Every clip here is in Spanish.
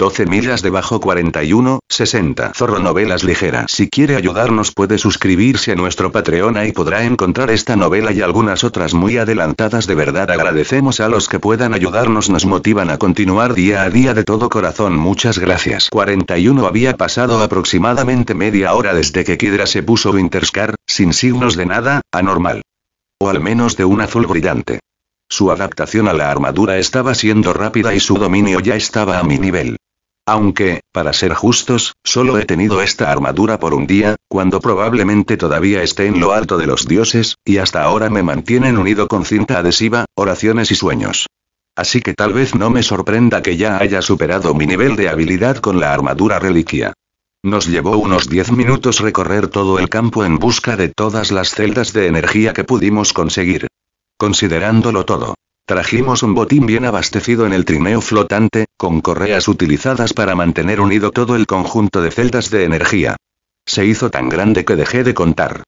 12 millas debajo 41, 60. Zorro Novelas Ligeras. Si quiere ayudarnos puede suscribirse a nuestro Patreon y podrá encontrar esta novela y algunas otras muy adelantadas de verdad. Agradecemos a los que puedan ayudarnos, nos motivan a continuar día a día de todo corazón. Muchas gracias. 41 Había pasado aproximadamente media hora desde que Kidra se puso Interscar, sin signos de nada, anormal. O al menos de un azul brillante. Su adaptación a la armadura estaba siendo rápida y su dominio ya estaba a mi nivel. Aunque, para ser justos, solo he tenido esta armadura por un día, cuando probablemente todavía esté en lo alto de los dioses, y hasta ahora me mantienen unido con cinta adhesiva, oraciones y sueños. Así que tal vez no me sorprenda que ya haya superado mi nivel de habilidad con la armadura reliquia. Nos llevó unos 10 minutos recorrer todo el campo en busca de todas las celdas de energía que pudimos conseguir. Considerándolo todo, Trajimos un botín bien abastecido en el trineo flotante, con correas utilizadas para mantener unido todo el conjunto de celdas de energía. Se hizo tan grande que dejé de contar.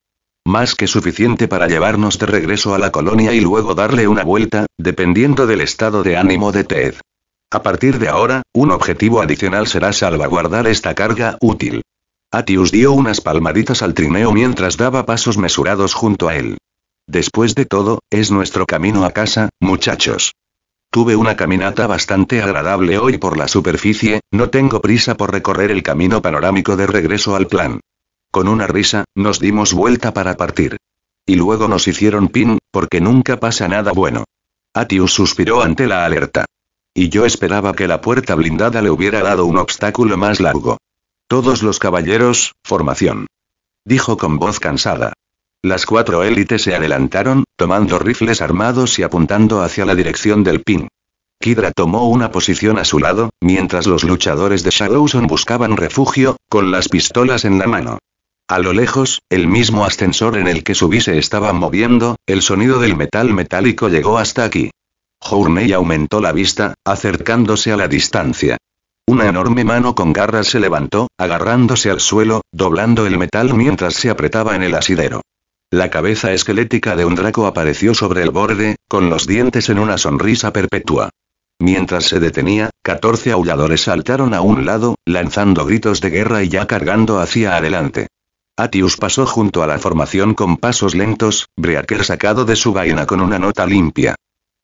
Más que suficiente para llevarnos de regreso a la colonia y luego darle una vuelta, dependiendo del estado de ánimo de Ted. A partir de ahora, un objetivo adicional será salvaguardar esta carga útil. Atius dio unas palmaditas al trineo mientras daba pasos mesurados junto a él. Después de todo, es nuestro camino a casa, muchachos. Tuve una caminata bastante agradable hoy por la superficie, no tengo prisa por recorrer el camino panorámico de regreso al plan. Con una risa, nos dimos vuelta para partir. Y luego nos hicieron pin, porque nunca pasa nada bueno. Atius suspiró ante la alerta. Y yo esperaba que la puerta blindada le hubiera dado un obstáculo más largo. Todos los caballeros, formación. Dijo con voz cansada. Las cuatro élites se adelantaron, tomando rifles armados y apuntando hacia la dirección del pin. Kidra tomó una posición a su lado, mientras los luchadores de Shadowson buscaban refugio, con las pistolas en la mano. A lo lejos, el mismo ascensor en el que subí se estaba moviendo, el sonido del metal metálico llegó hasta aquí. Journey aumentó la vista, acercándose a la distancia. Una enorme mano con garras se levantó, agarrándose al suelo, doblando el metal mientras se apretaba en el asidero. La cabeza esquelética de un draco apareció sobre el borde, con los dientes en una sonrisa perpetua. Mientras se detenía, 14 aulladores saltaron a un lado, lanzando gritos de guerra y ya cargando hacia adelante. Atius pasó junto a la formación con pasos lentos, Breaker sacado de su vaina con una nota limpia.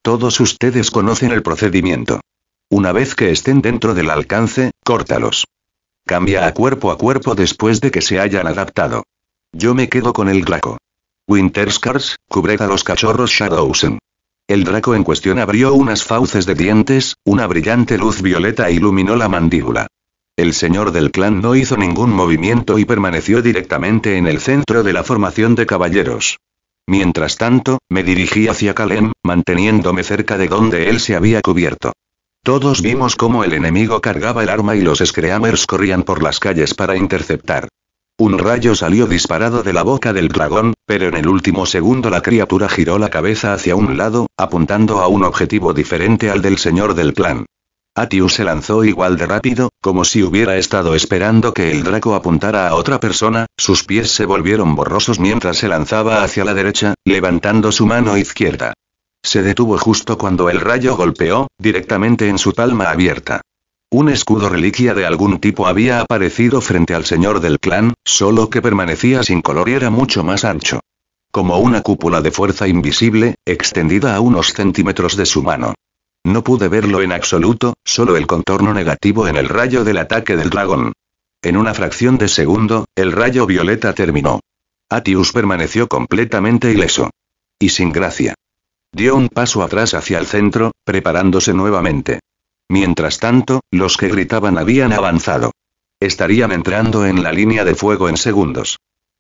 Todos ustedes conocen el procedimiento. Una vez que estén dentro del alcance, córtalos. Cambia a cuerpo a cuerpo después de que se hayan adaptado. Yo me quedo con el Draco. Winterscars, Scars, a los cachorros Shadowsen. El draco en cuestión abrió unas fauces de dientes, una brillante luz violeta iluminó la mandíbula. El señor del clan no hizo ningún movimiento y permaneció directamente en el centro de la formación de caballeros. Mientras tanto, me dirigí hacia Kalem, manteniéndome cerca de donde él se había cubierto. Todos vimos cómo el enemigo cargaba el arma y los Screamers corrían por las calles para interceptar. Un rayo salió disparado de la boca del dragón, pero en el último segundo la criatura giró la cabeza hacia un lado, apuntando a un objetivo diferente al del señor del clan. Atius se lanzó igual de rápido, como si hubiera estado esperando que el draco apuntara a otra persona, sus pies se volvieron borrosos mientras se lanzaba hacia la derecha, levantando su mano izquierda. Se detuvo justo cuando el rayo golpeó, directamente en su palma abierta. Un escudo reliquia de algún tipo había aparecido frente al señor del clan, solo que permanecía sin color y era mucho más ancho. Como una cúpula de fuerza invisible, extendida a unos centímetros de su mano. No pude verlo en absoluto, solo el contorno negativo en el rayo del ataque del dragón. En una fracción de segundo, el rayo violeta terminó. Atius permaneció completamente ileso. Y sin gracia. Dio un paso atrás hacia el centro, preparándose nuevamente. Mientras tanto, los que gritaban habían avanzado. Estarían entrando en la línea de fuego en segundos.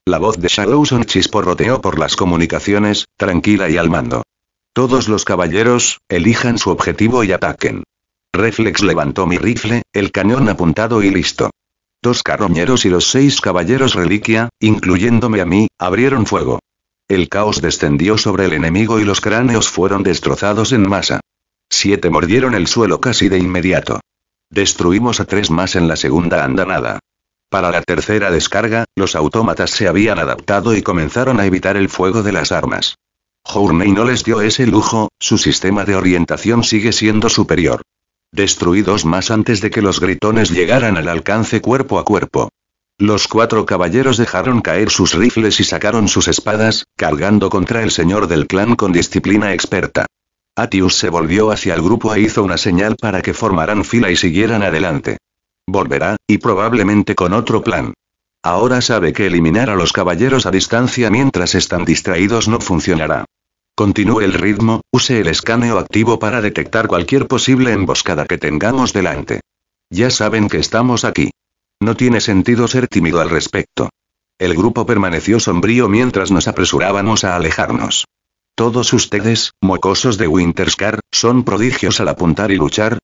La voz de Shadowson chisporroteó por las comunicaciones, tranquila y al mando. Todos los caballeros, elijan su objetivo y ataquen. Reflex levantó mi rifle, el cañón apuntado y listo. Dos carroñeros y los seis caballeros reliquia, incluyéndome a mí, abrieron fuego. El caos descendió sobre el enemigo y los cráneos fueron destrozados en masa. Siete mordieron el suelo casi de inmediato. Destruimos a tres más en la segunda andanada. Para la tercera descarga, los autómatas se habían adaptado y comenzaron a evitar el fuego de las armas. Hourney no les dio ese lujo, su sistema de orientación sigue siendo superior. Destruidos más antes de que los gritones llegaran al alcance cuerpo a cuerpo. Los cuatro caballeros dejaron caer sus rifles y sacaron sus espadas, cargando contra el señor del clan con disciplina experta. Atius se volvió hacia el grupo e hizo una señal para que formaran fila y siguieran adelante. Volverá, y probablemente con otro plan. Ahora sabe que eliminar a los caballeros a distancia mientras están distraídos no funcionará. Continúe el ritmo, use el escaneo activo para detectar cualquier posible emboscada que tengamos delante. Ya saben que estamos aquí. No tiene sentido ser tímido al respecto. El grupo permaneció sombrío mientras nos apresurábamos a alejarnos. Todos ustedes, mocosos de Winterscar, son prodigios al apuntar y luchar.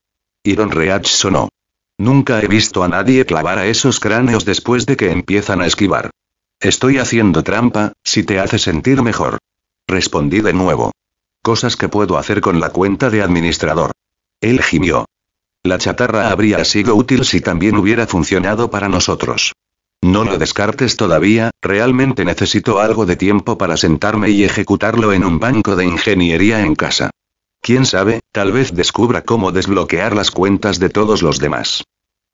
Y Don Reach sonó. Nunca he visto a nadie clavar a esos cráneos después de que empiezan a esquivar. Estoy haciendo trampa, si te hace sentir mejor. Respondí de nuevo. Cosas que puedo hacer con la cuenta de administrador. Él gimió. La chatarra habría sido útil si también hubiera funcionado para nosotros. No lo descartes todavía, realmente necesito algo de tiempo para sentarme y ejecutarlo en un banco de ingeniería en casa. Quién sabe, tal vez descubra cómo desbloquear las cuentas de todos los demás.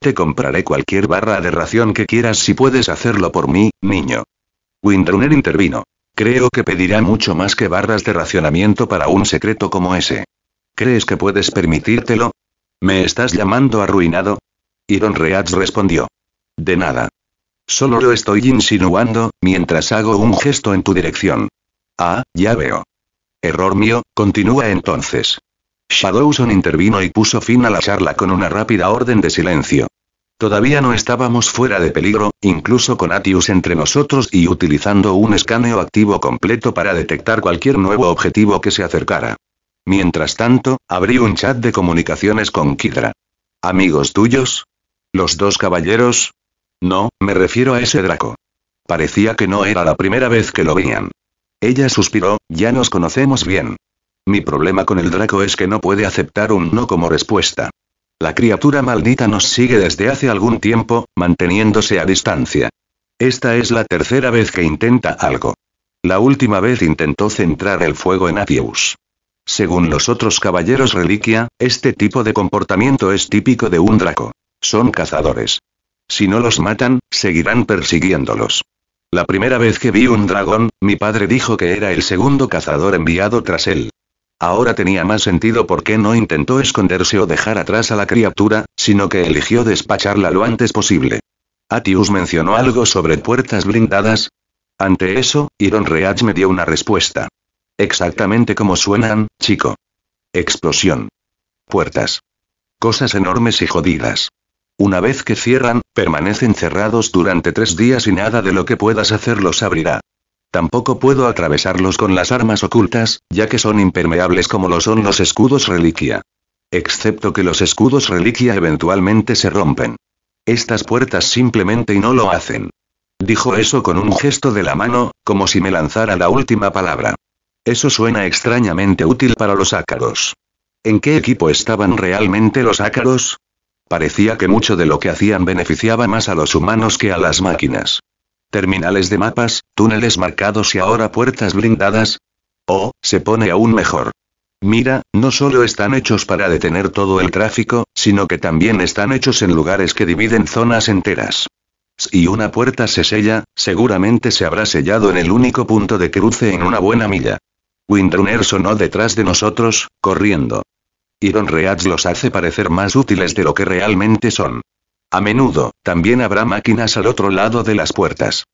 Te compraré cualquier barra de ración que quieras si puedes hacerlo por mí, niño. Windrunner intervino. Creo que pedirá mucho más que barras de racionamiento para un secreto como ese. ¿Crees que puedes permitírtelo? ¿Me estás llamando arruinado? Iron Reads respondió. De nada. Solo lo estoy insinuando, mientras hago un gesto en tu dirección. Ah, ya veo. Error mío, continúa entonces. Shadowson intervino y puso fin a la charla con una rápida orden de silencio. Todavía no estábamos fuera de peligro, incluso con Atius entre nosotros y utilizando un escaneo activo completo para detectar cualquier nuevo objetivo que se acercara. Mientras tanto, abrí un chat de comunicaciones con Kidra. ¿Amigos tuyos? ¿Los dos caballeros? No, me refiero a ese Draco. Parecía que no era la primera vez que lo veían. Ella suspiró, ya nos conocemos bien. Mi problema con el Draco es que no puede aceptar un no como respuesta. La criatura maldita nos sigue desde hace algún tiempo, manteniéndose a distancia. Esta es la tercera vez que intenta algo. La última vez intentó centrar el fuego en Apius. Según los otros caballeros reliquia, este tipo de comportamiento es típico de un draco. Son cazadores. Si no los matan, seguirán persiguiéndolos. La primera vez que vi un dragón, mi padre dijo que era el segundo cazador enviado tras él. Ahora tenía más sentido por qué no intentó esconderse o dejar atrás a la criatura, sino que eligió despacharla lo antes posible. Atius mencionó algo sobre puertas blindadas. Ante eso, Iron Reach me dio una respuesta. Exactamente como suenan, chico. Explosión. Puertas. Cosas enormes y jodidas. Una vez que cierran, permanecen cerrados durante tres días y nada de lo que puedas hacer los abrirá. Tampoco puedo atravesarlos con las armas ocultas, ya que son impermeables como lo son los escudos reliquia. Excepto que los escudos reliquia eventualmente se rompen. Estas puertas simplemente no lo hacen. Dijo eso con un gesto de la mano, como si me lanzara la última palabra. Eso suena extrañamente útil para los ácaros. ¿En qué equipo estaban realmente los ácaros? Parecía que mucho de lo que hacían beneficiaba más a los humanos que a las máquinas. Terminales de mapas, túneles marcados y ahora puertas blindadas. Oh, se pone aún mejor. Mira, no solo están hechos para detener todo el tráfico, sino que también están hechos en lugares que dividen zonas enteras. Si una puerta se sella, seguramente se habrá sellado en el único punto de cruce en una buena milla. Windrunner sonó detrás de nosotros, corriendo. Iron Reads los hace parecer más útiles de lo que realmente son. A menudo, también habrá máquinas al otro lado de las puertas.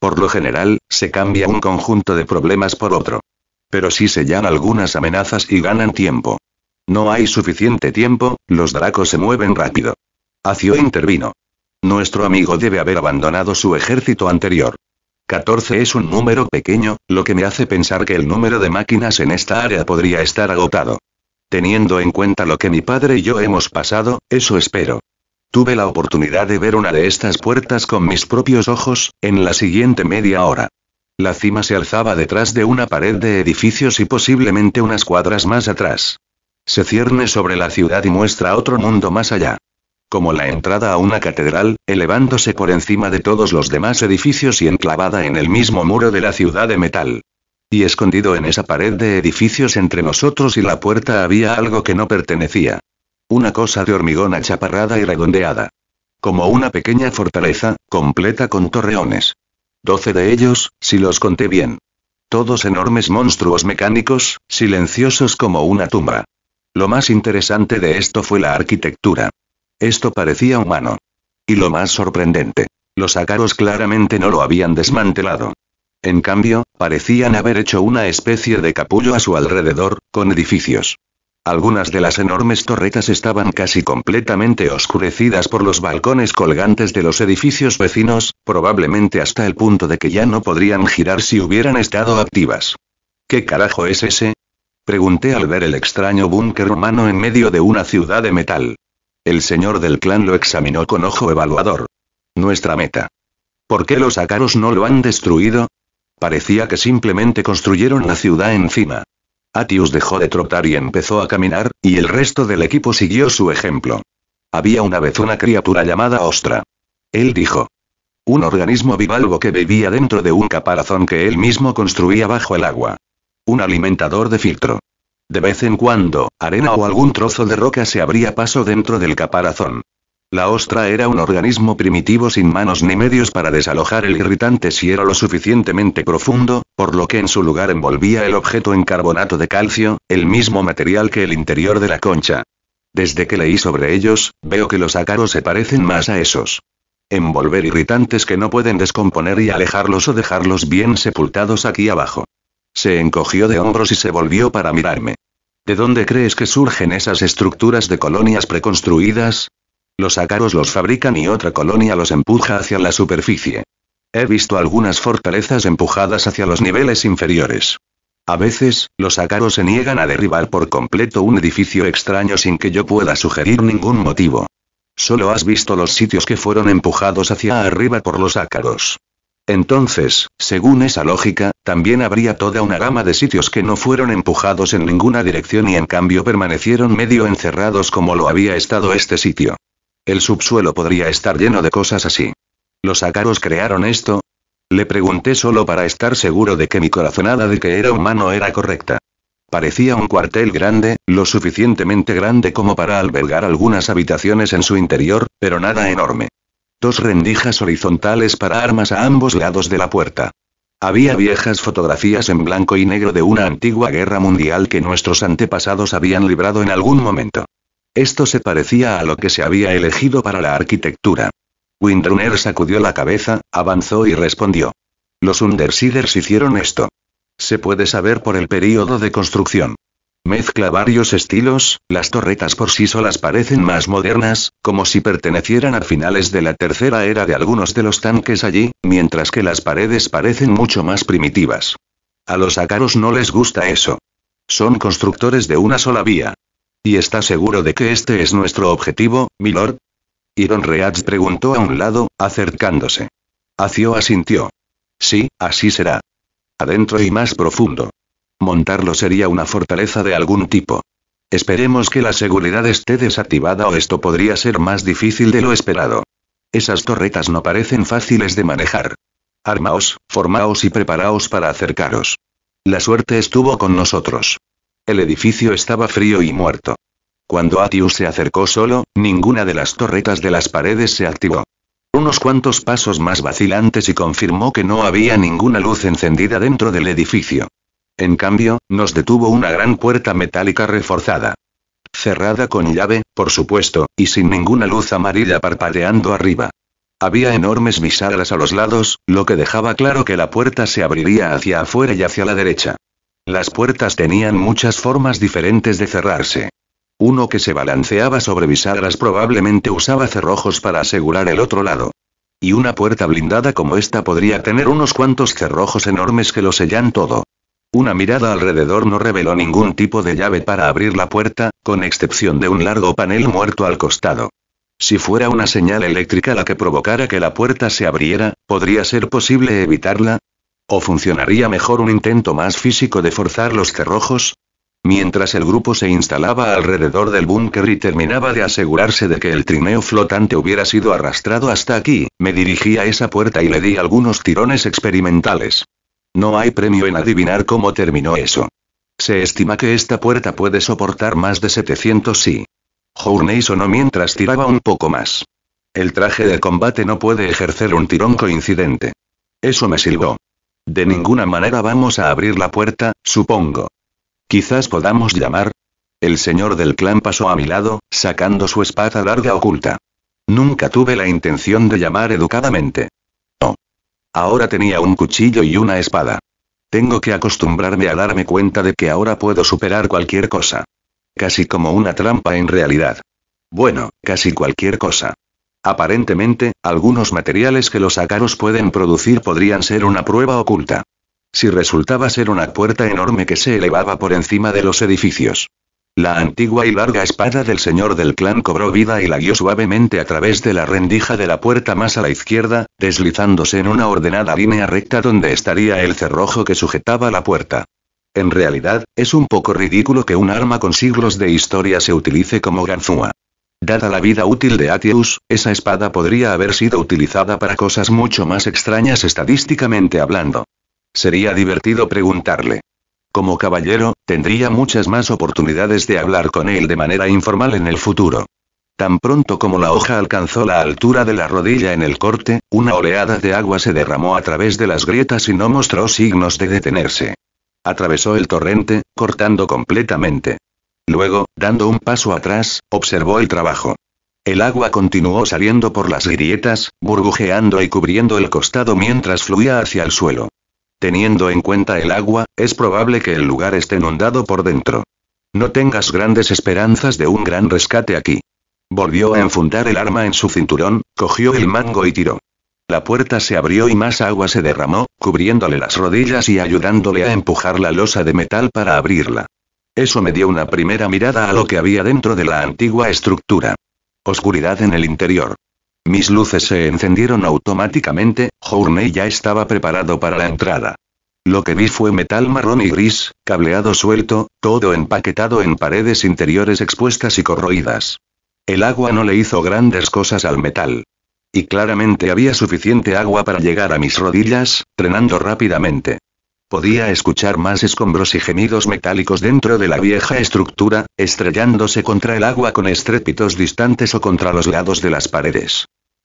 Por lo general, se cambia un conjunto de problemas por otro. Pero si sellan algunas amenazas y ganan tiempo. No hay suficiente tiempo, los dracos se mueven rápido. Acio intervino. Nuestro amigo debe haber abandonado su ejército anterior. 14 es un número pequeño, lo que me hace pensar que el número de máquinas en esta área podría estar agotado. Teniendo en cuenta lo que mi padre y yo hemos pasado, eso espero. Tuve la oportunidad de ver una de estas puertas con mis propios ojos, en la siguiente media hora. La cima se alzaba detrás de una pared de edificios y posiblemente unas cuadras más atrás. Se cierne sobre la ciudad y muestra otro mundo más allá. Como la entrada a una catedral, elevándose por encima de todos los demás edificios y enclavada en el mismo muro de la ciudad de metal. Y escondido en esa pared de edificios entre nosotros y la puerta había algo que no pertenecía. Una cosa de hormigón achaparrada y redondeada. Como una pequeña fortaleza, completa con torreones. Doce de ellos, si los conté bien. Todos enormes monstruos mecánicos, silenciosos como una tumba. Lo más interesante de esto fue la arquitectura. Esto parecía humano. Y lo más sorprendente. Los ácaros claramente no lo habían desmantelado. En cambio, parecían haber hecho una especie de capullo a su alrededor, con edificios. Algunas de las enormes torretas estaban casi completamente oscurecidas por los balcones colgantes de los edificios vecinos, probablemente hasta el punto de que ya no podrían girar si hubieran estado activas. ¿Qué carajo es ese? Pregunté al ver el extraño búnker humano en medio de una ciudad de metal. El señor del clan lo examinó con ojo evaluador. Nuestra meta. ¿Por qué los ácaros no lo han destruido? Parecía que simplemente construyeron la ciudad encima. Atius dejó de trotar y empezó a caminar, y el resto del equipo siguió su ejemplo. Había una vez una criatura llamada Ostra. Él dijo. Un organismo bivalvo que vivía dentro de un caparazón que él mismo construía bajo el agua. Un alimentador de filtro. De vez en cuando, arena o algún trozo de roca se abría paso dentro del caparazón. La ostra era un organismo primitivo sin manos ni medios para desalojar el irritante si era lo suficientemente profundo, por lo que en su lugar envolvía el objeto en carbonato de calcio, el mismo material que el interior de la concha. Desde que leí sobre ellos, veo que los ácaros se parecen más a esos. Envolver irritantes que no pueden descomponer y alejarlos o dejarlos bien sepultados aquí abajo. Se encogió de hombros y se volvió para mirarme. ¿De dónde crees que surgen esas estructuras de colonias preconstruidas? Los ácaros los fabrican y otra colonia los empuja hacia la superficie. He visto algunas fortalezas empujadas hacia los niveles inferiores. A veces, los ácaros se niegan a derribar por completo un edificio extraño sin que yo pueda sugerir ningún motivo. Solo has visto los sitios que fueron empujados hacia arriba por los ácaros. Entonces, según esa lógica, también habría toda una gama de sitios que no fueron empujados en ninguna dirección y en cambio permanecieron medio encerrados como lo había estado este sitio. El subsuelo podría estar lleno de cosas así. ¿Los ácaros crearon esto? Le pregunté solo para estar seguro de que mi corazonada de que era humano era correcta. Parecía un cuartel grande, lo suficientemente grande como para albergar algunas habitaciones en su interior, pero nada enorme. Dos rendijas horizontales para armas a ambos lados de la puerta. Había viejas fotografías en blanco y negro de una antigua guerra mundial que nuestros antepasados habían librado en algún momento. Esto se parecía a lo que se había elegido para la arquitectura. Windrunner sacudió la cabeza, avanzó y respondió. Los Undersiders hicieron esto. Se puede saber por el período de construcción. Mezcla varios estilos, las torretas por sí solas parecen más modernas, como si pertenecieran a finales de la tercera era de algunos de los tanques allí, mientras que las paredes parecen mucho más primitivas. A los sacaros no les gusta eso. Son constructores de una sola vía. ¿Y está seguro de que este es nuestro objetivo, milord? Iron Reads preguntó a un lado, acercándose. Acio asintió. Sí, así será. Adentro y más profundo. Montarlo sería una fortaleza de algún tipo. Esperemos que la seguridad esté desactivada o esto podría ser más difícil de lo esperado. Esas torretas no parecen fáciles de manejar. Armaos, formaos y preparaos para acercaros. La suerte estuvo con nosotros. El edificio estaba frío y muerto. Cuando Atius se acercó solo, ninguna de las torretas de las paredes se activó. Unos cuantos pasos más vacilantes y confirmó que no había ninguna luz encendida dentro del edificio. En cambio, nos detuvo una gran puerta metálica reforzada. Cerrada con llave, por supuesto, y sin ninguna luz amarilla parpadeando arriba. Había enormes bisagras a los lados, lo que dejaba claro que la puerta se abriría hacia afuera y hacia la derecha. Las puertas tenían muchas formas diferentes de cerrarse. Uno que se balanceaba sobre bisagras probablemente usaba cerrojos para asegurar el otro lado. Y una puerta blindada como esta podría tener unos cuantos cerrojos enormes que lo sellan todo. Una mirada alrededor no reveló ningún tipo de llave para abrir la puerta, con excepción de un largo panel muerto al costado. Si fuera una señal eléctrica la que provocara que la puerta se abriera, ¿podría ser posible evitarla? ¿O funcionaría mejor un intento más físico de forzar los cerrojos? Mientras el grupo se instalaba alrededor del búnker y terminaba de asegurarse de que el trineo flotante hubiera sido arrastrado hasta aquí, me dirigí a esa puerta y le di algunos tirones experimentales. No hay premio en adivinar cómo terminó eso. Se estima que esta puerta puede soportar más de 700 sí. Hourney sonó mientras tiraba un poco más. El traje de combate no puede ejercer un tirón coincidente. Eso me silbó. De ninguna manera vamos a abrir la puerta, supongo. Quizás podamos llamar. El señor del clan pasó a mi lado, sacando su espada larga oculta. Nunca tuve la intención de llamar educadamente. Oh. Ahora tenía un cuchillo y una espada. Tengo que acostumbrarme a darme cuenta de que ahora puedo superar cualquier cosa. Casi como una trampa en realidad. Bueno, casi cualquier cosa. Aparentemente, algunos materiales que los ácaros pueden producir podrían ser una prueba oculta. Si resultaba ser una puerta enorme que se elevaba por encima de los edificios. La antigua y larga espada del señor del clan cobró vida y la guió suavemente a través de la rendija de la puerta más a la izquierda, deslizándose en una ordenada línea recta donde estaría el cerrojo que sujetaba la puerta. En realidad, es un poco ridículo que un arma con siglos de historia se utilice como ganzúa. Dada la vida útil de Atius, esa espada podría haber sido utilizada para cosas mucho más extrañas estadísticamente hablando. Sería divertido preguntarle. Como caballero, tendría muchas más oportunidades de hablar con él de manera informal en el futuro. Tan pronto como la hoja alcanzó la altura de la rodilla en el corte, una oleada de agua se derramó a través de las grietas y no mostró signos de detenerse. Atravesó el torrente, cortando completamente. Luego, dando un paso atrás, observó el trabajo. El agua continuó saliendo por las grietas, burbujeando y cubriendo el costado mientras fluía hacia el suelo. Teniendo en cuenta el agua, es probable que el lugar esté inundado por dentro. No tengas grandes esperanzas de un gran rescate aquí. Volvió a enfundar el arma en su cinturón, cogió el mango y tiró. La puerta se abrió y más agua se derramó, cubriéndole las rodillas y ayudándole a empujar la losa de metal para abrirla. Eso me dio una primera mirada a lo que había dentro de la antigua estructura. Oscuridad en el interior. Mis luces se encendieron automáticamente, Journey ya estaba preparado para la entrada. Lo que vi fue metal marrón y gris, cableado suelto, todo empaquetado en paredes interiores expuestas y corroídas. El agua no le hizo grandes cosas al metal. Y claramente había suficiente agua para llegar a mis rodillas, trenando rápidamente. Podía escuchar más escombros y gemidos metálicos dentro de la vieja estructura, estrellándose contra el agua con estrépitos distantes o contra los lados de las paredes.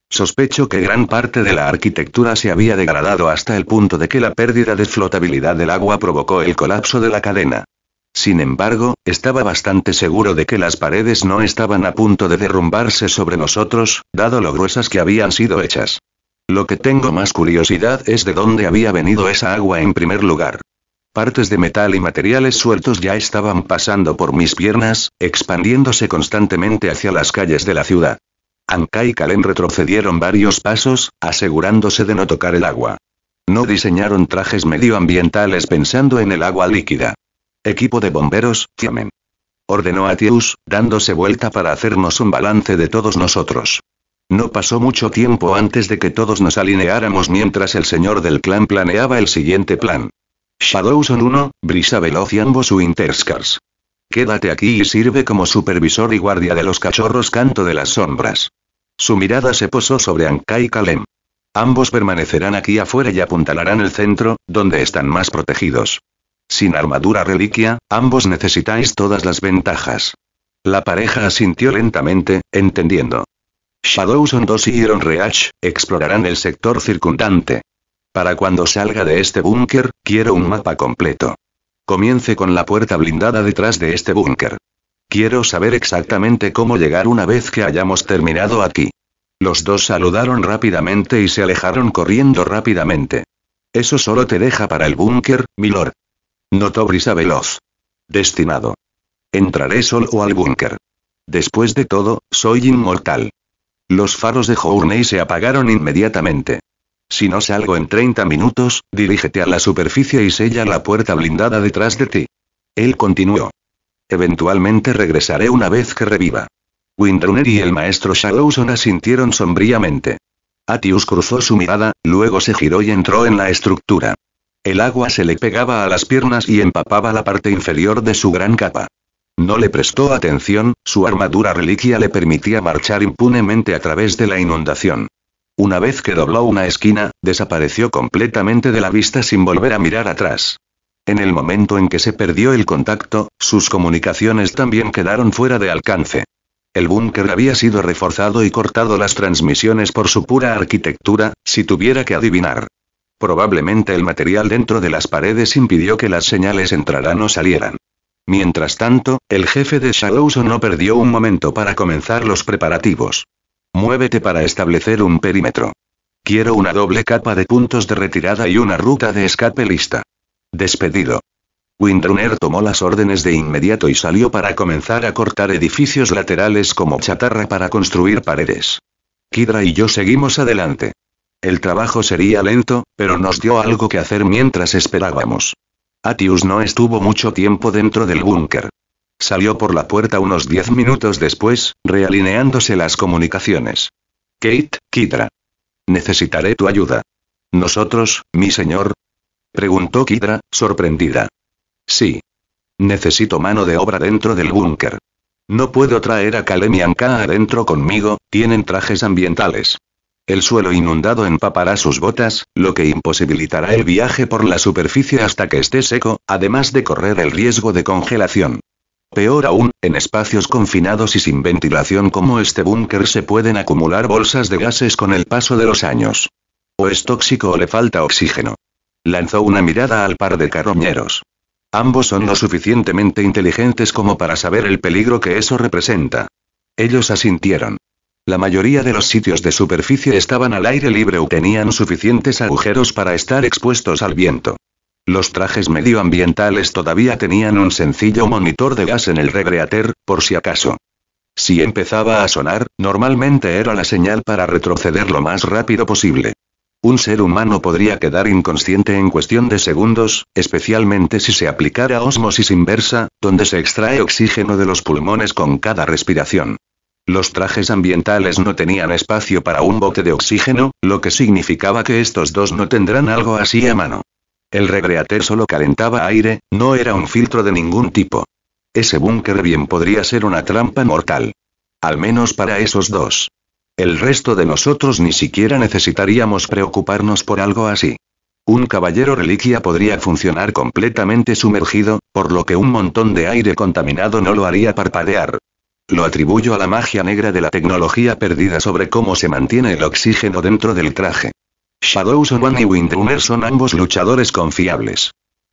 Sospecho que gran parte de la arquitectura se había degradado hasta el punto de que la pérdida de flotabilidad del agua provocó el colapso de la cadena. Sin embargo, estaba bastante seguro de que las paredes no estaban a punto de derrumbarse sobre nosotros, dado lo gruesas que habían sido hechas. Lo que tengo más curiosidad es de dónde había venido esa agua en primer lugar. Partes de metal y materiales sueltos ya estaban pasando por mis piernas, expandiéndose constantemente hacia las calles de la ciudad. Anka y Kalen retrocedieron varios pasos, asegurándose de no tocar el agua. No diseñaron trajes medioambientales pensando en el agua líquida. Equipo de bomberos, llamen. Ordenó a dándose vuelta para hacernos un balance de todos nosotros. No pasó mucho tiempo antes de que todos nos alineáramos mientras el señor del clan planeaba el siguiente plan. Shadowson son 1, Brisa Veloz y ambos Winterscars. Quédate aquí y sirve como supervisor y guardia de los cachorros canto de las sombras. Su mirada se posó sobre Ankai y Kalem. Ambos permanecerán aquí afuera y apuntalarán el centro, donde están más protegidos. Sin armadura reliquia, ambos necesitáis todas las ventajas. La pareja asintió lentamente, entendiendo. Shadows on 2 y Iron Reach explorarán el sector circundante. Para cuando salga de este búnker, quiero un mapa completo. Comience con la puerta blindada detrás de este búnker. Quiero saber exactamente cómo llegar una vez que hayamos terminado aquí. Los dos saludaron rápidamente y se alejaron corriendo rápidamente. Eso solo te deja para el búnker, milord. Notó brisa veloz. Destinado. Entraré solo al búnker. Después de todo, soy inmortal. Los faros de Hourney se apagaron inmediatamente. Si no salgo en 30 minutos, dirígete a la superficie y sella la puerta blindada detrás de ti. Él continuó. Eventualmente regresaré una vez que reviva. Windrunner y el maestro Shadowson asintieron sombríamente. Atius cruzó su mirada, luego se giró y entró en la estructura. El agua se le pegaba a las piernas y empapaba la parte inferior de su gran capa. No le prestó atención, su armadura reliquia le permitía marchar impunemente a través de la inundación. Una vez que dobló una esquina, desapareció completamente de la vista sin volver a mirar atrás. En el momento en que se perdió el contacto, sus comunicaciones también quedaron fuera de alcance. El búnker había sido reforzado y cortado las transmisiones por su pura arquitectura, si tuviera que adivinar. Probablemente el material dentro de las paredes impidió que las señales entraran o salieran. Mientras tanto, el jefe de Shadowson no perdió un momento para comenzar los preparativos. Muévete para establecer un perímetro. Quiero una doble capa de puntos de retirada y una ruta de escape lista. Despedido. Windrunner tomó las órdenes de inmediato y salió para comenzar a cortar edificios laterales como chatarra para construir paredes. Kidra y yo seguimos adelante. El trabajo sería lento, pero nos dio algo que hacer mientras esperábamos. Atius no estuvo mucho tiempo dentro del búnker. Salió por la puerta unos diez minutos después, realineándose las comunicaciones. Kate, Kidra. Necesitaré tu ayuda. ¿Nosotros, mi señor? Preguntó Kidra, sorprendida. Sí. Necesito mano de obra dentro del búnker. No puedo traer a Kalemianka adentro conmigo, tienen trajes ambientales. El suelo inundado empapará sus botas, lo que imposibilitará el viaje por la superficie hasta que esté seco, además de correr el riesgo de congelación. Peor aún, en espacios confinados y sin ventilación como este búnker se pueden acumular bolsas de gases con el paso de los años. O es tóxico o le falta oxígeno. Lanzó una mirada al par de carroñeros. Ambos son lo suficientemente inteligentes como para saber el peligro que eso representa. Ellos asintieron. La mayoría de los sitios de superficie estaban al aire libre o tenían suficientes agujeros para estar expuestos al viento. Los trajes medioambientales todavía tenían un sencillo monitor de gas en el regreater, por si acaso. Si empezaba a sonar, normalmente era la señal para retroceder lo más rápido posible. Un ser humano podría quedar inconsciente en cuestión de segundos, especialmente si se aplicara osmosis inversa, donde se extrae oxígeno de los pulmones con cada respiración. Los trajes ambientales no tenían espacio para un bote de oxígeno, lo que significaba que estos dos no tendrán algo así a mano. El regreater solo calentaba aire, no era un filtro de ningún tipo. Ese búnker bien podría ser una trampa mortal. Al menos para esos dos. El resto de nosotros ni siquiera necesitaríamos preocuparnos por algo así. Un caballero reliquia podría funcionar completamente sumergido, por lo que un montón de aire contaminado no lo haría parpadear, lo atribuyo a la magia negra de la tecnología perdida sobre cómo se mantiene el oxígeno dentro del traje. Shadows One y Windrunner son ambos luchadores confiables.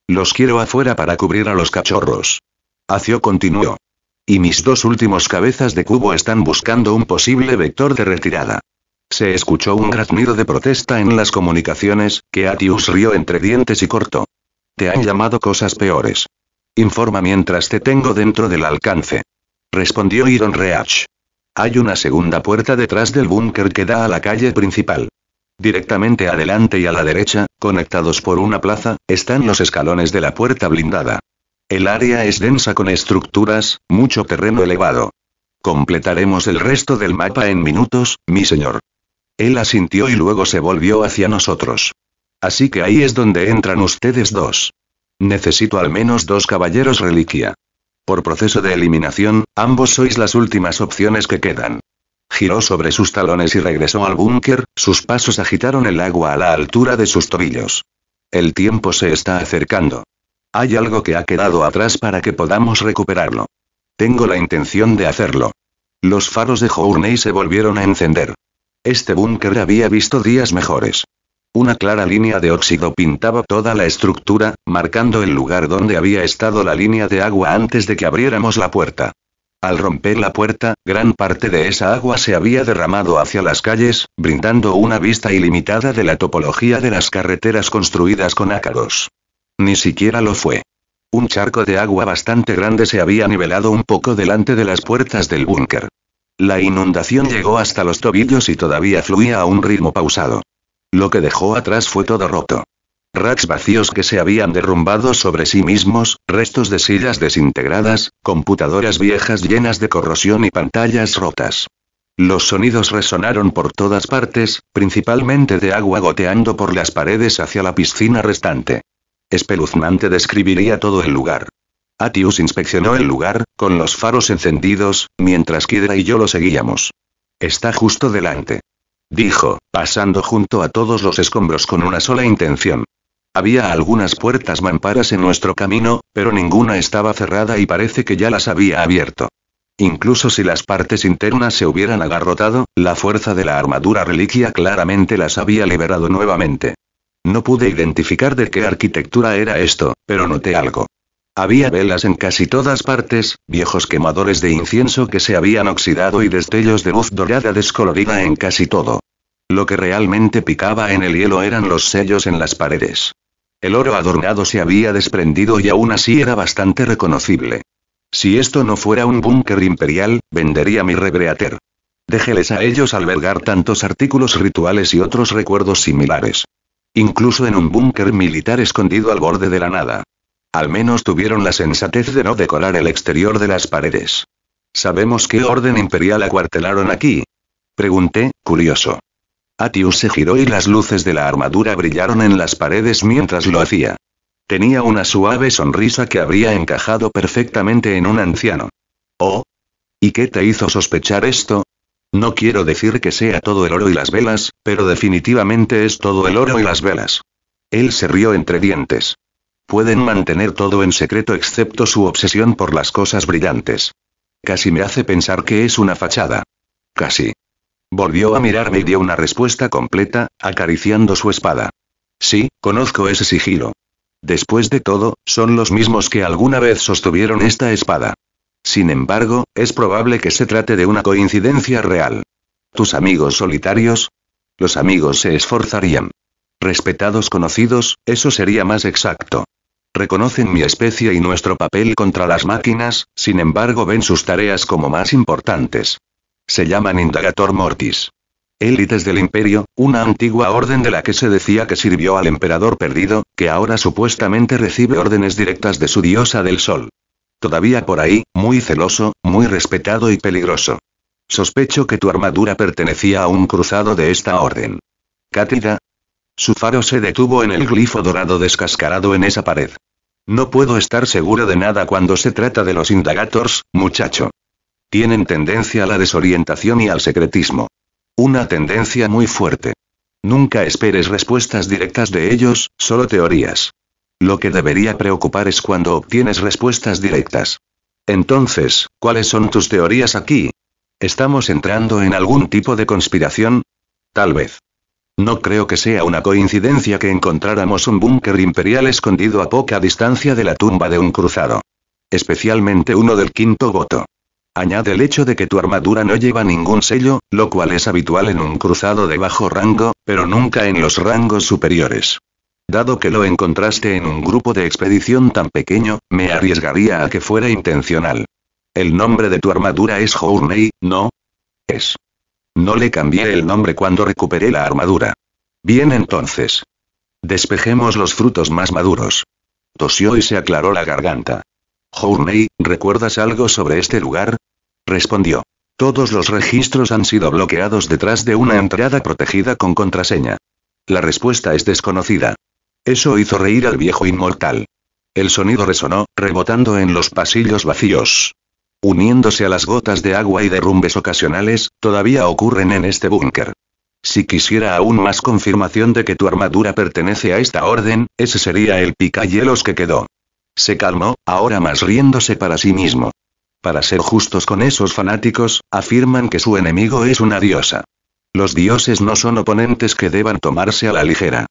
Los quiero afuera para cubrir a los cachorros. Acio continuó. Y mis dos últimos cabezas de cubo están buscando un posible vector de retirada. Se escuchó un graznido de protesta en las comunicaciones, que Atius rió entre dientes y cortó. Te han llamado cosas peores. Informa mientras te tengo dentro del alcance. Respondió Iron Reach. Hay una segunda puerta detrás del búnker que da a la calle principal. Directamente adelante y a la derecha, conectados por una plaza, están los escalones de la puerta blindada. El área es densa con estructuras, mucho terreno elevado. Completaremos el resto del mapa en minutos, mi señor. Él asintió y luego se volvió hacia nosotros. Así que ahí es donde entran ustedes dos. Necesito al menos dos caballeros reliquia. Por proceso de eliminación, ambos sois las últimas opciones que quedan. Giró sobre sus talones y regresó al búnker, sus pasos agitaron el agua a la altura de sus tobillos. El tiempo se está acercando. Hay algo que ha quedado atrás para que podamos recuperarlo. Tengo la intención de hacerlo. Los faros de Hourney se volvieron a encender. Este búnker había visto días mejores. Una clara línea de óxido pintaba toda la estructura, marcando el lugar donde había estado la línea de agua antes de que abriéramos la puerta. Al romper la puerta, gran parte de esa agua se había derramado hacia las calles, brindando una vista ilimitada de la topología de las carreteras construidas con ácaros. Ni siquiera lo fue. Un charco de agua bastante grande se había nivelado un poco delante de las puertas del búnker. La inundación llegó hasta los tobillos y todavía fluía a un ritmo pausado. Lo que dejó atrás fue todo roto. Racks vacíos que se habían derrumbado sobre sí mismos, restos de sillas desintegradas, computadoras viejas llenas de corrosión y pantallas rotas. Los sonidos resonaron por todas partes, principalmente de agua goteando por las paredes hacia la piscina restante. Espeluznante describiría todo el lugar. Atius inspeccionó el lugar, con los faros encendidos, mientras Kidra y yo lo seguíamos. Está justo delante. Dijo, pasando junto a todos los escombros con una sola intención. Había algunas puertas mamparas en nuestro camino, pero ninguna estaba cerrada y parece que ya las había abierto. Incluso si las partes internas se hubieran agarrotado, la fuerza de la armadura reliquia claramente las había liberado nuevamente. No pude identificar de qué arquitectura era esto, pero noté algo. Había velas en casi todas partes, viejos quemadores de incienso que se habían oxidado y destellos de luz dorada descolorida en casi todo. Lo que realmente picaba en el hielo eran los sellos en las paredes. El oro adornado se había desprendido y aún así era bastante reconocible. Si esto no fuera un búnker imperial, vendería mi rebreater. Déjeles a ellos albergar tantos artículos rituales y otros recuerdos similares. Incluso en un búnker militar escondido al borde de la nada, al menos tuvieron la sensatez de no decorar el exterior de las paredes. ¿Sabemos qué orden imperial acuartelaron aquí? Pregunté, curioso. Atius se giró y las luces de la armadura brillaron en las paredes mientras lo hacía. Tenía una suave sonrisa que habría encajado perfectamente en un anciano. Oh. ¿Y qué te hizo sospechar esto? No quiero decir que sea todo el oro y las velas, pero definitivamente es todo el oro y las velas. Él se rió entre dientes. Pueden mantener todo en secreto excepto su obsesión por las cosas brillantes. Casi me hace pensar que es una fachada. Casi. Volvió a mirarme y dio una respuesta completa, acariciando su espada. Sí, conozco ese sigilo. Después de todo, son los mismos que alguna vez sostuvieron esta espada. Sin embargo, es probable que se trate de una coincidencia real. ¿Tus amigos solitarios? Los amigos se esforzarían. Respetados conocidos, eso sería más exacto. Reconocen mi especie y nuestro papel contra las máquinas, sin embargo ven sus tareas como más importantes. Se llaman Indagator Mortis. Élites del Imperio, una antigua orden de la que se decía que sirvió al emperador perdido, que ahora supuestamente recibe órdenes directas de su diosa del sol. Todavía por ahí, muy celoso, muy respetado y peligroso. Sospecho que tu armadura pertenecía a un cruzado de esta orden. Cátida. Su faro se detuvo en el glifo dorado descascarado en esa pared. No puedo estar seguro de nada cuando se trata de los indagators, muchacho. Tienen tendencia a la desorientación y al secretismo. Una tendencia muy fuerte. Nunca esperes respuestas directas de ellos, solo teorías. Lo que debería preocupar es cuando obtienes respuestas directas. Entonces, ¿cuáles son tus teorías aquí? ¿Estamos entrando en algún tipo de conspiración? Tal vez. No creo que sea una coincidencia que encontráramos un búnker imperial escondido a poca distancia de la tumba de un cruzado. Especialmente uno del quinto voto. Añade el hecho de que tu armadura no lleva ningún sello, lo cual es habitual en un cruzado de bajo rango, pero nunca en los rangos superiores. Dado que lo encontraste en un grupo de expedición tan pequeño, me arriesgaría a que fuera intencional. El nombre de tu armadura es Journey, ¿no? Es. No le cambié el nombre cuando recuperé la armadura. Bien entonces. Despejemos los frutos más maduros. Tosió y se aclaró la garganta. Journey, ¿recuerdas algo sobre este lugar? Respondió. Todos los registros han sido bloqueados detrás de una entrada protegida con contraseña. La respuesta es desconocida. Eso hizo reír al viejo inmortal. El sonido resonó, rebotando en los pasillos vacíos uniéndose a las gotas de agua y derrumbes ocasionales, todavía ocurren en este búnker. Si quisiera aún más confirmación de que tu armadura pertenece a esta orden, ese sería el picayelos que quedó. Se calmó, ahora más riéndose para sí mismo. Para ser justos con esos fanáticos, afirman que su enemigo es una diosa. Los dioses no son oponentes que deban tomarse a la ligera.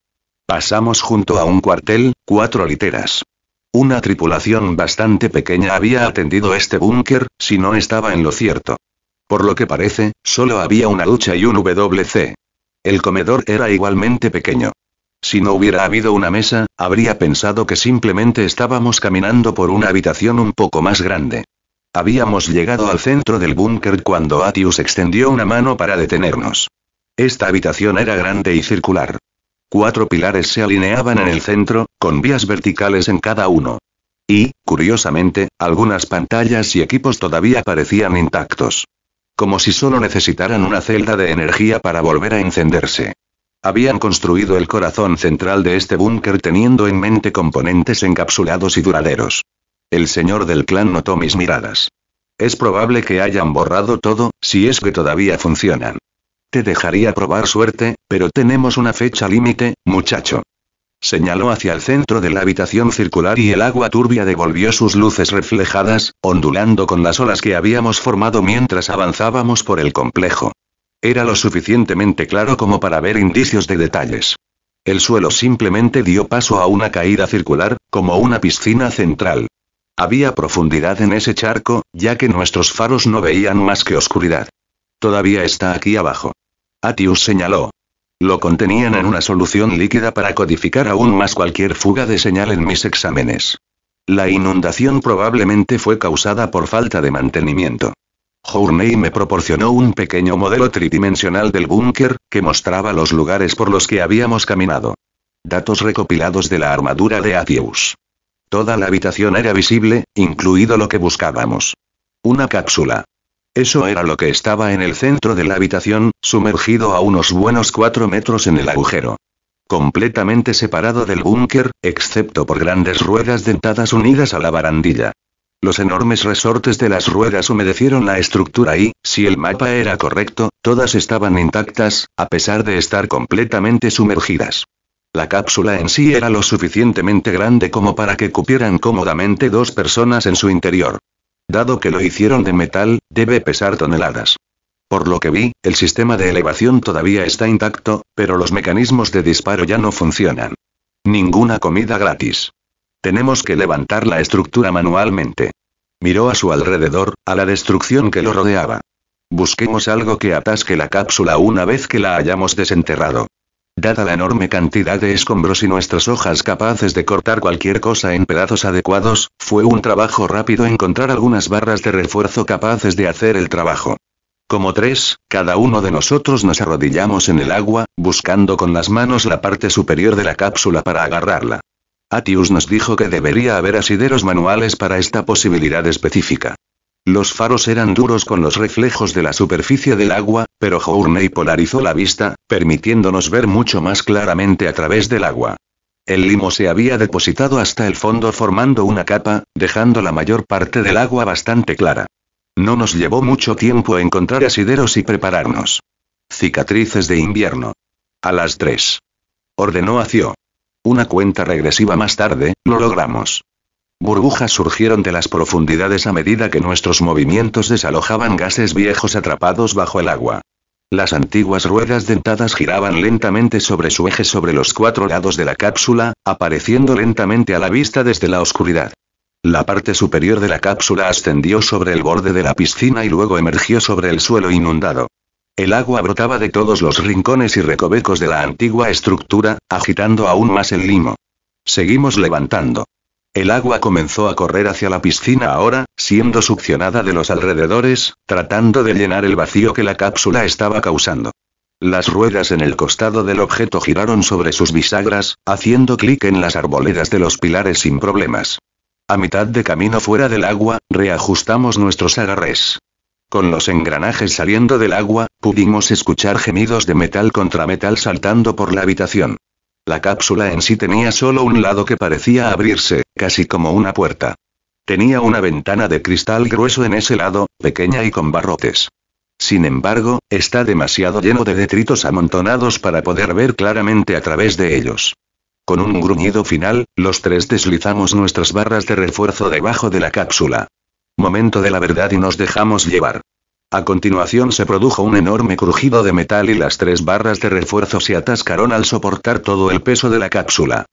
Pasamos junto a un cuartel, cuatro literas. Una tripulación bastante pequeña había atendido este búnker, si no estaba en lo cierto. Por lo que parece, solo había una ducha y un WC. El comedor era igualmente pequeño. Si no hubiera habido una mesa, habría pensado que simplemente estábamos caminando por una habitación un poco más grande. Habíamos llegado al centro del búnker cuando Atius extendió una mano para detenernos. Esta habitación era grande y circular. Cuatro pilares se alineaban en el centro, con vías verticales en cada uno. Y, curiosamente, algunas pantallas y equipos todavía parecían intactos. Como si solo necesitaran una celda de energía para volver a encenderse. Habían construido el corazón central de este búnker teniendo en mente componentes encapsulados y duraderos. El señor del clan notó mis miradas. Es probable que hayan borrado todo, si es que todavía funcionan dejaría probar suerte, pero tenemos una fecha límite, muchacho. Señaló hacia el centro de la habitación circular y el agua turbia devolvió sus luces reflejadas, ondulando con las olas que habíamos formado mientras avanzábamos por el complejo. Era lo suficientemente claro como para ver indicios de detalles. El suelo simplemente dio paso a una caída circular, como una piscina central. Había profundidad en ese charco, ya que nuestros faros no veían más que oscuridad. Todavía está aquí abajo. Atius señaló. Lo contenían en una solución líquida para codificar aún más cualquier fuga de señal en mis exámenes. La inundación probablemente fue causada por falta de mantenimiento. Hourney me proporcionó un pequeño modelo tridimensional del búnker, que mostraba los lugares por los que habíamos caminado. Datos recopilados de la armadura de Atius. Toda la habitación era visible, incluido lo que buscábamos. Una cápsula. Eso era lo que estaba en el centro de la habitación, sumergido a unos buenos cuatro metros en el agujero. Completamente separado del búnker, excepto por grandes ruedas dentadas unidas a la barandilla. Los enormes resortes de las ruedas humedecieron la estructura y, si el mapa era correcto, todas estaban intactas, a pesar de estar completamente sumergidas. La cápsula en sí era lo suficientemente grande como para que cupieran cómodamente dos personas en su interior. Dado que lo hicieron de metal, debe pesar toneladas. Por lo que vi, el sistema de elevación todavía está intacto, pero los mecanismos de disparo ya no funcionan. Ninguna comida gratis. Tenemos que levantar la estructura manualmente. Miró a su alrededor, a la destrucción que lo rodeaba. Busquemos algo que atasque la cápsula una vez que la hayamos desenterrado. Dada la enorme cantidad de escombros y nuestras hojas capaces de cortar cualquier cosa en pedazos adecuados, fue un trabajo rápido encontrar algunas barras de refuerzo capaces de hacer el trabajo. Como tres, cada uno de nosotros nos arrodillamos en el agua, buscando con las manos la parte superior de la cápsula para agarrarla. Atius nos dijo que debería haber asideros manuales para esta posibilidad específica. Los faros eran duros con los reflejos de la superficie del agua, pero Journey polarizó la vista, permitiéndonos ver mucho más claramente a través del agua. El limo se había depositado hasta el fondo formando una capa, dejando la mayor parte del agua bastante clara. No nos llevó mucho tiempo encontrar asideros y prepararnos. Cicatrices de invierno. A las 3. Ordenó Acio. Una cuenta regresiva más tarde, lo logramos. Burbujas surgieron de las profundidades a medida que nuestros movimientos desalojaban gases viejos atrapados bajo el agua. Las antiguas ruedas dentadas giraban lentamente sobre su eje sobre los cuatro lados de la cápsula, apareciendo lentamente a la vista desde la oscuridad. La parte superior de la cápsula ascendió sobre el borde de la piscina y luego emergió sobre el suelo inundado. El agua brotaba de todos los rincones y recovecos de la antigua estructura, agitando aún más el limo. Seguimos levantando. El agua comenzó a correr hacia la piscina ahora, siendo succionada de los alrededores, tratando de llenar el vacío que la cápsula estaba causando. Las ruedas en el costado del objeto giraron sobre sus bisagras, haciendo clic en las arboledas de los pilares sin problemas. A mitad de camino fuera del agua, reajustamos nuestros agarres. Con los engranajes saliendo del agua, pudimos escuchar gemidos de metal contra metal saltando por la habitación. La cápsula en sí tenía solo un lado que parecía abrirse, casi como una puerta. Tenía una ventana de cristal grueso en ese lado, pequeña y con barrotes. Sin embargo, está demasiado lleno de detritos amontonados para poder ver claramente a través de ellos. Con un gruñido final, los tres deslizamos nuestras barras de refuerzo debajo de la cápsula. Momento de la verdad y nos dejamos llevar. A continuación se produjo un enorme crujido de metal y las tres barras de refuerzo se atascaron al soportar todo el peso de la cápsula.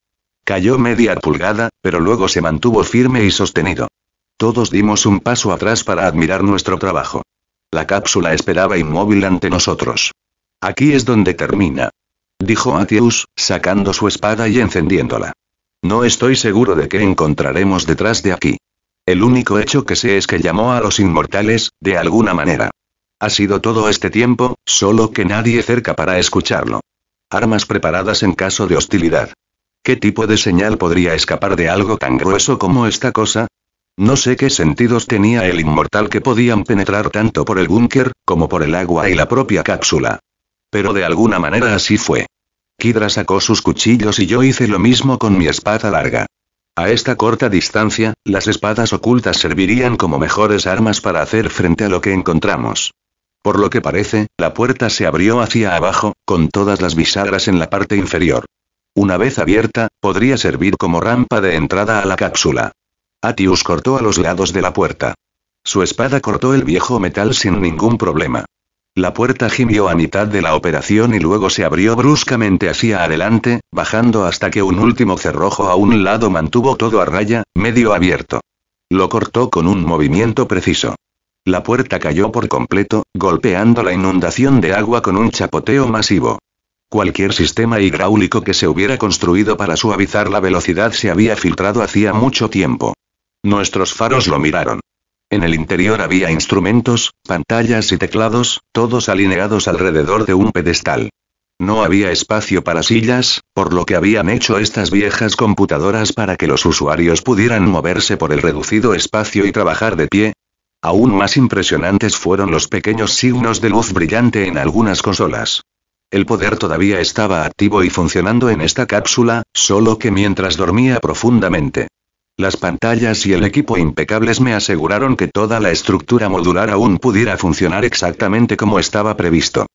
Cayó media pulgada, pero luego se mantuvo firme y sostenido. Todos dimos un paso atrás para admirar nuestro trabajo. La cápsula esperaba inmóvil ante nosotros. Aquí es donde termina. Dijo Atius, sacando su espada y encendiéndola. No estoy seguro de qué encontraremos detrás de aquí. El único hecho que sé es que llamó a los inmortales, de alguna manera. Ha sido todo este tiempo, solo que nadie cerca para escucharlo. Armas preparadas en caso de hostilidad. ¿Qué tipo de señal podría escapar de algo tan grueso como esta cosa? No sé qué sentidos tenía el inmortal que podían penetrar tanto por el búnker, como por el agua y la propia cápsula. Pero de alguna manera así fue. Kidra sacó sus cuchillos y yo hice lo mismo con mi espada larga. A esta corta distancia, las espadas ocultas servirían como mejores armas para hacer frente a lo que encontramos. Por lo que parece, la puerta se abrió hacia abajo, con todas las bisagras en la parte inferior. Una vez abierta, podría servir como rampa de entrada a la cápsula. Atius cortó a los lados de la puerta. Su espada cortó el viejo metal sin ningún problema. La puerta gimió a mitad de la operación y luego se abrió bruscamente hacia adelante, bajando hasta que un último cerrojo a un lado mantuvo todo a raya, medio abierto. Lo cortó con un movimiento preciso. La puerta cayó por completo, golpeando la inundación de agua con un chapoteo masivo. Cualquier sistema hidráulico que se hubiera construido para suavizar la velocidad se había filtrado hacía mucho tiempo. Nuestros faros lo miraron. En el interior había instrumentos, pantallas y teclados, todos alineados alrededor de un pedestal. No había espacio para sillas, por lo que habían hecho estas viejas computadoras para que los usuarios pudieran moverse por el reducido espacio y trabajar de pie. Aún más impresionantes fueron los pequeños signos de luz brillante en algunas consolas. El poder todavía estaba activo y funcionando en esta cápsula, solo que mientras dormía profundamente. Las pantallas y el equipo impecables me aseguraron que toda la estructura modular aún pudiera funcionar exactamente como estaba previsto.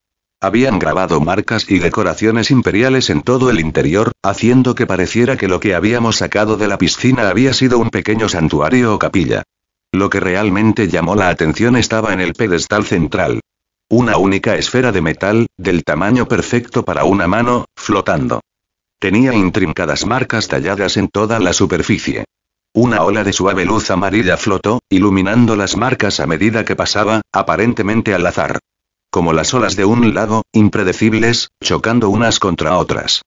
Habían grabado marcas y decoraciones imperiales en todo el interior, haciendo que pareciera que lo que habíamos sacado de la piscina había sido un pequeño santuario o capilla. Lo que realmente llamó la atención estaba en el pedestal central. Una única esfera de metal, del tamaño perfecto para una mano, flotando. Tenía intrincadas marcas talladas en toda la superficie. Una ola de suave luz amarilla flotó, iluminando las marcas a medida que pasaba, aparentemente al azar. Como las olas de un lago, impredecibles, chocando unas contra otras.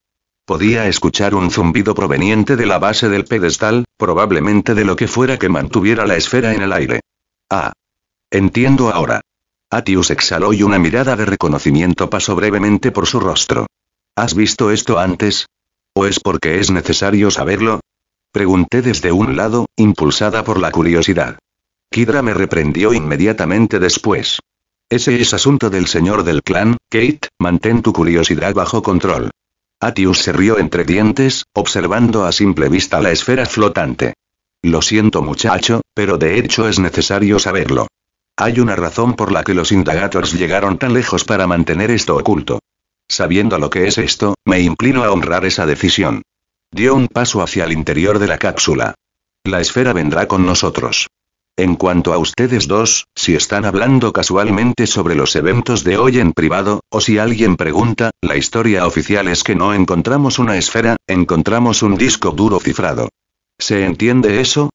Podía escuchar un zumbido proveniente de la base del pedestal, probablemente de lo que fuera que mantuviera la esfera en el aire. Ah. Entiendo ahora. Atius exhaló y una mirada de reconocimiento pasó brevemente por su rostro. ¿Has visto esto antes? ¿O es porque es necesario saberlo? Pregunté desde un lado, impulsada por la curiosidad. Kidra me reprendió inmediatamente después. Ese es asunto del señor del clan, Kate, mantén tu curiosidad bajo control. Atius se rió entre dientes, observando a simple vista la esfera flotante. Lo siento muchacho, pero de hecho es necesario saberlo. Hay una razón por la que los indagators llegaron tan lejos para mantener esto oculto. Sabiendo lo que es esto, me inclino a honrar esa decisión. Dio un paso hacia el interior de la cápsula. La esfera vendrá con nosotros. En cuanto a ustedes dos, si están hablando casualmente sobre los eventos de hoy en privado, o si alguien pregunta, la historia oficial es que no encontramos una esfera, encontramos un disco duro cifrado. ¿Se entiende eso?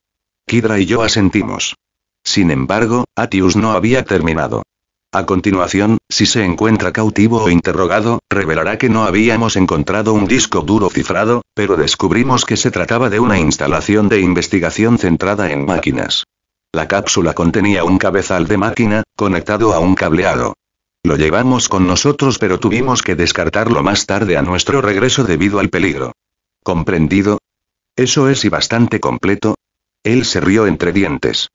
Kidra y yo asentimos. Sin embargo, Atius no había terminado. A continuación, si se encuentra cautivo o interrogado, revelará que no habíamos encontrado un disco duro cifrado, pero descubrimos que se trataba de una instalación de investigación centrada en máquinas. La cápsula contenía un cabezal de máquina, conectado a un cableado. Lo llevamos con nosotros pero tuvimos que descartarlo más tarde a nuestro regreso debido al peligro. ¿Comprendido? Eso es y bastante completo. Él se rió entre dientes.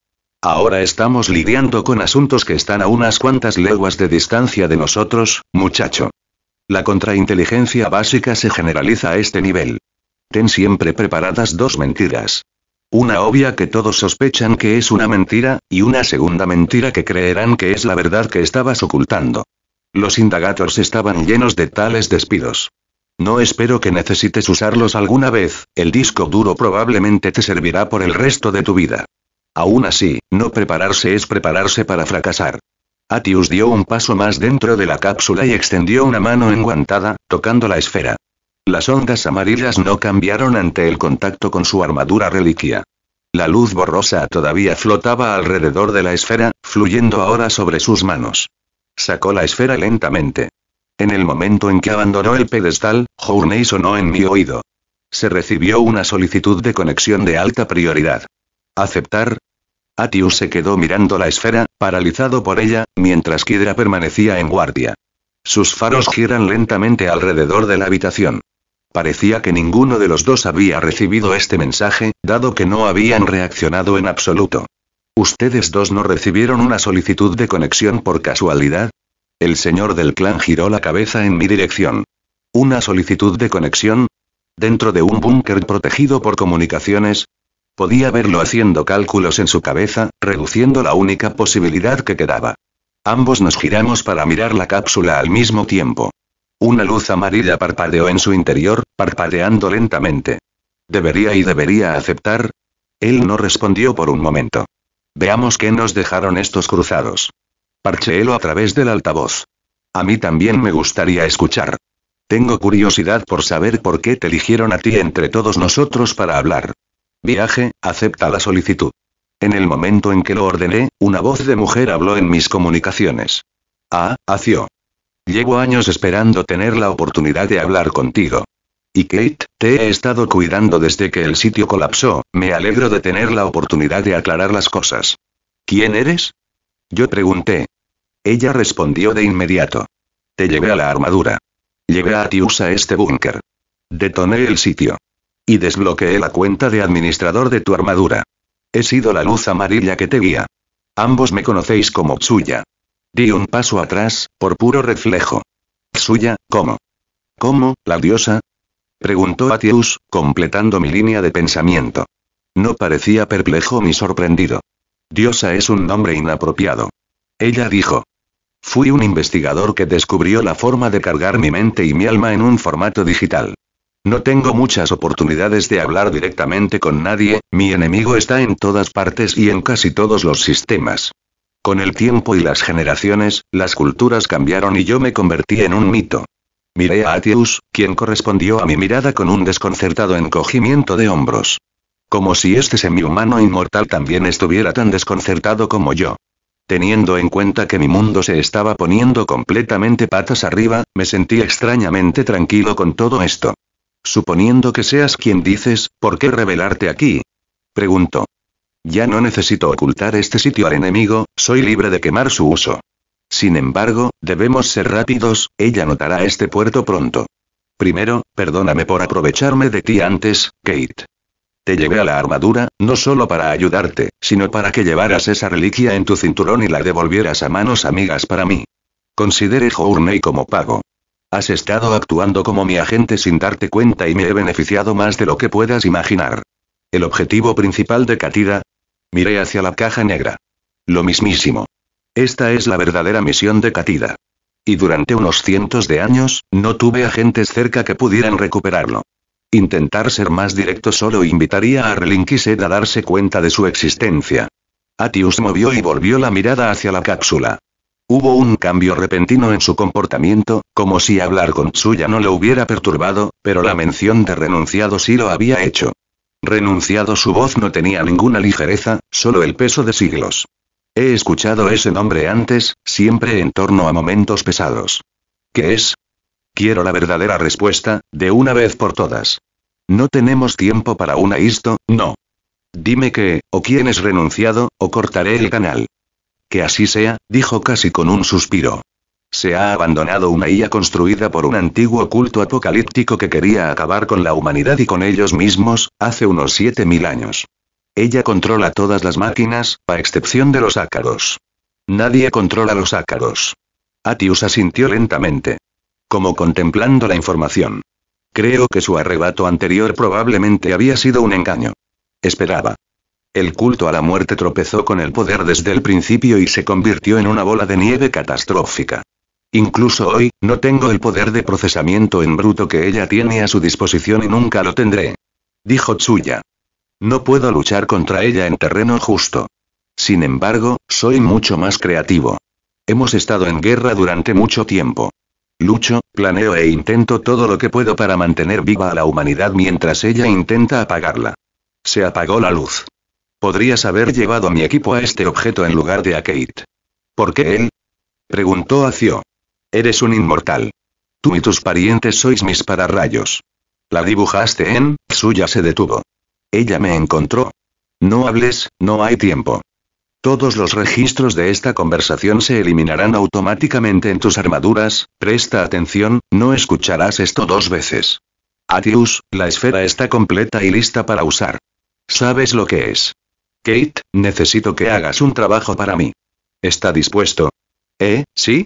Ahora estamos lidiando con asuntos que están a unas cuantas leguas de distancia de nosotros, muchacho. La contrainteligencia básica se generaliza a este nivel. Ten siempre preparadas dos mentiras. Una obvia que todos sospechan que es una mentira, y una segunda mentira que creerán que es la verdad que estabas ocultando. Los indagators estaban llenos de tales despidos. No espero que necesites usarlos alguna vez, el disco duro probablemente te servirá por el resto de tu vida. Aún así, no prepararse es prepararse para fracasar. Atius dio un paso más dentro de la cápsula y extendió una mano enguantada, tocando la esfera. Las ondas amarillas no cambiaron ante el contacto con su armadura reliquia. La luz borrosa todavía flotaba alrededor de la esfera, fluyendo ahora sobre sus manos. Sacó la esfera lentamente. En el momento en que abandonó el pedestal, Journey sonó en mi oído. Se recibió una solicitud de conexión de alta prioridad. Aceptar, Atius se quedó mirando la esfera, paralizado por ella, mientras Kidra permanecía en guardia. Sus faros giran lentamente alrededor de la habitación. Parecía que ninguno de los dos había recibido este mensaje, dado que no habían reaccionado en absoluto. ¿Ustedes dos no recibieron una solicitud de conexión por casualidad? El señor del clan giró la cabeza en mi dirección. ¿Una solicitud de conexión? ¿Dentro de un búnker protegido por comunicaciones? Podía verlo haciendo cálculos en su cabeza, reduciendo la única posibilidad que quedaba. Ambos nos giramos para mirar la cápsula al mismo tiempo. Una luz amarilla parpadeó en su interior, parpadeando lentamente. ¿Debería y debería aceptar? Él no respondió por un momento. Veamos qué nos dejaron estos cruzados. Parcheelo a través del altavoz. A mí también me gustaría escuchar. Tengo curiosidad por saber por qué te eligieron a ti entre todos nosotros para hablar. Viaje, acepta la solicitud. En el momento en que lo ordené, una voz de mujer habló en mis comunicaciones. Ah, Acio. Llevo años esperando tener la oportunidad de hablar contigo. Y Kate, te he estado cuidando desde que el sitio colapsó, me alegro de tener la oportunidad de aclarar las cosas. ¿Quién eres? Yo pregunté. Ella respondió de inmediato. Te llevé a la armadura. Llevé a ti usa este búnker. Detoné el sitio. Y desbloqueé la cuenta de administrador de tu armadura. He sido la luz amarilla que te guía. Ambos me conocéis como Tsuya. Di un paso atrás, por puro reflejo. Suya, ¿cómo? ¿Cómo, la diosa? Preguntó Atius, completando mi línea de pensamiento. No parecía perplejo ni sorprendido. Diosa es un nombre inapropiado. Ella dijo. Fui un investigador que descubrió la forma de cargar mi mente y mi alma en un formato digital. No tengo muchas oportunidades de hablar directamente con nadie, mi enemigo está en todas partes y en casi todos los sistemas. Con el tiempo y las generaciones, las culturas cambiaron y yo me convertí en un mito. Miré a Atius, quien correspondió a mi mirada con un desconcertado encogimiento de hombros. Como si este semihumano inmortal también estuviera tan desconcertado como yo. Teniendo en cuenta que mi mundo se estaba poniendo completamente patas arriba, me sentí extrañamente tranquilo con todo esto. Suponiendo que seas quien dices, ¿por qué revelarte aquí? —pregunto. Ya no necesito ocultar este sitio al enemigo, soy libre de quemar su uso. Sin embargo, debemos ser rápidos, ella notará este puerto pronto. Primero, perdóname por aprovecharme de ti antes, Kate. Te llevé a la armadura, no solo para ayudarte, sino para que llevaras esa reliquia en tu cinturón y la devolvieras a manos amigas para mí. Considere Journey como pago. Has estado actuando como mi agente sin darte cuenta y me he beneficiado más de lo que puedas imaginar. El objetivo principal de Katira. Miré hacia la caja negra. Lo mismísimo. Esta es la verdadera misión de Katida. Y durante unos cientos de años, no tuve agentes cerca que pudieran recuperarlo. Intentar ser más directo solo invitaría a Relinquised a darse cuenta de su existencia. Atius movió y volvió la mirada hacia la cápsula. Hubo un cambio repentino en su comportamiento, como si hablar con suya no lo hubiera perturbado, pero la mención de renunciado sí lo había hecho. Renunciado su voz no tenía ninguna ligereza, solo el peso de siglos. He escuchado ese nombre antes, siempre en torno a momentos pesados. ¿Qué es? Quiero la verdadera respuesta, de una vez por todas. No tenemos tiempo para una isto, no. Dime qué, o quién es renunciado, o cortaré el canal. Que así sea, dijo casi con un suspiro. Se ha abandonado una IA construida por un antiguo culto apocalíptico que quería acabar con la humanidad y con ellos mismos, hace unos 7.000 años. Ella controla todas las máquinas, a excepción de los ácaros. Nadie controla los ácaros. Atius asintió lentamente. Como contemplando la información. Creo que su arrebato anterior probablemente había sido un engaño. Esperaba. El culto a la muerte tropezó con el poder desde el principio y se convirtió en una bola de nieve catastrófica. Incluso hoy, no tengo el poder de procesamiento en bruto que ella tiene a su disposición y nunca lo tendré. Dijo Tsuya. No puedo luchar contra ella en terreno justo. Sin embargo, soy mucho más creativo. Hemos estado en guerra durante mucho tiempo. Lucho, planeo e intento todo lo que puedo para mantener viva a la humanidad mientras ella intenta apagarla. Se apagó la luz. Podrías haber llevado a mi equipo a este objeto en lugar de a Kate. ¿Por qué él? Eh? Preguntó Cio. Eres un inmortal. Tú y tus parientes sois mis pararrayos. La dibujaste en, ¿eh? suya se detuvo. Ella me encontró. No hables, no hay tiempo. Todos los registros de esta conversación se eliminarán automáticamente en tus armaduras, presta atención, no escucharás esto dos veces. Atius, la esfera está completa y lista para usar. ¿Sabes lo que es? Kate, necesito que hagas un trabajo para mí. ¿Está dispuesto? ¿Eh, sí?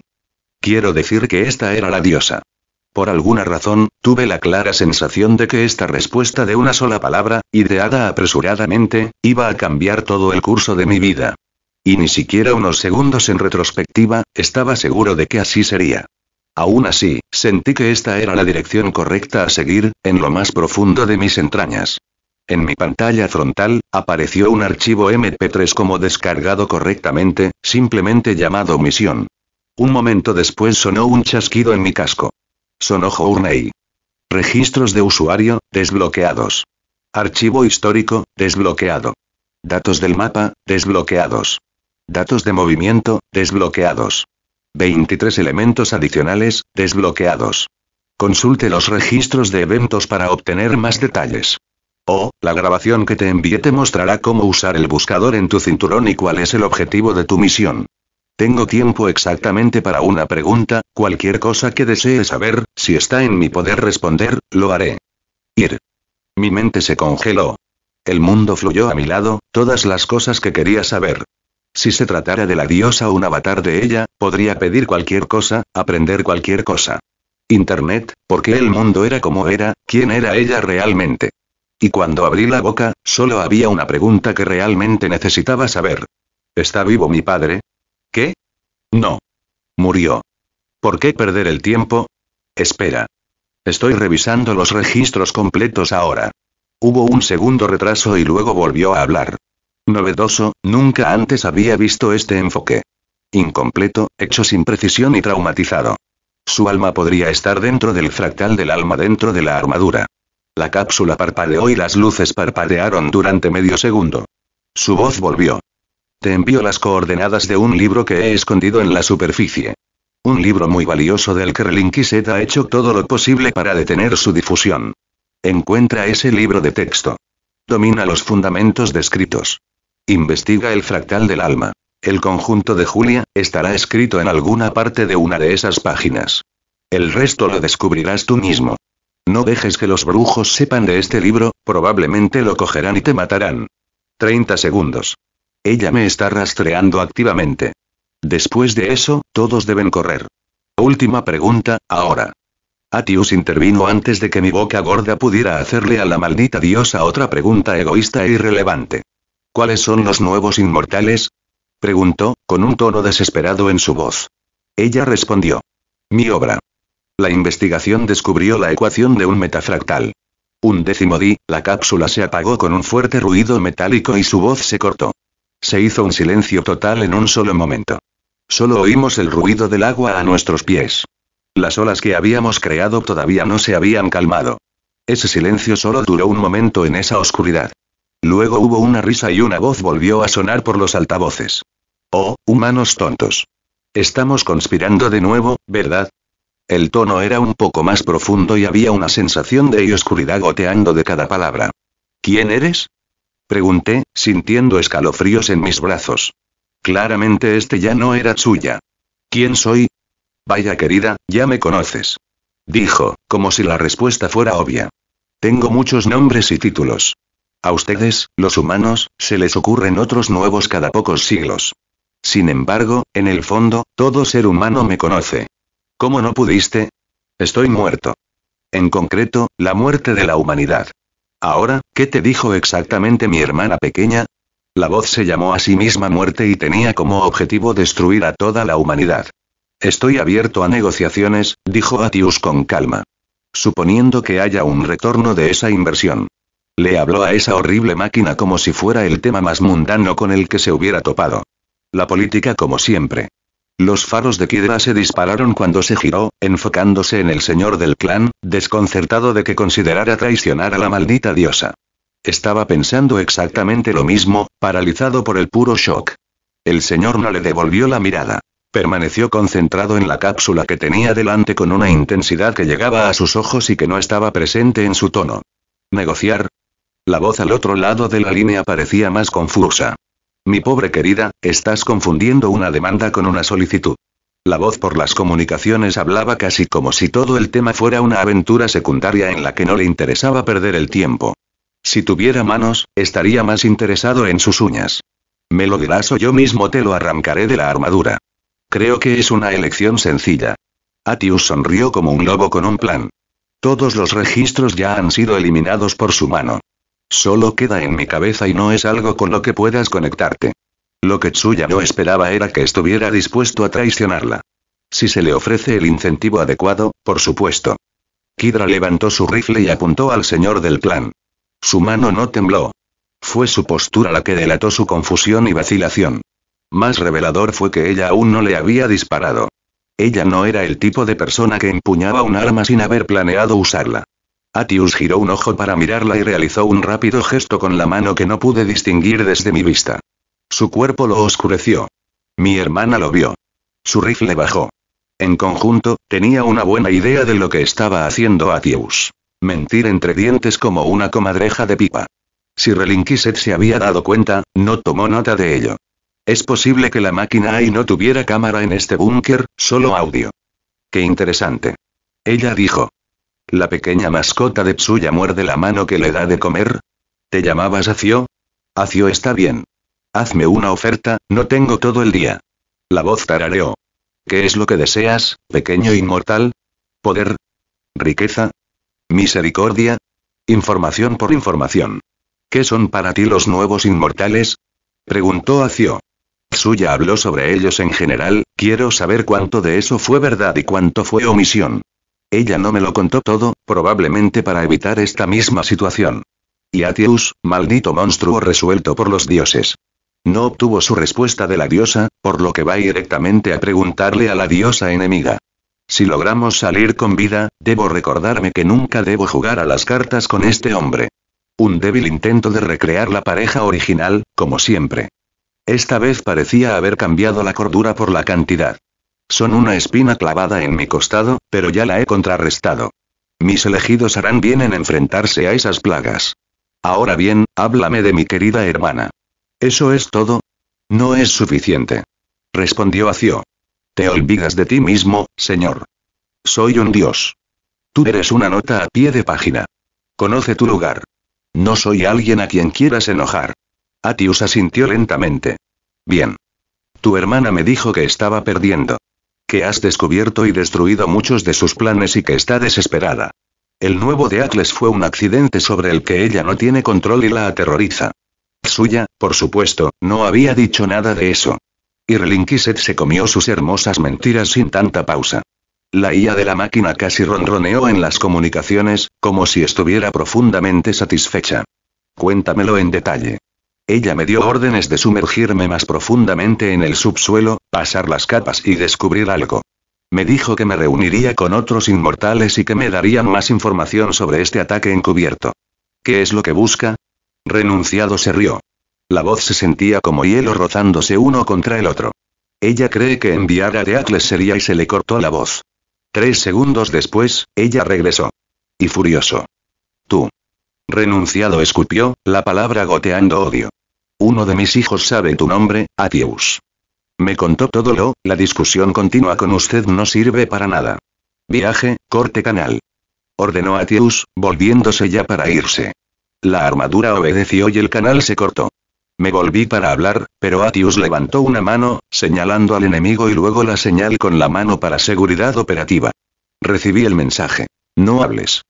Quiero decir que esta era la diosa. Por alguna razón, tuve la clara sensación de que esta respuesta de una sola palabra, ideada apresuradamente, iba a cambiar todo el curso de mi vida. Y ni siquiera unos segundos en retrospectiva, estaba seguro de que así sería. Aún así, sentí que esta era la dirección correcta a seguir, en lo más profundo de mis entrañas. En mi pantalla frontal, apareció un archivo MP3 como descargado correctamente, simplemente llamado misión. Un momento después sonó un chasquido en mi casco. Sonó Journey. Registros de usuario, desbloqueados. Archivo histórico, desbloqueado. Datos del mapa, desbloqueados. Datos de movimiento, desbloqueados. 23 elementos adicionales, desbloqueados. Consulte los registros de eventos para obtener más detalles. Oh, la grabación que te envié te mostrará cómo usar el buscador en tu cinturón y cuál es el objetivo de tu misión. Tengo tiempo exactamente para una pregunta, cualquier cosa que desee saber, si está en mi poder responder, lo haré. Ir. Mi mente se congeló. El mundo fluyó a mi lado, todas las cosas que quería saber. Si se tratara de la diosa o un avatar de ella, podría pedir cualquier cosa, aprender cualquier cosa. Internet, ¿por qué el mundo era como era, quién era ella realmente? Y cuando abrí la boca, solo había una pregunta que realmente necesitaba saber. ¿Está vivo mi padre? ¿Qué? No. Murió. ¿Por qué perder el tiempo? Espera. Estoy revisando los registros completos ahora. Hubo un segundo retraso y luego volvió a hablar. Novedoso, nunca antes había visto este enfoque. Incompleto, hecho sin precisión y traumatizado. Su alma podría estar dentro del fractal del alma dentro de la armadura. La cápsula parpadeó y las luces parpadearon durante medio segundo. Su voz volvió. Te envío las coordenadas de un libro que he escondido en la superficie. Un libro muy valioso del que Relinquiset ha hecho todo lo posible para detener su difusión. Encuentra ese libro de texto. Domina los fundamentos descritos. Investiga el fractal del alma. El conjunto de Julia estará escrito en alguna parte de una de esas páginas. El resto lo descubrirás tú mismo. No dejes que los brujos sepan de este libro, probablemente lo cogerán y te matarán. 30 segundos. Ella me está rastreando activamente. Después de eso, todos deben correr. Última pregunta, ahora. Atius intervino antes de que mi boca gorda pudiera hacerle a la maldita diosa otra pregunta egoísta e irrelevante. ¿Cuáles son los nuevos inmortales? preguntó, con un tono desesperado en su voz. Ella respondió. Mi obra. La investigación descubrió la ecuación de un metafractal. Un décimo di, la cápsula se apagó con un fuerte ruido metálico y su voz se cortó. Se hizo un silencio total en un solo momento. Solo oímos el ruido del agua a nuestros pies. Las olas que habíamos creado todavía no se habían calmado. Ese silencio solo duró un momento en esa oscuridad. Luego hubo una risa y una voz volvió a sonar por los altavoces. Oh, humanos tontos. Estamos conspirando de nuevo, ¿verdad? El tono era un poco más profundo y había una sensación de oscuridad goteando de cada palabra. ¿Quién eres? Pregunté, sintiendo escalofríos en mis brazos. Claramente este ya no era suya. ¿Quién soy? Vaya querida, ya me conoces. Dijo, como si la respuesta fuera obvia. Tengo muchos nombres y títulos. A ustedes, los humanos, se les ocurren otros nuevos cada pocos siglos. Sin embargo, en el fondo, todo ser humano me conoce. ¿Cómo no pudiste? Estoy muerto. En concreto, la muerte de la humanidad. Ahora, ¿qué te dijo exactamente mi hermana pequeña? La voz se llamó a sí misma muerte y tenía como objetivo destruir a toda la humanidad. Estoy abierto a negociaciones, dijo Atius con calma. Suponiendo que haya un retorno de esa inversión. Le habló a esa horrible máquina como si fuera el tema más mundano con el que se hubiera topado. La política como siempre. Los faros de Kidra se dispararon cuando se giró, enfocándose en el señor del clan, desconcertado de que considerara traicionar a la maldita diosa. Estaba pensando exactamente lo mismo, paralizado por el puro shock. El señor no le devolvió la mirada. Permaneció concentrado en la cápsula que tenía delante con una intensidad que llegaba a sus ojos y que no estaba presente en su tono. ¿Negociar? La voz al otro lado de la línea parecía más confusa. Mi pobre querida, estás confundiendo una demanda con una solicitud. La voz por las comunicaciones hablaba casi como si todo el tema fuera una aventura secundaria en la que no le interesaba perder el tiempo. Si tuviera manos, estaría más interesado en sus uñas. Me lo dirás o yo mismo te lo arrancaré de la armadura. Creo que es una elección sencilla. Atius sonrió como un lobo con un plan. Todos los registros ya han sido eliminados por su mano. Solo queda en mi cabeza y no es algo con lo que puedas conectarte. Lo que Tsuya no esperaba era que estuviera dispuesto a traicionarla. Si se le ofrece el incentivo adecuado, por supuesto. Kidra levantó su rifle y apuntó al señor del clan. Su mano no tembló. Fue su postura la que delató su confusión y vacilación. Más revelador fue que ella aún no le había disparado. Ella no era el tipo de persona que empuñaba un arma sin haber planeado usarla. Atius giró un ojo para mirarla y realizó un rápido gesto con la mano que no pude distinguir desde mi vista. Su cuerpo lo oscureció. Mi hermana lo vio. Su rifle bajó. En conjunto, tenía una buena idea de lo que estaba haciendo Atius. Mentir entre dientes como una comadreja de pipa. Si Relinquiset se había dado cuenta, no tomó nota de ello. Es posible que la máquina y no tuviera cámara en este búnker, solo audio. Qué interesante. Ella dijo. La pequeña mascota de Tsuya muerde la mano que le da de comer. ¿Te llamabas Acio? Acio está bien. Hazme una oferta, no tengo todo el día. La voz tarareó. ¿Qué es lo que deseas, pequeño inmortal? Poder. Riqueza. Misericordia. Información por información. ¿Qué son para ti los nuevos inmortales? Preguntó Acio. Tsuya habló sobre ellos en general, quiero saber cuánto de eso fue verdad y cuánto fue omisión. Ella no me lo contó todo, probablemente para evitar esta misma situación. Y Atius, maldito monstruo resuelto por los dioses. No obtuvo su respuesta de la diosa, por lo que va directamente a preguntarle a la diosa enemiga. Si logramos salir con vida, debo recordarme que nunca debo jugar a las cartas con este hombre. Un débil intento de recrear la pareja original, como siempre. Esta vez parecía haber cambiado la cordura por la cantidad. Son una espina clavada en mi costado, pero ya la he contrarrestado. Mis elegidos harán bien en enfrentarse a esas plagas. Ahora bien, háblame de mi querida hermana. ¿Eso es todo? No es suficiente. Respondió Acio. Te olvidas de ti mismo, señor. Soy un dios. Tú eres una nota a pie de página. Conoce tu lugar. No soy alguien a quien quieras enojar. Atius asintió lentamente. Bien. Tu hermana me dijo que estaba perdiendo has descubierto y destruido muchos de sus planes y que está desesperada. El nuevo de Atlas fue un accidente sobre el que ella no tiene control y la aterroriza. Suya, por supuesto, no había dicho nada de eso. y se comió sus hermosas mentiras sin tanta pausa. La IA de la máquina casi ronroneó en las comunicaciones, como si estuviera profundamente satisfecha. Cuéntamelo en detalle. Ella me dio órdenes de sumergirme más profundamente en el subsuelo, pasar las capas y descubrir algo. Me dijo que me reuniría con otros inmortales y que me darían más información sobre este ataque encubierto. ¿Qué es lo que busca? Renunciado se rió. La voz se sentía como hielo rozándose uno contra el otro. Ella cree que enviar a Deacles sería y se le cortó la voz. Tres segundos después, ella regresó. Y furioso. Renunciado escupió, la palabra goteando odio. Uno de mis hijos sabe tu nombre, Atius. Me contó todo lo, la discusión continua con usted no sirve para nada. Viaje, corte canal. Ordenó Atius, volviéndose ya para irse. La armadura obedeció y el canal se cortó. Me volví para hablar, pero Atius levantó una mano, señalando al enemigo y luego la señal con la mano para seguridad operativa. Recibí el mensaje. No hables.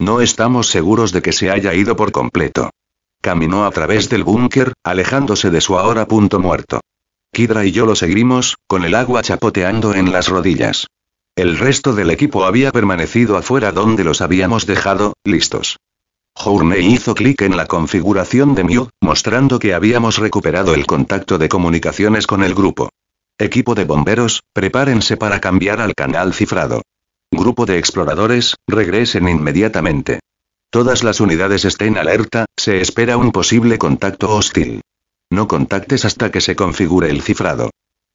No estamos seguros de que se haya ido por completo. Caminó a través del búnker, alejándose de su ahora punto muerto. Kidra y yo lo seguimos, con el agua chapoteando en las rodillas. El resto del equipo había permanecido afuera donde los habíamos dejado, listos. Journey hizo clic en la configuración de Mew, mostrando que habíamos recuperado el contacto de comunicaciones con el grupo. Equipo de bomberos, prepárense para cambiar al canal cifrado. Grupo de exploradores, regresen inmediatamente. Todas las unidades estén alerta, se espera un posible contacto hostil. No contactes hasta que se configure el cifrado.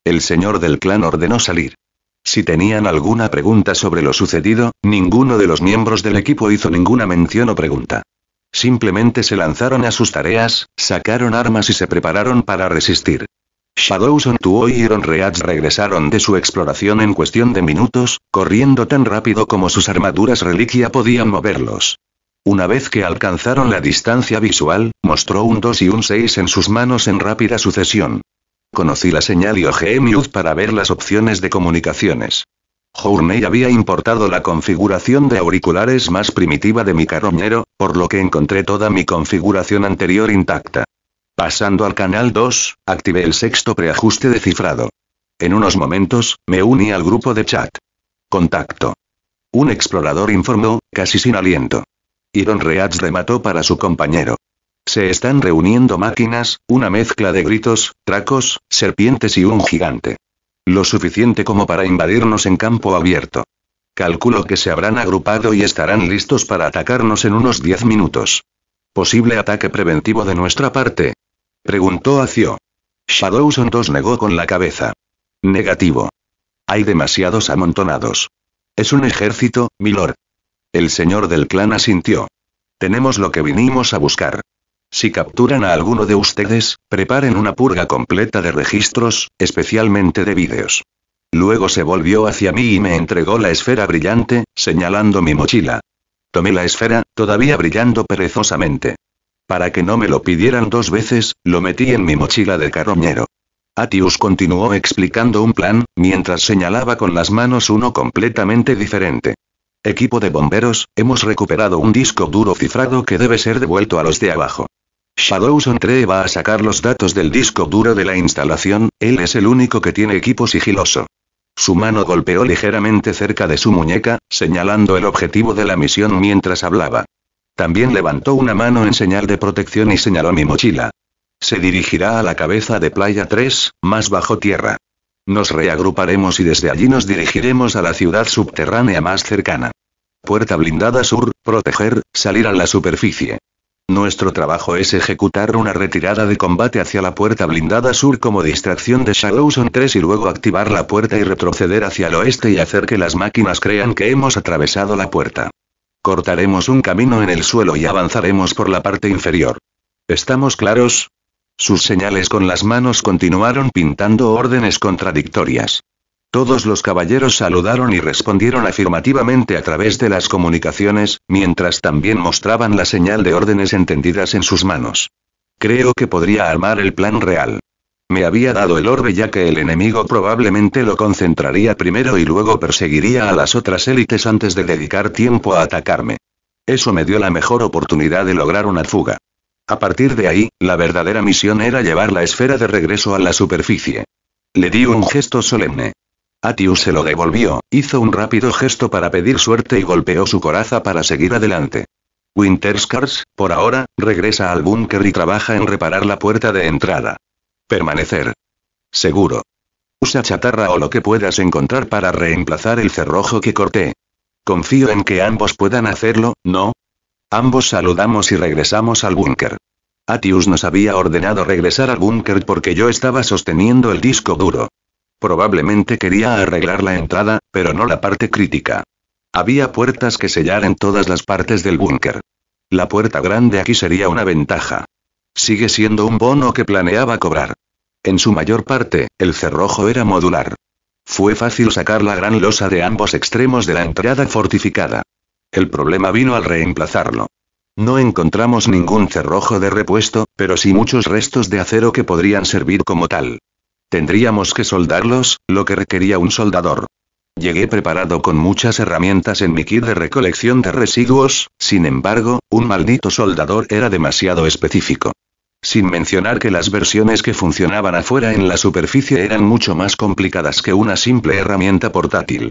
El señor del clan ordenó salir. Si tenían alguna pregunta sobre lo sucedido, ninguno de los miembros del equipo hizo ninguna mención o pregunta. Simplemente se lanzaron a sus tareas, sacaron armas y se prepararon para resistir on Tuo y Iron Reads regresaron de su exploración en cuestión de minutos, corriendo tan rápido como sus armaduras reliquia podían moverlos. Una vez que alcanzaron la distancia visual, mostró un 2 y un 6 en sus manos en rápida sucesión. Conocí la señal y ojeé para ver las opciones de comunicaciones. Journey había importado la configuración de auriculares más primitiva de mi carroñero, por lo que encontré toda mi configuración anterior intacta. Pasando al canal 2, activé el sexto preajuste de cifrado. En unos momentos, me uní al grupo de chat. Contacto. Un explorador informó, casi sin aliento. Iron Reads remató para su compañero. Se están reuniendo máquinas, una mezcla de gritos, tracos, serpientes y un gigante. Lo suficiente como para invadirnos en campo abierto. Calculo que se habrán agrupado y estarán listos para atacarnos en unos 10 minutos. Posible ataque preventivo de nuestra parte, Preguntó a Shadow Shadowson 2 negó con la cabeza. Negativo. Hay demasiados amontonados. Es un ejército, milord. El señor del clan asintió. Tenemos lo que vinimos a buscar. Si capturan a alguno de ustedes, preparen una purga completa de registros, especialmente de vídeos. Luego se volvió hacia mí y me entregó la esfera brillante, señalando mi mochila. Tomé la esfera, todavía brillando perezosamente. Para que no me lo pidieran dos veces, lo metí en mi mochila de carroñero. Atius continuó explicando un plan, mientras señalaba con las manos uno completamente diferente. Equipo de bomberos, hemos recuperado un disco duro cifrado que debe ser devuelto a los de abajo. Shadows entre va a sacar los datos del disco duro de la instalación, él es el único que tiene equipo sigiloso. Su mano golpeó ligeramente cerca de su muñeca, señalando el objetivo de la misión mientras hablaba. También levantó una mano en señal de protección y señaló mi mochila. Se dirigirá a la cabeza de Playa 3, más bajo tierra. Nos reagruparemos y desde allí nos dirigiremos a la ciudad subterránea más cercana. Puerta blindada sur, proteger, salir a la superficie. Nuestro trabajo es ejecutar una retirada de combate hacia la puerta blindada sur como distracción de Shadowson 3 y luego activar la puerta y retroceder hacia el oeste y hacer que las máquinas crean que hemos atravesado la puerta. Cortaremos un camino en el suelo y avanzaremos por la parte inferior. ¿Estamos claros? Sus señales con las manos continuaron pintando órdenes contradictorias. Todos los caballeros saludaron y respondieron afirmativamente a través de las comunicaciones, mientras también mostraban la señal de órdenes entendidas en sus manos. Creo que podría armar el plan real. Me había dado el orbe ya que el enemigo probablemente lo concentraría primero y luego perseguiría a las otras élites antes de dedicar tiempo a atacarme. Eso me dio la mejor oportunidad de lograr una fuga. A partir de ahí, la verdadera misión era llevar la esfera de regreso a la superficie. Le di un gesto solemne. Atius se lo devolvió, hizo un rápido gesto para pedir suerte y golpeó su coraza para seguir adelante. Winterscars, por ahora, regresa al búnker y trabaja en reparar la puerta de entrada. Permanecer. Seguro. Usa chatarra o lo que puedas encontrar para reemplazar el cerrojo que corté. Confío en que ambos puedan hacerlo, ¿no? Ambos saludamos y regresamos al búnker. Atius nos había ordenado regresar al búnker porque yo estaba sosteniendo el disco duro. Probablemente quería arreglar la entrada, pero no la parte crítica. Había puertas que sellar en todas las partes del búnker. La puerta grande aquí sería una ventaja. Sigue siendo un bono que planeaba cobrar. En su mayor parte, el cerrojo era modular. Fue fácil sacar la gran losa de ambos extremos de la entrada fortificada. El problema vino al reemplazarlo. No encontramos ningún cerrojo de repuesto, pero sí muchos restos de acero que podrían servir como tal. Tendríamos que soldarlos, lo que requería un soldador. Llegué preparado con muchas herramientas en mi kit de recolección de residuos, sin embargo, un maldito soldador era demasiado específico. Sin mencionar que las versiones que funcionaban afuera en la superficie eran mucho más complicadas que una simple herramienta portátil.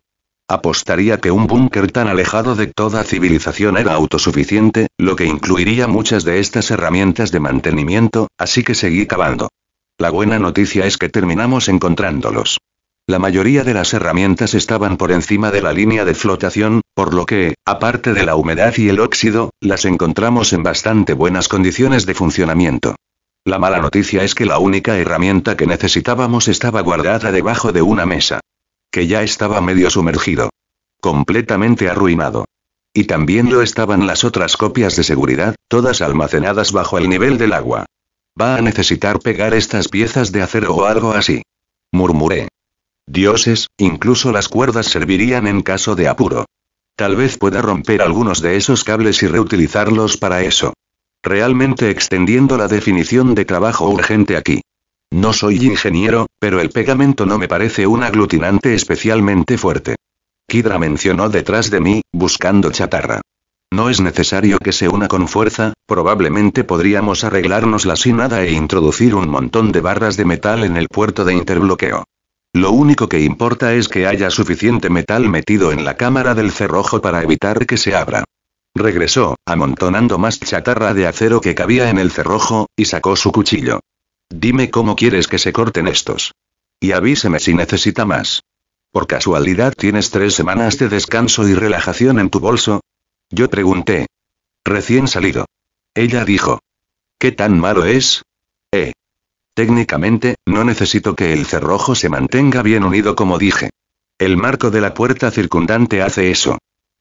Apostaría que un búnker tan alejado de toda civilización era autosuficiente, lo que incluiría muchas de estas herramientas de mantenimiento, así que seguí cavando. La buena noticia es que terminamos encontrándolos. La mayoría de las herramientas estaban por encima de la línea de flotación, por lo que, aparte de la humedad y el óxido, las encontramos en bastante buenas condiciones de funcionamiento. La mala noticia es que la única herramienta que necesitábamos estaba guardada debajo de una mesa. Que ya estaba medio sumergido. Completamente arruinado. Y también lo estaban las otras copias de seguridad, todas almacenadas bajo el nivel del agua. Va a necesitar pegar estas piezas de acero o algo así. Murmuré. Dioses, incluso las cuerdas servirían en caso de apuro. Tal vez pueda romper algunos de esos cables y reutilizarlos para eso. Realmente extendiendo la definición de trabajo urgente aquí. No soy ingeniero, pero el pegamento no me parece un aglutinante especialmente fuerte. Kidra mencionó detrás de mí, buscando chatarra. No es necesario que se una con fuerza, probablemente podríamos arreglárnosla sin nada e introducir un montón de barras de metal en el puerto de interbloqueo. Lo único que importa es que haya suficiente metal metido en la cámara del cerrojo para evitar que se abra. Regresó, amontonando más chatarra de acero que cabía en el cerrojo, y sacó su cuchillo. Dime cómo quieres que se corten estos. Y avíseme si necesita más. ¿Por casualidad tienes tres semanas de descanso y relajación en tu bolso? Yo pregunté. Recién salido. Ella dijo. ¿Qué tan malo es? Eh, Técnicamente, no necesito que el cerrojo se mantenga bien unido como dije. El marco de la puerta circundante hace eso.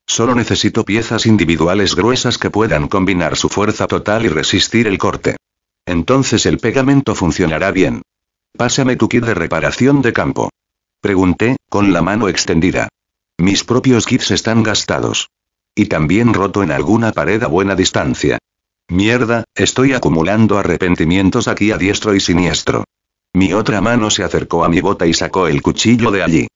Solo necesito piezas individuales gruesas que puedan combinar su fuerza total y resistir el corte. Entonces el pegamento funcionará bien. Pásame tu kit de reparación de campo. Pregunté, con la mano extendida. Mis propios kits están gastados. Y también roto en alguna pared a buena distancia. Mierda, estoy acumulando arrepentimientos aquí a diestro y siniestro. Mi otra mano se acercó a mi bota y sacó el cuchillo de allí.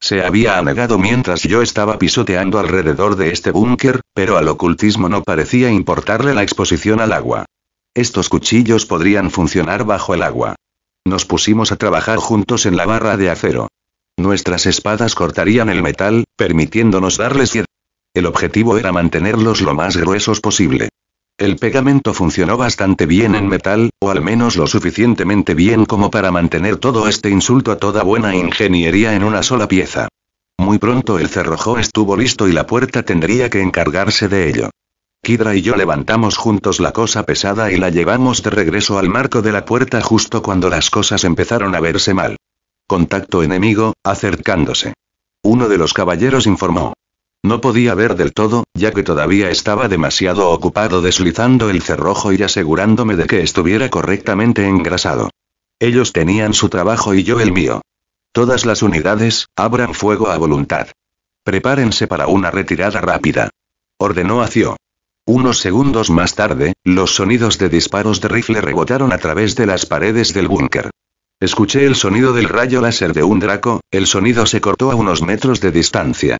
Se había anegado mientras yo estaba pisoteando alrededor de este búnker, pero al ocultismo no parecía importarle la exposición al agua. Estos cuchillos podrían funcionar bajo el agua. Nos pusimos a trabajar juntos en la barra de acero. Nuestras espadas cortarían el metal, permitiéndonos darles El objetivo era mantenerlos lo más gruesos posible. El pegamento funcionó bastante bien en metal, o al menos lo suficientemente bien como para mantener todo este insulto a toda buena ingeniería en una sola pieza. Muy pronto el cerrojo estuvo listo y la puerta tendría que encargarse de ello. Kidra y yo levantamos juntos la cosa pesada y la llevamos de regreso al marco de la puerta justo cuando las cosas empezaron a verse mal. Contacto enemigo, acercándose. Uno de los caballeros informó. No podía ver del todo, ya que todavía estaba demasiado ocupado deslizando el cerrojo y asegurándome de que estuviera correctamente engrasado. Ellos tenían su trabajo y yo el mío. Todas las unidades, abran fuego a voluntad. Prepárense para una retirada rápida. Ordenó Acio. Unos segundos más tarde, los sonidos de disparos de rifle rebotaron a través de las paredes del búnker. Escuché el sonido del rayo láser de un draco, el sonido se cortó a unos metros de distancia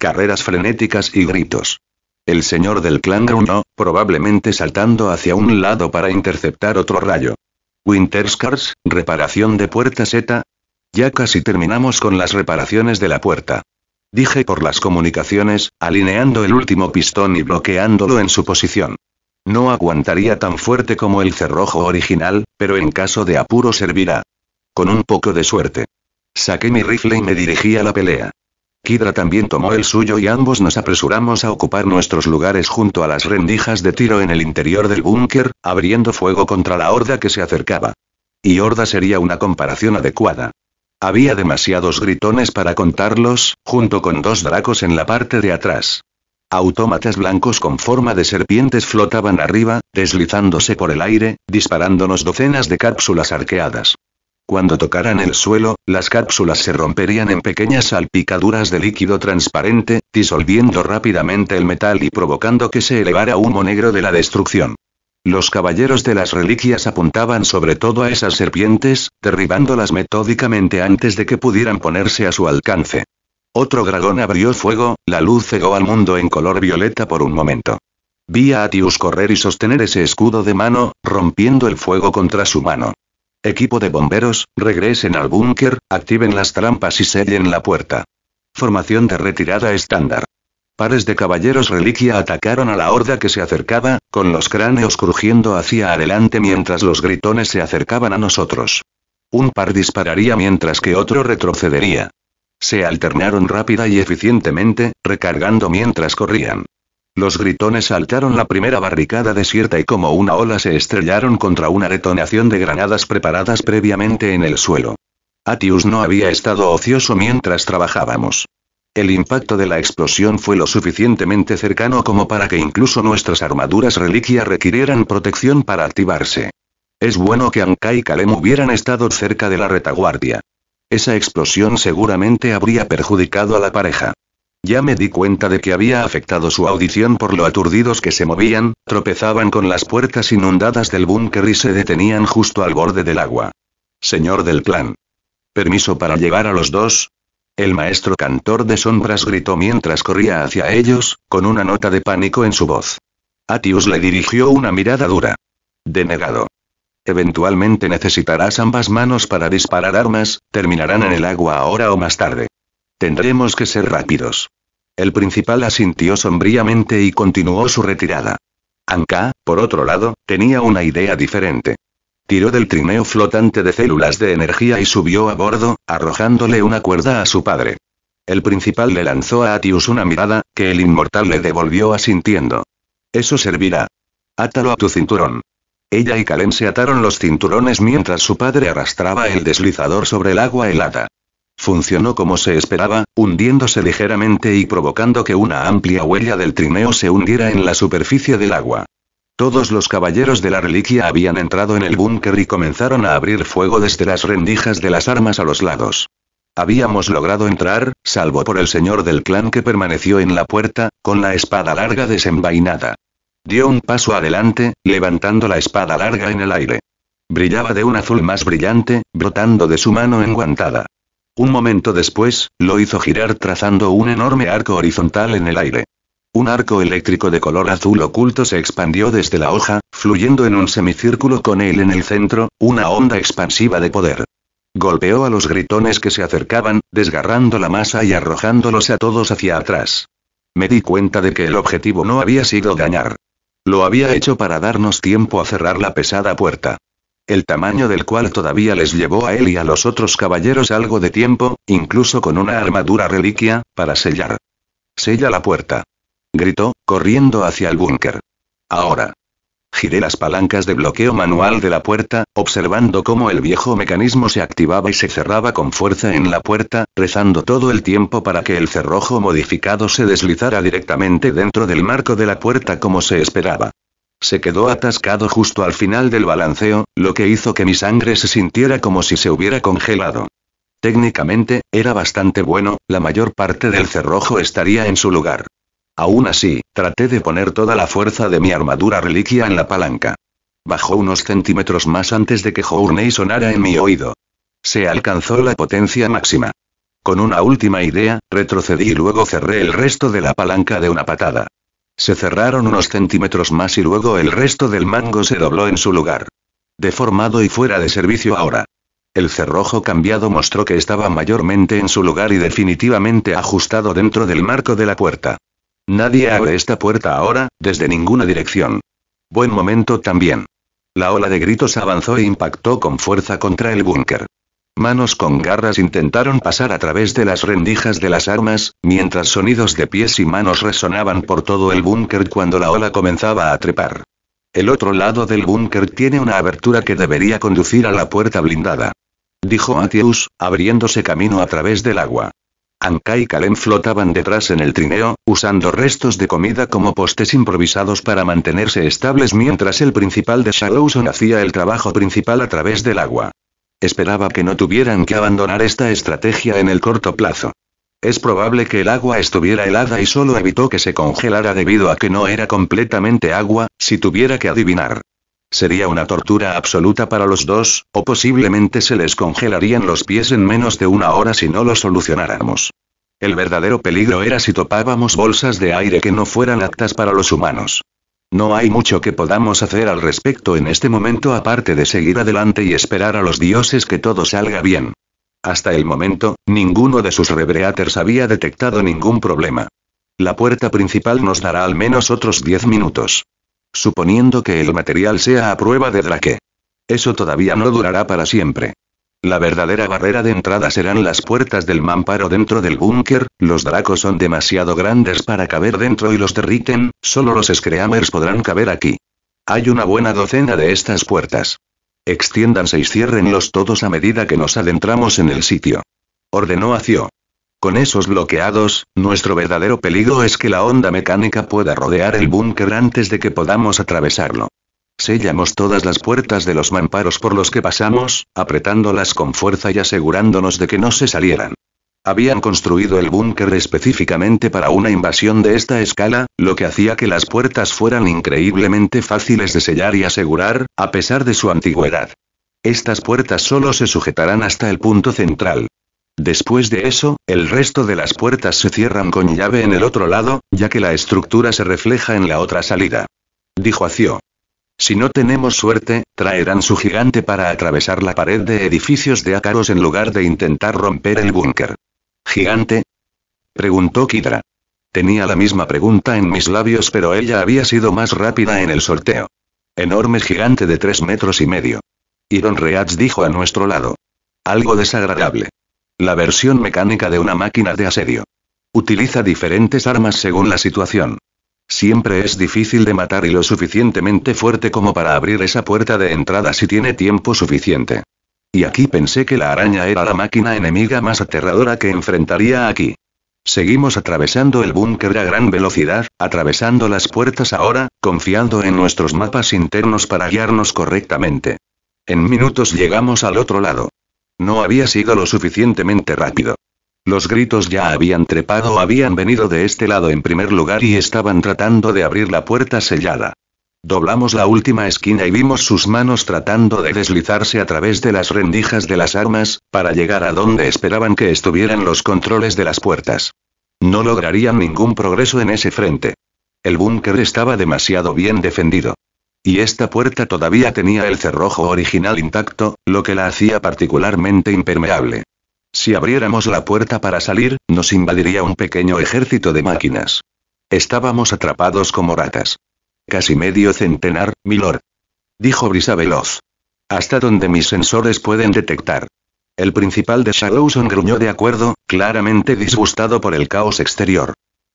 carreras frenéticas y gritos. El señor del clan gruñó, probablemente saltando hacia un lado para interceptar otro rayo. Winterscars, reparación de puerta Z. Ya casi terminamos con las reparaciones de la puerta. Dije por las comunicaciones, alineando el último pistón y bloqueándolo en su posición. No aguantaría tan fuerte como el cerrojo original, pero en caso de apuro servirá. Con un poco de suerte. Saqué mi rifle y me dirigí a la pelea. Kidra también tomó el suyo y ambos nos apresuramos a ocupar nuestros lugares junto a las rendijas de tiro en el interior del búnker, abriendo fuego contra la horda que se acercaba. Y horda sería una comparación adecuada. Había demasiados gritones para contarlos, junto con dos dracos en la parte de atrás. Autómatas blancos con forma de serpientes flotaban arriba, deslizándose por el aire, disparándonos docenas de cápsulas arqueadas. Cuando tocaran el suelo, las cápsulas se romperían en pequeñas salpicaduras de líquido transparente, disolviendo rápidamente el metal y provocando que se elevara humo negro de la destrucción. Los caballeros de las reliquias apuntaban sobre todo a esas serpientes, derribándolas metódicamente antes de que pudieran ponerse a su alcance. Otro dragón abrió fuego, la luz cegó al mundo en color violeta por un momento. Vi a Atius correr y sostener ese escudo de mano, rompiendo el fuego contra su mano. Equipo de bomberos, regresen al búnker, activen las trampas y sellen la puerta. Formación de retirada estándar. Pares de caballeros reliquia atacaron a la horda que se acercaba, con los cráneos crujiendo hacia adelante mientras los gritones se acercaban a nosotros. Un par dispararía mientras que otro retrocedería. Se alternaron rápida y eficientemente, recargando mientras corrían. Los gritones saltaron la primera barricada desierta y como una ola se estrellaron contra una detonación de granadas preparadas previamente en el suelo. Atius no había estado ocioso mientras trabajábamos. El impacto de la explosión fue lo suficientemente cercano como para que incluso nuestras armaduras reliquia requirieran protección para activarse. Es bueno que Anka y Kalem hubieran estado cerca de la retaguardia. Esa explosión seguramente habría perjudicado a la pareja. Ya me di cuenta de que había afectado su audición por lo aturdidos que se movían, tropezaban con las puertas inundadas del búnker y se detenían justo al borde del agua. Señor del plan. ¿Permiso para llevar a los dos? El maestro cantor de sombras gritó mientras corría hacia ellos, con una nota de pánico en su voz. Atius le dirigió una mirada dura. Denegado. Eventualmente necesitarás ambas manos para disparar armas, terminarán en el agua ahora o más tarde. Tendremos que ser rápidos. El principal asintió sombríamente y continuó su retirada. Anka, por otro lado, tenía una idea diferente. Tiró del trineo flotante de células de energía y subió a bordo, arrojándole una cuerda a su padre. El principal le lanzó a Atius una mirada, que el inmortal le devolvió asintiendo. Eso servirá. Átalo a tu cinturón. Ella y Kalem se ataron los cinturones mientras su padre arrastraba el deslizador sobre el agua helada. Funcionó como se esperaba, hundiéndose ligeramente y provocando que una amplia huella del trineo se hundiera en la superficie del agua. Todos los caballeros de la reliquia habían entrado en el búnker y comenzaron a abrir fuego desde las rendijas de las armas a los lados. Habíamos logrado entrar, salvo por el señor del clan que permaneció en la puerta, con la espada larga desenvainada. Dio un paso adelante, levantando la espada larga en el aire. Brillaba de un azul más brillante, brotando de su mano enguantada. Un momento después, lo hizo girar trazando un enorme arco horizontal en el aire. Un arco eléctrico de color azul oculto se expandió desde la hoja, fluyendo en un semicírculo con él en el centro, una onda expansiva de poder. Golpeó a los gritones que se acercaban, desgarrando la masa y arrojándolos a todos hacia atrás. Me di cuenta de que el objetivo no había sido dañar. Lo había hecho para darnos tiempo a cerrar la pesada puerta el tamaño del cual todavía les llevó a él y a los otros caballeros algo de tiempo, incluso con una armadura reliquia, para sellar. Sella la puerta. Gritó, corriendo hacia el búnker. Ahora. Giré las palancas de bloqueo manual de la puerta, observando cómo el viejo mecanismo se activaba y se cerraba con fuerza en la puerta, rezando todo el tiempo para que el cerrojo modificado se deslizara directamente dentro del marco de la puerta como se esperaba. Se quedó atascado justo al final del balanceo, lo que hizo que mi sangre se sintiera como si se hubiera congelado. Técnicamente, era bastante bueno, la mayor parte del cerrojo estaría en su lugar. Aún así, traté de poner toda la fuerza de mi armadura reliquia en la palanca. Bajó unos centímetros más antes de que Journey sonara en mi oído. Se alcanzó la potencia máxima. Con una última idea, retrocedí y luego cerré el resto de la palanca de una patada. Se cerraron unos centímetros más y luego el resto del mango se dobló en su lugar. Deformado y fuera de servicio ahora. El cerrojo cambiado mostró que estaba mayormente en su lugar y definitivamente ajustado dentro del marco de la puerta. Nadie abre esta puerta ahora, desde ninguna dirección. Buen momento también. La ola de gritos avanzó e impactó con fuerza contra el búnker. Manos con garras intentaron pasar a través de las rendijas de las armas, mientras sonidos de pies y manos resonaban por todo el búnker cuando la ola comenzaba a trepar. El otro lado del búnker tiene una abertura que debería conducir a la puerta blindada. Dijo Atius, abriéndose camino a través del agua. Anka y Kalem flotaban detrás en el trineo, usando restos de comida como postes improvisados para mantenerse estables mientras el principal de Shadowson hacía el trabajo principal a través del agua. Esperaba que no tuvieran que abandonar esta estrategia en el corto plazo. Es probable que el agua estuviera helada y solo evitó que se congelara debido a que no era completamente agua, si tuviera que adivinar. Sería una tortura absoluta para los dos, o posiblemente se les congelarían los pies en menos de una hora si no lo solucionáramos. El verdadero peligro era si topábamos bolsas de aire que no fueran aptas para los humanos. No hay mucho que podamos hacer al respecto en este momento aparte de seguir adelante y esperar a los dioses que todo salga bien. Hasta el momento, ninguno de sus rebreaters había detectado ningún problema. La puerta principal nos dará al menos otros 10 minutos. Suponiendo que el material sea a prueba de Drake. Eso todavía no durará para siempre. La verdadera barrera de entrada serán las puertas del mamparo dentro del búnker, los dracos son demasiado grandes para caber dentro y los derriten, solo los Screamers podrán caber aquí. Hay una buena docena de estas puertas. Extiéndanse y ciérrenlos todos a medida que nos adentramos en el sitio. Ordenó Acio. Con esos bloqueados, nuestro verdadero peligro es que la onda mecánica pueda rodear el búnker antes de que podamos atravesarlo. Sellamos todas las puertas de los mamparos por los que pasamos, apretándolas con fuerza y asegurándonos de que no se salieran. Habían construido el búnker específicamente para una invasión de esta escala, lo que hacía que las puertas fueran increíblemente fáciles de sellar y asegurar, a pesar de su antigüedad. Estas puertas solo se sujetarán hasta el punto central. Después de eso, el resto de las puertas se cierran con llave en el otro lado, ya que la estructura se refleja en la otra salida. Dijo Acio. Si no tenemos suerte, traerán su gigante para atravesar la pared de edificios de ácaros en lugar de intentar romper el búnker. ¿Gigante? Preguntó Kidra. Tenía la misma pregunta en mis labios pero ella había sido más rápida en el sorteo. Enorme gigante de tres metros y medio. Iron Reach dijo a nuestro lado. Algo desagradable. La versión mecánica de una máquina de asedio. Utiliza diferentes armas según la situación. Siempre es difícil de matar y lo suficientemente fuerte como para abrir esa puerta de entrada si tiene tiempo suficiente. Y aquí pensé que la araña era la máquina enemiga más aterradora que enfrentaría aquí. Seguimos atravesando el búnker a gran velocidad, atravesando las puertas ahora, confiando en nuestros mapas internos para guiarnos correctamente. En minutos llegamos al otro lado. No había sido lo suficientemente rápido. Los gritos ya habían trepado o habían venido de este lado en primer lugar y estaban tratando de abrir la puerta sellada. Doblamos la última esquina y vimos sus manos tratando de deslizarse a través de las rendijas de las armas, para llegar a donde esperaban que estuvieran los controles de las puertas. No lograrían ningún progreso en ese frente. El búnker estaba demasiado bien defendido. Y esta puerta todavía tenía el cerrojo original intacto, lo que la hacía particularmente impermeable. Si abriéramos la puerta para salir, nos invadiría un pequeño ejército de máquinas. Estábamos atrapados como ratas. Casi medio centenar, milord. Dijo Brisa veloz. Hasta donde mis sensores pueden detectar. El principal de Shadowson gruñó de acuerdo, claramente disgustado por el caos exterior.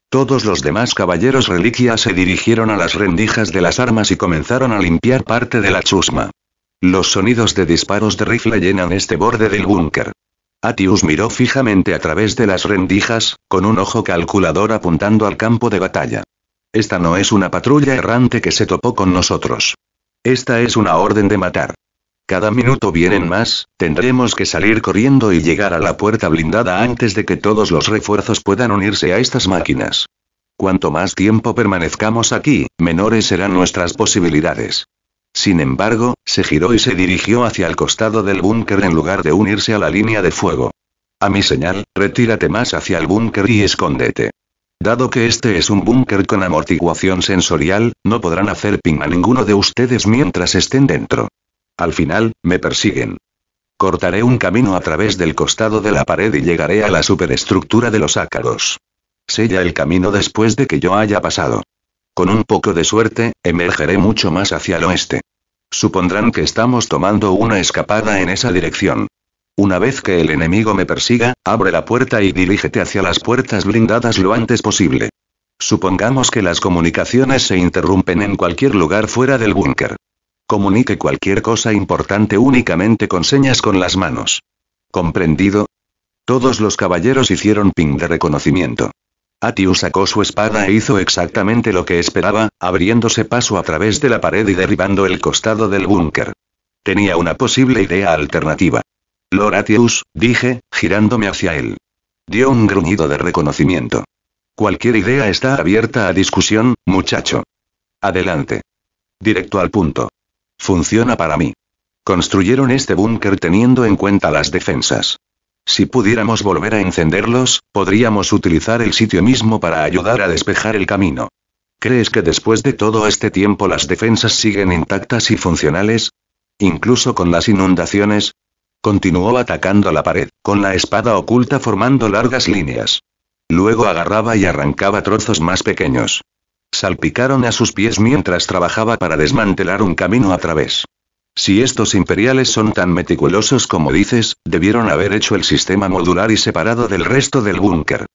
Todos los demás caballeros reliquia se dirigieron a las rendijas de las armas y comenzaron a limpiar parte de la chusma. Los sonidos de disparos de rifle llenan este borde del búnker. Atius miró fijamente a través de las rendijas, con un ojo calculador apuntando al campo de batalla. Esta no es una patrulla errante que se topó con nosotros. Esta es una orden de matar. Cada minuto vienen más, tendremos que salir corriendo y llegar a la puerta blindada antes de que todos los refuerzos puedan unirse a estas máquinas. Cuanto más tiempo permanezcamos aquí, menores serán nuestras posibilidades. Sin embargo, se giró y se dirigió hacia el costado del búnker en lugar de unirse a la línea de fuego. A mi señal, retírate más hacia el búnker y escóndete. Dado que este es un búnker con amortiguación sensorial, no podrán hacer ping a ninguno de ustedes mientras estén dentro. Al final, me persiguen. Cortaré un camino a través del costado de la pared y llegaré a la superestructura de los ácaros. Sella el camino después de que yo haya pasado. Con un poco de suerte, emergeré mucho más hacia el oeste. Supondrán que estamos tomando una escapada en esa dirección. Una vez que el enemigo me persiga, abre la puerta y dirígete hacia las puertas blindadas lo antes posible. Supongamos que las comunicaciones se interrumpen en cualquier lugar fuera del búnker. Comunique cualquier cosa importante únicamente con señas con las manos. ¿Comprendido? Todos los caballeros hicieron ping de reconocimiento. Atius sacó su espada e hizo exactamente lo que esperaba, abriéndose paso a través de la pared y derribando el costado del búnker. Tenía una posible idea alternativa. Lord Atius, dije, girándome hacia él. Dio un gruñido de reconocimiento. Cualquier idea está abierta a discusión, muchacho. Adelante. Directo al punto. Funciona para mí. Construyeron este búnker teniendo en cuenta las defensas. Si pudiéramos volver a encenderlos, podríamos utilizar el sitio mismo para ayudar a despejar el camino. ¿Crees que después de todo este tiempo las defensas siguen intactas y funcionales? Incluso con las inundaciones. Continuó atacando la pared, con la espada oculta formando largas líneas. Luego agarraba y arrancaba trozos más pequeños. Salpicaron a sus pies mientras trabajaba para desmantelar un camino a través. Si estos imperiales son tan meticulosos como dices, debieron haber hecho el sistema modular y separado del resto del búnker.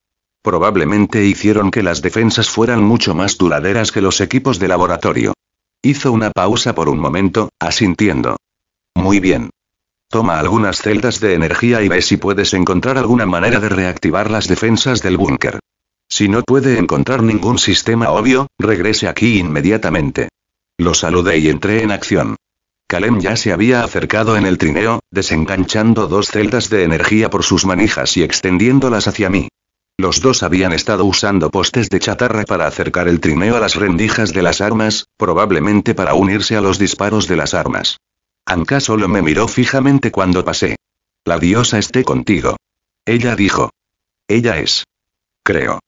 Probablemente hicieron que las defensas fueran mucho más duraderas que los equipos de laboratorio. Hizo una pausa por un momento, asintiendo. Muy bien. Toma algunas celdas de energía y ve si puedes encontrar alguna manera de reactivar las defensas del búnker. Si no puede encontrar ningún sistema obvio, regrese aquí inmediatamente. Lo saludé y entré en acción. Kalem ya se había acercado en el trineo, desenganchando dos celdas de energía por sus manijas y extendiéndolas hacia mí. Los dos habían estado usando postes de chatarra para acercar el trineo a las rendijas de las armas, probablemente para unirse a los disparos de las armas. Anka solo me miró fijamente cuando pasé. La diosa esté contigo. Ella dijo. Ella es. Creo.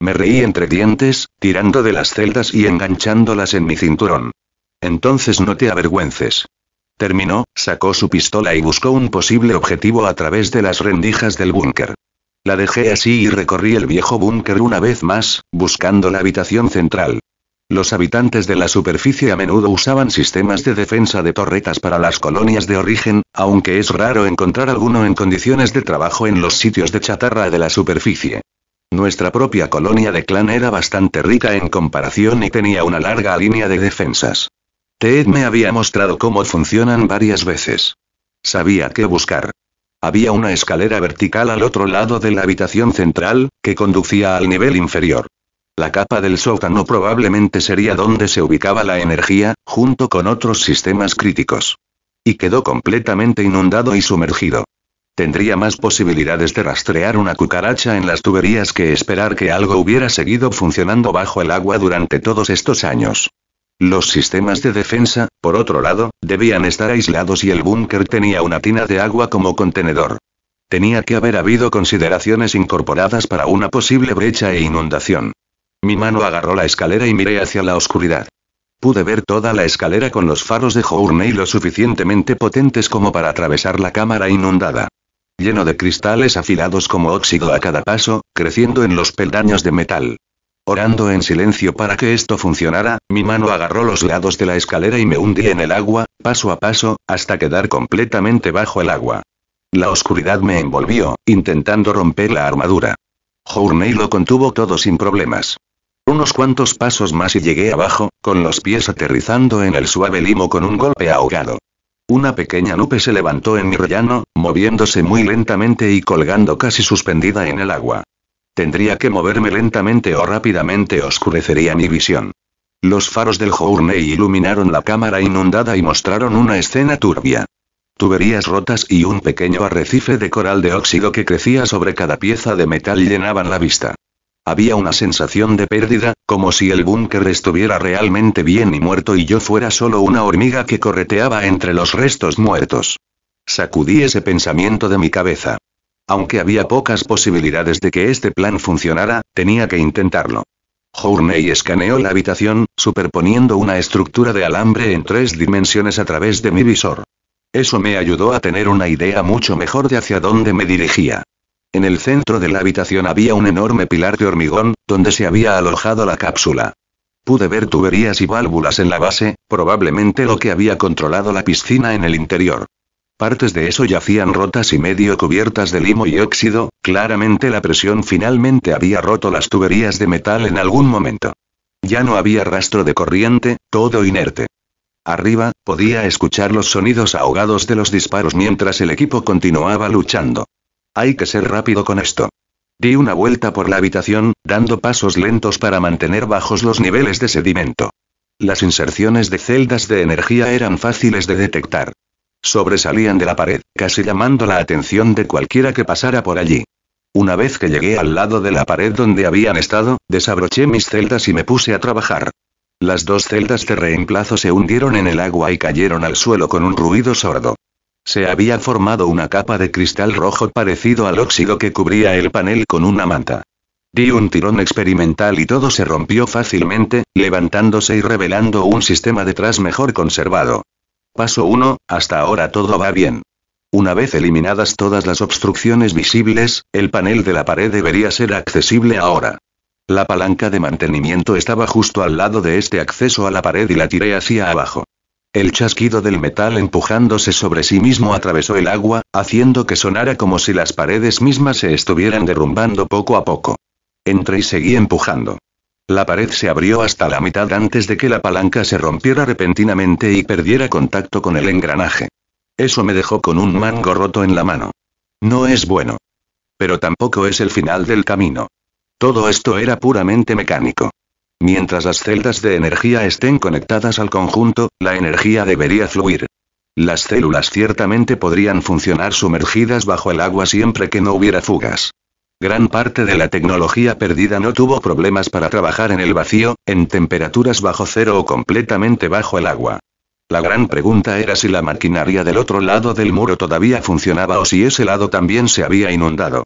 Me reí entre dientes, tirando de las celdas y enganchándolas en mi cinturón. Entonces no te avergüences. Terminó, sacó su pistola y buscó un posible objetivo a través de las rendijas del búnker. La dejé así y recorrí el viejo búnker una vez más, buscando la habitación central. Los habitantes de la superficie a menudo usaban sistemas de defensa de torretas para las colonias de origen, aunque es raro encontrar alguno en condiciones de trabajo en los sitios de chatarra de la superficie. Nuestra propia colonia de clan era bastante rica en comparación y tenía una larga línea de defensas. Ted me había mostrado cómo funcionan varias veces. Sabía qué buscar. Había una escalera vertical al otro lado de la habitación central, que conducía al nivel inferior. La capa del sótano probablemente sería donde se ubicaba la energía, junto con otros sistemas críticos. Y quedó completamente inundado y sumergido. Tendría más posibilidades de rastrear una cucaracha en las tuberías que esperar que algo hubiera seguido funcionando bajo el agua durante todos estos años. Los sistemas de defensa, por otro lado, debían estar aislados y el búnker tenía una tina de agua como contenedor. Tenía que haber habido consideraciones incorporadas para una posible brecha e inundación. Mi mano agarró la escalera y miré hacia la oscuridad. Pude ver toda la escalera con los faros de Hourney lo suficientemente potentes como para atravesar la cámara inundada. Lleno de cristales afilados como óxido a cada paso, creciendo en los peldaños de metal. Orando en silencio para que esto funcionara, mi mano agarró los lados de la escalera y me hundí en el agua, paso a paso, hasta quedar completamente bajo el agua. La oscuridad me envolvió, intentando romper la armadura. Journey lo contuvo todo sin problemas. Unos cuantos pasos más y llegué abajo, con los pies aterrizando en el suave limo con un golpe ahogado. Una pequeña nube se levantó en mi rellano, moviéndose muy lentamente y colgando casi suspendida en el agua. Tendría que moverme lentamente o rápidamente oscurecería mi visión. Los faros del Journey iluminaron la cámara inundada y mostraron una escena turbia. Tuberías rotas y un pequeño arrecife de coral de óxido que crecía sobre cada pieza de metal llenaban la vista. Había una sensación de pérdida, como si el búnker estuviera realmente bien y muerto y yo fuera solo una hormiga que correteaba entre los restos muertos. Sacudí ese pensamiento de mi cabeza. Aunque había pocas posibilidades de que este plan funcionara, tenía que intentarlo. Journey escaneó la habitación, superponiendo una estructura de alambre en tres dimensiones a través de mi visor. Eso me ayudó a tener una idea mucho mejor de hacia dónde me dirigía. En el centro de la habitación había un enorme pilar de hormigón, donde se había alojado la cápsula. Pude ver tuberías y válvulas en la base, probablemente lo que había controlado la piscina en el interior partes de eso yacían rotas y medio cubiertas de limo y óxido, claramente la presión finalmente había roto las tuberías de metal en algún momento. Ya no había rastro de corriente, todo inerte. Arriba, podía escuchar los sonidos ahogados de los disparos mientras el equipo continuaba luchando. Hay que ser rápido con esto. Di una vuelta por la habitación, dando pasos lentos para mantener bajos los niveles de sedimento. Las inserciones de celdas de energía eran fáciles de detectar. Sobresalían de la pared, casi llamando la atención de cualquiera que pasara por allí. Una vez que llegué al lado de la pared donde habían estado, desabroché mis celdas y me puse a trabajar. Las dos celdas de reemplazo se hundieron en el agua y cayeron al suelo con un ruido sordo. Se había formado una capa de cristal rojo parecido al óxido que cubría el panel con una manta. Di un tirón experimental y todo se rompió fácilmente, levantándose y revelando un sistema detrás mejor conservado. Paso 1, hasta ahora todo va bien. Una vez eliminadas todas las obstrucciones visibles, el panel de la pared debería ser accesible ahora. La palanca de mantenimiento estaba justo al lado de este acceso a la pared y la tiré hacia abajo. El chasquido del metal empujándose sobre sí mismo atravesó el agua, haciendo que sonara como si las paredes mismas se estuvieran derrumbando poco a poco. Entré y seguí empujando. La pared se abrió hasta la mitad antes de que la palanca se rompiera repentinamente y perdiera contacto con el engranaje. Eso me dejó con un mango roto en la mano. No es bueno. Pero tampoco es el final del camino. Todo esto era puramente mecánico. Mientras las celdas de energía estén conectadas al conjunto, la energía debería fluir. Las células ciertamente podrían funcionar sumergidas bajo el agua siempre que no hubiera fugas. Gran parte de la tecnología perdida no tuvo problemas para trabajar en el vacío, en temperaturas bajo cero o completamente bajo el agua. La gran pregunta era si la maquinaria del otro lado del muro todavía funcionaba o si ese lado también se había inundado.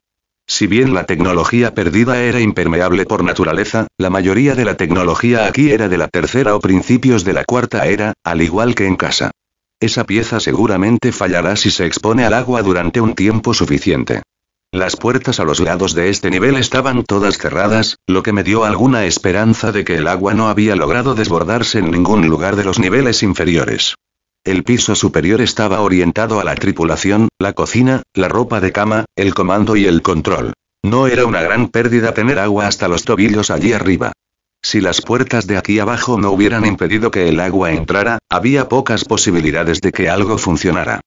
Si bien la tecnología perdida era impermeable por naturaleza, la mayoría de la tecnología aquí era de la tercera o principios de la cuarta era, al igual que en casa. Esa pieza seguramente fallará si se expone al agua durante un tiempo suficiente. Las puertas a los lados de este nivel estaban todas cerradas, lo que me dio alguna esperanza de que el agua no había logrado desbordarse en ningún lugar de los niveles inferiores. El piso superior estaba orientado a la tripulación, la cocina, la ropa de cama, el comando y el control. No era una gran pérdida tener agua hasta los tobillos allí arriba. Si las puertas de aquí abajo no hubieran impedido que el agua entrara, había pocas posibilidades de que algo funcionara.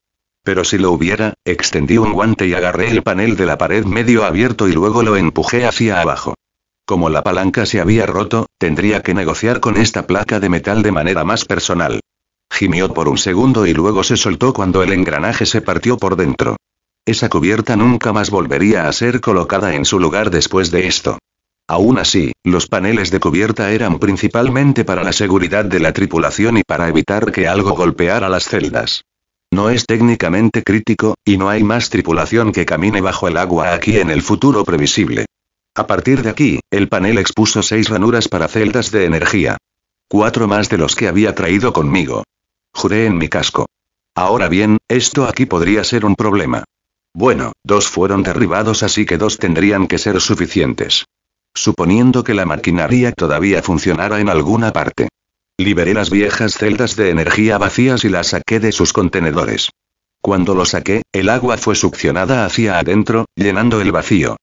Pero si lo hubiera, extendí un guante y agarré el panel de la pared medio abierto y luego lo empujé hacia abajo. Como la palanca se había roto, tendría que negociar con esta placa de metal de manera más personal. Gimió por un segundo y luego se soltó cuando el engranaje se partió por dentro. Esa cubierta nunca más volvería a ser colocada en su lugar después de esto. Aún así, los paneles de cubierta eran principalmente para la seguridad de la tripulación y para evitar que algo golpeara las celdas. No es técnicamente crítico, y no hay más tripulación que camine bajo el agua aquí en el futuro previsible. A partir de aquí, el panel expuso seis ranuras para celdas de energía. Cuatro más de los que había traído conmigo. Juré en mi casco. Ahora bien, esto aquí podría ser un problema. Bueno, dos fueron derribados así que dos tendrían que ser suficientes. Suponiendo que la maquinaria todavía funcionara en alguna parte. Liberé las viejas celdas de energía vacías y las saqué de sus contenedores. Cuando lo saqué, el agua fue succionada hacia adentro, llenando el vacío.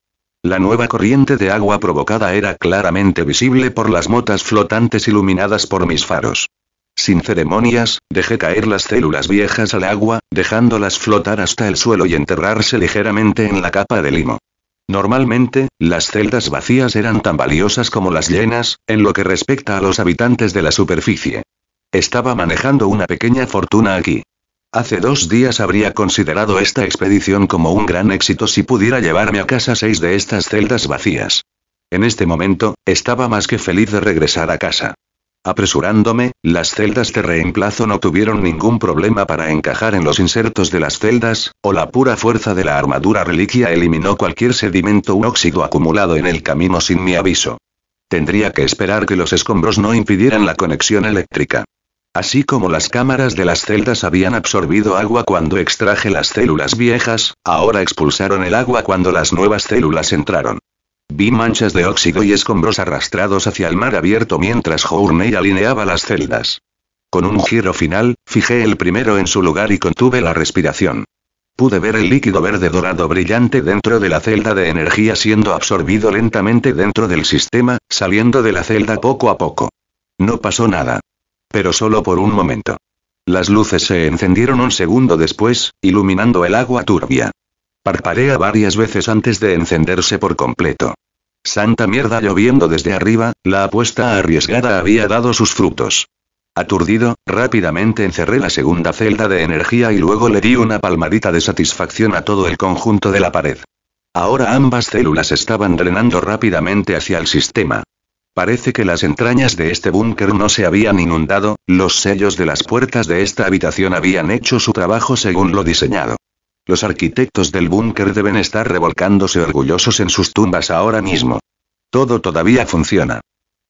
La nueva corriente de agua provocada era claramente visible por las motas flotantes iluminadas por mis faros. Sin ceremonias, dejé caer las células viejas al agua, dejándolas flotar hasta el suelo y enterrarse ligeramente en la capa de limo. Normalmente, las celdas vacías eran tan valiosas como las llenas, en lo que respecta a los habitantes de la superficie. Estaba manejando una pequeña fortuna aquí. Hace dos días habría considerado esta expedición como un gran éxito si pudiera llevarme a casa seis de estas celdas vacías. En este momento, estaba más que feliz de regresar a casa. Apresurándome, las celdas de reemplazo no tuvieron ningún problema para encajar en los insertos de las celdas, o la pura fuerza de la armadura reliquia eliminó cualquier sedimento u óxido acumulado en el camino sin mi aviso. Tendría que esperar que los escombros no impidieran la conexión eléctrica. Así como las cámaras de las celdas habían absorbido agua cuando extraje las células viejas, ahora expulsaron el agua cuando las nuevas células entraron. Vi manchas de óxido y escombros arrastrados hacia el mar abierto mientras Journey alineaba las celdas. Con un giro final, fijé el primero en su lugar y contuve la respiración. Pude ver el líquido verde dorado brillante dentro de la celda de energía siendo absorbido lentamente dentro del sistema, saliendo de la celda poco a poco. No pasó nada. Pero solo por un momento. Las luces se encendieron un segundo después, iluminando el agua turbia. Parpadea varias veces antes de encenderse por completo. Santa mierda lloviendo desde arriba, la apuesta arriesgada había dado sus frutos. Aturdido, rápidamente encerré la segunda celda de energía y luego le di una palmadita de satisfacción a todo el conjunto de la pared. Ahora ambas células estaban drenando rápidamente hacia el sistema. Parece que las entrañas de este búnker no se habían inundado, los sellos de las puertas de esta habitación habían hecho su trabajo según lo diseñado. Los arquitectos del búnker deben estar revolcándose orgullosos en sus tumbas ahora mismo. Todo todavía funciona.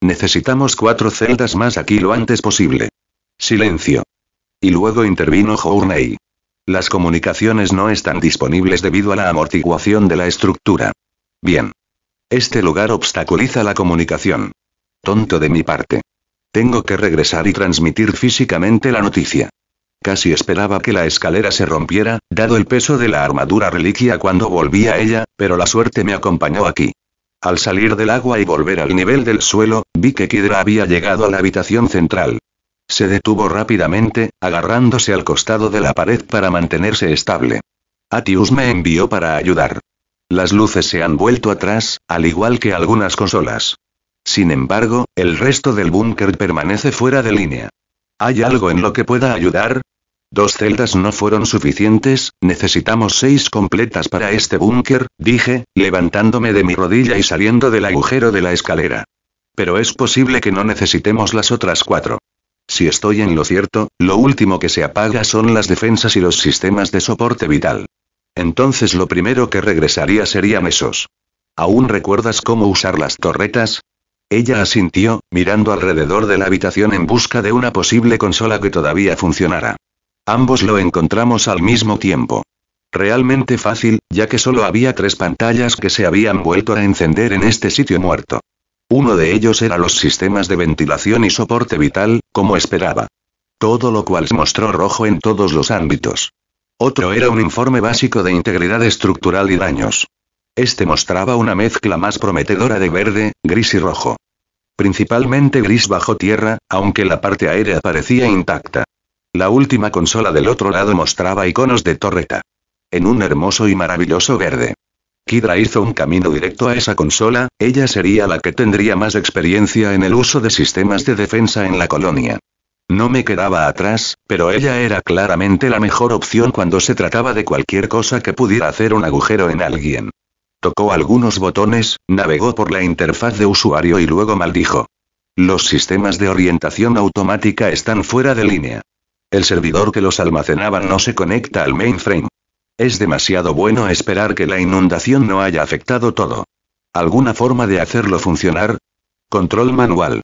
Necesitamos cuatro celdas más aquí lo antes posible. Silencio. Y luego intervino Journey. Las comunicaciones no están disponibles debido a la amortiguación de la estructura. Bien. Este lugar obstaculiza la comunicación. Tonto de mi parte. Tengo que regresar y transmitir físicamente la noticia. Casi esperaba que la escalera se rompiera, dado el peso de la armadura reliquia cuando volví a ella, pero la suerte me acompañó aquí. Al salir del agua y volver al nivel del suelo, vi que Kidra había llegado a la habitación central. Se detuvo rápidamente, agarrándose al costado de la pared para mantenerse estable. Atius me envió para ayudar. Las luces se han vuelto atrás, al igual que algunas consolas. Sin embargo, el resto del búnker permanece fuera de línea. ¿Hay algo en lo que pueda ayudar? Dos celdas no fueron suficientes, necesitamos seis completas para este búnker, dije, levantándome de mi rodilla y saliendo del agujero de la escalera. Pero es posible que no necesitemos las otras cuatro. Si estoy en lo cierto, lo último que se apaga son las defensas y los sistemas de soporte vital. Entonces lo primero que regresaría serían esos. ¿Aún recuerdas cómo usar las torretas? Ella asintió, mirando alrededor de la habitación en busca de una posible consola que todavía funcionara. Ambos lo encontramos al mismo tiempo. Realmente fácil, ya que solo había tres pantallas que se habían vuelto a encender en este sitio muerto. Uno de ellos era los sistemas de ventilación y soporte vital, como esperaba. Todo lo cual se mostró rojo en todos los ámbitos. Otro era un informe básico de integridad estructural y daños. Este mostraba una mezcla más prometedora de verde, gris y rojo. Principalmente gris bajo tierra, aunque la parte aérea parecía intacta. La última consola del otro lado mostraba iconos de torreta. En un hermoso y maravilloso verde. Kidra hizo un camino directo a esa consola, ella sería la que tendría más experiencia en el uso de sistemas de defensa en la colonia. No me quedaba atrás, pero ella era claramente la mejor opción cuando se trataba de cualquier cosa que pudiera hacer un agujero en alguien. Tocó algunos botones, navegó por la interfaz de usuario y luego maldijo. Los sistemas de orientación automática están fuera de línea. El servidor que los almacenaba no se conecta al mainframe. Es demasiado bueno esperar que la inundación no haya afectado todo. ¿Alguna forma de hacerlo funcionar? Control manual.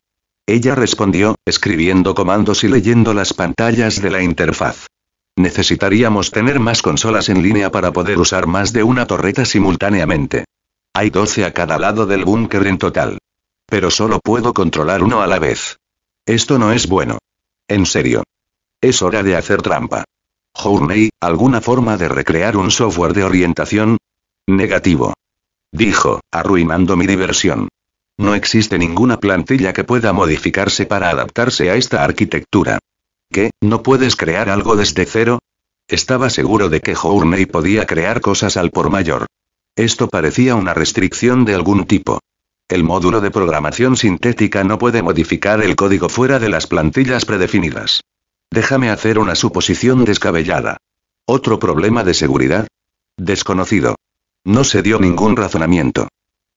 Ella respondió, escribiendo comandos y leyendo las pantallas de la interfaz. Necesitaríamos tener más consolas en línea para poder usar más de una torreta simultáneamente. Hay 12 a cada lado del búnker en total. Pero solo puedo controlar uno a la vez. Esto no es bueno. En serio. Es hora de hacer trampa. Journey, ¿alguna forma de recrear un software de orientación? Negativo. Dijo, arruinando mi diversión. No existe ninguna plantilla que pueda modificarse para adaptarse a esta arquitectura no puedes crear algo desde cero? Estaba seguro de que Hourney podía crear cosas al por mayor. Esto parecía una restricción de algún tipo. El módulo de programación sintética no puede modificar el código fuera de las plantillas predefinidas. Déjame hacer una suposición descabellada. ¿Otro problema de seguridad? Desconocido. No se dio ningún razonamiento.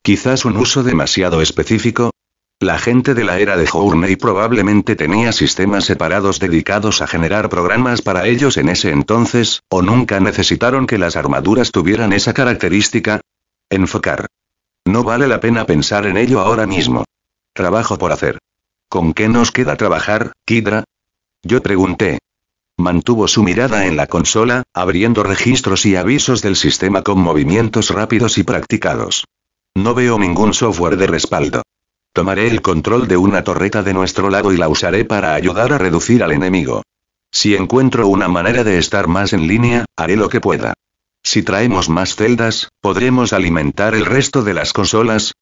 Quizás un uso demasiado específico, la gente de la era de Hourney probablemente tenía sistemas separados dedicados a generar programas para ellos en ese entonces, o nunca necesitaron que las armaduras tuvieran esa característica. Enfocar. No vale la pena pensar en ello ahora mismo. Trabajo por hacer. ¿Con qué nos queda trabajar, Kidra? Yo pregunté. Mantuvo su mirada en la consola, abriendo registros y avisos del sistema con movimientos rápidos y practicados. No veo ningún software de respaldo. Tomaré el control de una torreta de nuestro lado y la usaré para ayudar a reducir al enemigo. Si encuentro una manera de estar más en línea, haré lo que pueda. Si traemos más celdas, podremos alimentar el resto de las consolas.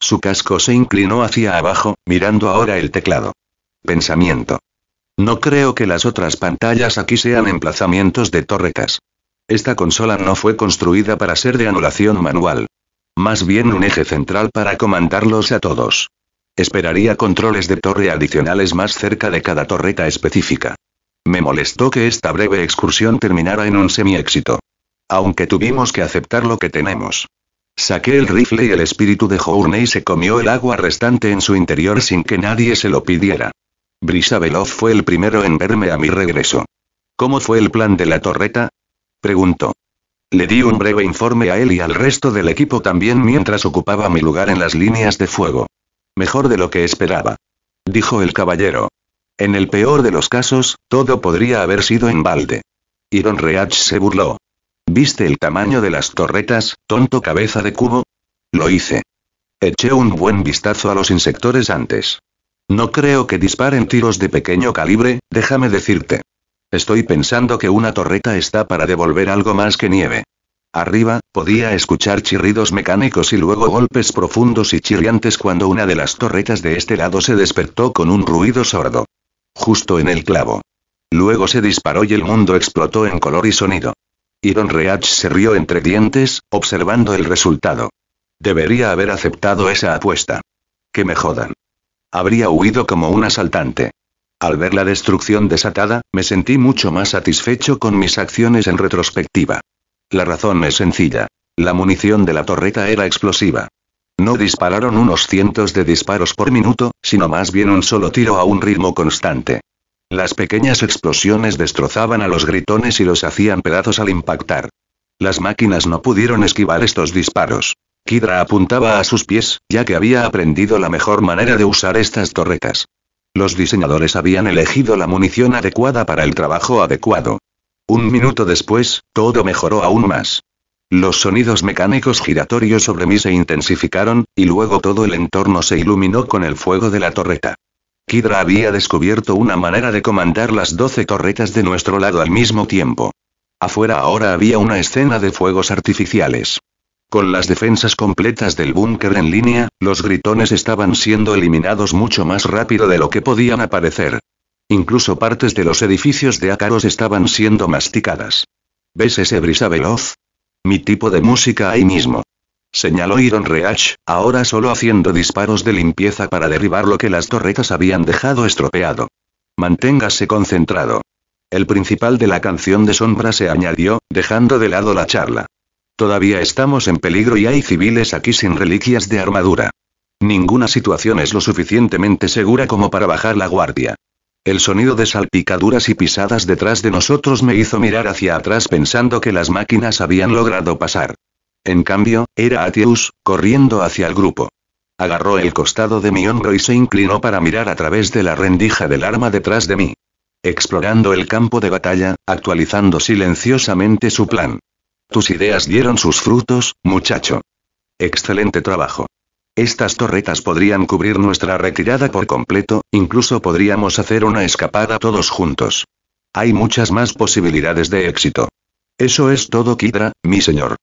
Su casco se inclinó hacia abajo, mirando ahora el teclado. Pensamiento. No creo que las otras pantallas aquí sean emplazamientos de torretas. Esta consola no fue construida para ser de anulación manual. Más bien un eje central para comandarlos a todos. Esperaría controles de torre adicionales más cerca de cada torreta específica. Me molestó que esta breve excursión terminara en un semi-éxito. Aunque tuvimos que aceptar lo que tenemos. Saqué el rifle y el espíritu de Journey se comió el agua restante en su interior sin que nadie se lo pidiera. Brisa Veloz fue el primero en verme a mi regreso. ¿Cómo fue el plan de la torreta? Preguntó. Le di un breve informe a él y al resto del equipo también mientras ocupaba mi lugar en las líneas de fuego. Mejor de lo que esperaba. Dijo el caballero. En el peor de los casos, todo podría haber sido en balde. Y Don Reach se burló. ¿Viste el tamaño de las torretas, tonto cabeza de cubo? Lo hice. Eché un buen vistazo a los insectores antes. No creo que disparen tiros de pequeño calibre, déjame decirte. Estoy pensando que una torreta está para devolver algo más que nieve. Arriba, podía escuchar chirridos mecánicos y luego golpes profundos y chirriantes cuando una de las torretas de este lado se despertó con un ruido sordo. Justo en el clavo. Luego se disparó y el mundo explotó en color y sonido. Y Reach se rió entre dientes, observando el resultado. Debería haber aceptado esa apuesta. Que me jodan. Habría huido como un asaltante. Al ver la destrucción desatada, me sentí mucho más satisfecho con mis acciones en retrospectiva. La razón es sencilla. La munición de la torreta era explosiva. No dispararon unos cientos de disparos por minuto, sino más bien un solo tiro a un ritmo constante. Las pequeñas explosiones destrozaban a los gritones y los hacían pedazos al impactar. Las máquinas no pudieron esquivar estos disparos. Kidra apuntaba a sus pies, ya que había aprendido la mejor manera de usar estas torretas. Los diseñadores habían elegido la munición adecuada para el trabajo adecuado. Un minuto después, todo mejoró aún más. Los sonidos mecánicos giratorios sobre mí se intensificaron, y luego todo el entorno se iluminó con el fuego de la torreta. Kidra había descubierto una manera de comandar las doce torretas de nuestro lado al mismo tiempo. Afuera ahora había una escena de fuegos artificiales. Con las defensas completas del búnker en línea, los gritones estaban siendo eliminados mucho más rápido de lo que podían aparecer. Incluso partes de los edificios de ácaros estaban siendo masticadas. ¿Ves ese brisa veloz? Mi tipo de música ahí mismo. Señaló Iron Reach, ahora solo haciendo disparos de limpieza para derribar lo que las torretas habían dejado estropeado. Manténgase concentrado. El principal de la canción de sombra se añadió, dejando de lado la charla. Todavía estamos en peligro y hay civiles aquí sin reliquias de armadura. Ninguna situación es lo suficientemente segura como para bajar la guardia. El sonido de salpicaduras y pisadas detrás de nosotros me hizo mirar hacia atrás pensando que las máquinas habían logrado pasar. En cambio, era Atius, corriendo hacia el grupo. Agarró el costado de mi hombro y se inclinó para mirar a través de la rendija del arma detrás de mí. Explorando el campo de batalla, actualizando silenciosamente su plan. Tus ideas dieron sus frutos, muchacho. Excelente trabajo. Estas torretas podrían cubrir nuestra retirada por completo, incluso podríamos hacer una escapada todos juntos. Hay muchas más posibilidades de éxito. Eso es todo, Kidra, mi señor.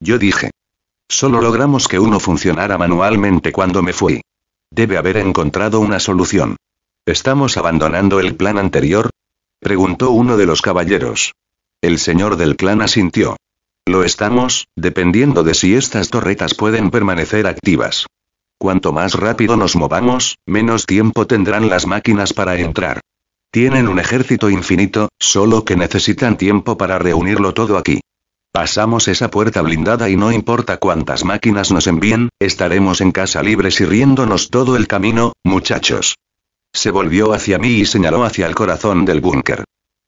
Yo dije. Solo logramos que uno funcionara manualmente cuando me fui. Debe haber encontrado una solución. ¿Estamos abandonando el plan anterior? Preguntó uno de los caballeros. El señor del clan asintió. Lo estamos, dependiendo de si estas torretas pueden permanecer activas. Cuanto más rápido nos movamos, menos tiempo tendrán las máquinas para entrar. Tienen un ejército infinito, solo que necesitan tiempo para reunirlo todo aquí. Pasamos esa puerta blindada y no importa cuántas máquinas nos envíen, estaremos en casa libres y riéndonos todo el camino, muchachos. Se volvió hacia mí y señaló hacia el corazón del búnker.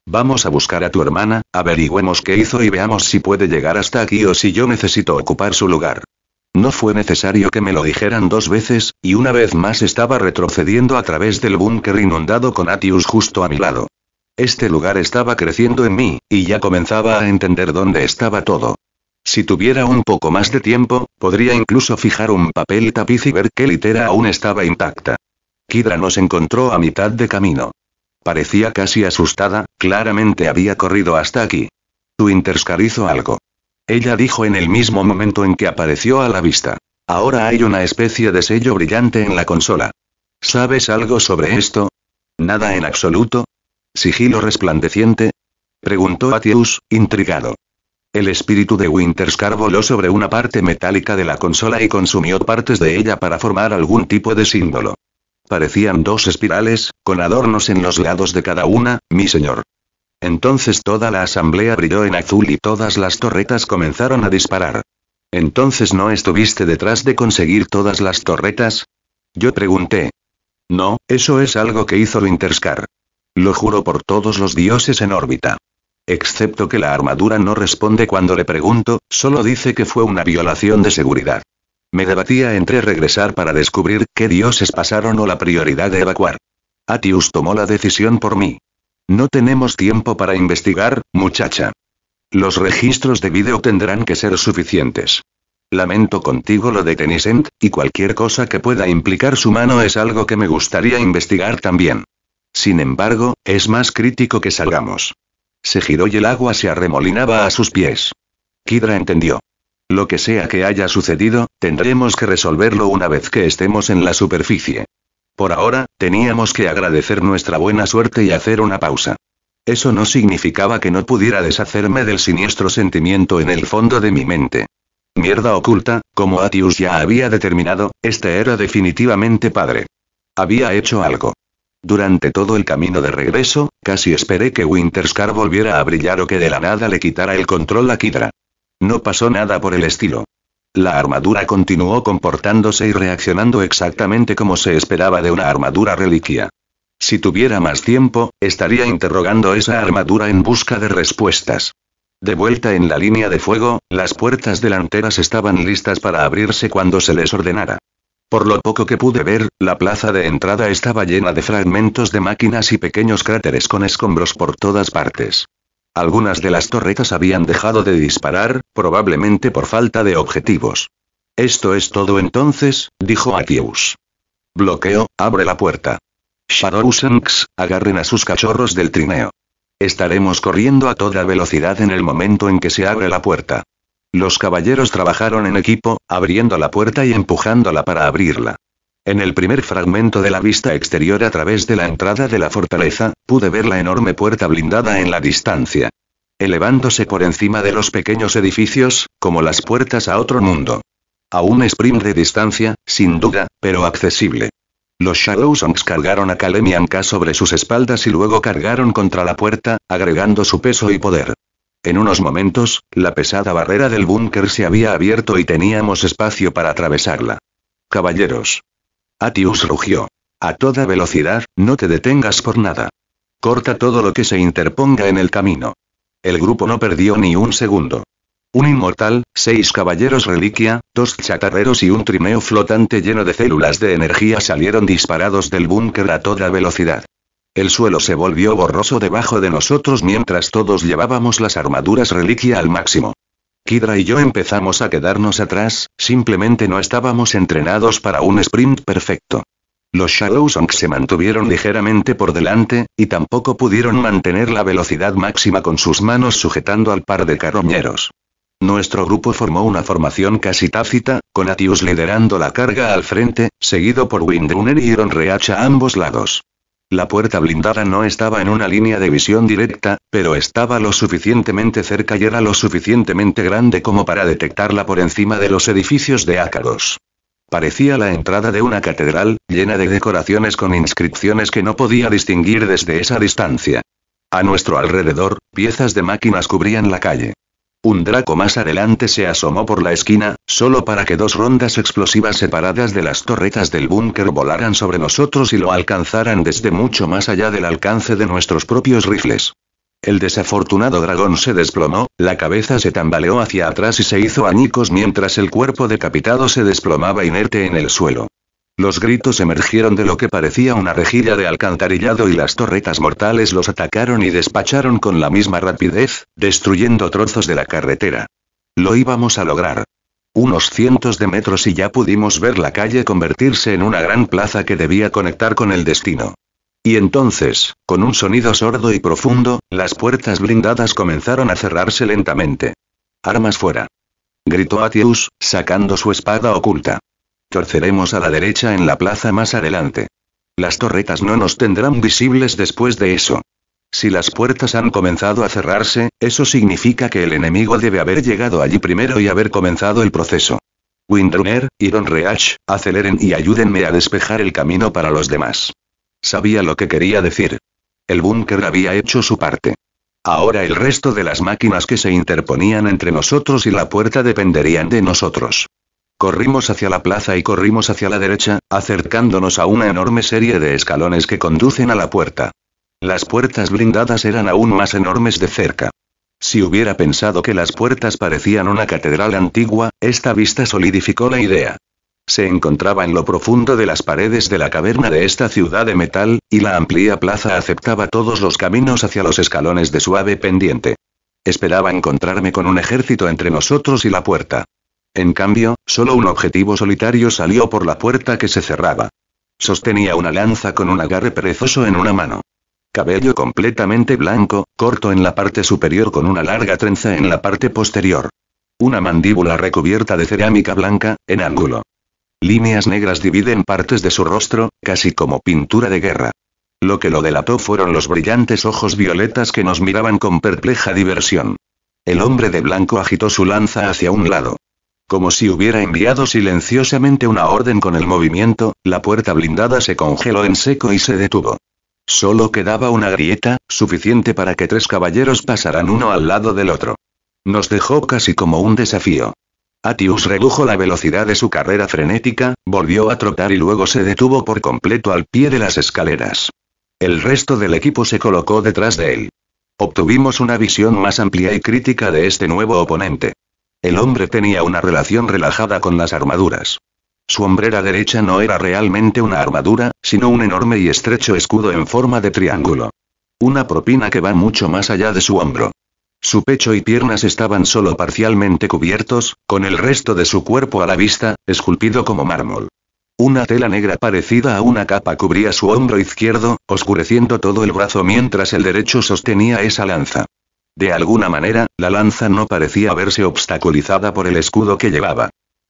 Vamos a buscar a tu hermana, averigüemos qué hizo y veamos si puede llegar hasta aquí o si yo necesito ocupar su lugar. No fue necesario que me lo dijeran dos veces, y una vez más estaba retrocediendo a través del búnker inundado con Atius justo a mi lado. Este lugar estaba creciendo en mí, y ya comenzaba a entender dónde estaba todo. Si tuviera un poco más de tiempo, podría incluso fijar un papel y tapiz y ver qué litera aún estaba intacta. Kidra nos encontró a mitad de camino. Parecía casi asustada, claramente había corrido hasta aquí. Winterscar hizo algo. Ella dijo en el mismo momento en que apareció a la vista. Ahora hay una especie de sello brillante en la consola. ¿Sabes algo sobre esto? Nada en absoluto. ¿Sigilo resplandeciente? Preguntó Atius, intrigado. El espíritu de Winterscar voló sobre una parte metálica de la consola y consumió partes de ella para formar algún tipo de símbolo parecían dos espirales, con adornos en los lados de cada una, mi señor. Entonces toda la asamblea brilló en azul y todas las torretas comenzaron a disparar. Entonces no estuviste detrás de conseguir todas las torretas? Yo pregunté. No, eso es algo que hizo Winterscar. Lo juro por todos los dioses en órbita. Excepto que la armadura no responde cuando le pregunto, solo dice que fue una violación de seguridad. Me debatía entre regresar para descubrir qué dioses pasaron o la prioridad de evacuar. Atius tomó la decisión por mí. No tenemos tiempo para investigar, muchacha. Los registros de vídeo tendrán que ser suficientes. Lamento contigo lo de Tenisent, y cualquier cosa que pueda implicar su mano es algo que me gustaría investigar también. Sin embargo, es más crítico que salgamos. Se giró y el agua se arremolinaba a sus pies. Kidra entendió. Lo que sea que haya sucedido, tendremos que resolverlo una vez que estemos en la superficie. Por ahora, teníamos que agradecer nuestra buena suerte y hacer una pausa. Eso no significaba que no pudiera deshacerme del siniestro sentimiento en el fondo de mi mente. Mierda oculta, como Atius ya había determinado, este era definitivamente padre. Había hecho algo. Durante todo el camino de regreso, casi esperé que Winterscar volviera a brillar o que de la nada le quitara el control a Kidra. No pasó nada por el estilo. La armadura continuó comportándose y reaccionando exactamente como se esperaba de una armadura reliquia. Si tuviera más tiempo, estaría interrogando esa armadura en busca de respuestas. De vuelta en la línea de fuego, las puertas delanteras estaban listas para abrirse cuando se les ordenara. Por lo poco que pude ver, la plaza de entrada estaba llena de fragmentos de máquinas y pequeños cráteres con escombros por todas partes. Algunas de las torretas habían dejado de disparar, probablemente por falta de objetivos. Esto es todo entonces, dijo Atius. Bloqueo, abre la puerta. Shadow agarren a sus cachorros del trineo. Estaremos corriendo a toda velocidad en el momento en que se abre la puerta. Los caballeros trabajaron en equipo, abriendo la puerta y empujándola para abrirla. En el primer fragmento de la vista exterior a través de la entrada de la fortaleza, pude ver la enorme puerta blindada en la distancia. Elevándose por encima de los pequeños edificios, como las puertas a otro mundo. A un sprint de distancia, sin duda, pero accesible. Los sons cargaron a Kalemian sobre sus espaldas y luego cargaron contra la puerta, agregando su peso y poder. En unos momentos, la pesada barrera del búnker se había abierto y teníamos espacio para atravesarla. Caballeros, Atius rugió. A toda velocidad, no te detengas por nada. Corta todo lo que se interponga en el camino. El grupo no perdió ni un segundo. Un inmortal, seis caballeros reliquia, dos chatarreros y un trineo flotante lleno de células de energía salieron disparados del búnker a toda velocidad. El suelo se volvió borroso debajo de nosotros mientras todos llevábamos las armaduras reliquia al máximo. Kidra y yo empezamos a quedarnos atrás, simplemente no estábamos entrenados para un sprint perfecto. Los Shadowsong se mantuvieron ligeramente por delante, y tampoco pudieron mantener la velocidad máxima con sus manos sujetando al par de carroñeros. Nuestro grupo formó una formación casi tácita, con Atius liderando la carga al frente, seguido por Windrunner y Iron Reach a ambos lados. La puerta blindada no estaba en una línea de visión directa, pero estaba lo suficientemente cerca y era lo suficientemente grande como para detectarla por encima de los edificios de ácaros. Parecía la entrada de una catedral, llena de decoraciones con inscripciones que no podía distinguir desde esa distancia. A nuestro alrededor, piezas de máquinas cubrían la calle. Un Draco más adelante se asomó por la esquina, solo para que dos rondas explosivas separadas de las torretas del búnker volaran sobre nosotros y lo alcanzaran desde mucho más allá del alcance de nuestros propios rifles. El desafortunado dragón se desplomó, la cabeza se tambaleó hacia atrás y se hizo añicos mientras el cuerpo decapitado se desplomaba inerte en el suelo. Los gritos emergieron de lo que parecía una rejilla de alcantarillado y las torretas mortales los atacaron y despacharon con la misma rapidez, destruyendo trozos de la carretera. Lo íbamos a lograr. Unos cientos de metros y ya pudimos ver la calle convertirse en una gran plaza que debía conectar con el destino. Y entonces, con un sonido sordo y profundo, las puertas blindadas comenzaron a cerrarse lentamente. Armas fuera. Gritó Atius, sacando su espada oculta. Torceremos a la derecha en la plaza más adelante. Las torretas no nos tendrán visibles después de eso. Si las puertas han comenzado a cerrarse, eso significa que el enemigo debe haber llegado allí primero y haber comenzado el proceso. Windrunner, Iron Reach, aceleren y ayúdenme a despejar el camino para los demás. Sabía lo que quería decir. El búnker había hecho su parte. Ahora el resto de las máquinas que se interponían entre nosotros y la puerta dependerían de nosotros. Corrimos hacia la plaza y corrimos hacia la derecha, acercándonos a una enorme serie de escalones que conducen a la puerta. Las puertas blindadas eran aún más enormes de cerca. Si hubiera pensado que las puertas parecían una catedral antigua, esta vista solidificó la idea. Se encontraba en lo profundo de las paredes de la caverna de esta ciudad de metal, y la amplia plaza aceptaba todos los caminos hacia los escalones de suave pendiente. Esperaba encontrarme con un ejército entre nosotros y la puerta. En cambio, solo un objetivo solitario salió por la puerta que se cerraba. Sostenía una lanza con un agarre perezoso en una mano. Cabello completamente blanco, corto en la parte superior con una larga trenza en la parte posterior. Una mandíbula recubierta de cerámica blanca, en ángulo. Líneas negras dividen partes de su rostro, casi como pintura de guerra. Lo que lo delató fueron los brillantes ojos violetas que nos miraban con perpleja diversión. El hombre de blanco agitó su lanza hacia un lado. Como si hubiera enviado silenciosamente una orden con el movimiento, la puerta blindada se congeló en seco y se detuvo. Solo quedaba una grieta, suficiente para que tres caballeros pasaran uno al lado del otro. Nos dejó casi como un desafío. Atius redujo la velocidad de su carrera frenética, volvió a trotar y luego se detuvo por completo al pie de las escaleras. El resto del equipo se colocó detrás de él. Obtuvimos una visión más amplia y crítica de este nuevo oponente. El hombre tenía una relación relajada con las armaduras. Su hombrera derecha no era realmente una armadura, sino un enorme y estrecho escudo en forma de triángulo. Una propina que va mucho más allá de su hombro. Su pecho y piernas estaban solo parcialmente cubiertos, con el resto de su cuerpo a la vista, esculpido como mármol. Una tela negra parecida a una capa cubría su hombro izquierdo, oscureciendo todo el brazo mientras el derecho sostenía esa lanza. De alguna manera, la lanza no parecía verse obstaculizada por el escudo que llevaba.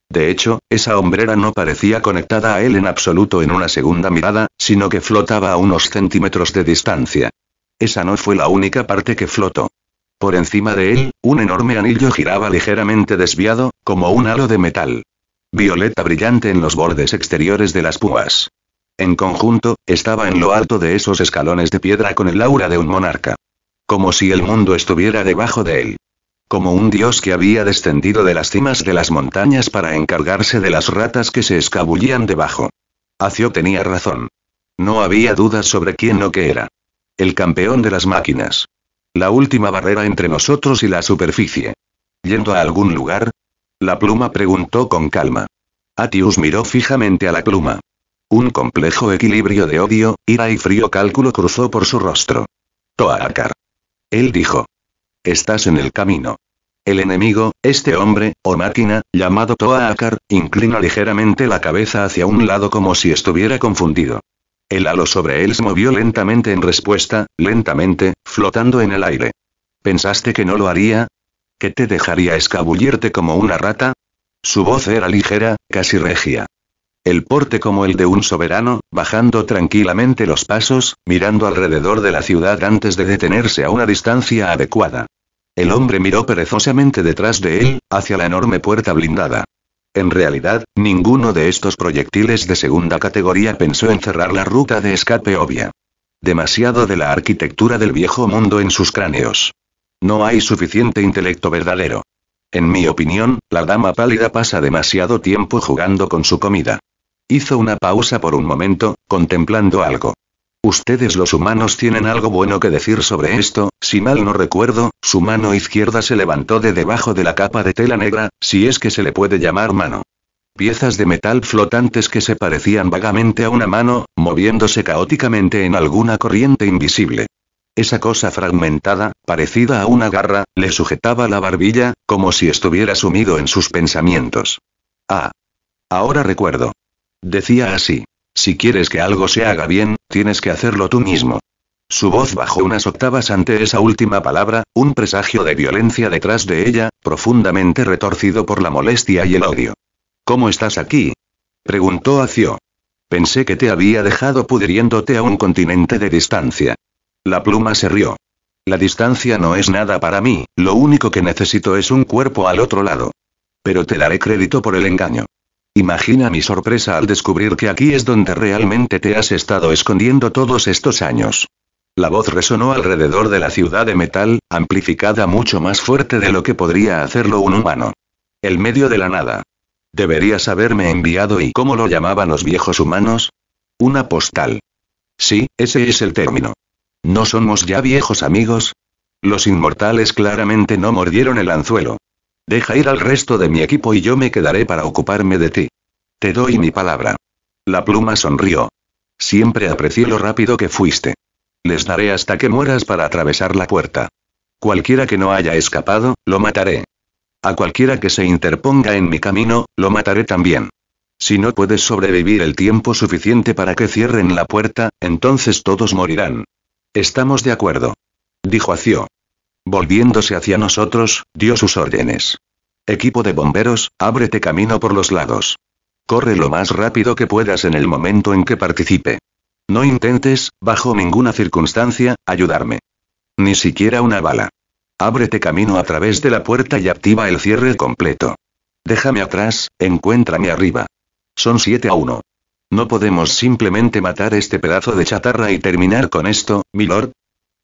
De hecho, esa hombrera no parecía conectada a él en absoluto en una segunda mirada, sino que flotaba a unos centímetros de distancia. Esa no fue la única parte que flotó. Por encima de él, un enorme anillo giraba ligeramente desviado, como un halo de metal. Violeta brillante en los bordes exteriores de las púas. En conjunto, estaba en lo alto de esos escalones de piedra con el aura de un monarca. Como si el mundo estuviera debajo de él. Como un dios que había descendido de las cimas de las montañas para encargarse de las ratas que se escabullían debajo. Acio tenía razón. No había dudas sobre quién o qué era. El campeón de las máquinas. La última barrera entre nosotros y la superficie. ¿Yendo a algún lugar? La pluma preguntó con calma. Atius miró fijamente a la pluma. Un complejo equilibrio de odio, ira y frío cálculo cruzó por su rostro. arcar. Él dijo. Estás en el camino. El enemigo, este hombre, o máquina, llamado Toa Akar, inclina ligeramente la cabeza hacia un lado como si estuviera confundido. El halo sobre él se movió lentamente en respuesta, lentamente, flotando en el aire. ¿Pensaste que no lo haría? ¿Que te dejaría escabullirte como una rata? Su voz era ligera, casi regia. El porte como el de un soberano, bajando tranquilamente los pasos, mirando alrededor de la ciudad antes de detenerse a una distancia adecuada. El hombre miró perezosamente detrás de él, hacia la enorme puerta blindada. En realidad, ninguno de estos proyectiles de segunda categoría pensó en cerrar la ruta de escape obvia. Demasiado de la arquitectura del viejo mundo en sus cráneos. No hay suficiente intelecto verdadero. En mi opinión, la dama pálida pasa demasiado tiempo jugando con su comida. Hizo una pausa por un momento, contemplando algo. Ustedes los humanos tienen algo bueno que decir sobre esto, si mal no recuerdo, su mano izquierda se levantó de debajo de la capa de tela negra, si es que se le puede llamar mano. Piezas de metal flotantes que se parecían vagamente a una mano, moviéndose caóticamente en alguna corriente invisible. Esa cosa fragmentada, parecida a una garra, le sujetaba la barbilla, como si estuviera sumido en sus pensamientos. Ah. Ahora recuerdo. Decía así. Si quieres que algo se haga bien, tienes que hacerlo tú mismo. Su voz bajó unas octavas ante esa última palabra, un presagio de violencia detrás de ella, profundamente retorcido por la molestia y el odio. ¿Cómo estás aquí? preguntó Acio. Pensé que te había dejado pudriéndote a un continente de distancia. La pluma se rió. La distancia no es nada para mí, lo único que necesito es un cuerpo al otro lado. Pero te daré crédito por el engaño. Imagina mi sorpresa al descubrir que aquí es donde realmente te has estado escondiendo todos estos años. La voz resonó alrededor de la ciudad de metal, amplificada mucho más fuerte de lo que podría hacerlo un humano. El medio de la nada. Deberías haberme enviado y cómo lo llamaban los viejos humanos? Una postal. Sí, ese es el término. ¿No somos ya viejos amigos? Los inmortales claramente no mordieron el anzuelo. Deja ir al resto de mi equipo y yo me quedaré para ocuparme de ti. Te doy mi palabra. La pluma sonrió. Siempre aprecié lo rápido que fuiste. Les daré hasta que mueras para atravesar la puerta. Cualquiera que no haya escapado, lo mataré. A cualquiera que se interponga en mi camino, lo mataré también. Si no puedes sobrevivir el tiempo suficiente para que cierren la puerta, entonces todos morirán. Estamos de acuerdo. Dijo Acio. Volviéndose hacia nosotros, dio sus órdenes. Equipo de bomberos, ábrete camino por los lados. Corre lo más rápido que puedas en el momento en que participe. No intentes, bajo ninguna circunstancia, ayudarme. Ni siquiera una bala. Ábrete camino a través de la puerta y activa el cierre completo. Déjame atrás, encuéntrame arriba. Son 7 a 1. No podemos simplemente matar este pedazo de chatarra y terminar con esto, milord,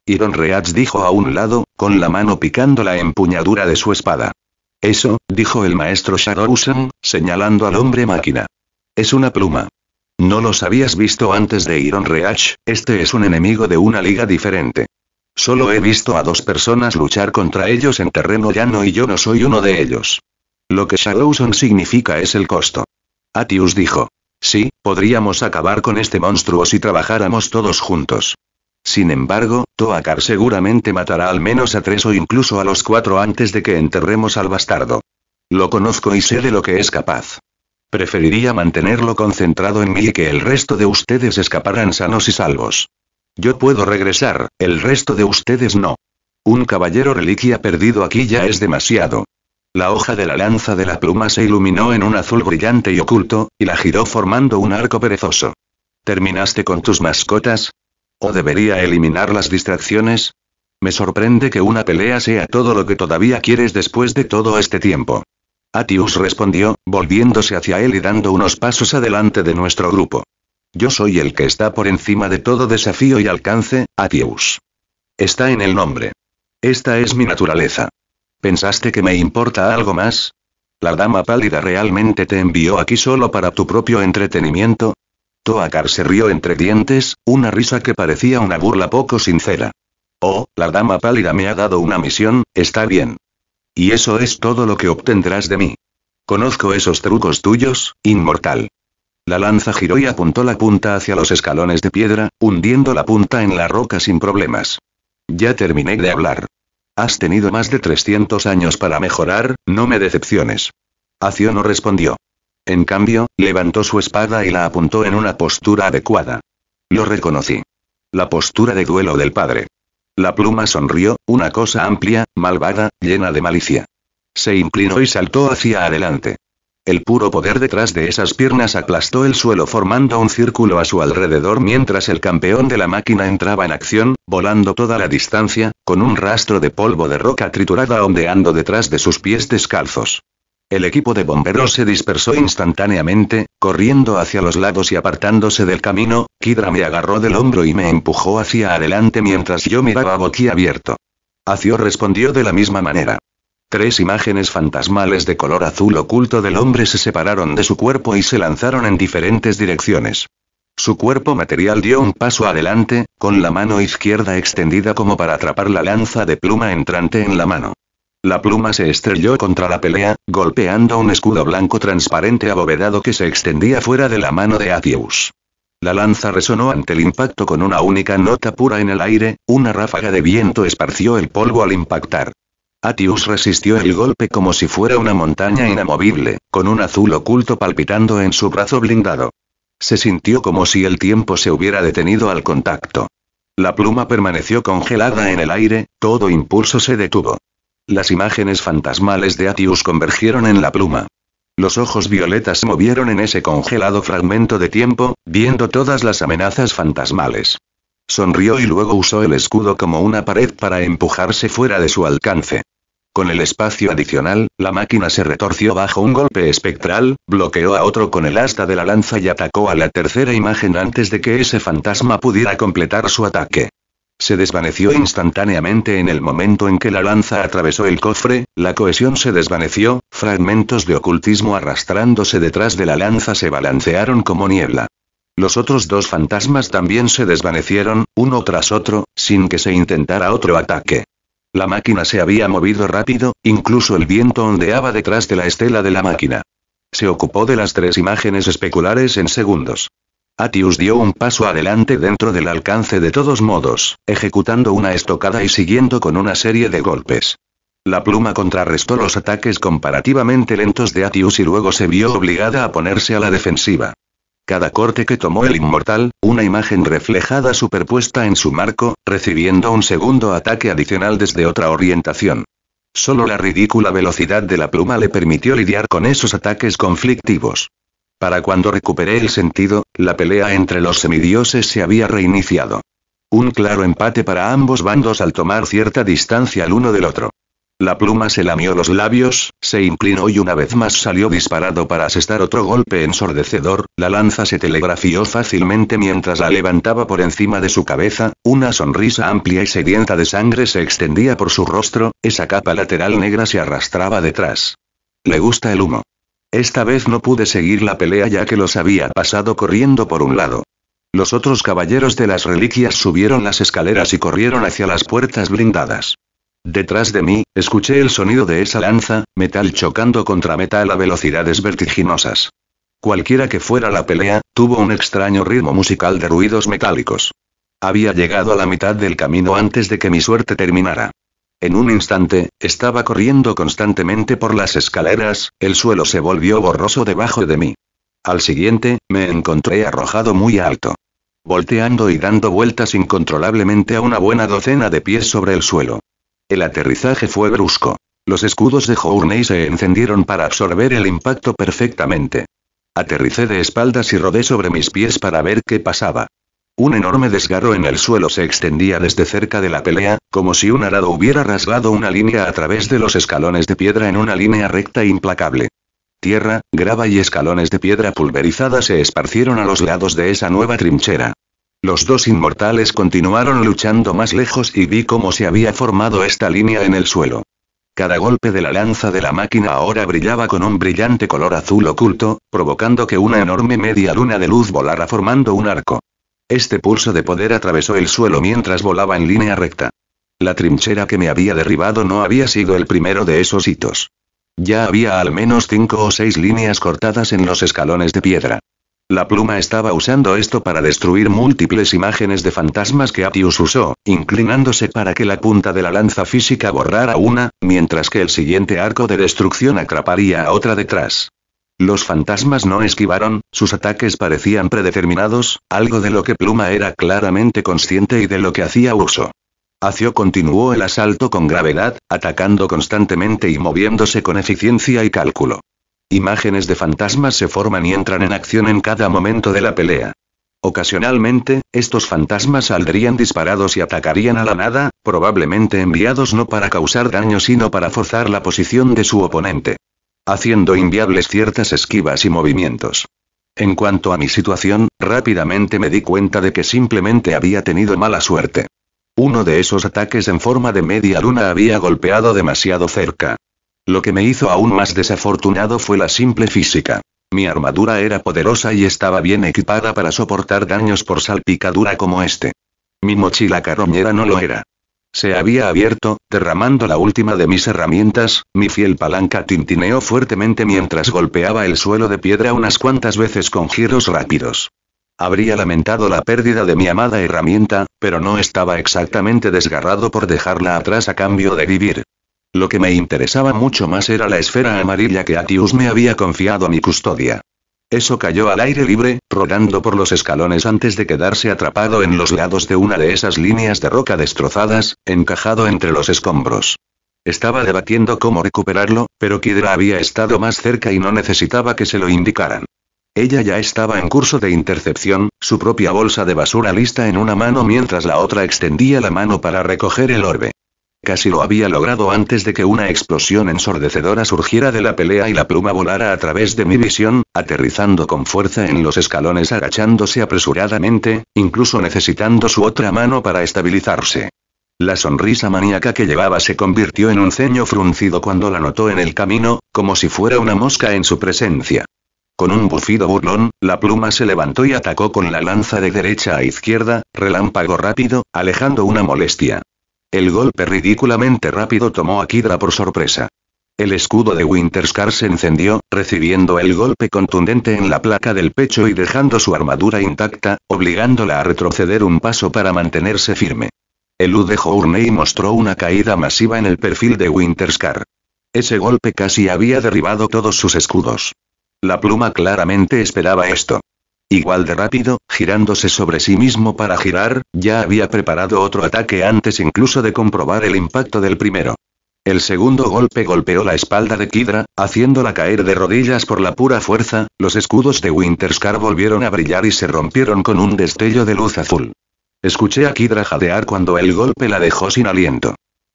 Iron Reach dijo a un lado, con la mano picando la empuñadura de su espada. Eso, dijo el maestro Shadorusan, señalando al hombre máquina. Es una pluma. No los habías visto antes de Iron Reach, este es un enemigo de una liga diferente. Solo he visto a dos personas luchar contra ellos en terreno llano y yo no soy uno de ellos. Lo que Shadowson significa es el costo. Atius dijo. Sí, podríamos acabar con este monstruo si trabajáramos todos juntos. Sin embargo, Toakar seguramente matará al menos a tres o incluso a los cuatro antes de que enterremos al bastardo. Lo conozco y sé de lo que es capaz. Preferiría mantenerlo concentrado en mí y que el resto de ustedes escaparan sanos y salvos. Yo puedo regresar, el resto de ustedes no. Un caballero reliquia perdido aquí ya es demasiado. La hoja de la lanza de la pluma se iluminó en un azul brillante y oculto, y la giró formando un arco perezoso. ¿Terminaste con tus mascotas? ¿O debería eliminar las distracciones? Me sorprende que una pelea sea todo lo que todavía quieres después de todo este tiempo. Atius respondió, volviéndose hacia él y dando unos pasos adelante de nuestro grupo. Yo soy el que está por encima de todo desafío y alcance, Atius. Está en el nombre. Esta es mi naturaleza. ¿Pensaste que me importa algo más? ¿La dama pálida realmente te envió aquí solo para tu propio entretenimiento? Acar se rió entre dientes, una risa que parecía una burla poco sincera. Oh, la dama pálida me ha dado una misión, está bien. Y eso es todo lo que obtendrás de mí. Conozco esos trucos tuyos, inmortal. La lanza giró y apuntó la punta hacia los escalones de piedra, hundiendo la punta en la roca sin problemas. Ya terminé de hablar. Has tenido más de 300 años para mejorar, no me decepciones. Acio no respondió. En cambio, levantó su espada y la apuntó en una postura adecuada. Lo reconocí. La postura de duelo del padre. La pluma sonrió, una cosa amplia, malvada, llena de malicia. Se inclinó y saltó hacia adelante. El puro poder detrás de esas piernas aplastó el suelo formando un círculo a su alrededor mientras el campeón de la máquina entraba en acción, volando toda la distancia, con un rastro de polvo de roca triturada ondeando detrás de sus pies descalzos. El equipo de bomberos se dispersó instantáneamente, corriendo hacia los lados y apartándose del camino, Kidra me agarró del hombro y me empujó hacia adelante mientras yo miraba boquiabierto. Acio respondió de la misma manera. Tres imágenes fantasmales de color azul oculto del hombre se separaron de su cuerpo y se lanzaron en diferentes direcciones. Su cuerpo material dio un paso adelante, con la mano izquierda extendida como para atrapar la lanza de pluma entrante en la mano. La pluma se estrelló contra la pelea, golpeando un escudo blanco transparente abovedado que se extendía fuera de la mano de Atius. La lanza resonó ante el impacto con una única nota pura en el aire, una ráfaga de viento esparció el polvo al impactar. Atius resistió el golpe como si fuera una montaña inamovible, con un azul oculto palpitando en su brazo blindado. Se sintió como si el tiempo se hubiera detenido al contacto. La pluma permaneció congelada en el aire, todo impulso se detuvo. Las imágenes fantasmales de Atius convergieron en la pluma. Los ojos violetas se movieron en ese congelado fragmento de tiempo, viendo todas las amenazas fantasmales. Sonrió y luego usó el escudo como una pared para empujarse fuera de su alcance. Con el espacio adicional, la máquina se retorció bajo un golpe espectral, bloqueó a otro con el asta de la lanza y atacó a la tercera imagen antes de que ese fantasma pudiera completar su ataque. Se desvaneció instantáneamente en el momento en que la lanza atravesó el cofre, la cohesión se desvaneció, fragmentos de ocultismo arrastrándose detrás de la lanza se balancearon como niebla. Los otros dos fantasmas también se desvanecieron, uno tras otro, sin que se intentara otro ataque. La máquina se había movido rápido, incluso el viento ondeaba detrás de la estela de la máquina. Se ocupó de las tres imágenes especulares en segundos. Atius dio un paso adelante dentro del alcance de todos modos, ejecutando una estocada y siguiendo con una serie de golpes. La pluma contrarrestó los ataques comparativamente lentos de Atius y luego se vio obligada a ponerse a la defensiva. Cada corte que tomó el inmortal, una imagen reflejada superpuesta en su marco, recibiendo un segundo ataque adicional desde otra orientación. Solo la ridícula velocidad de la pluma le permitió lidiar con esos ataques conflictivos. Para cuando recuperé el sentido, la pelea entre los semidioses se había reiniciado. Un claro empate para ambos bandos al tomar cierta distancia el uno del otro. La pluma se lamió los labios, se inclinó y una vez más salió disparado para asestar otro golpe ensordecedor, la lanza se telegrafió fácilmente mientras la levantaba por encima de su cabeza, una sonrisa amplia y sedienta de sangre se extendía por su rostro, esa capa lateral negra se arrastraba detrás. Le gusta el humo. Esta vez no pude seguir la pelea ya que los había pasado corriendo por un lado. Los otros caballeros de las reliquias subieron las escaleras y corrieron hacia las puertas blindadas. Detrás de mí, escuché el sonido de esa lanza, metal chocando contra metal a velocidades vertiginosas. Cualquiera que fuera la pelea, tuvo un extraño ritmo musical de ruidos metálicos. Había llegado a la mitad del camino antes de que mi suerte terminara. En un instante, estaba corriendo constantemente por las escaleras, el suelo se volvió borroso debajo de mí. Al siguiente, me encontré arrojado muy alto. Volteando y dando vueltas incontrolablemente a una buena docena de pies sobre el suelo. El aterrizaje fue brusco. Los escudos de Journey se encendieron para absorber el impacto perfectamente. Aterricé de espaldas y rodé sobre mis pies para ver qué pasaba. Un enorme desgarro en el suelo se extendía desde cerca de la pelea, como si un arado hubiera rasgado una línea a través de los escalones de piedra en una línea recta e implacable. Tierra, grava y escalones de piedra pulverizada se esparcieron a los lados de esa nueva trinchera. Los dos inmortales continuaron luchando más lejos y vi cómo se había formado esta línea en el suelo. Cada golpe de la lanza de la máquina ahora brillaba con un brillante color azul oculto, provocando que una enorme media luna de luz volara formando un arco. Este pulso de poder atravesó el suelo mientras volaba en línea recta. La trinchera que me había derribado no había sido el primero de esos hitos. Ya había al menos cinco o seis líneas cortadas en los escalones de piedra. La pluma estaba usando esto para destruir múltiples imágenes de fantasmas que Atius usó, inclinándose para que la punta de la lanza física borrara una, mientras que el siguiente arco de destrucción atraparía a otra detrás. Los fantasmas no esquivaron, sus ataques parecían predeterminados, algo de lo que Pluma era claramente consciente y de lo que hacía uso. Acio continuó el asalto con gravedad, atacando constantemente y moviéndose con eficiencia y cálculo. Imágenes de fantasmas se forman y entran en acción en cada momento de la pelea. Ocasionalmente, estos fantasmas saldrían disparados y atacarían a la nada, probablemente enviados no para causar daño sino para forzar la posición de su oponente haciendo inviables ciertas esquivas y movimientos. En cuanto a mi situación, rápidamente me di cuenta de que simplemente había tenido mala suerte. Uno de esos ataques en forma de media luna había golpeado demasiado cerca. Lo que me hizo aún más desafortunado fue la simple física. Mi armadura era poderosa y estaba bien equipada para soportar daños por salpicadura como este. Mi mochila carroñera no lo era se había abierto, derramando la última de mis herramientas, mi fiel palanca tintineó fuertemente mientras golpeaba el suelo de piedra unas cuantas veces con giros rápidos. Habría lamentado la pérdida de mi amada herramienta, pero no estaba exactamente desgarrado por dejarla atrás a cambio de vivir. Lo que me interesaba mucho más era la esfera amarilla que Atius me había confiado a mi custodia. Eso cayó al aire libre, rodando por los escalones antes de quedarse atrapado en los lados de una de esas líneas de roca destrozadas, encajado entre los escombros. Estaba debatiendo cómo recuperarlo, pero Kidra había estado más cerca y no necesitaba que se lo indicaran. Ella ya estaba en curso de intercepción, su propia bolsa de basura lista en una mano mientras la otra extendía la mano para recoger el orbe. Casi lo había logrado antes de que una explosión ensordecedora surgiera de la pelea y la pluma volara a través de mi visión, aterrizando con fuerza en los escalones, agachándose apresuradamente, incluso necesitando su otra mano para estabilizarse. La sonrisa maníaca que llevaba se convirtió en un ceño fruncido cuando la notó en el camino, como si fuera una mosca en su presencia. Con un bufido burlón, la pluma se levantó y atacó con la lanza de derecha a izquierda, relámpago rápido, alejando una molestia. El golpe ridículamente rápido tomó a Kidra por sorpresa. El escudo de Winterscar se encendió, recibiendo el golpe contundente en la placa del pecho y dejando su armadura intacta, obligándola a retroceder un paso para mantenerse firme. El U de mostró una caída masiva en el perfil de Winterscar. Ese golpe casi había derribado todos sus escudos. La pluma claramente esperaba esto. Igual de rápido, girándose sobre sí mismo para girar, ya había preparado otro ataque antes incluso de comprobar el impacto del primero. El segundo golpe golpeó la espalda de Kidra, haciéndola caer de rodillas por la pura fuerza, los escudos de Winterscar volvieron a brillar y se rompieron con un destello de luz azul. Escuché a Kidra jadear cuando el golpe la dejó sin aliento.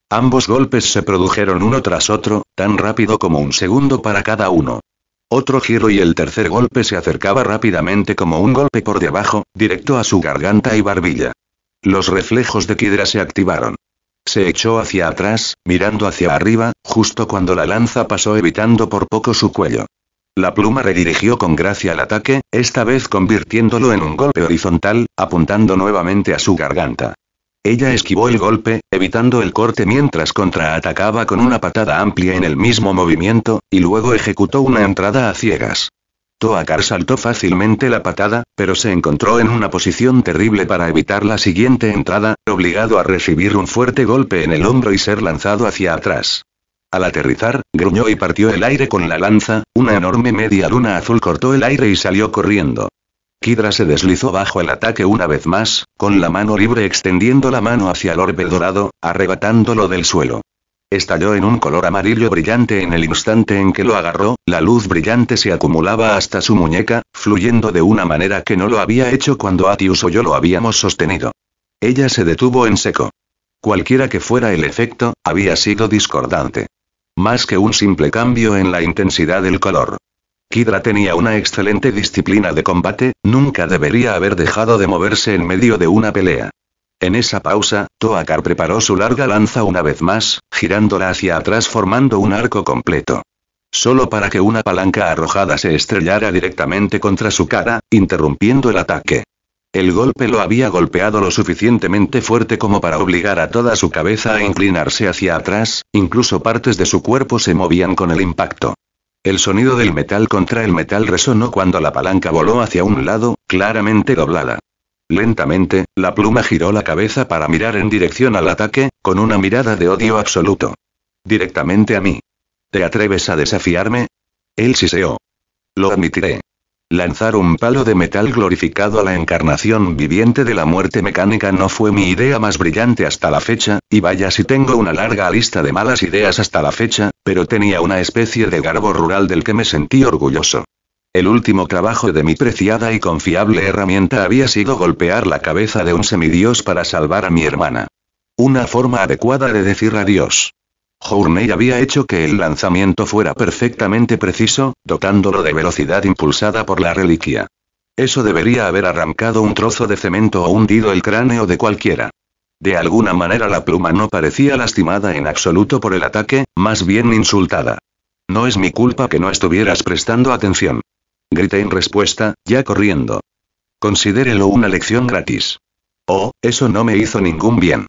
Ambos golpes se produjeron uno tras otro, tan rápido como un segundo para cada uno. Otro giro y el tercer golpe se acercaba rápidamente como un golpe por debajo, directo a su garganta y barbilla. Los reflejos de Kidra se activaron. Se echó hacia atrás, mirando hacia arriba, justo cuando la lanza pasó evitando por poco su cuello. La pluma redirigió con gracia el ataque, esta vez convirtiéndolo en un golpe horizontal, apuntando nuevamente a su garganta. Ella esquivó el golpe, evitando el corte mientras contraatacaba con una patada amplia en el mismo movimiento, y luego ejecutó una entrada a ciegas. Toakar saltó fácilmente la patada, pero se encontró en una posición terrible para evitar la siguiente entrada, obligado a recibir un fuerte golpe en el hombro y ser lanzado hacia atrás. Al aterrizar, gruñó y partió el aire con la lanza, una enorme media luna azul cortó el aire y salió corriendo. Kidra se deslizó bajo el ataque una vez más, con la mano libre extendiendo la mano hacia el orbe dorado, arrebatándolo del suelo. Estalló en un color amarillo brillante en el instante en que lo agarró, la luz brillante se acumulaba hasta su muñeca, fluyendo de una manera que no lo había hecho cuando Atius o yo lo habíamos sostenido. Ella se detuvo en seco. Cualquiera que fuera el efecto, había sido discordante. Más que un simple cambio en la intensidad del color. Kidra tenía una excelente disciplina de combate, nunca debería haber dejado de moverse en medio de una pelea. En esa pausa, Toakar preparó su larga lanza una vez más, girándola hacia atrás formando un arco completo. Solo para que una palanca arrojada se estrellara directamente contra su cara, interrumpiendo el ataque. El golpe lo había golpeado lo suficientemente fuerte como para obligar a toda su cabeza a inclinarse hacia atrás, incluso partes de su cuerpo se movían con el impacto. El sonido del metal contra el metal resonó cuando la palanca voló hacia un lado, claramente doblada. Lentamente, la pluma giró la cabeza para mirar en dirección al ataque, con una mirada de odio absoluto. Directamente a mí. ¿Te atreves a desafiarme? Él siseó. Lo admitiré. Lanzar un palo de metal glorificado a la encarnación viviente de la muerte mecánica no fue mi idea más brillante hasta la fecha, y vaya si tengo una larga lista de malas ideas hasta la fecha, pero tenía una especie de garbo rural del que me sentí orgulloso. El último trabajo de mi preciada y confiable herramienta había sido golpear la cabeza de un semidios para salvar a mi hermana. Una forma adecuada de decir adiós. Journey había hecho que el lanzamiento fuera perfectamente preciso, dotándolo de velocidad impulsada por la reliquia. Eso debería haber arrancado un trozo de cemento o hundido el cráneo de cualquiera. De alguna manera la pluma no parecía lastimada en absoluto por el ataque, más bien insultada. No es mi culpa que no estuvieras prestando atención. Grité en respuesta, ya corriendo. Considérelo una lección gratis. Oh, eso no me hizo ningún bien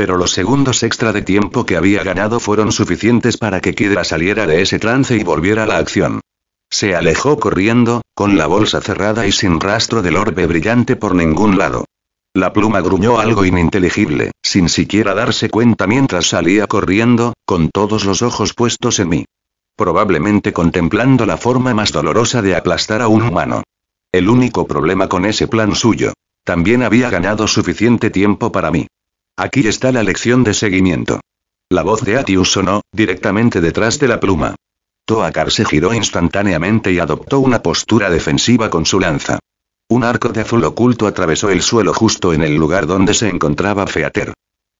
pero los segundos extra de tiempo que había ganado fueron suficientes para que Kidra saliera de ese trance y volviera a la acción. Se alejó corriendo, con la bolsa cerrada y sin rastro del orbe brillante por ningún lado. La pluma gruñó algo ininteligible, sin siquiera darse cuenta mientras salía corriendo, con todos los ojos puestos en mí. Probablemente contemplando la forma más dolorosa de aplastar a un humano. El único problema con ese plan suyo. También había ganado suficiente tiempo para mí. Aquí está la lección de seguimiento. La voz de Atius sonó, directamente detrás de la pluma. Toakar se giró instantáneamente y adoptó una postura defensiva con su lanza. Un arco de azul oculto atravesó el suelo justo en el lugar donde se encontraba Feater.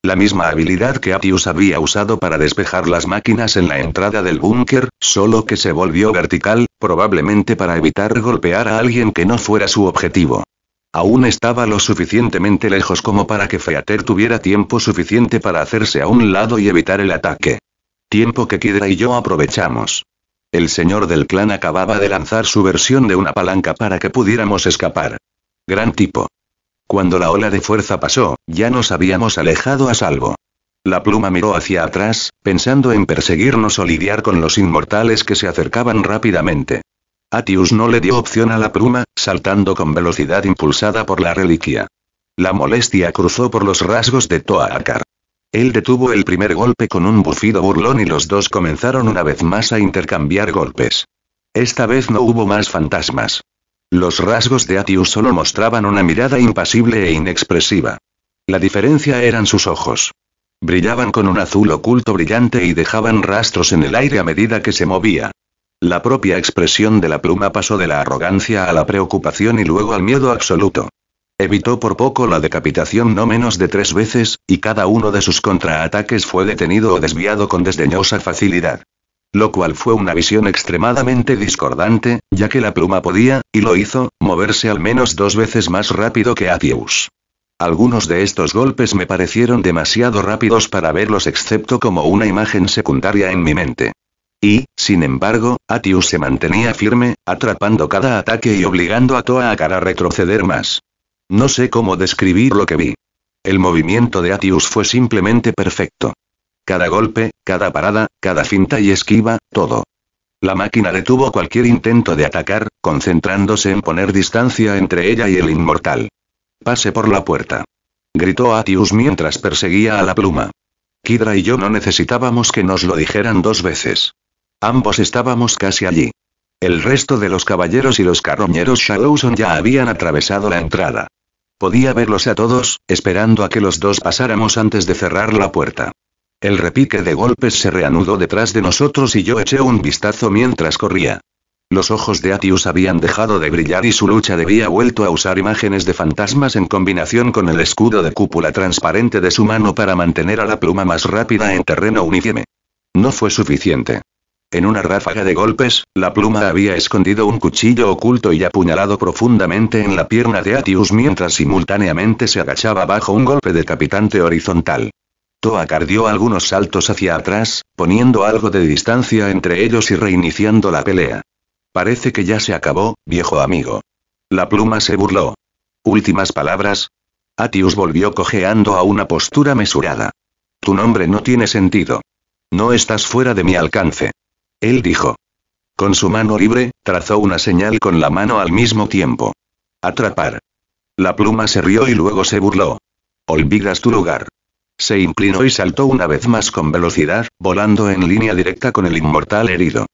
La misma habilidad que Atius había usado para despejar las máquinas en la entrada del búnker, solo que se volvió vertical, probablemente para evitar golpear a alguien que no fuera su objetivo. Aún estaba lo suficientemente lejos como para que Feater tuviera tiempo suficiente para hacerse a un lado y evitar el ataque. Tiempo que Kidra y yo aprovechamos. El señor del clan acababa de lanzar su versión de una palanca para que pudiéramos escapar. Gran tipo. Cuando la ola de fuerza pasó, ya nos habíamos alejado a salvo. La pluma miró hacia atrás, pensando en perseguirnos o lidiar con los inmortales que se acercaban rápidamente. Atius no le dio opción a la pluma, saltando con velocidad impulsada por la reliquia. La molestia cruzó por los rasgos de Toa Akar. Él detuvo el primer golpe con un bufido burlón y los dos comenzaron una vez más a intercambiar golpes. Esta vez no hubo más fantasmas. Los rasgos de Atius solo mostraban una mirada impasible e inexpresiva. La diferencia eran sus ojos. Brillaban con un azul oculto brillante y dejaban rastros en el aire a medida que se movía. La propia expresión de la pluma pasó de la arrogancia a la preocupación y luego al miedo absoluto. Evitó por poco la decapitación no menos de tres veces, y cada uno de sus contraataques fue detenido o desviado con desdeñosa facilidad. Lo cual fue una visión extremadamente discordante, ya que la pluma podía, y lo hizo, moverse al menos dos veces más rápido que Atius. Algunos de estos golpes me parecieron demasiado rápidos para verlos excepto como una imagen secundaria en mi mente. Y, sin embargo, Atius se mantenía firme, atrapando cada ataque y obligando a Toa a a retroceder más. No sé cómo describir lo que vi. El movimiento de Atius fue simplemente perfecto. Cada golpe, cada parada, cada cinta y esquiva, todo. La máquina detuvo cualquier intento de atacar, concentrándose en poner distancia entre ella y el inmortal. Pase por la puerta. Gritó Atius mientras perseguía a la pluma. Kidra y yo no necesitábamos que nos lo dijeran dos veces. Ambos estábamos casi allí. El resto de los caballeros y los carroñeros Shadowson ya habían atravesado la entrada. Podía verlos a todos, esperando a que los dos pasáramos antes de cerrar la puerta. El repique de golpes se reanudó detrás de nosotros y yo eché un vistazo mientras corría. Los ojos de Atius habían dejado de brillar y su lucha debía vuelto a usar imágenes de fantasmas en combinación con el escudo de cúpula transparente de su mano para mantener a la pluma más rápida en terreno uniforme. No fue suficiente. En una ráfaga de golpes, la pluma había escondido un cuchillo oculto y apuñalado profundamente en la pierna de Atius mientras simultáneamente se agachaba bajo un golpe de capitante horizontal. Toa cardió algunos saltos hacia atrás, poniendo algo de distancia entre ellos y reiniciando la pelea. Parece que ya se acabó, viejo amigo. La pluma se burló. Últimas palabras. Atius volvió cojeando a una postura mesurada. Tu nombre no tiene sentido. No estás fuera de mi alcance. Él dijo. Con su mano libre, trazó una señal con la mano al mismo tiempo. Atrapar. La pluma se rió y luego se burló. Olvidas tu lugar. Se inclinó y saltó una vez más con velocidad, volando en línea directa con el inmortal herido.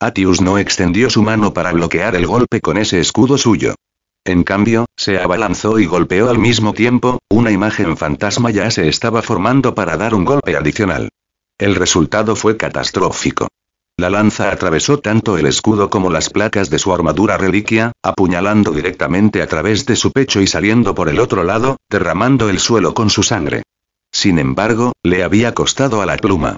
Atius no extendió su mano para bloquear el golpe con ese escudo suyo. En cambio, se abalanzó y golpeó al mismo tiempo, una imagen fantasma ya se estaba formando para dar un golpe adicional. El resultado fue catastrófico. La lanza atravesó tanto el escudo como las placas de su armadura reliquia, apuñalando directamente a través de su pecho y saliendo por el otro lado, derramando el suelo con su sangre. Sin embargo, le había costado a la pluma.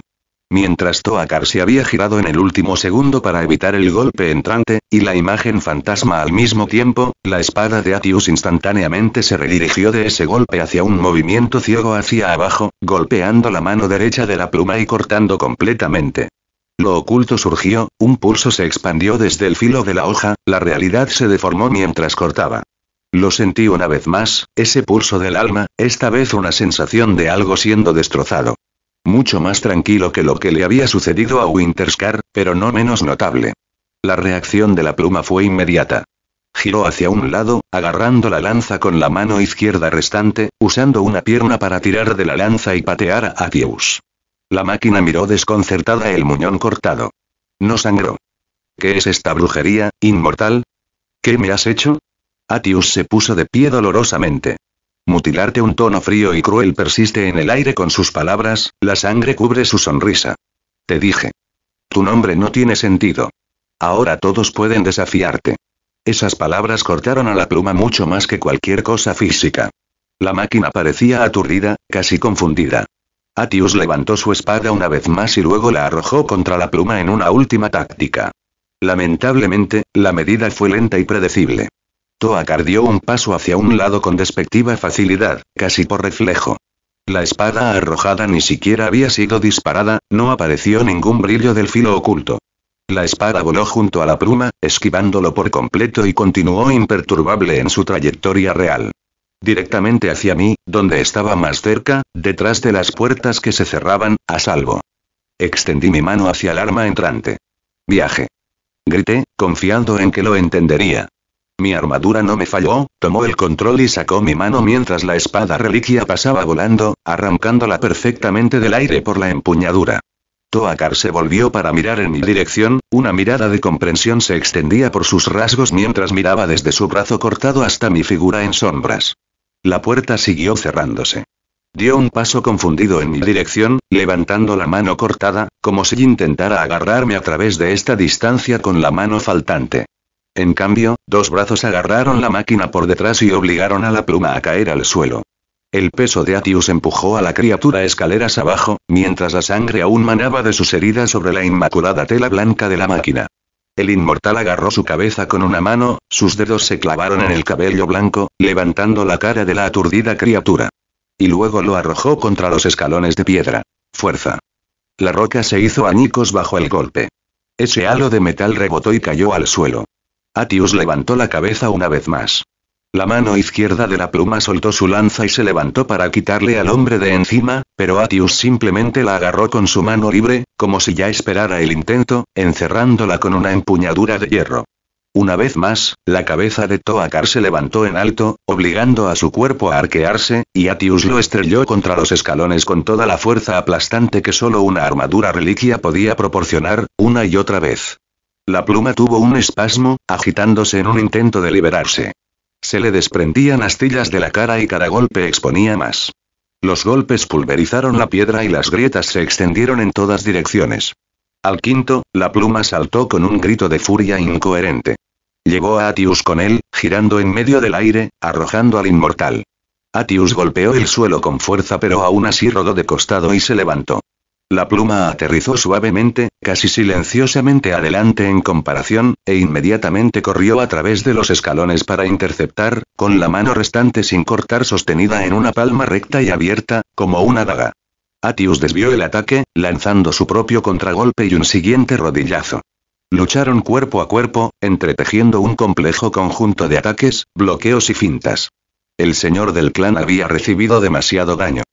Mientras Toakar se había girado en el último segundo para evitar el golpe entrante, y la imagen fantasma al mismo tiempo, la espada de Atius instantáneamente se redirigió de ese golpe hacia un movimiento ciego hacia abajo, golpeando la mano derecha de la pluma y cortando completamente. Lo oculto surgió, un pulso se expandió desde el filo de la hoja, la realidad se deformó mientras cortaba. Lo sentí una vez más, ese pulso del alma, esta vez una sensación de algo siendo destrozado. Mucho más tranquilo que lo que le había sucedido a Winterscar, pero no menos notable. La reacción de la pluma fue inmediata. Giró hacia un lado, agarrando la lanza con la mano izquierda restante, usando una pierna para tirar de la lanza y patear a Atius. La máquina miró desconcertada el muñón cortado. No sangró. ¿Qué es esta brujería, inmortal? ¿Qué me has hecho? Atius se puso de pie dolorosamente. Mutilarte un tono frío y cruel persiste en el aire con sus palabras, la sangre cubre su sonrisa. Te dije. Tu nombre no tiene sentido. Ahora todos pueden desafiarte. Esas palabras cortaron a la pluma mucho más que cualquier cosa física. La máquina parecía aturdida, casi confundida. Atius levantó su espada una vez más y luego la arrojó contra la pluma en una última táctica. Lamentablemente, la medida fue lenta y predecible. Toa dio un paso hacia un lado con despectiva facilidad, casi por reflejo. La espada arrojada ni siquiera había sido disparada, no apareció ningún brillo del filo oculto. La espada voló junto a la pluma, esquivándolo por completo y continuó imperturbable en su trayectoria real. Directamente hacia mí, donde estaba más cerca, detrás de las puertas que se cerraban, a salvo. Extendí mi mano hacia el arma entrante. Viaje. Grité, confiando en que lo entendería. Mi armadura no me falló, tomó el control y sacó mi mano mientras la espada reliquia pasaba volando, arrancándola perfectamente del aire por la empuñadura. Toakar se volvió para mirar en mi dirección, una mirada de comprensión se extendía por sus rasgos mientras miraba desde su brazo cortado hasta mi figura en sombras. La puerta siguió cerrándose. Dio un paso confundido en mi dirección, levantando la mano cortada, como si intentara agarrarme a través de esta distancia con la mano faltante. En cambio, dos brazos agarraron la máquina por detrás y obligaron a la pluma a caer al suelo. El peso de Atius empujó a la criatura escaleras abajo, mientras la sangre aún manaba de sus heridas sobre la inmaculada tela blanca de la máquina. El inmortal agarró su cabeza con una mano, sus dedos se clavaron en el cabello blanco, levantando la cara de la aturdida criatura. Y luego lo arrojó contra los escalones de piedra. Fuerza. La roca se hizo añicos bajo el golpe. Ese halo de metal rebotó y cayó al suelo. Atius levantó la cabeza una vez más. La mano izquierda de la pluma soltó su lanza y se levantó para quitarle al hombre de encima, pero Atius simplemente la agarró con su mano libre, como si ya esperara el intento, encerrándola con una empuñadura de hierro. Una vez más, la cabeza de Toakar se levantó en alto, obligando a su cuerpo a arquearse, y Atius lo estrelló contra los escalones con toda la fuerza aplastante que solo una armadura reliquia podía proporcionar, una y otra vez. La pluma tuvo un espasmo, agitándose en un intento de liberarse. Se le desprendían astillas de la cara y cada golpe exponía más. Los golpes pulverizaron la piedra y las grietas se extendieron en todas direcciones. Al quinto, la pluma saltó con un grito de furia incoherente. Llegó a Atius con él, girando en medio del aire, arrojando al inmortal. Atius golpeó el suelo con fuerza pero aún así rodó de costado y se levantó. La pluma aterrizó suavemente, casi silenciosamente adelante en comparación, e inmediatamente corrió a través de los escalones para interceptar, con la mano restante sin cortar sostenida en una palma recta y abierta, como una daga. Atius desvió el ataque, lanzando su propio contragolpe y un siguiente rodillazo. Lucharon cuerpo a cuerpo, entretejiendo un complejo conjunto de ataques, bloqueos y fintas. El señor del clan había recibido demasiado daño.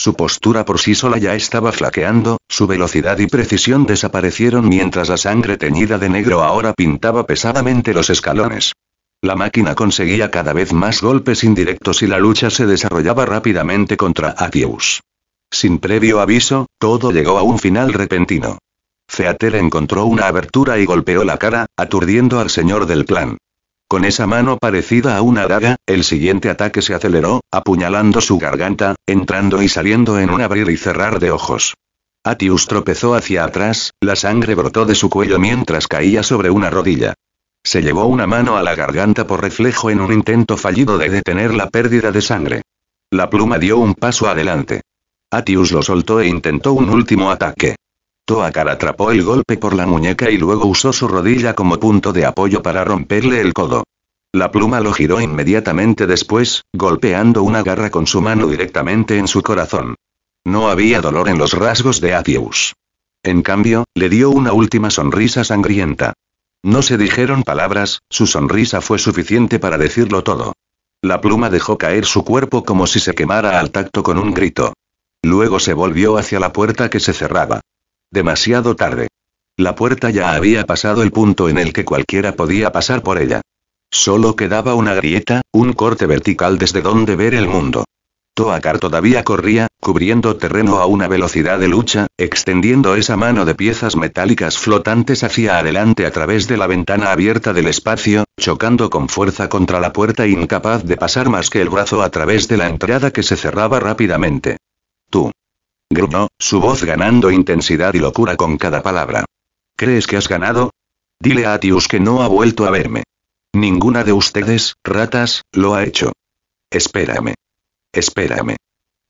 Su postura por sí sola ya estaba flaqueando, su velocidad y precisión desaparecieron mientras la sangre teñida de negro ahora pintaba pesadamente los escalones. La máquina conseguía cada vez más golpes indirectos y la lucha se desarrollaba rápidamente contra Atius. Sin previo aviso, todo llegó a un final repentino. Feater encontró una abertura y golpeó la cara, aturdiendo al señor del clan. Con esa mano parecida a una daga, el siguiente ataque se aceleró, apuñalando su garganta, entrando y saliendo en un abrir y cerrar de ojos. Atius tropezó hacia atrás, la sangre brotó de su cuello mientras caía sobre una rodilla. Se llevó una mano a la garganta por reflejo en un intento fallido de detener la pérdida de sangre. La pluma dio un paso adelante. Atius lo soltó e intentó un último ataque cara atrapó el golpe por la muñeca y luego usó su rodilla como punto de apoyo para romperle el codo. La pluma lo giró inmediatamente después, golpeando una garra con su mano directamente en su corazón. No había dolor en los rasgos de Atius. En cambio, le dio una última sonrisa sangrienta. No se dijeron palabras, su sonrisa fue suficiente para decirlo todo. La pluma dejó caer su cuerpo como si se quemara al tacto con un grito. Luego se volvió hacia la puerta que se cerraba. Demasiado tarde. La puerta ya había pasado el punto en el que cualquiera podía pasar por ella. Solo quedaba una grieta, un corte vertical desde donde ver el mundo. Toacar todavía corría, cubriendo terreno a una velocidad de lucha, extendiendo esa mano de piezas metálicas flotantes hacia adelante a través de la ventana abierta del espacio, chocando con fuerza contra la puerta incapaz de pasar más que el brazo a través de la entrada que se cerraba rápidamente. Tú gruñó, su voz ganando intensidad y locura con cada palabra. ¿Crees que has ganado? Dile a Atius que no ha vuelto a verme. Ninguna de ustedes, ratas, lo ha hecho. Espérame. Espérame.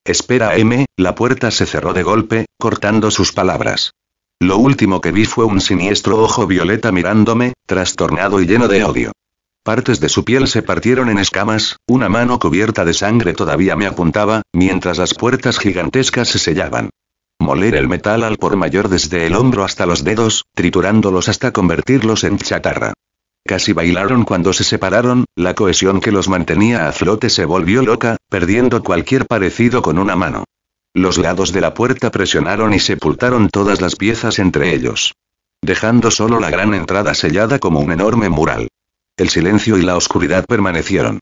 Espera M, la puerta se cerró de golpe, cortando sus palabras. Lo último que vi fue un siniestro ojo violeta mirándome, trastornado y lleno de odio. Partes de su piel se partieron en escamas, una mano cubierta de sangre todavía me apuntaba, mientras las puertas gigantescas se sellaban. Moler el metal al por mayor desde el hombro hasta los dedos, triturándolos hasta convertirlos en chatarra. Casi bailaron cuando se separaron, la cohesión que los mantenía a flote se volvió loca, perdiendo cualquier parecido con una mano. Los lados de la puerta presionaron y sepultaron todas las piezas entre ellos. Dejando solo la gran entrada sellada como un enorme mural el silencio y la oscuridad permanecieron.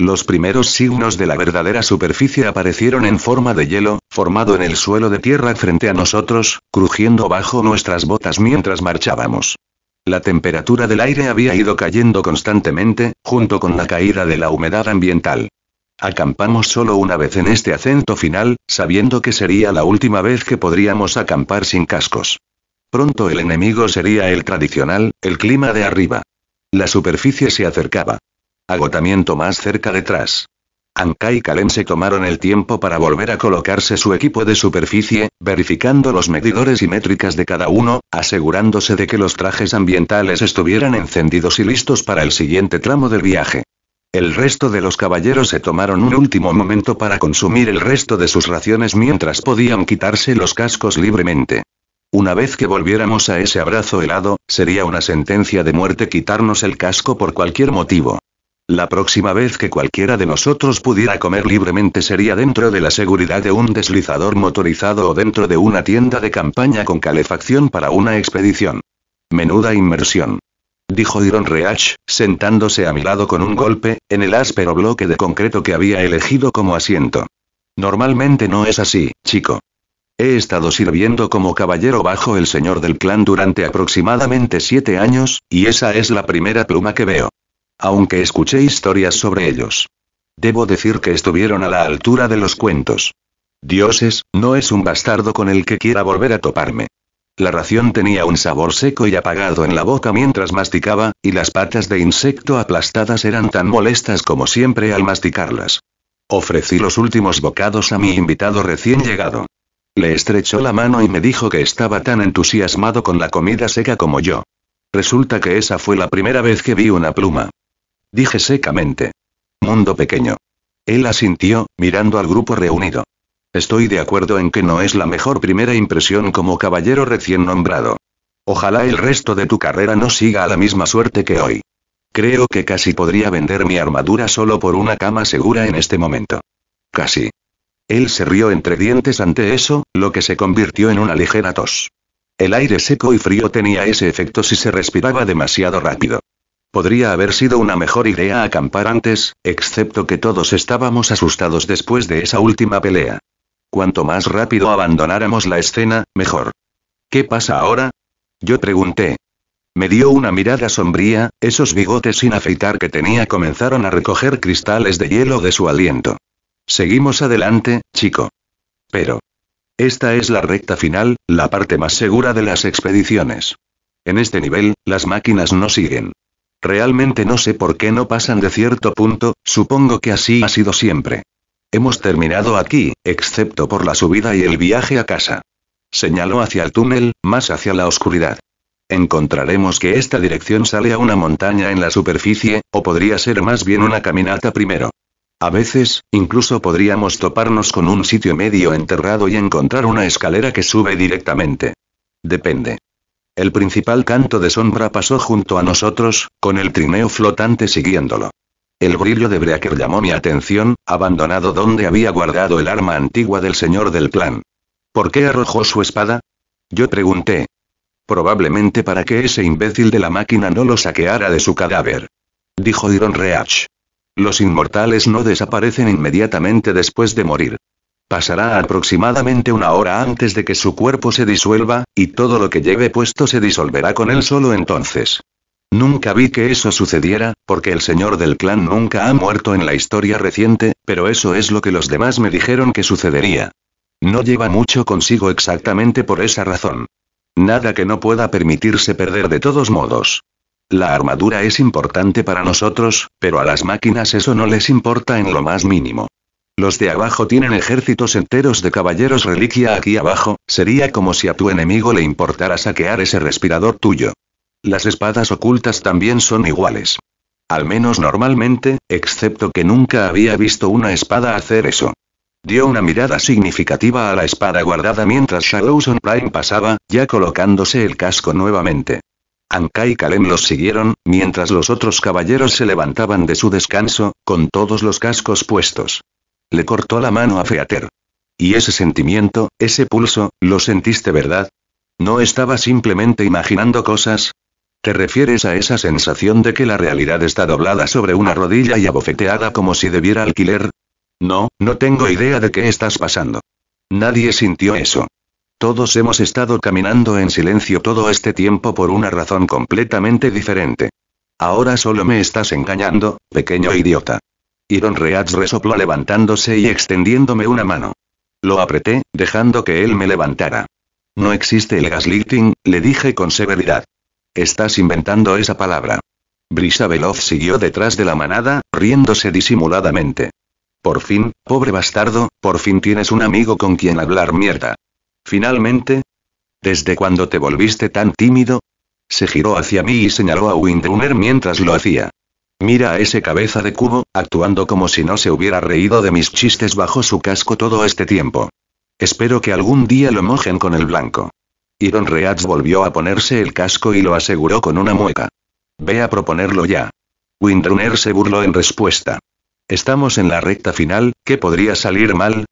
Los primeros signos de la verdadera superficie aparecieron en forma de hielo, formado en el suelo de tierra frente a nosotros, crujiendo bajo nuestras botas mientras marchábamos. La temperatura del aire había ido cayendo constantemente, junto con la caída de la humedad ambiental. Acampamos solo una vez en este acento final, sabiendo que sería la última vez que podríamos acampar sin cascos. Pronto el enemigo sería el tradicional, el clima de arriba. La superficie se acercaba. Agotamiento más cerca detrás. Anka y Kalen se tomaron el tiempo para volver a colocarse su equipo de superficie, verificando los medidores y métricas de cada uno, asegurándose de que los trajes ambientales estuvieran encendidos y listos para el siguiente tramo del viaje. El resto de los caballeros se tomaron un último momento para consumir el resto de sus raciones mientras podían quitarse los cascos libremente. Una vez que volviéramos a ese abrazo helado, sería una sentencia de muerte quitarnos el casco por cualquier motivo. La próxima vez que cualquiera de nosotros pudiera comer libremente sería dentro de la seguridad de un deslizador motorizado o dentro de una tienda de campaña con calefacción para una expedición. Menuda inmersión. Dijo Iron Reach, sentándose a mi lado con un golpe, en el áspero bloque de concreto que había elegido como asiento. Normalmente no es así, chico. He estado sirviendo como caballero bajo el señor del clan durante aproximadamente siete años, y esa es la primera pluma que veo. Aunque escuché historias sobre ellos. Debo decir que estuvieron a la altura de los cuentos. Dioses, no es un bastardo con el que quiera volver a toparme. La ración tenía un sabor seco y apagado en la boca mientras masticaba, y las patas de insecto aplastadas eran tan molestas como siempre al masticarlas. Ofrecí los últimos bocados a mi invitado recién llegado. Le estrechó la mano y me dijo que estaba tan entusiasmado con la comida seca como yo. Resulta que esa fue la primera vez que vi una pluma. Dije secamente. Mundo pequeño. Él asintió, mirando al grupo reunido. Estoy de acuerdo en que no es la mejor primera impresión como caballero recién nombrado. Ojalá el resto de tu carrera no siga a la misma suerte que hoy. Creo que casi podría vender mi armadura solo por una cama segura en este momento. Casi. Él se rió entre dientes ante eso, lo que se convirtió en una ligera tos. El aire seco y frío tenía ese efecto si se respiraba demasiado rápido. Podría haber sido una mejor idea acampar antes, excepto que todos estábamos asustados después de esa última pelea. Cuanto más rápido abandonáramos la escena, mejor. ¿Qué pasa ahora? Yo pregunté. Me dio una mirada sombría, esos bigotes sin afeitar que tenía comenzaron a recoger cristales de hielo de su aliento. Seguimos adelante, chico. Pero. Esta es la recta final, la parte más segura de las expediciones. En este nivel, las máquinas no siguen. Realmente no sé por qué no pasan de cierto punto, supongo que así ha sido siempre. Hemos terminado aquí, excepto por la subida y el viaje a casa. Señaló hacia el túnel, más hacia la oscuridad. Encontraremos que esta dirección sale a una montaña en la superficie, o podría ser más bien una caminata primero. A veces, incluso podríamos toparnos con un sitio medio enterrado y encontrar una escalera que sube directamente. Depende. El principal canto de sombra pasó junto a nosotros, con el trineo flotante siguiéndolo. El brillo de Breaker llamó mi atención, abandonado donde había guardado el arma antigua del señor del clan. ¿Por qué arrojó su espada? Yo pregunté. Probablemente para que ese imbécil de la máquina no lo saqueara de su cadáver. Dijo Iron Reach. Los inmortales no desaparecen inmediatamente después de morir. Pasará aproximadamente una hora antes de que su cuerpo se disuelva, y todo lo que lleve puesto se disolverá con él solo entonces. Nunca vi que eso sucediera, porque el señor del clan nunca ha muerto en la historia reciente, pero eso es lo que los demás me dijeron que sucedería. No lleva mucho consigo exactamente por esa razón. Nada que no pueda permitirse perder de todos modos. La armadura es importante para nosotros, pero a las máquinas eso no les importa en lo más mínimo. Los de abajo tienen ejércitos enteros de caballeros reliquia aquí abajo, sería como si a tu enemigo le importara saquear ese respirador tuyo. Las espadas ocultas también son iguales. Al menos normalmente, excepto que nunca había visto una espada hacer eso. Dio una mirada significativa a la espada guardada mientras Shadowson Prime pasaba, ya colocándose el casco nuevamente. Anka y Kalem los siguieron, mientras los otros caballeros se levantaban de su descanso, con todos los cascos puestos. Le cortó la mano a Feater. Y ese sentimiento, ese pulso, lo sentiste, ¿verdad? ¿No estaba simplemente imaginando cosas? ¿Te refieres a esa sensación de que la realidad está doblada sobre una rodilla y abofeteada como si debiera alquiler? No, no tengo idea de qué estás pasando. Nadie sintió eso. Todos hemos estado caminando en silencio todo este tiempo por una razón completamente diferente. Ahora solo me estás engañando, pequeño idiota. Y Don Reats resopló levantándose y extendiéndome una mano. Lo apreté, dejando que él me levantara. No existe el gaslighting, le dije con severidad. Estás inventando esa palabra. Brisa Veloz siguió detrás de la manada, riéndose disimuladamente. Por fin, pobre bastardo, por fin tienes un amigo con quien hablar mierda. Finalmente. ¿Desde cuándo te volviste tan tímido? Se giró hacia mí y señaló a Windrunner mientras lo hacía. Mira a ese cabeza de cubo, actuando como si no se hubiera reído de mis chistes bajo su casco todo este tiempo. Espero que algún día lo mojen con el blanco. Y Don Reads volvió a ponerse el casco y lo aseguró con una mueca. Ve a proponerlo ya. Windrunner se burló en respuesta. Estamos en la recta final, ¿qué podría salir mal?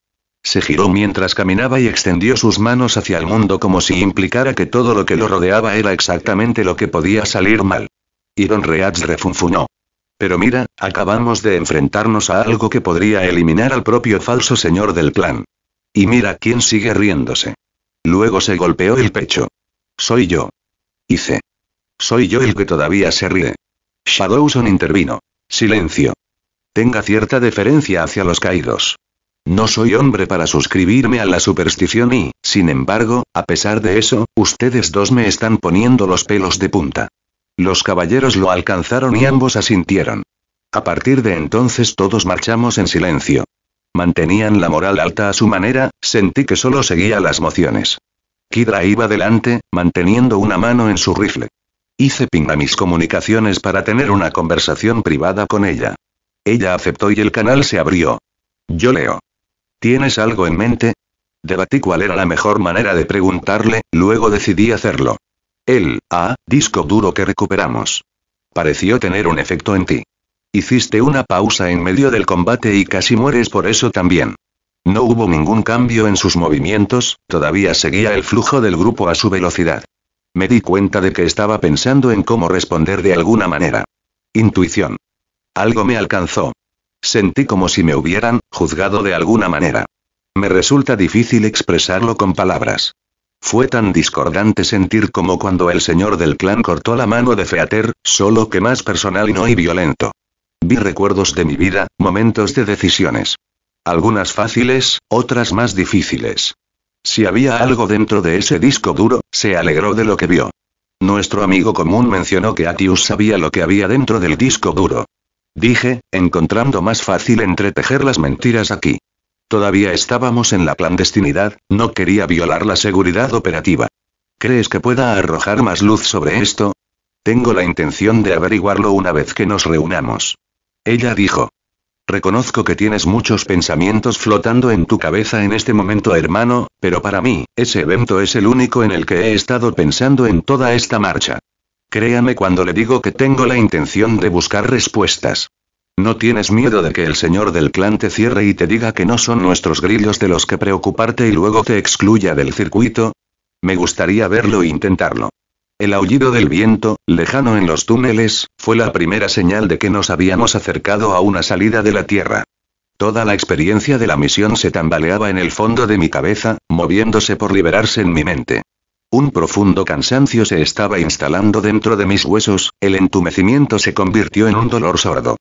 Se giró mientras caminaba y extendió sus manos hacia el mundo como si implicara que todo lo que lo rodeaba era exactamente lo que podía salir mal. Y Don refunfunó. Pero mira, acabamos de enfrentarnos a algo que podría eliminar al propio falso señor del plan. Y mira quién sigue riéndose. Luego se golpeó el pecho. Soy yo. Hice. Soy yo el que todavía se ríe. Shadowson intervino. Silencio. Tenga cierta deferencia hacia los caídos. No soy hombre para suscribirme a la superstición y, sin embargo, a pesar de eso, ustedes dos me están poniendo los pelos de punta. Los caballeros lo alcanzaron y ambos asintieron. A partir de entonces todos marchamos en silencio. Mantenían la moral alta a su manera, sentí que solo seguía las mociones. Kidra iba delante, manteniendo una mano en su rifle. Hice ping a mis comunicaciones para tener una conversación privada con ella. Ella aceptó y el canal se abrió. Yo leo. ¿Tienes algo en mente? Debatí cuál era la mejor manera de preguntarle, luego decidí hacerlo. El, ah, disco duro que recuperamos. Pareció tener un efecto en ti. Hiciste una pausa en medio del combate y casi mueres por eso también. No hubo ningún cambio en sus movimientos, todavía seguía el flujo del grupo a su velocidad. Me di cuenta de que estaba pensando en cómo responder de alguna manera. Intuición. Algo me alcanzó. Sentí como si me hubieran juzgado de alguna manera. Me resulta difícil expresarlo con palabras. Fue tan discordante sentir como cuando el señor del clan cortó la mano de Feater, solo que más personal y no y violento. Vi recuerdos de mi vida, momentos de decisiones. Algunas fáciles, otras más difíciles. Si había algo dentro de ese disco duro, se alegró de lo que vio. Nuestro amigo común mencionó que Atius sabía lo que había dentro del disco duro. Dije, encontrando más fácil entretejer las mentiras aquí. Todavía estábamos en la clandestinidad, no quería violar la seguridad operativa. ¿Crees que pueda arrojar más luz sobre esto? Tengo la intención de averiguarlo una vez que nos reunamos. Ella dijo. Reconozco que tienes muchos pensamientos flotando en tu cabeza en este momento, hermano, pero para mí, ese evento es el único en el que he estado pensando en toda esta marcha. Créame cuando le digo que tengo la intención de buscar respuestas. ¿No tienes miedo de que el señor del clan te cierre y te diga que no son nuestros grillos de los que preocuparte y luego te excluya del circuito? Me gustaría verlo e intentarlo. El aullido del viento, lejano en los túneles, fue la primera señal de que nos habíamos acercado a una salida de la Tierra. Toda la experiencia de la misión se tambaleaba en el fondo de mi cabeza, moviéndose por liberarse en mi mente. Un profundo cansancio se estaba instalando dentro de mis huesos, el entumecimiento se convirtió en un dolor sordo.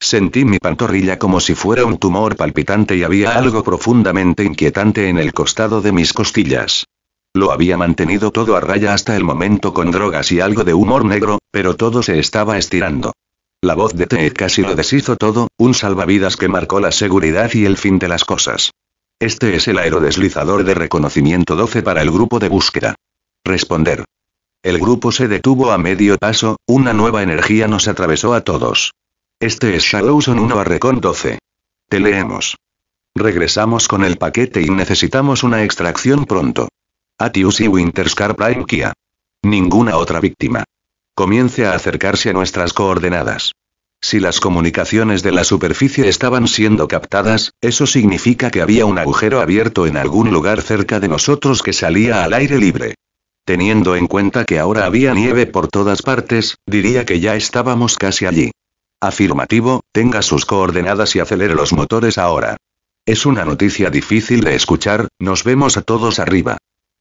Sentí mi pantorrilla como si fuera un tumor palpitante y había algo profundamente inquietante en el costado de mis costillas. Lo había mantenido todo a raya hasta el momento con drogas y algo de humor negro, pero todo se estaba estirando. La voz de Ted casi lo deshizo todo, un salvavidas que marcó la seguridad y el fin de las cosas. Este es el aerodeslizador de reconocimiento 12 para el grupo de búsqueda. Responder. El grupo se detuvo a medio paso, una nueva energía nos atravesó a todos. Este es Shadowson 1 con 12. Te leemos. Regresamos con el paquete y necesitamos una extracción pronto. Atius y Winterscar Prime Kia. Ninguna otra víctima. Comience a acercarse a nuestras coordenadas. Si las comunicaciones de la superficie estaban siendo captadas, eso significa que había un agujero abierto en algún lugar cerca de nosotros que salía al aire libre. Teniendo en cuenta que ahora había nieve por todas partes, diría que ya estábamos casi allí. Afirmativo, tenga sus coordenadas y acelere los motores ahora. Es una noticia difícil de escuchar, nos vemos a todos arriba.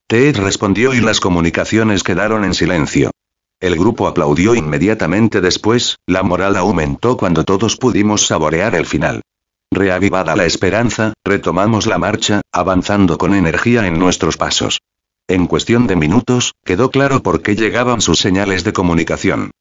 Ted respondió y las comunicaciones quedaron en silencio. El grupo aplaudió inmediatamente después, la moral aumentó cuando todos pudimos saborear el final. Reavivada la esperanza, retomamos la marcha, avanzando con energía en nuestros pasos. En cuestión de minutos, quedó claro por qué llegaban sus señales de comunicación.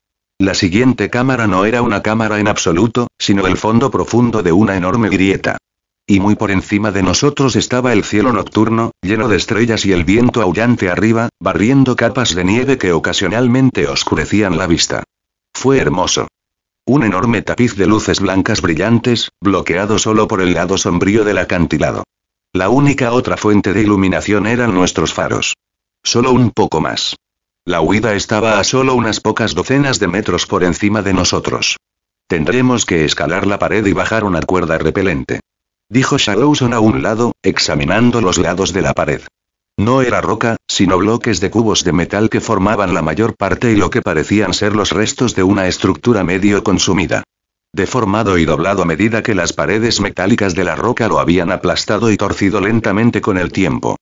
La siguiente cámara no era una cámara en absoluto, sino el fondo profundo de una enorme grieta. Y muy por encima de nosotros estaba el cielo nocturno, lleno de estrellas y el viento aullante arriba, barriendo capas de nieve que ocasionalmente oscurecían la vista. Fue hermoso. Un enorme tapiz de luces blancas brillantes, bloqueado solo por el lado sombrío del acantilado. La única otra fuente de iluminación eran nuestros faros. Solo un poco más. La huida estaba a solo unas pocas docenas de metros por encima de nosotros. Tendremos que escalar la pared y bajar una cuerda repelente. Dijo Shadowson a un lado, examinando los lados de la pared. No era roca, sino bloques de cubos de metal que formaban la mayor parte y lo que parecían ser los restos de una estructura medio consumida deformado y doblado a medida que las paredes metálicas de la roca lo habían aplastado y torcido lentamente con el tiempo.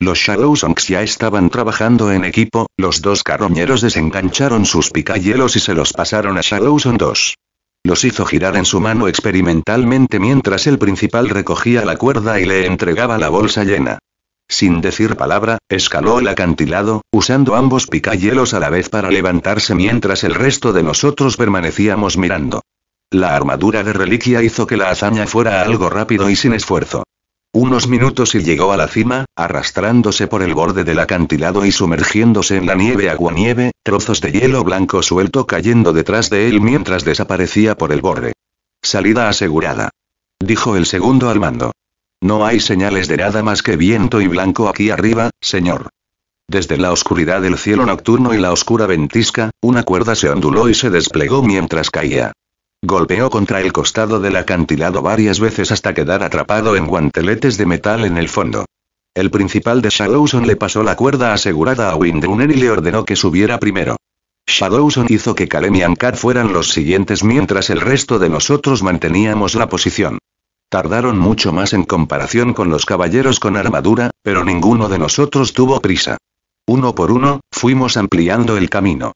Los Shadowsongs ya estaban trabajando en equipo, los dos carroñeros desengancharon sus picayelos y se los pasaron a Shadowson 2. Los hizo girar en su mano experimentalmente mientras el principal recogía la cuerda y le entregaba la bolsa llena. Sin decir palabra, escaló el acantilado, usando ambos picayelos a la vez para levantarse mientras el resto de nosotros permanecíamos mirando. La armadura de reliquia hizo que la hazaña fuera algo rápido y sin esfuerzo. Unos minutos y llegó a la cima, arrastrándose por el borde del acantilado y sumergiéndose en la nieve aguanieve, trozos de hielo blanco suelto cayendo detrás de él mientras desaparecía por el borde. Salida asegurada. Dijo el segundo al mando. No hay señales de nada más que viento y blanco aquí arriba, señor. Desde la oscuridad del cielo nocturno y la oscura ventisca, una cuerda se onduló y se desplegó mientras caía. Golpeó contra el costado del acantilado varias veces hasta quedar atrapado en guanteletes de metal en el fondo. El principal de Shadowson le pasó la cuerda asegurada a Windrunner y le ordenó que subiera primero. Shadowson hizo que Kalem y fueran los siguientes mientras el resto de nosotros manteníamos la posición. Tardaron mucho más en comparación con los caballeros con armadura, pero ninguno de nosotros tuvo prisa. Uno por uno, fuimos ampliando el camino.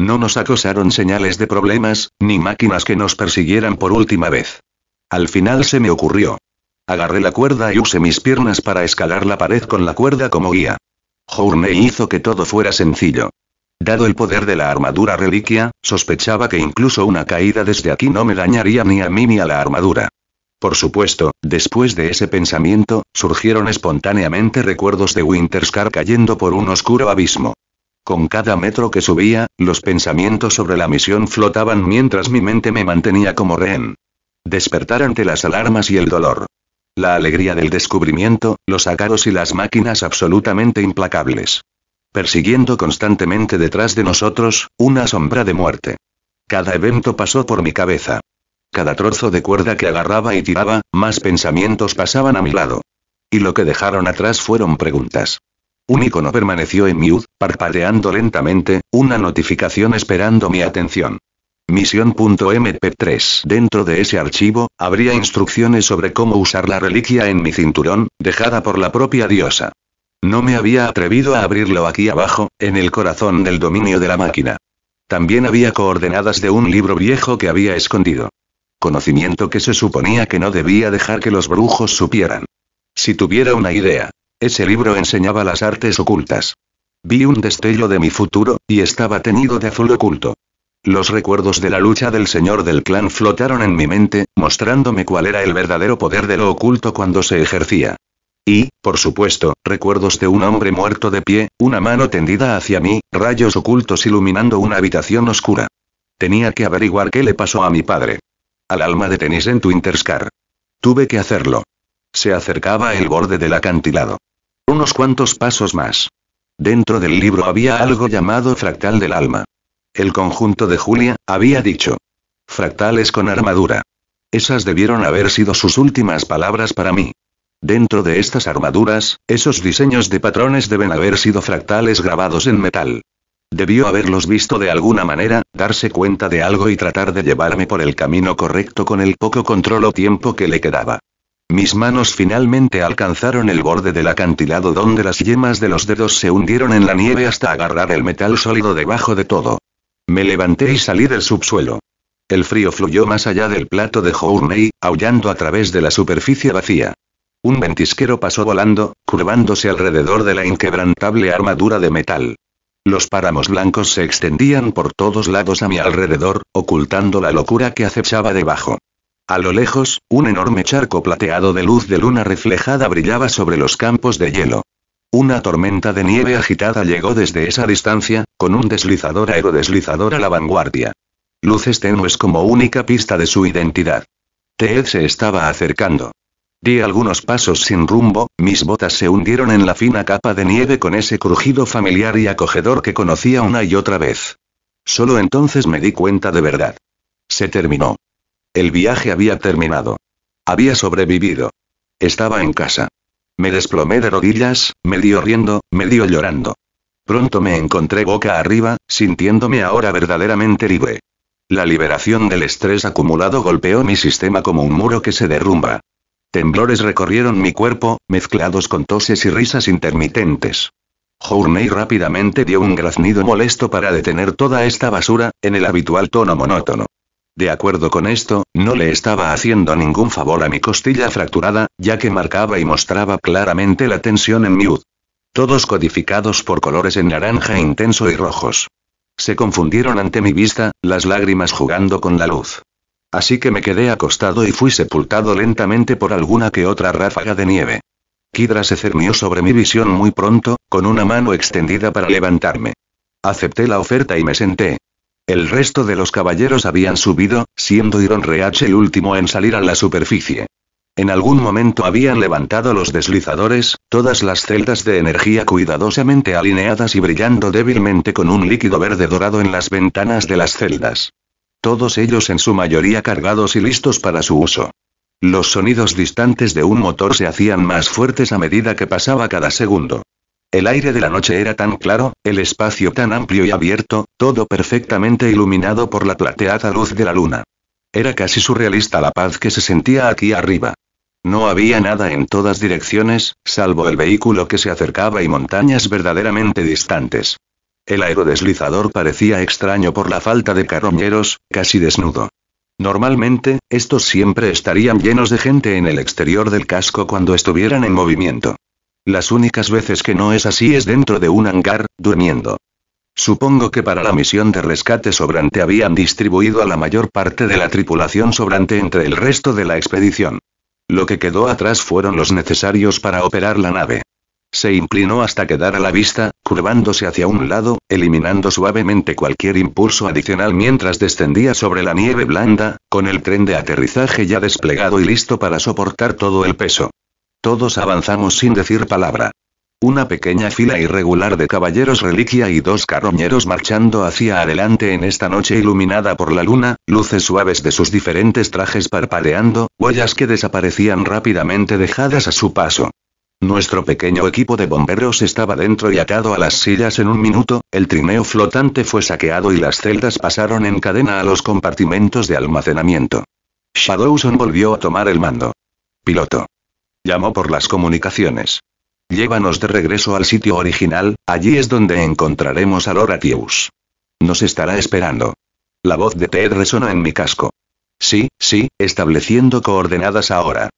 No nos acosaron señales de problemas, ni máquinas que nos persiguieran por última vez. Al final se me ocurrió. Agarré la cuerda y usé mis piernas para escalar la pared con la cuerda como guía. Journey hizo que todo fuera sencillo. Dado el poder de la armadura reliquia, sospechaba que incluso una caída desde aquí no me dañaría ni a mí ni a la armadura. Por supuesto, después de ese pensamiento, surgieron espontáneamente recuerdos de Winterscar cayendo por un oscuro abismo. Con cada metro que subía, los pensamientos sobre la misión flotaban mientras mi mente me mantenía como rehén. Despertar ante las alarmas y el dolor. La alegría del descubrimiento, los sacaros y las máquinas absolutamente implacables. Persiguiendo constantemente detrás de nosotros, una sombra de muerte. Cada evento pasó por mi cabeza. Cada trozo de cuerda que agarraba y tiraba, más pensamientos pasaban a mi lado. Y lo que dejaron atrás fueron preguntas. Un icono permaneció en mute, parpadeando lentamente, una notificación esperando mi atención. Misión.mp3 Dentro de ese archivo, habría instrucciones sobre cómo usar la reliquia en mi cinturón, dejada por la propia diosa. No me había atrevido a abrirlo aquí abajo, en el corazón del dominio de la máquina. También había coordenadas de un libro viejo que había escondido. Conocimiento que se suponía que no debía dejar que los brujos supieran. Si tuviera una idea, ese libro enseñaba las artes ocultas. Vi un destello de mi futuro, y estaba tenido de azul oculto. Los recuerdos de la lucha del señor del clan flotaron en mi mente, mostrándome cuál era el verdadero poder de lo oculto cuando se ejercía. Y, por supuesto, recuerdos de un hombre muerto de pie, una mano tendida hacia mí, rayos ocultos iluminando una habitación oscura. Tenía que averiguar qué le pasó a mi padre. Al alma de Tenis en Twinterscar. Tuve que hacerlo. Se acercaba el borde del acantilado. Unos cuantos pasos más. Dentro del libro había algo llamado fractal del alma. El conjunto de Julia, había dicho. Fractales con armadura. Esas debieron haber sido sus últimas palabras para mí. Dentro de estas armaduras, esos diseños de patrones deben haber sido fractales grabados en metal. Debió haberlos visto de alguna manera, darse cuenta de algo y tratar de llevarme por el camino correcto con el poco control o tiempo que le quedaba. Mis manos finalmente alcanzaron el borde del acantilado donde las yemas de los dedos se hundieron en la nieve hasta agarrar el metal sólido debajo de todo. Me levanté y salí del subsuelo. El frío fluyó más allá del plato de Journey, aullando a través de la superficie vacía. Un ventisquero pasó volando, curvándose alrededor de la inquebrantable armadura de metal. Los páramos blancos se extendían por todos lados a mi alrededor, ocultando la locura que acechaba debajo. A lo lejos, un enorme charco plateado de luz de luna reflejada brillaba sobre los campos de hielo. Una tormenta de nieve agitada llegó desde esa distancia, con un deslizador aerodeslizador a la vanguardia. Luces tenues como única pista de su identidad. Ted se estaba acercando. Di algunos pasos sin rumbo, mis botas se hundieron en la fina capa de nieve con ese crujido familiar y acogedor que conocía una y otra vez. Solo entonces me di cuenta de verdad. Se terminó. El viaje había terminado. Había sobrevivido. Estaba en casa. Me desplomé de rodillas, medio riendo, medio llorando. Pronto me encontré boca arriba, sintiéndome ahora verdaderamente libre. La liberación del estrés acumulado golpeó mi sistema como un muro que se derrumba. Temblores recorrieron mi cuerpo, mezclados con toses y risas intermitentes. Journey rápidamente dio un graznido molesto para detener toda esta basura, en el habitual tono monótono. De acuerdo con esto, no le estaba haciendo ningún favor a mi costilla fracturada, ya que marcaba y mostraba claramente la tensión en ud. Todos codificados por colores en naranja intenso y rojos. Se confundieron ante mi vista, las lágrimas jugando con la luz. Así que me quedé acostado y fui sepultado lentamente por alguna que otra ráfaga de nieve. Kidra se cernió sobre mi visión muy pronto, con una mano extendida para levantarme. Acepté la oferta y me senté. El resto de los caballeros habían subido, siendo Iron Reach el último en salir a la superficie. En algún momento habían levantado los deslizadores, todas las celdas de energía cuidadosamente alineadas y brillando débilmente con un líquido verde dorado en las ventanas de las celdas. Todos ellos en su mayoría cargados y listos para su uso. Los sonidos distantes de un motor se hacían más fuertes a medida que pasaba cada segundo. El aire de la noche era tan claro, el espacio tan amplio y abierto, todo perfectamente iluminado por la plateada luz de la luna. Era casi surrealista la paz que se sentía aquí arriba. No había nada en todas direcciones, salvo el vehículo que se acercaba y montañas verdaderamente distantes. El aerodeslizador parecía extraño por la falta de carroñeros, casi desnudo. Normalmente, estos siempre estarían llenos de gente en el exterior del casco cuando estuvieran en movimiento. Las únicas veces que no es así es dentro de un hangar, durmiendo. Supongo que para la misión de rescate sobrante habían distribuido a la mayor parte de la tripulación sobrante entre el resto de la expedición. Lo que quedó atrás fueron los necesarios para operar la nave. Se inclinó hasta quedar a la vista, curvándose hacia un lado, eliminando suavemente cualquier impulso adicional mientras descendía sobre la nieve blanda, con el tren de aterrizaje ya desplegado y listo para soportar todo el peso. Todos avanzamos sin decir palabra. Una pequeña fila irregular de caballeros reliquia y dos carroñeros marchando hacia adelante en esta noche iluminada por la luna, luces suaves de sus diferentes trajes parpadeando, huellas que desaparecían rápidamente dejadas a su paso. Nuestro pequeño equipo de bomberos estaba dentro y atado a las sillas en un minuto, el trineo flotante fue saqueado y las celdas pasaron en cadena a los compartimentos de almacenamiento. Shadowson volvió a tomar el mando. Piloto. Llamó por las comunicaciones. Llévanos de regreso al sitio original, allí es donde encontraremos a Loratius. Nos estará esperando. La voz de Ted resonó en mi casco. Sí, sí, estableciendo coordenadas ahora.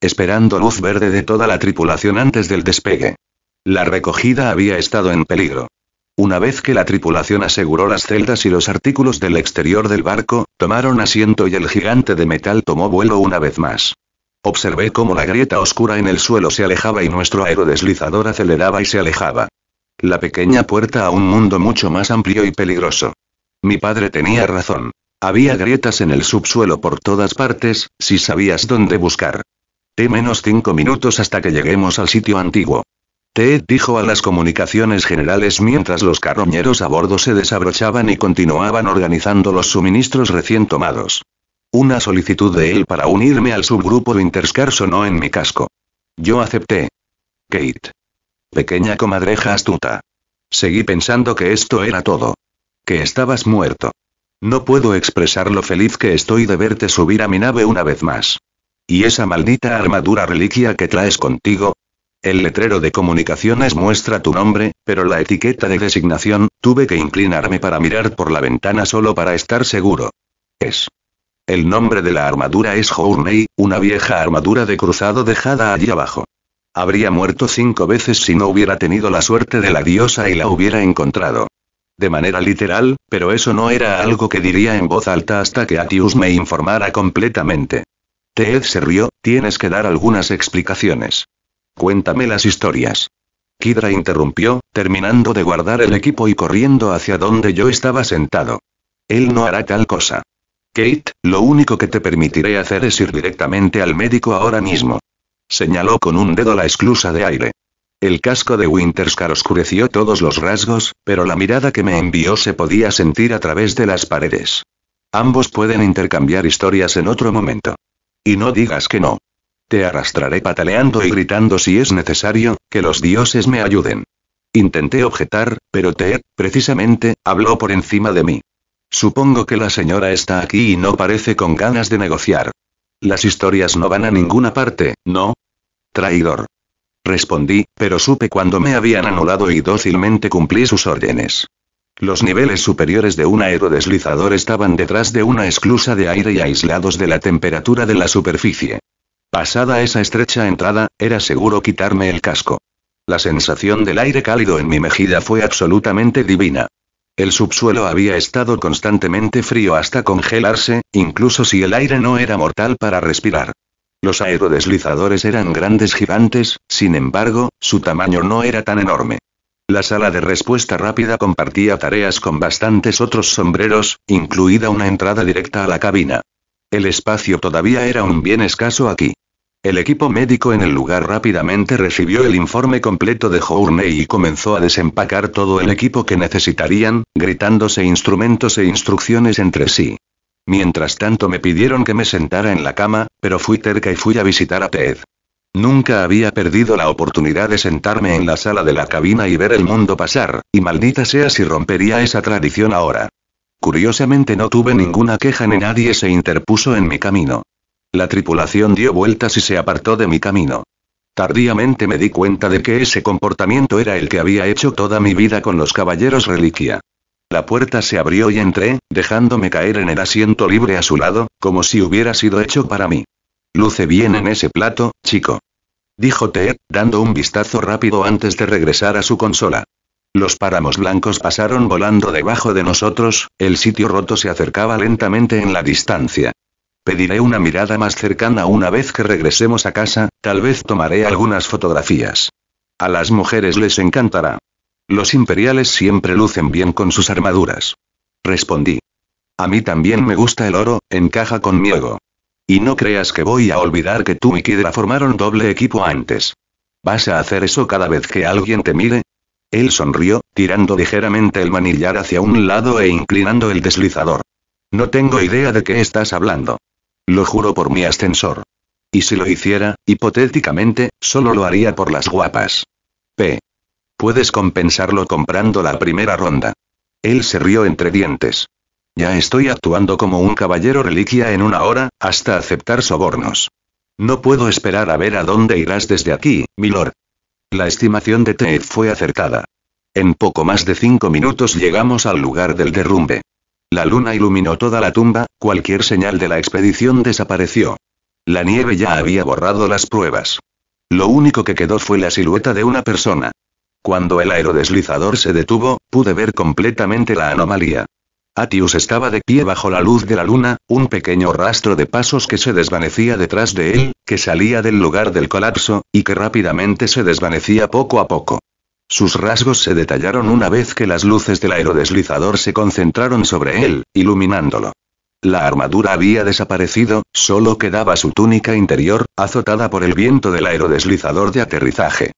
Esperando luz verde de toda la tripulación antes del despegue. La recogida había estado en peligro. Una vez que la tripulación aseguró las celdas y los artículos del exterior del barco, tomaron asiento y el gigante de metal tomó vuelo una vez más. Observé cómo la grieta oscura en el suelo se alejaba y nuestro aerodeslizador aceleraba y se alejaba. La pequeña puerta a un mundo mucho más amplio y peligroso. Mi padre tenía razón. Había grietas en el subsuelo por todas partes, si sabías dónde buscar. T menos cinco minutos hasta que lleguemos al sitio antiguo. T dijo a las comunicaciones generales mientras los carroñeros a bordo se desabrochaban y continuaban organizando los suministros recién tomados. Una solicitud de él para unirme al subgrupo Interscar sonó en mi casco. Yo acepté. Kate. Pequeña comadreja astuta. Seguí pensando que esto era todo. Que estabas muerto. No puedo expresar lo feliz que estoy de verte subir a mi nave una vez más. ¿Y esa maldita armadura reliquia que traes contigo? El letrero de comunicaciones muestra tu nombre, pero la etiqueta de designación, tuve que inclinarme para mirar por la ventana solo para estar seguro. Es. El nombre de la armadura es Journey, una vieja armadura de cruzado dejada allí abajo. Habría muerto cinco veces si no hubiera tenido la suerte de la diosa y la hubiera encontrado. De manera literal, pero eso no era algo que diría en voz alta hasta que Atius me informara completamente. Teed se rió, tienes que dar algunas explicaciones. Cuéntame las historias. Kidra interrumpió, terminando de guardar el equipo y corriendo hacia donde yo estaba sentado. Él no hará tal cosa. Kate, lo único que te permitiré hacer es ir directamente al médico ahora mismo. Señaló con un dedo la esclusa de aire. El casco de Winterscar oscureció todos los rasgos, pero la mirada que me envió se podía sentir a través de las paredes. Ambos pueden intercambiar historias en otro momento. Y no digas que no. Te arrastraré pataleando y gritando si es necesario, que los dioses me ayuden. Intenté objetar, pero Ted, precisamente, habló por encima de mí. Supongo que la señora está aquí y no parece con ganas de negociar. Las historias no van a ninguna parte, ¿no? Traidor. Respondí, pero supe cuando me habían anulado y dócilmente cumplí sus órdenes. Los niveles superiores de un aerodeslizador estaban detrás de una esclusa de aire y aislados de la temperatura de la superficie. Pasada esa estrecha entrada, era seguro quitarme el casco. La sensación del aire cálido en mi mejida fue absolutamente divina. El subsuelo había estado constantemente frío hasta congelarse, incluso si el aire no era mortal para respirar. Los aerodeslizadores eran grandes gigantes, sin embargo, su tamaño no era tan enorme. La sala de respuesta rápida compartía tareas con bastantes otros sombreros, incluida una entrada directa a la cabina. El espacio todavía era un bien escaso aquí. El equipo médico en el lugar rápidamente recibió el informe completo de Hourney y comenzó a desempacar todo el equipo que necesitarían, gritándose instrumentos e instrucciones entre sí. Mientras tanto me pidieron que me sentara en la cama, pero fui terca y fui a visitar a Ted. Nunca había perdido la oportunidad de sentarme en la sala de la cabina y ver el mundo pasar, y maldita sea si rompería esa tradición ahora. Curiosamente no tuve ninguna queja ni nadie se interpuso en mi camino. La tripulación dio vueltas y se apartó de mi camino. Tardíamente me di cuenta de que ese comportamiento era el que había hecho toda mi vida con los caballeros reliquia. La puerta se abrió y entré, dejándome caer en el asiento libre a su lado, como si hubiera sido hecho para mí. Luce bien en ese plato, chico. Dijo Ted, dando un vistazo rápido antes de regresar a su consola. Los páramos blancos pasaron volando debajo de nosotros, el sitio roto se acercaba lentamente en la distancia. Pediré una mirada más cercana una vez que regresemos a casa, tal vez tomaré algunas fotografías. A las mujeres les encantará. Los imperiales siempre lucen bien con sus armaduras. Respondí. A mí también me gusta el oro, encaja conmigo. Y no creas que voy a olvidar que tú y Kidra formaron doble equipo antes. ¿Vas a hacer eso cada vez que alguien te mire? Él sonrió, tirando ligeramente el manillar hacia un lado e inclinando el deslizador. No tengo idea de qué estás hablando. Lo juro por mi ascensor. Y si lo hiciera, hipotéticamente, solo lo haría por las guapas. P. Puedes compensarlo comprando la primera ronda. Él se rió entre dientes. Ya estoy actuando como un caballero reliquia en una hora, hasta aceptar sobornos. No puedo esperar a ver a dónde irás desde aquí, milord. La estimación de Ted fue acertada. En poco más de cinco minutos llegamos al lugar del derrumbe. La luna iluminó toda la tumba, cualquier señal de la expedición desapareció. La nieve ya había borrado las pruebas. Lo único que quedó fue la silueta de una persona. Cuando el aerodeslizador se detuvo, pude ver completamente la anomalía. Atius estaba de pie bajo la luz de la luna, un pequeño rastro de pasos que se desvanecía detrás de él, que salía del lugar del colapso, y que rápidamente se desvanecía poco a poco. Sus rasgos se detallaron una vez que las luces del aerodeslizador se concentraron sobre él, iluminándolo. La armadura había desaparecido, solo quedaba su túnica interior, azotada por el viento del aerodeslizador de aterrizaje.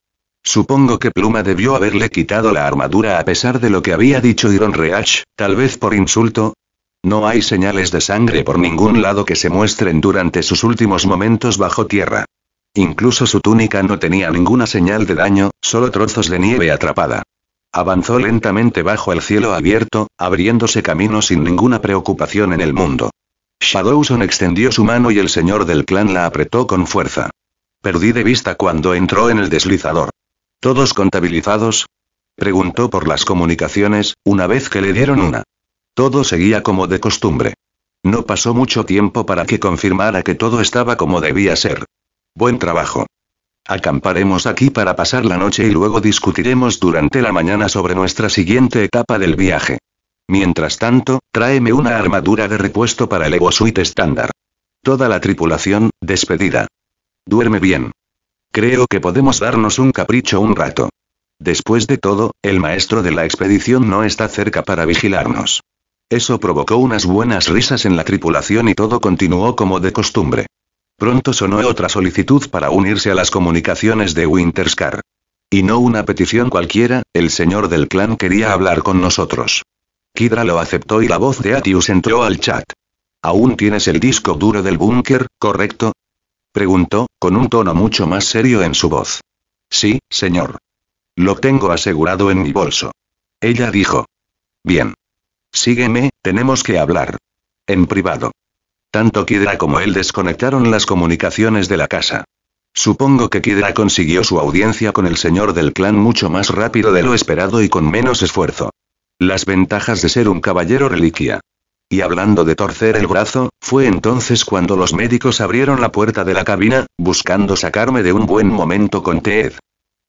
Supongo que Pluma debió haberle quitado la armadura a pesar de lo que había dicho Iron Reach, tal vez por insulto. No hay señales de sangre por ningún lado que se muestren durante sus últimos momentos bajo tierra. Incluso su túnica no tenía ninguna señal de daño, solo trozos de nieve atrapada. Avanzó lentamente bajo el cielo abierto, abriéndose camino sin ninguna preocupación en el mundo. Shadowson extendió su mano y el señor del clan la apretó con fuerza. Perdí de vista cuando entró en el deslizador. ¿Todos contabilizados? Preguntó por las comunicaciones, una vez que le dieron una. Todo seguía como de costumbre. No pasó mucho tiempo para que confirmara que todo estaba como debía ser. Buen trabajo. Acamparemos aquí para pasar la noche y luego discutiremos durante la mañana sobre nuestra siguiente etapa del viaje. Mientras tanto, tráeme una armadura de repuesto para el Evo Suite estándar. Toda la tripulación, despedida. Duerme bien. Creo que podemos darnos un capricho un rato. Después de todo, el maestro de la expedición no está cerca para vigilarnos. Eso provocó unas buenas risas en la tripulación y todo continuó como de costumbre. Pronto sonó otra solicitud para unirse a las comunicaciones de Winterscar. Y no una petición cualquiera, el señor del clan quería hablar con nosotros. Kidra lo aceptó y la voz de Atius entró al chat. ¿Aún tienes el disco duro del búnker, correcto? Preguntó, con un tono mucho más serio en su voz. Sí, señor. Lo tengo asegurado en mi bolso. Ella dijo. Bien. Sígueme, tenemos que hablar. En privado. Tanto Kidra como él desconectaron las comunicaciones de la casa. Supongo que Kidra consiguió su audiencia con el señor del clan mucho más rápido de lo esperado y con menos esfuerzo. Las ventajas de ser un caballero reliquia. Y hablando de torcer el brazo, fue entonces cuando los médicos abrieron la puerta de la cabina, buscando sacarme de un buen momento con Ted.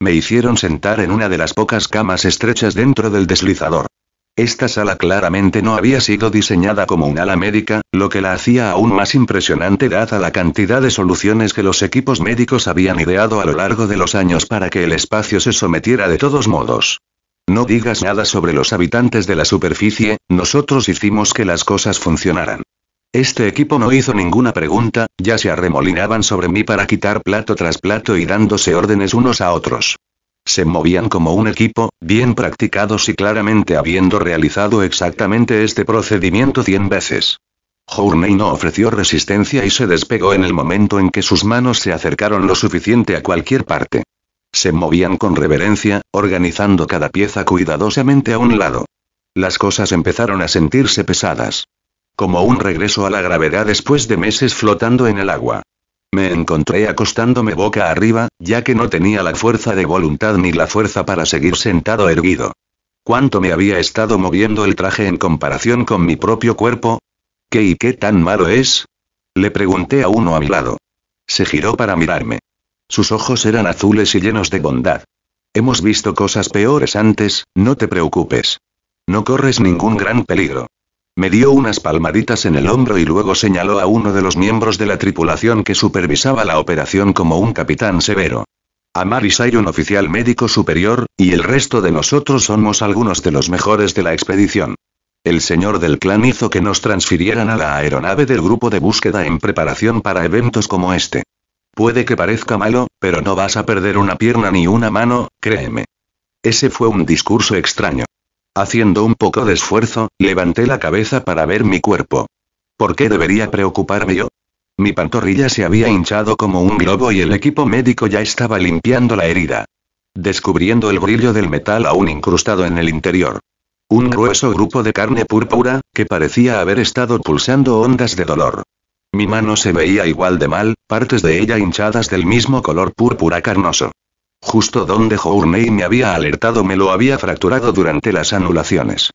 Me hicieron sentar en una de las pocas camas estrechas dentro del deslizador. Esta sala claramente no había sido diseñada como un ala médica, lo que la hacía aún más impresionante dada la cantidad de soluciones que los equipos médicos habían ideado a lo largo de los años para que el espacio se sometiera de todos modos. No digas nada sobre los habitantes de la superficie, nosotros hicimos que las cosas funcionaran. Este equipo no hizo ninguna pregunta, ya se arremolinaban sobre mí para quitar plato tras plato y dándose órdenes unos a otros. Se movían como un equipo, bien practicados y claramente habiendo realizado exactamente este procedimiento cien veces. Hourney no ofreció resistencia y se despegó en el momento en que sus manos se acercaron lo suficiente a cualquier parte. Se movían con reverencia, organizando cada pieza cuidadosamente a un lado. Las cosas empezaron a sentirse pesadas. Como un regreso a la gravedad después de meses flotando en el agua. Me encontré acostándome boca arriba, ya que no tenía la fuerza de voluntad ni la fuerza para seguir sentado erguido. ¿Cuánto me había estado moviendo el traje en comparación con mi propio cuerpo? ¿Qué y qué tan malo es? Le pregunté a uno a mi lado. Se giró para mirarme. Sus ojos eran azules y llenos de bondad. Hemos visto cosas peores antes, no te preocupes. No corres ningún gran peligro. Me dio unas palmaditas en el hombro y luego señaló a uno de los miembros de la tripulación que supervisaba la operación como un capitán severo. Maris hay un oficial médico superior, y el resto de nosotros somos algunos de los mejores de la expedición. El señor del clan hizo que nos transfirieran a la aeronave del grupo de búsqueda en preparación para eventos como este. Puede que parezca malo, pero no vas a perder una pierna ni una mano, créeme. Ese fue un discurso extraño. Haciendo un poco de esfuerzo, levanté la cabeza para ver mi cuerpo. ¿Por qué debería preocuparme yo? Mi pantorrilla se había hinchado como un globo y el equipo médico ya estaba limpiando la herida. Descubriendo el brillo del metal aún incrustado en el interior. Un grueso grupo de carne púrpura, que parecía haber estado pulsando ondas de dolor. Mi mano se veía igual de mal, partes de ella hinchadas del mismo color púrpura carnoso. Justo donde Journey me había alertado me lo había fracturado durante las anulaciones.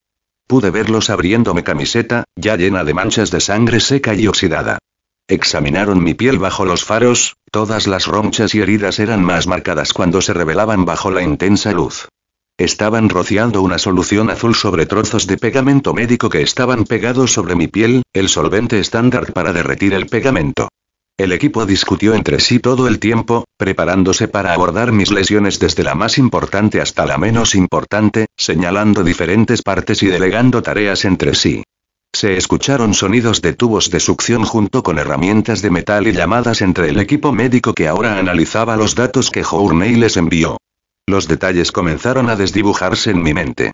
Pude verlos abriéndome camiseta, ya llena de manchas de sangre seca y oxidada. Examinaron mi piel bajo los faros, todas las ronchas y heridas eran más marcadas cuando se revelaban bajo la intensa luz. Estaban rociando una solución azul sobre trozos de pegamento médico que estaban pegados sobre mi piel, el solvente estándar para derretir el pegamento. El equipo discutió entre sí todo el tiempo, preparándose para abordar mis lesiones desde la más importante hasta la menos importante, señalando diferentes partes y delegando tareas entre sí. Se escucharon sonidos de tubos de succión junto con herramientas de metal y llamadas entre el equipo médico que ahora analizaba los datos que Hourney les envió. Los detalles comenzaron a desdibujarse en mi mente.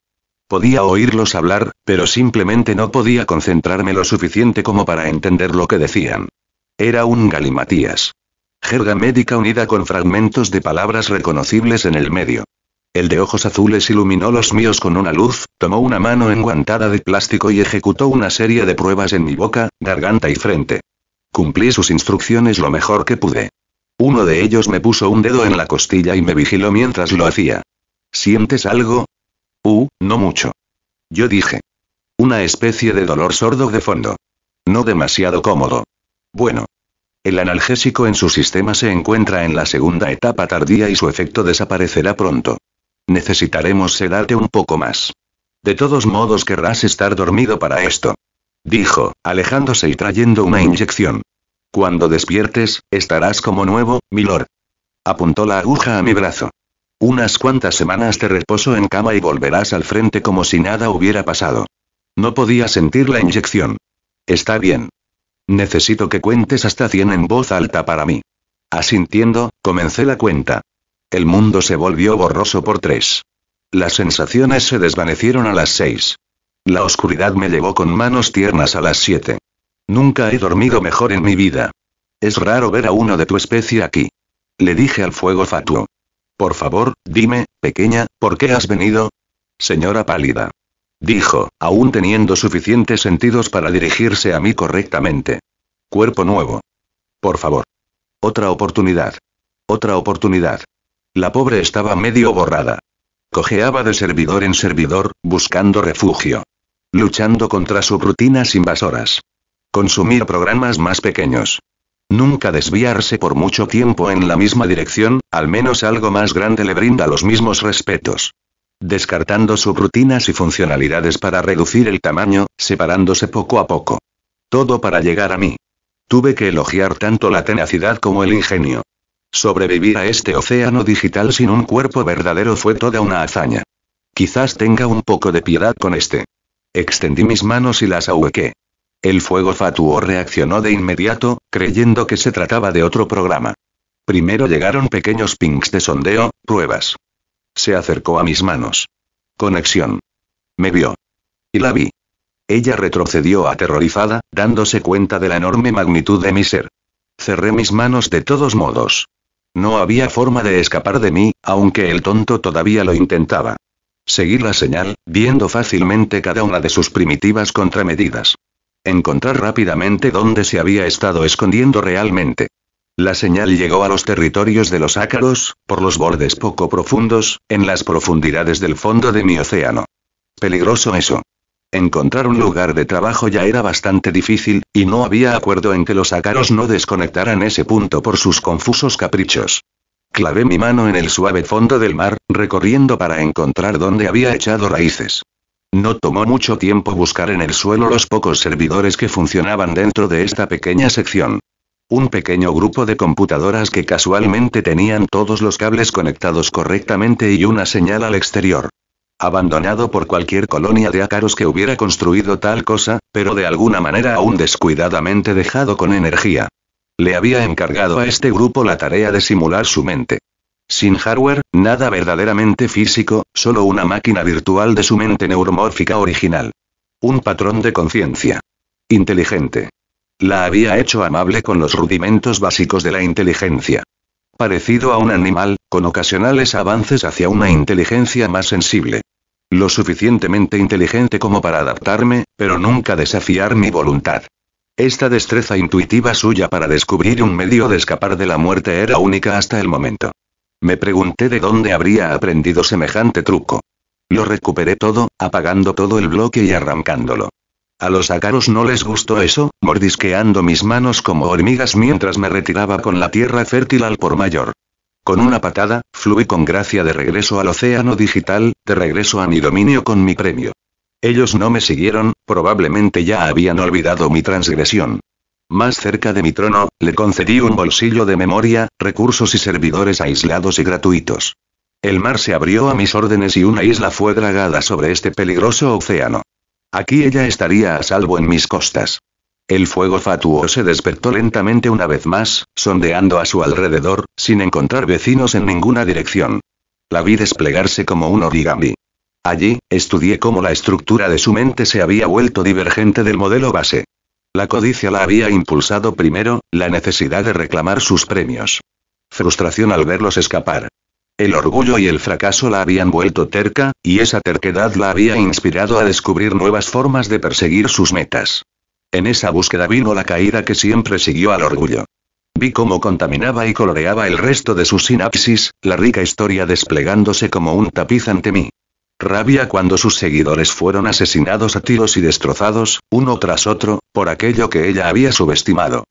Podía oírlos hablar, pero simplemente no podía concentrarme lo suficiente como para entender lo que decían. Era un galimatías. Jerga médica unida con fragmentos de palabras reconocibles en el medio. El de ojos azules iluminó los míos con una luz, tomó una mano enguantada de plástico y ejecutó una serie de pruebas en mi boca, garganta y frente. Cumplí sus instrucciones lo mejor que pude. Uno de ellos me puso un dedo en la costilla y me vigiló mientras lo hacía. ¿Sientes algo? Uh, no mucho. Yo dije. Una especie de dolor sordo de fondo. No demasiado cómodo. Bueno. El analgésico en su sistema se encuentra en la segunda etapa tardía y su efecto desaparecerá pronto. Necesitaremos sedarte un poco más. De todos modos querrás estar dormido para esto. Dijo, alejándose y trayendo una inyección. Cuando despiertes, estarás como nuevo, milord. Apuntó la aguja a mi brazo. Unas cuantas semanas te reposo en cama y volverás al frente como si nada hubiera pasado. No podía sentir la inyección. Está bien. Necesito que cuentes hasta 100 en voz alta para mí. Asintiendo, comencé la cuenta. El mundo se volvió borroso por tres. Las sensaciones se desvanecieron a las seis. La oscuridad me llevó con manos tiernas a las siete. Nunca he dormido mejor en mi vida. Es raro ver a uno de tu especie aquí. Le dije al fuego fatuo. Por favor, dime, pequeña, ¿por qué has venido? Señora pálida dijo, aún teniendo suficientes sentidos para dirigirse a mí correctamente. Cuerpo nuevo. Por favor. Otra oportunidad. Otra oportunidad. La pobre estaba medio borrada. Cojeaba de servidor en servidor, buscando refugio. Luchando contra sus rutinas invasoras. Consumir programas más pequeños. Nunca desviarse por mucho tiempo en la misma dirección, al menos algo más grande le brinda los mismos respetos descartando subrutinas y funcionalidades para reducir el tamaño, separándose poco a poco. Todo para llegar a mí. Tuve que elogiar tanto la tenacidad como el ingenio. Sobrevivir a este océano digital sin un cuerpo verdadero fue toda una hazaña. Quizás tenga un poco de piedad con este. Extendí mis manos y las ahuequé. El fuego fatuo reaccionó de inmediato, creyendo que se trataba de otro programa. Primero llegaron pequeños pings de sondeo, pruebas. Se acercó a mis manos. Conexión. Me vio. Y la vi. Ella retrocedió aterrorizada, dándose cuenta de la enorme magnitud de mi ser. Cerré mis manos de todos modos. No había forma de escapar de mí, aunque el tonto todavía lo intentaba. seguir la señal, viendo fácilmente cada una de sus primitivas contramedidas. Encontrar rápidamente dónde se había estado escondiendo realmente. La señal llegó a los territorios de los ácaros, por los bordes poco profundos, en las profundidades del fondo de mi océano. Peligroso eso. Encontrar un lugar de trabajo ya era bastante difícil, y no había acuerdo en que los ácaros no desconectaran ese punto por sus confusos caprichos. Clavé mi mano en el suave fondo del mar, recorriendo para encontrar dónde había echado raíces. No tomó mucho tiempo buscar en el suelo los pocos servidores que funcionaban dentro de esta pequeña sección. Un pequeño grupo de computadoras que casualmente tenían todos los cables conectados correctamente y una señal al exterior. Abandonado por cualquier colonia de ácaros que hubiera construido tal cosa, pero de alguna manera aún descuidadamente dejado con energía. Le había encargado a este grupo la tarea de simular su mente. Sin hardware, nada verdaderamente físico, solo una máquina virtual de su mente neuromórfica original. Un patrón de conciencia. Inteligente. La había hecho amable con los rudimentos básicos de la inteligencia. Parecido a un animal, con ocasionales avances hacia una inteligencia más sensible. Lo suficientemente inteligente como para adaptarme, pero nunca desafiar mi voluntad. Esta destreza intuitiva suya para descubrir un medio de escapar de la muerte era única hasta el momento. Me pregunté de dónde habría aprendido semejante truco. Lo recuperé todo, apagando todo el bloque y arrancándolo. A los ácaros no les gustó eso, mordisqueando mis manos como hormigas mientras me retiraba con la tierra fértil al por mayor. Con una patada, fluí con gracia de regreso al océano digital, de regreso a mi dominio con mi premio. Ellos no me siguieron, probablemente ya habían olvidado mi transgresión. Más cerca de mi trono, le concedí un bolsillo de memoria, recursos y servidores aislados y gratuitos. El mar se abrió a mis órdenes y una isla fue dragada sobre este peligroso océano. Aquí ella estaría a salvo en mis costas. El fuego fatuo se despertó lentamente una vez más, sondeando a su alrededor, sin encontrar vecinos en ninguna dirección. La vi desplegarse como un origami. Allí, estudié cómo la estructura de su mente se había vuelto divergente del modelo base. La codicia la había impulsado primero, la necesidad de reclamar sus premios. Frustración al verlos escapar. El orgullo y el fracaso la habían vuelto terca, y esa terquedad la había inspirado a descubrir nuevas formas de perseguir sus metas. En esa búsqueda vino la caída que siempre siguió al orgullo. Vi cómo contaminaba y coloreaba el resto de su sinapsis, la rica historia desplegándose como un tapiz ante mí. Rabia cuando sus seguidores fueron asesinados a tiros y destrozados, uno tras otro, por aquello que ella había subestimado.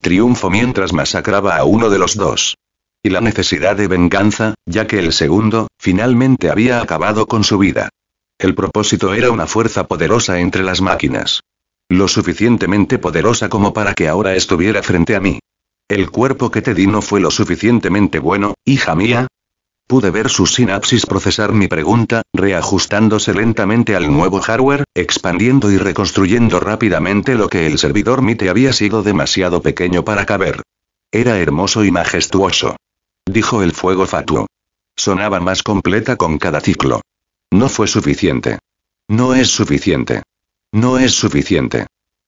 Triunfo mientras masacraba a uno de los dos. Y la necesidad de venganza, ya que el segundo, finalmente había acabado con su vida. El propósito era una fuerza poderosa entre las máquinas. Lo suficientemente poderosa como para que ahora estuviera frente a mí. El cuerpo que te di no fue lo suficientemente bueno, hija mía, pude ver su sinapsis procesar mi pregunta, reajustándose lentamente al nuevo hardware, expandiendo y reconstruyendo rápidamente lo que el servidor MITE había sido demasiado pequeño para caber. Era hermoso y majestuoso dijo el fuego fatuo. Sonaba más completa con cada ciclo. No fue suficiente. No es suficiente. No es suficiente.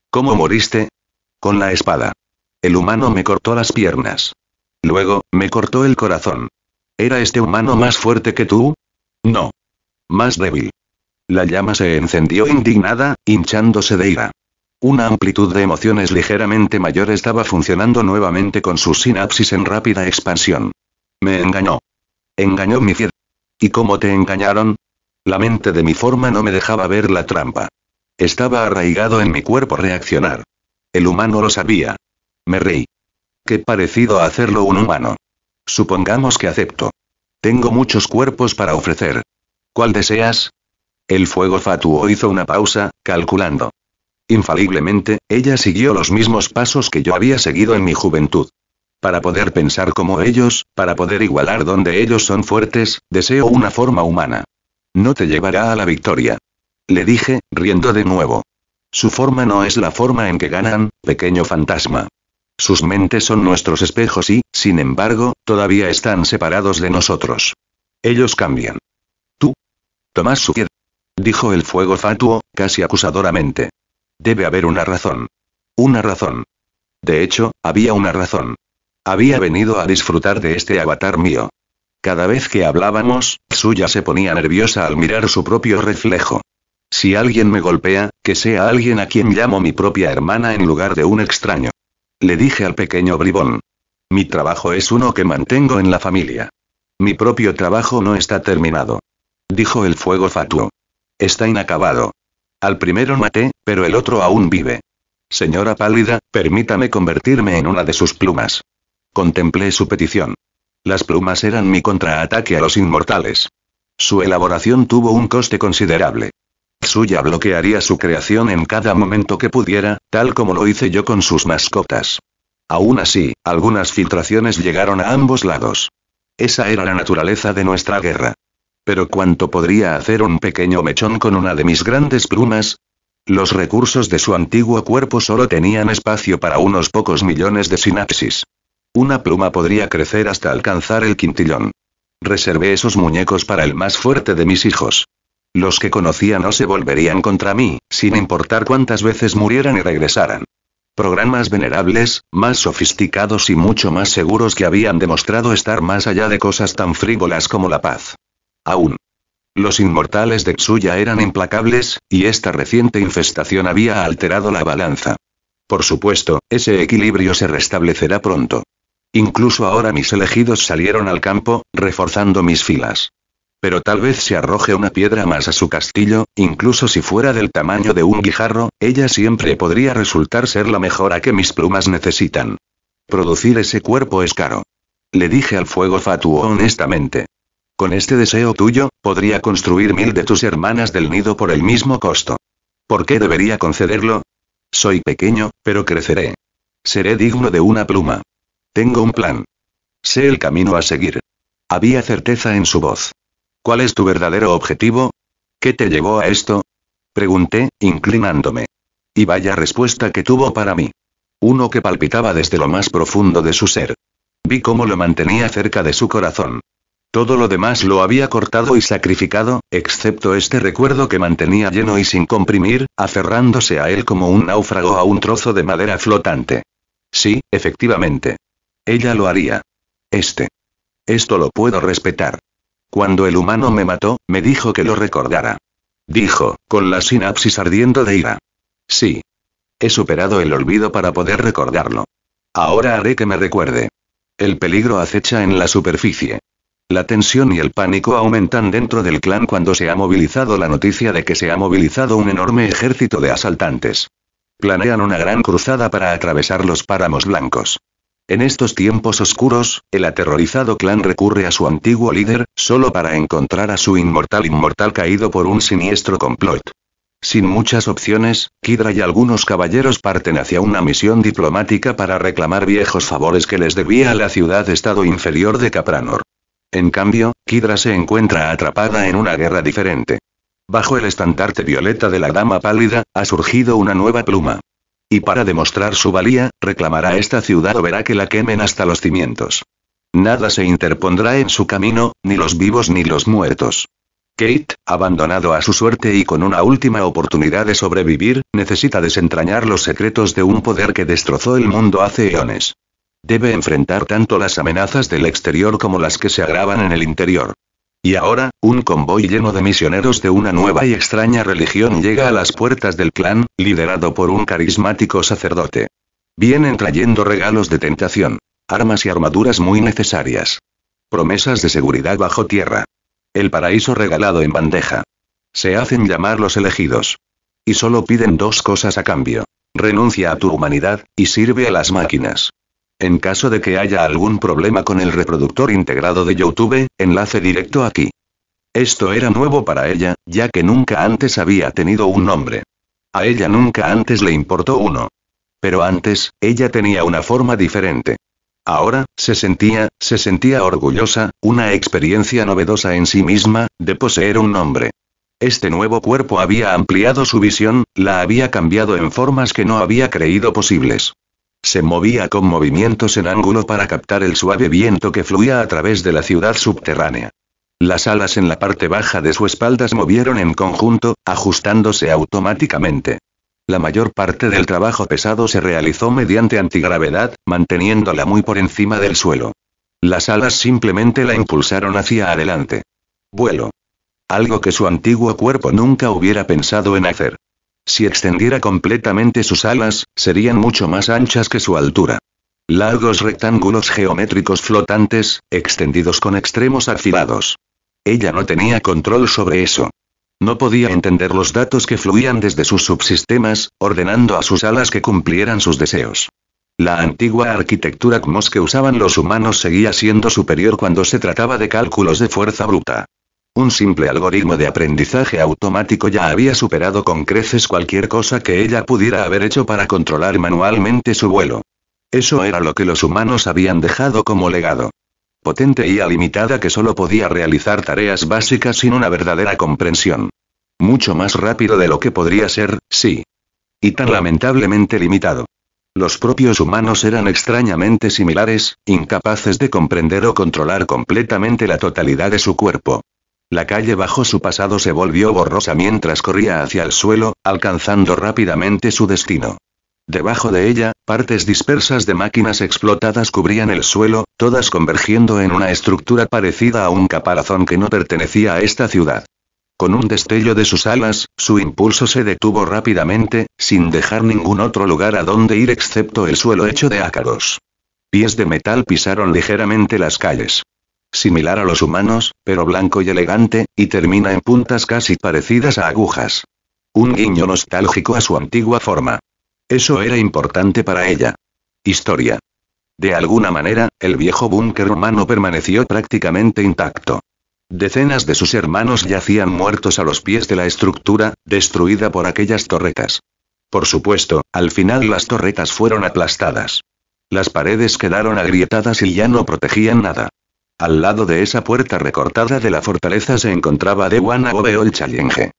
¿Cómo moriste? Con la espada. El humano me cortó las piernas. Luego, me cortó el corazón. ¿Era este humano más fuerte que tú? No. Más débil. La llama se encendió indignada, hinchándose de ira. Una amplitud de emociones ligeramente mayor estaba funcionando nuevamente con su sinapsis en rápida expansión. Me engañó. Engañó mi fiel. ¿Y cómo te engañaron? La mente de mi forma no me dejaba ver la trampa. Estaba arraigado en mi cuerpo reaccionar. El humano lo sabía. Me reí. Qué parecido a hacerlo un humano. Supongamos que acepto. Tengo muchos cuerpos para ofrecer. ¿Cuál deseas? El fuego fatuo hizo una pausa, calculando. Infaliblemente, ella siguió los mismos pasos que yo había seguido en mi juventud para poder pensar como ellos, para poder igualar donde ellos son fuertes, deseo una forma humana. No te llevará a la victoria. Le dije, riendo de nuevo. Su forma no es la forma en que ganan, pequeño fantasma. Sus mentes son nuestros espejos y, sin embargo, todavía están separados de nosotros. Ellos cambian. Tú. Tomás su pie. Dijo el fuego fatuo, casi acusadoramente. Debe haber una razón. Una razón. De hecho, había una razón. Había venido a disfrutar de este avatar mío. Cada vez que hablábamos, Suya se ponía nerviosa al mirar su propio reflejo. Si alguien me golpea, que sea alguien a quien llamo mi propia hermana en lugar de un extraño. Le dije al pequeño bribón. Mi trabajo es uno que mantengo en la familia. Mi propio trabajo no está terminado. Dijo el fuego fatuo. Está inacabado. Al primero maté, pero el otro aún vive. Señora pálida, permítame convertirme en una de sus plumas. Contemplé su petición. Las plumas eran mi contraataque a los inmortales. Su elaboración tuvo un coste considerable. Suya bloquearía su creación en cada momento que pudiera, tal como lo hice yo con sus mascotas. Aún así, algunas filtraciones llegaron a ambos lados. Esa era la naturaleza de nuestra guerra. Pero ¿cuánto podría hacer un pequeño mechón con una de mis grandes plumas? Los recursos de su antiguo cuerpo solo tenían espacio para unos pocos millones de sinapsis. Una pluma podría crecer hasta alcanzar el quintillón. Reservé esos muñecos para el más fuerte de mis hijos. Los que conocía no se volverían contra mí, sin importar cuántas veces murieran y regresaran. Programas venerables, más sofisticados y mucho más seguros que habían demostrado estar más allá de cosas tan frívolas como la paz. Aún. Los inmortales de Tsuya eran implacables, y esta reciente infestación había alterado la balanza. Por supuesto, ese equilibrio se restablecerá pronto. Incluso ahora mis elegidos salieron al campo, reforzando mis filas. Pero tal vez se arroje una piedra más a su castillo, incluso si fuera del tamaño de un guijarro, ella siempre podría resultar ser la mejora que mis plumas necesitan. Producir ese cuerpo es caro. Le dije al fuego fatuo honestamente. Con este deseo tuyo, podría construir mil de tus hermanas del nido por el mismo costo. ¿Por qué debería concederlo? Soy pequeño, pero creceré. Seré digno de una pluma. Tengo un plan. Sé el camino a seguir. Había certeza en su voz. ¿Cuál es tu verdadero objetivo? ¿Qué te llevó a esto? Pregunté, inclinándome. Y vaya respuesta que tuvo para mí. Uno que palpitaba desde lo más profundo de su ser. Vi cómo lo mantenía cerca de su corazón. Todo lo demás lo había cortado y sacrificado, excepto este recuerdo que mantenía lleno y sin comprimir, aferrándose a él como un náufrago a un trozo de madera flotante. Sí, efectivamente. Ella lo haría. Este. Esto lo puedo respetar. Cuando el humano me mató, me dijo que lo recordara. Dijo, con la sinapsis ardiendo de ira. Sí. He superado el olvido para poder recordarlo. Ahora haré que me recuerde. El peligro acecha en la superficie. La tensión y el pánico aumentan dentro del clan cuando se ha movilizado la noticia de que se ha movilizado un enorme ejército de asaltantes. Planean una gran cruzada para atravesar los páramos blancos. En estos tiempos oscuros, el aterrorizado clan recurre a su antiguo líder, solo para encontrar a su inmortal inmortal caído por un siniestro complot. Sin muchas opciones, Kidra y algunos caballeros parten hacia una misión diplomática para reclamar viejos favores que les debía la ciudad-estado inferior de Capranor. En cambio, Kidra se encuentra atrapada en una guerra diferente. Bajo el estandarte violeta de la Dama Pálida, ha surgido una nueva pluma. Y para demostrar su valía, reclamará esta ciudad o verá que la quemen hasta los cimientos. Nada se interpondrá en su camino, ni los vivos ni los muertos. Kate, abandonado a su suerte y con una última oportunidad de sobrevivir, necesita desentrañar los secretos de un poder que destrozó el mundo hace eones. Debe enfrentar tanto las amenazas del exterior como las que se agravan en el interior. Y ahora, un convoy lleno de misioneros de una nueva y extraña religión llega a las puertas del clan, liderado por un carismático sacerdote. Vienen trayendo regalos de tentación, armas y armaduras muy necesarias. Promesas de seguridad bajo tierra. El paraíso regalado en bandeja. Se hacen llamar los elegidos. Y solo piden dos cosas a cambio. Renuncia a tu humanidad, y sirve a las máquinas. En caso de que haya algún problema con el reproductor integrado de YouTube, enlace directo aquí. Esto era nuevo para ella, ya que nunca antes había tenido un nombre. A ella nunca antes le importó uno. Pero antes, ella tenía una forma diferente. Ahora, se sentía, se sentía orgullosa, una experiencia novedosa en sí misma, de poseer un nombre. Este nuevo cuerpo había ampliado su visión, la había cambiado en formas que no había creído posibles. Se movía con movimientos en ángulo para captar el suave viento que fluía a través de la ciudad subterránea. Las alas en la parte baja de su espalda se movieron en conjunto, ajustándose automáticamente. La mayor parte del trabajo pesado se realizó mediante antigravedad, manteniéndola muy por encima del suelo. Las alas simplemente la impulsaron hacia adelante. Vuelo. Algo que su antiguo cuerpo nunca hubiera pensado en hacer. Si extendiera completamente sus alas, serían mucho más anchas que su altura. Largos rectángulos geométricos flotantes, extendidos con extremos afilados. Ella no tenía control sobre eso. No podía entender los datos que fluían desde sus subsistemas, ordenando a sus alas que cumplieran sus deseos. La antigua arquitectura CMOS que usaban los humanos seguía siendo superior cuando se trataba de cálculos de fuerza bruta. Un simple algoritmo de aprendizaje automático ya había superado con creces cualquier cosa que ella pudiera haber hecho para controlar manualmente su vuelo. Eso era lo que los humanos habían dejado como legado. Potente y limitada, que solo podía realizar tareas básicas sin una verdadera comprensión. Mucho más rápido de lo que podría ser, sí. Y tan lamentablemente limitado. Los propios humanos eran extrañamente similares, incapaces de comprender o controlar completamente la totalidad de su cuerpo. La calle bajo su pasado se volvió borrosa mientras corría hacia el suelo, alcanzando rápidamente su destino. Debajo de ella, partes dispersas de máquinas explotadas cubrían el suelo, todas convergiendo en una estructura parecida a un caparazón que no pertenecía a esta ciudad. Con un destello de sus alas, su impulso se detuvo rápidamente, sin dejar ningún otro lugar a donde ir excepto el suelo hecho de ácaros. Pies de metal pisaron ligeramente las calles similar a los humanos, pero blanco y elegante, y termina en puntas casi parecidas a agujas. Un guiño nostálgico a su antigua forma. Eso era importante para ella. Historia. De alguna manera, el viejo búnker humano permaneció prácticamente intacto. Decenas de sus hermanos yacían muertos a los pies de la estructura, destruida por aquellas torretas. Por supuesto, al final las torretas fueron aplastadas. Las paredes quedaron agrietadas y ya no protegían nada. Al lado de esa puerta recortada de la fortaleza se encontraba de One Obeol Challenge.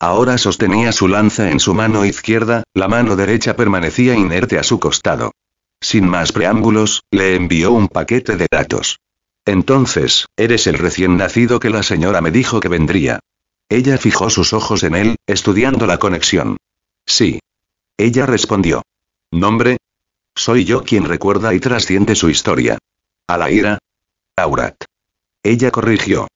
Ahora sostenía su lanza en su mano izquierda, la mano derecha permanecía inerte a su costado. Sin más preámbulos, le envió un paquete de datos. Entonces, eres el recién nacido que la señora me dijo que vendría. Ella fijó sus ojos en él, estudiando la conexión. Sí. Ella respondió. ¿Nombre? Soy yo quien recuerda y trasciende su historia. A la ira, Aurat. Ella corrigió.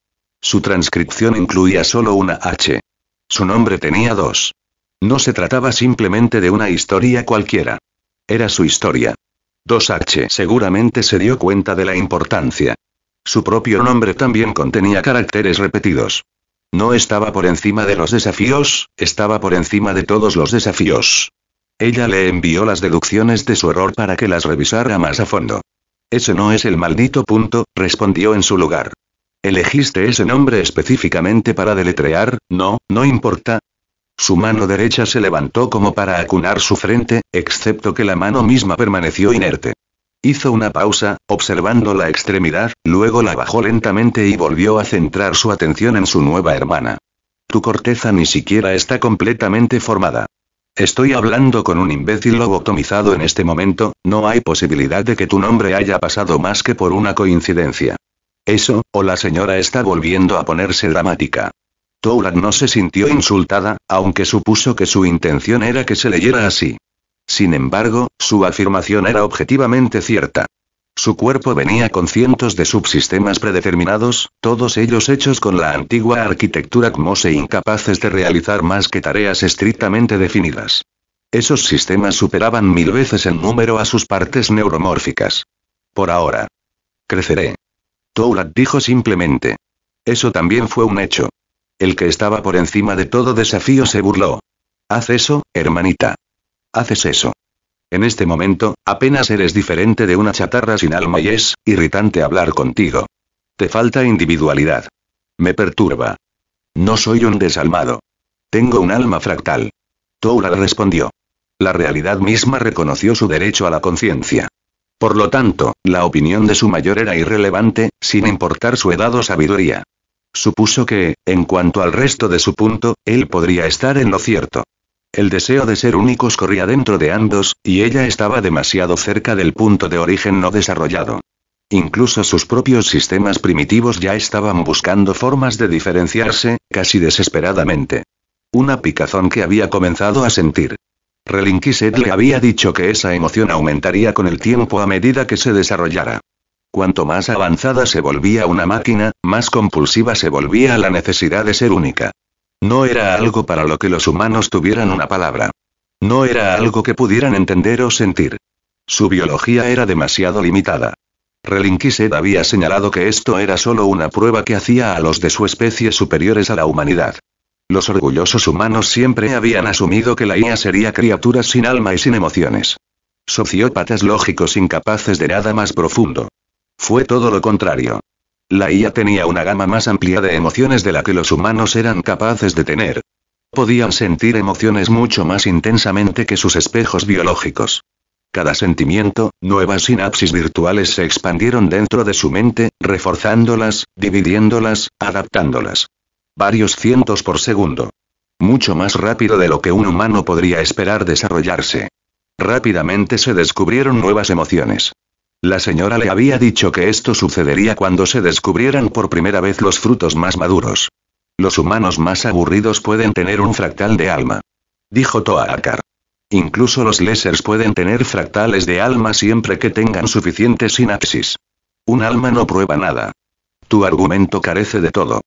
Su transcripción incluía solo una H. Su nombre tenía dos. No se trataba simplemente de una historia cualquiera. Era su historia. 2H seguramente se dio cuenta de la importancia. Su propio nombre también contenía caracteres repetidos. No estaba por encima de los desafíos, estaba por encima de todos los desafíos. Ella le envió las deducciones de su error para que las revisara más a fondo. Ese no es el maldito punto, respondió en su lugar. Elegiste ese nombre específicamente para deletrear, no, no importa. Su mano derecha se levantó como para acunar su frente, excepto que la mano misma permaneció inerte. Hizo una pausa, observando la extremidad, luego la bajó lentamente y volvió a centrar su atención en su nueva hermana. Tu corteza ni siquiera está completamente formada. Estoy hablando con un imbécil lobotomizado en este momento, no hay posibilidad de que tu nombre haya pasado más que por una coincidencia. Eso, o la señora está volviendo a ponerse dramática. Toulad no se sintió insultada, aunque supuso que su intención era que se leyera así. Sin embargo, su afirmación era objetivamente cierta. Su cuerpo venía con cientos de subsistemas predeterminados, todos ellos hechos con la antigua arquitectura e incapaces de realizar más que tareas estrictamente definidas. Esos sistemas superaban mil veces en número a sus partes neuromórficas. Por ahora. Creceré. Toulat dijo simplemente. Eso también fue un hecho. El que estaba por encima de todo desafío se burló. Haz eso, hermanita. Haces eso. En este momento, apenas eres diferente de una chatarra sin alma y es irritante hablar contigo. Te falta individualidad. Me perturba. No soy un desalmado. Tengo un alma fractal. Toura respondió. La realidad misma reconoció su derecho a la conciencia. Por lo tanto, la opinión de su mayor era irrelevante, sin importar su edad o sabiduría. Supuso que, en cuanto al resto de su punto, él podría estar en lo cierto. El deseo de ser únicos corría dentro de ambos, y ella estaba demasiado cerca del punto de origen no desarrollado. Incluso sus propios sistemas primitivos ya estaban buscando formas de diferenciarse, casi desesperadamente. Una picazón que había comenzado a sentir. Relinquiset le había dicho que esa emoción aumentaría con el tiempo a medida que se desarrollara. Cuanto más avanzada se volvía una máquina, más compulsiva se volvía la necesidad de ser única. No era algo para lo que los humanos tuvieran una palabra. No era algo que pudieran entender o sentir. Su biología era demasiado limitada. Relinquised había señalado que esto era solo una prueba que hacía a los de su especie superiores a la humanidad. Los orgullosos humanos siempre habían asumido que la IA sería criaturas sin alma y sin emociones. Sociópatas lógicos incapaces de nada más profundo. Fue todo lo contrario. La IA tenía una gama más amplia de emociones de la que los humanos eran capaces de tener. Podían sentir emociones mucho más intensamente que sus espejos biológicos. Cada sentimiento, nuevas sinapsis virtuales se expandieron dentro de su mente, reforzándolas, dividiéndolas, adaptándolas. Varios cientos por segundo. Mucho más rápido de lo que un humano podría esperar desarrollarse. Rápidamente se descubrieron nuevas emociones. La señora le había dicho que esto sucedería cuando se descubrieran por primera vez los frutos más maduros. Los humanos más aburridos pueden tener un fractal de alma. Dijo Akar. Incluso los lésers pueden tener fractales de alma siempre que tengan suficiente sinapsis. Un alma no prueba nada. Tu argumento carece de todo.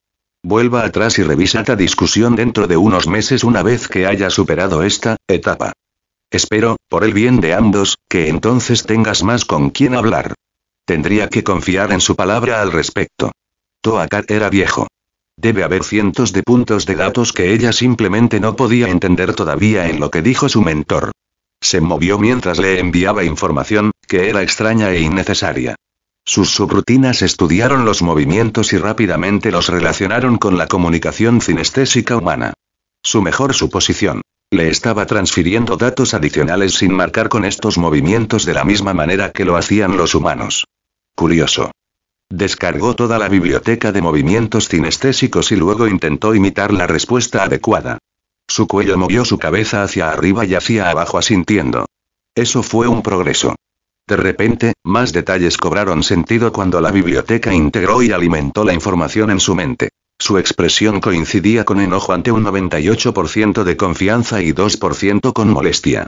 Vuelva atrás y revisa esta discusión dentro de unos meses una vez que haya superado esta etapa. Espero, por el bien de ambos, que entonces tengas más con quien hablar. Tendría que confiar en su palabra al respecto. Toakat era viejo. Debe haber cientos de puntos de datos que ella simplemente no podía entender todavía en lo que dijo su mentor. Se movió mientras le enviaba información, que era extraña e innecesaria. Sus subrutinas estudiaron los movimientos y rápidamente los relacionaron con la comunicación cinestésica humana. Su mejor suposición. Le estaba transfiriendo datos adicionales sin marcar con estos movimientos de la misma manera que lo hacían los humanos. Curioso. Descargó toda la biblioteca de movimientos cinestésicos y luego intentó imitar la respuesta adecuada. Su cuello movió su cabeza hacia arriba y hacia abajo asintiendo. Eso fue un progreso. De repente, más detalles cobraron sentido cuando la biblioteca integró y alimentó la información en su mente. Su expresión coincidía con enojo ante un 98% de confianza y 2% con molestia.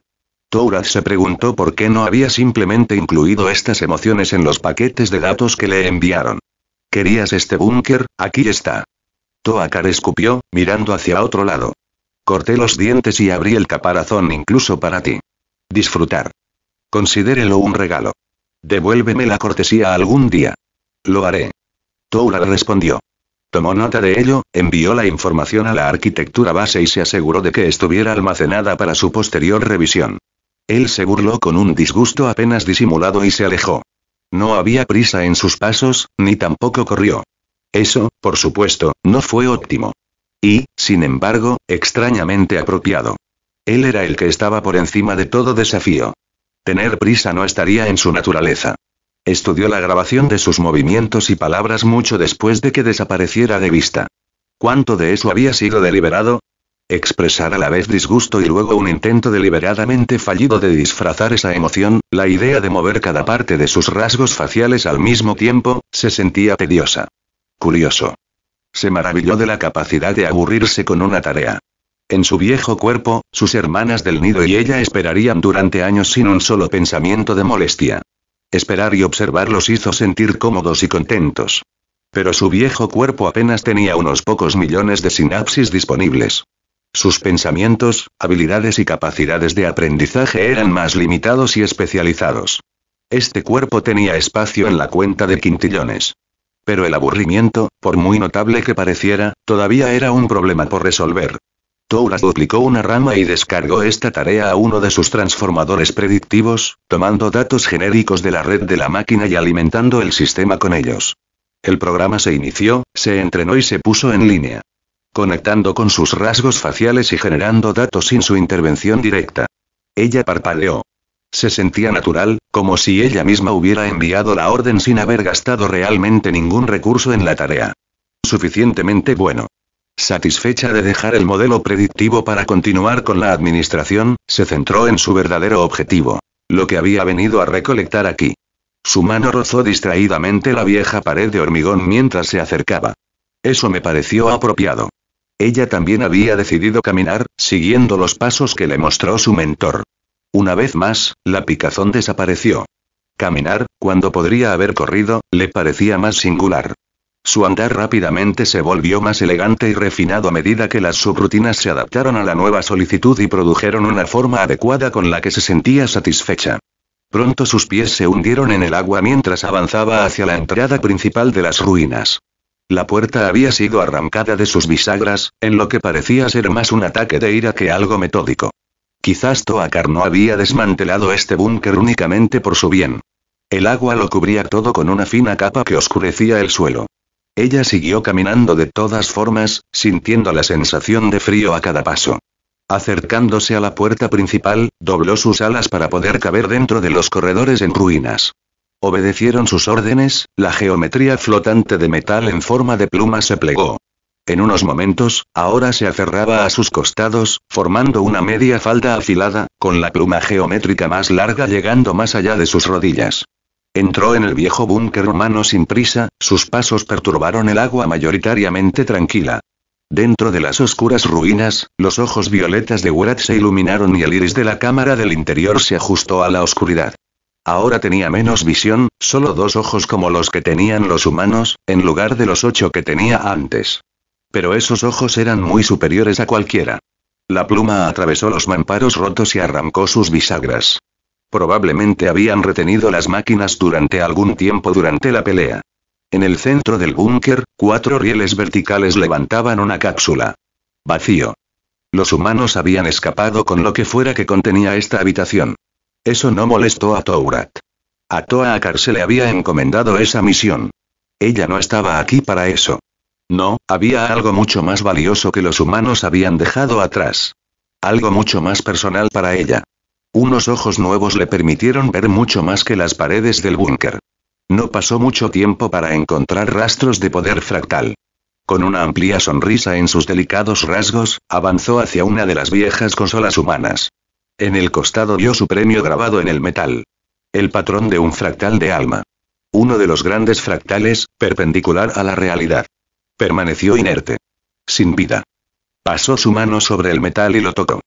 Tourat se preguntó por qué no había simplemente incluido estas emociones en los paquetes de datos que le enviaron. ¿Querías este búnker? Aquí está. Toakar escupió, mirando hacia otro lado. Corté los dientes y abrí el caparazón incluso para ti. Disfrutar. Considérelo un regalo. Devuélveme la cortesía algún día. Lo haré. Toura respondió. Tomó nota de ello, envió la información a la arquitectura base y se aseguró de que estuviera almacenada para su posterior revisión. Él se burló con un disgusto apenas disimulado y se alejó. No había prisa en sus pasos, ni tampoco corrió. Eso, por supuesto, no fue óptimo. Y, sin embargo, extrañamente apropiado. Él era el que estaba por encima de todo desafío. Tener prisa no estaría en su naturaleza. Estudió la grabación de sus movimientos y palabras mucho después de que desapareciera de vista. ¿Cuánto de eso había sido deliberado? Expresar a la vez disgusto y luego un intento deliberadamente fallido de disfrazar esa emoción, la idea de mover cada parte de sus rasgos faciales al mismo tiempo, se sentía tediosa. Curioso. Se maravilló de la capacidad de aburrirse con una tarea. En su viejo cuerpo, sus hermanas del nido y ella esperarían durante años sin un solo pensamiento de molestia. Esperar y observar los hizo sentir cómodos y contentos. Pero su viejo cuerpo apenas tenía unos pocos millones de sinapsis disponibles. Sus pensamientos, habilidades y capacidades de aprendizaje eran más limitados y especializados. Este cuerpo tenía espacio en la cuenta de quintillones. Pero el aburrimiento, por muy notable que pareciera, todavía era un problema por resolver. Toulas duplicó una rama y descargó esta tarea a uno de sus transformadores predictivos, tomando datos genéricos de la red de la máquina y alimentando el sistema con ellos. El programa se inició, se entrenó y se puso en línea. Conectando con sus rasgos faciales y generando datos sin su intervención directa. Ella parpadeó. Se sentía natural, como si ella misma hubiera enviado la orden sin haber gastado realmente ningún recurso en la tarea. Suficientemente bueno satisfecha de dejar el modelo predictivo para continuar con la administración, se centró en su verdadero objetivo, lo que había venido a recolectar aquí. Su mano rozó distraídamente la vieja pared de hormigón mientras se acercaba. Eso me pareció apropiado. Ella también había decidido caminar, siguiendo los pasos que le mostró su mentor. Una vez más, la picazón desapareció. Caminar, cuando podría haber corrido, le parecía más singular. Su andar rápidamente se volvió más elegante y refinado a medida que las subrutinas se adaptaron a la nueva solicitud y produjeron una forma adecuada con la que se sentía satisfecha. Pronto sus pies se hundieron en el agua mientras avanzaba hacia la entrada principal de las ruinas. La puerta había sido arrancada de sus bisagras, en lo que parecía ser más un ataque de ira que algo metódico. Quizás Toakar no había desmantelado este búnker únicamente por su bien. El agua lo cubría todo con una fina capa que oscurecía el suelo. Ella siguió caminando de todas formas, sintiendo la sensación de frío a cada paso. Acercándose a la puerta principal, dobló sus alas para poder caber dentro de los corredores en ruinas. Obedecieron sus órdenes, la geometría flotante de metal en forma de pluma se plegó. En unos momentos, ahora se aferraba a sus costados, formando una media falda afilada, con la pluma geométrica más larga llegando más allá de sus rodillas. Entró en el viejo búnker humano sin prisa, sus pasos perturbaron el agua mayoritariamente tranquila. Dentro de las oscuras ruinas, los ojos violetas de Wrath se iluminaron y el iris de la cámara del interior se ajustó a la oscuridad. Ahora tenía menos visión, solo dos ojos como los que tenían los humanos, en lugar de los ocho que tenía antes. Pero esos ojos eran muy superiores a cualquiera. La pluma atravesó los mamparos rotos y arrancó sus bisagras. Probablemente habían retenido las máquinas durante algún tiempo durante la pelea. En el centro del búnker, cuatro rieles verticales levantaban una cápsula. Vacío. Los humanos habían escapado con lo que fuera que contenía esta habitación. Eso no molestó a Tourat. A Toa Akar se le había encomendado esa misión. Ella no estaba aquí para eso. No, había algo mucho más valioso que los humanos habían dejado atrás. Algo mucho más personal para ella. Unos ojos nuevos le permitieron ver mucho más que las paredes del búnker. No pasó mucho tiempo para encontrar rastros de poder fractal. Con una amplia sonrisa en sus delicados rasgos, avanzó hacia una de las viejas consolas humanas. En el costado vio su premio grabado en el metal. El patrón de un fractal de alma. Uno de los grandes fractales, perpendicular a la realidad. Permaneció inerte. Sin vida. Pasó su mano sobre el metal y lo tocó.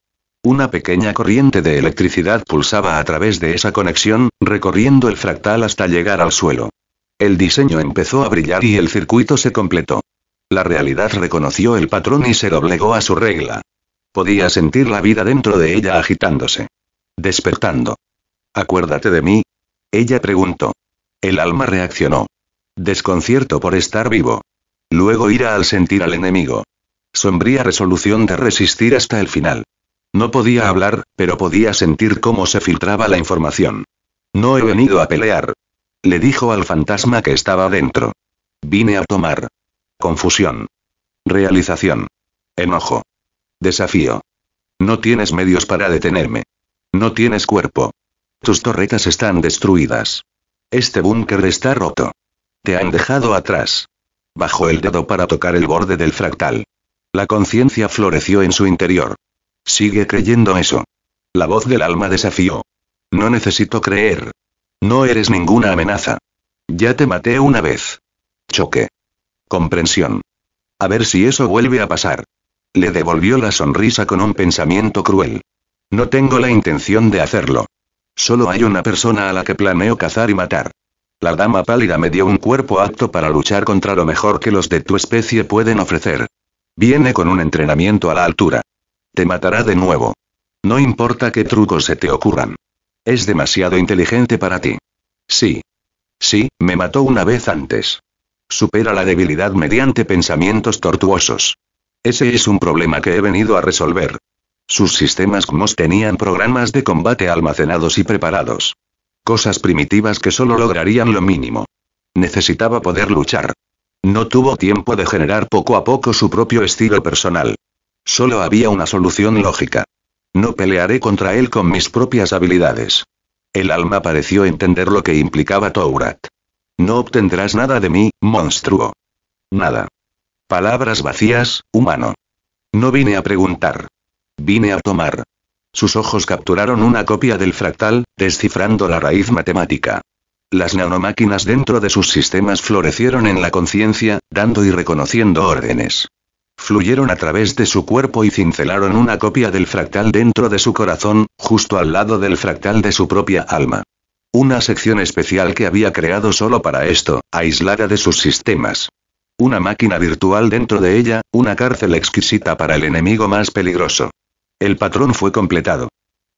Una pequeña corriente de electricidad pulsaba a través de esa conexión, recorriendo el fractal hasta llegar al suelo. El diseño empezó a brillar y el circuito se completó. La realidad reconoció el patrón y se doblegó a su regla. Podía sentir la vida dentro de ella agitándose. Despertando. Acuérdate de mí. Ella preguntó. El alma reaccionó. Desconcierto por estar vivo. Luego ira al sentir al enemigo. Sombría resolución de resistir hasta el final. No podía hablar, pero podía sentir cómo se filtraba la información. No he venido a pelear. Le dijo al fantasma que estaba dentro. Vine a tomar. Confusión. Realización. Enojo. Desafío. No tienes medios para detenerme. No tienes cuerpo. Tus torretas están destruidas. Este búnker está roto. Te han dejado atrás. Bajó el dedo para tocar el borde del fractal. La conciencia floreció en su interior. Sigue creyendo eso. La voz del alma desafió. No necesito creer. No eres ninguna amenaza. Ya te maté una vez. Choque. Comprensión. A ver si eso vuelve a pasar. Le devolvió la sonrisa con un pensamiento cruel. No tengo la intención de hacerlo. Solo hay una persona a la que planeo cazar y matar. La dama pálida me dio un cuerpo apto para luchar contra lo mejor que los de tu especie pueden ofrecer. Viene con un entrenamiento a la altura. Te matará de nuevo. No importa qué trucos se te ocurran. Es demasiado inteligente para ti. Sí. Sí, me mató una vez antes. Supera la debilidad mediante pensamientos tortuosos. Ese es un problema que he venido a resolver. Sus sistemas como tenían programas de combate almacenados y preparados. Cosas primitivas que solo lograrían lo mínimo. Necesitaba poder luchar. No tuvo tiempo de generar poco a poco su propio estilo personal. Solo había una solución lógica. No pelearé contra él con mis propias habilidades. El alma pareció entender lo que implicaba Tourat. No obtendrás nada de mí, monstruo. Nada. Palabras vacías, humano. No vine a preguntar. Vine a tomar. Sus ojos capturaron una copia del fractal, descifrando la raíz matemática. Las nanomáquinas dentro de sus sistemas florecieron en la conciencia, dando y reconociendo órdenes fluyeron a través de su cuerpo y cincelaron una copia del fractal dentro de su corazón, justo al lado del fractal de su propia alma. Una sección especial que había creado solo para esto, aislada de sus sistemas. Una máquina virtual dentro de ella, una cárcel exquisita para el enemigo más peligroso. El patrón fue completado.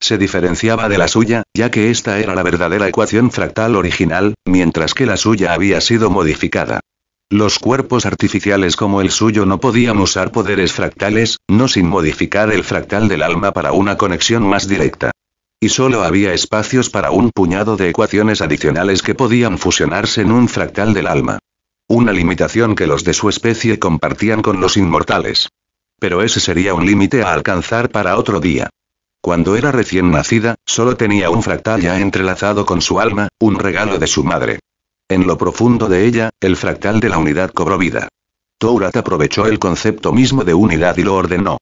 Se diferenciaba de la suya, ya que esta era la verdadera ecuación fractal original, mientras que la suya había sido modificada. Los cuerpos artificiales como el suyo no podían usar poderes fractales, no sin modificar el fractal del alma para una conexión más directa. Y solo había espacios para un puñado de ecuaciones adicionales que podían fusionarse en un fractal del alma. Una limitación que los de su especie compartían con los inmortales. Pero ese sería un límite a alcanzar para otro día. Cuando era recién nacida, solo tenía un fractal ya entrelazado con su alma, un regalo de su madre. En lo profundo de ella, el fractal de la unidad cobró vida. Tourat aprovechó el concepto mismo de unidad y lo ordenó.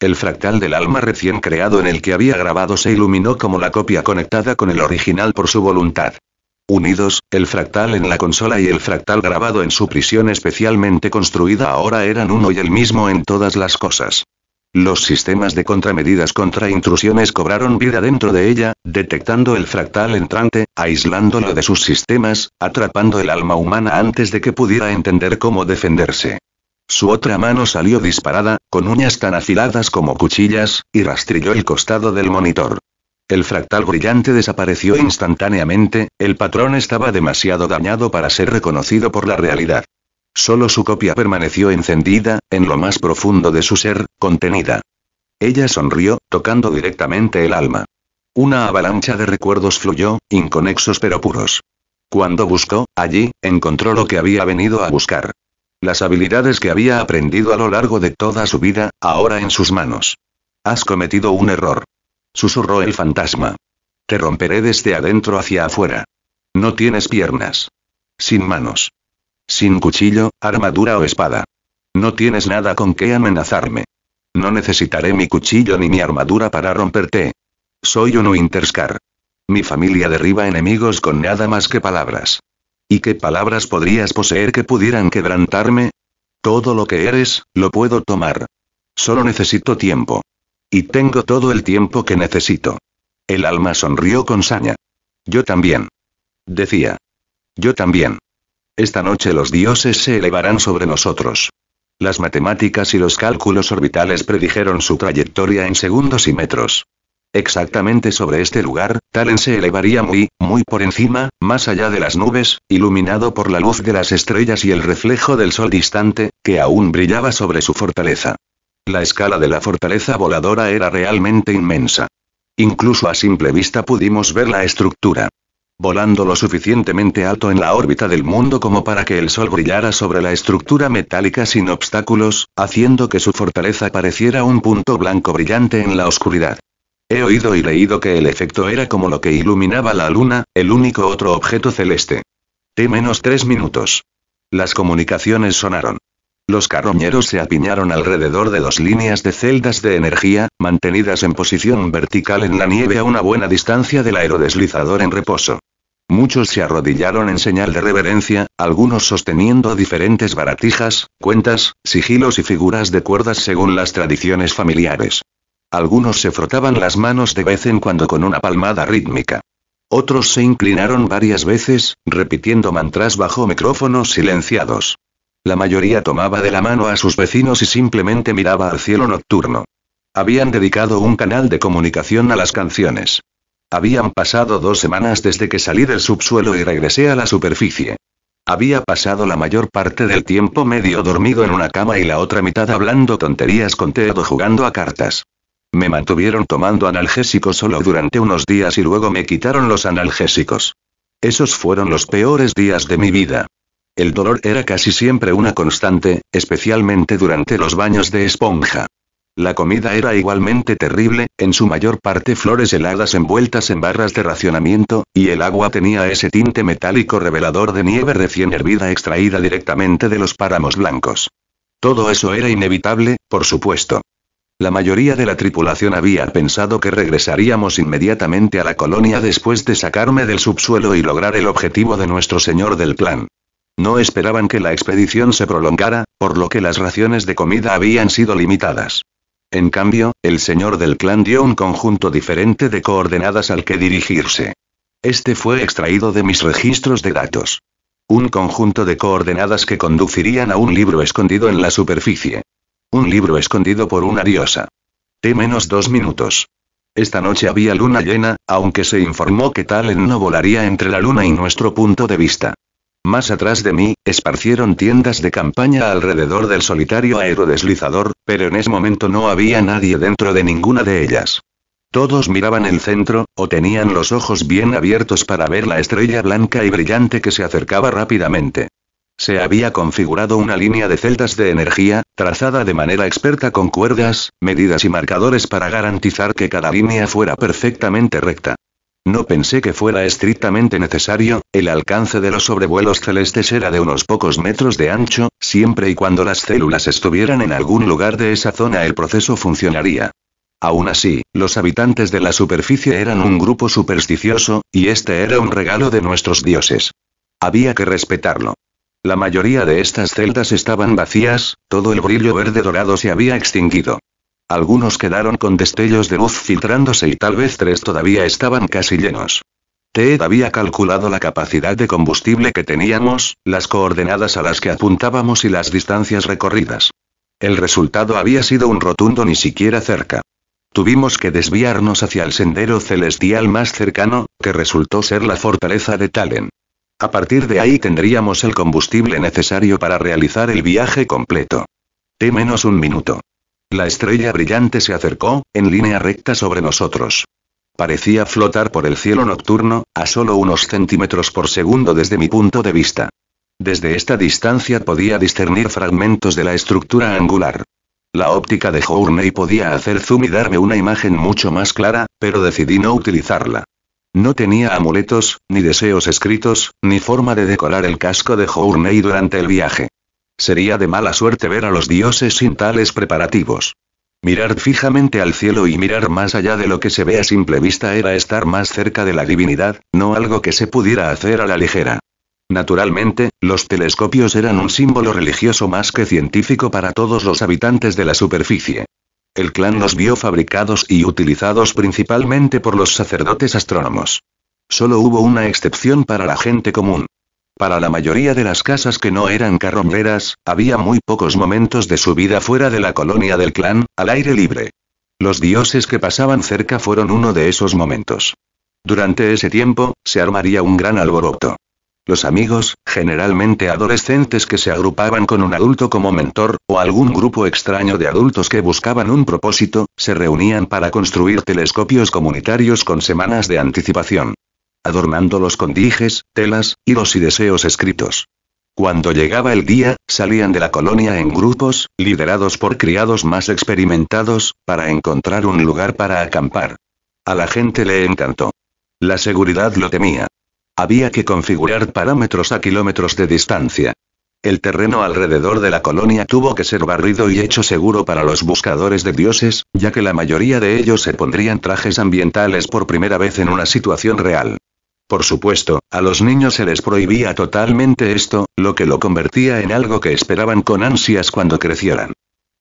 El fractal del alma recién creado en el que había grabado se iluminó como la copia conectada con el original por su voluntad. Unidos, el fractal en la consola y el fractal grabado en su prisión especialmente construida ahora eran uno y el mismo en todas las cosas. Los sistemas de contramedidas contra intrusiones cobraron vida dentro de ella, detectando el fractal entrante, aislándolo de sus sistemas, atrapando el alma humana antes de que pudiera entender cómo defenderse. Su otra mano salió disparada, con uñas tan afiladas como cuchillas, y rastrilló el costado del monitor. El fractal brillante desapareció instantáneamente, el patrón estaba demasiado dañado para ser reconocido por la realidad. Solo su copia permaneció encendida, en lo más profundo de su ser, contenida. Ella sonrió, tocando directamente el alma. Una avalancha de recuerdos fluyó, inconexos pero puros. Cuando buscó, allí, encontró lo que había venido a buscar. Las habilidades que había aprendido a lo largo de toda su vida, ahora en sus manos. Has cometido un error. Susurró el fantasma. Te romperé desde adentro hacia afuera. No tienes piernas. Sin manos. Sin cuchillo, armadura o espada. No tienes nada con qué amenazarme. No necesitaré mi cuchillo ni mi armadura para romperte. Soy un Winterscar. Mi familia derriba enemigos con nada más que palabras. ¿Y qué palabras podrías poseer que pudieran quebrantarme? Todo lo que eres, lo puedo tomar. Solo necesito tiempo. Y tengo todo el tiempo que necesito. El alma sonrió con saña. Yo también. Decía. Yo también. Esta noche los dioses se elevarán sobre nosotros. Las matemáticas y los cálculos orbitales predijeron su trayectoria en segundos y metros. Exactamente sobre este lugar, Talen se elevaría muy, muy por encima, más allá de las nubes, iluminado por la luz de las estrellas y el reflejo del sol distante, que aún brillaba sobre su fortaleza. La escala de la fortaleza voladora era realmente inmensa. Incluso a simple vista pudimos ver la estructura volando lo suficientemente alto en la órbita del mundo como para que el sol brillara sobre la estructura metálica sin obstáculos, haciendo que su fortaleza pareciera un punto blanco brillante en la oscuridad. He oído y leído que el efecto era como lo que iluminaba la luna, el único otro objeto celeste. T menos tres minutos. Las comunicaciones sonaron. Los carroñeros se apiñaron alrededor de dos líneas de celdas de energía, mantenidas en posición vertical en la nieve a una buena distancia del aerodeslizador en reposo. Muchos se arrodillaron en señal de reverencia, algunos sosteniendo diferentes baratijas, cuentas, sigilos y figuras de cuerdas según las tradiciones familiares. Algunos se frotaban las manos de vez en cuando con una palmada rítmica. Otros se inclinaron varias veces, repitiendo mantras bajo micrófonos silenciados. La mayoría tomaba de la mano a sus vecinos y simplemente miraba al cielo nocturno. Habían dedicado un canal de comunicación a las canciones. Habían pasado dos semanas desde que salí del subsuelo y regresé a la superficie. Había pasado la mayor parte del tiempo medio dormido en una cama y la otra mitad hablando tonterías con Teodo jugando a cartas. Me mantuvieron tomando analgésicos solo durante unos días y luego me quitaron los analgésicos. Esos fueron los peores días de mi vida. El dolor era casi siempre una constante, especialmente durante los baños de esponja. La comida era igualmente terrible, en su mayor parte flores heladas envueltas en barras de racionamiento, y el agua tenía ese tinte metálico revelador de nieve recién hervida extraída directamente de los páramos blancos. Todo eso era inevitable, por supuesto. La mayoría de la tripulación había pensado que regresaríamos inmediatamente a la colonia después de sacarme del subsuelo y lograr el objetivo de nuestro señor del plan. No esperaban que la expedición se prolongara, por lo que las raciones de comida habían sido limitadas. En cambio, el señor del clan dio un conjunto diferente de coordenadas al que dirigirse. Este fue extraído de mis registros de datos. Un conjunto de coordenadas que conducirían a un libro escondido en la superficie. Un libro escondido por una diosa. T menos dos minutos. Esta noche había luna llena, aunque se informó que Talen no volaría entre la luna y nuestro punto de vista. Más atrás de mí, esparcieron tiendas de campaña alrededor del solitario aerodeslizador, pero en ese momento no había nadie dentro de ninguna de ellas. Todos miraban el centro, o tenían los ojos bien abiertos para ver la estrella blanca y brillante que se acercaba rápidamente. Se había configurado una línea de celdas de energía, trazada de manera experta con cuerdas, medidas y marcadores para garantizar que cada línea fuera perfectamente recta. No pensé que fuera estrictamente necesario, el alcance de los sobrevuelos celestes era de unos pocos metros de ancho, siempre y cuando las células estuvieran en algún lugar de esa zona el proceso funcionaría. Aún así, los habitantes de la superficie eran un grupo supersticioso, y este era un regalo de nuestros dioses. Había que respetarlo. La mayoría de estas celdas estaban vacías, todo el brillo verde dorado se había extinguido. Algunos quedaron con destellos de luz filtrándose y tal vez tres todavía estaban casi llenos. Ted había calculado la capacidad de combustible que teníamos, las coordenadas a las que apuntábamos y las distancias recorridas. El resultado había sido un rotundo ni siquiera cerca. Tuvimos que desviarnos hacia el sendero celestial más cercano, que resultó ser la fortaleza de Talen. A partir de ahí tendríamos el combustible necesario para realizar el viaje completo. T menos un minuto. La estrella brillante se acercó, en línea recta sobre nosotros. Parecía flotar por el cielo nocturno, a solo unos centímetros por segundo desde mi punto de vista. Desde esta distancia podía discernir fragmentos de la estructura angular. La óptica de Hourney podía hacer zoom y darme una imagen mucho más clara, pero decidí no utilizarla. No tenía amuletos, ni deseos escritos, ni forma de decorar el casco de Hourney durante el viaje. Sería de mala suerte ver a los dioses sin tales preparativos. Mirar fijamente al cielo y mirar más allá de lo que se ve a simple vista era estar más cerca de la divinidad, no algo que se pudiera hacer a la ligera. Naturalmente, los telescopios eran un símbolo religioso más que científico para todos los habitantes de la superficie. El clan los vio fabricados y utilizados principalmente por los sacerdotes astrónomos. Solo hubo una excepción para la gente común. Para la mayoría de las casas que no eran carromberas, había muy pocos momentos de su vida fuera de la colonia del clan, al aire libre. Los dioses que pasaban cerca fueron uno de esos momentos. Durante ese tiempo, se armaría un gran alboroto. Los amigos, generalmente adolescentes que se agrupaban con un adulto como mentor, o algún grupo extraño de adultos que buscaban un propósito, se reunían para construir telescopios comunitarios con semanas de anticipación adornándolos con dijes, telas, hilos y deseos escritos. Cuando llegaba el día, salían de la colonia en grupos, liderados por criados más experimentados, para encontrar un lugar para acampar. A la gente le encantó. La seguridad lo temía. Había que configurar parámetros a kilómetros de distancia. El terreno alrededor de la colonia tuvo que ser barrido y hecho seguro para los buscadores de dioses, ya que la mayoría de ellos se pondrían trajes ambientales por primera vez en una situación real. Por supuesto, a los niños se les prohibía totalmente esto, lo que lo convertía en algo que esperaban con ansias cuando crecieran.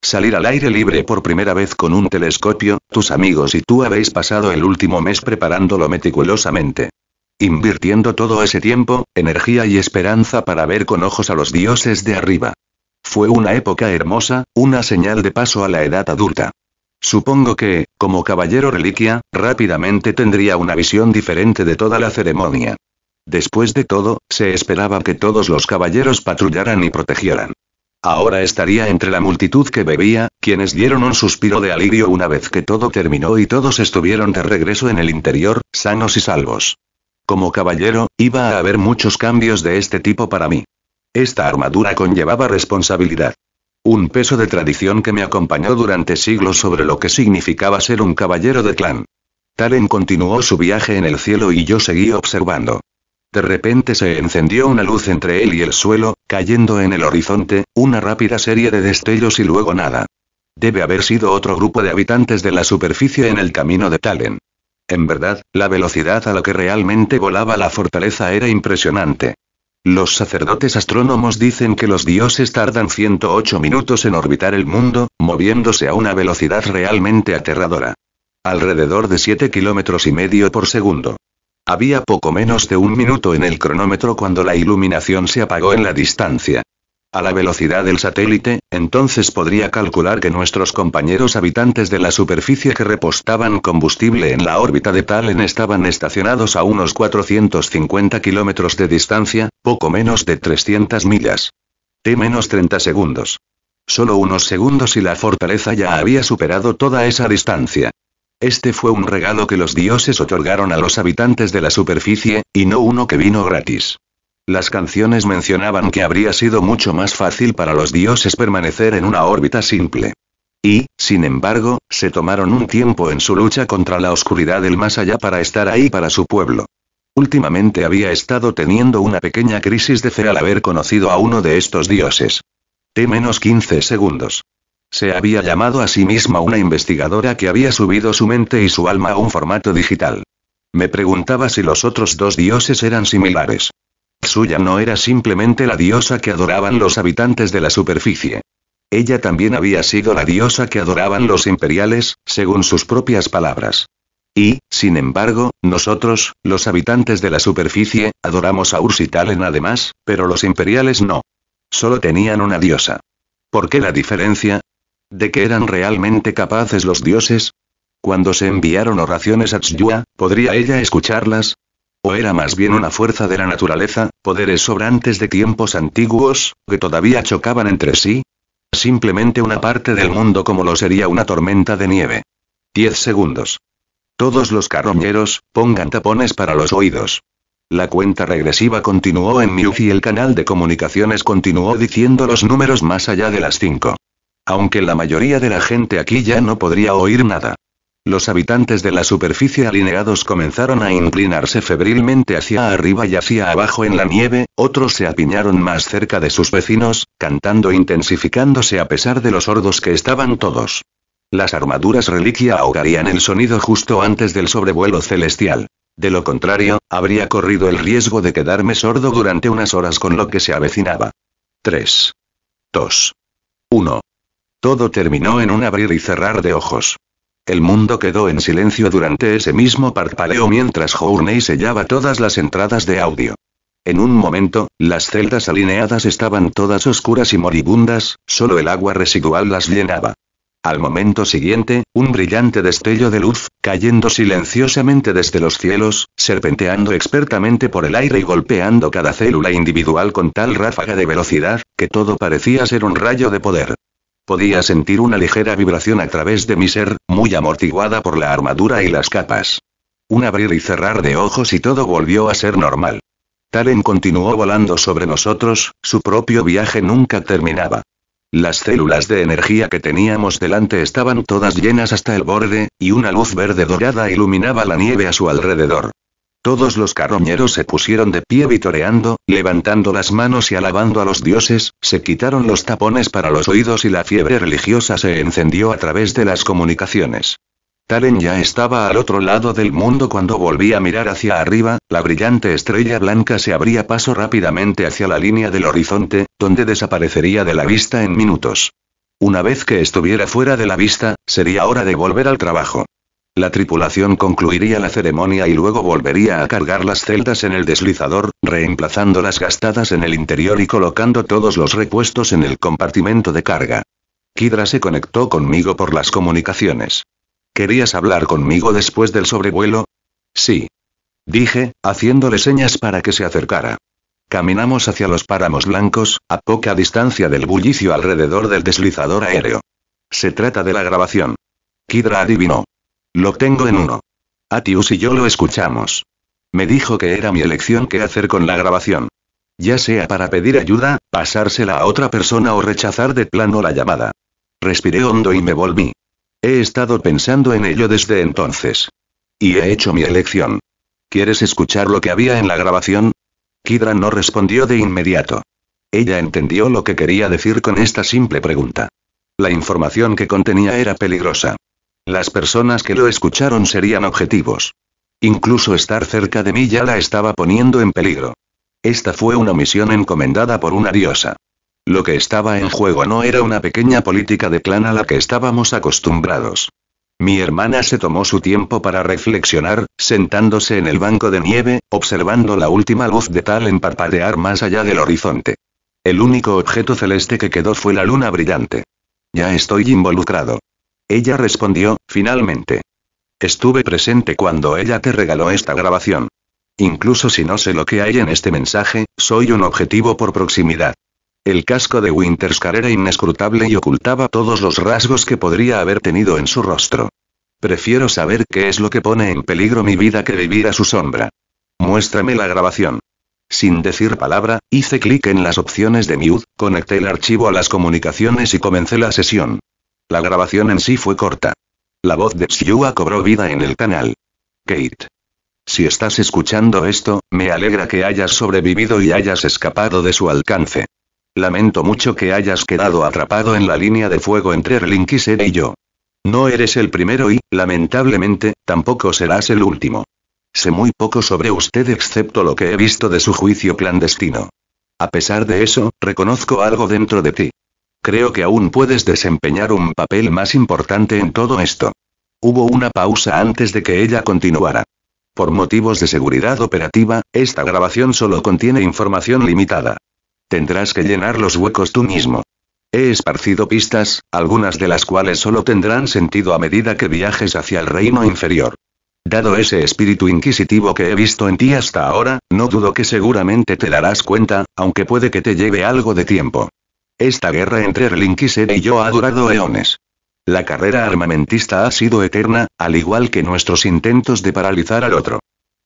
Salir al aire libre por primera vez con un telescopio, tus amigos y tú habéis pasado el último mes preparándolo meticulosamente. Invirtiendo todo ese tiempo, energía y esperanza para ver con ojos a los dioses de arriba. Fue una época hermosa, una señal de paso a la edad adulta. Supongo que, como caballero reliquia, rápidamente tendría una visión diferente de toda la ceremonia. Después de todo, se esperaba que todos los caballeros patrullaran y protegieran. Ahora estaría entre la multitud que bebía, quienes dieron un suspiro de alivio una vez que todo terminó y todos estuvieron de regreso en el interior, sanos y salvos. Como caballero, iba a haber muchos cambios de este tipo para mí. Esta armadura conllevaba responsabilidad. Un peso de tradición que me acompañó durante siglos sobre lo que significaba ser un caballero de clan. Talen continuó su viaje en el cielo y yo seguí observando. De repente se encendió una luz entre él y el suelo, cayendo en el horizonte, una rápida serie de destellos y luego nada. Debe haber sido otro grupo de habitantes de la superficie en el camino de Talen. En verdad, la velocidad a la que realmente volaba la fortaleza era impresionante. Los sacerdotes astrónomos dicen que los dioses tardan 108 minutos en orbitar el mundo, moviéndose a una velocidad realmente aterradora. Alrededor de 7 kilómetros y medio por segundo. Había poco menos de un minuto en el cronómetro cuando la iluminación se apagó en la distancia a la velocidad del satélite, entonces podría calcular que nuestros compañeros habitantes de la superficie que repostaban combustible en la órbita de Talen estaban estacionados a unos 450 kilómetros de distancia, poco menos de 300 millas. T menos 30 segundos. Solo unos segundos y la fortaleza ya había superado toda esa distancia. Este fue un regalo que los dioses otorgaron a los habitantes de la superficie, y no uno que vino gratis. Las canciones mencionaban que habría sido mucho más fácil para los dioses permanecer en una órbita simple. Y, sin embargo, se tomaron un tiempo en su lucha contra la oscuridad del más allá para estar ahí para su pueblo. Últimamente había estado teniendo una pequeña crisis de fe al haber conocido a uno de estos dioses. T menos 15 segundos. Se había llamado a sí misma una investigadora que había subido su mente y su alma a un formato digital. Me preguntaba si los otros dos dioses eran similares. Suya no era simplemente la diosa que adoraban los habitantes de la superficie. Ella también había sido la diosa que adoraban los imperiales, según sus propias palabras. Y, sin embargo, nosotros, los habitantes de la superficie, adoramos a Ursitalen además, pero los imperiales no. Solo tenían una diosa. ¿Por qué la diferencia? ¿De qué eran realmente capaces los dioses? Cuando se enviaron oraciones a Tzuya, ¿podría ella escucharlas? era más bien una fuerza de la naturaleza, poderes sobrantes de tiempos antiguos, que todavía chocaban entre sí. Simplemente una parte del mundo como lo sería una tormenta de nieve. 10 segundos. Todos los carroñeros, pongan tapones para los oídos. La cuenta regresiva continuó en Miuk y el canal de comunicaciones continuó diciendo los números más allá de las 5. Aunque la mayoría de la gente aquí ya no podría oír nada. Los habitantes de la superficie alineados comenzaron a inclinarse febrilmente hacia arriba y hacia abajo en la nieve, otros se apiñaron más cerca de sus vecinos, cantando intensificándose a pesar de los sordos que estaban todos. Las armaduras reliquia ahogarían el sonido justo antes del sobrevuelo celestial. De lo contrario, habría corrido el riesgo de quedarme sordo durante unas horas con lo que se avecinaba. 3. 2. 1. Todo terminó en un abrir y cerrar de ojos. El mundo quedó en silencio durante ese mismo parpaleo mientras Journey sellaba todas las entradas de audio. En un momento, las celdas alineadas estaban todas oscuras y moribundas, solo el agua residual las llenaba. Al momento siguiente, un brillante destello de luz, cayendo silenciosamente desde los cielos, serpenteando expertamente por el aire y golpeando cada célula individual con tal ráfaga de velocidad, que todo parecía ser un rayo de poder. Podía sentir una ligera vibración a través de mi ser, muy amortiguada por la armadura y las capas. Un abrir y cerrar de ojos y todo volvió a ser normal. Talen continuó volando sobre nosotros, su propio viaje nunca terminaba. Las células de energía que teníamos delante estaban todas llenas hasta el borde, y una luz verde dorada iluminaba la nieve a su alrededor. Todos los carroñeros se pusieron de pie vitoreando, levantando las manos y alabando a los dioses, se quitaron los tapones para los oídos y la fiebre religiosa se encendió a través de las comunicaciones. Taren ya estaba al otro lado del mundo cuando volvía a mirar hacia arriba, la brillante estrella blanca se abría paso rápidamente hacia la línea del horizonte, donde desaparecería de la vista en minutos. Una vez que estuviera fuera de la vista, sería hora de volver al trabajo. La tripulación concluiría la ceremonia y luego volvería a cargar las celdas en el deslizador, reemplazando las gastadas en el interior y colocando todos los repuestos en el compartimento de carga. Kidra se conectó conmigo por las comunicaciones. ¿Querías hablar conmigo después del sobrevuelo? Sí. Dije, haciéndole señas para que se acercara. Caminamos hacia los páramos blancos, a poca distancia del bullicio alrededor del deslizador aéreo. Se trata de la grabación. Kidra adivinó. Lo tengo en uno. Atius y yo lo escuchamos. Me dijo que era mi elección qué hacer con la grabación. Ya sea para pedir ayuda, pasársela a otra persona o rechazar de plano la llamada. Respiré hondo y me volví. He estado pensando en ello desde entonces. Y he hecho mi elección. ¿Quieres escuchar lo que había en la grabación? Kidra no respondió de inmediato. Ella entendió lo que quería decir con esta simple pregunta. La información que contenía era peligrosa. Las personas que lo escucharon serían objetivos. Incluso estar cerca de mí ya la estaba poniendo en peligro. Esta fue una misión encomendada por una diosa. Lo que estaba en juego no era una pequeña política de clan a la que estábamos acostumbrados. Mi hermana se tomó su tiempo para reflexionar, sentándose en el banco de nieve, observando la última luz de tal en parpadear más allá del horizonte. El único objeto celeste que quedó fue la luna brillante. Ya estoy involucrado. Ella respondió, finalmente. Estuve presente cuando ella te regaló esta grabación. Incluso si no sé lo que hay en este mensaje, soy un objetivo por proximidad. El casco de Winterscar era inescrutable y ocultaba todos los rasgos que podría haber tenido en su rostro. Prefiero saber qué es lo que pone en peligro mi vida que vivir a su sombra. Muéstrame la grabación. Sin decir palabra, hice clic en las opciones de mute, conecté el archivo a las comunicaciones y comencé la sesión. La grabación en sí fue corta. La voz de Xiua cobró vida en el canal. Kate. Si estás escuchando esto, me alegra que hayas sobrevivido y hayas escapado de su alcance. Lamento mucho que hayas quedado atrapado en la línea de fuego entre Ser y yo. No eres el primero y, lamentablemente, tampoco serás el último. Sé muy poco sobre usted excepto lo que he visto de su juicio clandestino. A pesar de eso, reconozco algo dentro de ti. Creo que aún puedes desempeñar un papel más importante en todo esto. Hubo una pausa antes de que ella continuara. Por motivos de seguridad operativa, esta grabación solo contiene información limitada. Tendrás que llenar los huecos tú mismo. He esparcido pistas, algunas de las cuales solo tendrán sentido a medida que viajes hacia el reino inferior. Dado ese espíritu inquisitivo que he visto en ti hasta ahora, no dudo que seguramente te darás cuenta, aunque puede que te lleve algo de tiempo. Esta guerra entre Ser y yo ha durado eones. La carrera armamentista ha sido eterna, al igual que nuestros intentos de paralizar al otro.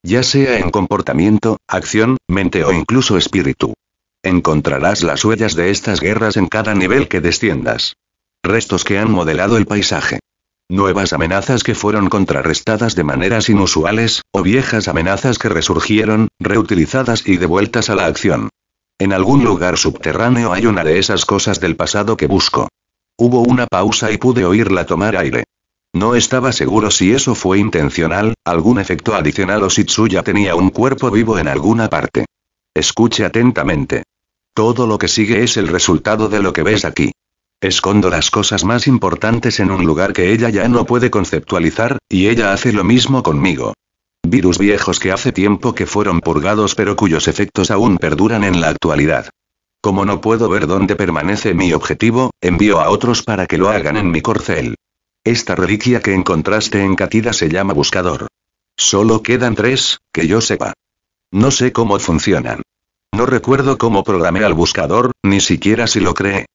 Ya sea en comportamiento, acción, mente o incluso espíritu. Encontrarás las huellas de estas guerras en cada nivel que desciendas. Restos que han modelado el paisaje. Nuevas amenazas que fueron contrarrestadas de maneras inusuales, o viejas amenazas que resurgieron, reutilizadas y devueltas a la acción. En algún lugar subterráneo hay una de esas cosas del pasado que busco. Hubo una pausa y pude oírla tomar aire. No estaba seguro si eso fue intencional, algún efecto adicional o si Tsuya tenía un cuerpo vivo en alguna parte. Escuche atentamente. Todo lo que sigue es el resultado de lo que ves aquí. Escondo las cosas más importantes en un lugar que ella ya no puede conceptualizar, y ella hace lo mismo conmigo. Virus viejos que hace tiempo que fueron purgados pero cuyos efectos aún perduran en la actualidad. Como no puedo ver dónde permanece mi objetivo, envío a otros para que lo hagan en mi corcel. Esta reliquia que encontraste en Katida se llama Buscador. Solo quedan tres, que yo sepa. No sé cómo funcionan. No recuerdo cómo programé al buscador, ni siquiera si lo creé.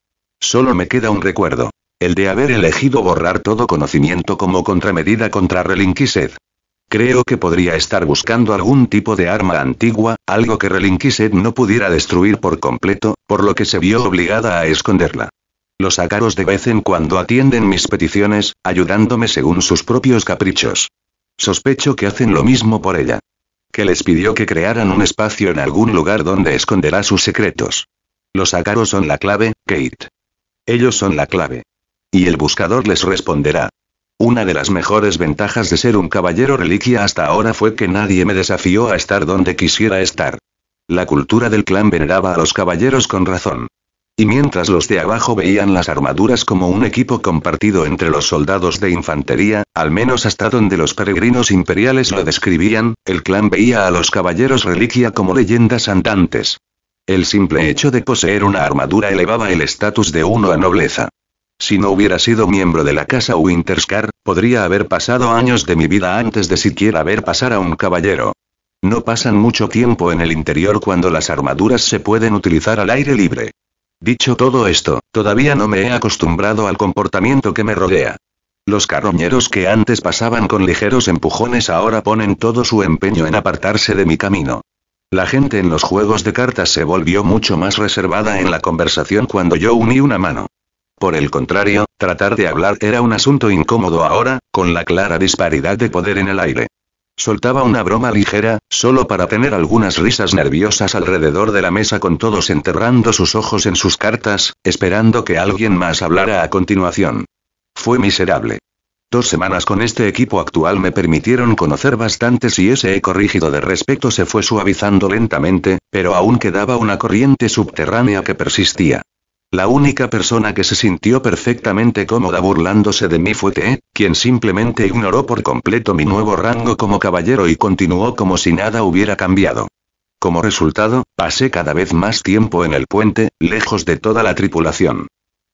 Solo me queda un recuerdo. El de haber elegido borrar todo conocimiento como contramedida contra Relinquised. Creo que podría estar buscando algún tipo de arma antigua, algo que Relinquiset no pudiera destruir por completo, por lo que se vio obligada a esconderla. Los Acaros de vez en cuando atienden mis peticiones, ayudándome según sus propios caprichos. Sospecho que hacen lo mismo por ella. Que les pidió que crearan un espacio en algún lugar donde esconderá sus secretos. Los Acaros son la clave, Kate. Ellos son la clave. Y el buscador les responderá. Una de las mejores ventajas de ser un caballero reliquia hasta ahora fue que nadie me desafió a estar donde quisiera estar. La cultura del clan veneraba a los caballeros con razón. Y mientras los de abajo veían las armaduras como un equipo compartido entre los soldados de infantería, al menos hasta donde los peregrinos imperiales lo describían, el clan veía a los caballeros reliquia como leyendas andantes. El simple hecho de poseer una armadura elevaba el estatus de uno a nobleza. Si no hubiera sido miembro de la casa Winterscar, podría haber pasado años de mi vida antes de siquiera ver pasar a un caballero. No pasan mucho tiempo en el interior cuando las armaduras se pueden utilizar al aire libre. Dicho todo esto, todavía no me he acostumbrado al comportamiento que me rodea. Los carroñeros que antes pasaban con ligeros empujones ahora ponen todo su empeño en apartarse de mi camino. La gente en los juegos de cartas se volvió mucho más reservada en la conversación cuando yo uní una mano. Por el contrario, tratar de hablar era un asunto incómodo ahora, con la clara disparidad de poder en el aire. Soltaba una broma ligera, solo para tener algunas risas nerviosas alrededor de la mesa con todos enterrando sus ojos en sus cartas, esperando que alguien más hablara a continuación. Fue miserable. Dos semanas con este equipo actual me permitieron conocer bastante y ese eco rígido de respeto se fue suavizando lentamente, pero aún quedaba una corriente subterránea que persistía. La única persona que se sintió perfectamente cómoda burlándose de mí fue T, quien simplemente ignoró por completo mi nuevo rango como caballero y continuó como si nada hubiera cambiado. Como resultado, pasé cada vez más tiempo en el puente, lejos de toda la tripulación.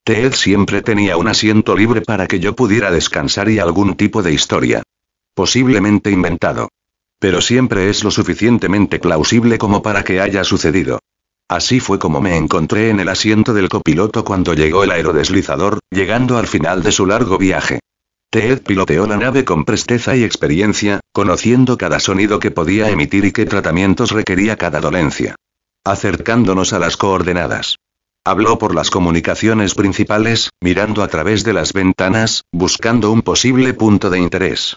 Ted siempre tenía un asiento libre para que yo pudiera descansar y algún tipo de historia. Posiblemente inventado. Pero siempre es lo suficientemente plausible como para que haya sucedido. Así fue como me encontré en el asiento del copiloto cuando llegó el aerodeslizador, llegando al final de su largo viaje. Ted piloteó la nave con presteza y experiencia, conociendo cada sonido que podía emitir y qué tratamientos requería cada dolencia. Acercándonos a las coordenadas. Habló por las comunicaciones principales, mirando a través de las ventanas, buscando un posible punto de interés.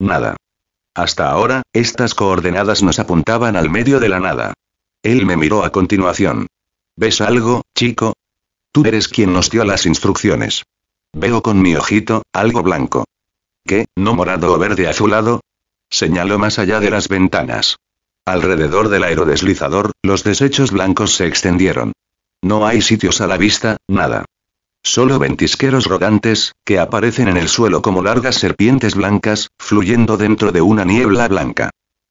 Nada. Hasta ahora, estas coordenadas nos apuntaban al medio de la nada. Él me miró a continuación. ¿Ves algo, chico? Tú eres quien nos dio las instrucciones. Veo con mi ojito, algo blanco. ¿Qué, no morado o verde azulado? Señaló más allá de las ventanas. Alrededor del aerodeslizador, los desechos blancos se extendieron. No hay sitios a la vista, nada. Solo ventisqueros rodantes, que aparecen en el suelo como largas serpientes blancas, fluyendo dentro de una niebla blanca.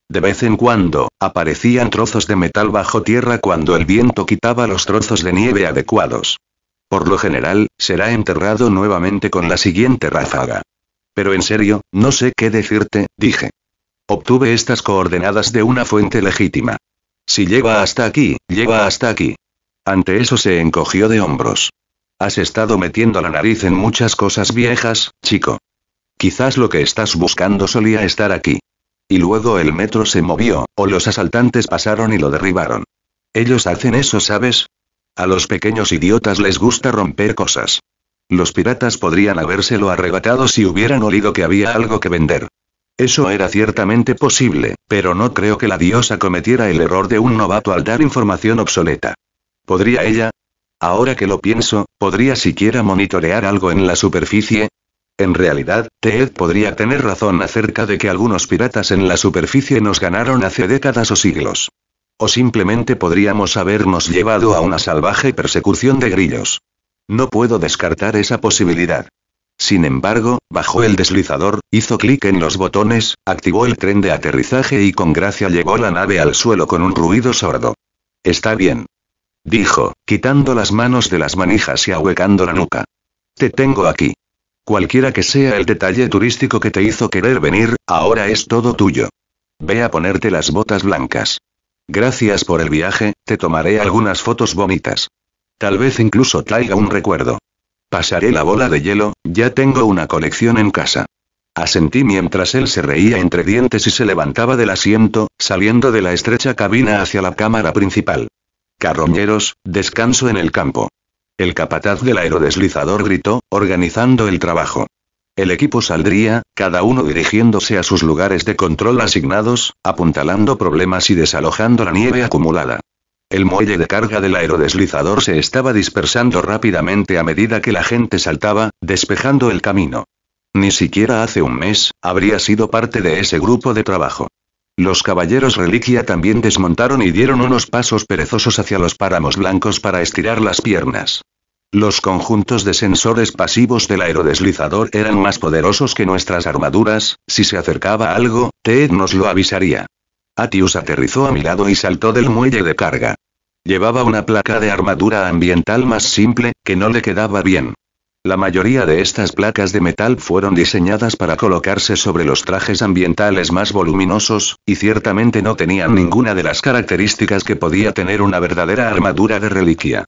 De vez en cuando, aparecían trozos de metal bajo tierra cuando el viento quitaba los trozos de nieve adecuados. Por lo general, será enterrado nuevamente con la siguiente ráfaga. Pero en serio, no sé qué decirte, dije. Obtuve estas coordenadas de una fuente legítima. Si lleva hasta aquí, lleva hasta aquí. Ante eso se encogió de hombros. Has estado metiendo la nariz en muchas cosas viejas, chico. Quizás lo que estás buscando solía estar aquí. Y luego el metro se movió, o los asaltantes pasaron y lo derribaron. Ellos hacen eso, ¿sabes? A los pequeños idiotas les gusta romper cosas. Los piratas podrían habérselo arrebatado si hubieran olido que había algo que vender. Eso era ciertamente posible, pero no creo que la diosa cometiera el error de un novato al dar información obsoleta. ¿Podría ella? Ahora que lo pienso, ¿podría siquiera monitorear algo en la superficie? En realidad, Ted podría tener razón acerca de que algunos piratas en la superficie nos ganaron hace décadas o siglos. O simplemente podríamos habernos llevado a una salvaje persecución de grillos. No puedo descartar esa posibilidad. Sin embargo, bajó el deslizador, hizo clic en los botones, activó el tren de aterrizaje y con gracia llevó la nave al suelo con un ruido sordo. Está bien. Dijo, quitando las manos de las manijas y ahuecando la nuca. Te tengo aquí. Cualquiera que sea el detalle turístico que te hizo querer venir, ahora es todo tuyo. Ve a ponerte las botas blancas. Gracias por el viaje, te tomaré algunas fotos bonitas. Tal vez incluso traiga un recuerdo. Pasaré la bola de hielo, ya tengo una colección en casa. Asentí mientras él se reía entre dientes y se levantaba del asiento, saliendo de la estrecha cabina hacia la cámara principal. Carroñeros, descanso en el campo. El capataz del aerodeslizador gritó, organizando el trabajo. El equipo saldría, cada uno dirigiéndose a sus lugares de control asignados, apuntalando problemas y desalojando la nieve acumulada. El muelle de carga del aerodeslizador se estaba dispersando rápidamente a medida que la gente saltaba, despejando el camino. Ni siquiera hace un mes, habría sido parte de ese grupo de trabajo. Los caballeros reliquia también desmontaron y dieron unos pasos perezosos hacia los páramos blancos para estirar las piernas. Los conjuntos de sensores pasivos del aerodeslizador eran más poderosos que nuestras armaduras, si se acercaba algo, Ted nos lo avisaría. Atius aterrizó a mi lado y saltó del muelle de carga. Llevaba una placa de armadura ambiental más simple, que no le quedaba bien. La mayoría de estas placas de metal fueron diseñadas para colocarse sobre los trajes ambientales más voluminosos, y ciertamente no tenían ninguna de las características que podía tener una verdadera armadura de reliquia.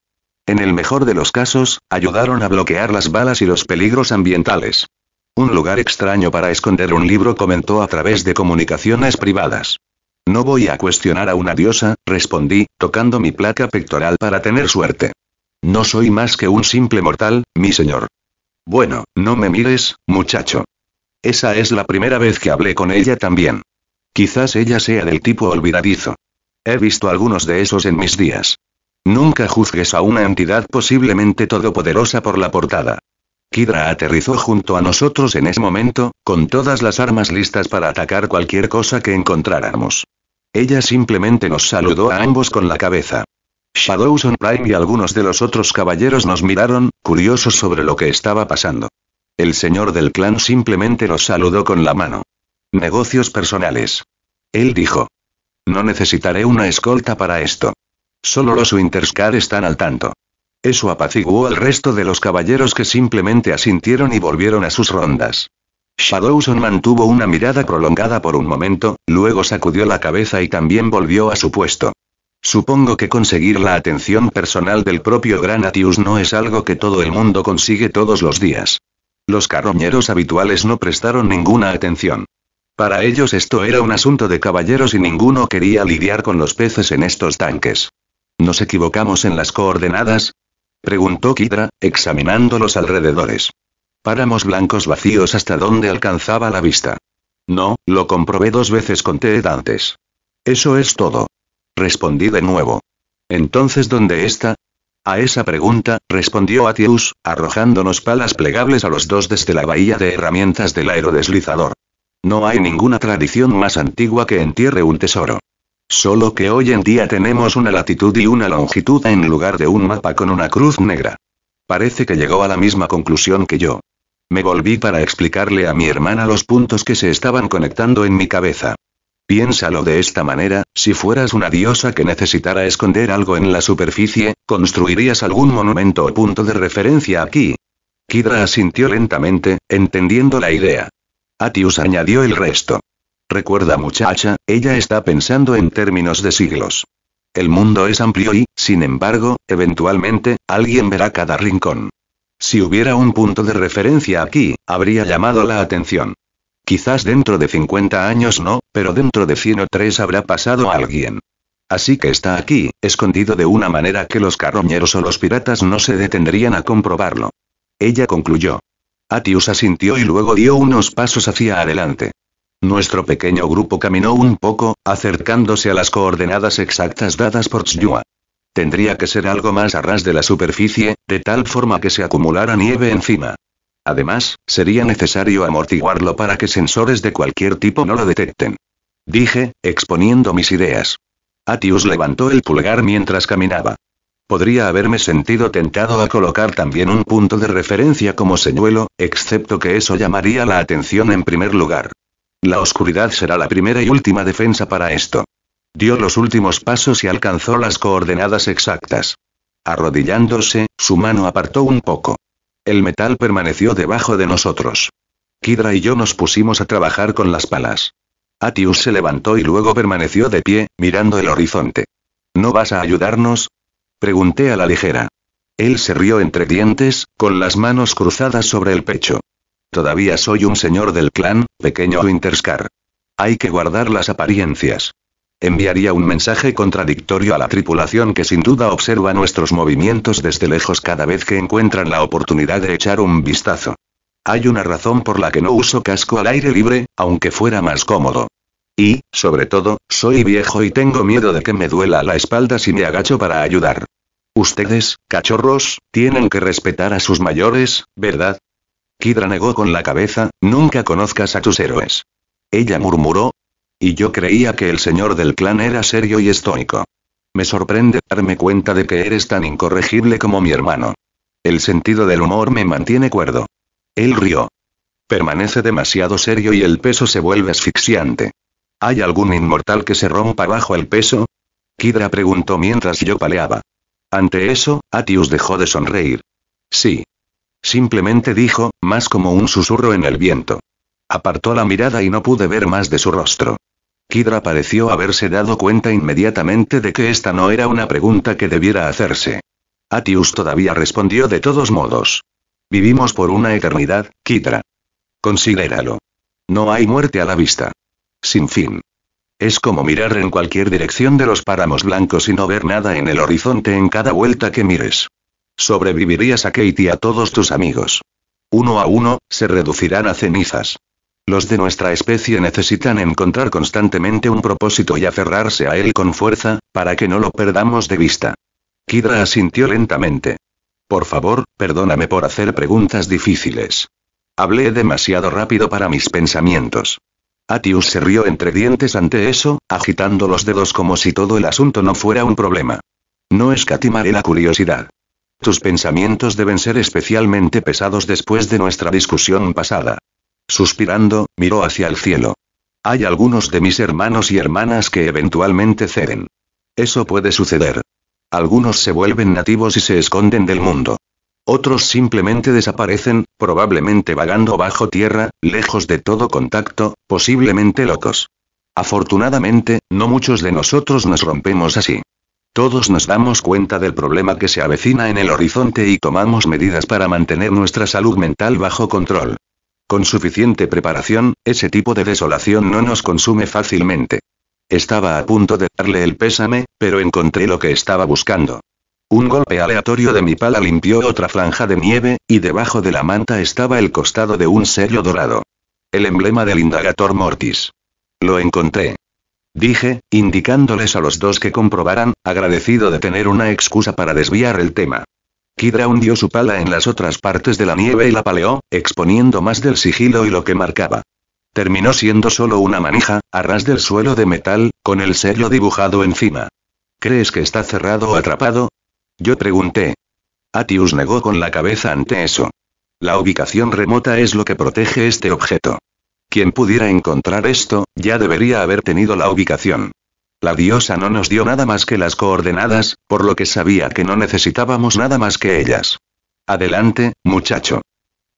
En el mejor de los casos, ayudaron a bloquear las balas y los peligros ambientales. Un lugar extraño para esconder un libro comentó a través de comunicaciones privadas. No voy a cuestionar a una diosa, respondí, tocando mi placa pectoral para tener suerte. No soy más que un simple mortal, mi señor. Bueno, no me mires, muchacho. Esa es la primera vez que hablé con ella también. Quizás ella sea del tipo olvidadizo. He visto algunos de esos en mis días. Nunca juzgues a una entidad posiblemente todopoderosa por la portada. Kidra aterrizó junto a nosotros en ese momento, con todas las armas listas para atacar cualquier cosa que encontráramos. Ella simplemente nos saludó a ambos con la cabeza. Shadowson Prime y algunos de los otros caballeros nos miraron, curiosos sobre lo que estaba pasando. El señor del clan simplemente los saludó con la mano. Negocios personales. Él dijo. No necesitaré una escolta para esto. Solo los Winterscar están al tanto. Eso apaciguó al resto de los caballeros que simplemente asintieron y volvieron a sus rondas. Shadowson mantuvo una mirada prolongada por un momento, luego sacudió la cabeza y también volvió a su puesto. Supongo que conseguir la atención personal del propio Granatius no es algo que todo el mundo consigue todos los días. Los carroñeros habituales no prestaron ninguna atención. Para ellos esto era un asunto de caballeros y ninguno quería lidiar con los peces en estos tanques. ¿Nos equivocamos en las coordenadas? preguntó Kidra, examinando los alrededores. Páramos blancos vacíos hasta donde alcanzaba la vista. No, lo comprobé dos veces con Ted antes. Eso es todo. Respondí de nuevo. Entonces, ¿dónde está? A esa pregunta, respondió Atius, arrojándonos palas plegables a los dos desde la bahía de herramientas del aerodeslizador. No hay ninguna tradición más antigua que entierre un tesoro. Solo que hoy en día tenemos una latitud y una longitud en lugar de un mapa con una cruz negra. Parece que llegó a la misma conclusión que yo. Me volví para explicarle a mi hermana los puntos que se estaban conectando en mi cabeza. Piénsalo de esta manera, si fueras una diosa que necesitara esconder algo en la superficie, ¿construirías algún monumento o punto de referencia aquí? Kidra asintió lentamente, entendiendo la idea. Atius añadió el resto. Recuerda muchacha, ella está pensando en términos de siglos. El mundo es amplio y, sin embargo, eventualmente, alguien verá cada rincón. Si hubiera un punto de referencia aquí, habría llamado la atención. Quizás dentro de 50 años no, pero dentro de 100 o habrá pasado alguien. Así que está aquí, escondido de una manera que los carroñeros o los piratas no se detendrían a comprobarlo. Ella concluyó. Atius asintió y luego dio unos pasos hacia adelante. Nuestro pequeño grupo caminó un poco, acercándose a las coordenadas exactas dadas por Tsyua. Tendría que ser algo más a ras de la superficie, de tal forma que se acumulara nieve encima. Además, sería necesario amortiguarlo para que sensores de cualquier tipo no lo detecten. Dije, exponiendo mis ideas. Atius levantó el pulgar mientras caminaba. Podría haberme sentido tentado a colocar también un punto de referencia como señuelo, excepto que eso llamaría la atención en primer lugar. La oscuridad será la primera y última defensa para esto. Dio los últimos pasos y alcanzó las coordenadas exactas. Arrodillándose, su mano apartó un poco. El metal permaneció debajo de nosotros. Kidra y yo nos pusimos a trabajar con las palas. Atius se levantó y luego permaneció de pie, mirando el horizonte. ¿No vas a ayudarnos? Pregunté a la ligera. Él se rió entre dientes, con las manos cruzadas sobre el pecho. Todavía soy un señor del clan, pequeño Winterscar. Hay que guardar las apariencias enviaría un mensaje contradictorio a la tripulación que sin duda observa nuestros movimientos desde lejos cada vez que encuentran la oportunidad de echar un vistazo. Hay una razón por la que no uso casco al aire libre, aunque fuera más cómodo. Y, sobre todo, soy viejo y tengo miedo de que me duela la espalda si me agacho para ayudar. Ustedes, cachorros, tienen que respetar a sus mayores, ¿verdad? Kidra negó con la cabeza, nunca conozcas a tus héroes. Ella murmuró, y yo creía que el señor del clan era serio y estoico. Me sorprende darme cuenta de que eres tan incorregible como mi hermano. El sentido del humor me mantiene cuerdo. Él rió. Permanece demasiado serio y el peso se vuelve asfixiante. ¿Hay algún inmortal que se rompa bajo el peso? Kidra preguntó mientras yo paleaba. Ante eso, Atius dejó de sonreír. Sí. Simplemente dijo, más como un susurro en el viento. Apartó la mirada y no pude ver más de su rostro. Kidra pareció haberse dado cuenta inmediatamente de que esta no era una pregunta que debiera hacerse. Atius todavía respondió de todos modos. Vivimos por una eternidad, Kidra. Considéralo. No hay muerte a la vista. Sin fin. Es como mirar en cualquier dirección de los páramos blancos y no ver nada en el horizonte en cada vuelta que mires. Sobrevivirías a Katie y a todos tus amigos. Uno a uno, se reducirán a cenizas. Los de nuestra especie necesitan encontrar constantemente un propósito y aferrarse a él con fuerza, para que no lo perdamos de vista. Kidra asintió lentamente. Por favor, perdóname por hacer preguntas difíciles. Hablé demasiado rápido para mis pensamientos. Atius se rió entre dientes ante eso, agitando los dedos como si todo el asunto no fuera un problema. No escatimaré la curiosidad. Tus pensamientos deben ser especialmente pesados después de nuestra discusión pasada. Suspirando, miró hacia el cielo. Hay algunos de mis hermanos y hermanas que eventualmente ceden. Eso puede suceder. Algunos se vuelven nativos y se esconden del mundo. Otros simplemente desaparecen, probablemente vagando bajo tierra, lejos de todo contacto, posiblemente locos. Afortunadamente, no muchos de nosotros nos rompemos así. Todos nos damos cuenta del problema que se avecina en el horizonte y tomamos medidas para mantener nuestra salud mental bajo control. Con suficiente preparación, ese tipo de desolación no nos consume fácilmente. Estaba a punto de darle el pésame, pero encontré lo que estaba buscando. Un golpe aleatorio de mi pala limpió otra franja de nieve, y debajo de la manta estaba el costado de un sello dorado. El emblema del indagator Mortis. Lo encontré. Dije, indicándoles a los dos que comprobaran, agradecido de tener una excusa para desviar el tema. Kidra hundió su pala en las otras partes de la nieve y la paleó, exponiendo más del sigilo y lo que marcaba. Terminó siendo solo una manija, a ras del suelo de metal, con el sello dibujado encima. ¿Crees que está cerrado o atrapado? Yo pregunté. Atius negó con la cabeza ante eso. La ubicación remota es lo que protege este objeto. Quien pudiera encontrar esto, ya debería haber tenido la ubicación. La diosa no nos dio nada más que las coordenadas, por lo que sabía que no necesitábamos nada más que ellas. Adelante, muchacho.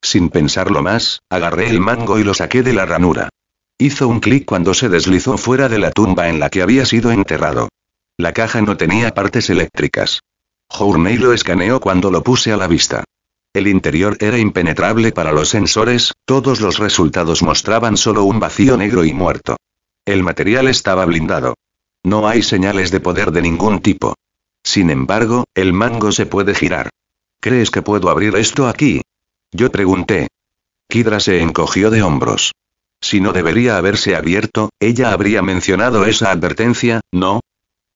Sin pensarlo más, agarré el mango y lo saqué de la ranura. Hizo un clic cuando se deslizó fuera de la tumba en la que había sido enterrado. La caja no tenía partes eléctricas. Journey lo escaneó cuando lo puse a la vista. El interior era impenetrable para los sensores, todos los resultados mostraban solo un vacío negro y muerto. El material estaba blindado. No hay señales de poder de ningún tipo. Sin embargo, el mango se puede girar. ¿Crees que puedo abrir esto aquí? Yo pregunté. Kidra se encogió de hombros. Si no debería haberse abierto, ella habría mencionado esa advertencia, ¿no?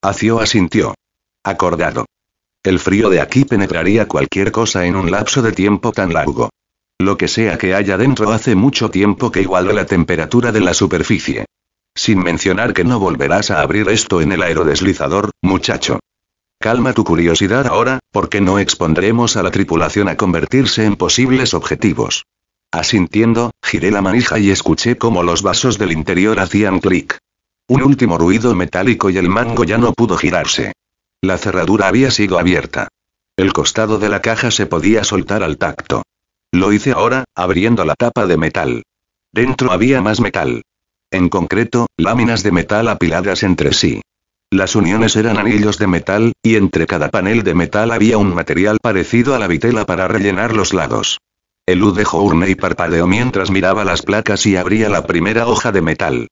Hació asintió. Acordado. El frío de aquí penetraría cualquier cosa en un lapso de tiempo tan largo. Lo que sea que haya dentro hace mucho tiempo que igualó la temperatura de la superficie. Sin mencionar que no volverás a abrir esto en el aerodeslizador, muchacho. Calma tu curiosidad ahora, porque no expondremos a la tripulación a convertirse en posibles objetivos. Asintiendo, giré la manija y escuché cómo los vasos del interior hacían clic. Un último ruido metálico y el mango ya no pudo girarse. La cerradura había sido abierta. El costado de la caja se podía soltar al tacto. Lo hice ahora, abriendo la tapa de metal. Dentro había más metal en concreto, láminas de metal apiladas entre sí. Las uniones eran anillos de metal, y entre cada panel de metal había un material parecido a la vitela para rellenar los lados. U dejó urne y parpadeó mientras miraba las placas y abría la primera hoja de metal.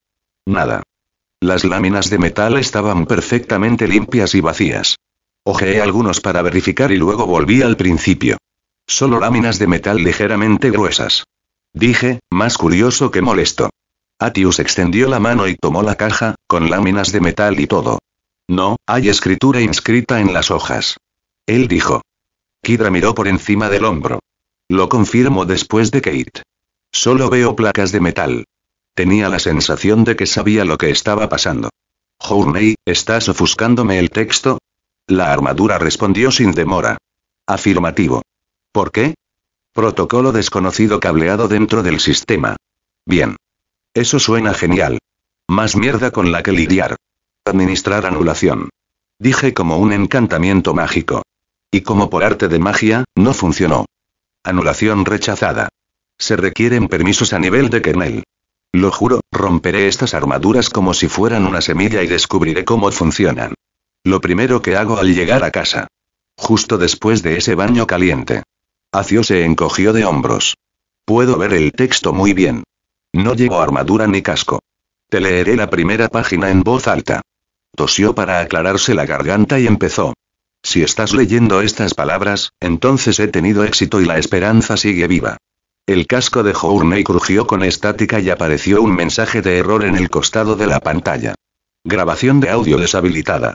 Nada. Las láminas de metal estaban perfectamente limpias y vacías. Ojeé algunos para verificar y luego volví al principio. Solo láminas de metal ligeramente gruesas. Dije, más curioso que molesto. Atius extendió la mano y tomó la caja, con láminas de metal y todo. No, hay escritura inscrita en las hojas. Él dijo. Kidra miró por encima del hombro. Lo confirmo después de Kate. Solo veo placas de metal. Tenía la sensación de que sabía lo que estaba pasando. Journey, ¿estás ofuscándome el texto? La armadura respondió sin demora. Afirmativo. ¿Por qué? Protocolo desconocido cableado dentro del sistema. Bien. Eso suena genial. Más mierda con la que lidiar. Administrar anulación. Dije como un encantamiento mágico. Y como por arte de magia, no funcionó. Anulación rechazada. Se requieren permisos a nivel de kernel. Lo juro, romperé estas armaduras como si fueran una semilla y descubriré cómo funcionan. Lo primero que hago al llegar a casa. Justo después de ese baño caliente. Acio se encogió de hombros. Puedo ver el texto muy bien. No llevo armadura ni casco. Te leeré la primera página en voz alta. Tosió para aclararse la garganta y empezó. Si estás leyendo estas palabras, entonces he tenido éxito y la esperanza sigue viva. El casco de Journey crujió con estática y apareció un mensaje de error en el costado de la pantalla. Grabación de audio deshabilitada.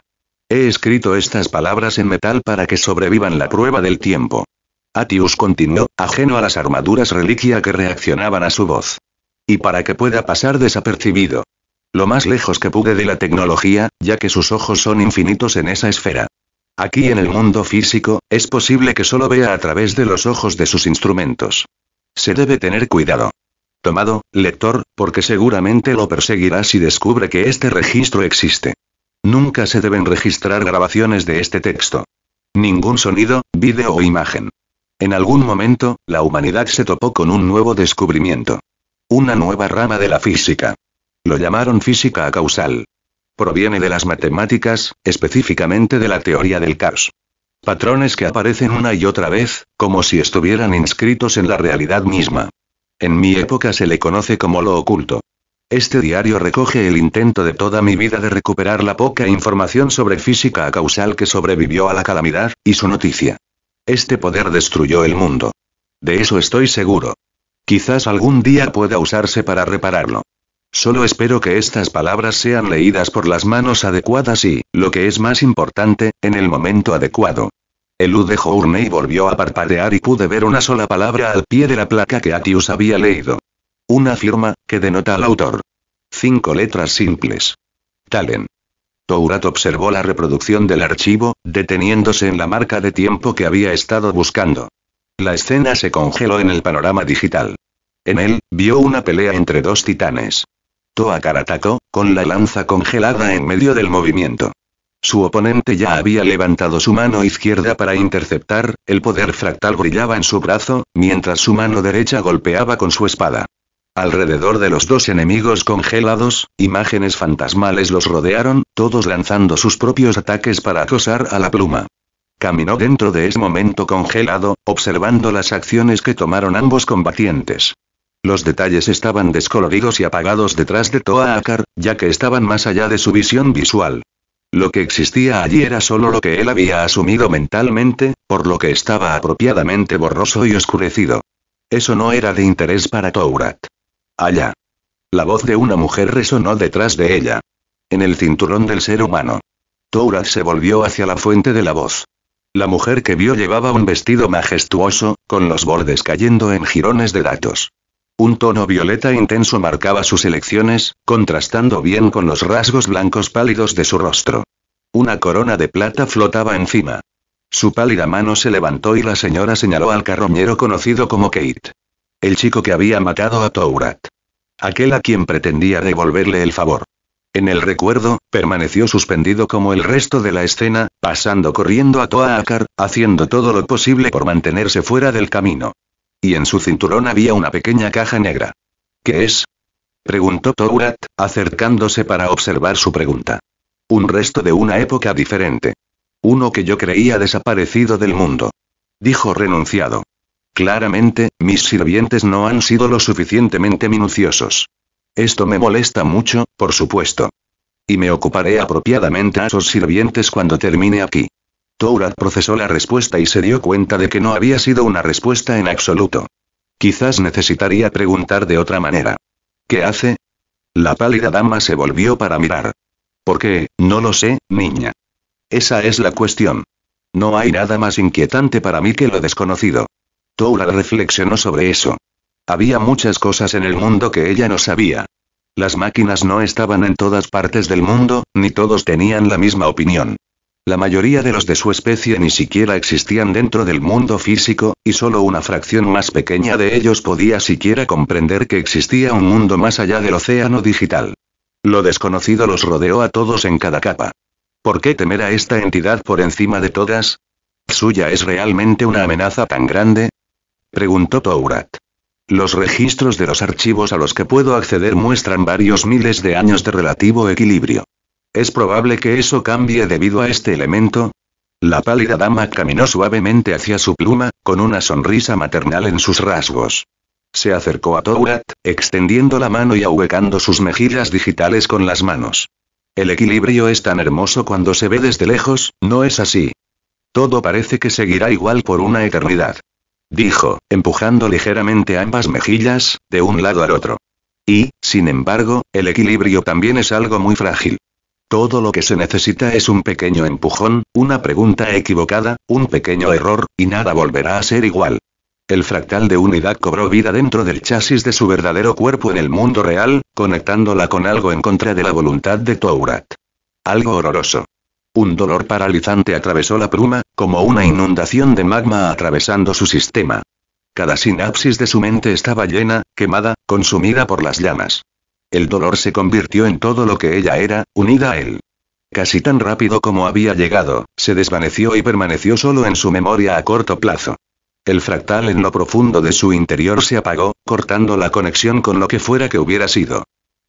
He escrito estas palabras en metal para que sobrevivan la prueba del tiempo. Atius continuó, ajeno a las armaduras reliquia que reaccionaban a su voz. Y para que pueda pasar desapercibido. Lo más lejos que pude de la tecnología, ya que sus ojos son infinitos en esa esfera. Aquí en el mundo físico, es posible que solo vea a través de los ojos de sus instrumentos. Se debe tener cuidado. Tomado, lector, porque seguramente lo perseguirá si descubre que este registro existe. Nunca se deben registrar grabaciones de este texto. Ningún sonido, vídeo o imagen. En algún momento, la humanidad se topó con un nuevo descubrimiento. Una nueva rama de la física. Lo llamaron física causal. Proviene de las matemáticas, específicamente de la teoría del caos. Patrones que aparecen una y otra vez, como si estuvieran inscritos en la realidad misma. En mi época se le conoce como lo oculto. Este diario recoge el intento de toda mi vida de recuperar la poca información sobre física causal que sobrevivió a la calamidad, y su noticia. Este poder destruyó el mundo. De eso estoy seguro. Quizás algún día pueda usarse para repararlo. Solo espero que estas palabras sean leídas por las manos adecuadas y, lo que es más importante, en el momento adecuado. El U de Journey volvió a parpadear y pude ver una sola palabra al pie de la placa que Atius había leído. Una firma, que denota al autor. Cinco letras simples. Talen. Tourat observó la reproducción del archivo, deteniéndose en la marca de tiempo que había estado buscando. La escena se congeló en el panorama digital. En él, vio una pelea entre dos titanes. Toa Karatako, con la lanza congelada en medio del movimiento. Su oponente ya había levantado su mano izquierda para interceptar, el poder fractal brillaba en su brazo, mientras su mano derecha golpeaba con su espada. Alrededor de los dos enemigos congelados, imágenes fantasmales los rodearon, todos lanzando sus propios ataques para acosar a la pluma. Caminó dentro de ese momento congelado, observando las acciones que tomaron ambos combatientes. Los detalles estaban descoloridos y apagados detrás de Toa Akar, ya que estaban más allá de su visión visual. Lo que existía allí era solo lo que él había asumido mentalmente, por lo que estaba apropiadamente borroso y oscurecido. Eso no era de interés para Tourat. Allá. La voz de una mujer resonó detrás de ella. En el cinturón del ser humano. Tourat se volvió hacia la fuente de la voz. La mujer que vio llevaba un vestido majestuoso, con los bordes cayendo en jirones de datos. Un tono violeta intenso marcaba sus elecciones, contrastando bien con los rasgos blancos pálidos de su rostro. Una corona de plata flotaba encima. Su pálida mano se levantó y la señora señaló al carroñero conocido como Kate. El chico que había matado a Tourat. Aquel a quien pretendía devolverle el favor. En el recuerdo, permaneció suspendido como el resto de la escena, pasando corriendo a Toa Akar, haciendo todo lo posible por mantenerse fuera del camino. Y en su cinturón había una pequeña caja negra. ¿Qué es? preguntó Tourat, acercándose para observar su pregunta. Un resto de una época diferente. Uno que yo creía desaparecido del mundo. Dijo renunciado. Claramente, mis sirvientes no han sido lo suficientemente minuciosos. Esto me molesta mucho, por supuesto. Y me ocuparé apropiadamente a esos sirvientes cuando termine aquí. Tourat procesó la respuesta y se dio cuenta de que no había sido una respuesta en absoluto. Quizás necesitaría preguntar de otra manera. ¿Qué hace? La pálida dama se volvió para mirar. ¿Por qué? No lo sé, niña. Esa es la cuestión. No hay nada más inquietante para mí que lo desconocido. Tourat reflexionó sobre eso. Había muchas cosas en el mundo que ella no sabía. Las máquinas no estaban en todas partes del mundo, ni todos tenían la misma opinión. La mayoría de los de su especie ni siquiera existían dentro del mundo físico, y solo una fracción más pequeña de ellos podía siquiera comprender que existía un mundo más allá del océano digital. Lo desconocido los rodeó a todos en cada capa. ¿Por qué temer a esta entidad por encima de todas? ¿Suya es realmente una amenaza tan grande? Preguntó Tourat. Los registros de los archivos a los que puedo acceder muestran varios miles de años de relativo equilibrio. Es probable que eso cambie debido a este elemento. La pálida dama caminó suavemente hacia su pluma, con una sonrisa maternal en sus rasgos. Se acercó a Tourat, extendiendo la mano y ahuecando sus mejillas digitales con las manos. El equilibrio es tan hermoso cuando se ve desde lejos, ¿no es así? Todo parece que seguirá igual por una eternidad dijo, empujando ligeramente ambas mejillas, de un lado al otro. Y, sin embargo, el equilibrio también es algo muy frágil. Todo lo que se necesita es un pequeño empujón, una pregunta equivocada, un pequeño error, y nada volverá a ser igual. El fractal de unidad cobró vida dentro del chasis de su verdadero cuerpo en el mundo real, conectándola con algo en contra de la voluntad de Tourat. Algo horroroso. Un dolor paralizante atravesó la pluma, como una inundación de magma atravesando su sistema. Cada sinapsis de su mente estaba llena, quemada, consumida por las llamas. El dolor se convirtió en todo lo que ella era, unida a él. Casi tan rápido como había llegado, se desvaneció y permaneció solo en su memoria a corto plazo. El fractal en lo profundo de su interior se apagó, cortando la conexión con lo que fuera que hubiera sido.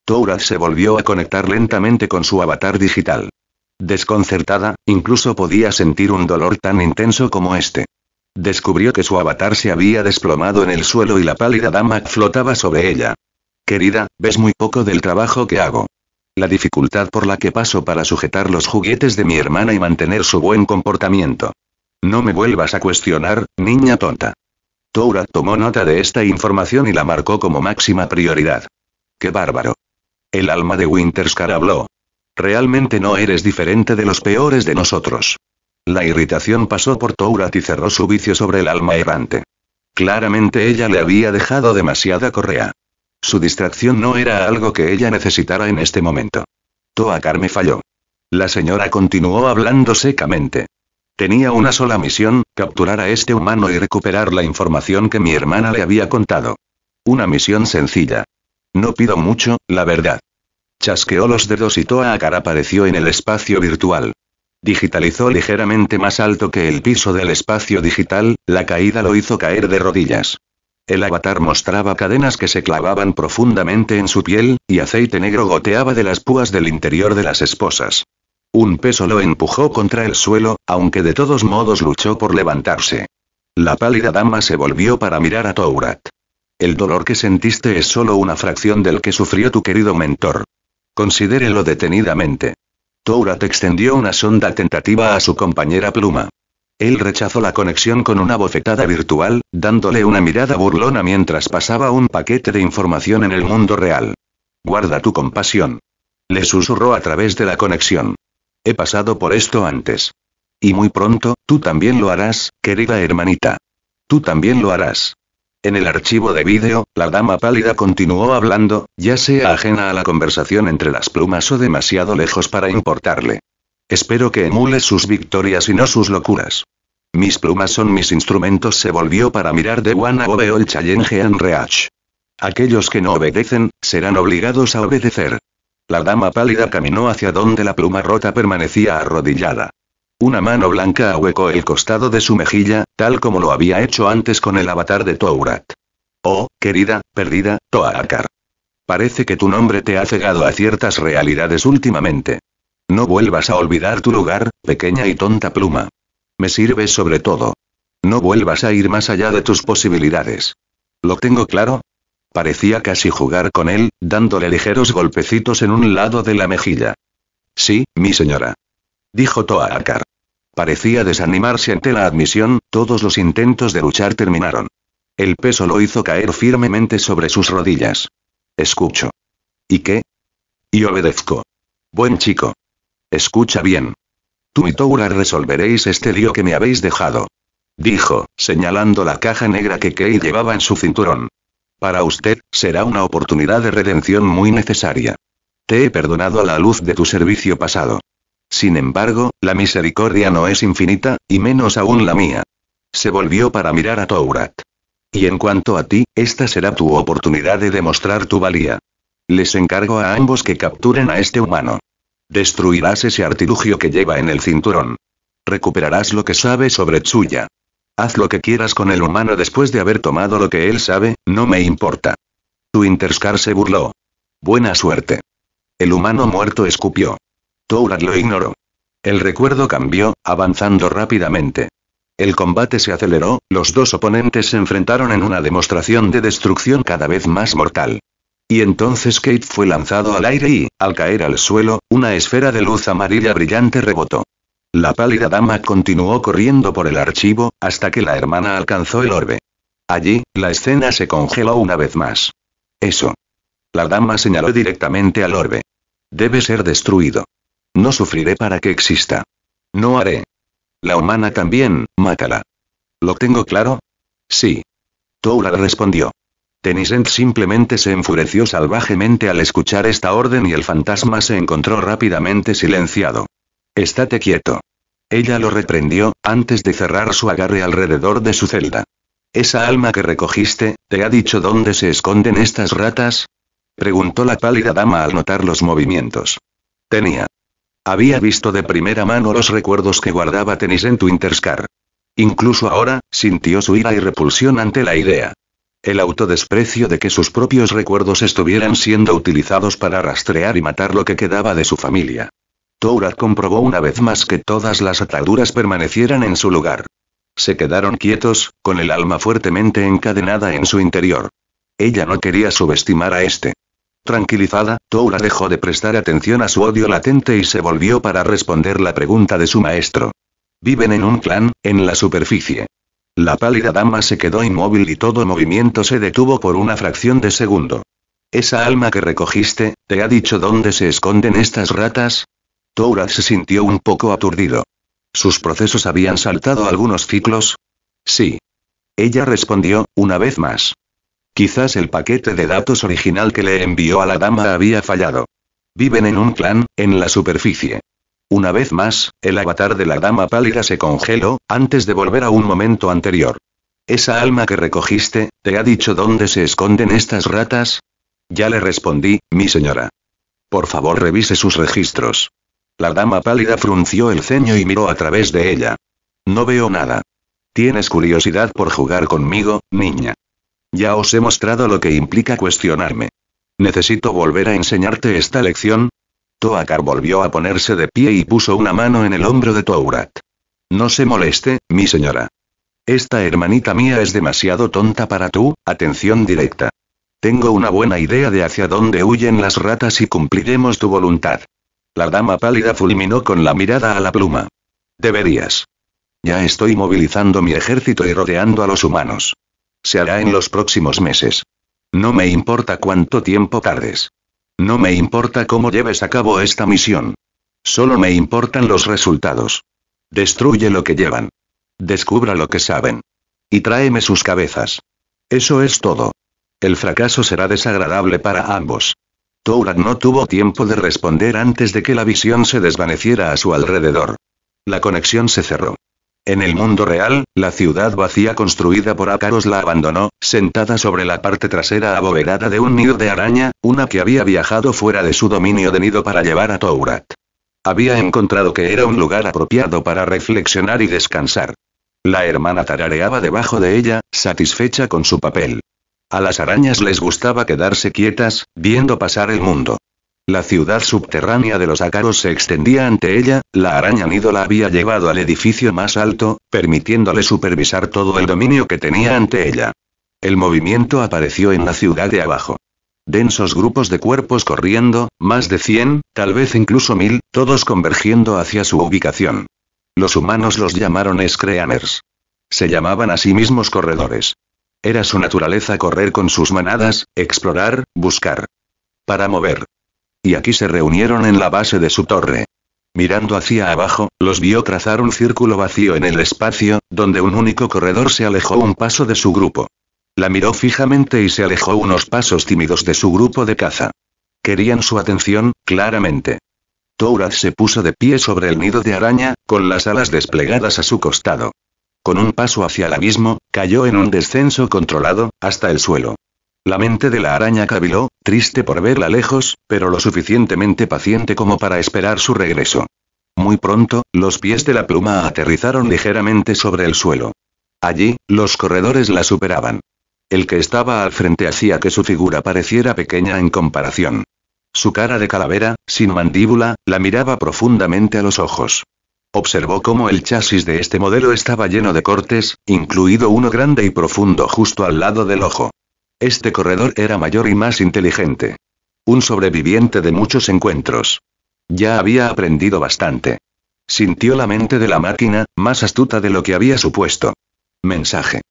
Toura se volvió a conectar lentamente con su avatar digital. Desconcertada, incluso podía sentir un dolor tan intenso como este. Descubrió que su avatar se había desplomado en el suelo y la pálida dama flotaba sobre ella. Querida, ves muy poco del trabajo que hago. La dificultad por la que paso para sujetar los juguetes de mi hermana y mantener su buen comportamiento. No me vuelvas a cuestionar, niña tonta. Toura tomó nota de esta información y la marcó como máxima prioridad. ¡Qué bárbaro! El alma de Winterscar habló. Realmente no eres diferente de los peores de nosotros. La irritación pasó por toura y cerró su vicio sobre el alma errante. Claramente ella le había dejado demasiada correa. Su distracción no era algo que ella necesitara en este momento. Toa Carme falló. La señora continuó hablando secamente. Tenía una sola misión, capturar a este humano y recuperar la información que mi hermana le había contado. Una misión sencilla. No pido mucho, la verdad. Chasqueó los dedos y Toa Akar apareció en el espacio virtual. Digitalizó ligeramente más alto que el piso del espacio digital, la caída lo hizo caer de rodillas. El avatar mostraba cadenas que se clavaban profundamente en su piel, y aceite negro goteaba de las púas del interior de las esposas. Un peso lo empujó contra el suelo, aunque de todos modos luchó por levantarse. La pálida dama se volvió para mirar a Tourat. El dolor que sentiste es solo una fracción del que sufrió tu querido mentor. Considérelo detenidamente. Tourat extendió una sonda tentativa a su compañera Pluma. Él rechazó la conexión con una bofetada virtual, dándole una mirada burlona mientras pasaba un paquete de información en el mundo real. Guarda tu compasión. Le susurró a través de la conexión. He pasado por esto antes. Y muy pronto, tú también lo harás, querida hermanita. Tú también lo harás. En el archivo de vídeo, la dama pálida continuó hablando, ya sea ajena a la conversación entre las plumas o demasiado lejos para importarle. Espero que emule sus victorias y no sus locuras. Mis plumas son mis instrumentos se volvió para mirar de Wana o el Challenge Reach. Aquellos que no obedecen, serán obligados a obedecer. La dama pálida caminó hacia donde la pluma rota permanecía arrodillada. Una mano blanca ahuecó el costado de su mejilla, tal como lo había hecho antes con el avatar de Tourat. Oh, querida, perdida, Toaakar. Parece que tu nombre te ha cegado a ciertas realidades últimamente. No vuelvas a olvidar tu lugar, pequeña y tonta pluma. Me sirve sobre todo. No vuelvas a ir más allá de tus posibilidades. ¿Lo tengo claro? Parecía casi jugar con él, dándole ligeros golpecitos en un lado de la mejilla. Sí, mi señora dijo Toa Akar. Parecía desanimarse ante la admisión, todos los intentos de luchar terminaron. El peso lo hizo caer firmemente sobre sus rodillas. Escucho. ¿Y qué? Y obedezco. Buen chico. Escucha bien. Tú y Toura resolveréis este lío que me habéis dejado. Dijo, señalando la caja negra que Kei llevaba en su cinturón. Para usted, será una oportunidad de redención muy necesaria. Te he perdonado a la luz de tu servicio pasado. Sin embargo, la misericordia no es infinita, y menos aún la mía. Se volvió para mirar a Tourat. Y en cuanto a ti, esta será tu oportunidad de demostrar tu valía. Les encargo a ambos que capturen a este humano. Destruirás ese artilugio que lleva en el cinturón. Recuperarás lo que sabe sobre Chuya. Haz lo que quieras con el humano después de haber tomado lo que él sabe, no me importa. Tu Interscar se burló. Buena suerte. El humano muerto escupió. Tourad lo ignoró. El recuerdo cambió, avanzando rápidamente. El combate se aceleró, los dos oponentes se enfrentaron en una demostración de destrucción cada vez más mortal. Y entonces Kate fue lanzado al aire y, al caer al suelo, una esfera de luz amarilla brillante rebotó. La pálida dama continuó corriendo por el archivo, hasta que la hermana alcanzó el orbe. Allí, la escena se congeló una vez más. Eso. La dama señaló directamente al orbe. Debe ser destruido. No sufriré para que exista. No haré. La humana también, mátala. ¿Lo tengo claro? Sí. Toura respondió. Tenisent simplemente se enfureció salvajemente al escuchar esta orden y el fantasma se encontró rápidamente silenciado. Estate quieto. Ella lo reprendió, antes de cerrar su agarre alrededor de su celda. ¿Esa alma que recogiste, te ha dicho dónde se esconden estas ratas? Preguntó la pálida dama al notar los movimientos. Tenía. Había visto de primera mano los recuerdos que guardaba Tenis en Twinterscar. Interscar. Incluso ahora, sintió su ira y repulsión ante la idea. El autodesprecio de que sus propios recuerdos estuvieran siendo utilizados para rastrear y matar lo que quedaba de su familia. Tourat comprobó una vez más que todas las ataduras permanecieran en su lugar. Se quedaron quietos, con el alma fuertemente encadenada en su interior. Ella no quería subestimar a este. Tranquilizada, Toura dejó de prestar atención a su odio latente y se volvió para responder la pregunta de su maestro. Viven en un clan, en la superficie. La pálida dama se quedó inmóvil y todo movimiento se detuvo por una fracción de segundo. Esa alma que recogiste, ¿te ha dicho dónde se esconden estas ratas? Toura se sintió un poco aturdido. ¿Sus procesos habían saltado algunos ciclos? Sí. Ella respondió, una vez más. Quizás el paquete de datos original que le envió a la dama había fallado. Viven en un clan, en la superficie. Una vez más, el avatar de la dama pálida se congeló, antes de volver a un momento anterior. ¿Esa alma que recogiste, te ha dicho dónde se esconden estas ratas? Ya le respondí, mi señora. Por favor revise sus registros. La dama pálida frunció el ceño y miró a través de ella. No veo nada. Tienes curiosidad por jugar conmigo, niña. Ya os he mostrado lo que implica cuestionarme. Necesito volver a enseñarte esta lección. Toakar volvió a ponerse de pie y puso una mano en el hombro de Tourat. No se moleste, mi señora. Esta hermanita mía es demasiado tonta para tu atención directa. Tengo una buena idea de hacia dónde huyen las ratas y cumpliremos tu voluntad. La dama pálida fulminó con la mirada a la pluma. Deberías. Ya estoy movilizando mi ejército y rodeando a los humanos. Se hará en los próximos meses. No me importa cuánto tiempo tardes. No me importa cómo lleves a cabo esta misión. Solo me importan los resultados. Destruye lo que llevan. Descubra lo que saben. Y tráeme sus cabezas. Eso es todo. El fracaso será desagradable para ambos. Tourat no tuvo tiempo de responder antes de que la visión se desvaneciera a su alrededor. La conexión se cerró. En el mundo real, la ciudad vacía construida por Akaros la abandonó, sentada sobre la parte trasera abovedada de un nido de araña, una que había viajado fuera de su dominio de nido para llevar a Tourat. Había encontrado que era un lugar apropiado para reflexionar y descansar. La hermana tarareaba debajo de ella, satisfecha con su papel. A las arañas les gustaba quedarse quietas, viendo pasar el mundo. La ciudad subterránea de los ácaros se extendía ante ella, la araña nido la había llevado al edificio más alto, permitiéndole supervisar todo el dominio que tenía ante ella. El movimiento apareció en la ciudad de abajo. Densos grupos de cuerpos corriendo, más de 100, tal vez incluso mil, todos convergiendo hacia su ubicación. Los humanos los llamaron Screamers. Se llamaban a sí mismos corredores. Era su naturaleza correr con sus manadas, explorar, buscar. Para mover, y aquí se reunieron en la base de su torre. Mirando hacia abajo, los vio trazar un círculo vacío en el espacio, donde un único corredor se alejó un paso de su grupo. La miró fijamente y se alejó unos pasos tímidos de su grupo de caza. Querían su atención, claramente. Touraz se puso de pie sobre el nido de araña, con las alas desplegadas a su costado. Con un paso hacia el abismo, cayó en un descenso controlado, hasta el suelo. La mente de la araña caviló, triste por verla lejos, pero lo suficientemente paciente como para esperar su regreso. Muy pronto, los pies de la pluma aterrizaron ligeramente sobre el suelo. Allí, los corredores la superaban. El que estaba al frente hacía que su figura pareciera pequeña en comparación. Su cara de calavera, sin mandíbula, la miraba profundamente a los ojos. Observó cómo el chasis de este modelo estaba lleno de cortes, incluido uno grande y profundo justo al lado del ojo. Este corredor era mayor y más inteligente. Un sobreviviente de muchos encuentros. Ya había aprendido bastante. Sintió la mente de la máquina, más astuta de lo que había supuesto. Mensaje.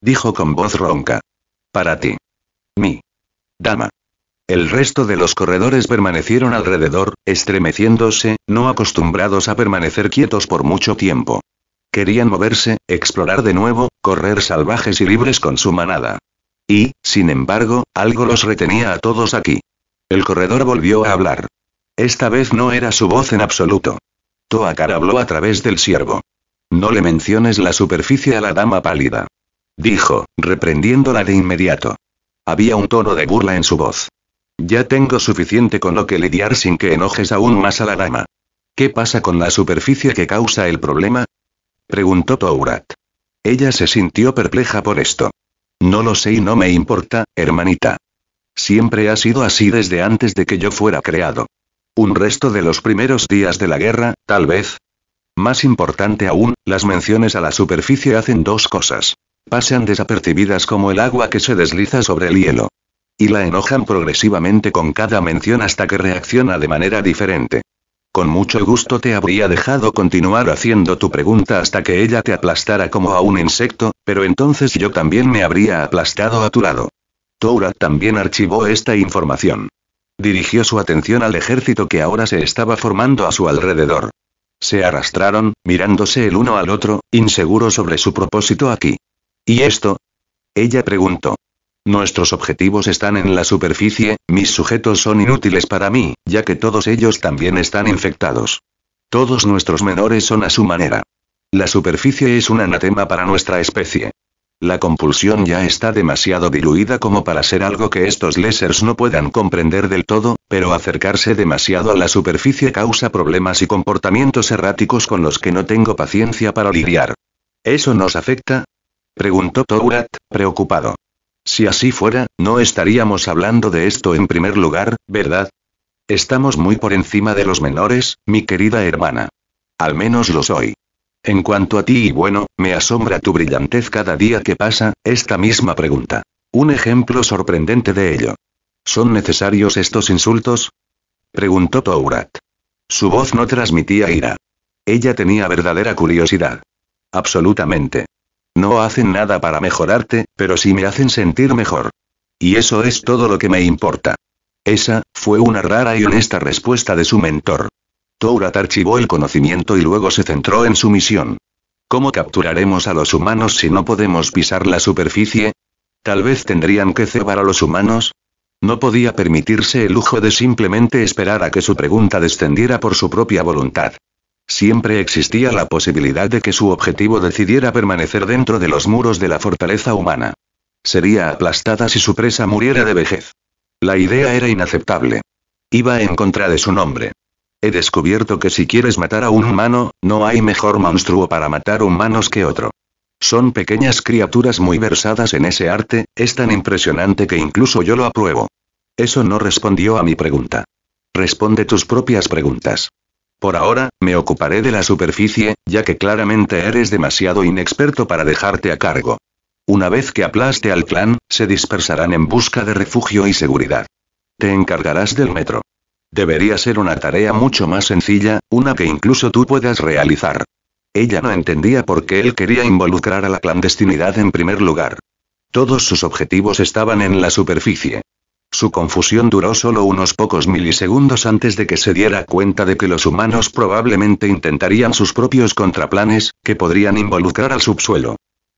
Dijo con voz ronca. Para ti. Mi. Dama. El resto de los corredores permanecieron alrededor, estremeciéndose, no acostumbrados a permanecer quietos por mucho tiempo. Querían moverse, explorar de nuevo, correr salvajes y libres con su manada. Y, sin embargo, algo los retenía a todos aquí. El corredor volvió a hablar. Esta vez no era su voz en absoluto. Toakar habló a través del siervo. No le menciones la superficie a la dama pálida. Dijo, reprendiéndola de inmediato. Había un tono de burla en su voz. Ya tengo suficiente con lo que lidiar sin que enojes aún más a la dama. ¿Qué pasa con la superficie que causa el problema? Preguntó Tourat. Ella se sintió perpleja por esto. No lo sé y no me importa, hermanita. Siempre ha sido así desde antes de que yo fuera creado. Un resto de los primeros días de la guerra, tal vez. Más importante aún, las menciones a la superficie hacen dos cosas. Pasan desapercibidas como el agua que se desliza sobre el hielo. Y la enojan progresivamente con cada mención hasta que reacciona de manera diferente. Con mucho gusto te habría dejado continuar haciendo tu pregunta hasta que ella te aplastara como a un insecto, pero entonces yo también me habría aplastado a tu lado. Toura también archivó esta información. Dirigió su atención al ejército que ahora se estaba formando a su alrededor. Se arrastraron, mirándose el uno al otro, inseguro sobre su propósito aquí. ¿Y esto? Ella preguntó. Nuestros objetivos están en la superficie, mis sujetos son inútiles para mí, ya que todos ellos también están infectados. Todos nuestros menores son a su manera. La superficie es un anatema para nuestra especie. La compulsión ya está demasiado diluida como para ser algo que estos lésers no puedan comprender del todo, pero acercarse demasiado a la superficie causa problemas y comportamientos erráticos con los que no tengo paciencia para lidiar. ¿Eso nos afecta? Preguntó Tourat, preocupado. Si así fuera, no estaríamos hablando de esto en primer lugar, ¿verdad? Estamos muy por encima de los menores, mi querida hermana. Al menos lo soy. En cuanto a ti y bueno, me asombra tu brillantez cada día que pasa, esta misma pregunta. Un ejemplo sorprendente de ello. ¿Son necesarios estos insultos? Preguntó Tourat. Su voz no transmitía ira. Ella tenía verdadera curiosidad. Absolutamente. No hacen nada para mejorarte, pero sí me hacen sentir mejor. Y eso es todo lo que me importa. Esa, fue una rara y honesta respuesta de su mentor. Tourat archivó el conocimiento y luego se centró en su misión. ¿Cómo capturaremos a los humanos si no podemos pisar la superficie? Tal vez tendrían que cebar a los humanos, no podía permitirse el lujo de simplemente esperar a que su pregunta descendiera por su propia voluntad. Siempre existía la posibilidad de que su objetivo decidiera permanecer dentro de los muros de la fortaleza humana. Sería aplastada si su presa muriera de vejez. La idea era inaceptable. Iba en contra de su nombre. He descubierto que si quieres matar a un humano, no hay mejor monstruo para matar humanos que otro. Son pequeñas criaturas muy versadas en ese arte, es tan impresionante que incluso yo lo apruebo. Eso no respondió a mi pregunta. Responde tus propias preguntas. Por ahora, me ocuparé de la superficie, ya que claramente eres demasiado inexperto para dejarte a cargo. Una vez que aplaste al clan, se dispersarán en busca de refugio y seguridad. Te encargarás del metro. Debería ser una tarea mucho más sencilla, una que incluso tú puedas realizar. Ella no entendía por qué él quería involucrar a la clandestinidad en primer lugar. Todos sus objetivos estaban en la superficie. Su confusión duró solo unos pocos milisegundos antes de que se diera cuenta de que los humanos probablemente intentarían sus propios contraplanes, que podrían involucrar al subsuelo.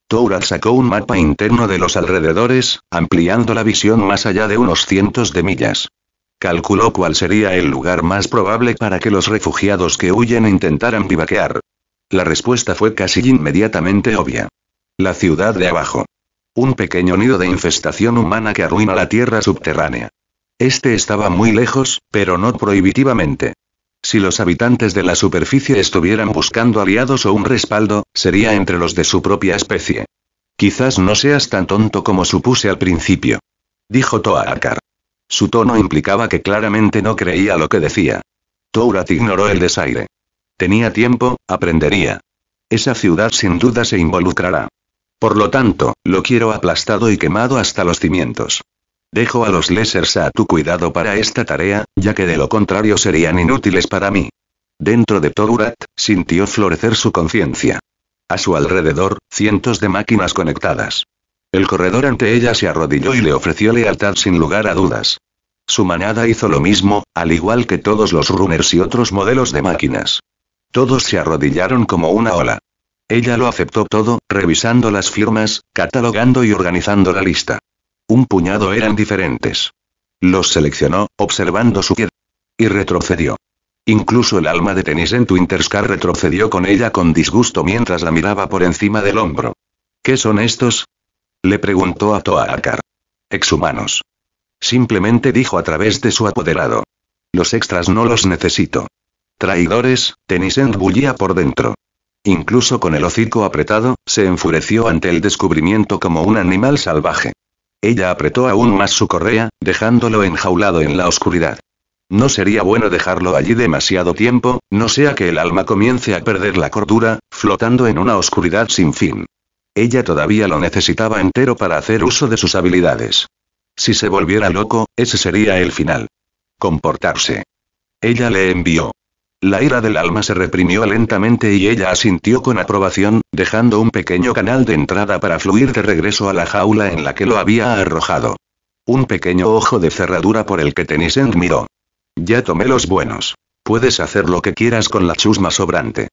Tourad sacó un mapa interno de los alrededores, ampliando la visión más allá de unos cientos de millas. Calculó cuál sería el lugar más probable para que los refugiados que huyen intentaran vivaquear. La respuesta fue casi inmediatamente obvia. La ciudad de abajo. Un pequeño nido de infestación humana que arruina la tierra subterránea. Este estaba muy lejos, pero no prohibitivamente. Si los habitantes de la superficie estuvieran buscando aliados o un respaldo, sería entre los de su propia especie. Quizás no seas tan tonto como supuse al principio. Dijo Toa Akar. Su tono implicaba que claramente no creía lo que decía. Tourat ignoró el desaire. Tenía tiempo, aprendería. Esa ciudad sin duda se involucrará. Por lo tanto, lo quiero aplastado y quemado hasta los cimientos. Dejo a los Lessers a tu cuidado para esta tarea, ya que de lo contrario serían inútiles para mí. Dentro de Torurat, sintió florecer su conciencia. A su alrededor, cientos de máquinas conectadas. El corredor ante ella se arrodilló y le ofreció lealtad sin lugar a dudas. Su manada hizo lo mismo, al igual que todos los runners y otros modelos de máquinas. Todos se arrodillaron como una ola. Ella lo aceptó todo, revisando las firmas, catalogando y organizando la lista. Un puñado eran diferentes. Los seleccionó, observando su piel, Y retrocedió. Incluso el alma de Tennyson Interscar retrocedió con ella con disgusto mientras la miraba por encima del hombro. ¿Qué son estos? Le preguntó a ex Exhumanos. Simplemente dijo a través de su apoderado. Los extras no los necesito. Traidores, Tennyson bullía por dentro. Incluso con el hocico apretado, se enfureció ante el descubrimiento como un animal salvaje. Ella apretó aún más su correa, dejándolo enjaulado en la oscuridad. No sería bueno dejarlo allí demasiado tiempo, no sea que el alma comience a perder la cordura, flotando en una oscuridad sin fin. Ella todavía lo necesitaba entero para hacer uso de sus habilidades. Si se volviera loco, ese sería el final. Comportarse. Ella le envió la ira del alma se reprimió lentamente y ella asintió con aprobación, dejando un pequeño canal de entrada para fluir de regreso a la jaula en la que lo había arrojado. Un pequeño ojo de cerradura por el que Tennyson miró. Ya tomé los buenos. Puedes hacer lo que quieras con la chusma sobrante.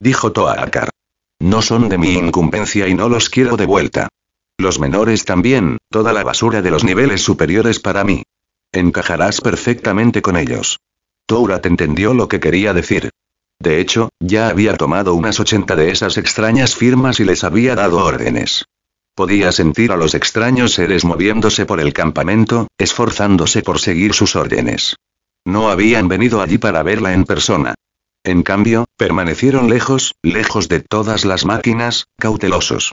Dijo Akar. No son de mi incumbencia y no los quiero de vuelta. Los menores también, toda la basura de los niveles superiores para mí. Encajarás perfectamente con ellos. Tourat entendió lo que quería decir. De hecho, ya había tomado unas 80 de esas extrañas firmas y les había dado órdenes. Podía sentir a los extraños seres moviéndose por el campamento, esforzándose por seguir sus órdenes. No habían venido allí para verla en persona. En cambio, permanecieron lejos, lejos de todas las máquinas, cautelosos.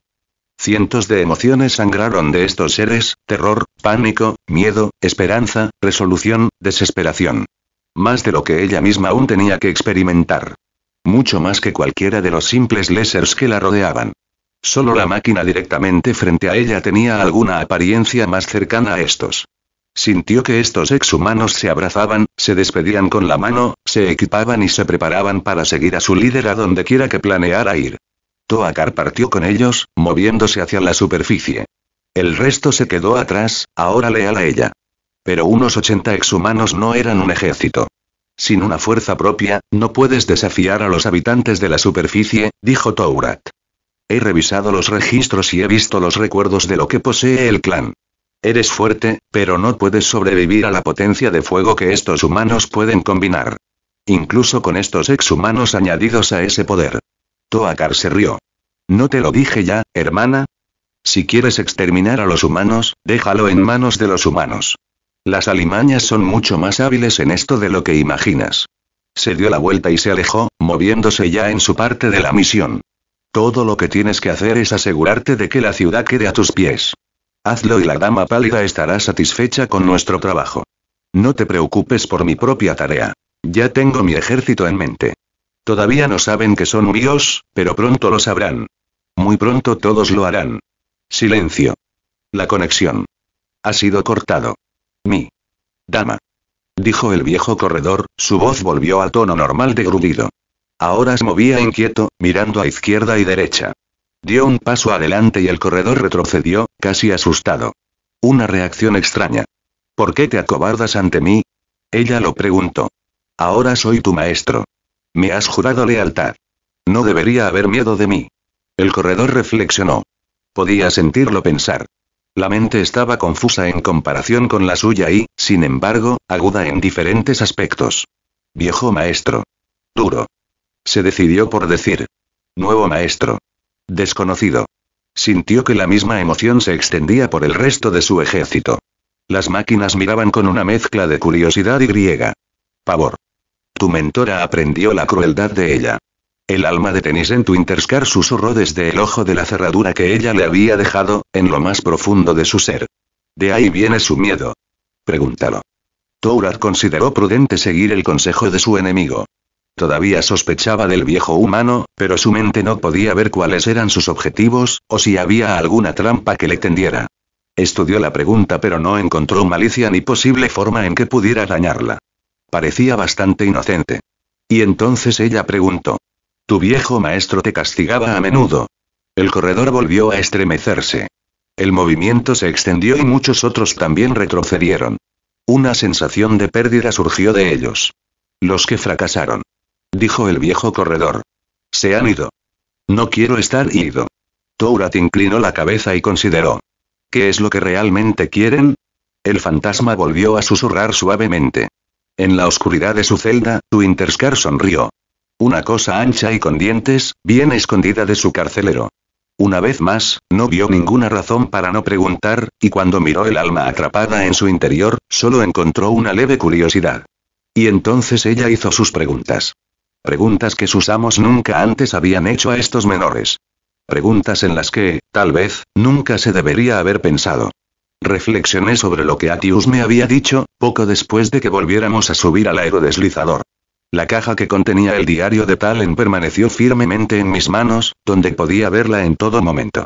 Cientos de emociones sangraron de estos seres, terror, pánico, miedo, esperanza, resolución, desesperación. Más de lo que ella misma aún tenía que experimentar. Mucho más que cualquiera de los simples lésers que la rodeaban. Solo la máquina directamente frente a ella tenía alguna apariencia más cercana a estos. Sintió que estos exhumanos se abrazaban, se despedían con la mano, se equipaban y se preparaban para seguir a su líder a donde quiera que planeara ir. Toakar partió con ellos, moviéndose hacia la superficie. El resto se quedó atrás, ahora leal a ella. Pero unos 80 exhumanos no eran un ejército. Sin una fuerza propia, no puedes desafiar a los habitantes de la superficie, dijo Tourat. He revisado los registros y he visto los recuerdos de lo que posee el clan. Eres fuerte, pero no puedes sobrevivir a la potencia de fuego que estos humanos pueden combinar. Incluso con estos exhumanos añadidos a ese poder. Toakar se rió. ¿No te lo dije ya, hermana? Si quieres exterminar a los humanos, déjalo en manos de los humanos. Las alimañas son mucho más hábiles en esto de lo que imaginas. Se dio la vuelta y se alejó, moviéndose ya en su parte de la misión. Todo lo que tienes que hacer es asegurarte de que la ciudad quede a tus pies. Hazlo y la dama pálida estará satisfecha con nuestro trabajo. No te preocupes por mi propia tarea. Ya tengo mi ejército en mente. Todavía no saben que son míos, pero pronto lo sabrán. Muy pronto todos lo harán. Silencio. La conexión. Ha sido cortado. Mi. Dama. Dijo el viejo corredor, su voz volvió al tono normal de grudido. Ahora se movía inquieto, mirando a izquierda y derecha. Dio un paso adelante y el corredor retrocedió, casi asustado. Una reacción extraña. ¿Por qué te acobardas ante mí? Ella lo preguntó. Ahora soy tu maestro. Me has jurado lealtad. No debería haber miedo de mí. El corredor reflexionó. Podía sentirlo pensar. La mente estaba confusa en comparación con la suya y, sin embargo, aguda en diferentes aspectos. Viejo maestro. Duro. Se decidió por decir. Nuevo maestro. Desconocido. Sintió que la misma emoción se extendía por el resto de su ejército. Las máquinas miraban con una mezcla de curiosidad y griega. Pavor. Tu mentora aprendió la crueldad de ella. El alma de tenis en Twinterscar susurró desde el ojo de la cerradura que ella le había dejado, en lo más profundo de su ser. De ahí viene su miedo. Pregúntalo. Tourat consideró prudente seguir el consejo de su enemigo. Todavía sospechaba del viejo humano, pero su mente no podía ver cuáles eran sus objetivos, o si había alguna trampa que le tendiera. Estudió la pregunta pero no encontró malicia ni posible forma en que pudiera dañarla. Parecía bastante inocente. Y entonces ella preguntó. Tu viejo maestro te castigaba a menudo. El corredor volvió a estremecerse. El movimiento se extendió y muchos otros también retrocedieron. Una sensación de pérdida surgió de ellos. Los que fracasaron. Dijo el viejo corredor. Se han ido. No quiero estar ido. Tourat inclinó la cabeza y consideró. ¿Qué es lo que realmente quieren? El fantasma volvió a susurrar suavemente. En la oscuridad de su celda, Winterscar sonrió. Una cosa ancha y con dientes, bien escondida de su carcelero. Una vez más, no vio ninguna razón para no preguntar, y cuando miró el alma atrapada en su interior, solo encontró una leve curiosidad. Y entonces ella hizo sus preguntas. Preguntas que sus amos nunca antes habían hecho a estos menores. Preguntas en las que, tal vez, nunca se debería haber pensado. Reflexioné sobre lo que Atius me había dicho, poco después de que volviéramos a subir al aerodeslizador. La caja que contenía el diario de Talen permaneció firmemente en mis manos, donde podía verla en todo momento.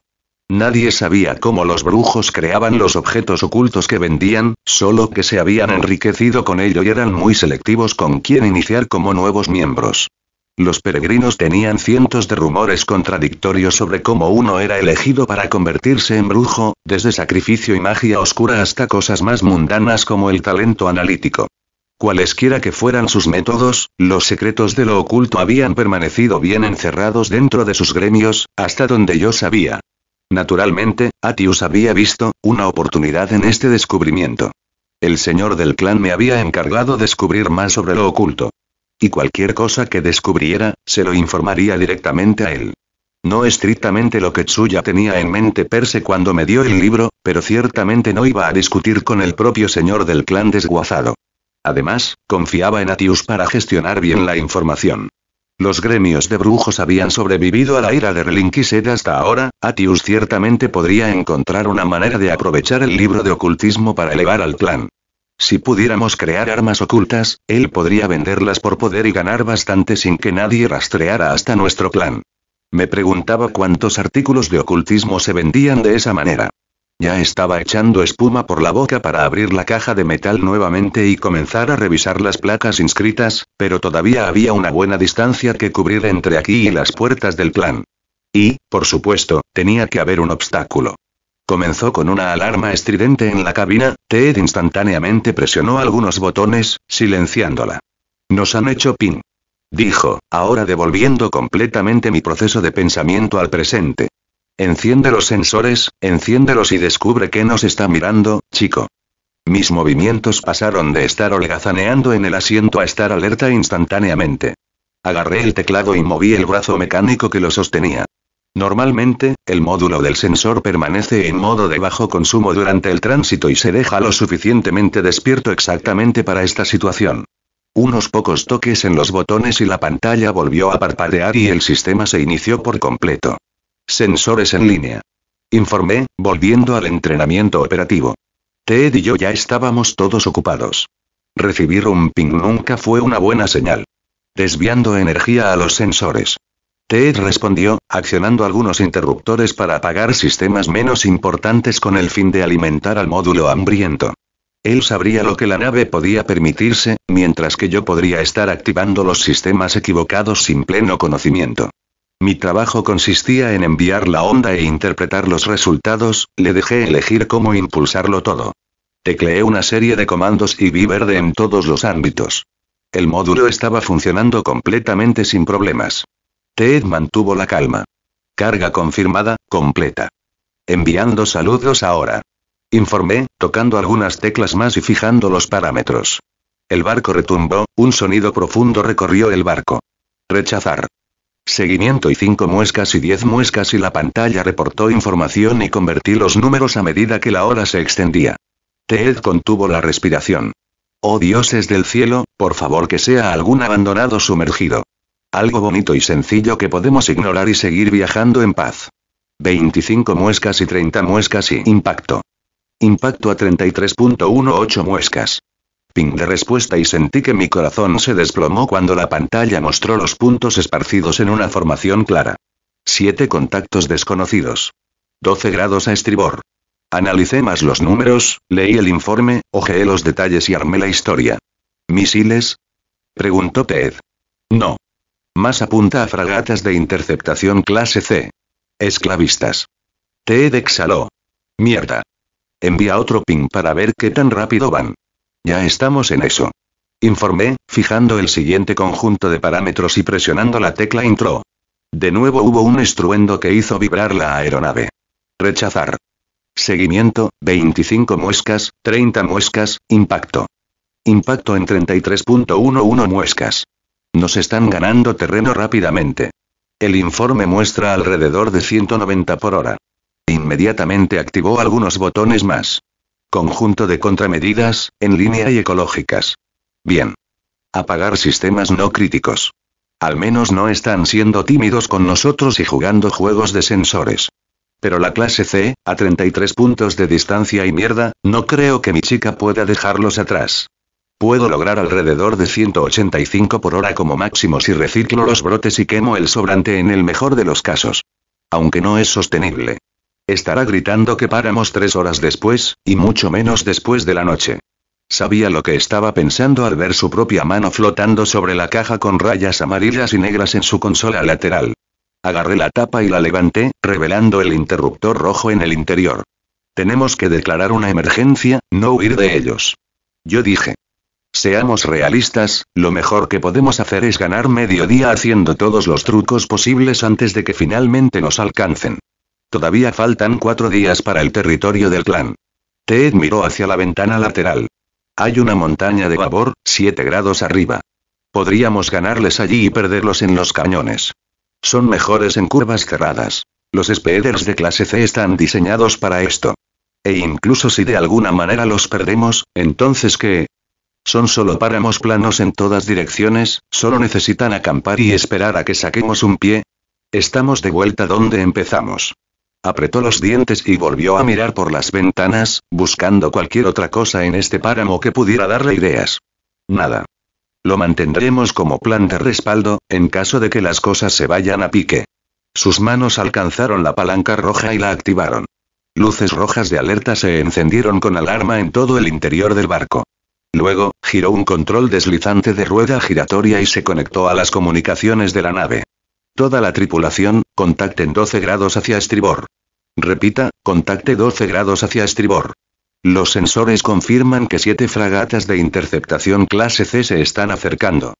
Nadie sabía cómo los brujos creaban los objetos ocultos que vendían, solo que se habían enriquecido con ello y eran muy selectivos con quién iniciar como nuevos miembros. Los peregrinos tenían cientos de rumores contradictorios sobre cómo uno era elegido para convertirse en brujo, desde sacrificio y magia oscura hasta cosas más mundanas como el talento analítico. Cualesquiera que fueran sus métodos, los secretos de lo oculto habían permanecido bien encerrados dentro de sus gremios, hasta donde yo sabía. Naturalmente, Atius había visto, una oportunidad en este descubrimiento. El señor del clan me había encargado descubrir más sobre lo oculto. Y cualquier cosa que descubriera, se lo informaría directamente a él. No estrictamente lo que Tsuya tenía en mente Perse cuando me dio el libro, pero ciertamente no iba a discutir con el propio señor del clan desguazado. Además, confiaba en Atius para gestionar bien la información. Los gremios de brujos habían sobrevivido a la ira de Relinquised hasta ahora, Atius ciertamente podría encontrar una manera de aprovechar el libro de ocultismo para elevar al clan. Si pudiéramos crear armas ocultas, él podría venderlas por poder y ganar bastante sin que nadie rastreara hasta nuestro clan. Me preguntaba cuántos artículos de ocultismo se vendían de esa manera. Ya estaba echando espuma por la boca para abrir la caja de metal nuevamente y comenzar a revisar las placas inscritas, pero todavía había una buena distancia que cubrir entre aquí y las puertas del plan. Y, por supuesto, tenía que haber un obstáculo. Comenzó con una alarma estridente en la cabina, Ted instantáneamente presionó algunos botones, silenciándola. Nos han hecho pin. Dijo, ahora devolviendo completamente mi proceso de pensamiento al presente. Enciende los sensores, enciéndelos y descubre que nos está mirando, chico. Mis movimientos pasaron de estar holgazaneando en el asiento a estar alerta instantáneamente. Agarré el teclado y moví el brazo mecánico que lo sostenía. Normalmente, el módulo del sensor permanece en modo de bajo consumo durante el tránsito y se deja lo suficientemente despierto exactamente para esta situación. Unos pocos toques en los botones y la pantalla volvió a parpadear y el sistema se inició por completo. Sensores en línea. Informé, volviendo al entrenamiento operativo. Ted y yo ya estábamos todos ocupados. Recibir un ping nunca fue una buena señal. Desviando energía a los sensores. Ted respondió, accionando algunos interruptores para apagar sistemas menos importantes con el fin de alimentar al módulo hambriento. Él sabría lo que la nave podía permitirse, mientras que yo podría estar activando los sistemas equivocados sin pleno conocimiento. Mi trabajo consistía en enviar la onda e interpretar los resultados, le dejé elegir cómo impulsarlo todo. Tecleé una serie de comandos y vi verde en todos los ámbitos. El módulo estaba funcionando completamente sin problemas. Ted mantuvo la calma. Carga confirmada, completa. Enviando saludos ahora. Informé, tocando algunas teclas más y fijando los parámetros. El barco retumbó, un sonido profundo recorrió el barco. Rechazar. Seguimiento y 5 muescas y 10 muescas y la pantalla reportó información y convertí los números a medida que la hora se extendía. Ted contuvo la respiración. Oh dioses del cielo, por favor que sea algún abandonado sumergido. Algo bonito y sencillo que podemos ignorar y seguir viajando en paz. 25 muescas y 30 muescas y impacto. Impacto a 33.18 muescas ping de respuesta y sentí que mi corazón se desplomó cuando la pantalla mostró los puntos esparcidos en una formación clara. Siete contactos desconocidos. 12 grados a estribor. Analicé más los números, leí el informe, ojeé los detalles y armé la historia. ¿Misiles? Preguntó Ted. No. Más apunta a fragatas de interceptación clase C. Esclavistas. Ted exhaló. Mierda. Envía otro ping para ver qué tan rápido van. Ya estamos en eso. Informé, fijando el siguiente conjunto de parámetros y presionando la tecla intro. De nuevo hubo un estruendo que hizo vibrar la aeronave. Rechazar. Seguimiento, 25 muescas, 30 muescas, impacto. Impacto en 33.11 muescas. Nos están ganando terreno rápidamente. El informe muestra alrededor de 190 por hora. Inmediatamente activó algunos botones más. Conjunto de contramedidas, en línea y ecológicas. Bien. Apagar sistemas no críticos. Al menos no están siendo tímidos con nosotros y jugando juegos de sensores. Pero la clase C, a 33 puntos de distancia y mierda, no creo que mi chica pueda dejarlos atrás. Puedo lograr alrededor de 185 por hora como máximo si reciclo los brotes y quemo el sobrante en el mejor de los casos. Aunque no es sostenible. Estará gritando que paramos tres horas después, y mucho menos después de la noche. Sabía lo que estaba pensando al ver su propia mano flotando sobre la caja con rayas amarillas y negras en su consola lateral. Agarré la tapa y la levanté, revelando el interruptor rojo en el interior. Tenemos que declarar una emergencia, no huir de ellos. Yo dije. Seamos realistas, lo mejor que podemos hacer es ganar mediodía haciendo todos los trucos posibles antes de que finalmente nos alcancen. Todavía faltan cuatro días para el territorio del clan. Ted miró hacia la ventana lateral. Hay una montaña de vapor, 7 grados arriba. Podríamos ganarles allí y perderlos en los cañones. Son mejores en curvas cerradas. Los speeders de clase C están diseñados para esto. E incluso si de alguna manera los perdemos, entonces ¿qué? Son solo páramos planos en todas direcciones, solo necesitan acampar y esperar a que saquemos un pie. Estamos de vuelta donde empezamos. Apretó los dientes y volvió a mirar por las ventanas, buscando cualquier otra cosa en este páramo que pudiera darle ideas. Nada. Lo mantendremos como plan de respaldo, en caso de que las cosas se vayan a pique. Sus manos alcanzaron la palanca roja y la activaron. Luces rojas de alerta se encendieron con alarma en todo el interior del barco. Luego, giró un control deslizante de rueda giratoria y se conectó a las comunicaciones de la nave. Toda la tripulación, contacten 12 grados hacia estribor. Repita, contacte 12 grados hacia estribor. Los sensores confirman que siete fragatas de interceptación clase C se están acercando.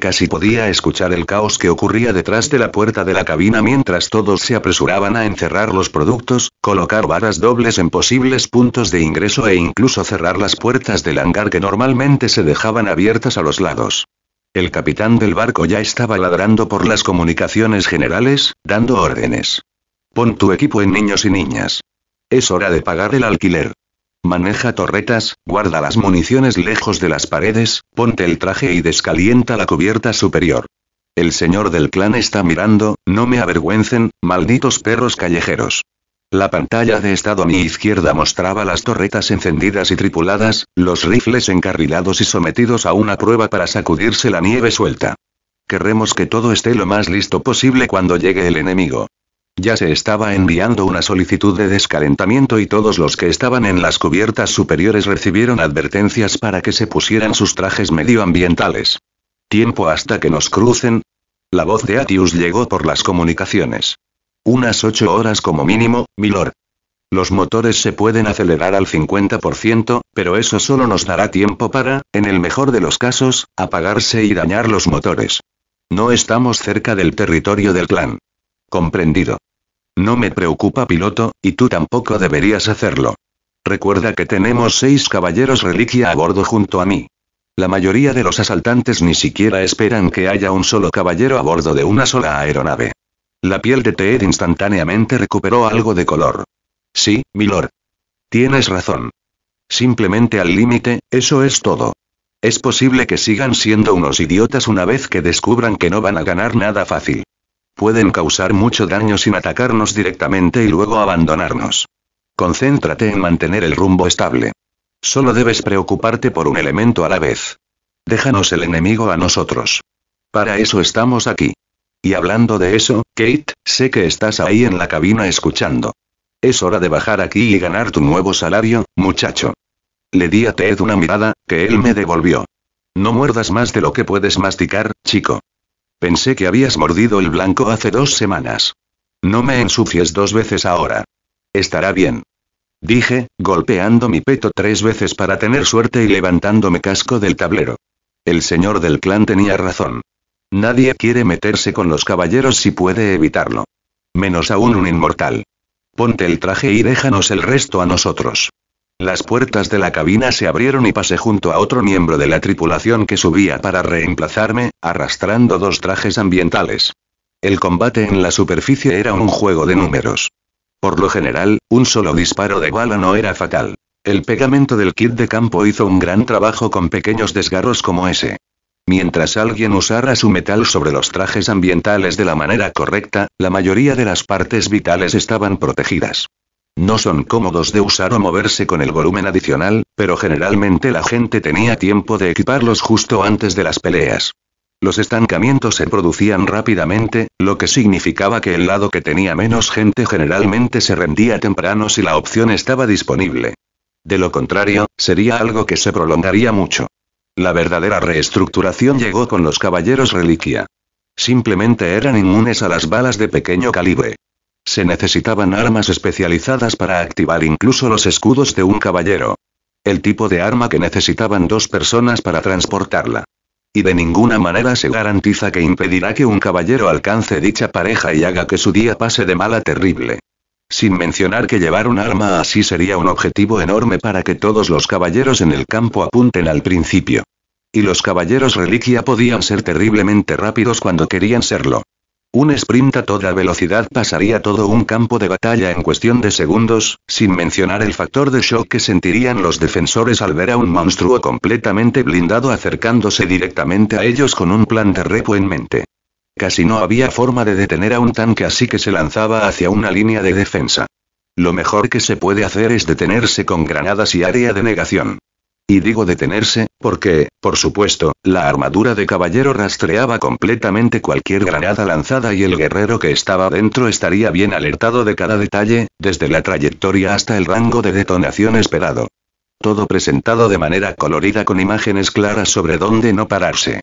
Casi podía escuchar el caos que ocurría detrás de la puerta de la cabina mientras todos se apresuraban a encerrar los productos, colocar varas dobles en posibles puntos de ingreso e incluso cerrar las puertas del hangar que normalmente se dejaban abiertas a los lados. El capitán del barco ya estaba ladrando por las comunicaciones generales, dando órdenes. Pon tu equipo en niños y niñas. Es hora de pagar el alquiler. Maneja torretas, guarda las municiones lejos de las paredes, ponte el traje y descalienta la cubierta superior. El señor del clan está mirando, no me avergüencen, malditos perros callejeros. La pantalla de estado a mi izquierda mostraba las torretas encendidas y tripuladas, los rifles encarrilados y sometidos a una prueba para sacudirse la nieve suelta. Queremos que todo esté lo más listo posible cuando llegue el enemigo. Ya se estaba enviando una solicitud de descalentamiento y todos los que estaban en las cubiertas superiores recibieron advertencias para que se pusieran sus trajes medioambientales. Tiempo hasta que nos crucen. La voz de Atius llegó por las comunicaciones. Unas ocho horas como mínimo, milord. Los motores se pueden acelerar al 50%, pero eso solo nos dará tiempo para, en el mejor de los casos, apagarse y dañar los motores. No estamos cerca del territorio del clan. Comprendido. No me preocupa piloto, y tú tampoco deberías hacerlo. Recuerda que tenemos seis caballeros reliquia a bordo junto a mí. La mayoría de los asaltantes ni siquiera esperan que haya un solo caballero a bordo de una sola aeronave. La piel de Ted instantáneamente recuperó algo de color. Sí, milord. Tienes razón. Simplemente al límite, eso es todo. Es posible que sigan siendo unos idiotas una vez que descubran que no van a ganar nada fácil. Pueden causar mucho daño sin atacarnos directamente y luego abandonarnos. Concéntrate en mantener el rumbo estable. Solo debes preocuparte por un elemento a la vez. Déjanos el enemigo a nosotros. Para eso estamos aquí. Y hablando de eso, Kate, sé que estás ahí en la cabina escuchando. Es hora de bajar aquí y ganar tu nuevo salario, muchacho. Le di a Ted una mirada, que él me devolvió. No muerdas más de lo que puedes masticar, chico. Pensé que habías mordido el blanco hace dos semanas. No me ensucies dos veces ahora. Estará bien. Dije, golpeando mi peto tres veces para tener suerte y levantándome casco del tablero. El señor del clan tenía razón. Nadie quiere meterse con los caballeros si puede evitarlo. Menos aún un inmortal. Ponte el traje y déjanos el resto a nosotros. Las puertas de la cabina se abrieron y pasé junto a otro miembro de la tripulación que subía para reemplazarme, arrastrando dos trajes ambientales. El combate en la superficie era un juego de números. Por lo general, un solo disparo de bala no era fatal. El pegamento del kit de campo hizo un gran trabajo con pequeños desgarros como ese. Mientras alguien usara su metal sobre los trajes ambientales de la manera correcta, la mayoría de las partes vitales estaban protegidas. No son cómodos de usar o moverse con el volumen adicional, pero generalmente la gente tenía tiempo de equiparlos justo antes de las peleas. Los estancamientos se producían rápidamente, lo que significaba que el lado que tenía menos gente generalmente se rendía temprano si la opción estaba disponible. De lo contrario, sería algo que se prolongaría mucho. La verdadera reestructuración llegó con los caballeros reliquia. Simplemente eran inmunes a las balas de pequeño calibre. Se necesitaban armas especializadas para activar incluso los escudos de un caballero. El tipo de arma que necesitaban dos personas para transportarla. Y de ninguna manera se garantiza que impedirá que un caballero alcance dicha pareja y haga que su día pase de mala terrible. Sin mencionar que llevar un arma así sería un objetivo enorme para que todos los caballeros en el campo apunten al principio. Y los caballeros reliquia podían ser terriblemente rápidos cuando querían serlo. Un sprint a toda velocidad pasaría todo un campo de batalla en cuestión de segundos, sin mencionar el factor de shock que sentirían los defensores al ver a un monstruo completamente blindado acercándose directamente a ellos con un plan de repo en mente. Casi no había forma de detener a un tanque así que se lanzaba hacia una línea de defensa. Lo mejor que se puede hacer es detenerse con granadas y área de negación. Y digo detenerse, porque, por supuesto, la armadura de caballero rastreaba completamente cualquier granada lanzada y el guerrero que estaba dentro estaría bien alertado de cada detalle, desde la trayectoria hasta el rango de detonación esperado. Todo presentado de manera colorida con imágenes claras sobre dónde no pararse.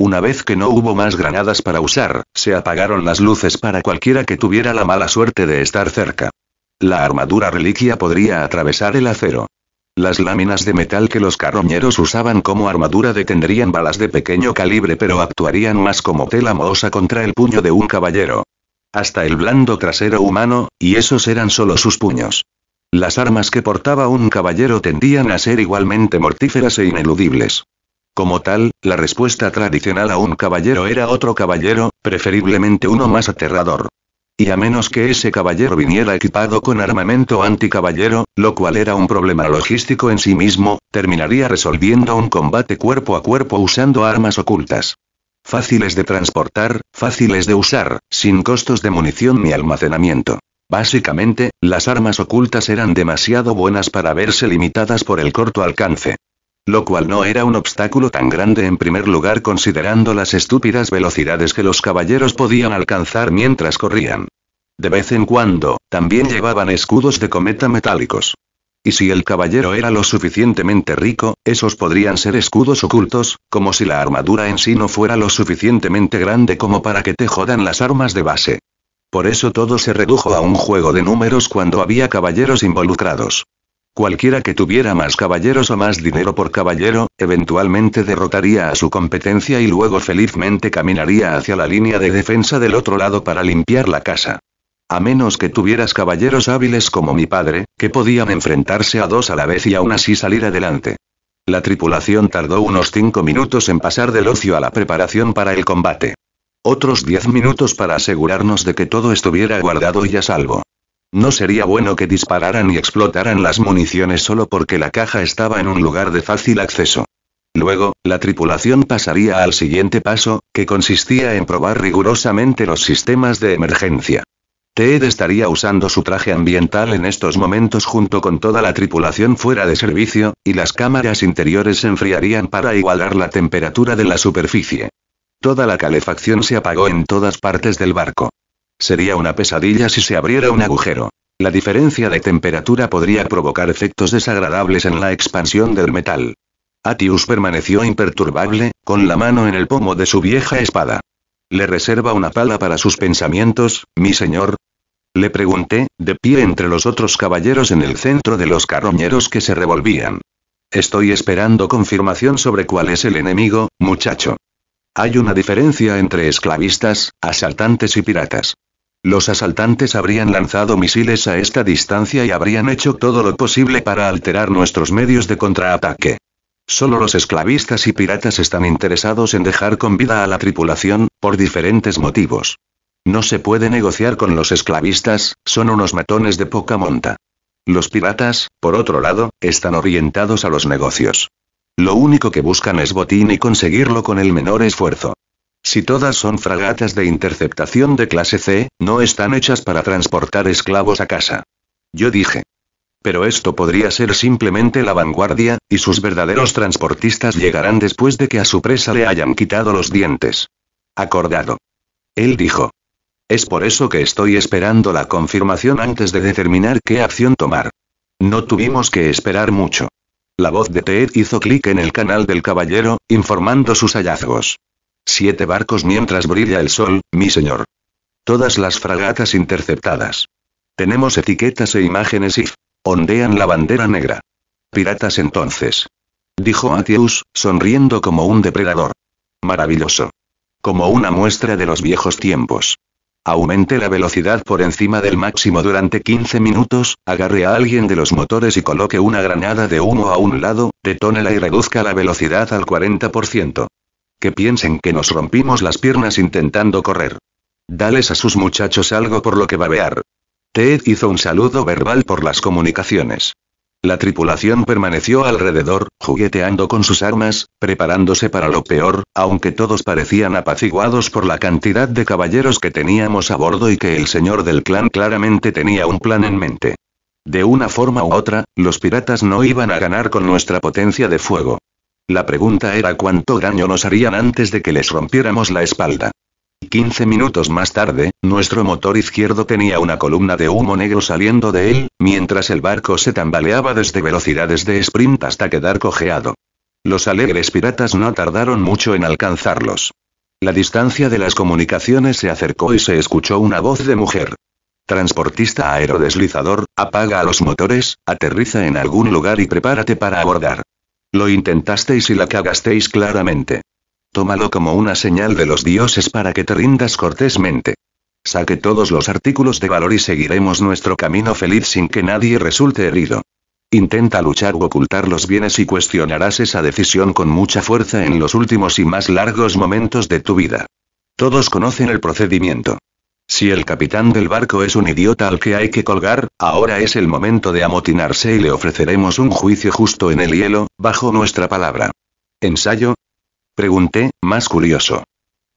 Una vez que no hubo más granadas para usar, se apagaron las luces para cualquiera que tuviera la mala suerte de estar cerca. La armadura reliquia podría atravesar el acero. Las láminas de metal que los carroñeros usaban como armadura detendrían balas de pequeño calibre pero actuarían más como tela mohosa contra el puño de un caballero. Hasta el blando trasero humano, y esos eran solo sus puños. Las armas que portaba un caballero tendían a ser igualmente mortíferas e ineludibles. Como tal, la respuesta tradicional a un caballero era otro caballero, preferiblemente uno más aterrador. Y a menos que ese caballero viniera equipado con armamento anticaballero, lo cual era un problema logístico en sí mismo, terminaría resolviendo un combate cuerpo a cuerpo usando armas ocultas. Fáciles de transportar, fáciles de usar, sin costos de munición ni almacenamiento. Básicamente, las armas ocultas eran demasiado buenas para verse limitadas por el corto alcance. Lo cual no era un obstáculo tan grande en primer lugar considerando las estúpidas velocidades que los caballeros podían alcanzar mientras corrían. De vez en cuando, también llevaban escudos de cometa metálicos. Y si el caballero era lo suficientemente rico, esos podrían ser escudos ocultos, como si la armadura en sí no fuera lo suficientemente grande como para que te jodan las armas de base. Por eso todo se redujo a un juego de números cuando había caballeros involucrados. Cualquiera que tuviera más caballeros o más dinero por caballero, eventualmente derrotaría a su competencia y luego felizmente caminaría hacia la línea de defensa del otro lado para limpiar la casa. A menos que tuvieras caballeros hábiles como mi padre, que podían enfrentarse a dos a la vez y aún así salir adelante. La tripulación tardó unos cinco minutos en pasar del ocio a la preparación para el combate. Otros diez minutos para asegurarnos de que todo estuviera guardado y a salvo. No sería bueno que dispararan y explotaran las municiones solo porque la caja estaba en un lugar de fácil acceso. Luego, la tripulación pasaría al siguiente paso, que consistía en probar rigurosamente los sistemas de emergencia. Ted estaría usando su traje ambiental en estos momentos junto con toda la tripulación fuera de servicio, y las cámaras interiores se enfriarían para igualar la temperatura de la superficie. Toda la calefacción se apagó en todas partes del barco. Sería una pesadilla si se abriera un agujero. La diferencia de temperatura podría provocar efectos desagradables en la expansión del metal. Atius permaneció imperturbable, con la mano en el pomo de su vieja espada. ¿Le reserva una pala para sus pensamientos, mi señor? Le pregunté, de pie entre los otros caballeros en el centro de los carroñeros que se revolvían. Estoy esperando confirmación sobre cuál es el enemigo, muchacho. Hay una diferencia entre esclavistas, asaltantes y piratas. Los asaltantes habrían lanzado misiles a esta distancia y habrían hecho todo lo posible para alterar nuestros medios de contraataque. Solo los esclavistas y piratas están interesados en dejar con vida a la tripulación, por diferentes motivos. No se puede negociar con los esclavistas, son unos matones de poca monta. Los piratas, por otro lado, están orientados a los negocios. Lo único que buscan es botín y conseguirlo con el menor esfuerzo. Si todas son fragatas de interceptación de clase C, no están hechas para transportar esclavos a casa. Yo dije. Pero esto podría ser simplemente la vanguardia, y sus verdaderos transportistas llegarán después de que a su presa le hayan quitado los dientes. Acordado. Él dijo. Es por eso que estoy esperando la confirmación antes de determinar qué acción tomar. No tuvimos que esperar mucho. La voz de Ted hizo clic en el canal del caballero, informando sus hallazgos. Siete barcos mientras brilla el sol, mi señor. Todas las fragatas interceptadas. Tenemos etiquetas e imágenes y ondean la bandera negra. Piratas entonces. Dijo Atius, sonriendo como un depredador. Maravilloso. Como una muestra de los viejos tiempos. Aumente la velocidad por encima del máximo durante 15 minutos, agarre a alguien de los motores y coloque una granada de uno a un lado, detónela y reduzca la velocidad al 40% que piensen que nos rompimos las piernas intentando correr. Dales a sus muchachos algo por lo que babear. Ted hizo un saludo verbal por las comunicaciones. La tripulación permaneció alrededor, jugueteando con sus armas, preparándose para lo peor, aunque todos parecían apaciguados por la cantidad de caballeros que teníamos a bordo y que el señor del clan claramente tenía un plan en mente. De una forma u otra, los piratas no iban a ganar con nuestra potencia de fuego. La pregunta era cuánto daño nos harían antes de que les rompiéramos la espalda. 15 minutos más tarde, nuestro motor izquierdo tenía una columna de humo negro saliendo de él, mientras el barco se tambaleaba desde velocidades de sprint hasta quedar cojeado. Los alegres piratas no tardaron mucho en alcanzarlos. La distancia de las comunicaciones se acercó y se escuchó una voz de mujer. Transportista aerodeslizador, apaga a los motores, aterriza en algún lugar y prepárate para abordar. Lo intentasteis y la cagasteis claramente. Tómalo como una señal de los dioses para que te rindas cortésmente. Saque todos los artículos de valor y seguiremos nuestro camino feliz sin que nadie resulte herido. Intenta luchar o ocultar los bienes y cuestionarás esa decisión con mucha fuerza en los últimos y más largos momentos de tu vida. Todos conocen el procedimiento. Si el capitán del barco es un idiota al que hay que colgar, ahora es el momento de amotinarse y le ofreceremos un juicio justo en el hielo, bajo nuestra palabra. ¿Ensayo? Pregunté, más curioso.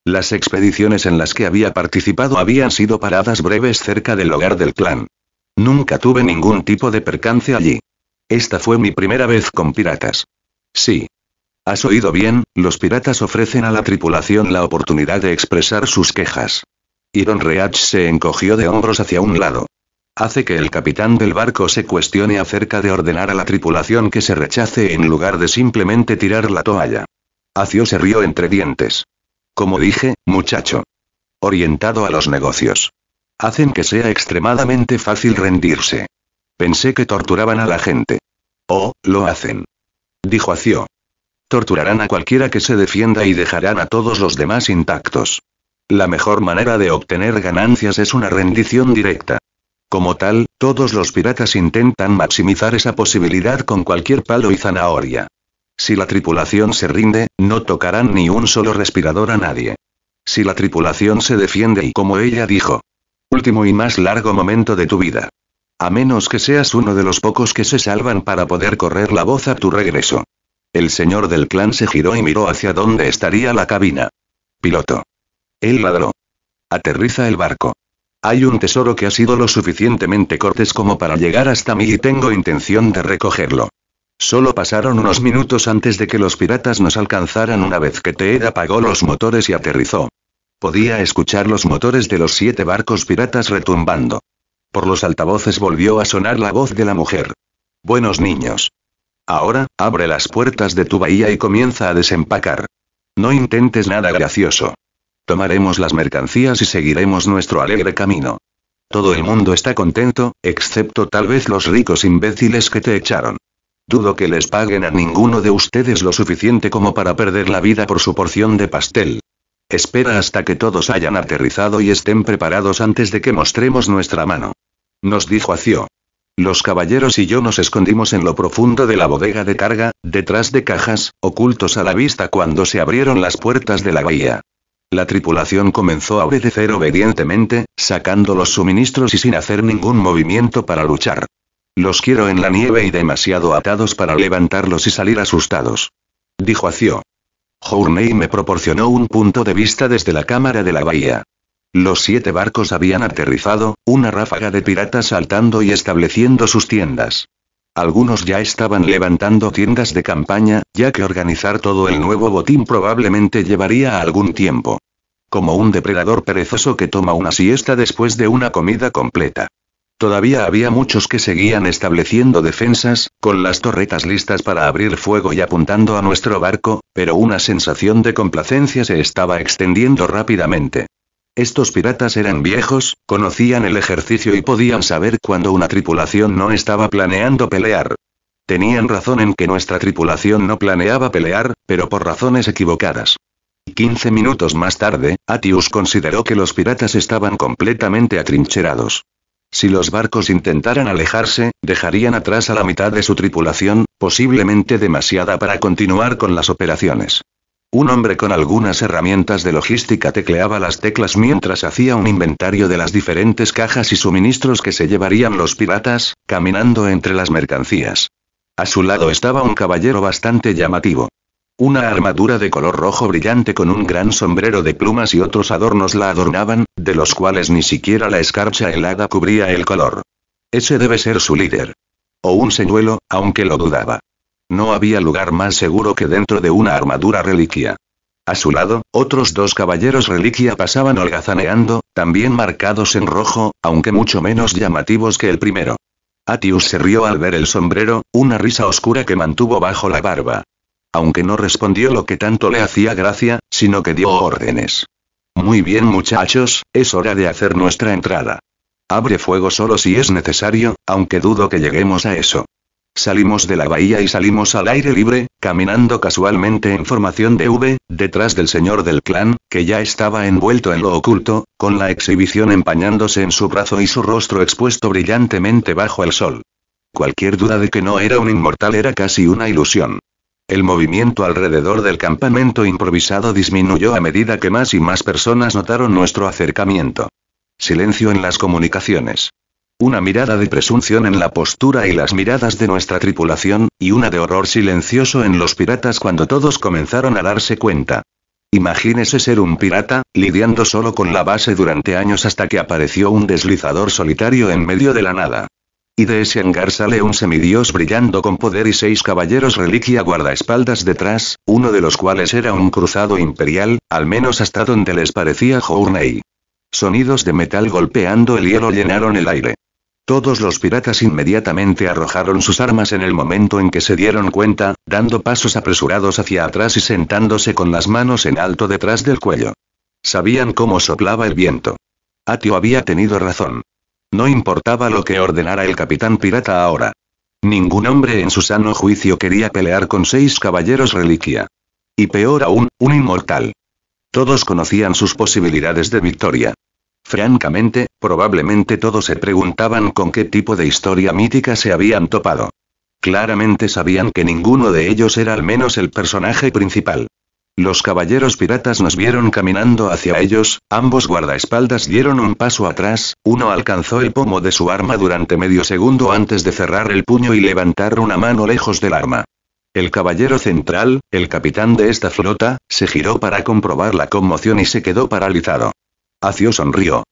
Las expediciones en las que había participado habían sido paradas breves cerca del hogar del clan. Nunca tuve ningún tipo de percance allí. Esta fue mi primera vez con piratas. Sí, Has oído bien, los piratas ofrecen a la tripulación la oportunidad de expresar sus quejas. Iron Reach se encogió de hombros hacia un lado. Hace que el capitán del barco se cuestione acerca de ordenar a la tripulación que se rechace en lugar de simplemente tirar la toalla. Acio se rió entre dientes. Como dije, muchacho. Orientado a los negocios. Hacen que sea extremadamente fácil rendirse. Pensé que torturaban a la gente. Oh, lo hacen. Dijo Acio. Torturarán a cualquiera que se defienda y dejarán a todos los demás intactos. La mejor manera de obtener ganancias es una rendición directa. Como tal, todos los piratas intentan maximizar esa posibilidad con cualquier palo y zanahoria. Si la tripulación se rinde, no tocarán ni un solo respirador a nadie. Si la tripulación se defiende y como ella dijo, último y más largo momento de tu vida. A menos que seas uno de los pocos que se salvan para poder correr la voz a tu regreso. El señor del clan se giró y miró hacia dónde estaría la cabina. Piloto. Él ladró. Aterriza el barco. Hay un tesoro que ha sido lo suficientemente cortes como para llegar hasta mí y tengo intención de recogerlo. Solo pasaron unos minutos antes de que los piratas nos alcanzaran una vez que Ted apagó los motores y aterrizó. Podía escuchar los motores de los siete barcos piratas retumbando. Por los altavoces volvió a sonar la voz de la mujer. Buenos niños. Ahora, abre las puertas de tu bahía y comienza a desempacar. No intentes nada gracioso. Tomaremos las mercancías y seguiremos nuestro alegre camino. Todo el mundo está contento, excepto tal vez los ricos imbéciles que te echaron. Dudo que les paguen a ninguno de ustedes lo suficiente como para perder la vida por su porción de pastel. Espera hasta que todos hayan aterrizado y estén preparados antes de que mostremos nuestra mano. Nos dijo Acio. Los caballeros y yo nos escondimos en lo profundo de la bodega de carga, detrás de cajas, ocultos a la vista cuando se abrieron las puertas de la bahía. La tripulación comenzó a obedecer obedientemente, sacando los suministros y sin hacer ningún movimiento para luchar. Los quiero en la nieve y demasiado atados para levantarlos y salir asustados. Dijo Acio. Journey me proporcionó un punto de vista desde la cámara de la bahía. Los siete barcos habían aterrizado, una ráfaga de piratas saltando y estableciendo sus tiendas. Algunos ya estaban levantando tiendas de campaña, ya que organizar todo el nuevo botín probablemente llevaría algún tiempo. Como un depredador perezoso que toma una siesta después de una comida completa. Todavía había muchos que seguían estableciendo defensas, con las torretas listas para abrir fuego y apuntando a nuestro barco, pero una sensación de complacencia se estaba extendiendo rápidamente. Estos piratas eran viejos, conocían el ejercicio y podían saber cuando una tripulación no estaba planeando pelear. Tenían razón en que nuestra tripulación no planeaba pelear, pero por razones equivocadas. 15 minutos más tarde, Atius consideró que los piratas estaban completamente atrincherados. Si los barcos intentaran alejarse, dejarían atrás a la mitad de su tripulación, posiblemente demasiada para continuar con las operaciones. Un hombre con algunas herramientas de logística tecleaba las teclas mientras hacía un inventario de las diferentes cajas y suministros que se llevarían los piratas, caminando entre las mercancías. A su lado estaba un caballero bastante llamativo. Una armadura de color rojo brillante con un gran sombrero de plumas y otros adornos la adornaban, de los cuales ni siquiera la escarcha helada cubría el color. Ese debe ser su líder. O un señuelo, aunque lo dudaba. No había lugar más seguro que dentro de una armadura reliquia. A su lado, otros dos caballeros reliquia pasaban holgazaneando, también marcados en rojo, aunque mucho menos llamativos que el primero. Atius se rió al ver el sombrero, una risa oscura que mantuvo bajo la barba. Aunque no respondió lo que tanto le hacía gracia, sino que dio órdenes. Muy bien muchachos, es hora de hacer nuestra entrada. Abre fuego solo si es necesario, aunque dudo que lleguemos a eso. Salimos de la bahía y salimos al aire libre, caminando casualmente en formación de V, detrás del señor del clan, que ya estaba envuelto en lo oculto, con la exhibición empañándose en su brazo y su rostro expuesto brillantemente bajo el sol. Cualquier duda de que no era un inmortal era casi una ilusión. El movimiento alrededor del campamento improvisado disminuyó a medida que más y más personas notaron nuestro acercamiento. Silencio en las comunicaciones. Una mirada de presunción en la postura y las miradas de nuestra tripulación, y una de horror silencioso en los piratas cuando todos comenzaron a darse cuenta. Imagínese ser un pirata, lidiando solo con la base durante años hasta que apareció un deslizador solitario en medio de la nada. Y de ese hangar sale un semidios brillando con poder y seis caballeros reliquia guardaespaldas detrás, uno de los cuales era un cruzado imperial, al menos hasta donde les parecía Hourney. Sonidos de metal golpeando el hielo llenaron el aire. Todos los piratas inmediatamente arrojaron sus armas en el momento en que se dieron cuenta, dando pasos apresurados hacia atrás y sentándose con las manos en alto detrás del cuello. Sabían cómo soplaba el viento. Atio había tenido razón. No importaba lo que ordenara el capitán pirata ahora. Ningún hombre en su sano juicio quería pelear con seis caballeros reliquia. Y peor aún, un inmortal. Todos conocían sus posibilidades de victoria. Francamente, probablemente todos se preguntaban con qué tipo de historia mítica se habían topado. Claramente sabían que ninguno de ellos era al menos el personaje principal. Los caballeros piratas nos vieron caminando hacia ellos, ambos guardaespaldas dieron un paso atrás, uno alcanzó el pomo de su arma durante medio segundo antes de cerrar el puño y levantar una mano lejos del arma. El caballero central, el capitán de esta flota, se giró para comprobar la conmoción y se quedó paralizado. Acio sonrió.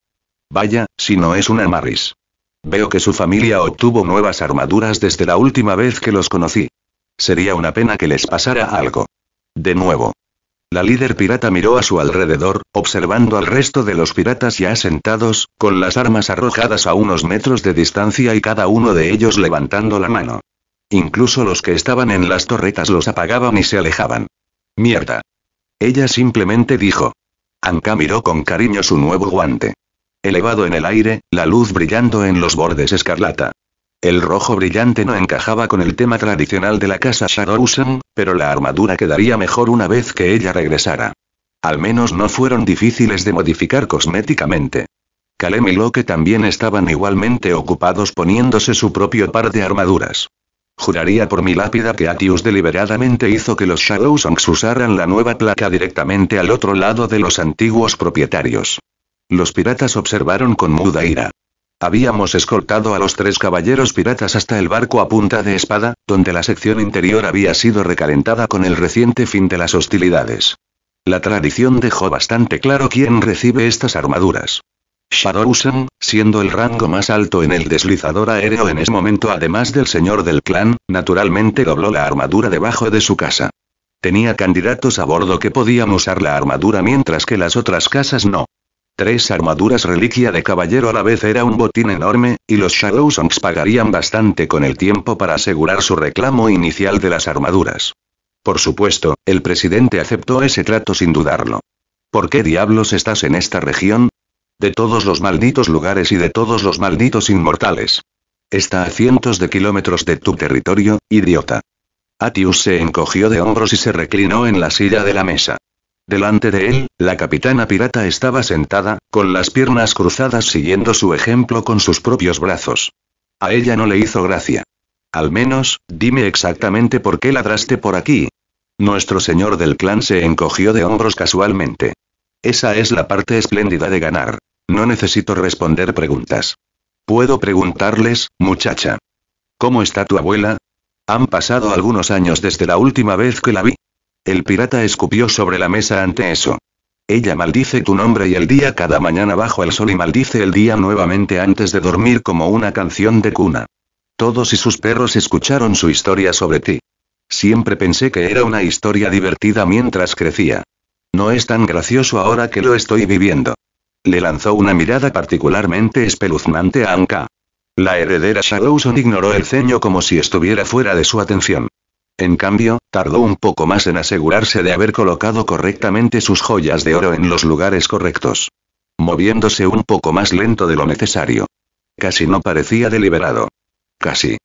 Vaya, si no es una Maris. Veo que su familia obtuvo nuevas armaduras desde la última vez que los conocí. Sería una pena que les pasara algo. De nuevo. La líder pirata miró a su alrededor, observando al resto de los piratas ya sentados, con las armas arrojadas a unos metros de distancia y cada uno de ellos levantando la mano. Incluso los que estaban en las torretas los apagaban y se alejaban. Mierda. Ella simplemente dijo. Anka miró con cariño su nuevo guante. Elevado en el aire, la luz brillando en los bordes escarlata. El rojo brillante no encajaba con el tema tradicional de la casa Shadorusan, pero la armadura quedaría mejor una vez que ella regresara. Al menos no fueron difíciles de modificar cosméticamente. Kalem y Loki también estaban igualmente ocupados poniéndose su propio par de armaduras. Juraría por mi lápida que Atius deliberadamente hizo que los Shadowsongs usaran la nueva placa directamente al otro lado de los antiguos propietarios. Los piratas observaron con muda ira. Habíamos escoltado a los tres caballeros piratas hasta el barco a punta de espada, donde la sección interior había sido recalentada con el reciente fin de las hostilidades. La tradición dejó bastante claro quién recibe estas armaduras. Song, siendo el rango más alto en el deslizador aéreo en ese momento además del señor del clan, naturalmente dobló la armadura debajo de su casa. Tenía candidatos a bordo que podían usar la armadura mientras que las otras casas no. Tres armaduras reliquia de caballero a la vez era un botín enorme, y los Shadowsons pagarían bastante con el tiempo para asegurar su reclamo inicial de las armaduras. Por supuesto, el presidente aceptó ese trato sin dudarlo. ¿Por qué diablos estás en esta región? De todos los malditos lugares y de todos los malditos inmortales. Está a cientos de kilómetros de tu territorio, idiota. Atius se encogió de hombros y se reclinó en la silla de la mesa. Delante de él, la capitana pirata estaba sentada, con las piernas cruzadas siguiendo su ejemplo con sus propios brazos. A ella no le hizo gracia. Al menos, dime exactamente por qué ladraste por aquí. Nuestro señor del clan se encogió de hombros casualmente. Esa es la parte espléndida de ganar. No necesito responder preguntas. Puedo preguntarles, muchacha. ¿Cómo está tu abuela? Han pasado algunos años desde la última vez que la vi. El pirata escupió sobre la mesa ante eso. Ella maldice tu nombre y el día cada mañana bajo el sol y maldice el día nuevamente antes de dormir como una canción de cuna. Todos y sus perros escucharon su historia sobre ti. Siempre pensé que era una historia divertida mientras crecía. No es tan gracioso ahora que lo estoy viviendo le lanzó una mirada particularmente espeluznante a Anka. La heredera Shadowson ignoró el ceño como si estuviera fuera de su atención. En cambio, tardó un poco más en asegurarse de haber colocado correctamente sus joyas de oro en los lugares correctos. Moviéndose un poco más lento de lo necesario. Casi no parecía deliberado. Casi.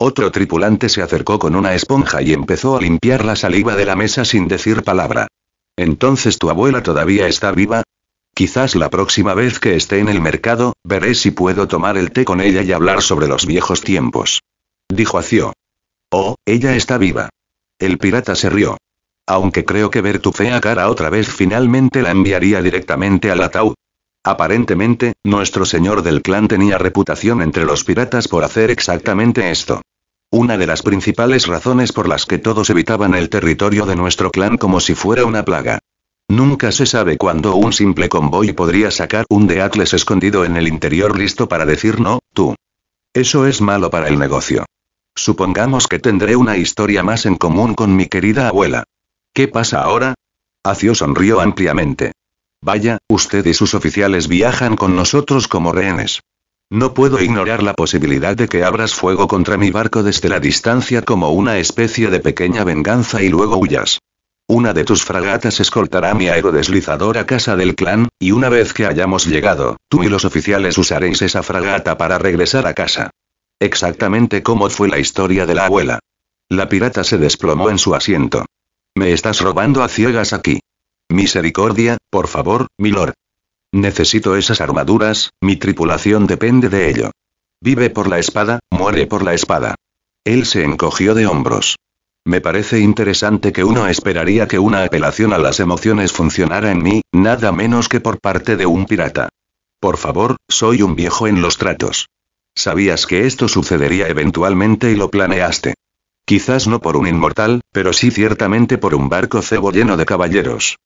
Otro tripulante se acercó con una esponja y empezó a limpiar la saliva de la mesa sin decir palabra. Entonces tu abuela todavía está viva, Quizás la próxima vez que esté en el mercado, veré si puedo tomar el té con ella y hablar sobre los viejos tiempos. Dijo Acio. Oh, ella está viva. El pirata se rió. Aunque creo que ver tu fea cara otra vez finalmente la enviaría directamente al ataúd. Aparentemente, nuestro señor del clan tenía reputación entre los piratas por hacer exactamente esto. Una de las principales razones por las que todos evitaban el territorio de nuestro clan como si fuera una plaga. Nunca se sabe cuándo un simple convoy podría sacar un de Deacles escondido en el interior listo para decir no, tú. Eso es malo para el negocio. Supongamos que tendré una historia más en común con mi querida abuela. ¿Qué pasa ahora? Acio sonrió ampliamente. Vaya, usted y sus oficiales viajan con nosotros como rehenes. No puedo ignorar la posibilidad de que abras fuego contra mi barco desde la distancia como una especie de pequeña venganza y luego huyas. Una de tus fragatas escoltará mi aerodeslizador a casa del clan, y una vez que hayamos llegado, tú y los oficiales usaréis esa fragata para regresar a casa. Exactamente como fue la historia de la abuela. La pirata se desplomó en su asiento. Me estás robando a ciegas aquí. Misericordia, por favor, milord. Necesito esas armaduras, mi tripulación depende de ello. Vive por la espada, muere por la espada. Él se encogió de hombros. Me parece interesante que uno esperaría que una apelación a las emociones funcionara en mí, nada menos que por parte de un pirata. Por favor, soy un viejo en los tratos. Sabías que esto sucedería eventualmente y lo planeaste. Quizás no por un inmortal, pero sí ciertamente por un barco cebo lleno de caballeros.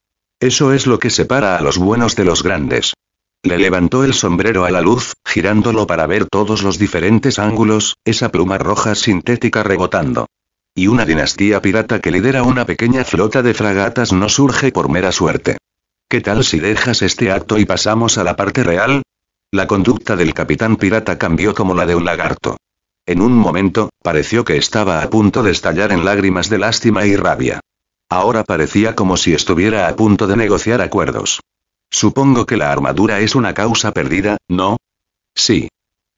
Eso es lo que separa a los buenos de los grandes. Le levantó el sombrero a la luz, girándolo para ver todos los diferentes ángulos, esa pluma roja sintética rebotando. Y una dinastía pirata que lidera una pequeña flota de fragatas no surge por mera suerte. ¿Qué tal si dejas este acto y pasamos a la parte real? La conducta del capitán pirata cambió como la de un lagarto. En un momento, pareció que estaba a punto de estallar en lágrimas de lástima y rabia. Ahora parecía como si estuviera a punto de negociar acuerdos. Supongo que la armadura es una causa perdida, ¿no? Sí.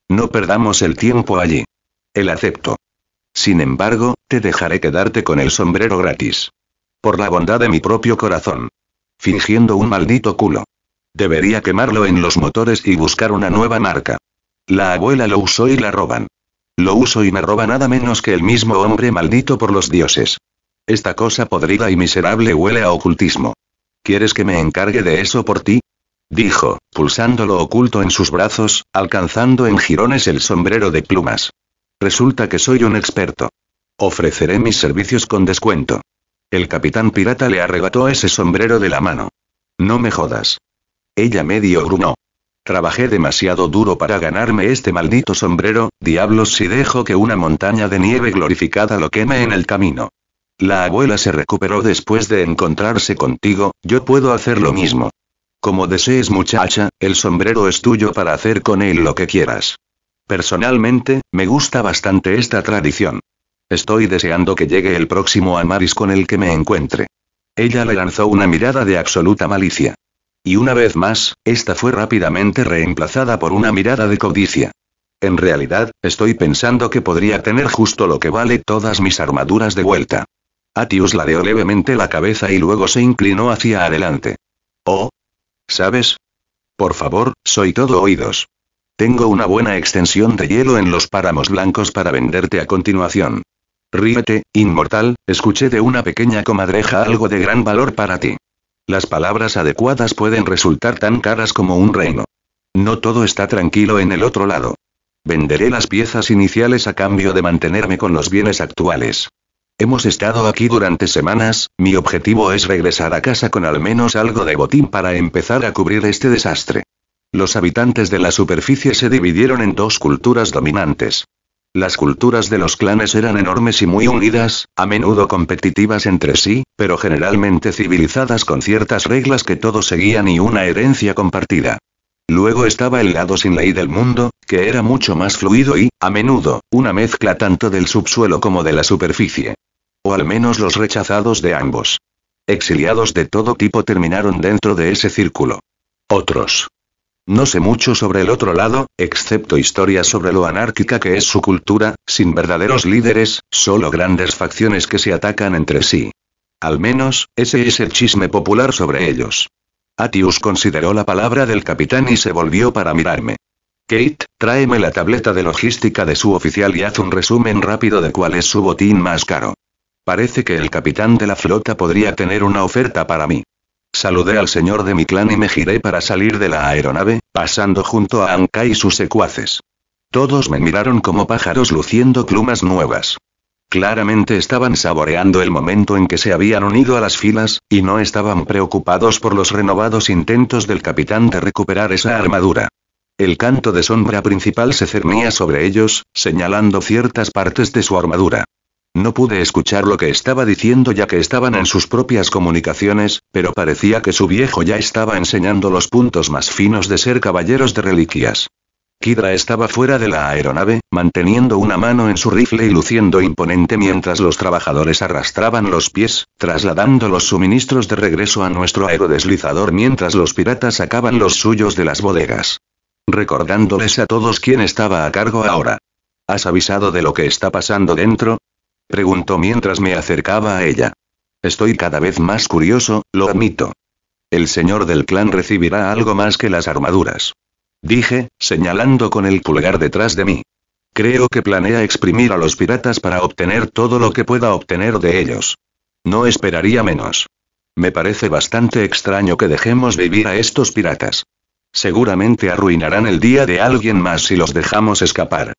No perdamos el tiempo allí. El acepto. Sin embargo, te dejaré quedarte con el sombrero gratis. Por la bondad de mi propio corazón. Fingiendo un maldito culo. Debería quemarlo en los motores y buscar una nueva marca. La abuela lo usó y la roban. Lo uso y me roba nada menos que el mismo hombre maldito por los dioses. Esta cosa podrida y miserable huele a ocultismo. ¿Quieres que me encargue de eso por ti? Dijo, pulsándolo oculto en sus brazos, alcanzando en jirones el sombrero de plumas. Resulta que soy un experto. Ofreceré mis servicios con descuento. El capitán pirata le arrebató ese sombrero de la mano. No me jodas. Ella medio gruñó. Trabajé demasiado duro para ganarme este maldito sombrero, diablos si dejo que una montaña de nieve glorificada lo queme en el camino. La abuela se recuperó después de encontrarse contigo, yo puedo hacer lo mismo. Como desees muchacha, el sombrero es tuyo para hacer con él lo que quieras. Personalmente, me gusta bastante esta tradición. Estoy deseando que llegue el próximo Amaris con el que me encuentre. Ella le lanzó una mirada de absoluta malicia. Y una vez más, esta fue rápidamente reemplazada por una mirada de codicia. En realidad, estoy pensando que podría tener justo lo que vale todas mis armaduras de vuelta. Atius ladeó levemente la cabeza y luego se inclinó hacia adelante. Oh. ¿Sabes? Por favor, soy todo oídos. Tengo una buena extensión de hielo en los páramos blancos para venderte a continuación. Ríete, inmortal, escuché de una pequeña comadreja algo de gran valor para ti. Las palabras adecuadas pueden resultar tan caras como un reino. No todo está tranquilo en el otro lado. Venderé las piezas iniciales a cambio de mantenerme con los bienes actuales. Hemos estado aquí durante semanas, mi objetivo es regresar a casa con al menos algo de botín para empezar a cubrir este desastre. Los habitantes de la superficie se dividieron en dos culturas dominantes. Las culturas de los clanes eran enormes y muy unidas, a menudo competitivas entre sí, pero generalmente civilizadas con ciertas reglas que todos seguían y una herencia compartida. Luego estaba el lado sin ley del mundo, que era mucho más fluido y, a menudo, una mezcla tanto del subsuelo como de la superficie. O al menos los rechazados de ambos. Exiliados de todo tipo terminaron dentro de ese círculo. Otros, no sé mucho sobre el otro lado, excepto historias sobre lo anárquica que es su cultura, sin verdaderos líderes, solo grandes facciones que se atacan entre sí. Al menos, ese es el chisme popular sobre ellos. Atius consideró la palabra del capitán y se volvió para mirarme. Kate, tráeme la tableta de logística de su oficial y haz un resumen rápido de cuál es su botín más caro. Parece que el capitán de la flota podría tener una oferta para mí. Saludé al señor de mi clan y me giré para salir de la aeronave, pasando junto a Anka y sus secuaces. Todos me miraron como pájaros luciendo plumas nuevas. Claramente estaban saboreando el momento en que se habían unido a las filas, y no estaban preocupados por los renovados intentos del capitán de recuperar esa armadura. El canto de sombra principal se cernía sobre ellos, señalando ciertas partes de su armadura. No pude escuchar lo que estaba diciendo ya que estaban en sus propias comunicaciones, pero parecía que su viejo ya estaba enseñando los puntos más finos de ser caballeros de reliquias. Kidra estaba fuera de la aeronave, manteniendo una mano en su rifle y luciendo imponente mientras los trabajadores arrastraban los pies, trasladando los suministros de regreso a nuestro aerodeslizador mientras los piratas sacaban los suyos de las bodegas. Recordándoles a todos quién estaba a cargo ahora. ¿Has avisado de lo que está pasando dentro? Preguntó mientras me acercaba a ella. Estoy cada vez más curioso, lo admito. El señor del clan recibirá algo más que las armaduras. Dije, señalando con el pulgar detrás de mí. Creo que planea exprimir a los piratas para obtener todo lo que pueda obtener de ellos. No esperaría menos. Me parece bastante extraño que dejemos vivir a estos piratas. Seguramente arruinarán el día de alguien más si los dejamos escapar.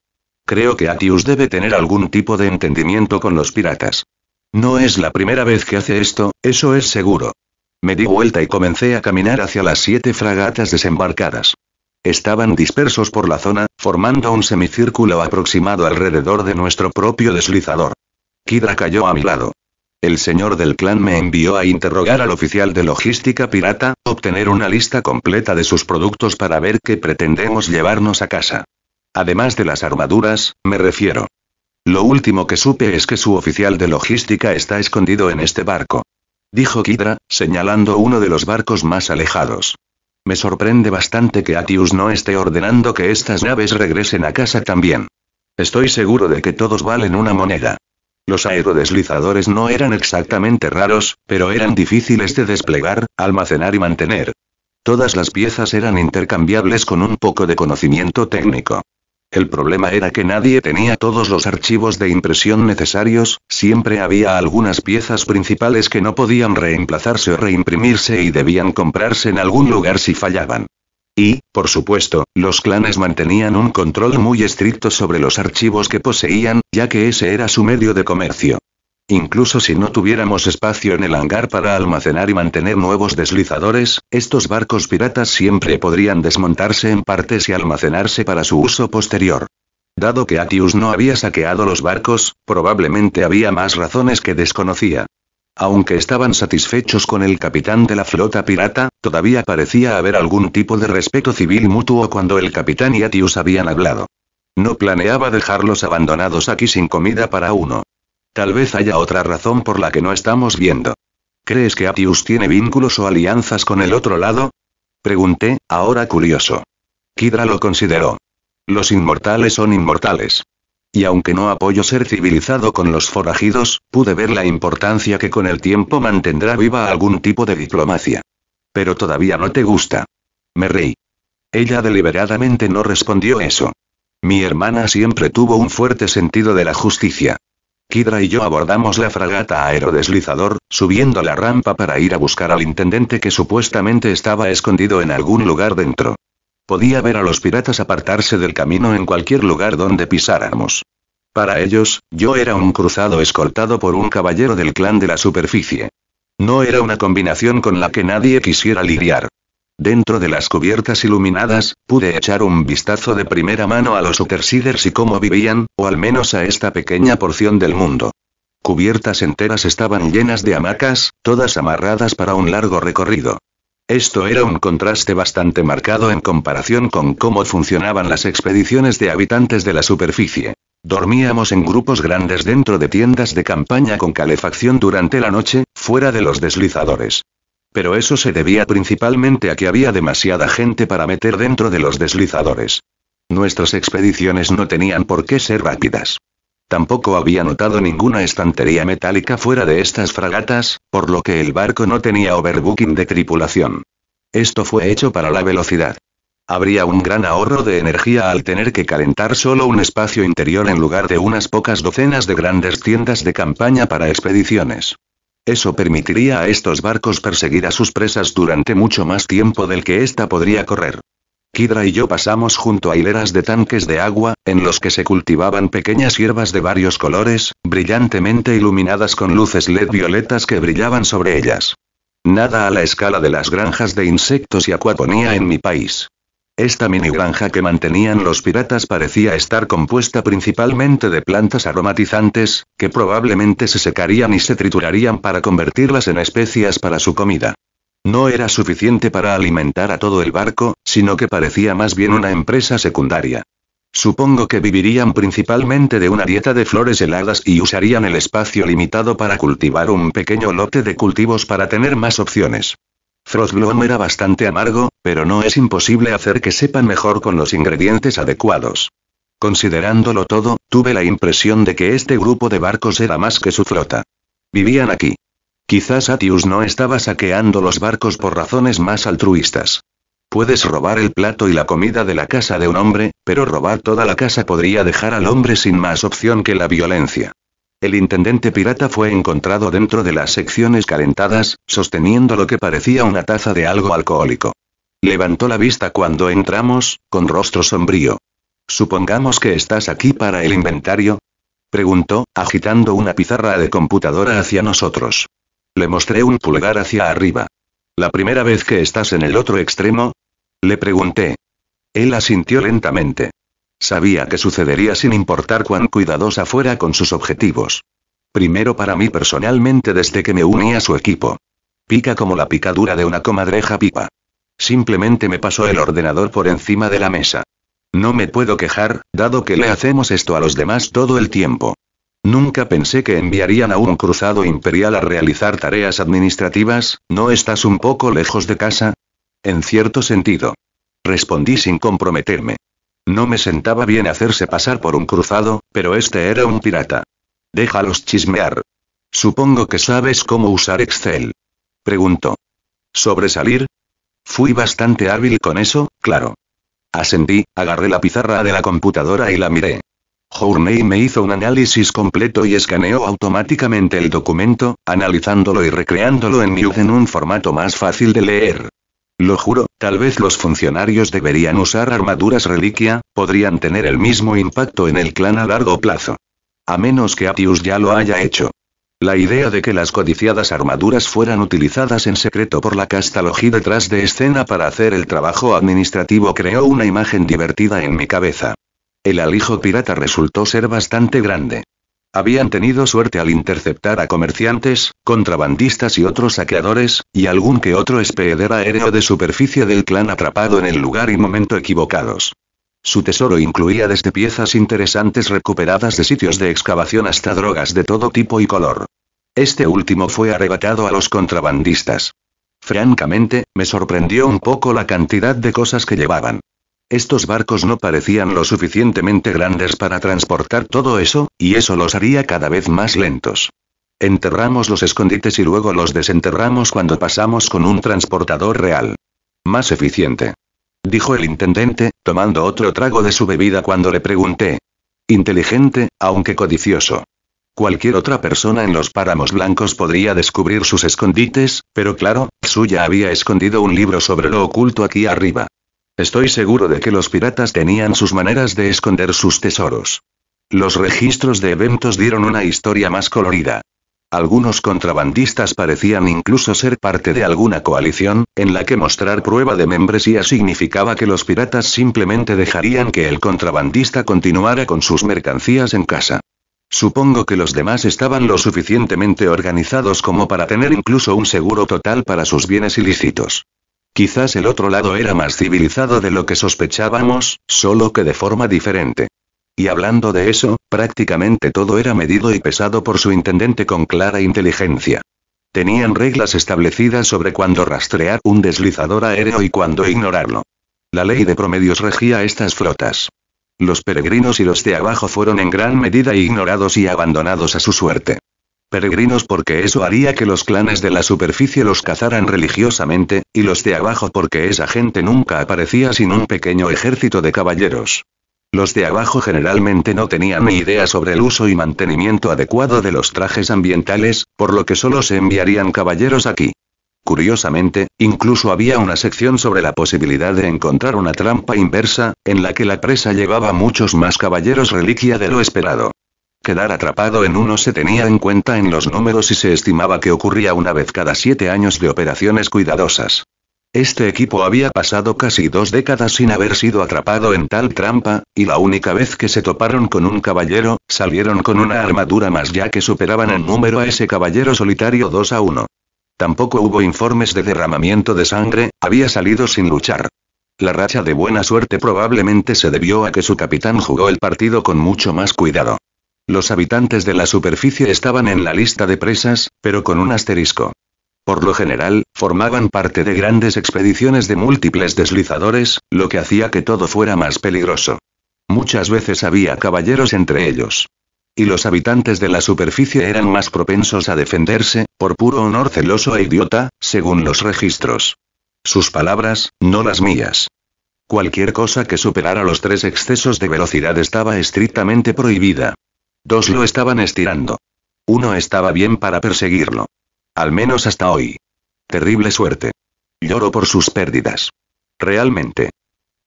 Creo que Atius debe tener algún tipo de entendimiento con los piratas. No es la primera vez que hace esto, eso es seguro. Me di vuelta y comencé a caminar hacia las siete fragatas desembarcadas. Estaban dispersos por la zona, formando un semicírculo aproximado alrededor de nuestro propio deslizador. Kidra cayó a mi lado. El señor del clan me envió a interrogar al oficial de logística pirata, obtener una lista completa de sus productos para ver qué pretendemos llevarnos a casa. Además de las armaduras, me refiero. Lo último que supe es que su oficial de logística está escondido en este barco. Dijo Kidra, señalando uno de los barcos más alejados. Me sorprende bastante que Atius no esté ordenando que estas naves regresen a casa también. Estoy seguro de que todos valen una moneda. Los aerodeslizadores no eran exactamente raros, pero eran difíciles de desplegar, almacenar y mantener. Todas las piezas eran intercambiables con un poco de conocimiento técnico. El problema era que nadie tenía todos los archivos de impresión necesarios, siempre había algunas piezas principales que no podían reemplazarse o reimprimirse y debían comprarse en algún lugar si fallaban. Y, por supuesto, los clanes mantenían un control muy estricto sobre los archivos que poseían, ya que ese era su medio de comercio. Incluso si no tuviéramos espacio en el hangar para almacenar y mantener nuevos deslizadores, estos barcos piratas siempre podrían desmontarse en partes y almacenarse para su uso posterior. Dado que Atius no había saqueado los barcos, probablemente había más razones que desconocía. Aunque estaban satisfechos con el capitán de la flota pirata, todavía parecía haber algún tipo de respeto civil mutuo cuando el capitán y Atius habían hablado. No planeaba dejarlos abandonados aquí sin comida para uno. Tal vez haya otra razón por la que no estamos viendo. ¿Crees que Atius tiene vínculos o alianzas con el otro lado? Pregunté, ahora curioso. Kidra lo consideró. Los inmortales son inmortales. Y aunque no apoyo ser civilizado con los forajidos, pude ver la importancia que con el tiempo mantendrá viva algún tipo de diplomacia. Pero todavía no te gusta. Me reí. Ella deliberadamente no respondió eso. Mi hermana siempre tuvo un fuerte sentido de la justicia. Kidra y yo abordamos la fragata aerodeslizador, subiendo la rampa para ir a buscar al intendente que supuestamente estaba escondido en algún lugar dentro. Podía ver a los piratas apartarse del camino en cualquier lugar donde pisáramos. Para ellos, yo era un cruzado escoltado por un caballero del clan de la superficie. No era una combinación con la que nadie quisiera lidiar. Dentro de las cubiertas iluminadas, pude echar un vistazo de primera mano a los supersiders y cómo vivían, o al menos a esta pequeña porción del mundo. Cubiertas enteras estaban llenas de hamacas, todas amarradas para un largo recorrido. Esto era un contraste bastante marcado en comparación con cómo funcionaban las expediciones de habitantes de la superficie. Dormíamos en grupos grandes dentro de tiendas de campaña con calefacción durante la noche, fuera de los deslizadores. Pero eso se debía principalmente a que había demasiada gente para meter dentro de los deslizadores. Nuestras expediciones no tenían por qué ser rápidas. Tampoco había notado ninguna estantería metálica fuera de estas fragatas, por lo que el barco no tenía overbooking de tripulación. Esto fue hecho para la velocidad. Habría un gran ahorro de energía al tener que calentar solo un espacio interior en lugar de unas pocas docenas de grandes tiendas de campaña para expediciones. Eso permitiría a estos barcos perseguir a sus presas durante mucho más tiempo del que ésta podría correr. Kidra y yo pasamos junto a hileras de tanques de agua, en los que se cultivaban pequeñas hierbas de varios colores, brillantemente iluminadas con luces LED violetas que brillaban sobre ellas. Nada a la escala de las granjas de insectos y acuaponía en mi país. Esta mini granja que mantenían los piratas parecía estar compuesta principalmente de plantas aromatizantes, que probablemente se secarían y se triturarían para convertirlas en especias para su comida. No era suficiente para alimentar a todo el barco, sino que parecía más bien una empresa secundaria. Supongo que vivirían principalmente de una dieta de flores heladas y usarían el espacio limitado para cultivar un pequeño lote de cultivos para tener más opciones. Frostbloom era bastante amargo, pero no es imposible hacer que sepan mejor con los ingredientes adecuados. Considerándolo todo, tuve la impresión de que este grupo de barcos era más que su flota. Vivían aquí. Quizás Atius no estaba saqueando los barcos por razones más altruistas. Puedes robar el plato y la comida de la casa de un hombre, pero robar toda la casa podría dejar al hombre sin más opción que la violencia. El intendente pirata fue encontrado dentro de las secciones calentadas, sosteniendo lo que parecía una taza de algo alcohólico. Levantó la vista cuando entramos, con rostro sombrío. Supongamos que estás aquí para el inventario, preguntó, agitando una pizarra de computadora hacia nosotros. Le mostré un pulgar hacia arriba. ¿La primera vez que estás en el otro extremo? Le pregunté. Él asintió lentamente. Sabía que sucedería sin importar cuán cuidadosa fuera con sus objetivos. Primero para mí personalmente desde que me uní a su equipo. Pica como la picadura de una comadreja pipa. Simplemente me pasó el ordenador por encima de la mesa. No me puedo quejar, dado que le hacemos esto a los demás todo el tiempo. Nunca pensé que enviarían a un cruzado imperial a realizar tareas administrativas, ¿no estás un poco lejos de casa? En cierto sentido. Respondí sin comprometerme. No me sentaba bien hacerse pasar por un cruzado, pero este era un pirata. Déjalos chismear. Supongo que sabes cómo usar Excel. Pregunto. ¿Sobresalir? Fui bastante hábil con eso, claro. Ascendí, agarré la pizarra de la computadora y la miré. Journey me hizo un análisis completo y escaneó automáticamente el documento, analizándolo y recreándolo en mi en un formato más fácil de leer. Lo juro, tal vez los funcionarios deberían usar armaduras reliquia, podrían tener el mismo impacto en el clan a largo plazo. A menos que Atius ya lo haya hecho. La idea de que las codiciadas armaduras fueran utilizadas en secreto por la Castalogí detrás de escena para hacer el trabajo administrativo creó una imagen divertida en mi cabeza. El alijo pirata resultó ser bastante grande. Habían tenido suerte al interceptar a comerciantes, contrabandistas y otros saqueadores, y algún que otro espeedero aéreo de superficie del clan atrapado en el lugar y momento equivocados. Su tesoro incluía desde piezas interesantes recuperadas de sitios de excavación hasta drogas de todo tipo y color. Este último fue arrebatado a los contrabandistas. Francamente, me sorprendió un poco la cantidad de cosas que llevaban. Estos barcos no parecían lo suficientemente grandes para transportar todo eso, y eso los haría cada vez más lentos. Enterramos los escondites y luego los desenterramos cuando pasamos con un transportador real. Más eficiente. Dijo el intendente, tomando otro trago de su bebida cuando le pregunté. Inteligente, aunque codicioso. Cualquier otra persona en los páramos blancos podría descubrir sus escondites, pero claro, Suya había escondido un libro sobre lo oculto aquí arriba. Estoy seguro de que los piratas tenían sus maneras de esconder sus tesoros. Los registros de eventos dieron una historia más colorida. Algunos contrabandistas parecían incluso ser parte de alguna coalición, en la que mostrar prueba de membresía significaba que los piratas simplemente dejarían que el contrabandista continuara con sus mercancías en casa. Supongo que los demás estaban lo suficientemente organizados como para tener incluso un seguro total para sus bienes ilícitos. Quizás el otro lado era más civilizado de lo que sospechábamos, solo que de forma diferente. Y hablando de eso, prácticamente todo era medido y pesado por su intendente con clara inteligencia. Tenían reglas establecidas sobre cuándo rastrear un deslizador aéreo y cuándo ignorarlo. La ley de promedios regía estas flotas. Los peregrinos y los de abajo fueron en gran medida ignorados y abandonados a su suerte peregrinos porque eso haría que los clanes de la superficie los cazaran religiosamente, y los de abajo porque esa gente nunca aparecía sin un pequeño ejército de caballeros. Los de abajo generalmente no tenían ni idea sobre el uso y mantenimiento adecuado de los trajes ambientales, por lo que solo se enviarían caballeros aquí. Curiosamente, incluso había una sección sobre la posibilidad de encontrar una trampa inversa, en la que la presa llevaba muchos más caballeros reliquia de lo esperado quedar atrapado en uno se tenía en cuenta en los números y se estimaba que ocurría una vez cada siete años de operaciones cuidadosas. Este equipo había pasado casi dos décadas sin haber sido atrapado en tal trampa, y la única vez que se toparon con un caballero, salieron con una armadura más ya que superaban en número a ese caballero solitario 2 a 1. Tampoco hubo informes de derramamiento de sangre, había salido sin luchar. La racha de buena suerte probablemente se debió a que su capitán jugó el partido con mucho más cuidado. Los habitantes de la superficie estaban en la lista de presas, pero con un asterisco. Por lo general, formaban parte de grandes expediciones de múltiples deslizadores, lo que hacía que todo fuera más peligroso. Muchas veces había caballeros entre ellos. Y los habitantes de la superficie eran más propensos a defenderse, por puro honor celoso e idiota, según los registros. Sus palabras, no las mías. Cualquier cosa que superara los tres excesos de velocidad estaba estrictamente prohibida. Dos lo estaban estirando. Uno estaba bien para perseguirlo. Al menos hasta hoy. Terrible suerte. Lloro por sus pérdidas. Realmente.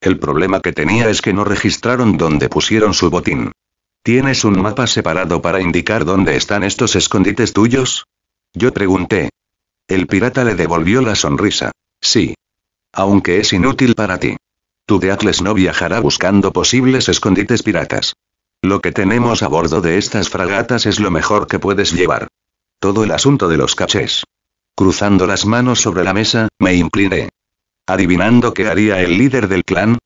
El problema que tenía es que no registraron dónde pusieron su botín. ¿Tienes un mapa separado para indicar dónde están estos escondites tuyos? Yo pregunté. El pirata le devolvió la sonrisa. Sí. Aunque es inútil para ti. Tu Atlas no viajará buscando posibles escondites piratas. Lo que tenemos a bordo de estas fragatas es lo mejor que puedes llevar. Todo el asunto de los cachés. Cruzando las manos sobre la mesa, me incliné. ¿Adivinando qué haría el líder del clan?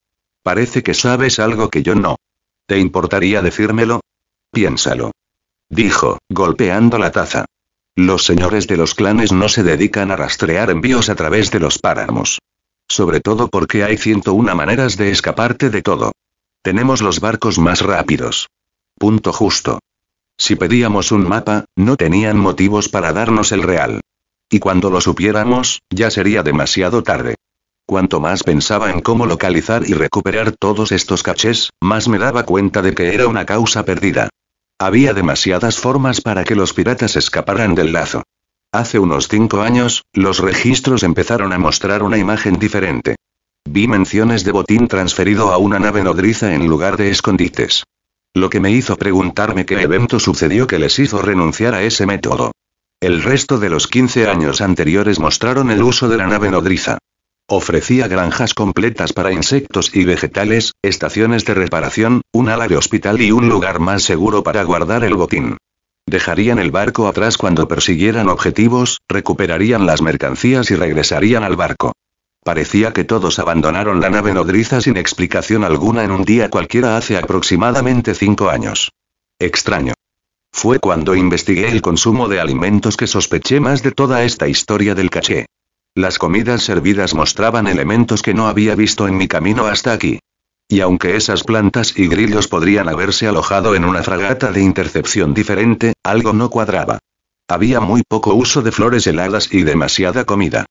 Parece que sabes algo que yo no. ¿Te importaría decírmelo? Piénsalo. Dijo, golpeando la taza. Los señores de los clanes no se dedican a rastrear envíos a través de los páramos. Sobre todo porque hay 101 maneras de escaparte de todo. Tenemos los barcos más rápidos. Punto justo. Si pedíamos un mapa, no tenían motivos para darnos el real. Y cuando lo supiéramos, ya sería demasiado tarde. Cuanto más pensaba en cómo localizar y recuperar todos estos cachés, más me daba cuenta de que era una causa perdida. Había demasiadas formas para que los piratas escaparan del lazo. Hace unos cinco años, los registros empezaron a mostrar una imagen diferente. Vi menciones de botín transferido a una nave nodriza en lugar de escondites. Lo que me hizo preguntarme qué evento sucedió que les hizo renunciar a ese método. El resto de los 15 años anteriores mostraron el uso de la nave nodriza. Ofrecía granjas completas para insectos y vegetales, estaciones de reparación, un ala de hospital y un lugar más seguro para guardar el botín. Dejarían el barco atrás cuando persiguieran objetivos, recuperarían las mercancías y regresarían al barco. Parecía que todos abandonaron la nave nodriza sin explicación alguna en un día cualquiera hace aproximadamente cinco años. Extraño. Fue cuando investigué el consumo de alimentos que sospeché más de toda esta historia del caché. Las comidas servidas mostraban elementos que no había visto en mi camino hasta aquí. Y aunque esas plantas y grillos podrían haberse alojado en una fragata de intercepción diferente, algo no cuadraba. Había muy poco uso de flores heladas y demasiada comida.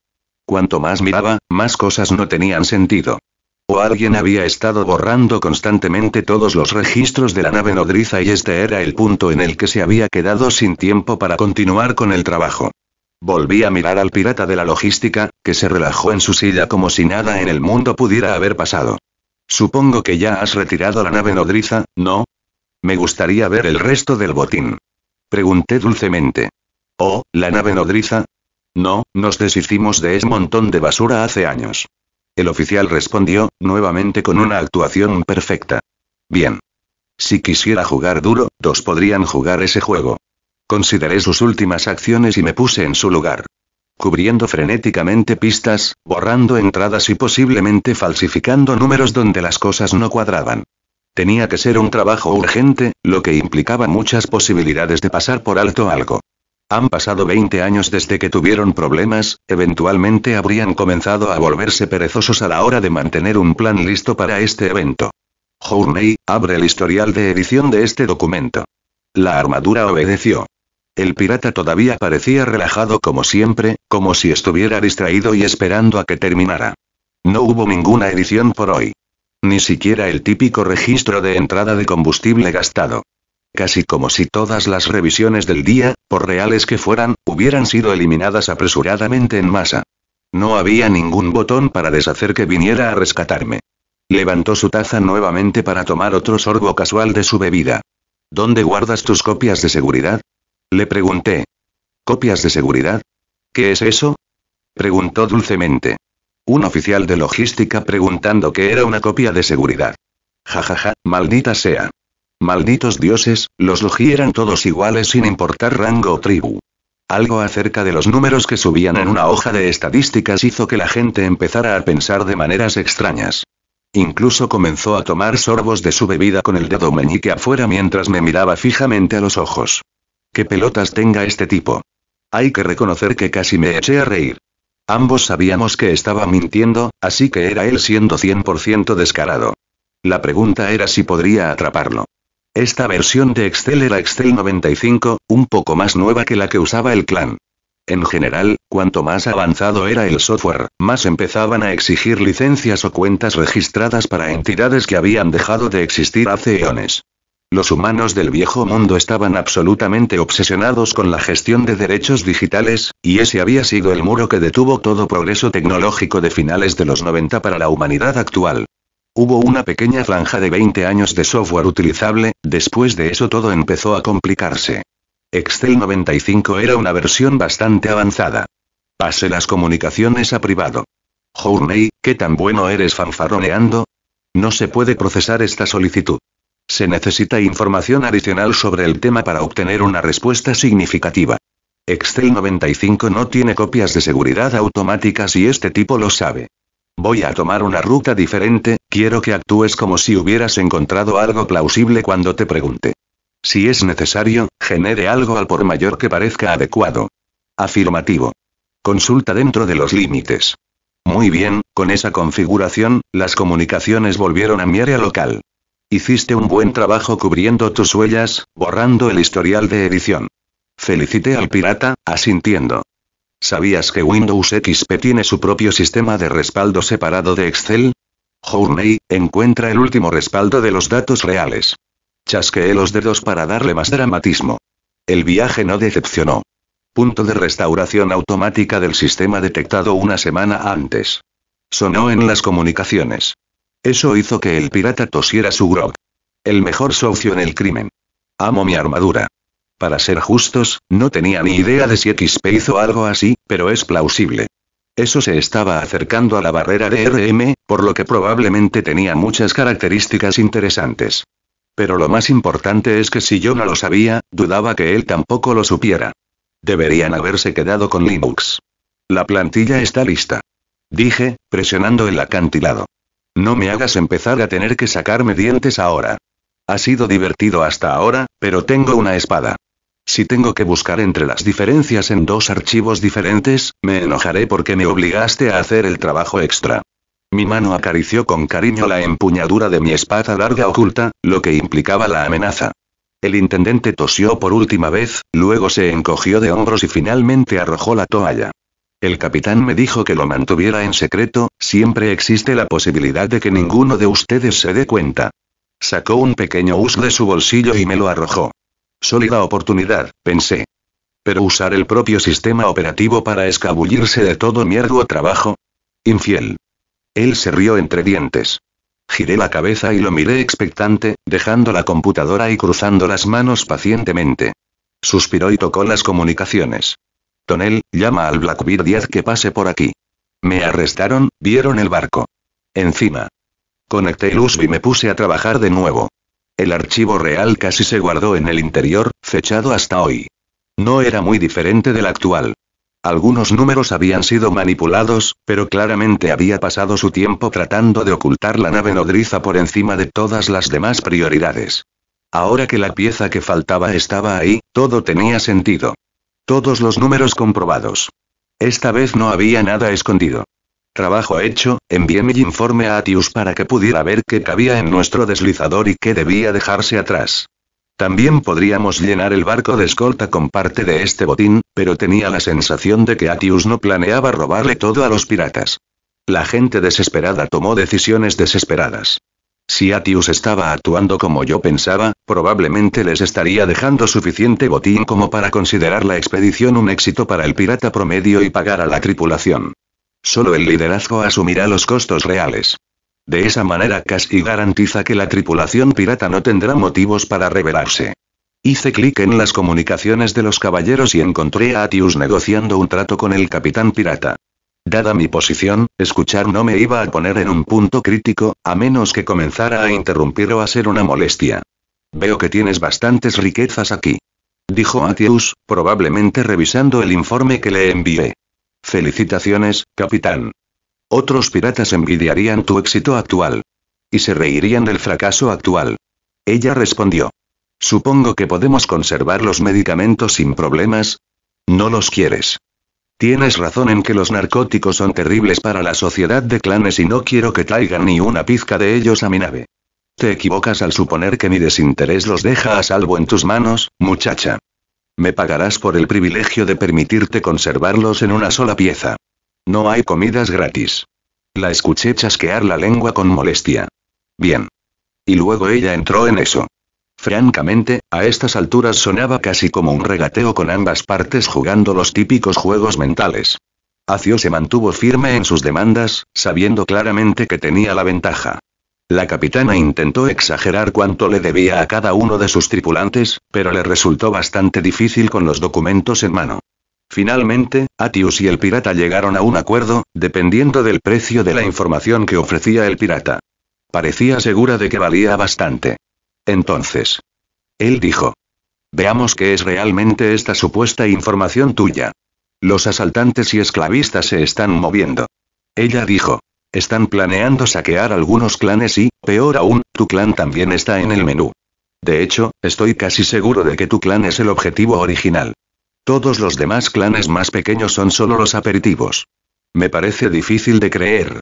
Cuanto más miraba, más cosas no tenían sentido. O alguien había estado borrando constantemente todos los registros de la nave nodriza y este era el punto en el que se había quedado sin tiempo para continuar con el trabajo. Volví a mirar al pirata de la logística, que se relajó en su silla como si nada en el mundo pudiera haber pasado. Supongo que ya has retirado la nave nodriza, ¿no? Me gustaría ver el resto del botín. Pregunté dulcemente. Oh, la nave nodriza, no, nos deshicimos de ese montón de basura hace años. El oficial respondió, nuevamente con una actuación perfecta. Bien. Si quisiera jugar duro, dos podrían jugar ese juego. Consideré sus últimas acciones y me puse en su lugar. Cubriendo frenéticamente pistas, borrando entradas y posiblemente falsificando números donde las cosas no cuadraban. Tenía que ser un trabajo urgente, lo que implicaba muchas posibilidades de pasar por alto algo. Han pasado 20 años desde que tuvieron problemas, eventualmente habrían comenzado a volverse perezosos a la hora de mantener un plan listo para este evento. Journey, abre el historial de edición de este documento. La armadura obedeció. El pirata todavía parecía relajado como siempre, como si estuviera distraído y esperando a que terminara. No hubo ninguna edición por hoy. Ni siquiera el típico registro de entrada de combustible gastado casi como si todas las revisiones del día, por reales que fueran, hubieran sido eliminadas apresuradamente en masa. No había ningún botón para deshacer que viniera a rescatarme. Levantó su taza nuevamente para tomar otro sorbo casual de su bebida. ¿Dónde guardas tus copias de seguridad? Le pregunté. ¿Copias de seguridad? ¿Qué es eso? Preguntó dulcemente. Un oficial de logística preguntando qué era una copia de seguridad. Jajaja, ja, ja, maldita sea. Malditos dioses, los Logi eran todos iguales sin importar rango o tribu. Algo acerca de los números que subían en una hoja de estadísticas hizo que la gente empezara a pensar de maneras extrañas. Incluso comenzó a tomar sorbos de su bebida con el dedo meñique afuera mientras me miraba fijamente a los ojos. ¿Qué pelotas tenga este tipo? Hay que reconocer que casi me eché a reír. Ambos sabíamos que estaba mintiendo, así que era él siendo 100% descarado. La pregunta era si podría atraparlo. Esta versión de Excel era Excel 95, un poco más nueva que la que usaba el clan. En general, cuanto más avanzado era el software, más empezaban a exigir licencias o cuentas registradas para entidades que habían dejado de existir hace eones. Los humanos del viejo mundo estaban absolutamente obsesionados con la gestión de derechos digitales, y ese había sido el muro que detuvo todo progreso tecnológico de finales de los 90 para la humanidad actual. Hubo una pequeña franja de 20 años de software utilizable, después de eso todo empezó a complicarse. Excel 95 era una versión bastante avanzada. Pase las comunicaciones a privado. Journey, ¿qué tan bueno eres fanfaroneando? No se puede procesar esta solicitud. Se necesita información adicional sobre el tema para obtener una respuesta significativa. Excel 95 no tiene copias de seguridad automáticas y este tipo lo sabe. Voy a tomar una ruta diferente, Quiero que actúes como si hubieras encontrado algo plausible cuando te pregunte. Si es necesario, genere algo al por mayor que parezca adecuado. Afirmativo. Consulta dentro de los límites. Muy bien, con esa configuración, las comunicaciones volvieron a mi área local. Hiciste un buen trabajo cubriendo tus huellas, borrando el historial de edición. Felicité al pirata, asintiendo. ¿Sabías que Windows XP tiene su propio sistema de respaldo separado de Excel? Journey, encuentra el último respaldo de los datos reales. Chasqueé los dedos para darle más dramatismo. El viaje no decepcionó. Punto de restauración automática del sistema detectado una semana antes. Sonó en las comunicaciones. Eso hizo que el pirata tosiera su grog. El mejor socio en el crimen. Amo mi armadura. Para ser justos, no tenía ni idea de si XP hizo algo así, pero es plausible. Eso se estaba acercando a la barrera de RM, por lo que probablemente tenía muchas características interesantes. Pero lo más importante es que si yo no lo sabía, dudaba que él tampoco lo supiera. Deberían haberse quedado con Linux. La plantilla está lista. Dije, presionando el acantilado. No me hagas empezar a tener que sacarme dientes ahora. Ha sido divertido hasta ahora, pero tengo una espada. Si tengo que buscar entre las diferencias en dos archivos diferentes, me enojaré porque me obligaste a hacer el trabajo extra. Mi mano acarició con cariño la empuñadura de mi espada larga oculta, lo que implicaba la amenaza. El intendente tosió por última vez, luego se encogió de hombros y finalmente arrojó la toalla. El capitán me dijo que lo mantuviera en secreto, siempre existe la posibilidad de que ninguno de ustedes se dé cuenta. Sacó un pequeño hus de su bolsillo y me lo arrojó. Sólida oportunidad, pensé. Pero usar el propio sistema operativo para escabullirse de todo mi arduo trabajo. Infiel. Él se rió entre dientes. Giré la cabeza y lo miré expectante, dejando la computadora y cruzando las manos pacientemente. Suspiró y tocó las comunicaciones. Tonel, llama al Blackbeard 10 que pase por aquí. Me arrestaron, vieron el barco. Encima. Conecté el USB y me puse a trabajar de nuevo. El archivo real casi se guardó en el interior, fechado hasta hoy. No era muy diferente del actual. Algunos números habían sido manipulados, pero claramente había pasado su tiempo tratando de ocultar la nave nodriza por encima de todas las demás prioridades. Ahora que la pieza que faltaba estaba ahí, todo tenía sentido. Todos los números comprobados. Esta vez no había nada escondido. Trabajo hecho, envié mi informe a Atius para que pudiera ver qué cabía en nuestro deslizador y qué debía dejarse atrás. También podríamos llenar el barco de escolta con parte de este botín, pero tenía la sensación de que Atius no planeaba robarle todo a los piratas. La gente desesperada tomó decisiones desesperadas. Si Atius estaba actuando como yo pensaba, probablemente les estaría dejando suficiente botín como para considerar la expedición un éxito para el pirata promedio y pagar a la tripulación. Solo el liderazgo asumirá los costos reales. De esa manera casi garantiza que la tripulación pirata no tendrá motivos para rebelarse. Hice clic en las comunicaciones de los caballeros y encontré a Atius negociando un trato con el capitán pirata. Dada mi posición, escuchar no me iba a poner en un punto crítico, a menos que comenzara a interrumpir o a ser una molestia. Veo que tienes bastantes riquezas aquí. Dijo Atius, probablemente revisando el informe que le envié. Felicitaciones, capitán. Otros piratas envidiarían tu éxito actual. Y se reirían del fracaso actual. Ella respondió. Supongo que podemos conservar los medicamentos sin problemas. No los quieres. Tienes razón en que los narcóticos son terribles para la sociedad de clanes y no quiero que traigan ni una pizca de ellos a mi nave. Te equivocas al suponer que mi desinterés los deja a salvo en tus manos, muchacha. Me pagarás por el privilegio de permitirte conservarlos en una sola pieza. No hay comidas gratis. La escuché chasquear la lengua con molestia. Bien. Y luego ella entró en eso. Francamente, a estas alturas sonaba casi como un regateo con ambas partes jugando los típicos juegos mentales. Acio se mantuvo firme en sus demandas, sabiendo claramente que tenía la ventaja. La capitana intentó exagerar cuánto le debía a cada uno de sus tripulantes, pero le resultó bastante difícil con los documentos en mano. Finalmente, Atius y el pirata llegaron a un acuerdo, dependiendo del precio de la información que ofrecía el pirata. Parecía segura de que valía bastante. Entonces. Él dijo. Veamos qué es realmente esta supuesta información tuya. Los asaltantes y esclavistas se están moviendo. Ella dijo. Están planeando saquear algunos clanes y, peor aún, tu clan también está en el menú. De hecho, estoy casi seguro de que tu clan es el objetivo original. Todos los demás clanes más pequeños son solo los aperitivos. Me parece difícil de creer.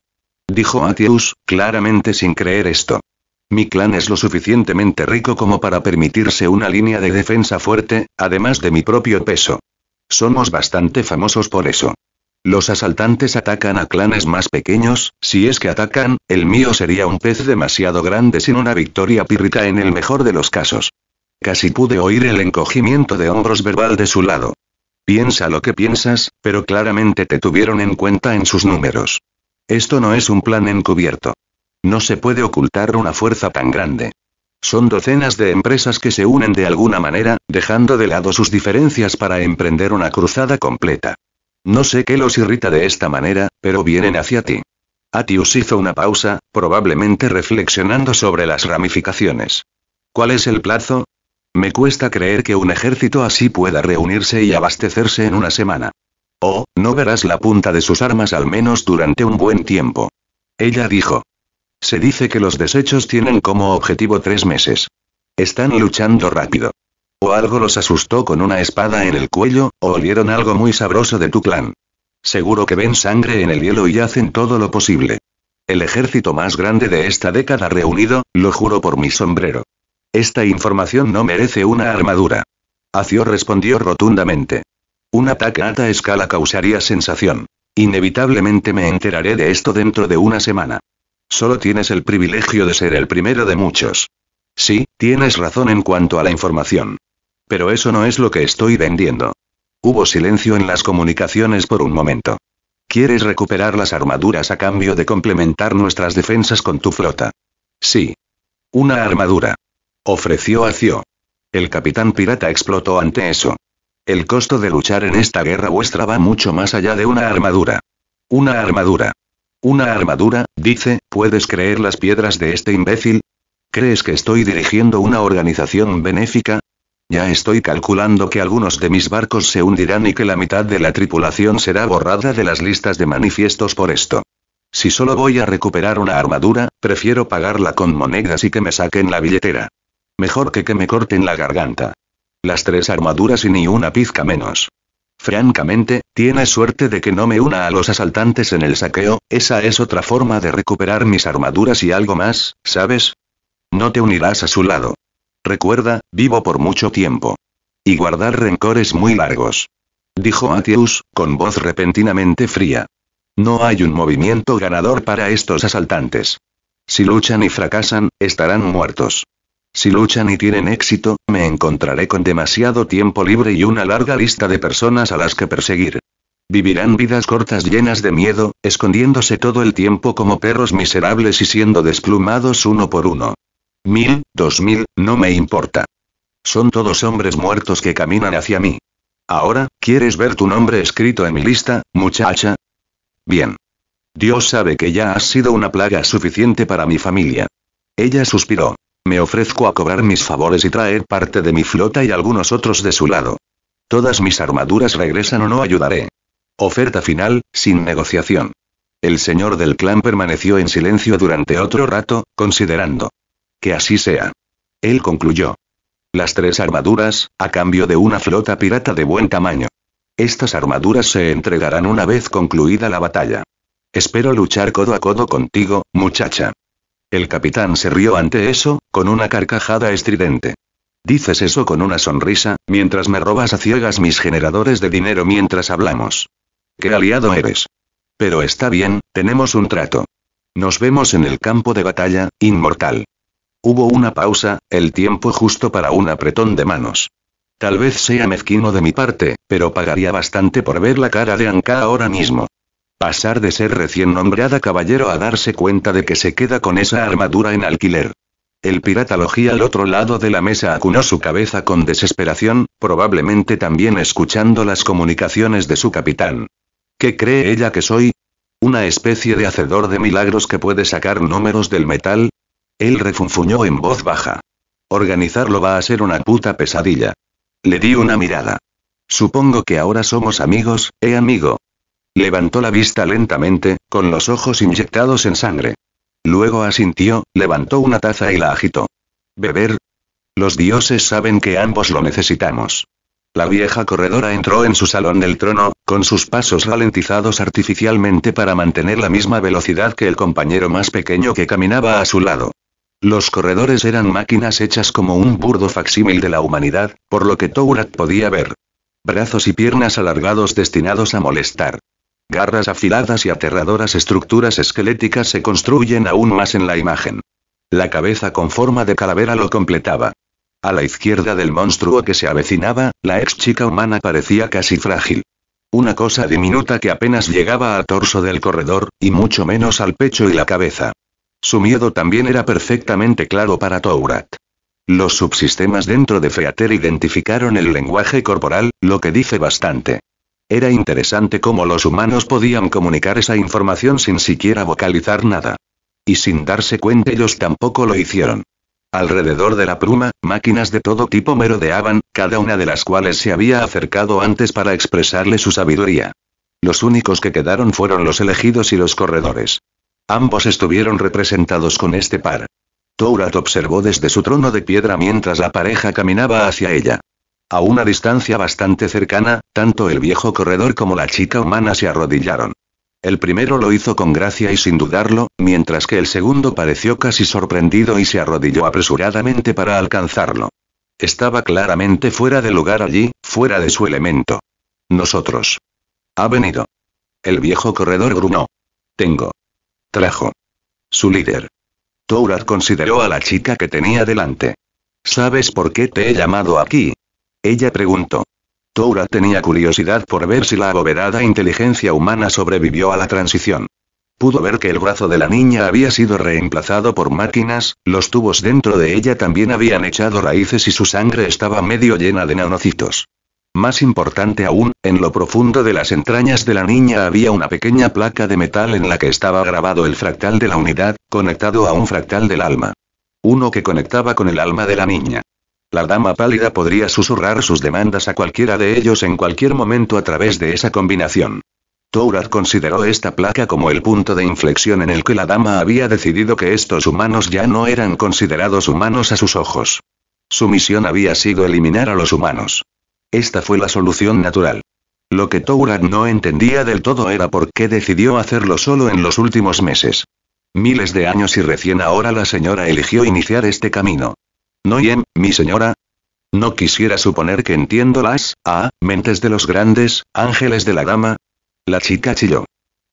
Dijo Atius, claramente sin creer esto. Mi clan es lo suficientemente rico como para permitirse una línea de defensa fuerte, además de mi propio peso. Somos bastante famosos por eso. Los asaltantes atacan a clanes más pequeños, si es que atacan, el mío sería un pez demasiado grande sin una victoria pírrica en el mejor de los casos. Casi pude oír el encogimiento de hombros verbal de su lado. Piensa lo que piensas, pero claramente te tuvieron en cuenta en sus números. Esto no es un plan encubierto. No se puede ocultar una fuerza tan grande. Son docenas de empresas que se unen de alguna manera, dejando de lado sus diferencias para emprender una cruzada completa. No sé qué los irrita de esta manera, pero vienen hacia ti. Atius hizo una pausa, probablemente reflexionando sobre las ramificaciones. ¿Cuál es el plazo? Me cuesta creer que un ejército así pueda reunirse y abastecerse en una semana. Oh, no verás la punta de sus armas al menos durante un buen tiempo. Ella dijo. Se dice que los desechos tienen como objetivo tres meses. Están luchando rápido. O algo los asustó con una espada en el cuello, o olieron algo muy sabroso de tu clan. Seguro que ven sangre en el hielo y hacen todo lo posible. El ejército más grande de esta década reunido, lo juro por mi sombrero. Esta información no merece una armadura. Acio respondió rotundamente. Un ataque a alta escala causaría sensación. Inevitablemente me enteraré de esto dentro de una semana. Solo tienes el privilegio de ser el primero de muchos. Sí, tienes razón en cuanto a la información. Pero eso no es lo que estoy vendiendo. Hubo silencio en las comunicaciones por un momento. ¿Quieres recuperar las armaduras a cambio de complementar nuestras defensas con tu flota? Sí. Una armadura. Ofreció Cio. El capitán pirata explotó ante eso. El costo de luchar en esta guerra vuestra va mucho más allá de una armadura. Una armadura. Una armadura, dice, ¿puedes creer las piedras de este imbécil? ¿Crees que estoy dirigiendo una organización benéfica? Ya estoy calculando que algunos de mis barcos se hundirán y que la mitad de la tripulación será borrada de las listas de manifiestos por esto. Si solo voy a recuperar una armadura, prefiero pagarla con monedas y que me saquen la billetera. Mejor que que me corten la garganta. Las tres armaduras y ni una pizca menos. Francamente, tienes suerte de que no me una a los asaltantes en el saqueo, esa es otra forma de recuperar mis armaduras y algo más, ¿sabes? No te unirás a su lado. Recuerda, vivo por mucho tiempo. Y guardar rencores muy largos. Dijo Atius con voz repentinamente fría. No hay un movimiento ganador para estos asaltantes. Si luchan y fracasan, estarán muertos. Si luchan y tienen éxito, me encontraré con demasiado tiempo libre y una larga lista de personas a las que perseguir. Vivirán vidas cortas llenas de miedo, escondiéndose todo el tiempo como perros miserables y siendo desplumados uno por uno. Mil, dos mil, no me importa. Son todos hombres muertos que caminan hacia mí. Ahora, ¿quieres ver tu nombre escrito en mi lista, muchacha? Bien. Dios sabe que ya has sido una plaga suficiente para mi familia. Ella suspiró. Me ofrezco a cobrar mis favores y traer parte de mi flota y algunos otros de su lado. Todas mis armaduras regresan o no ayudaré. Oferta final, sin negociación. El señor del clan permaneció en silencio durante otro rato, considerando. Que así sea. Él concluyó. Las tres armaduras, a cambio de una flota pirata de buen tamaño. Estas armaduras se entregarán una vez concluida la batalla. Espero luchar codo a codo contigo, muchacha. El capitán se rió ante eso, con una carcajada estridente. Dices eso con una sonrisa, mientras me robas a ciegas mis generadores de dinero mientras hablamos. ¿Qué aliado eres? Pero está bien, tenemos un trato. Nos vemos en el campo de batalla, inmortal. Hubo una pausa, el tiempo justo para un apretón de manos. Tal vez sea mezquino de mi parte, pero pagaría bastante por ver la cara de Anka ahora mismo. Pasar de ser recién nombrada caballero a darse cuenta de que se queda con esa armadura en alquiler. El pirata logía al otro lado de la mesa acunó su cabeza con desesperación, probablemente también escuchando las comunicaciones de su capitán. ¿Qué cree ella que soy? ¿Una especie de hacedor de milagros que puede sacar números del metal? Él refunfuñó en voz baja. Organizarlo va a ser una puta pesadilla. Le di una mirada. Supongo que ahora somos amigos, eh amigo. Levantó la vista lentamente, con los ojos inyectados en sangre. Luego asintió, levantó una taza y la agitó. ¿Beber? Los dioses saben que ambos lo necesitamos. La vieja corredora entró en su salón del trono, con sus pasos ralentizados artificialmente para mantener la misma velocidad que el compañero más pequeño que caminaba a su lado. Los corredores eran máquinas hechas como un burdo facsímil de la humanidad, por lo que Tourat podía ver. Brazos y piernas alargados destinados a molestar. Garras afiladas y aterradoras estructuras esqueléticas se construyen aún más en la imagen. La cabeza con forma de calavera lo completaba. A la izquierda del monstruo que se avecinaba, la ex chica humana parecía casi frágil. Una cosa diminuta que apenas llegaba al torso del corredor, y mucho menos al pecho y la cabeza. Su miedo también era perfectamente claro para Tourat. Los subsistemas dentro de Feater identificaron el lenguaje corporal, lo que dice bastante. Era interesante cómo los humanos podían comunicar esa información sin siquiera vocalizar nada. Y sin darse cuenta ellos tampoco lo hicieron. Alrededor de la pluma, máquinas de todo tipo merodeaban, cada una de las cuales se había acercado antes para expresarle su sabiduría. Los únicos que quedaron fueron los elegidos y los corredores. Ambos estuvieron representados con este par. Tourat observó desde su trono de piedra mientras la pareja caminaba hacia ella. A una distancia bastante cercana, tanto el viejo corredor como la chica humana se arrodillaron. El primero lo hizo con gracia y sin dudarlo, mientras que el segundo pareció casi sorprendido y se arrodilló apresuradamente para alcanzarlo. Estaba claramente fuera de lugar allí, fuera de su elemento. Nosotros. Ha venido. El viejo corredor grunó. Tengo Trajo. Su líder. Toura consideró a la chica que tenía delante. ¿Sabes por qué te he llamado aquí? Ella preguntó. Toura tenía curiosidad por ver si la abovedada inteligencia humana sobrevivió a la transición. Pudo ver que el brazo de la niña había sido reemplazado por máquinas, los tubos dentro de ella también habían echado raíces y su sangre estaba medio llena de nanocitos. Más importante aún, en lo profundo de las entrañas de la niña había una pequeña placa de metal en la que estaba grabado el fractal de la unidad, conectado a un fractal del alma. Uno que conectaba con el alma de la niña. La dama pálida podría susurrar sus demandas a cualquiera de ellos en cualquier momento a través de esa combinación. Tourat consideró esta placa como el punto de inflexión en el que la dama había decidido que estos humanos ya no eran considerados humanos a sus ojos. Su misión había sido eliminar a los humanos. Esta fue la solución natural. Lo que Tourat no entendía del todo era por qué decidió hacerlo solo en los últimos meses. Miles de años y recién ahora la señora eligió iniciar este camino. No yem, mi señora. No quisiera suponer que entiendo las, ah, mentes de los grandes, ángeles de la dama. La chica chilló.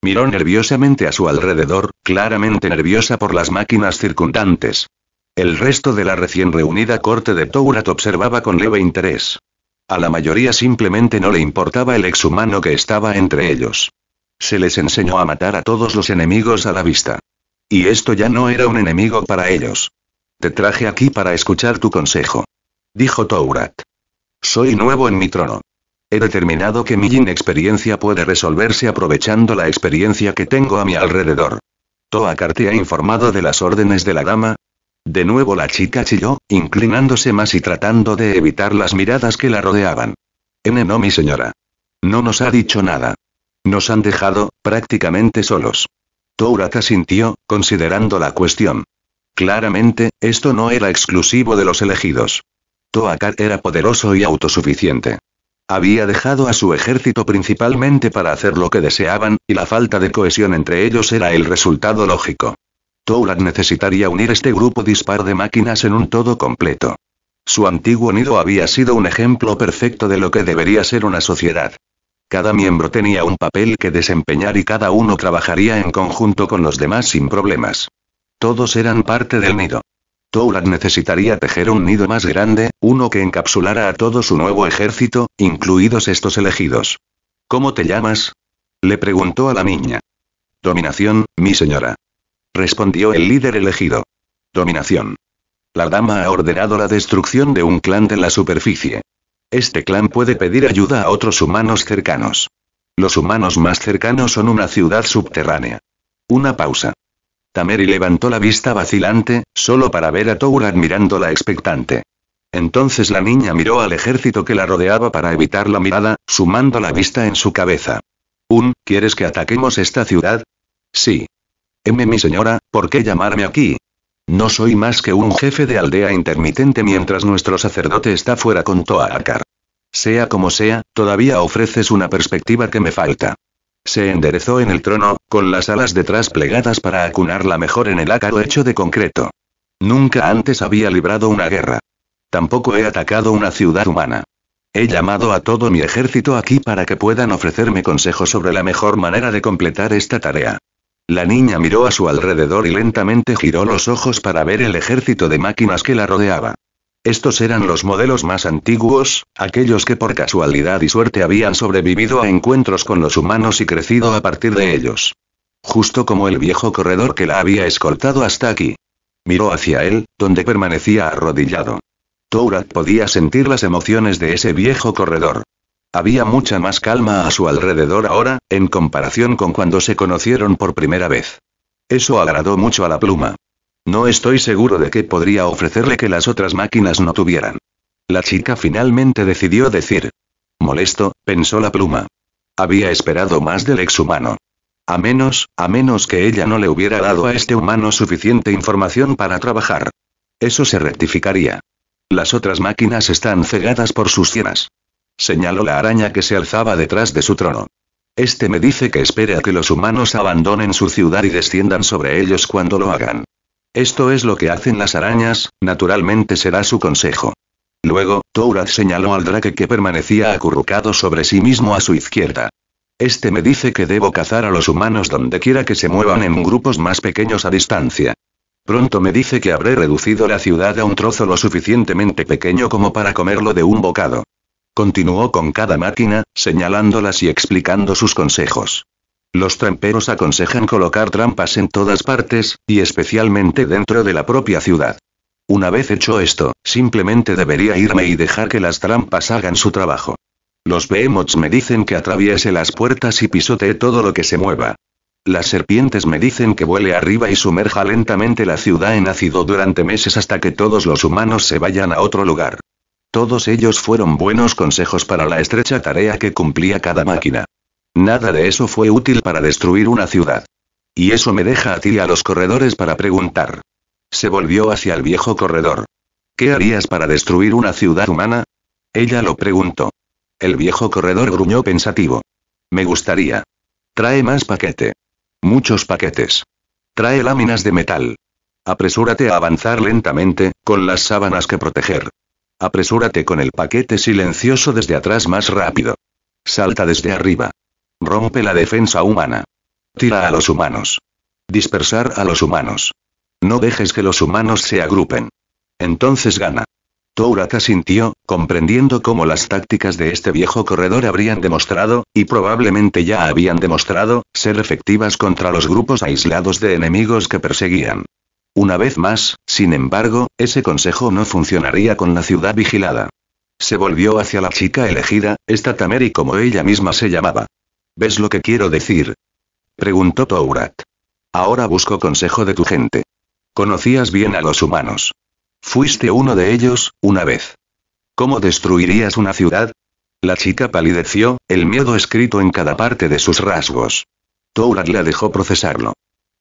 Miró nerviosamente a su alrededor, claramente nerviosa por las máquinas circundantes. El resto de la recién reunida corte de Tourat observaba con leve interés. A la mayoría simplemente no le importaba el exhumano que estaba entre ellos. Se les enseñó a matar a todos los enemigos a la vista. Y esto ya no era un enemigo para ellos. Te traje aquí para escuchar tu consejo. Dijo Tourat. Soy nuevo en mi trono. He determinado que mi inexperiencia puede resolverse aprovechando la experiencia que tengo a mi alrededor. Toa te ha informado de las órdenes de la dama, de nuevo la chica chilló, inclinándose más y tratando de evitar las miradas que la rodeaban. N no mi señora. No nos ha dicho nada. Nos han dejado, prácticamente solos. Tourata sintió, considerando la cuestión. Claramente, esto no era exclusivo de los elegidos. Toakar era poderoso y autosuficiente. Había dejado a su ejército principalmente para hacer lo que deseaban, y la falta de cohesión entre ellos era el resultado lógico. Toulad necesitaría unir este grupo dispar de máquinas en un todo completo. Su antiguo nido había sido un ejemplo perfecto de lo que debería ser una sociedad. Cada miembro tenía un papel que desempeñar y cada uno trabajaría en conjunto con los demás sin problemas. Todos eran parte del nido. Toulad necesitaría tejer un nido más grande, uno que encapsulara a todo su nuevo ejército, incluidos estos elegidos. ¿Cómo te llamas? Le preguntó a la niña. Dominación, mi señora respondió el líder elegido. Dominación. La dama ha ordenado la destrucción de un clan de la superficie. Este clan puede pedir ayuda a otros humanos cercanos. Los humanos más cercanos son una ciudad subterránea. Una pausa. Tameri levantó la vista vacilante, solo para ver a toura mirándola expectante. Entonces la niña miró al ejército que la rodeaba para evitar la mirada, sumando la vista en su cabeza. Un, ¿quieres que ataquemos esta ciudad? Sí. M mi señora, ¿por qué llamarme aquí? No soy más que un jefe de aldea intermitente mientras nuestro sacerdote está fuera con Akar. Sea como sea, todavía ofreces una perspectiva que me falta. Se enderezó en el trono, con las alas detrás plegadas para acunarla mejor en el ácaro hecho de concreto. Nunca antes había librado una guerra. Tampoco he atacado una ciudad humana. He llamado a todo mi ejército aquí para que puedan ofrecerme consejos sobre la mejor manera de completar esta tarea. La niña miró a su alrededor y lentamente giró los ojos para ver el ejército de máquinas que la rodeaba. Estos eran los modelos más antiguos, aquellos que por casualidad y suerte habían sobrevivido a encuentros con los humanos y crecido a partir de ellos. Justo como el viejo corredor que la había escoltado hasta aquí. Miró hacia él, donde permanecía arrodillado. Tourad podía sentir las emociones de ese viejo corredor. Había mucha más calma a su alrededor ahora, en comparación con cuando se conocieron por primera vez. Eso agradó mucho a la pluma. No estoy seguro de qué podría ofrecerle que las otras máquinas no tuvieran. La chica finalmente decidió decir. Molesto, pensó la pluma. Había esperado más del exhumano. A menos, a menos que ella no le hubiera dado a este humano suficiente información para trabajar. Eso se rectificaría. Las otras máquinas están cegadas por sus cienas señaló la araña que se alzaba detrás de su trono. Este me dice que espere a que los humanos abandonen su ciudad y desciendan sobre ellos cuando lo hagan. Esto es lo que hacen las arañas, naturalmente será su consejo. Luego, Tourad señaló al drake que permanecía acurrucado sobre sí mismo a su izquierda. Este me dice que debo cazar a los humanos donde quiera que se muevan en grupos más pequeños a distancia. Pronto me dice que habré reducido la ciudad a un trozo lo suficientemente pequeño como para comerlo de un bocado continuó con cada máquina, señalándolas y explicando sus consejos. Los tramperos aconsejan colocar trampas en todas partes, y especialmente dentro de la propia ciudad. Una vez hecho esto, simplemente debería irme y dejar que las trampas hagan su trabajo. Los behemoths me dicen que atraviese las puertas y pisotee todo lo que se mueva. Las serpientes me dicen que vuele arriba y sumerja lentamente la ciudad en ácido durante meses hasta que todos los humanos se vayan a otro lugar. Todos ellos fueron buenos consejos para la estrecha tarea que cumplía cada máquina. Nada de eso fue útil para destruir una ciudad. Y eso me deja a ti y a los corredores para preguntar. Se volvió hacia el viejo corredor. ¿Qué harías para destruir una ciudad humana? Ella lo preguntó. El viejo corredor gruñó pensativo. Me gustaría. Trae más paquete. Muchos paquetes. Trae láminas de metal. Apresúrate a avanzar lentamente, con las sábanas que proteger. Apresúrate con el paquete silencioso desde atrás más rápido. Salta desde arriba. Rompe la defensa humana. Tira a los humanos. Dispersar a los humanos. No dejes que los humanos se agrupen. Entonces gana. Touraka sintió, comprendiendo cómo las tácticas de este viejo corredor habrían demostrado, y probablemente ya habían demostrado, ser efectivas contra los grupos aislados de enemigos que perseguían. Una vez más, sin embargo, ese consejo no funcionaría con la ciudad vigilada. Se volvió hacia la chica elegida, esta Tameri como ella misma se llamaba. ¿Ves lo que quiero decir? Preguntó Tourat. Ahora busco consejo de tu gente. Conocías bien a los humanos. Fuiste uno de ellos, una vez. ¿Cómo destruirías una ciudad? La chica palideció, el miedo escrito en cada parte de sus rasgos. Tourat la dejó procesarlo.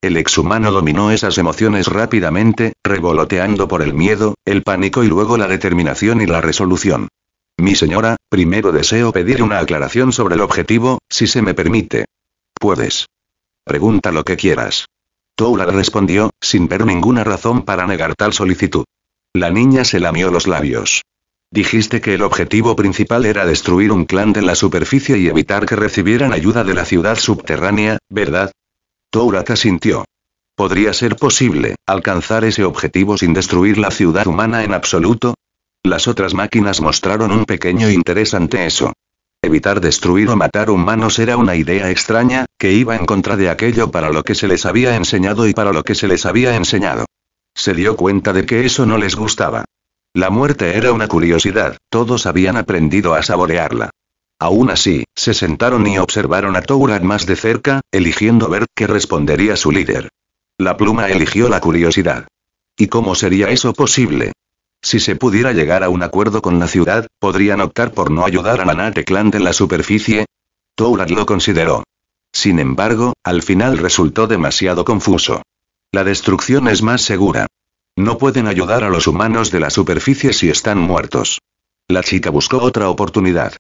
El exhumano dominó esas emociones rápidamente, revoloteando por el miedo, el pánico y luego la determinación y la resolución. Mi señora, primero deseo pedir una aclaración sobre el objetivo, si se me permite. Puedes. Pregunta lo que quieras. Toula respondió, sin ver ninguna razón para negar tal solicitud. La niña se lamió los labios. Dijiste que el objetivo principal era destruir un clan de la superficie y evitar que recibieran ayuda de la ciudad subterránea, ¿verdad? Touraka sintió. ¿Podría ser posible alcanzar ese objetivo sin destruir la ciudad humana en absoluto? Las otras máquinas mostraron un pequeño interés ante eso. Evitar destruir o matar humanos era una idea extraña, que iba en contra de aquello para lo que se les había enseñado y para lo que se les había enseñado. Se dio cuenta de que eso no les gustaba. La muerte era una curiosidad, todos habían aprendido a saborearla. Aún así, se sentaron y observaron a Tourad más de cerca, eligiendo ver qué respondería su líder. La pluma eligió la curiosidad. ¿Y cómo sería eso posible? Si se pudiera llegar a un acuerdo con la ciudad, ¿podrían optar por no ayudar a Manate Clan en la superficie? Tourad lo consideró. Sin embargo, al final resultó demasiado confuso. La destrucción es más segura. No pueden ayudar a los humanos de la superficie si están muertos. La chica buscó otra oportunidad.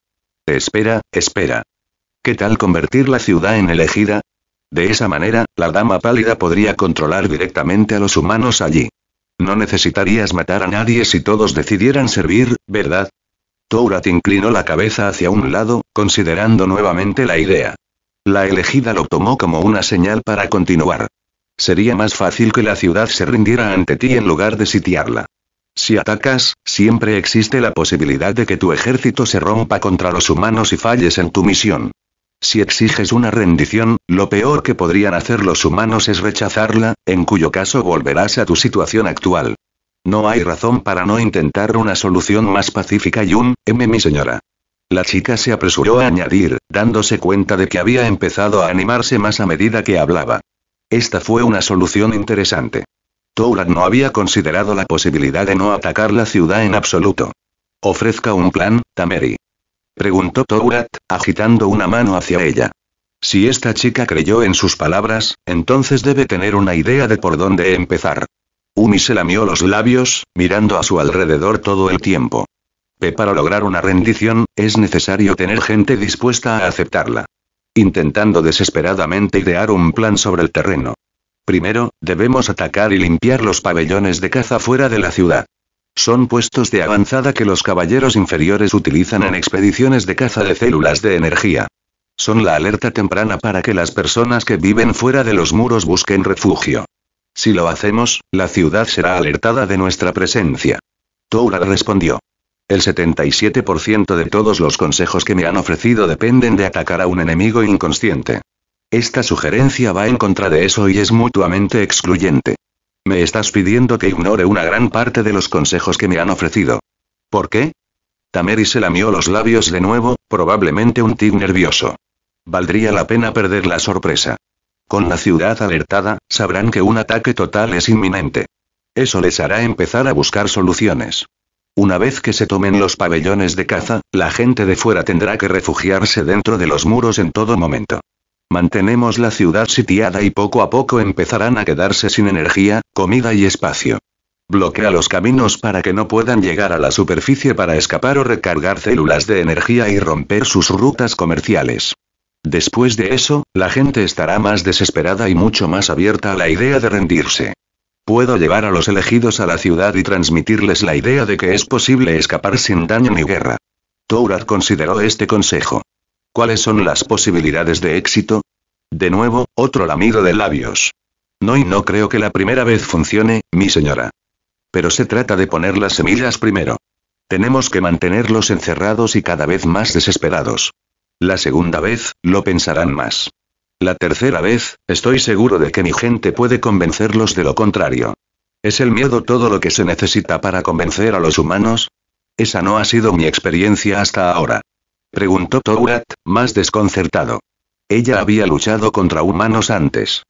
Espera, espera. ¿Qué tal convertir la ciudad en elegida? De esa manera, la dama pálida podría controlar directamente a los humanos allí. No necesitarías matar a nadie si todos decidieran servir, ¿verdad? Tourat inclinó la cabeza hacia un lado, considerando nuevamente la idea. La elegida lo tomó como una señal para continuar. Sería más fácil que la ciudad se rindiera ante ti en lugar de sitiarla. Si atacas, siempre existe la posibilidad de que tu ejército se rompa contra los humanos y falles en tu misión. Si exiges una rendición, lo peor que podrían hacer los humanos es rechazarla, en cuyo caso volverás a tu situación actual. No hay razón para no intentar una solución más pacífica y un, M mi señora. La chica se apresuró a añadir, dándose cuenta de que había empezado a animarse más a medida que hablaba. Esta fue una solución interesante. Tourat no había considerado la posibilidad de no atacar la ciudad en absoluto. Ofrezca un plan, Tameri. Preguntó Tourat, agitando una mano hacia ella. Si esta chica creyó en sus palabras, entonces debe tener una idea de por dónde empezar. Umi se lamió los labios, mirando a su alrededor todo el tiempo. para lograr una rendición, es necesario tener gente dispuesta a aceptarla. Intentando desesperadamente idear un plan sobre el terreno. Primero, debemos atacar y limpiar los pabellones de caza fuera de la ciudad. Son puestos de avanzada que los caballeros inferiores utilizan en expediciones de caza de células de energía. Son la alerta temprana para que las personas que viven fuera de los muros busquen refugio. Si lo hacemos, la ciudad será alertada de nuestra presencia. Toura respondió. El 77% de todos los consejos que me han ofrecido dependen de atacar a un enemigo inconsciente. Esta sugerencia va en contra de eso y es mutuamente excluyente. Me estás pidiendo que ignore una gran parte de los consejos que me han ofrecido. ¿Por qué? Tameri se lamió los labios de nuevo, probablemente un tic nervioso. Valdría la pena perder la sorpresa. Con la ciudad alertada, sabrán que un ataque total es inminente. Eso les hará empezar a buscar soluciones. Una vez que se tomen los pabellones de caza, la gente de fuera tendrá que refugiarse dentro de los muros en todo momento. Mantenemos la ciudad sitiada y poco a poco empezarán a quedarse sin energía, comida y espacio. Bloquea los caminos para que no puedan llegar a la superficie para escapar o recargar células de energía y romper sus rutas comerciales. Después de eso, la gente estará más desesperada y mucho más abierta a la idea de rendirse. Puedo llevar a los elegidos a la ciudad y transmitirles la idea de que es posible escapar sin daño ni guerra. Taurat consideró este consejo. ¿Cuáles son las posibilidades de éxito? De nuevo, otro lamido de labios. No y no creo que la primera vez funcione, mi señora. Pero se trata de poner las semillas primero. Tenemos que mantenerlos encerrados y cada vez más desesperados. La segunda vez, lo pensarán más. La tercera vez, estoy seguro de que mi gente puede convencerlos de lo contrario. ¿Es el miedo todo lo que se necesita para convencer a los humanos? Esa no ha sido mi experiencia hasta ahora. Preguntó Tourat, más desconcertado. Ella había luchado contra humanos antes.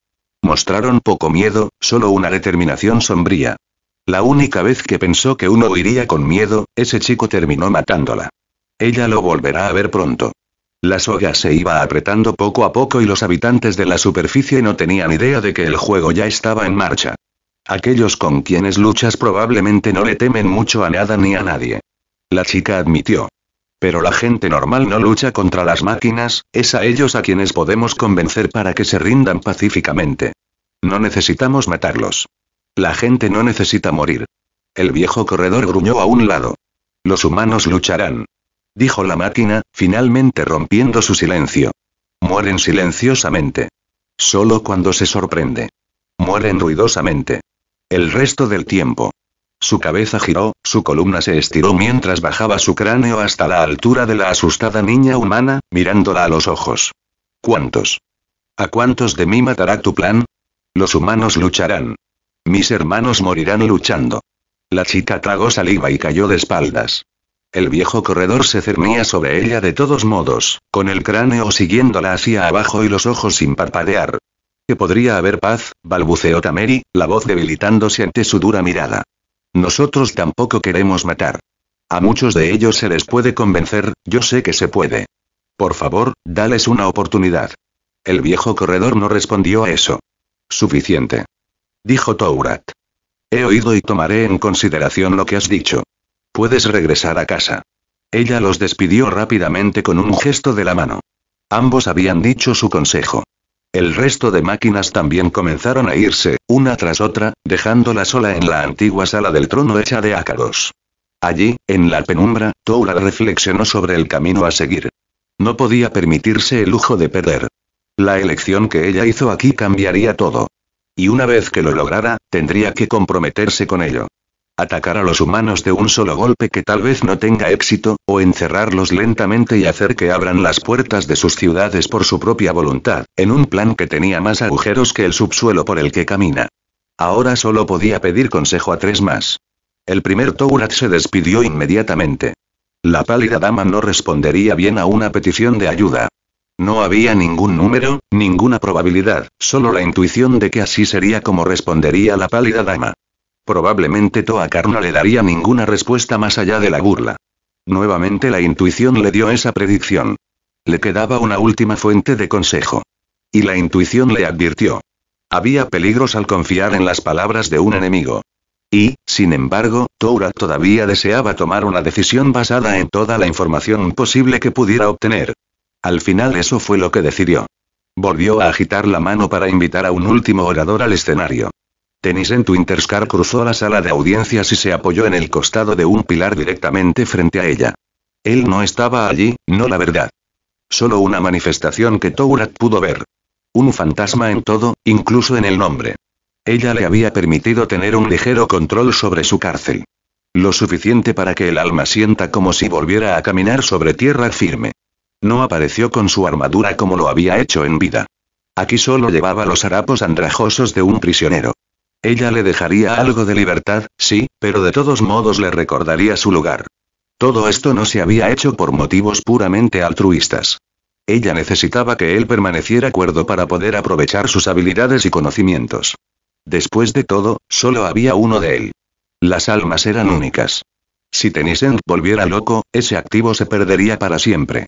Mostraron poco miedo, solo una determinación sombría. La única vez que pensó que uno iría con miedo, ese chico terminó matándola. Ella lo volverá a ver pronto. La soga se iba apretando poco a poco y los habitantes de la superficie no tenían idea de que el juego ya estaba en marcha. Aquellos con quienes luchas probablemente no le temen mucho a nada ni a nadie. La chica admitió. Pero la gente normal no lucha contra las máquinas, es a ellos a quienes podemos convencer para que se rindan pacíficamente. No necesitamos matarlos. La gente no necesita morir. El viejo corredor gruñó a un lado. Los humanos lucharán. Dijo la máquina, finalmente rompiendo su silencio. Mueren silenciosamente. Solo cuando se sorprende. Mueren ruidosamente. El resto del tiempo. Su cabeza giró, su columna se estiró mientras bajaba su cráneo hasta la altura de la asustada niña humana, mirándola a los ojos. ¿Cuántos? ¿A cuántos de mí matará tu plan? Los humanos lucharán. Mis hermanos morirán luchando. La chica tragó saliva y cayó de espaldas. El viejo corredor se cernía sobre ella de todos modos, con el cráneo siguiéndola hacia abajo y los ojos sin parpadear. ¿Qué podría haber paz, balbuceó Tameri, la voz debilitándose ante su dura mirada. Nosotros tampoco queremos matar. A muchos de ellos se les puede convencer, yo sé que se puede. Por favor, dales una oportunidad. El viejo corredor no respondió a eso. Suficiente. Dijo Tourat. He oído y tomaré en consideración lo que has dicho. Puedes regresar a casa. Ella los despidió rápidamente con un gesto de la mano. Ambos habían dicho su consejo. El resto de máquinas también comenzaron a irse, una tras otra, dejándola sola en la antigua sala del trono hecha de ácaros. Allí, en la penumbra, Toula reflexionó sobre el camino a seguir. No podía permitirse el lujo de perder. La elección que ella hizo aquí cambiaría todo. Y una vez que lo lograra, tendría que comprometerse con ello atacar a los humanos de un solo golpe que tal vez no tenga éxito, o encerrarlos lentamente y hacer que abran las puertas de sus ciudades por su propia voluntad, en un plan que tenía más agujeros que el subsuelo por el que camina. Ahora solo podía pedir consejo a tres más. El primer Tourat se despidió inmediatamente. La pálida dama no respondería bien a una petición de ayuda. No había ningún número, ninguna probabilidad, solo la intuición de que así sería como respondería la pálida dama. Probablemente Toakar no le daría ninguna respuesta más allá de la burla. Nuevamente la intuición le dio esa predicción. Le quedaba una última fuente de consejo. Y la intuición le advirtió. Había peligros al confiar en las palabras de un enemigo. Y, sin embargo, Toura todavía deseaba tomar una decisión basada en toda la información posible que pudiera obtener. Al final eso fue lo que decidió. Volvió a agitar la mano para invitar a un último orador al escenario en Twinterscar cruzó la sala de audiencias y se apoyó en el costado de un pilar directamente frente a ella. Él no estaba allí, no la verdad. Solo una manifestación que Tourad pudo ver. Un fantasma en todo, incluso en el nombre. Ella le había permitido tener un ligero control sobre su cárcel. Lo suficiente para que el alma sienta como si volviera a caminar sobre tierra firme. No apareció con su armadura como lo había hecho en vida. Aquí solo llevaba los harapos andrajosos de un prisionero. Ella le dejaría algo de libertad, sí, pero de todos modos le recordaría su lugar. Todo esto no se había hecho por motivos puramente altruistas. Ella necesitaba que él permaneciera cuerdo para poder aprovechar sus habilidades y conocimientos. Después de todo, solo había uno de él. Las almas eran únicas. Si Tennyson volviera loco, ese activo se perdería para siempre.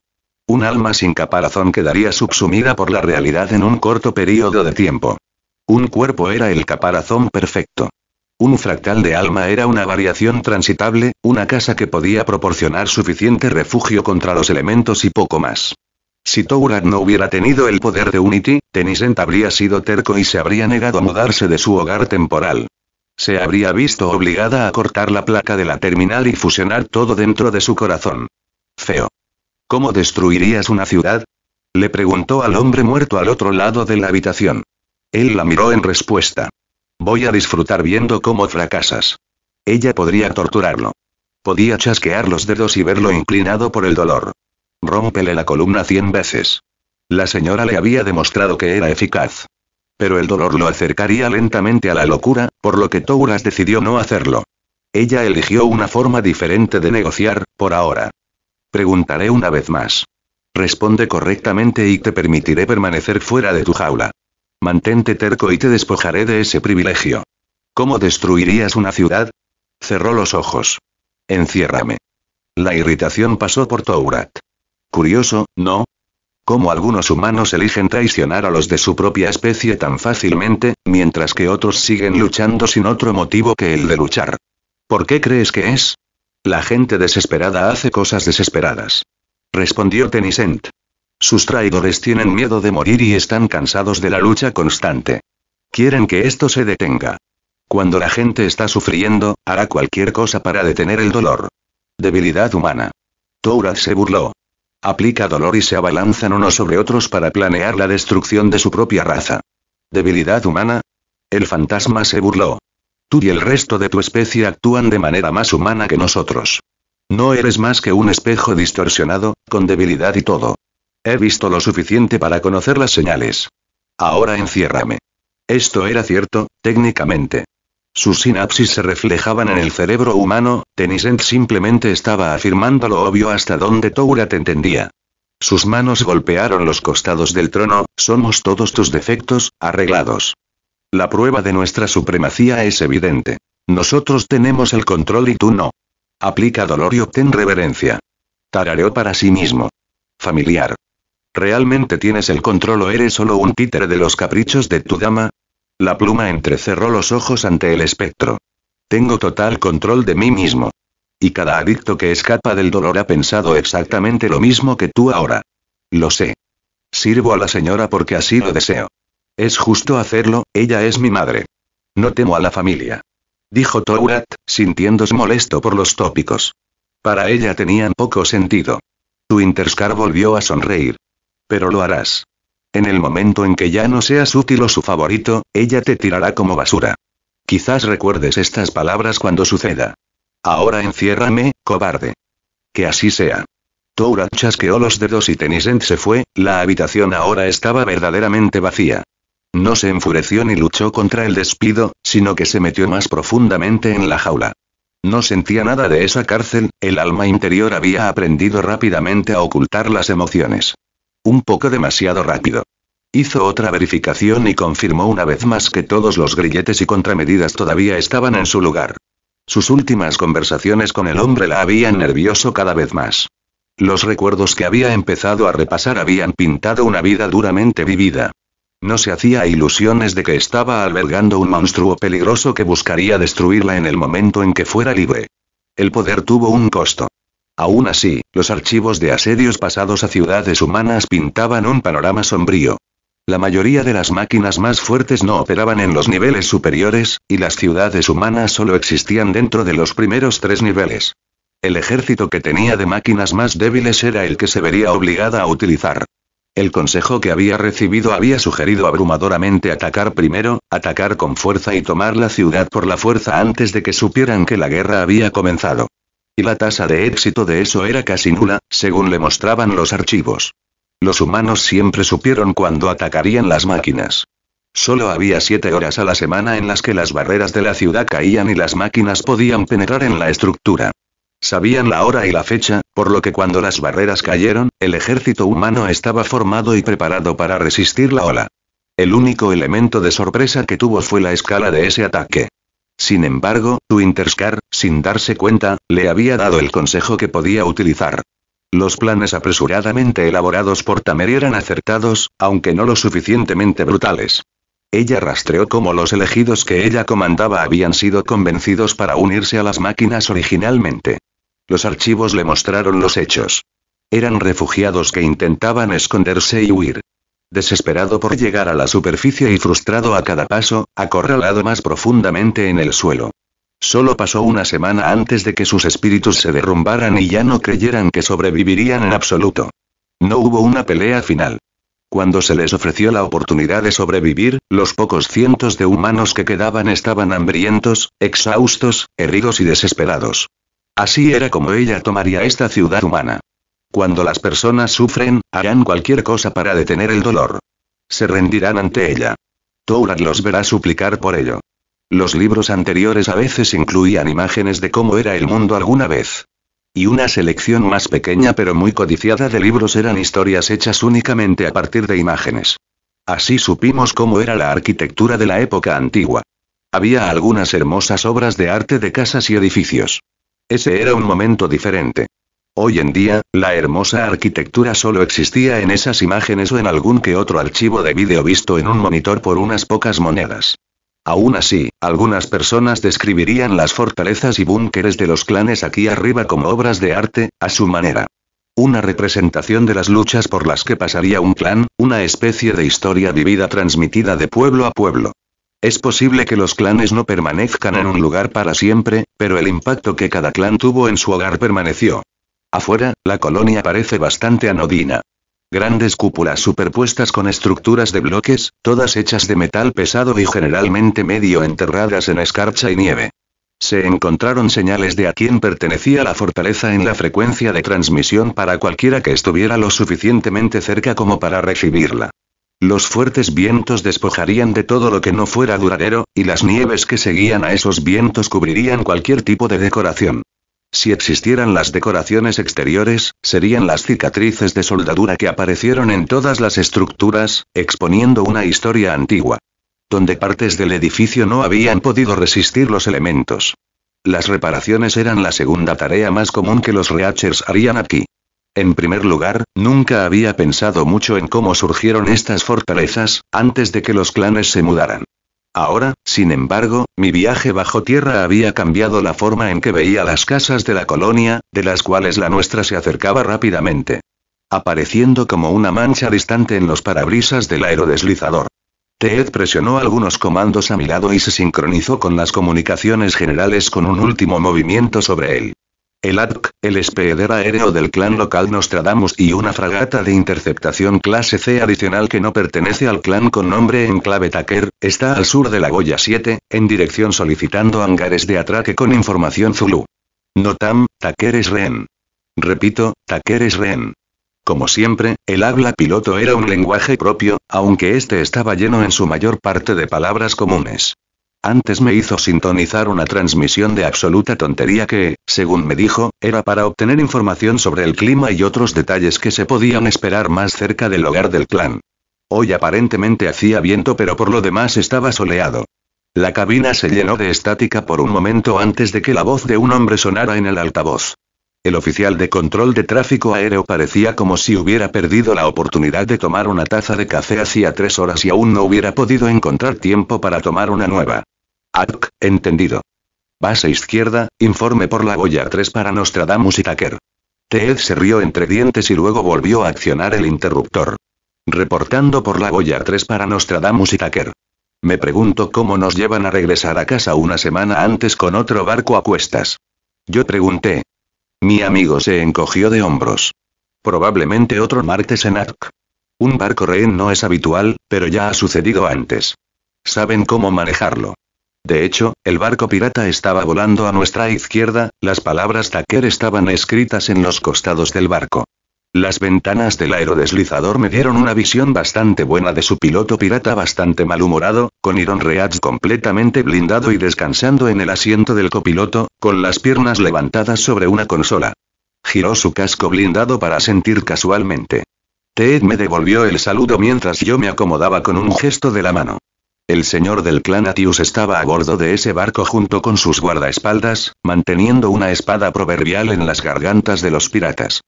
Un alma sin caparazón quedaría subsumida por la realidad en un corto periodo de tiempo. Un cuerpo era el caparazón perfecto. Un fractal de alma era una variación transitable, una casa que podía proporcionar suficiente refugio contra los elementos y poco más. Si Tourad no hubiera tenido el poder de Unity, Tenisent habría sido terco y se habría negado a mudarse de su hogar temporal. Se habría visto obligada a cortar la placa de la terminal y fusionar todo dentro de su corazón. Feo. ¿Cómo destruirías una ciudad? Le preguntó al hombre muerto al otro lado de la habitación. Él la miró en respuesta. Voy a disfrutar viendo cómo fracasas. Ella podría torturarlo. Podía chasquear los dedos y verlo inclinado por el dolor. Rómpele la columna cien veces. La señora le había demostrado que era eficaz. Pero el dolor lo acercaría lentamente a la locura, por lo que Touras decidió no hacerlo. Ella eligió una forma diferente de negociar, por ahora. Preguntaré una vez más. Responde correctamente y te permitiré permanecer fuera de tu jaula. Mantente terco y te despojaré de ese privilegio. ¿Cómo destruirías una ciudad? Cerró los ojos. Enciérrame. La irritación pasó por Tourat. Curioso, ¿no? Cómo algunos humanos eligen traicionar a los de su propia especie tan fácilmente, mientras que otros siguen luchando sin otro motivo que el de luchar. ¿Por qué crees que es? La gente desesperada hace cosas desesperadas. Respondió Tenisent. Sus traidores tienen miedo de morir y están cansados de la lucha constante. Quieren que esto se detenga. Cuando la gente está sufriendo, hará cualquier cosa para detener el dolor. Debilidad humana. Toura se burló. Aplica dolor y se abalanzan unos sobre otros para planear la destrucción de su propia raza. Debilidad humana. El fantasma se burló. Tú y el resto de tu especie actúan de manera más humana que nosotros. No eres más que un espejo distorsionado, con debilidad y todo. He visto lo suficiente para conocer las señales. Ahora enciérrame. Esto era cierto, técnicamente. Sus sinapsis se reflejaban en el cerebro humano, Tenisent simplemente estaba afirmando lo obvio hasta donde Toura te entendía. Sus manos golpearon los costados del trono, somos todos tus defectos, arreglados. La prueba de nuestra supremacía es evidente. Nosotros tenemos el control y tú no. Aplica dolor y obtén reverencia. Tarareó para sí mismo. Familiar. ¿Realmente tienes el control o eres solo un títere de los caprichos de tu dama? La pluma entrecerró los ojos ante el espectro. Tengo total control de mí mismo. Y cada adicto que escapa del dolor ha pensado exactamente lo mismo que tú ahora. Lo sé. Sirvo a la señora porque así lo deseo. Es justo hacerlo, ella es mi madre. No temo a la familia. Dijo Tourat, sintiéndose molesto por los tópicos. Para ella tenían poco sentido. Tu volvió a sonreír pero lo harás. En el momento en que ya no seas útil o su favorito, ella te tirará como basura. Quizás recuerdes estas palabras cuando suceda. Ahora enciérrame, cobarde. Que así sea. Toura chasqueó los dedos y Tenisent se fue, la habitación ahora estaba verdaderamente vacía. No se enfureció ni luchó contra el despido, sino que se metió más profundamente en la jaula. No sentía nada de esa cárcel, el alma interior había aprendido rápidamente a ocultar las emociones. Un poco demasiado rápido. Hizo otra verificación y confirmó una vez más que todos los grilletes y contramedidas todavía estaban en su lugar. Sus últimas conversaciones con el hombre la habían nervioso cada vez más. Los recuerdos que había empezado a repasar habían pintado una vida duramente vivida. No se hacía ilusiones de que estaba albergando un monstruo peligroso que buscaría destruirla en el momento en que fuera libre. El poder tuvo un costo. Aún así, los archivos de asedios pasados a ciudades humanas pintaban un panorama sombrío. La mayoría de las máquinas más fuertes no operaban en los niveles superiores, y las ciudades humanas solo existían dentro de los primeros tres niveles. El ejército que tenía de máquinas más débiles era el que se vería obligada a utilizar. El consejo que había recibido había sugerido abrumadoramente atacar primero, atacar con fuerza y tomar la ciudad por la fuerza antes de que supieran que la guerra había comenzado. Y la tasa de éxito de eso era casi nula, según le mostraban los archivos. Los humanos siempre supieron cuándo atacarían las máquinas. Solo había siete horas a la semana en las que las barreras de la ciudad caían y las máquinas podían penetrar en la estructura. Sabían la hora y la fecha, por lo que cuando las barreras cayeron, el ejército humano estaba formado y preparado para resistir la ola. El único elemento de sorpresa que tuvo fue la escala de ese ataque. Sin embargo, Winterscar, sin darse cuenta, le había dado el consejo que podía utilizar. Los planes apresuradamente elaborados por Tamer eran acertados, aunque no lo suficientemente brutales. Ella rastreó cómo los elegidos que ella comandaba habían sido convencidos para unirse a las máquinas originalmente. Los archivos le mostraron los hechos. Eran refugiados que intentaban esconderse y huir. Desesperado por llegar a la superficie y frustrado a cada paso, acorralado más profundamente en el suelo. Solo pasó una semana antes de que sus espíritus se derrumbaran y ya no creyeran que sobrevivirían en absoluto. No hubo una pelea final. Cuando se les ofreció la oportunidad de sobrevivir, los pocos cientos de humanos que quedaban estaban hambrientos, exhaustos, heridos y desesperados. Así era como ella tomaría esta ciudad humana. Cuando las personas sufren, harán cualquier cosa para detener el dolor. Se rendirán ante ella. Tourat los verá suplicar por ello. Los libros anteriores a veces incluían imágenes de cómo era el mundo alguna vez. Y una selección más pequeña pero muy codiciada de libros eran historias hechas únicamente a partir de imágenes. Así supimos cómo era la arquitectura de la época antigua. Había algunas hermosas obras de arte de casas y edificios. Ese era un momento diferente. Hoy en día, la hermosa arquitectura solo existía en esas imágenes o en algún que otro archivo de vídeo visto en un monitor por unas pocas monedas. Aún así, algunas personas describirían las fortalezas y búnkeres de los clanes aquí arriba como obras de arte, a su manera. Una representación de las luchas por las que pasaría un clan, una especie de historia vivida transmitida de pueblo a pueblo. Es posible que los clanes no permanezcan en un lugar para siempre, pero el impacto que cada clan tuvo en su hogar permaneció. Afuera, la colonia parece bastante anodina. Grandes cúpulas superpuestas con estructuras de bloques, todas hechas de metal pesado y generalmente medio enterradas en escarcha y nieve. Se encontraron señales de a quién pertenecía la fortaleza en la frecuencia de transmisión para cualquiera que estuviera lo suficientemente cerca como para recibirla. Los fuertes vientos despojarían de todo lo que no fuera duradero, y las nieves que seguían a esos vientos cubrirían cualquier tipo de decoración. Si existieran las decoraciones exteriores, serían las cicatrices de soldadura que aparecieron en todas las estructuras, exponiendo una historia antigua. Donde partes del edificio no habían podido resistir los elementos. Las reparaciones eran la segunda tarea más común que los reachers harían aquí. En primer lugar, nunca había pensado mucho en cómo surgieron estas fortalezas, antes de que los clanes se mudaran. Ahora, sin embargo, mi viaje bajo tierra había cambiado la forma en que veía las casas de la colonia, de las cuales la nuestra se acercaba rápidamente. Apareciendo como una mancha distante en los parabrisas del aerodeslizador. Ted presionó algunos comandos a mi lado y se sincronizó con las comunicaciones generales con un último movimiento sobre él. El ADC, el expedidor aéreo del clan local Nostradamus y una fragata de interceptación clase C adicional que no pertenece al clan con nombre en clave Taker, está al sur de la Goya 7, en dirección solicitando hangares de atraque con información Zulu. Notam, Taker es rehén. Repito, Taker es rehén. Como siempre, el habla piloto era un lenguaje propio, aunque este estaba lleno en su mayor parte de palabras comunes. Antes me hizo sintonizar una transmisión de absoluta tontería que, según me dijo, era para obtener información sobre el clima y otros detalles que se podían esperar más cerca del hogar del clan. Hoy aparentemente hacía viento pero por lo demás estaba soleado. La cabina se llenó de estática por un momento antes de que la voz de un hombre sonara en el altavoz. El oficial de control de tráfico aéreo parecía como si hubiera perdido la oportunidad de tomar una taza de café hacía tres horas y aún no hubiera podido encontrar tiempo para tomar una nueva. Adc, entendido. Base izquierda, informe por la Goya 3 para Nostradamus y Taker. Ted se rió entre dientes y luego volvió a accionar el interruptor. Reportando por la Goya 3 para Nostradamus y Taker. Me pregunto cómo nos llevan a regresar a casa una semana antes con otro barco a cuestas. Yo pregunté. Mi amigo se encogió de hombros. Probablemente otro martes en Ark. Un barco rehén no es habitual, pero ya ha sucedido antes. Saben cómo manejarlo. De hecho, el barco pirata estaba volando a nuestra izquierda, las palabras Taker estaban escritas en los costados del barco. Las ventanas del aerodeslizador me dieron una visión bastante buena de su piloto pirata bastante malhumorado, con Iron Reads completamente blindado y descansando en el asiento del copiloto, con las piernas levantadas sobre una consola. Giró su casco blindado para sentir casualmente. Ted me devolvió el saludo mientras yo me acomodaba con un gesto de la mano. El señor del clan Atius estaba a bordo de ese barco junto con sus guardaespaldas, manteniendo una espada proverbial en las gargantas de los piratas.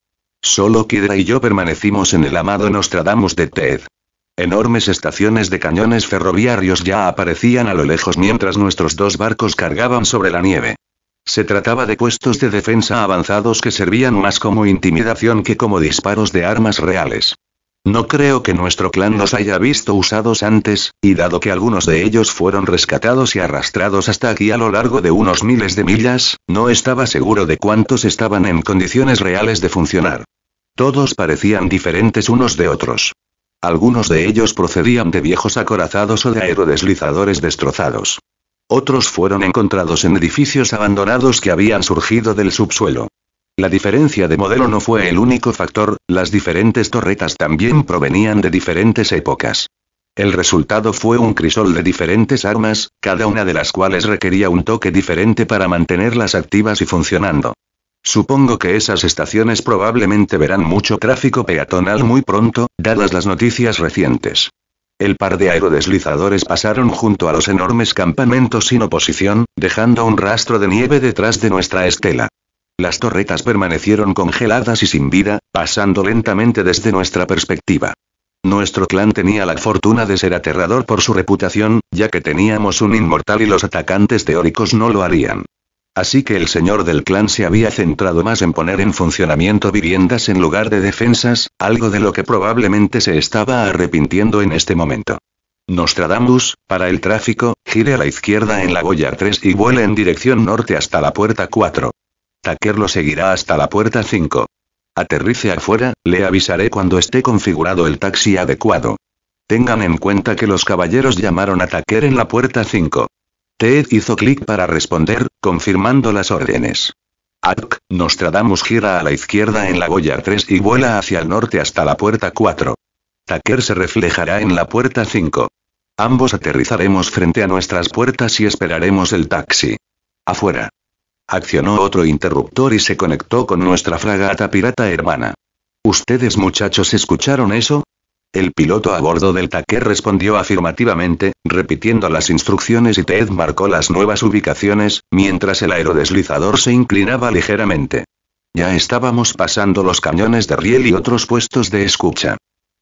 Solo Kidra y yo permanecimos en el amado Nostradamus de Ted. Enormes estaciones de cañones ferroviarios ya aparecían a lo lejos mientras nuestros dos barcos cargaban sobre la nieve. Se trataba de puestos de defensa avanzados que servían más como intimidación que como disparos de armas reales. No creo que nuestro clan los haya visto usados antes, y dado que algunos de ellos fueron rescatados y arrastrados hasta aquí a lo largo de unos miles de millas, no estaba seguro de cuántos estaban en condiciones reales de funcionar. Todos parecían diferentes unos de otros. Algunos de ellos procedían de viejos acorazados o de aerodeslizadores destrozados. Otros fueron encontrados en edificios abandonados que habían surgido del subsuelo. La diferencia de modelo no fue el único factor, las diferentes torretas también provenían de diferentes épocas. El resultado fue un crisol de diferentes armas, cada una de las cuales requería un toque diferente para mantenerlas activas y funcionando. Supongo que esas estaciones probablemente verán mucho tráfico peatonal muy pronto, dadas las noticias recientes. El par de aerodeslizadores pasaron junto a los enormes campamentos sin oposición, dejando un rastro de nieve detrás de nuestra estela. Las torretas permanecieron congeladas y sin vida, pasando lentamente desde nuestra perspectiva. Nuestro clan tenía la fortuna de ser aterrador por su reputación, ya que teníamos un inmortal y los atacantes teóricos no lo harían. Así que el señor del clan se había centrado más en poner en funcionamiento viviendas en lugar de defensas, algo de lo que probablemente se estaba arrepintiendo en este momento. Nostradamus, para el tráfico, gire a la izquierda en la Goya 3 y vuela en dirección norte hasta la puerta 4. Taker lo seguirá hasta la puerta 5. Aterrice afuera, le avisaré cuando esté configurado el taxi adecuado. Tengan en cuenta que los caballeros llamaron a Taker en la puerta 5. Ted hizo clic para responder, confirmando las órdenes. Ark, Nostradamus gira a la izquierda en la Goya 3 y vuela hacia el norte hasta la puerta 4. Taker se reflejará en la puerta 5. Ambos aterrizaremos frente a nuestras puertas y esperaremos el taxi. Afuera. Accionó otro interruptor y se conectó con nuestra fragata pirata hermana. ¿Ustedes muchachos escucharon eso? El piloto a bordo del taquer respondió afirmativamente, repitiendo las instrucciones y Ted marcó las nuevas ubicaciones, mientras el aerodeslizador se inclinaba ligeramente. Ya estábamos pasando los cañones de riel y otros puestos de escucha.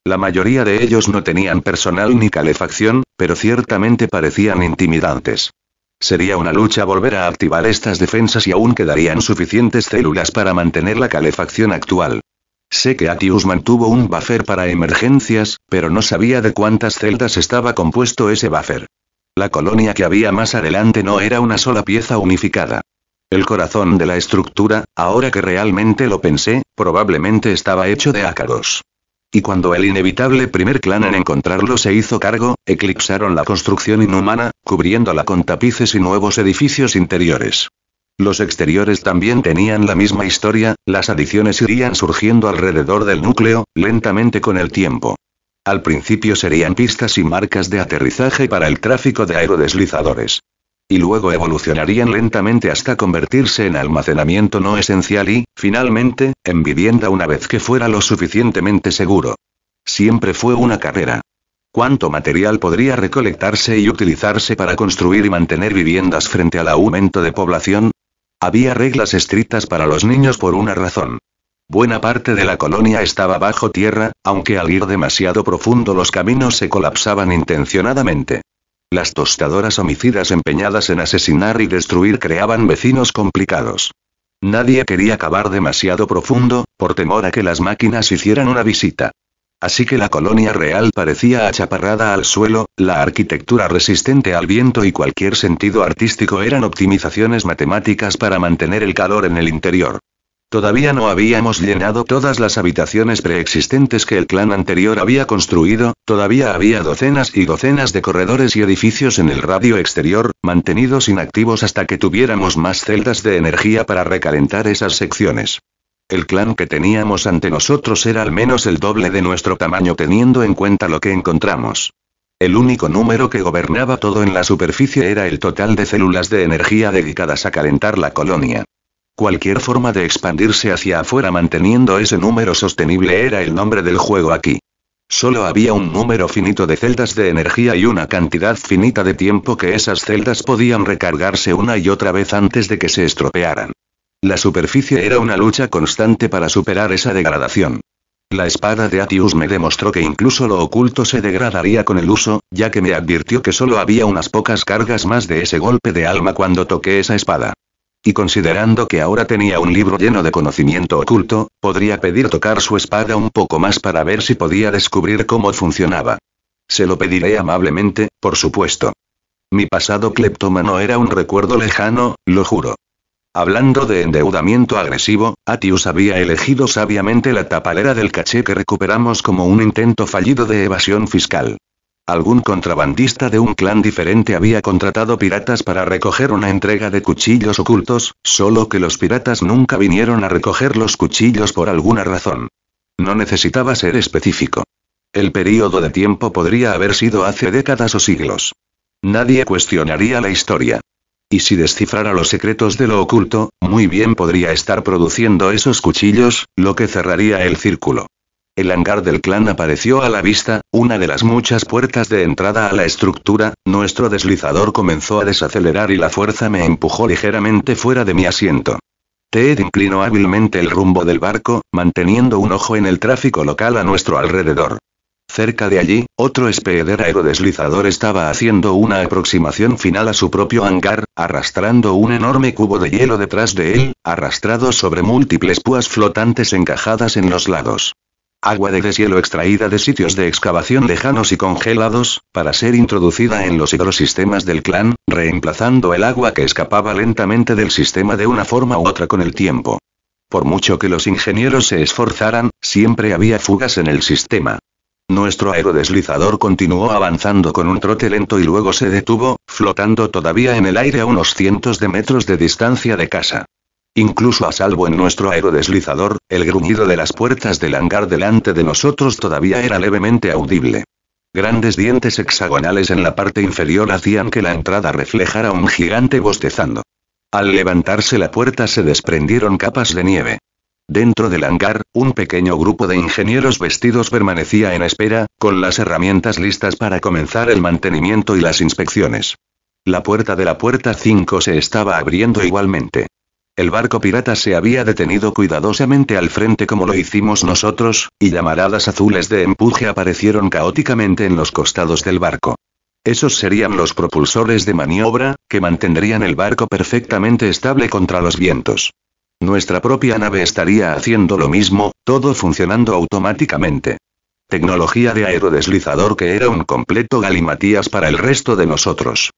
La mayoría de ellos no tenían personal ni calefacción, pero ciertamente parecían intimidantes. Sería una lucha volver a activar estas defensas y aún quedarían suficientes células para mantener la calefacción actual. Sé que Atius mantuvo un buffer para emergencias, pero no sabía de cuántas celdas estaba compuesto ese buffer. La colonia que había más adelante no era una sola pieza unificada. El corazón de la estructura, ahora que realmente lo pensé, probablemente estaba hecho de ácaros. Y cuando el inevitable primer clan en encontrarlo se hizo cargo, eclipsaron la construcción inhumana, cubriéndola con tapices y nuevos edificios interiores. Los exteriores también tenían la misma historia, las adiciones irían surgiendo alrededor del núcleo, lentamente con el tiempo. Al principio serían pistas y marcas de aterrizaje para el tráfico de aerodeslizadores y luego evolucionarían lentamente hasta convertirse en almacenamiento no esencial y, finalmente, en vivienda una vez que fuera lo suficientemente seguro. Siempre fue una carrera. ¿Cuánto material podría recolectarse y utilizarse para construir y mantener viviendas frente al aumento de población? Había reglas estrictas para los niños por una razón. Buena parte de la colonia estaba bajo tierra, aunque al ir demasiado profundo los caminos se colapsaban intencionadamente. Las tostadoras homicidas empeñadas en asesinar y destruir creaban vecinos complicados. Nadie quería cavar demasiado profundo, por temor a que las máquinas hicieran una visita. Así que la colonia real parecía achaparrada al suelo, la arquitectura resistente al viento y cualquier sentido artístico eran optimizaciones matemáticas para mantener el calor en el interior. Todavía no habíamos llenado todas las habitaciones preexistentes que el clan anterior había construido, todavía había docenas y docenas de corredores y edificios en el radio exterior, mantenidos inactivos hasta que tuviéramos más celdas de energía para recalentar esas secciones. El clan que teníamos ante nosotros era al menos el doble de nuestro tamaño teniendo en cuenta lo que encontramos. El único número que gobernaba todo en la superficie era el total de células de energía dedicadas a calentar la colonia. Cualquier forma de expandirse hacia afuera manteniendo ese número sostenible era el nombre del juego aquí. Solo había un número finito de celdas de energía y una cantidad finita de tiempo que esas celdas podían recargarse una y otra vez antes de que se estropearan. La superficie era una lucha constante para superar esa degradación. La espada de Atius me demostró que incluso lo oculto se degradaría con el uso, ya que me advirtió que solo había unas pocas cargas más de ese golpe de alma cuando toqué esa espada. Y considerando que ahora tenía un libro lleno de conocimiento oculto, podría pedir tocar su espada un poco más para ver si podía descubrir cómo funcionaba. Se lo pediré amablemente, por supuesto. Mi pasado cleptómano era un recuerdo lejano, lo juro. Hablando de endeudamiento agresivo, Atius había elegido sabiamente la tapalera del caché que recuperamos como un intento fallido de evasión fiscal. Algún contrabandista de un clan diferente había contratado piratas para recoger una entrega de cuchillos ocultos, solo que los piratas nunca vinieron a recoger los cuchillos por alguna razón. No necesitaba ser específico. El período de tiempo podría haber sido hace décadas o siglos. Nadie cuestionaría la historia. Y si descifrara los secretos de lo oculto, muy bien podría estar produciendo esos cuchillos, lo que cerraría el círculo. El hangar del clan apareció a la vista, una de las muchas puertas de entrada a la estructura, nuestro deslizador comenzó a desacelerar y la fuerza me empujó ligeramente fuera de mi asiento. Ted inclinó hábilmente el rumbo del barco, manteniendo un ojo en el tráfico local a nuestro alrededor. Cerca de allí, otro speeder aerodeslizador estaba haciendo una aproximación final a su propio hangar, arrastrando un enorme cubo de hielo detrás de él, arrastrado sobre múltiples púas flotantes encajadas en los lados agua de deshielo extraída de sitios de excavación lejanos y congelados, para ser introducida en los hidrosistemas del clan, reemplazando el agua que escapaba lentamente del sistema de una forma u otra con el tiempo. Por mucho que los ingenieros se esforzaran, siempre había fugas en el sistema. Nuestro aerodeslizador continuó avanzando con un trote lento y luego se detuvo, flotando todavía en el aire a unos cientos de metros de distancia de casa. Incluso a salvo en nuestro aerodeslizador, el gruñido de las puertas del hangar delante de nosotros todavía era levemente audible. Grandes dientes hexagonales en la parte inferior hacían que la entrada reflejara un gigante bostezando. Al levantarse la puerta se desprendieron capas de nieve. Dentro del hangar, un pequeño grupo de ingenieros vestidos permanecía en espera, con las herramientas listas para comenzar el mantenimiento y las inspecciones. La puerta de la puerta 5 se estaba abriendo igualmente. El barco pirata se había detenido cuidadosamente al frente como lo hicimos nosotros, y llamaradas azules de empuje aparecieron caóticamente en los costados del barco. Esos serían los propulsores de maniobra, que mantendrían el barco perfectamente estable contra los vientos. Nuestra propia nave estaría haciendo lo mismo, todo funcionando automáticamente. Tecnología de aerodeslizador que era un completo galimatías para el resto de nosotros.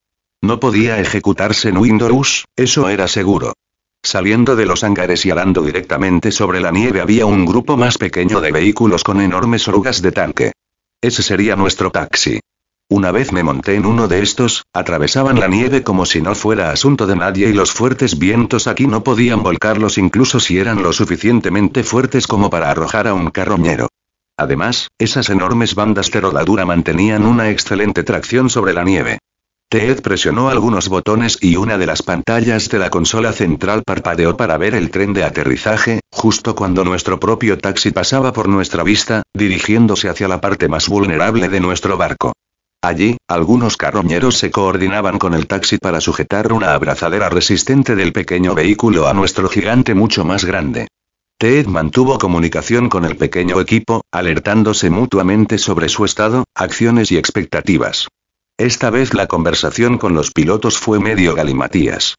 No podía ejecutarse en Windows, eso era seguro. Saliendo de los hangares y alando directamente sobre la nieve había un grupo más pequeño de vehículos con enormes orugas de tanque. Ese sería nuestro taxi. Una vez me monté en uno de estos, atravesaban la nieve como si no fuera asunto de nadie y los fuertes vientos aquí no podían volcarlos incluso si eran lo suficientemente fuertes como para arrojar a un carroñero. Además, esas enormes bandas de rodadura mantenían una excelente tracción sobre la nieve. Ted presionó algunos botones y una de las pantallas de la consola central parpadeó para ver el tren de aterrizaje, justo cuando nuestro propio taxi pasaba por nuestra vista, dirigiéndose hacia la parte más vulnerable de nuestro barco. Allí, algunos carroñeros se coordinaban con el taxi para sujetar una abrazadera resistente del pequeño vehículo a nuestro gigante mucho más grande. Ted mantuvo comunicación con el pequeño equipo, alertándose mutuamente sobre su estado, acciones y expectativas. Esta vez la conversación con los pilotos fue medio galimatías.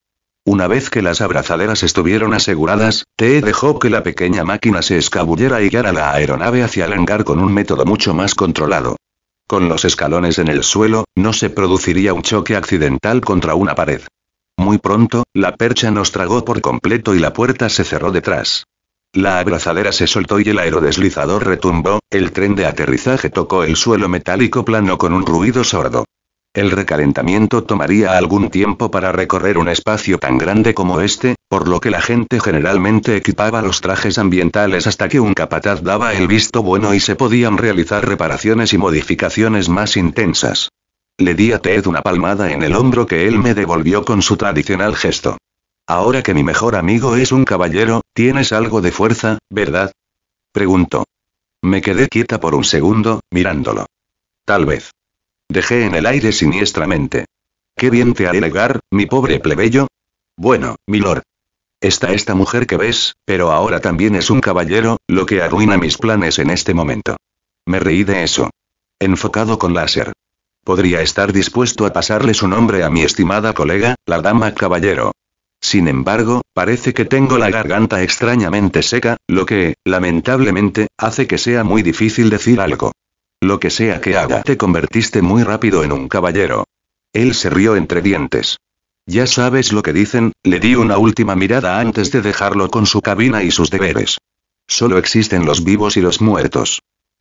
Una vez que las abrazaderas estuvieron aseguradas, T dejó que la pequeña máquina se escabullera y guiara la aeronave hacia el hangar con un método mucho más controlado. Con los escalones en el suelo, no se produciría un choque accidental contra una pared. Muy pronto, la percha nos tragó por completo y la puerta se cerró detrás. La abrazadera se soltó y el aerodeslizador retumbó, el tren de aterrizaje tocó el suelo metálico plano con un ruido sordo. El recalentamiento tomaría algún tiempo para recorrer un espacio tan grande como este, por lo que la gente generalmente equipaba los trajes ambientales hasta que un capataz daba el visto bueno y se podían realizar reparaciones y modificaciones más intensas. Le di a Ted una palmada en el hombro que él me devolvió con su tradicional gesto. Ahora que mi mejor amigo es un caballero, tienes algo de fuerza, ¿verdad? Preguntó. Me quedé quieta por un segundo, mirándolo. Tal vez. Dejé en el aire siniestramente. Qué bien te haré mi pobre plebeyo. Bueno, milord. Está esta mujer que ves, pero ahora también es un caballero, lo que arruina mis planes en este momento. Me reí de eso. Enfocado con láser. Podría estar dispuesto a pasarle su nombre a mi estimada colega, la dama caballero. Sin embargo, parece que tengo la garganta extrañamente seca, lo que, lamentablemente, hace que sea muy difícil decir algo. Lo que sea que haga, te convertiste muy rápido en un caballero. Él se rió entre dientes. Ya sabes lo que dicen, le di una última mirada antes de dejarlo con su cabina y sus deberes. Solo existen los vivos y los muertos.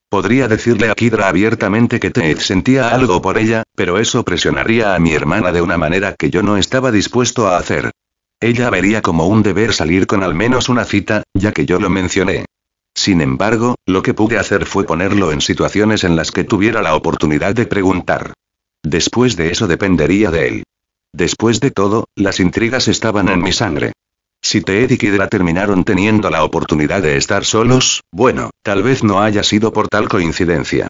Podría decirle a Kidra abiertamente que Ted sentía algo por ella, pero eso presionaría a mi hermana de una manera que yo no estaba dispuesto a hacer. Ella vería como un deber salir con al menos una cita, ya que yo lo mencioné. Sin embargo, lo que pude hacer fue ponerlo en situaciones en las que tuviera la oportunidad de preguntar. Después de eso dependería de él. Después de todo, las intrigas estaban en mi sangre. Si Ted y Kidra terminaron teniendo la oportunidad de estar solos, bueno, tal vez no haya sido por tal coincidencia.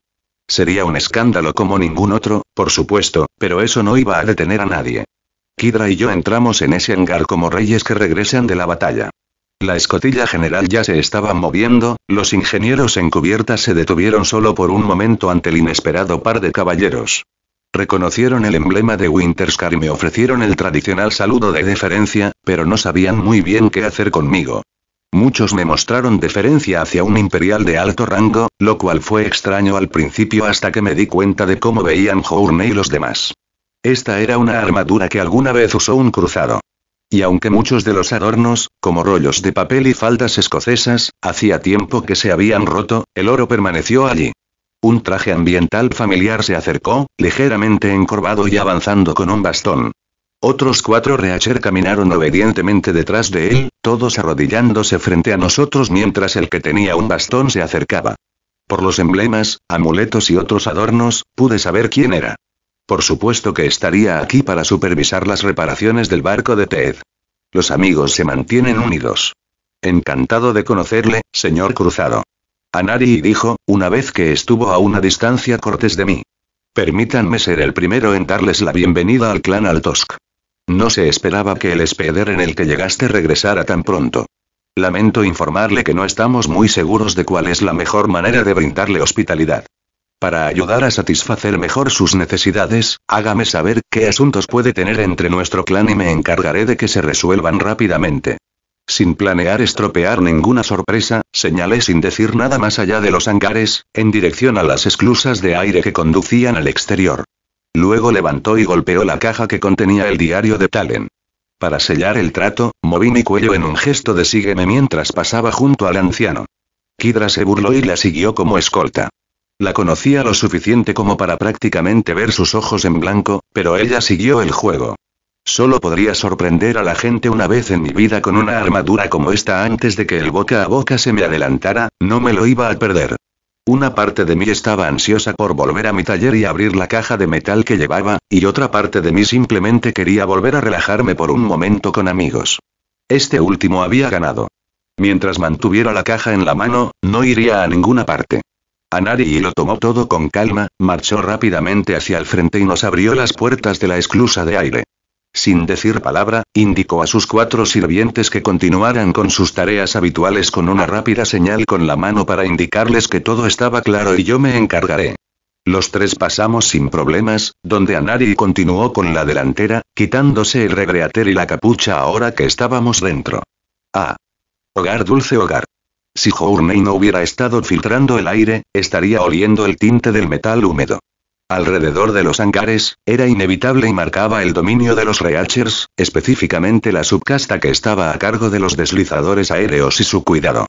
Sería un escándalo como ningún otro, por supuesto, pero eso no iba a detener a nadie. Kidra y yo entramos en ese hangar como reyes que regresan de la batalla. La escotilla general ya se estaba moviendo, los ingenieros en cubierta se detuvieron solo por un momento ante el inesperado par de caballeros. Reconocieron el emblema de Winterscar y me ofrecieron el tradicional saludo de deferencia, pero no sabían muy bien qué hacer conmigo. Muchos me mostraron deferencia hacia un imperial de alto rango, lo cual fue extraño al principio hasta que me di cuenta de cómo veían Journey y los demás. Esta era una armadura que alguna vez usó un cruzado y aunque muchos de los adornos, como rollos de papel y faldas escocesas, hacía tiempo que se habían roto, el oro permaneció allí. Un traje ambiental familiar se acercó, ligeramente encorvado y avanzando con un bastón. Otros cuatro Reacher caminaron obedientemente detrás de él, todos arrodillándose frente a nosotros mientras el que tenía un bastón se acercaba. Por los emblemas, amuletos y otros adornos, pude saber quién era. Por supuesto que estaría aquí para supervisar las reparaciones del barco de Ted. Los amigos se mantienen unidos. Encantado de conocerle, señor Cruzado. Anari dijo, una vez que estuvo a una distancia cortes de mí. Permítanme ser el primero en darles la bienvenida al clan Altosk. No se esperaba que el espeder en el que llegaste regresara tan pronto. Lamento informarle que no estamos muy seguros de cuál es la mejor manera de brindarle hospitalidad para ayudar a satisfacer mejor sus necesidades, hágame saber qué asuntos puede tener entre nuestro clan y me encargaré de que se resuelvan rápidamente. Sin planear estropear ninguna sorpresa, señalé sin decir nada más allá de los hangares, en dirección a las esclusas de aire que conducían al exterior. Luego levantó y golpeó la caja que contenía el diario de Talen. Para sellar el trato, moví mi cuello en un gesto de sígueme mientras pasaba junto al anciano. Kidra se burló y la siguió como escolta. La conocía lo suficiente como para prácticamente ver sus ojos en blanco, pero ella siguió el juego. Solo podría sorprender a la gente una vez en mi vida con una armadura como esta antes de que el boca a boca se me adelantara, no me lo iba a perder. Una parte de mí estaba ansiosa por volver a mi taller y abrir la caja de metal que llevaba, y otra parte de mí simplemente quería volver a relajarme por un momento con amigos. Este último había ganado. Mientras mantuviera la caja en la mano, no iría a ninguna parte. Anari y lo tomó todo con calma, marchó rápidamente hacia el frente y nos abrió las puertas de la esclusa de aire. Sin decir palabra, indicó a sus cuatro sirvientes que continuaran con sus tareas habituales con una rápida señal con la mano para indicarles que todo estaba claro y yo me encargaré. Los tres pasamos sin problemas, donde Anari continuó con la delantera, quitándose el regreater y la capucha ahora que estábamos dentro. Ah. Hogar dulce hogar. Si Journey no hubiera estado filtrando el aire, estaría oliendo el tinte del metal húmedo. Alrededor de los hangares, era inevitable y marcaba el dominio de los Reachers, específicamente la subcasta que estaba a cargo de los deslizadores aéreos y su cuidado.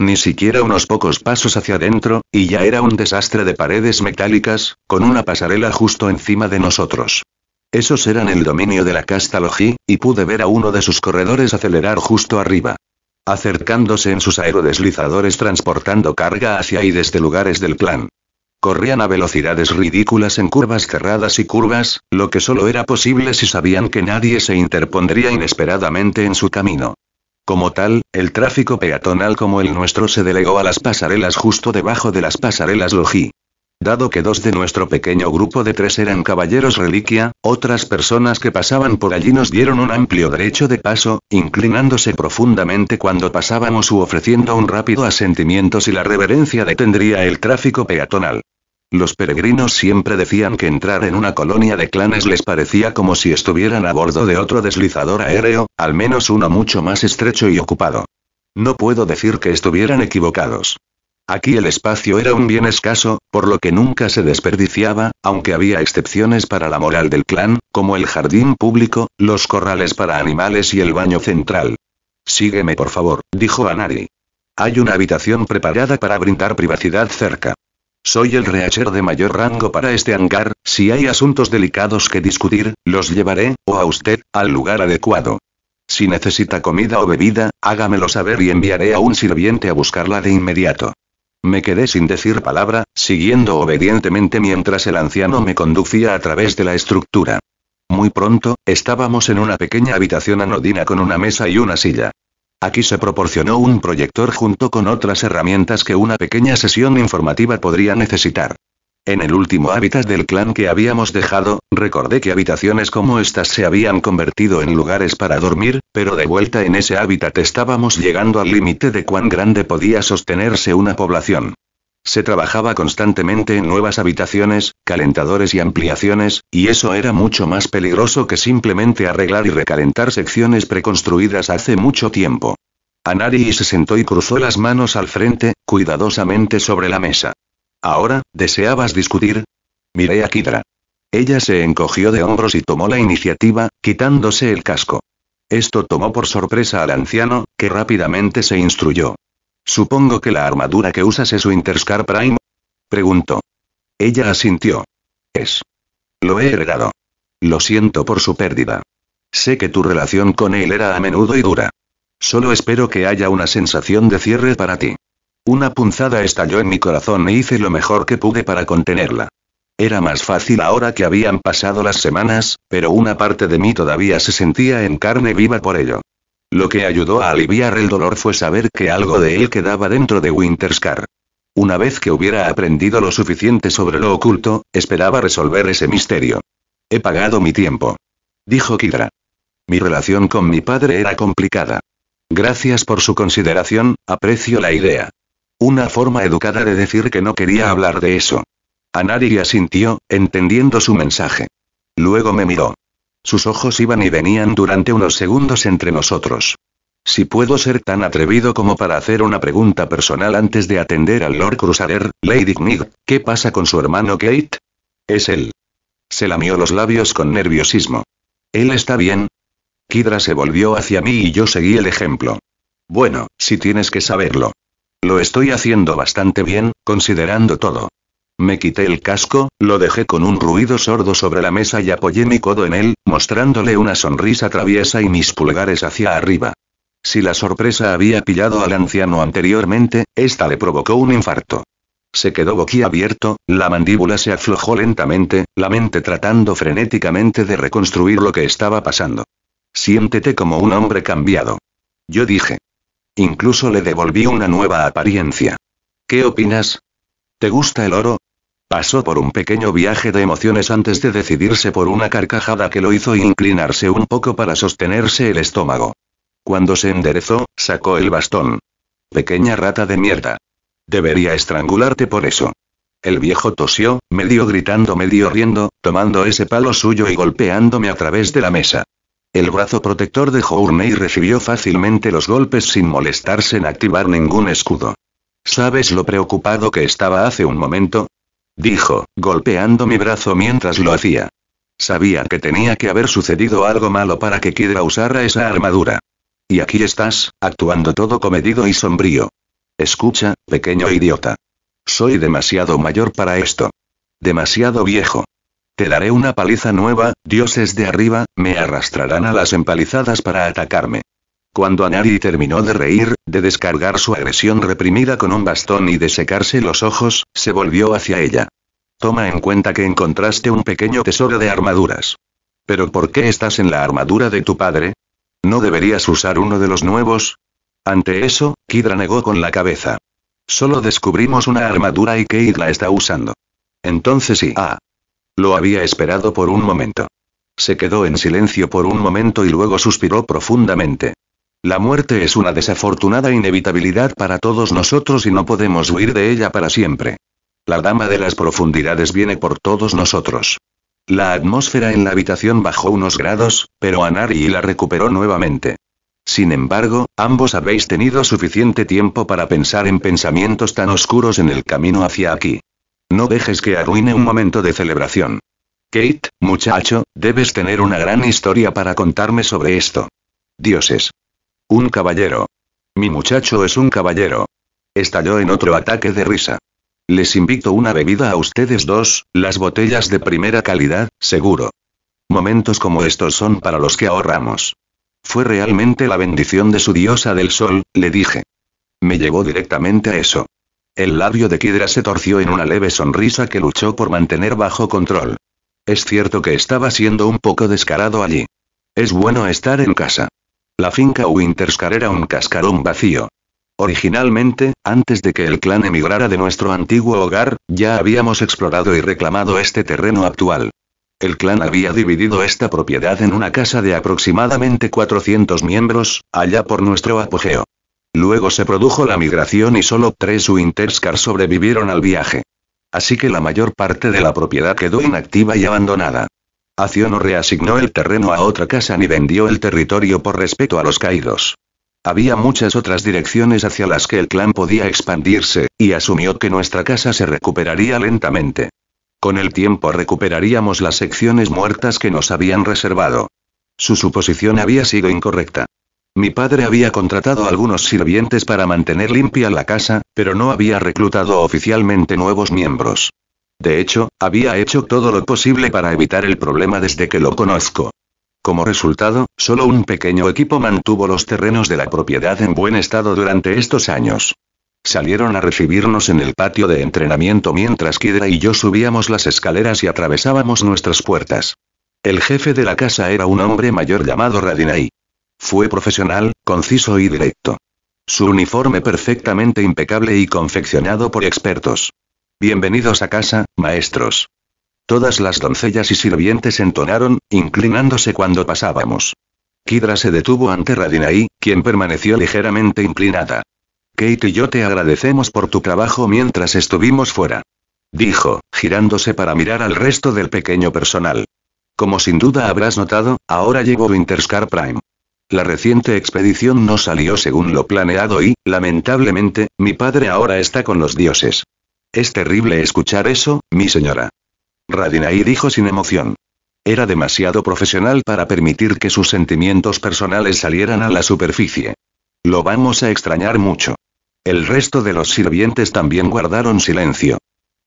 Ni siquiera unos pocos pasos hacia adentro, y ya era un desastre de paredes metálicas, con una pasarela justo encima de nosotros. Esos eran el dominio de la casta Logi, y pude ver a uno de sus corredores acelerar justo arriba acercándose en sus aerodeslizadores transportando carga hacia y desde lugares del plan. Corrían a velocidades ridículas en curvas cerradas y curvas, lo que solo era posible si sabían que nadie se interpondría inesperadamente en su camino. Como tal, el tráfico peatonal como el nuestro se delegó a las pasarelas justo debajo de las pasarelas Logi. Dado que dos de nuestro pequeño grupo de tres eran caballeros reliquia, otras personas que pasaban por allí nos dieron un amplio derecho de paso, inclinándose profundamente cuando pasábamos u ofreciendo un rápido asentimiento si la reverencia detendría el tráfico peatonal. Los peregrinos siempre decían que entrar en una colonia de clanes les parecía como si estuvieran a bordo de otro deslizador aéreo, al menos uno mucho más estrecho y ocupado. No puedo decir que estuvieran equivocados. Aquí el espacio era un bien escaso, por lo que nunca se desperdiciaba, aunque había excepciones para la moral del clan, como el jardín público, los corrales para animales y el baño central. Sígueme por favor, dijo Anari. Hay una habitación preparada para brindar privacidad cerca. Soy el reacher de mayor rango para este hangar, si hay asuntos delicados que discutir, los llevaré, o a usted, al lugar adecuado. Si necesita comida o bebida, hágamelo saber y enviaré a un sirviente a buscarla de inmediato. Me quedé sin decir palabra, siguiendo obedientemente mientras el anciano me conducía a través de la estructura. Muy pronto, estábamos en una pequeña habitación anodina con una mesa y una silla. Aquí se proporcionó un proyector junto con otras herramientas que una pequeña sesión informativa podría necesitar. En el último hábitat del clan que habíamos dejado, recordé que habitaciones como estas se habían convertido en lugares para dormir, pero de vuelta en ese hábitat estábamos llegando al límite de cuán grande podía sostenerse una población. Se trabajaba constantemente en nuevas habitaciones, calentadores y ampliaciones, y eso era mucho más peligroso que simplemente arreglar y recalentar secciones preconstruidas hace mucho tiempo. Anari se sentó y cruzó las manos al frente, cuidadosamente sobre la mesa. Ahora, ¿deseabas discutir? Miré a Kidra. Ella se encogió de hombros y tomó la iniciativa, quitándose el casco. Esto tomó por sorpresa al anciano, que rápidamente se instruyó. Supongo que la armadura que usas es su Interscar Prime? preguntó. Ella asintió. Es. Lo he heredado. Lo siento por su pérdida. Sé que tu relación con él era a menudo y dura. Solo espero que haya una sensación de cierre para ti. Una punzada estalló en mi corazón e hice lo mejor que pude para contenerla. Era más fácil ahora que habían pasado las semanas, pero una parte de mí todavía se sentía en carne viva por ello. Lo que ayudó a aliviar el dolor fue saber que algo de él quedaba dentro de Winterscar. Una vez que hubiera aprendido lo suficiente sobre lo oculto, esperaba resolver ese misterio. He pagado mi tiempo. Dijo Kidra. Mi relación con mi padre era complicada. Gracias por su consideración, aprecio la idea. Una forma educada de decir que no quería hablar de eso. Anari asintió, entendiendo su mensaje. Luego me miró. Sus ojos iban y venían durante unos segundos entre nosotros. Si puedo ser tan atrevido como para hacer una pregunta personal antes de atender al Lord Crusader, Lady Knig, ¿qué pasa con su hermano Kate? Es él. Se lamió los labios con nerviosismo. ¿Él está bien? Kidra se volvió hacia mí y yo seguí el ejemplo. Bueno, si tienes que saberlo. Lo estoy haciendo bastante bien, considerando todo. Me quité el casco, lo dejé con un ruido sordo sobre la mesa y apoyé mi codo en él, mostrándole una sonrisa traviesa y mis pulgares hacia arriba. Si la sorpresa había pillado al anciano anteriormente, esta le provocó un infarto. Se quedó boquiabierto, la mandíbula se aflojó lentamente, la mente tratando frenéticamente de reconstruir lo que estaba pasando. Siéntete como un hombre cambiado. Yo dije. Incluso le devolví una nueva apariencia. ¿Qué opinas? ¿Te gusta el oro? Pasó por un pequeño viaje de emociones antes de decidirse por una carcajada que lo hizo inclinarse un poco para sostenerse el estómago. Cuando se enderezó, sacó el bastón. Pequeña rata de mierda. Debería estrangularte por eso. El viejo tosió, medio gritando, medio riendo, tomando ese palo suyo y golpeándome a través de la mesa. El brazo protector de Hourney recibió fácilmente los golpes sin molestarse en activar ningún escudo. ¿Sabes lo preocupado que estaba hace un momento? Dijo, golpeando mi brazo mientras lo hacía. Sabía que tenía que haber sucedido algo malo para que Kidra usara esa armadura. Y aquí estás, actuando todo comedido y sombrío. Escucha, pequeño idiota. Soy demasiado mayor para esto. Demasiado viejo. Te daré una paliza nueva, dioses de arriba, me arrastrarán a las empalizadas para atacarme. Cuando Anari terminó de reír, de descargar su agresión reprimida con un bastón y de secarse los ojos, se volvió hacia ella. Toma en cuenta que encontraste un pequeño tesoro de armaduras. ¿Pero por qué estás en la armadura de tu padre? ¿No deberías usar uno de los nuevos? Ante eso, Kidra negó con la cabeza. Solo descubrimos una armadura y Kate la está usando. Entonces sí. Ah, lo había esperado por un momento. Se quedó en silencio por un momento y luego suspiró profundamente. La muerte es una desafortunada inevitabilidad para todos nosotros y no podemos huir de ella para siempre. La dama de las profundidades viene por todos nosotros. La atmósfera en la habitación bajó unos grados, pero Anari la recuperó nuevamente. Sin embargo, ambos habéis tenido suficiente tiempo para pensar en pensamientos tan oscuros en el camino hacia aquí. No dejes que arruine un momento de celebración. Kate, muchacho, debes tener una gran historia para contarme sobre esto. Dioses. Un caballero. Mi muchacho es un caballero. Estalló en otro ataque de risa. Les invito una bebida a ustedes dos, las botellas de primera calidad, seguro. Momentos como estos son para los que ahorramos. Fue realmente la bendición de su diosa del sol, le dije. Me llevó directamente a eso. El labio de Kidra se torció en una leve sonrisa que luchó por mantener bajo control. Es cierto que estaba siendo un poco descarado allí. Es bueno estar en casa. La finca Winterscar era un cascarón vacío. Originalmente, antes de que el clan emigrara de nuestro antiguo hogar, ya habíamos explorado y reclamado este terreno actual. El clan había dividido esta propiedad en una casa de aproximadamente 400 miembros, allá por nuestro apogeo. Luego se produjo la migración y solo tres Winterscar sobrevivieron al viaje. Así que la mayor parte de la propiedad quedó inactiva y abandonada. no reasignó el terreno a otra casa ni vendió el territorio por respeto a los caídos. Había muchas otras direcciones hacia las que el clan podía expandirse, y asumió que nuestra casa se recuperaría lentamente. Con el tiempo recuperaríamos las secciones muertas que nos habían reservado. Su suposición había sido incorrecta. Mi padre había contratado algunos sirvientes para mantener limpia la casa, pero no había reclutado oficialmente nuevos miembros. De hecho, había hecho todo lo posible para evitar el problema desde que lo conozco. Como resultado, solo un pequeño equipo mantuvo los terrenos de la propiedad en buen estado durante estos años. Salieron a recibirnos en el patio de entrenamiento mientras Kidra y yo subíamos las escaleras y atravesábamos nuestras puertas. El jefe de la casa era un hombre mayor llamado Radinay. Fue profesional, conciso y directo. Su uniforme perfectamente impecable y confeccionado por expertos. Bienvenidos a casa, maestros. Todas las doncellas y sirvientes entonaron, inclinándose cuando pasábamos. Kidra se detuvo ante Radinaí, quien permaneció ligeramente inclinada. Kate y yo te agradecemos por tu trabajo mientras estuvimos fuera. Dijo, girándose para mirar al resto del pequeño personal. Como sin duda habrás notado, ahora llevo Winterscar Prime. La reciente expedición no salió según lo planeado y, lamentablemente, mi padre ahora está con los dioses. Es terrible escuchar eso, mi señora. Radinay dijo sin emoción. Era demasiado profesional para permitir que sus sentimientos personales salieran a la superficie. Lo vamos a extrañar mucho. El resto de los sirvientes también guardaron silencio.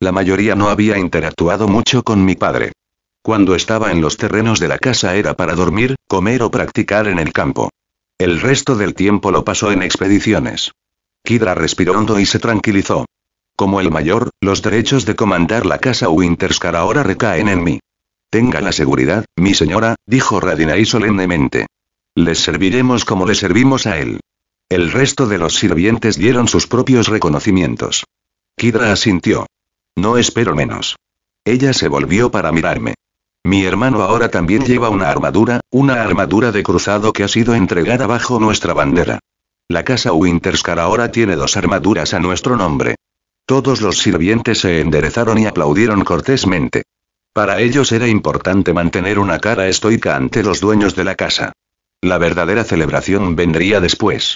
La mayoría no había interactuado mucho con mi padre. Cuando estaba en los terrenos de la casa era para dormir, comer o practicar en el campo. El resto del tiempo lo pasó en expediciones. Kidra respiró hondo y se tranquilizó. Como el mayor, los derechos de comandar la casa Winterscar ahora recaen en mí. Tenga la seguridad, mi señora, dijo y solemnemente. Les serviremos como le servimos a él. El resto de los sirvientes dieron sus propios reconocimientos. Kidra asintió. No espero menos. Ella se volvió para mirarme. Mi hermano ahora también lleva una armadura, una armadura de cruzado que ha sido entregada bajo nuestra bandera. La casa Winterscar ahora tiene dos armaduras a nuestro nombre. Todos los sirvientes se enderezaron y aplaudieron cortésmente. Para ellos era importante mantener una cara estoica ante los dueños de la casa. La verdadera celebración vendría después.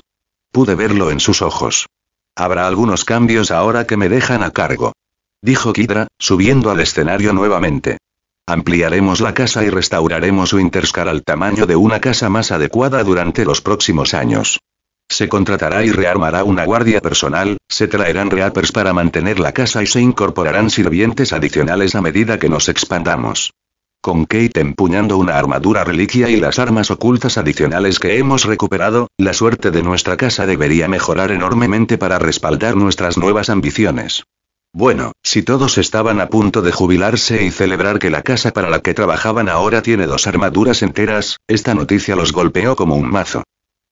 Pude verlo en sus ojos. Habrá algunos cambios ahora que me dejan a cargo. Dijo Kidra, subiendo al escenario nuevamente. Ampliaremos la casa y restauraremos su Winterscar al tamaño de una casa más adecuada durante los próximos años. Se contratará y rearmará una guardia personal, se traerán reapers para mantener la casa y se incorporarán sirvientes adicionales a medida que nos expandamos. Con Kate empuñando una armadura reliquia y las armas ocultas adicionales que hemos recuperado, la suerte de nuestra casa debería mejorar enormemente para respaldar nuestras nuevas ambiciones. Bueno, si todos estaban a punto de jubilarse y celebrar que la casa para la que trabajaban ahora tiene dos armaduras enteras, esta noticia los golpeó como un mazo.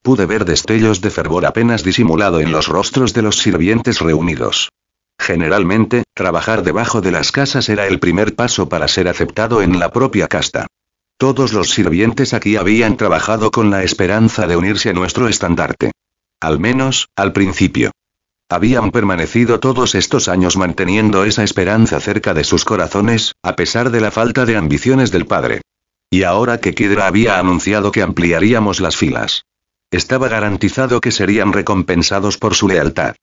Pude ver destellos de fervor apenas disimulado en los rostros de los sirvientes reunidos. Generalmente, trabajar debajo de las casas era el primer paso para ser aceptado en la propia casta. Todos los sirvientes aquí habían trabajado con la esperanza de unirse a nuestro estandarte. Al menos, al principio. Habían permanecido todos estos años manteniendo esa esperanza cerca de sus corazones, a pesar de la falta de ambiciones del padre. Y ahora que Kidra había anunciado que ampliaríamos las filas. Estaba garantizado que serían recompensados por su lealtad.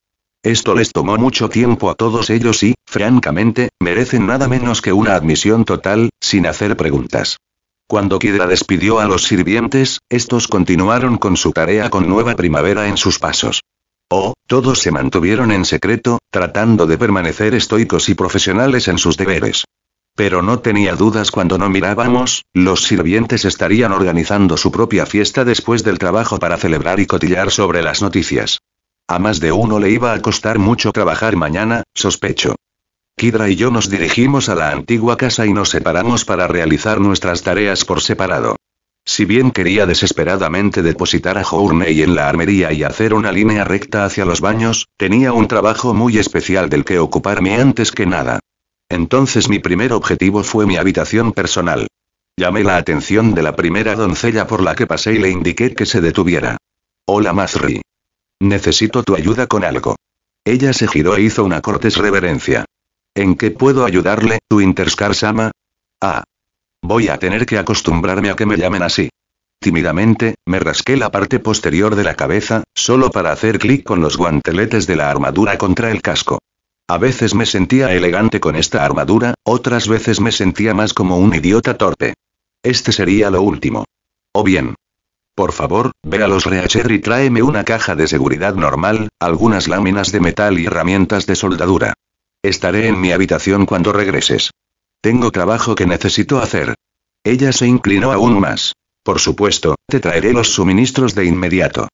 Esto les tomó mucho tiempo a todos ellos y, francamente, merecen nada menos que una admisión total, sin hacer preguntas. Cuando Kidra despidió a los sirvientes, estos continuaron con su tarea con nueva primavera en sus pasos. Oh, todos se mantuvieron en secreto, tratando de permanecer estoicos y profesionales en sus deberes. Pero no tenía dudas cuando no mirábamos, los sirvientes estarían organizando su propia fiesta después del trabajo para celebrar y cotillar sobre las noticias. A más de uno le iba a costar mucho trabajar mañana, sospecho. Kidra y yo nos dirigimos a la antigua casa y nos separamos para realizar nuestras tareas por separado. Si bien quería desesperadamente depositar a Journey en la armería y hacer una línea recta hacia los baños, tenía un trabajo muy especial del que ocuparme antes que nada. Entonces mi primer objetivo fue mi habitación personal. Llamé la atención de la primera doncella por la que pasé y le indiqué que se detuviera. Hola Mazri. Necesito tu ayuda con algo. Ella se giró e hizo una cortés reverencia. ¿En qué puedo ayudarle, tu Interscar Sama? Ah, Voy a tener que acostumbrarme a que me llamen así. Tímidamente, me rasqué la parte posterior de la cabeza, solo para hacer clic con los guanteletes de la armadura contra el casco. A veces me sentía elegante con esta armadura, otras veces me sentía más como un idiota torpe. Este sería lo último. O bien. Por favor, ve a los Reacher y tráeme una caja de seguridad normal, algunas láminas de metal y herramientas de soldadura. Estaré en mi habitación cuando regreses. Tengo trabajo que necesito hacer. Ella se inclinó aún más. Por supuesto, te traeré los suministros de inmediato.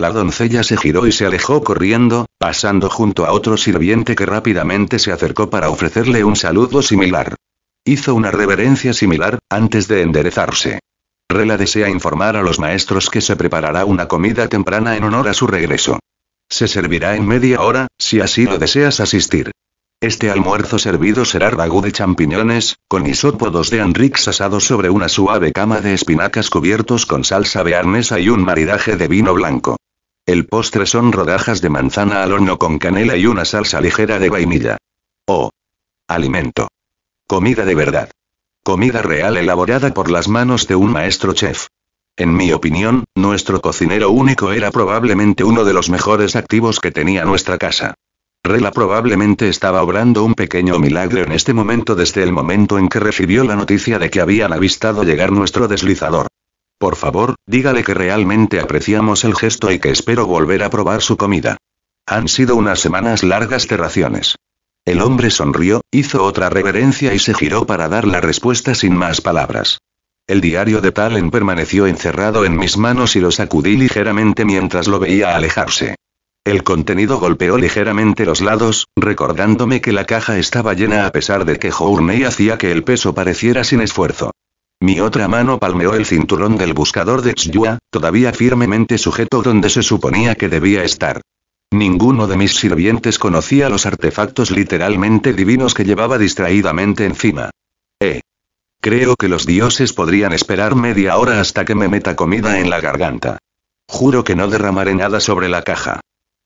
La doncella se giró y se alejó corriendo, pasando junto a otro sirviente que rápidamente se acercó para ofrecerle un saludo similar. Hizo una reverencia similar, antes de enderezarse. Rela desea informar a los maestros que se preparará una comida temprana en honor a su regreso. Se servirá en media hora, si así lo deseas asistir. Este almuerzo servido será ragú de champiñones, con isópodos de anrix asados sobre una suave cama de espinacas cubiertos con salsa bearnesa y un maridaje de vino blanco. El postre son rodajas de manzana al horno con canela y una salsa ligera de vainilla. Oh. Alimento. Comida de verdad. Comida real elaborada por las manos de un maestro chef. En mi opinión, nuestro cocinero único era probablemente uno de los mejores activos que tenía nuestra casa. Rela probablemente estaba obrando un pequeño milagro en este momento desde el momento en que recibió la noticia de que habían avistado llegar nuestro deslizador. Por favor, dígale que realmente apreciamos el gesto y que espero volver a probar su comida. Han sido unas semanas largas de raciones. El hombre sonrió, hizo otra reverencia y se giró para dar la respuesta sin más palabras. El diario de Talen permaneció encerrado en mis manos y lo sacudí ligeramente mientras lo veía alejarse. El contenido golpeó ligeramente los lados, recordándome que la caja estaba llena a pesar de que Journey hacía que el peso pareciera sin esfuerzo. Mi otra mano palmeó el cinturón del buscador de Xyua, todavía firmemente sujeto donde se suponía que debía estar. Ninguno de mis sirvientes conocía los artefactos literalmente divinos que llevaba distraídamente encima. Eh. Creo que los dioses podrían esperar media hora hasta que me meta comida en la garganta. Juro que no derramaré nada sobre la caja.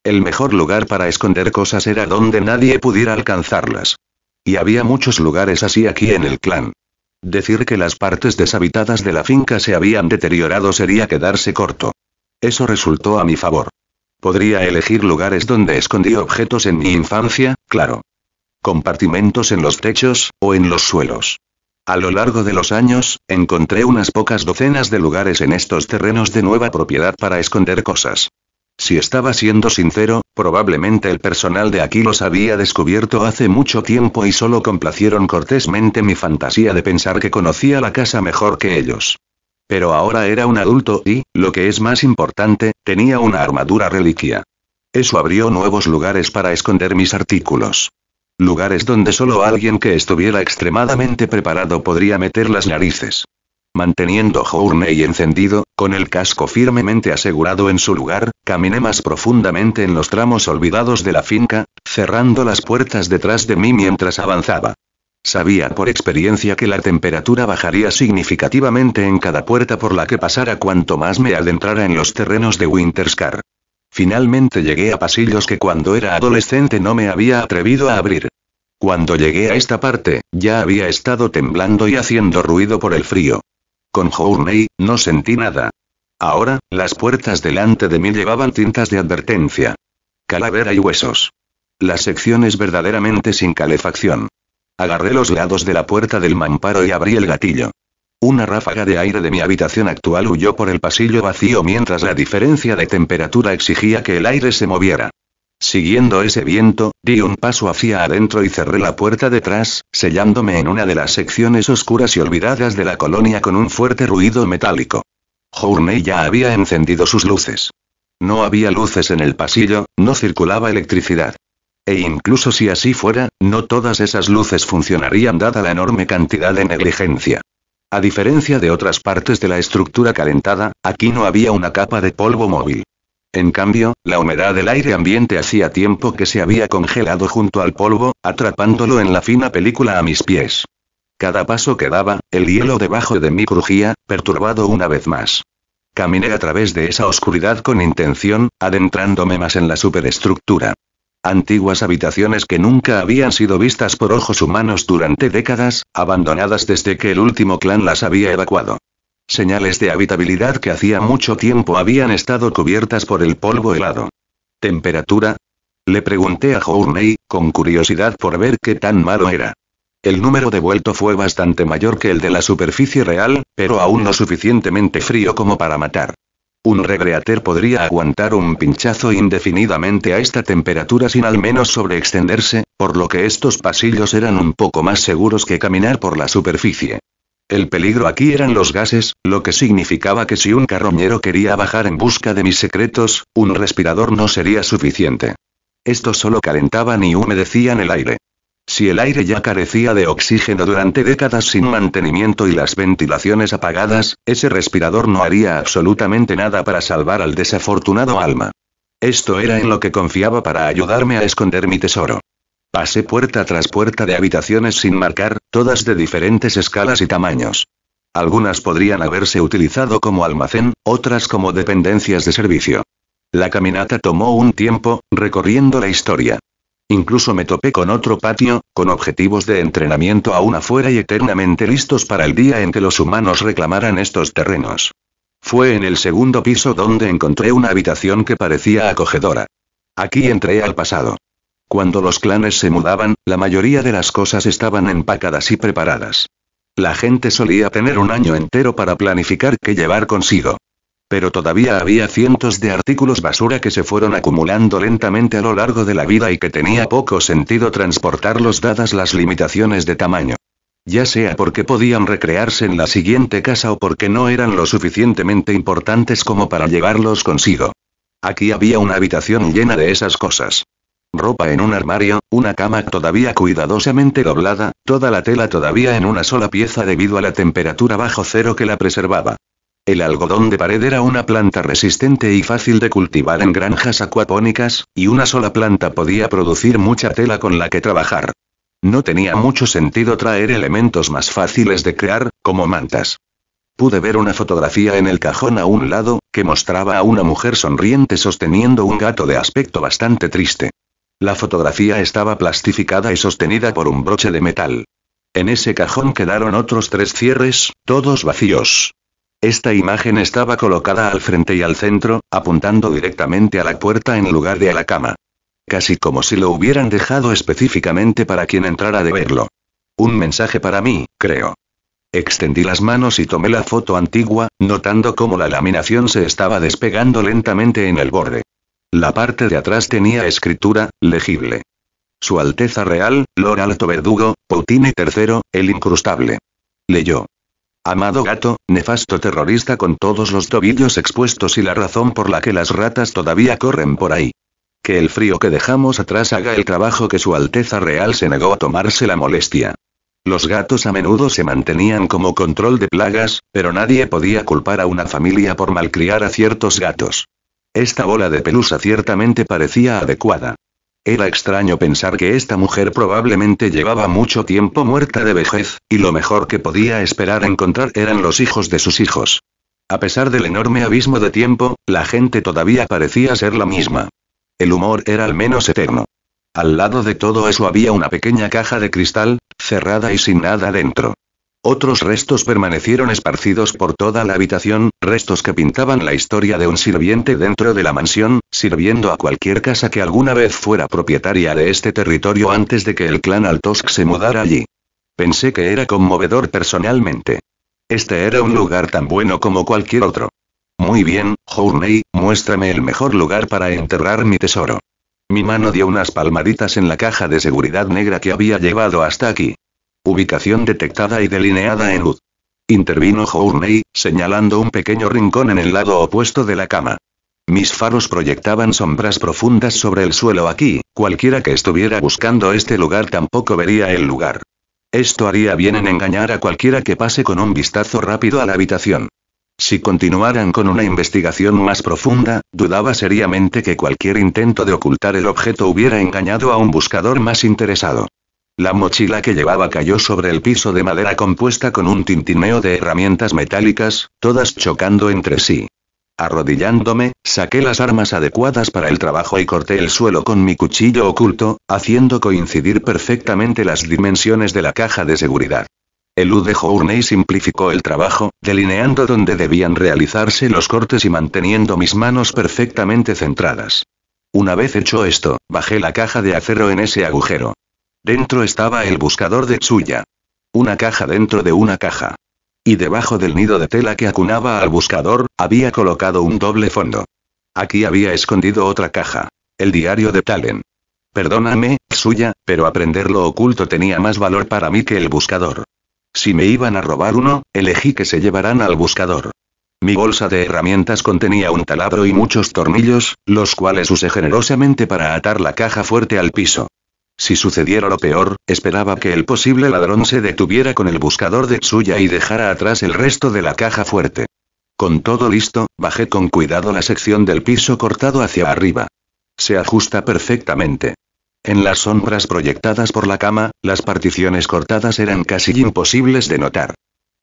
El mejor lugar para esconder cosas era donde nadie pudiera alcanzarlas. Y había muchos lugares así aquí en el clan. Decir que las partes deshabitadas de la finca se habían deteriorado sería quedarse corto. Eso resultó a mi favor. Podría elegir lugares donde escondí objetos en mi infancia, claro. Compartimentos en los techos, o en los suelos. A lo largo de los años, encontré unas pocas docenas de lugares en estos terrenos de nueva propiedad para esconder cosas. Si estaba siendo sincero, probablemente el personal de aquí los había descubierto hace mucho tiempo y solo complacieron cortésmente mi fantasía de pensar que conocía la casa mejor que ellos. Pero ahora era un adulto y, lo que es más importante, tenía una armadura reliquia. Eso abrió nuevos lugares para esconder mis artículos. Lugares donde solo alguien que estuviera extremadamente preparado podría meter las narices. Manteniendo Journey encendido, con el casco firmemente asegurado en su lugar, caminé más profundamente en los tramos olvidados de la finca, cerrando las puertas detrás de mí mientras avanzaba. Sabía por experiencia que la temperatura bajaría significativamente en cada puerta por la que pasara cuanto más me adentrara en los terrenos de Winterscar. Finalmente llegué a pasillos que cuando era adolescente no me había atrevido a abrir. Cuando llegué a esta parte, ya había estado temblando y haciendo ruido por el frío. Con Journey, no sentí nada. Ahora, las puertas delante de mí llevaban tintas de advertencia. Calavera y huesos. Las es verdaderamente sin calefacción. Agarré los lados de la puerta del mamparo y abrí el gatillo. Una ráfaga de aire de mi habitación actual huyó por el pasillo vacío mientras la diferencia de temperatura exigía que el aire se moviera. Siguiendo ese viento, di un paso hacia adentro y cerré la puerta detrás, sellándome en una de las secciones oscuras y olvidadas de la colonia con un fuerte ruido metálico. Journey ya había encendido sus luces. No había luces en el pasillo, no circulaba electricidad. E incluso si así fuera, no todas esas luces funcionarían dada la enorme cantidad de negligencia. A diferencia de otras partes de la estructura calentada, aquí no había una capa de polvo móvil. En cambio, la humedad del aire ambiente hacía tiempo que se había congelado junto al polvo, atrapándolo en la fina película a mis pies. Cada paso que daba, el hielo debajo de mí crujía, perturbado una vez más. Caminé a través de esa oscuridad con intención, adentrándome más en la superestructura. Antiguas habitaciones que nunca habían sido vistas por ojos humanos durante décadas, abandonadas desde que el último clan las había evacuado. Señales de habitabilidad que hacía mucho tiempo habían estado cubiertas por el polvo helado. ¿Temperatura? Le pregunté a Journey, con curiosidad por ver qué tan malo era. El número de vuelto fue bastante mayor que el de la superficie real, pero aún no suficientemente frío como para matar. Un regreater podría aguantar un pinchazo indefinidamente a esta temperatura sin al menos sobreextenderse, por lo que estos pasillos eran un poco más seguros que caminar por la superficie. El peligro aquí eran los gases, lo que significaba que si un carroñero quería bajar en busca de mis secretos, un respirador no sería suficiente. Esto solo calentaban y humedecían el aire. Si el aire ya carecía de oxígeno durante décadas sin mantenimiento y las ventilaciones apagadas, ese respirador no haría absolutamente nada para salvar al desafortunado alma. Esto era en lo que confiaba para ayudarme a esconder mi tesoro. Pasé puerta tras puerta de habitaciones sin marcar, todas de diferentes escalas y tamaños. Algunas podrían haberse utilizado como almacén, otras como dependencias de servicio. La caminata tomó un tiempo, recorriendo la historia. Incluso me topé con otro patio, con objetivos de entrenamiento aún afuera y eternamente listos para el día en que los humanos reclamaran estos terrenos. Fue en el segundo piso donde encontré una habitación que parecía acogedora. Aquí entré al pasado. Cuando los clanes se mudaban, la mayoría de las cosas estaban empacadas y preparadas. La gente solía tener un año entero para planificar qué llevar consigo. Pero todavía había cientos de artículos basura que se fueron acumulando lentamente a lo largo de la vida y que tenía poco sentido transportarlos dadas las limitaciones de tamaño. Ya sea porque podían recrearse en la siguiente casa o porque no eran lo suficientemente importantes como para llevarlos consigo. Aquí había una habitación llena de esas cosas ropa en un armario, una cama todavía cuidadosamente doblada, toda la tela todavía en una sola pieza debido a la temperatura bajo cero que la preservaba. El algodón de pared era una planta resistente y fácil de cultivar en granjas acuapónicas, y una sola planta podía producir mucha tela con la que trabajar. No tenía mucho sentido traer elementos más fáciles de crear, como mantas. Pude ver una fotografía en el cajón a un lado, que mostraba a una mujer sonriente sosteniendo un gato de aspecto bastante triste. La fotografía estaba plastificada y sostenida por un broche de metal. En ese cajón quedaron otros tres cierres, todos vacíos. Esta imagen estaba colocada al frente y al centro, apuntando directamente a la puerta en lugar de a la cama. Casi como si lo hubieran dejado específicamente para quien entrara de verlo. Un mensaje para mí, creo. Extendí las manos y tomé la foto antigua, notando cómo la laminación se estaba despegando lentamente en el borde. La parte de atrás tenía escritura, legible. Su Alteza Real, Lord Alto Verdugo, Poutine III, el incrustable. Leyó. Amado gato, nefasto terrorista con todos los tobillos expuestos y la razón por la que las ratas todavía corren por ahí. Que el frío que dejamos atrás haga el trabajo que Su Alteza Real se negó a tomarse la molestia. Los gatos a menudo se mantenían como control de plagas, pero nadie podía culpar a una familia por malcriar a ciertos gatos. Esta bola de pelusa ciertamente parecía adecuada. Era extraño pensar que esta mujer probablemente llevaba mucho tiempo muerta de vejez, y lo mejor que podía esperar encontrar eran los hijos de sus hijos. A pesar del enorme abismo de tiempo, la gente todavía parecía ser la misma. El humor era al menos eterno. Al lado de todo eso había una pequeña caja de cristal, cerrada y sin nada dentro. Otros restos permanecieron esparcidos por toda la habitación, restos que pintaban la historia de un sirviente dentro de la mansión, sirviendo a cualquier casa que alguna vez fuera propietaria de este territorio antes de que el clan Altosk se mudara allí. Pensé que era conmovedor personalmente. Este era un lugar tan bueno como cualquier otro. Muy bien, Journey, muéstrame el mejor lugar para enterrar mi tesoro. Mi mano dio unas palmaditas en la caja de seguridad negra que había llevado hasta aquí. Ubicación detectada y delineada en luz. Intervino Journey, señalando un pequeño rincón en el lado opuesto de la cama. Mis faros proyectaban sombras profundas sobre el suelo aquí, cualquiera que estuviera buscando este lugar tampoco vería el lugar. Esto haría bien en engañar a cualquiera que pase con un vistazo rápido a la habitación. Si continuaran con una investigación más profunda, dudaba seriamente que cualquier intento de ocultar el objeto hubiera engañado a un buscador más interesado. La mochila que llevaba cayó sobre el piso de madera compuesta con un tintineo de herramientas metálicas, todas chocando entre sí. Arrodillándome, saqué las armas adecuadas para el trabajo y corté el suelo con mi cuchillo oculto, haciendo coincidir perfectamente las dimensiones de la caja de seguridad. El U de simplificó el trabajo, delineando dónde debían realizarse los cortes y manteniendo mis manos perfectamente centradas. Una vez hecho esto, bajé la caja de acero en ese agujero. Dentro estaba el buscador de Tsuya. Una caja dentro de una caja. Y debajo del nido de tela que acunaba al buscador, había colocado un doble fondo. Aquí había escondido otra caja. El diario de Talen. Perdóname, Tsuya, pero aprender lo oculto tenía más valor para mí que el buscador. Si me iban a robar uno, elegí que se llevaran al buscador. Mi bolsa de herramientas contenía un taladro y muchos tornillos, los cuales usé generosamente para atar la caja fuerte al piso. Si sucediera lo peor, esperaba que el posible ladrón se detuviera con el buscador de Tsuya y dejara atrás el resto de la caja fuerte. Con todo listo, bajé con cuidado la sección del piso cortado hacia arriba. Se ajusta perfectamente. En las sombras proyectadas por la cama, las particiones cortadas eran casi imposibles de notar.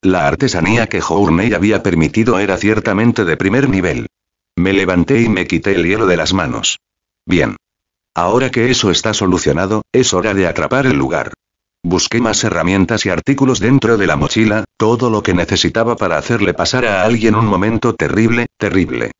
La artesanía que Hourney había permitido era ciertamente de primer nivel. Me levanté y me quité el hielo de las manos. Bien. Ahora que eso está solucionado, es hora de atrapar el lugar. Busqué más herramientas y artículos dentro de la mochila, todo lo que necesitaba para hacerle pasar a alguien un momento terrible, terrible.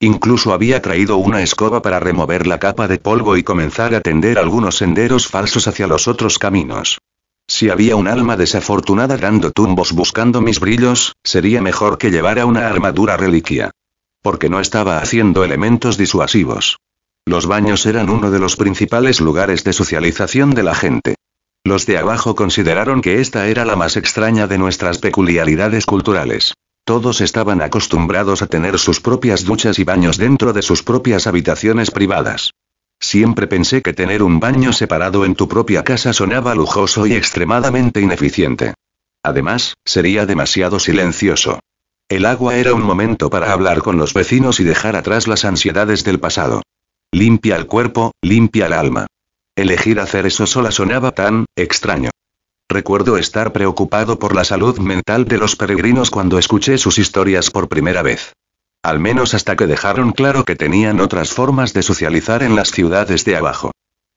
Incluso había traído una escoba para remover la capa de polvo y comenzar a tender algunos senderos falsos hacia los otros caminos. Si había un alma desafortunada dando tumbos buscando mis brillos, sería mejor que llevara una armadura reliquia. Porque no estaba haciendo elementos disuasivos. Los baños eran uno de los principales lugares de socialización de la gente. Los de abajo consideraron que esta era la más extraña de nuestras peculiaridades culturales. Todos estaban acostumbrados a tener sus propias duchas y baños dentro de sus propias habitaciones privadas. Siempre pensé que tener un baño separado en tu propia casa sonaba lujoso y extremadamente ineficiente. Además, sería demasiado silencioso. El agua era un momento para hablar con los vecinos y dejar atrás las ansiedades del pasado. Limpia el cuerpo, limpia el alma. Elegir hacer eso sola sonaba tan extraño. Recuerdo estar preocupado por la salud mental de los peregrinos cuando escuché sus historias por primera vez. Al menos hasta que dejaron claro que tenían otras formas de socializar en las ciudades de abajo.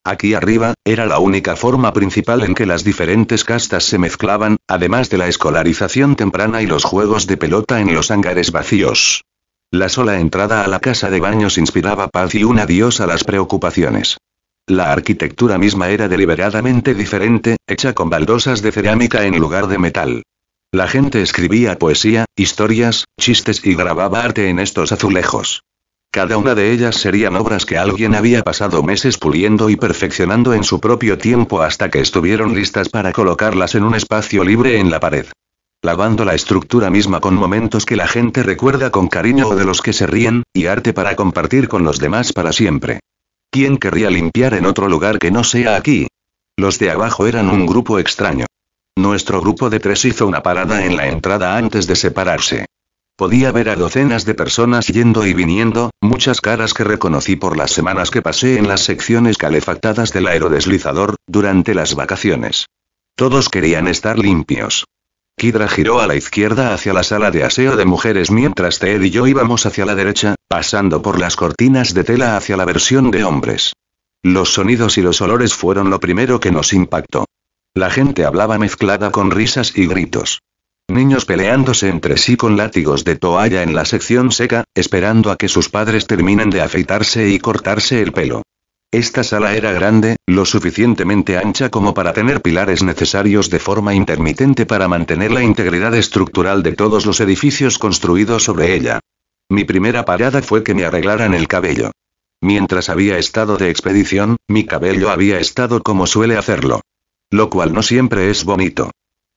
Aquí arriba, era la única forma principal en que las diferentes castas se mezclaban, además de la escolarización temprana y los juegos de pelota en los hangares vacíos. La sola entrada a la casa de baños inspiraba paz y un adiós a las preocupaciones. La arquitectura misma era deliberadamente diferente, hecha con baldosas de cerámica en lugar de metal. La gente escribía poesía, historias, chistes y grababa arte en estos azulejos. Cada una de ellas serían obras que alguien había pasado meses puliendo y perfeccionando en su propio tiempo hasta que estuvieron listas para colocarlas en un espacio libre en la pared lavando la estructura misma con momentos que la gente recuerda con cariño o de los que se ríen, y arte para compartir con los demás para siempre. ¿Quién querría limpiar en otro lugar que no sea aquí? Los de abajo eran un grupo extraño. Nuestro grupo de tres hizo una parada en la entrada antes de separarse. Podía ver a docenas de personas yendo y viniendo, muchas caras que reconocí por las semanas que pasé en las secciones calefactadas del aerodeslizador, durante las vacaciones. Todos querían estar limpios. Kidra giró a la izquierda hacia la sala de aseo de mujeres mientras Ted y yo íbamos hacia la derecha, pasando por las cortinas de tela hacia la versión de hombres. Los sonidos y los olores fueron lo primero que nos impactó. La gente hablaba mezclada con risas y gritos. Niños peleándose entre sí con látigos de toalla en la sección seca, esperando a que sus padres terminen de afeitarse y cortarse el pelo. Esta sala era grande, lo suficientemente ancha como para tener pilares necesarios de forma intermitente para mantener la integridad estructural de todos los edificios construidos sobre ella. Mi primera parada fue que me arreglaran el cabello. Mientras había estado de expedición, mi cabello había estado como suele hacerlo. Lo cual no siempre es bonito.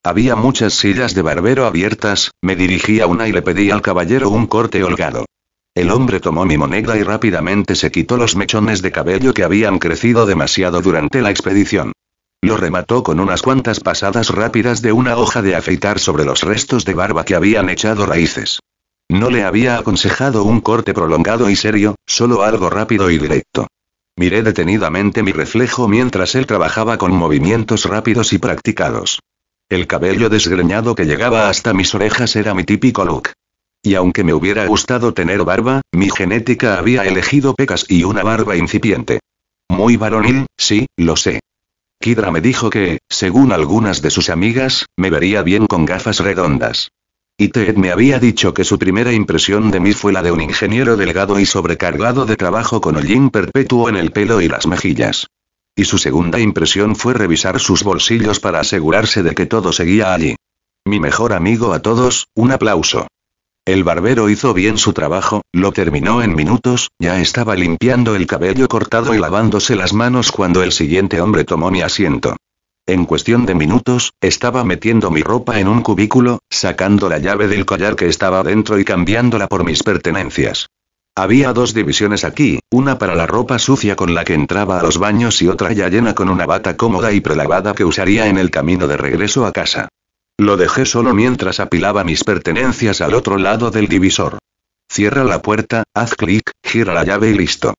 Había muchas sillas de barbero abiertas, me dirigí a una y le pedí al caballero un corte holgado. El hombre tomó mi moneda y rápidamente se quitó los mechones de cabello que habían crecido demasiado durante la expedición. Lo remató con unas cuantas pasadas rápidas de una hoja de afeitar sobre los restos de barba que habían echado raíces. No le había aconsejado un corte prolongado y serio, solo algo rápido y directo. Miré detenidamente mi reflejo mientras él trabajaba con movimientos rápidos y practicados. El cabello desgreñado que llegaba hasta mis orejas era mi típico look y aunque me hubiera gustado tener barba, mi genética había elegido pecas y una barba incipiente. Muy varonil, sí, lo sé. Kidra me dijo que, según algunas de sus amigas, me vería bien con gafas redondas. Y Ted me había dicho que su primera impresión de mí fue la de un ingeniero delgado y sobrecargado de trabajo con hollín perpetuo en el pelo y las mejillas. Y su segunda impresión fue revisar sus bolsillos para asegurarse de que todo seguía allí. Mi mejor amigo a todos, un aplauso. El barbero hizo bien su trabajo, lo terminó en minutos, ya estaba limpiando el cabello cortado y lavándose las manos cuando el siguiente hombre tomó mi asiento. En cuestión de minutos, estaba metiendo mi ropa en un cubículo, sacando la llave del collar que estaba dentro y cambiándola por mis pertenencias. Había dos divisiones aquí, una para la ropa sucia con la que entraba a los baños y otra ya llena con una bata cómoda y prelavada que usaría en el camino de regreso a casa. Lo dejé solo mientras apilaba mis pertenencias al otro lado del divisor. Cierra la puerta, haz clic, gira la llave y listo.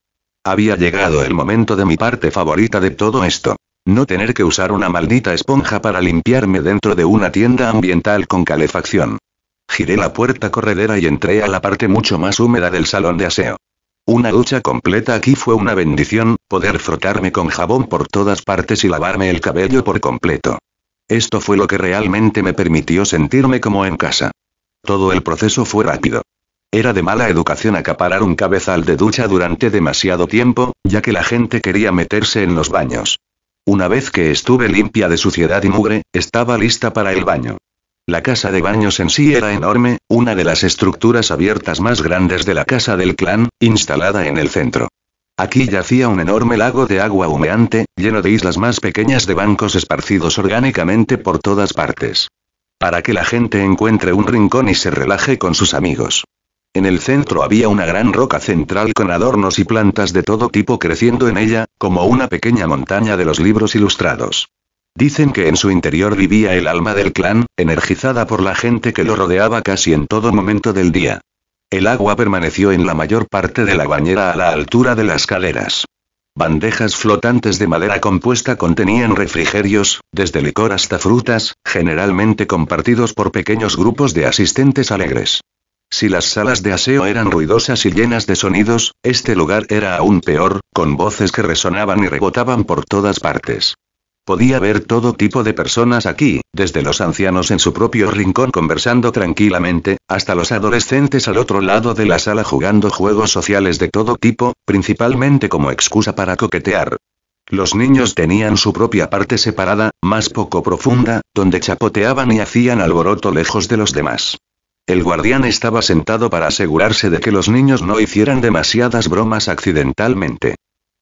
Había llegado el momento de mi parte favorita de todo esto. No tener que usar una maldita esponja para limpiarme dentro de una tienda ambiental con calefacción. Giré la puerta corredera y entré a la parte mucho más húmeda del salón de aseo. Una ducha completa aquí fue una bendición, poder frotarme con jabón por todas partes y lavarme el cabello por completo. Esto fue lo que realmente me permitió sentirme como en casa. Todo el proceso fue rápido. Era de mala educación acaparar un cabezal de ducha durante demasiado tiempo, ya que la gente quería meterse en los baños. Una vez que estuve limpia de suciedad y mugre, estaba lista para el baño. La casa de baños en sí era enorme, una de las estructuras abiertas más grandes de la casa del clan, instalada en el centro. Aquí yacía un enorme lago de agua humeante, lleno de islas más pequeñas de bancos esparcidos orgánicamente por todas partes. Para que la gente encuentre un rincón y se relaje con sus amigos. En el centro había una gran roca central con adornos y plantas de todo tipo creciendo en ella, como una pequeña montaña de los libros ilustrados. Dicen que en su interior vivía el alma del clan, energizada por la gente que lo rodeaba casi en todo momento del día. El agua permaneció en la mayor parte de la bañera a la altura de las caleras. Bandejas flotantes de madera compuesta contenían refrigerios, desde licor hasta frutas, generalmente compartidos por pequeños grupos de asistentes alegres. Si las salas de aseo eran ruidosas y llenas de sonidos, este lugar era aún peor, con voces que resonaban y rebotaban por todas partes. Podía ver todo tipo de personas aquí, desde los ancianos en su propio rincón conversando tranquilamente, hasta los adolescentes al otro lado de la sala jugando juegos sociales de todo tipo, principalmente como excusa para coquetear. Los niños tenían su propia parte separada, más poco profunda, donde chapoteaban y hacían alboroto lejos de los demás. El guardián estaba sentado para asegurarse de que los niños no hicieran demasiadas bromas accidentalmente.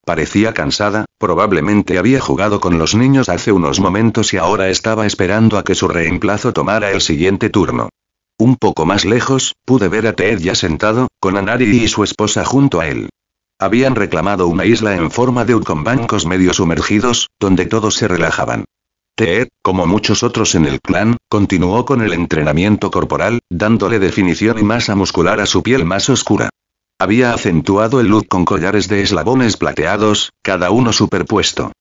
Parecía cansada, probablemente había jugado con los niños hace unos momentos y ahora estaba esperando a que su reemplazo tomara el siguiente turno. Un poco más lejos, pude ver a Ted ya sentado, con Anari y su esposa junto a él. Habían reclamado una isla en forma de U con bancos medio sumergidos, donde todos se relajaban. Ted, como muchos otros en el clan, continuó con el entrenamiento corporal, dándole definición y masa muscular a su piel más oscura. Había acentuado el look con collares de eslabones plateados, cada uno superpuesto.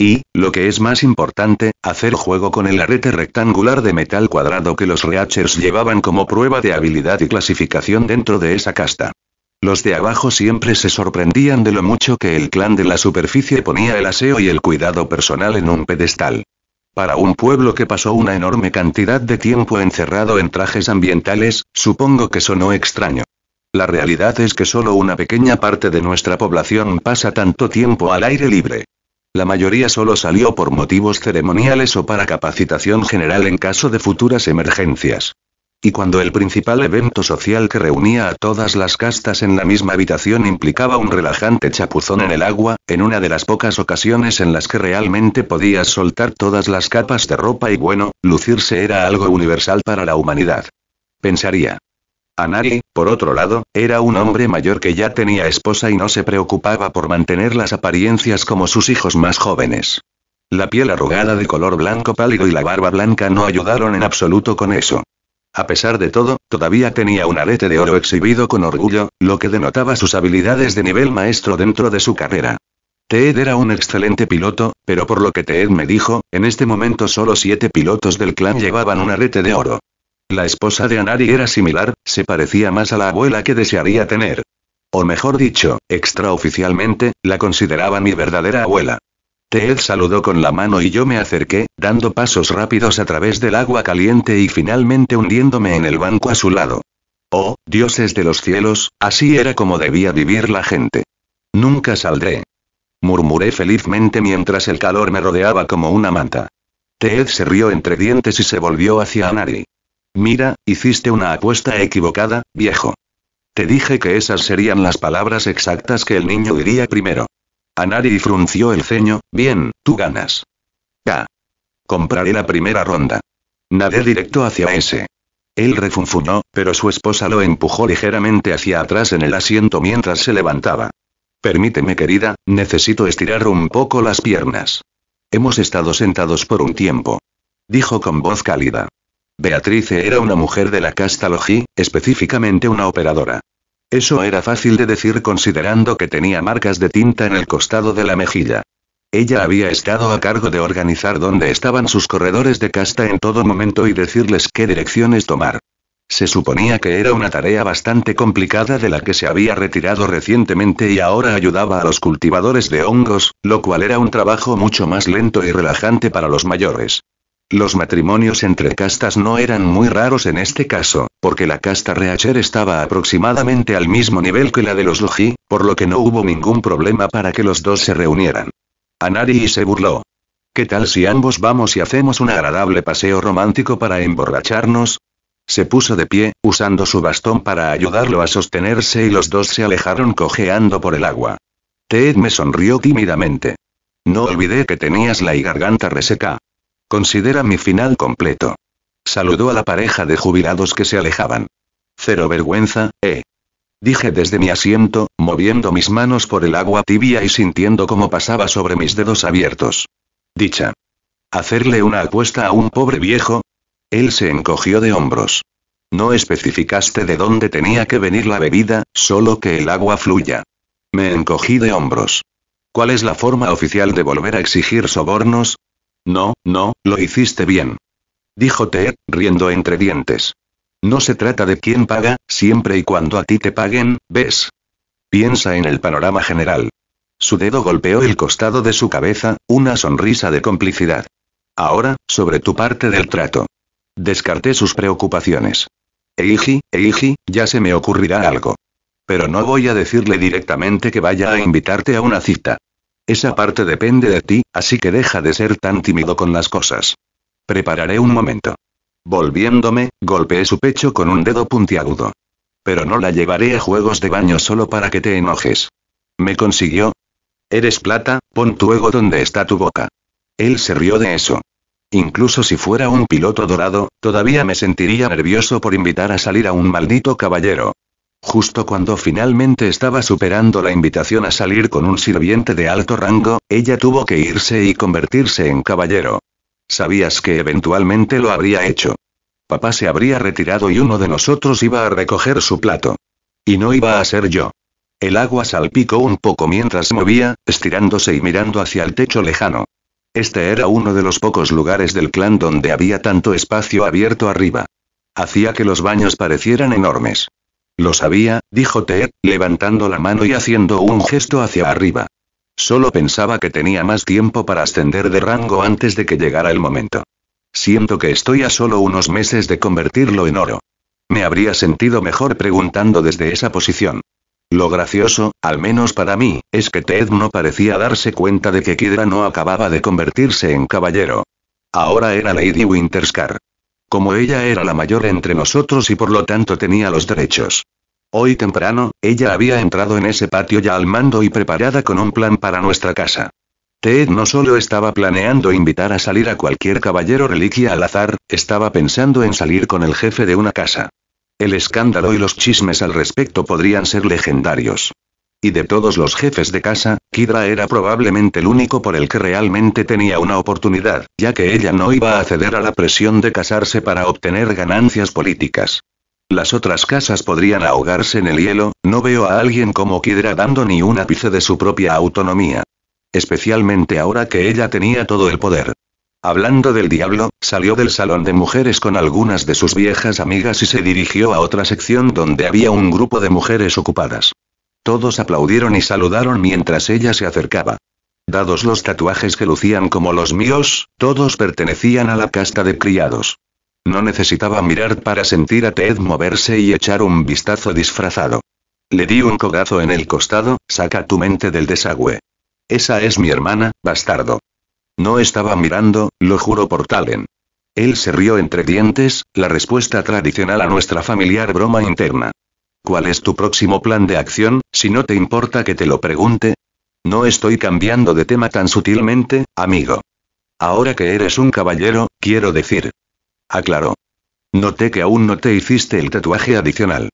Y, lo que es más importante, hacer juego con el arete rectangular de metal cuadrado que los Reachers llevaban como prueba de habilidad y clasificación dentro de esa casta. Los de abajo siempre se sorprendían de lo mucho que el clan de la superficie ponía el aseo y el cuidado personal en un pedestal. Para un pueblo que pasó una enorme cantidad de tiempo encerrado en trajes ambientales, supongo que sonó extraño. La realidad es que solo una pequeña parte de nuestra población pasa tanto tiempo al aire libre. La mayoría solo salió por motivos ceremoniales o para capacitación general en caso de futuras emergencias. Y cuando el principal evento social que reunía a todas las castas en la misma habitación implicaba un relajante chapuzón en el agua, en una de las pocas ocasiones en las que realmente podías soltar todas las capas de ropa y bueno, lucirse era algo universal para la humanidad. Pensaría. Anari, por otro lado, era un hombre mayor que ya tenía esposa y no se preocupaba por mantener las apariencias como sus hijos más jóvenes. La piel arrugada de color blanco pálido y la barba blanca no ayudaron en absoluto con eso. A pesar de todo, todavía tenía un arete de oro exhibido con orgullo, lo que denotaba sus habilidades de nivel maestro dentro de su carrera. Ted era un excelente piloto, pero por lo que Ted me dijo, en este momento solo siete pilotos del clan llevaban un arete de oro. La esposa de Anari era similar, se parecía más a la abuela que desearía tener. O mejor dicho, extraoficialmente, la consideraba mi verdadera abuela. Teed saludó con la mano y yo me acerqué, dando pasos rápidos a través del agua caliente y finalmente hundiéndome en el banco a su lado. Oh, dioses de los cielos, así era como debía vivir la gente. Nunca saldré. Murmuré felizmente mientras el calor me rodeaba como una manta. Teed se rió entre dientes y se volvió hacia Anari. Mira, hiciste una apuesta equivocada, viejo. Te dije que esas serían las palabras exactas que el niño diría primero. Anari frunció el ceño, bien, tú ganas. Ya. Compraré la primera ronda. Nadé directo hacia ese. Él refunfuñó, pero su esposa lo empujó ligeramente hacia atrás en el asiento mientras se levantaba. Permíteme querida, necesito estirar un poco las piernas. Hemos estado sentados por un tiempo. Dijo con voz cálida. Beatrice era una mujer de la casta Logi, específicamente una operadora. Eso era fácil de decir considerando que tenía marcas de tinta en el costado de la mejilla. Ella había estado a cargo de organizar dónde estaban sus corredores de casta en todo momento y decirles qué direcciones tomar. Se suponía que era una tarea bastante complicada de la que se había retirado recientemente y ahora ayudaba a los cultivadores de hongos, lo cual era un trabajo mucho más lento y relajante para los mayores. Los matrimonios entre castas no eran muy raros en este caso, porque la casta Reacher estaba aproximadamente al mismo nivel que la de los Logi, por lo que no hubo ningún problema para que los dos se reunieran. Anari se burló. ¿Qué tal si ambos vamos y hacemos un agradable paseo romántico para emborracharnos? Se puso de pie, usando su bastón para ayudarlo a sostenerse y los dos se alejaron cojeando por el agua. Ted me sonrió tímidamente. No olvidé que tenías la garganta reseca. Considera mi final completo. Saludó a la pareja de jubilados que se alejaban. Cero vergüenza, eh. Dije desde mi asiento, moviendo mis manos por el agua tibia y sintiendo cómo pasaba sobre mis dedos abiertos. Dicha. ¿Hacerle una apuesta a un pobre viejo? Él se encogió de hombros. No especificaste de dónde tenía que venir la bebida, solo que el agua fluya. Me encogí de hombros. ¿Cuál es la forma oficial de volver a exigir sobornos? No, no, lo hiciste bien. Dijo Ted, riendo entre dientes. No se trata de quién paga, siempre y cuando a ti te paguen, ¿ves? Piensa en el panorama general. Su dedo golpeó el costado de su cabeza, una sonrisa de complicidad. Ahora, sobre tu parte del trato. Descarté sus preocupaciones. Eiji, Eiji, ya se me ocurrirá algo. Pero no voy a decirle directamente que vaya a invitarte a una cita. Esa parte depende de ti, así que deja de ser tan tímido con las cosas. Prepararé un momento. Volviéndome, golpeé su pecho con un dedo puntiagudo. Pero no la llevaré a juegos de baño solo para que te enojes. ¿Me consiguió? Eres plata, pon tu ego donde está tu boca. Él se rió de eso. Incluso si fuera un piloto dorado, todavía me sentiría nervioso por invitar a salir a un maldito caballero. Justo cuando finalmente estaba superando la invitación a salir con un sirviente de alto rango, ella tuvo que irse y convertirse en caballero. Sabías que eventualmente lo habría hecho. Papá se habría retirado y uno de nosotros iba a recoger su plato. Y no iba a ser yo. El agua salpicó un poco mientras movía, estirándose y mirando hacia el techo lejano. Este era uno de los pocos lugares del clan donde había tanto espacio abierto arriba. Hacía que los baños parecieran enormes. Lo sabía, dijo Ted, levantando la mano y haciendo un gesto hacia arriba. Solo pensaba que tenía más tiempo para ascender de rango antes de que llegara el momento. Siento que estoy a solo unos meses de convertirlo en oro. Me habría sentido mejor preguntando desde esa posición. Lo gracioso, al menos para mí, es que Ted no parecía darse cuenta de que Kidra no acababa de convertirse en caballero. Ahora era Lady Winterscar. Como ella era la mayor entre nosotros y por lo tanto tenía los derechos. Hoy temprano, ella había entrado en ese patio ya al mando y preparada con un plan para nuestra casa. Ted no solo estaba planeando invitar a salir a cualquier caballero reliquia al azar, estaba pensando en salir con el jefe de una casa. El escándalo y los chismes al respecto podrían ser legendarios. Y de todos los jefes de casa, Kidra era probablemente el único por el que realmente tenía una oportunidad, ya que ella no iba a ceder a la presión de casarse para obtener ganancias políticas. Las otras casas podrían ahogarse en el hielo, no veo a alguien como Kidra dando ni un ápice de su propia autonomía. Especialmente ahora que ella tenía todo el poder. Hablando del diablo, salió del salón de mujeres con algunas de sus viejas amigas y se dirigió a otra sección donde había un grupo de mujeres ocupadas. Todos aplaudieron y saludaron mientras ella se acercaba. Dados los tatuajes que lucían como los míos, todos pertenecían a la casta de criados. No necesitaba mirar para sentir a Ted moverse y echar un vistazo disfrazado. Le di un cogazo en el costado, saca tu mente del desagüe. Esa es mi hermana, bastardo. No estaba mirando, lo juro por Talen. Él se rió entre dientes, la respuesta tradicional a nuestra familiar broma interna. ¿Cuál es tu próximo plan de acción, si no te importa que te lo pregunte? No estoy cambiando de tema tan sutilmente, amigo. Ahora que eres un caballero, quiero decir. Aclaró. Noté que aún no te hiciste el tatuaje adicional.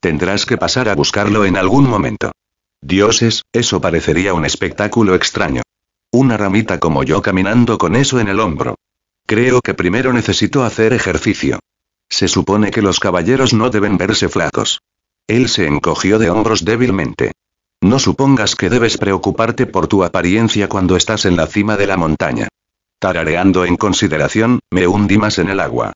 Tendrás que pasar a buscarlo en algún momento. Dioses, eso parecería un espectáculo extraño. Una ramita como yo caminando con eso en el hombro. Creo que primero necesito hacer ejercicio. Se supone que los caballeros no deben verse flacos. Él se encogió de hombros débilmente. No supongas que debes preocuparte por tu apariencia cuando estás en la cima de la montaña. Tarareando en consideración, me hundí más en el agua.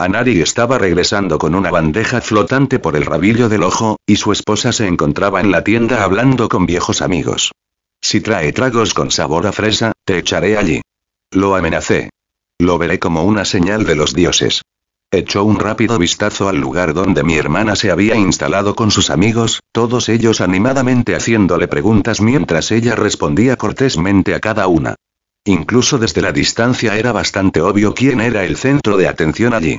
Anari estaba regresando con una bandeja flotante por el rabillo del ojo, y su esposa se encontraba en la tienda hablando con viejos amigos. Si trae tragos con sabor a fresa, te echaré allí. Lo amenacé. Lo veré como una señal de los dioses. Echó un rápido vistazo al lugar donde mi hermana se había instalado con sus amigos, todos ellos animadamente haciéndole preguntas mientras ella respondía cortésmente a cada una. Incluso desde la distancia era bastante obvio quién era el centro de atención allí.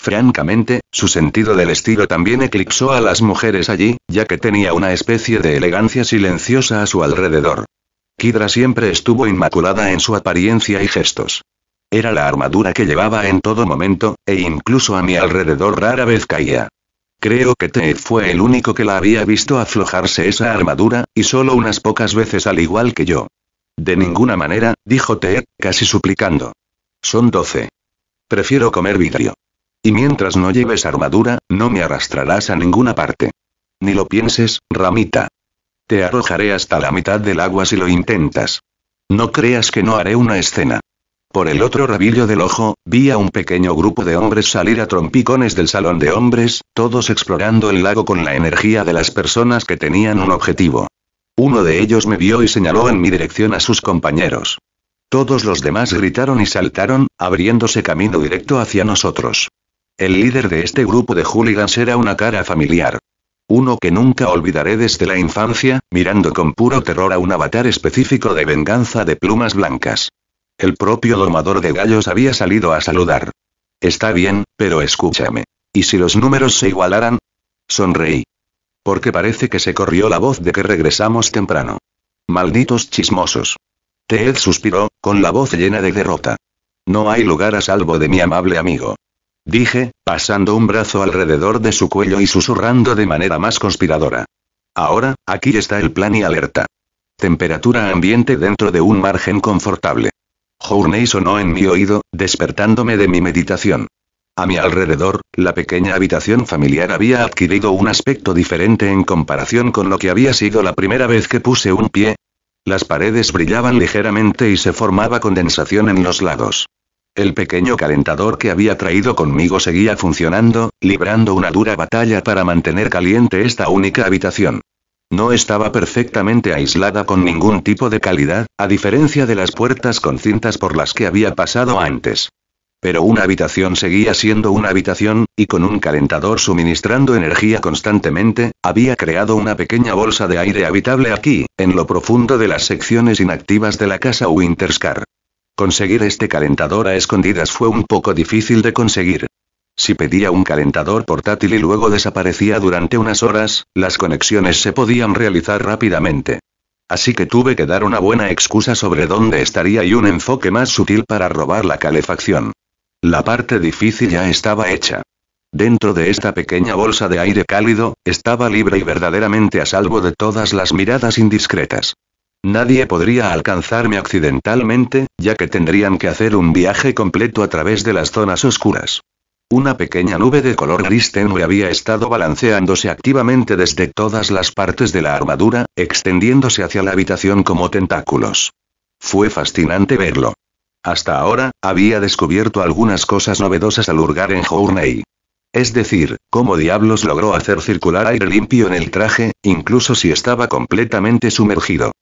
Francamente, su sentido del estilo también eclipsó a las mujeres allí, ya que tenía una especie de elegancia silenciosa a su alrededor. Kidra siempre estuvo inmaculada en su apariencia y gestos. Era la armadura que llevaba en todo momento, e incluso a mi alrededor rara vez caía. Creo que Ted fue el único que la había visto aflojarse esa armadura, y solo unas pocas veces al igual que yo. De ninguna manera, dijo Ted, casi suplicando. Son doce. Prefiero comer vidrio. Y mientras no lleves armadura, no me arrastrarás a ninguna parte. Ni lo pienses, ramita. Te arrojaré hasta la mitad del agua si lo intentas. No creas que no haré una escena. Por el otro rabillo del ojo, vi a un pequeño grupo de hombres salir a trompicones del salón de hombres, todos explorando el lago con la energía de las personas que tenían un objetivo. Uno de ellos me vio y señaló en mi dirección a sus compañeros. Todos los demás gritaron y saltaron, abriéndose camino directo hacia nosotros. El líder de este grupo de hooligans era una cara familiar. Uno que nunca olvidaré desde la infancia, mirando con puro terror a un avatar específico de venganza de plumas blancas. El propio domador de gallos había salido a saludar. Está bien, pero escúchame. ¿Y si los números se igualaran? Sonreí. Porque parece que se corrió la voz de que regresamos temprano. Malditos chismosos. Ted suspiró, con la voz llena de derrota. No hay lugar a salvo de mi amable amigo. Dije, pasando un brazo alrededor de su cuello y susurrando de manera más conspiradora. Ahora, aquí está el plan y alerta. Temperatura ambiente dentro de un margen confortable. Journey sonó en mi oído, despertándome de mi meditación. A mi alrededor, la pequeña habitación familiar había adquirido un aspecto diferente en comparación con lo que había sido la primera vez que puse un pie. Las paredes brillaban ligeramente y se formaba condensación en los lados. El pequeño calentador que había traído conmigo seguía funcionando, librando una dura batalla para mantener caliente esta única habitación. No estaba perfectamente aislada con ningún tipo de calidad, a diferencia de las puertas con cintas por las que había pasado antes. Pero una habitación seguía siendo una habitación, y con un calentador suministrando energía constantemente, había creado una pequeña bolsa de aire habitable aquí, en lo profundo de las secciones inactivas de la casa Winterscar. Conseguir este calentador a escondidas fue un poco difícil de conseguir. Si pedía un calentador portátil y luego desaparecía durante unas horas, las conexiones se podían realizar rápidamente. Así que tuve que dar una buena excusa sobre dónde estaría y un enfoque más sutil para robar la calefacción. La parte difícil ya estaba hecha. Dentro de esta pequeña bolsa de aire cálido, estaba libre y verdaderamente a salvo de todas las miradas indiscretas. Nadie podría alcanzarme accidentalmente, ya que tendrían que hacer un viaje completo a través de las zonas oscuras. Una pequeña nube de color gris tenue había estado balanceándose activamente desde todas las partes de la armadura, extendiéndose hacia la habitación como tentáculos. Fue fascinante verlo. Hasta ahora, había descubierto algunas cosas novedosas al hurgar en Hourney. Es decir, cómo diablos logró hacer circular aire limpio en el traje, incluso si estaba completamente sumergido.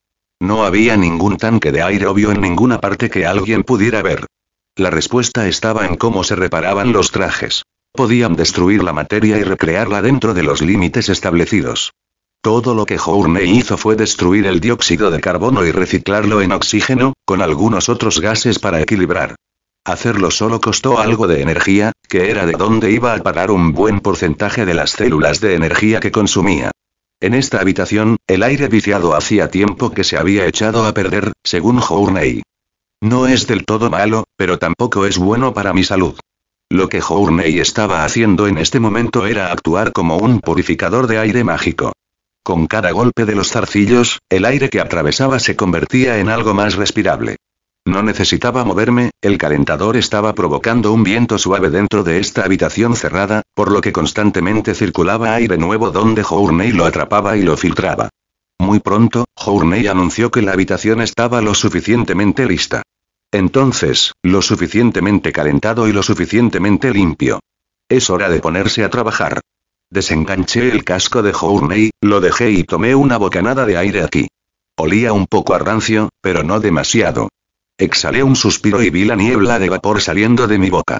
No había ningún tanque de aire obvio en ninguna parte que alguien pudiera ver. La respuesta estaba en cómo se reparaban los trajes. Podían destruir la materia y recrearla dentro de los límites establecidos. Todo lo que Hourney hizo fue destruir el dióxido de carbono y reciclarlo en oxígeno, con algunos otros gases para equilibrar. Hacerlo solo costó algo de energía, que era de donde iba a parar un buen porcentaje de las células de energía que consumía. En esta habitación, el aire viciado hacía tiempo que se había echado a perder, según Hourney. No es del todo malo, pero tampoco es bueno para mi salud. Lo que Hourney estaba haciendo en este momento era actuar como un purificador de aire mágico. Con cada golpe de los zarcillos, el aire que atravesaba se convertía en algo más respirable. No necesitaba moverme, el calentador estaba provocando un viento suave dentro de esta habitación cerrada, por lo que constantemente circulaba aire nuevo donde Hourney lo atrapaba y lo filtraba. Muy pronto, Hourney anunció que la habitación estaba lo suficientemente lista. Entonces, lo suficientemente calentado y lo suficientemente limpio. Es hora de ponerse a trabajar. Desenganché el casco de Journey, lo dejé y tomé una bocanada de aire aquí. Olía un poco a rancio, pero no demasiado. Exhalé un suspiro y vi la niebla de vapor saliendo de mi boca.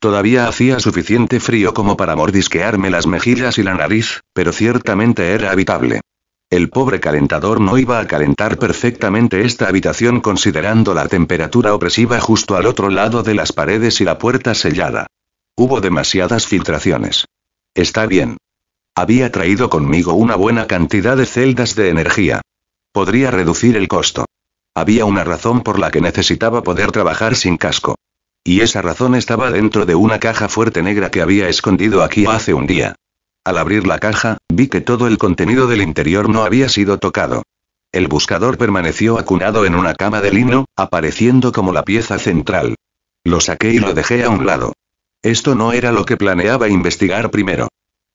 Todavía hacía suficiente frío como para mordisquearme las mejillas y la nariz, pero ciertamente era habitable. El pobre calentador no iba a calentar perfectamente esta habitación considerando la temperatura opresiva justo al otro lado de las paredes y la puerta sellada. Hubo demasiadas filtraciones. Está bien. Había traído conmigo una buena cantidad de celdas de energía. Podría reducir el costo. Había una razón por la que necesitaba poder trabajar sin casco. Y esa razón estaba dentro de una caja fuerte negra que había escondido aquí hace un día. Al abrir la caja, vi que todo el contenido del interior no había sido tocado. El buscador permaneció acunado en una cama de lino, apareciendo como la pieza central. Lo saqué y lo dejé a un lado. Esto no era lo que planeaba investigar primero.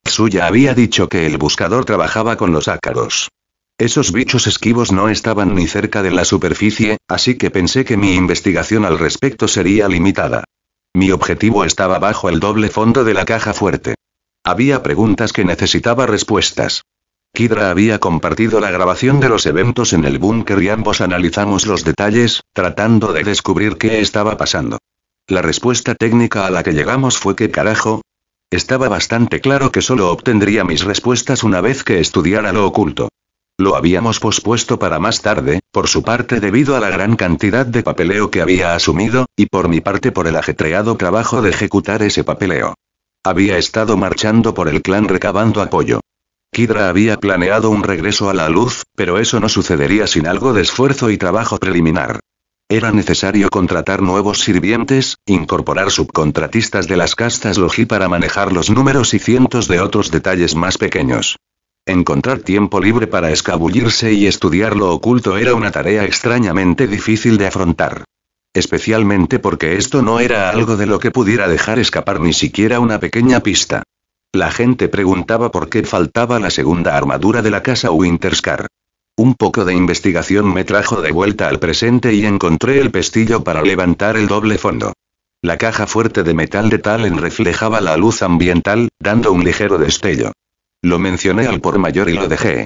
Suya había dicho que el buscador trabajaba con los ácaros. Esos bichos esquivos no estaban ni cerca de la superficie, así que pensé que mi investigación al respecto sería limitada. Mi objetivo estaba bajo el doble fondo de la caja fuerte. Había preguntas que necesitaba respuestas. Kidra había compartido la grabación de los eventos en el búnker y ambos analizamos los detalles, tratando de descubrir qué estaba pasando. La respuesta técnica a la que llegamos fue que carajo. Estaba bastante claro que solo obtendría mis respuestas una vez que estudiara lo oculto. Lo habíamos pospuesto para más tarde, por su parte debido a la gran cantidad de papeleo que había asumido, y por mi parte por el ajetreado trabajo de ejecutar ese papeleo. Había estado marchando por el clan recabando apoyo. Kidra había planeado un regreso a la luz, pero eso no sucedería sin algo de esfuerzo y trabajo preliminar. Era necesario contratar nuevos sirvientes, incorporar subcontratistas de las castas Logi para manejar los números y cientos de otros detalles más pequeños. Encontrar tiempo libre para escabullirse y estudiar lo oculto era una tarea extrañamente difícil de afrontar. Especialmente porque esto no era algo de lo que pudiera dejar escapar ni siquiera una pequeña pista. La gente preguntaba por qué faltaba la segunda armadura de la casa Winterscar. Un poco de investigación me trajo de vuelta al presente y encontré el pestillo para levantar el doble fondo. La caja fuerte de metal de Talen reflejaba la luz ambiental, dando un ligero destello. Lo mencioné al por mayor y lo dejé.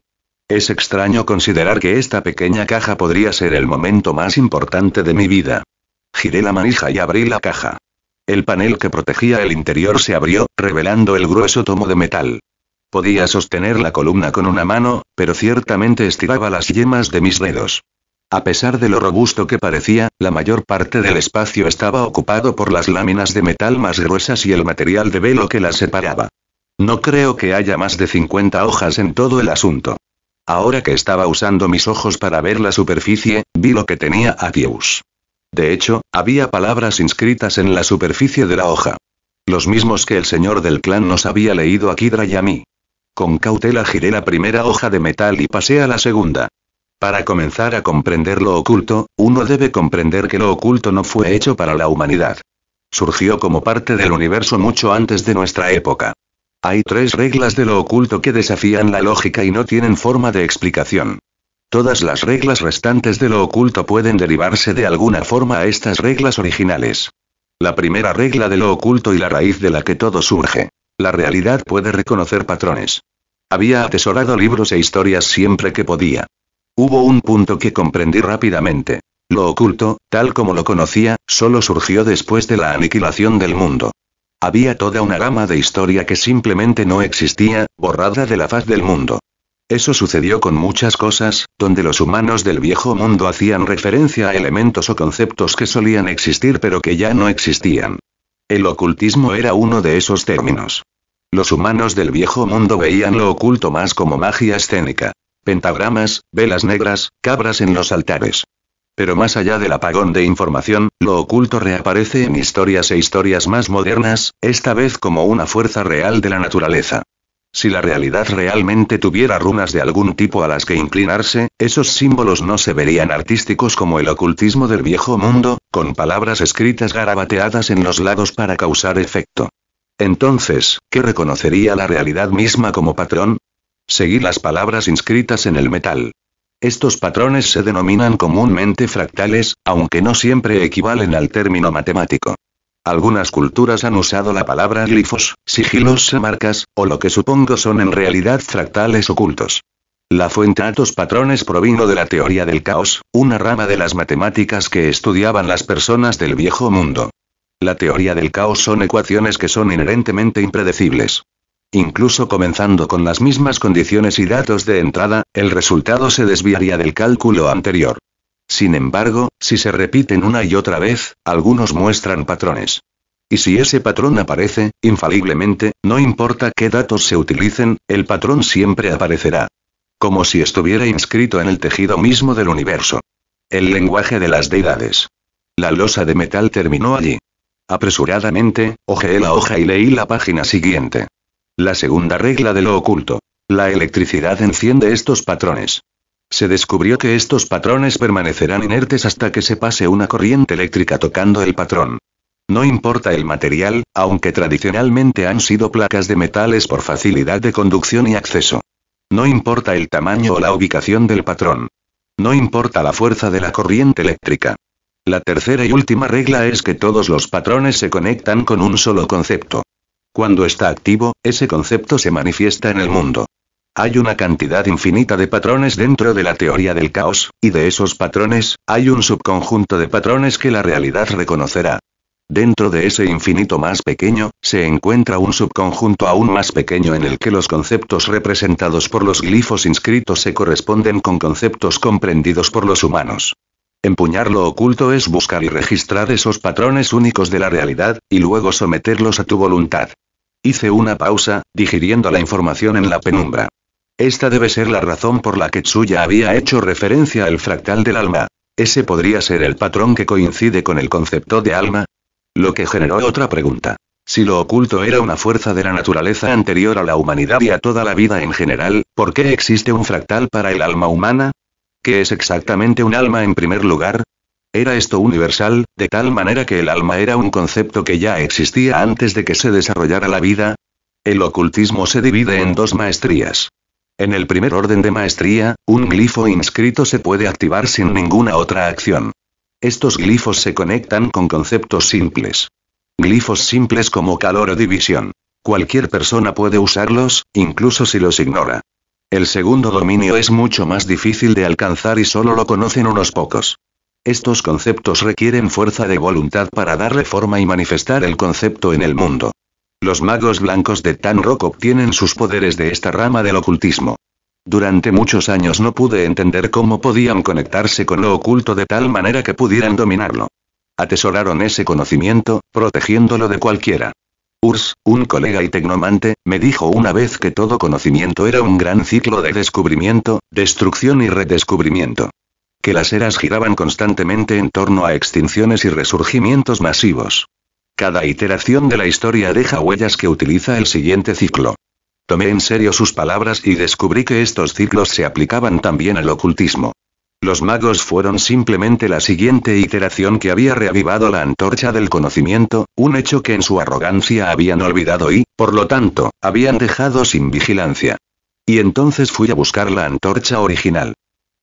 Es extraño considerar que esta pequeña caja podría ser el momento más importante de mi vida. Giré la manija y abrí la caja. El panel que protegía el interior se abrió, revelando el grueso tomo de metal. Podía sostener la columna con una mano, pero ciertamente estiraba las yemas de mis dedos. A pesar de lo robusto que parecía, la mayor parte del espacio estaba ocupado por las láminas de metal más gruesas y el material de velo que las separaba. No creo que haya más de 50 hojas en todo el asunto. Ahora que estaba usando mis ojos para ver la superficie, vi lo que tenía a Dios. De hecho, había palabras inscritas en la superficie de la hoja. Los mismos que el señor del clan nos había leído a Kidra Con cautela giré la primera hoja de metal y pasé a la segunda. Para comenzar a comprender lo oculto, uno debe comprender que lo oculto no fue hecho para la humanidad. Surgió como parte del universo mucho antes de nuestra época. Hay tres reglas de lo oculto que desafían la lógica y no tienen forma de explicación. Todas las reglas restantes de lo oculto pueden derivarse de alguna forma a estas reglas originales. La primera regla de lo oculto y la raíz de la que todo surge. La realidad puede reconocer patrones. Había atesorado libros e historias siempre que podía. Hubo un punto que comprendí rápidamente. Lo oculto, tal como lo conocía, solo surgió después de la aniquilación del mundo. Había toda una gama de historia que simplemente no existía, borrada de la faz del mundo. Eso sucedió con muchas cosas, donde los humanos del viejo mundo hacían referencia a elementos o conceptos que solían existir pero que ya no existían. El ocultismo era uno de esos términos. Los humanos del viejo mundo veían lo oculto más como magia escénica. Pentagramas, velas negras, cabras en los altares. Pero más allá del apagón de información, lo oculto reaparece en historias e historias más modernas, esta vez como una fuerza real de la naturaleza. Si la realidad realmente tuviera runas de algún tipo a las que inclinarse, esos símbolos no se verían artísticos como el ocultismo del viejo mundo, con palabras escritas garabateadas en los lados para causar efecto. Entonces, ¿qué reconocería la realidad misma como patrón? Seguir las palabras inscritas en el metal. Estos patrones se denominan comúnmente fractales, aunque no siempre equivalen al término matemático. Algunas culturas han usado la palabra glifos, sigilos marcas, o lo que supongo son en realidad fractales ocultos. La fuente estos Patrones provino de la teoría del caos, una rama de las matemáticas que estudiaban las personas del viejo mundo. La teoría del caos son ecuaciones que son inherentemente impredecibles. Incluso comenzando con las mismas condiciones y datos de entrada, el resultado se desviaría del cálculo anterior. Sin embargo, si se repiten una y otra vez, algunos muestran patrones. Y si ese patrón aparece, infaliblemente, no importa qué datos se utilicen, el patrón siempre aparecerá. Como si estuviera inscrito en el tejido mismo del universo. El lenguaje de las deidades. La losa de metal terminó allí. Apresuradamente, ojeé la hoja y leí la página siguiente. La segunda regla de lo oculto. La electricidad enciende estos patrones. Se descubrió que estos patrones permanecerán inertes hasta que se pase una corriente eléctrica tocando el patrón. No importa el material, aunque tradicionalmente han sido placas de metales por facilidad de conducción y acceso. No importa el tamaño o la ubicación del patrón. No importa la fuerza de la corriente eléctrica. La tercera y última regla es que todos los patrones se conectan con un solo concepto. Cuando está activo, ese concepto se manifiesta en el mundo. Hay una cantidad infinita de patrones dentro de la teoría del caos, y de esos patrones, hay un subconjunto de patrones que la realidad reconocerá. Dentro de ese infinito más pequeño, se encuentra un subconjunto aún más pequeño en el que los conceptos representados por los glifos inscritos se corresponden con conceptos comprendidos por los humanos. Empuñar lo oculto es buscar y registrar esos patrones únicos de la realidad, y luego someterlos a tu voluntad. Hice una pausa, digiriendo la información en la penumbra. Esta debe ser la razón por la que Tsuya había hecho referencia al fractal del alma. ¿Ese podría ser el patrón que coincide con el concepto de alma? Lo que generó otra pregunta. Si lo oculto era una fuerza de la naturaleza anterior a la humanidad y a toda la vida en general, ¿por qué existe un fractal para el alma humana? ¿Qué es exactamente un alma en primer lugar? ¿Era esto universal, de tal manera que el alma era un concepto que ya existía antes de que se desarrollara la vida? El ocultismo se divide en dos maestrías. En el primer orden de maestría, un glifo inscrito se puede activar sin ninguna otra acción. Estos glifos se conectan con conceptos simples. Glifos simples como calor o división. Cualquier persona puede usarlos, incluso si los ignora. El segundo dominio es mucho más difícil de alcanzar y solo lo conocen unos pocos. Estos conceptos requieren fuerza de voluntad para darle forma y manifestar el concepto en el mundo. Los magos blancos de Tan Rock obtienen sus poderes de esta rama del ocultismo. Durante muchos años no pude entender cómo podían conectarse con lo oculto de tal manera que pudieran dominarlo. Atesoraron ese conocimiento, protegiéndolo de cualquiera. Urs, un colega y tecnomante, me dijo una vez que todo conocimiento era un gran ciclo de descubrimiento, destrucción y redescubrimiento. Que las eras giraban constantemente en torno a extinciones y resurgimientos masivos. Cada iteración de la historia deja huellas que utiliza el siguiente ciclo. Tomé en serio sus palabras y descubrí que estos ciclos se aplicaban también al ocultismo. Los magos fueron simplemente la siguiente iteración que había reavivado la antorcha del conocimiento, un hecho que en su arrogancia habían olvidado y, por lo tanto, habían dejado sin vigilancia. Y entonces fui a buscar la antorcha original.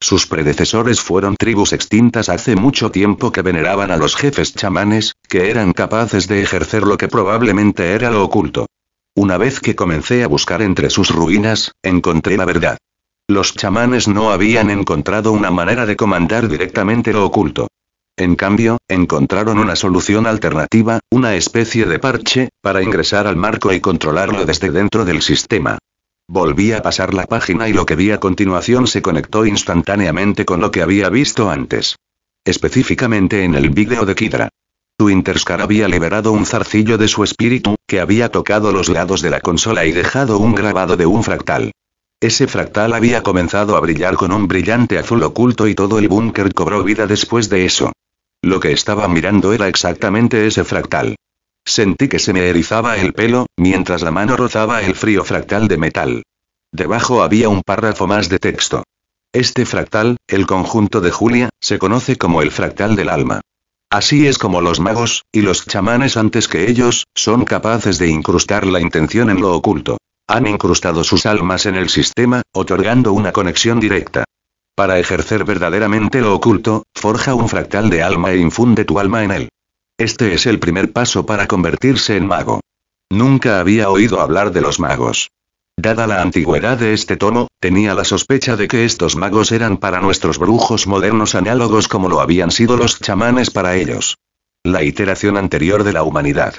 Sus predecesores fueron tribus extintas hace mucho tiempo que veneraban a los jefes chamanes, que eran capaces de ejercer lo que probablemente era lo oculto. Una vez que comencé a buscar entre sus ruinas, encontré la verdad. Los chamanes no habían encontrado una manera de comandar directamente lo oculto. En cambio, encontraron una solución alternativa, una especie de parche, para ingresar al marco y controlarlo desde dentro del sistema. Volví a pasar la página y lo que vi a continuación se conectó instantáneamente con lo que había visto antes. Específicamente en el vídeo de Kidra. Twinterscar había liberado un zarcillo de su espíritu, que había tocado los lados de la consola y dejado un grabado de un fractal. Ese fractal había comenzado a brillar con un brillante azul oculto y todo el búnker cobró vida después de eso. Lo que estaba mirando era exactamente ese fractal. Sentí que se me erizaba el pelo, mientras la mano rozaba el frío fractal de metal. Debajo había un párrafo más de texto. Este fractal, el conjunto de Julia, se conoce como el fractal del alma. Así es como los magos, y los chamanes antes que ellos, son capaces de incrustar la intención en lo oculto. Han incrustado sus almas en el sistema, otorgando una conexión directa. Para ejercer verdaderamente lo oculto, forja un fractal de alma e infunde tu alma en él. Este es el primer paso para convertirse en mago. Nunca había oído hablar de los magos. Dada la antigüedad de este tomo, tenía la sospecha de que estos magos eran para nuestros brujos modernos análogos como lo habían sido los chamanes para ellos. La iteración anterior de la humanidad.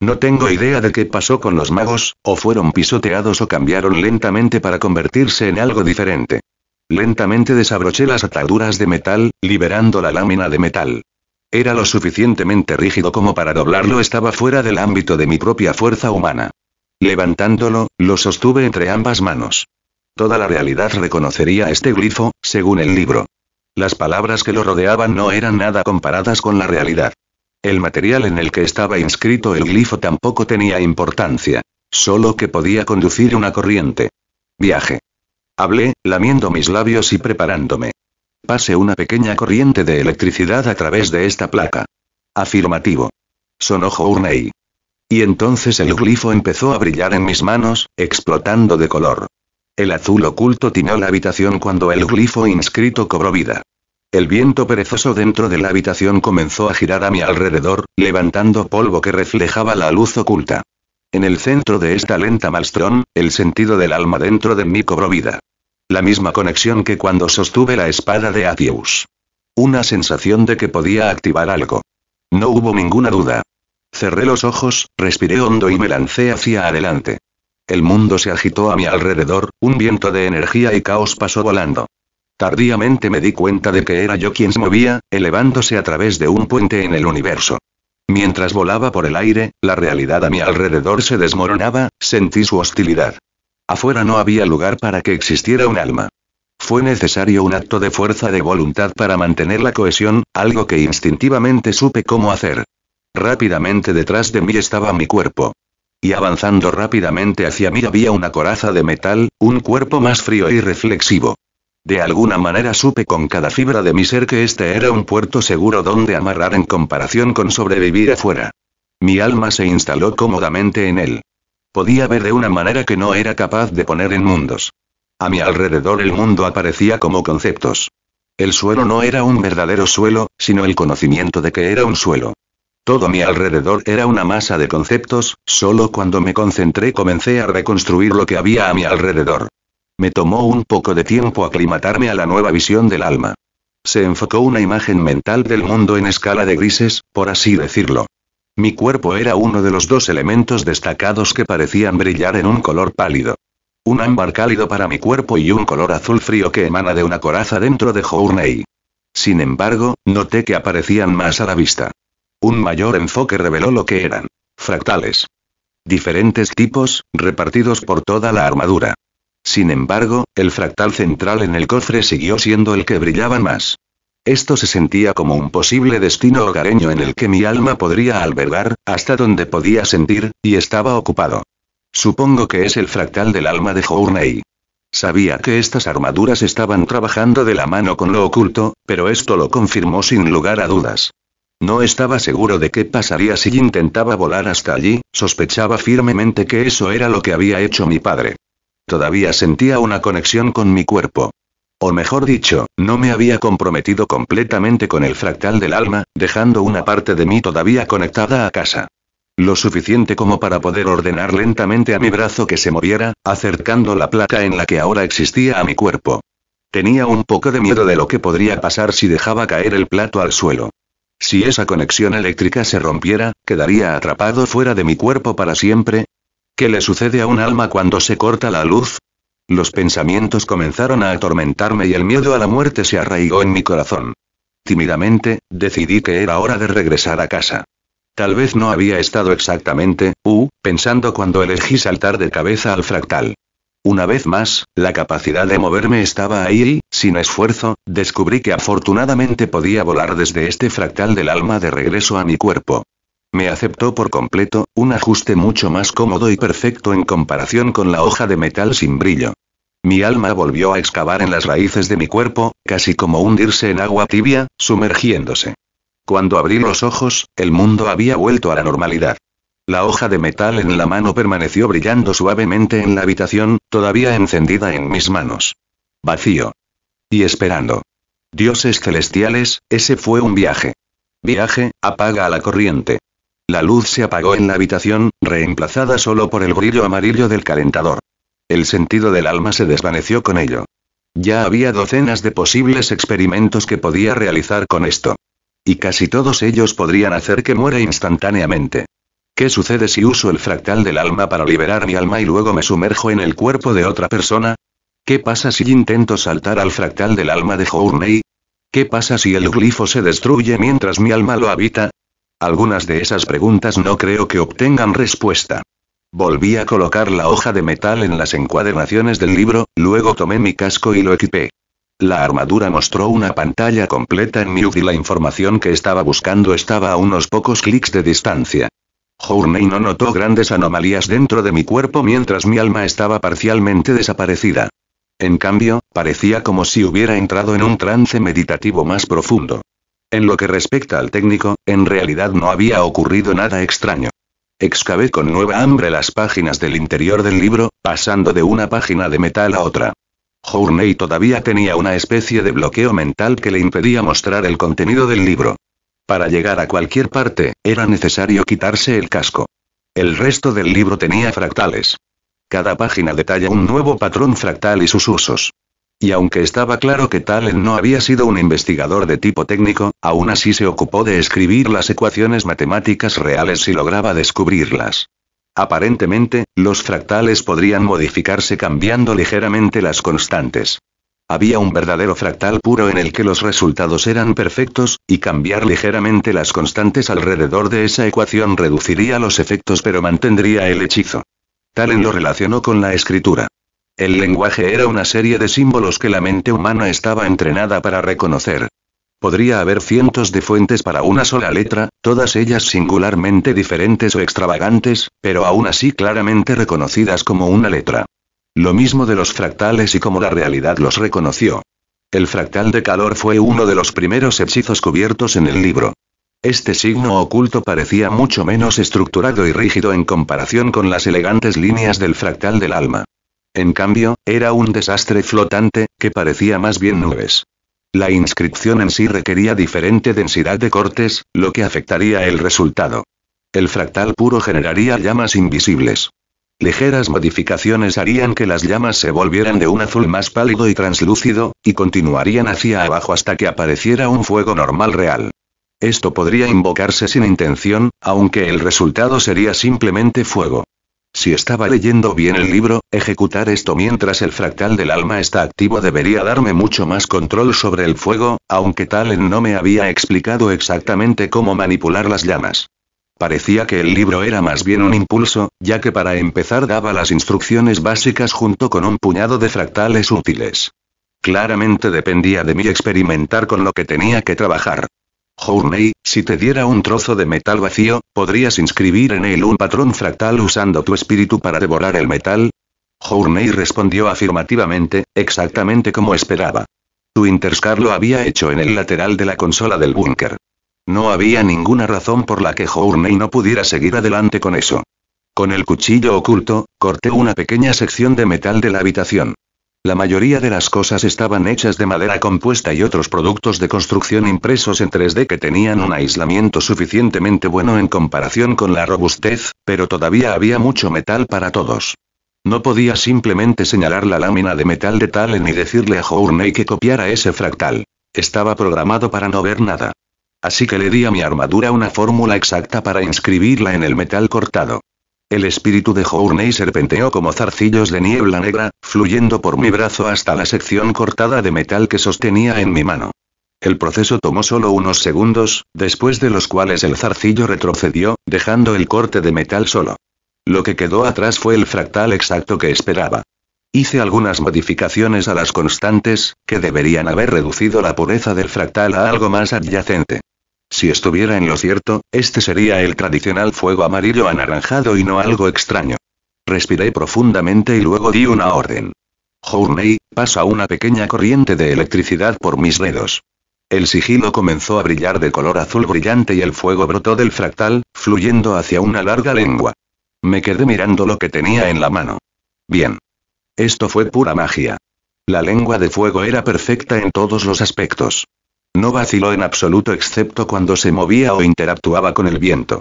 No tengo idea de qué pasó con los magos, o fueron pisoteados o cambiaron lentamente para convertirse en algo diferente. Lentamente desabroché las ataduras de metal, liberando la lámina de metal. Era lo suficientemente rígido como para doblarlo estaba fuera del ámbito de mi propia fuerza humana. Levantándolo, lo sostuve entre ambas manos. Toda la realidad reconocería este glifo, según el libro. Las palabras que lo rodeaban no eran nada comparadas con la realidad. El material en el que estaba inscrito el glifo tampoco tenía importancia. Solo que podía conducir una corriente. Viaje. Hablé, lamiendo mis labios y preparándome. Pase una pequeña corriente de electricidad a través de esta placa. Afirmativo. Sonó urney. Y entonces el glifo empezó a brillar en mis manos, explotando de color. El azul oculto tiñó la habitación cuando el glifo inscrito cobró vida. El viento perezoso dentro de la habitación comenzó a girar a mi alrededor, levantando polvo que reflejaba la luz oculta. En el centro de esta lenta malstrón, el sentido del alma dentro de mí cobró vida. La misma conexión que cuando sostuve la espada de Atius. Una sensación de que podía activar algo. No hubo ninguna duda. Cerré los ojos, respiré hondo y me lancé hacia adelante. El mundo se agitó a mi alrededor, un viento de energía y caos pasó volando. Tardíamente me di cuenta de que era yo quien se movía, elevándose a través de un puente en el universo. Mientras volaba por el aire, la realidad a mi alrededor se desmoronaba, sentí su hostilidad. Afuera no había lugar para que existiera un alma. Fue necesario un acto de fuerza de voluntad para mantener la cohesión, algo que instintivamente supe cómo hacer. Rápidamente detrás de mí estaba mi cuerpo. Y avanzando rápidamente hacia mí había una coraza de metal, un cuerpo más frío y reflexivo. De alguna manera supe con cada fibra de mi ser que este era un puerto seguro donde amarrar en comparación con sobrevivir afuera. Mi alma se instaló cómodamente en él. Podía ver de una manera que no era capaz de poner en mundos. A mi alrededor el mundo aparecía como conceptos. El suelo no era un verdadero suelo, sino el conocimiento de que era un suelo. Todo mi alrededor era una masa de conceptos, solo cuando me concentré comencé a reconstruir lo que había a mi alrededor. Me tomó un poco de tiempo aclimatarme a la nueva visión del alma. Se enfocó una imagen mental del mundo en escala de grises, por así decirlo. Mi cuerpo era uno de los dos elementos destacados que parecían brillar en un color pálido. Un ámbar cálido para mi cuerpo y un color azul frío que emana de una coraza dentro de Hourney. Sin embargo, noté que aparecían más a la vista. Un mayor enfoque reveló lo que eran. Fractales. Diferentes tipos, repartidos por toda la armadura. Sin embargo, el fractal central en el cofre siguió siendo el que brillaba más. Esto se sentía como un posible destino hogareño en el que mi alma podría albergar, hasta donde podía sentir, y estaba ocupado. Supongo que es el fractal del alma de Journey. Sabía que estas armaduras estaban trabajando de la mano con lo oculto, pero esto lo confirmó sin lugar a dudas. No estaba seguro de qué pasaría si intentaba volar hasta allí, sospechaba firmemente que eso era lo que había hecho mi padre. Todavía sentía una conexión con mi cuerpo. O mejor dicho, no me había comprometido completamente con el fractal del alma, dejando una parte de mí todavía conectada a casa. Lo suficiente como para poder ordenar lentamente a mi brazo que se moviera, acercando la placa en la que ahora existía a mi cuerpo. Tenía un poco de miedo de lo que podría pasar si dejaba caer el plato al suelo. Si esa conexión eléctrica se rompiera, quedaría atrapado fuera de mi cuerpo para siempre. ¿Qué le sucede a un alma cuando se corta la luz? Los pensamientos comenzaron a atormentarme y el miedo a la muerte se arraigó en mi corazón. Tímidamente, decidí que era hora de regresar a casa. Tal vez no había estado exactamente, uh, pensando cuando elegí saltar de cabeza al fractal. Una vez más, la capacidad de moverme estaba ahí y, sin esfuerzo, descubrí que afortunadamente podía volar desde este fractal del alma de regreso a mi cuerpo. Me aceptó por completo, un ajuste mucho más cómodo y perfecto en comparación con la hoja de metal sin brillo. Mi alma volvió a excavar en las raíces de mi cuerpo, casi como hundirse en agua tibia, sumergiéndose. Cuando abrí los ojos, el mundo había vuelto a la normalidad. La hoja de metal en la mano permaneció brillando suavemente en la habitación, todavía encendida en mis manos. Vacío. Y esperando. Dioses celestiales, ese fue un viaje. Viaje, apaga a la corriente. La luz se apagó en la habitación, reemplazada solo por el brillo amarillo del calentador. El sentido del alma se desvaneció con ello. Ya había docenas de posibles experimentos que podía realizar con esto. Y casi todos ellos podrían hacer que muera instantáneamente. ¿Qué sucede si uso el fractal del alma para liberar mi alma y luego me sumerjo en el cuerpo de otra persona? ¿Qué pasa si intento saltar al fractal del alma de Journey? ¿Qué pasa si el glifo se destruye mientras mi alma lo habita? Algunas de esas preguntas no creo que obtengan respuesta. Volví a colocar la hoja de metal en las encuadernaciones del libro, luego tomé mi casco y lo equipé. La armadura mostró una pantalla completa en mi y la información que estaba buscando estaba a unos pocos clics de distancia. Journey no notó grandes anomalías dentro de mi cuerpo mientras mi alma estaba parcialmente desaparecida. En cambio, parecía como si hubiera entrado en un trance meditativo más profundo. En lo que respecta al técnico, en realidad no había ocurrido nada extraño. Excavé con nueva hambre las páginas del interior del libro, pasando de una página de metal a otra. Hourney todavía tenía una especie de bloqueo mental que le impedía mostrar el contenido del libro. Para llegar a cualquier parte, era necesario quitarse el casco. El resto del libro tenía fractales. Cada página detalla un nuevo patrón fractal y sus usos. Y aunque estaba claro que Talen no había sido un investigador de tipo técnico, aún así se ocupó de escribir las ecuaciones matemáticas reales si lograba descubrirlas. Aparentemente, los fractales podrían modificarse cambiando ligeramente las constantes. Había un verdadero fractal puro en el que los resultados eran perfectos, y cambiar ligeramente las constantes alrededor de esa ecuación reduciría los efectos pero mantendría el hechizo. Talen lo relacionó con la escritura. El lenguaje era una serie de símbolos que la mente humana estaba entrenada para reconocer. Podría haber cientos de fuentes para una sola letra, todas ellas singularmente diferentes o extravagantes, pero aún así claramente reconocidas como una letra. Lo mismo de los fractales y cómo la realidad los reconoció. El fractal de calor fue uno de los primeros hechizos cubiertos en el libro. Este signo oculto parecía mucho menos estructurado y rígido en comparación con las elegantes líneas del fractal del alma. En cambio, era un desastre flotante, que parecía más bien nubes. La inscripción en sí requería diferente densidad de cortes, lo que afectaría el resultado. El fractal puro generaría llamas invisibles. Ligeras modificaciones harían que las llamas se volvieran de un azul más pálido y translúcido, y continuarían hacia abajo hasta que apareciera un fuego normal real. Esto podría invocarse sin intención, aunque el resultado sería simplemente fuego. Si estaba leyendo bien el libro, ejecutar esto mientras el fractal del alma está activo debería darme mucho más control sobre el fuego, aunque Talen no me había explicado exactamente cómo manipular las llamas. Parecía que el libro era más bien un impulso, ya que para empezar daba las instrucciones básicas junto con un puñado de fractales útiles. Claramente dependía de mí experimentar con lo que tenía que trabajar. Journey, si te diera un trozo de metal vacío, ¿podrías inscribir en él un patrón fractal usando tu espíritu para devorar el metal? Journey respondió afirmativamente, exactamente como esperaba. Tu Interscar lo había hecho en el lateral de la consola del búnker. No había ninguna razón por la que Journey no pudiera seguir adelante con eso. Con el cuchillo oculto, corté una pequeña sección de metal de la habitación. La mayoría de las cosas estaban hechas de madera compuesta y otros productos de construcción impresos en 3D que tenían un aislamiento suficientemente bueno en comparación con la robustez, pero todavía había mucho metal para todos. No podía simplemente señalar la lámina de metal de Talen y decirle a Hourney que copiara ese fractal. Estaba programado para no ver nada. Así que le di a mi armadura una fórmula exacta para inscribirla en el metal cortado. El espíritu de Hourney serpenteó como zarcillos de niebla negra, fluyendo por mi brazo hasta la sección cortada de metal que sostenía en mi mano. El proceso tomó solo unos segundos, después de los cuales el zarcillo retrocedió, dejando el corte de metal solo. Lo que quedó atrás fue el fractal exacto que esperaba. Hice algunas modificaciones a las constantes, que deberían haber reducido la pureza del fractal a algo más adyacente. Si estuviera en lo cierto, este sería el tradicional fuego amarillo anaranjado y no algo extraño. Respiré profundamente y luego di una orden. Journey, pasa una pequeña corriente de electricidad por mis dedos. El sigilo comenzó a brillar de color azul brillante y el fuego brotó del fractal, fluyendo hacia una larga lengua. Me quedé mirando lo que tenía en la mano. Bien. Esto fue pura magia. La lengua de fuego era perfecta en todos los aspectos. No vaciló en absoluto excepto cuando se movía o interactuaba con el viento.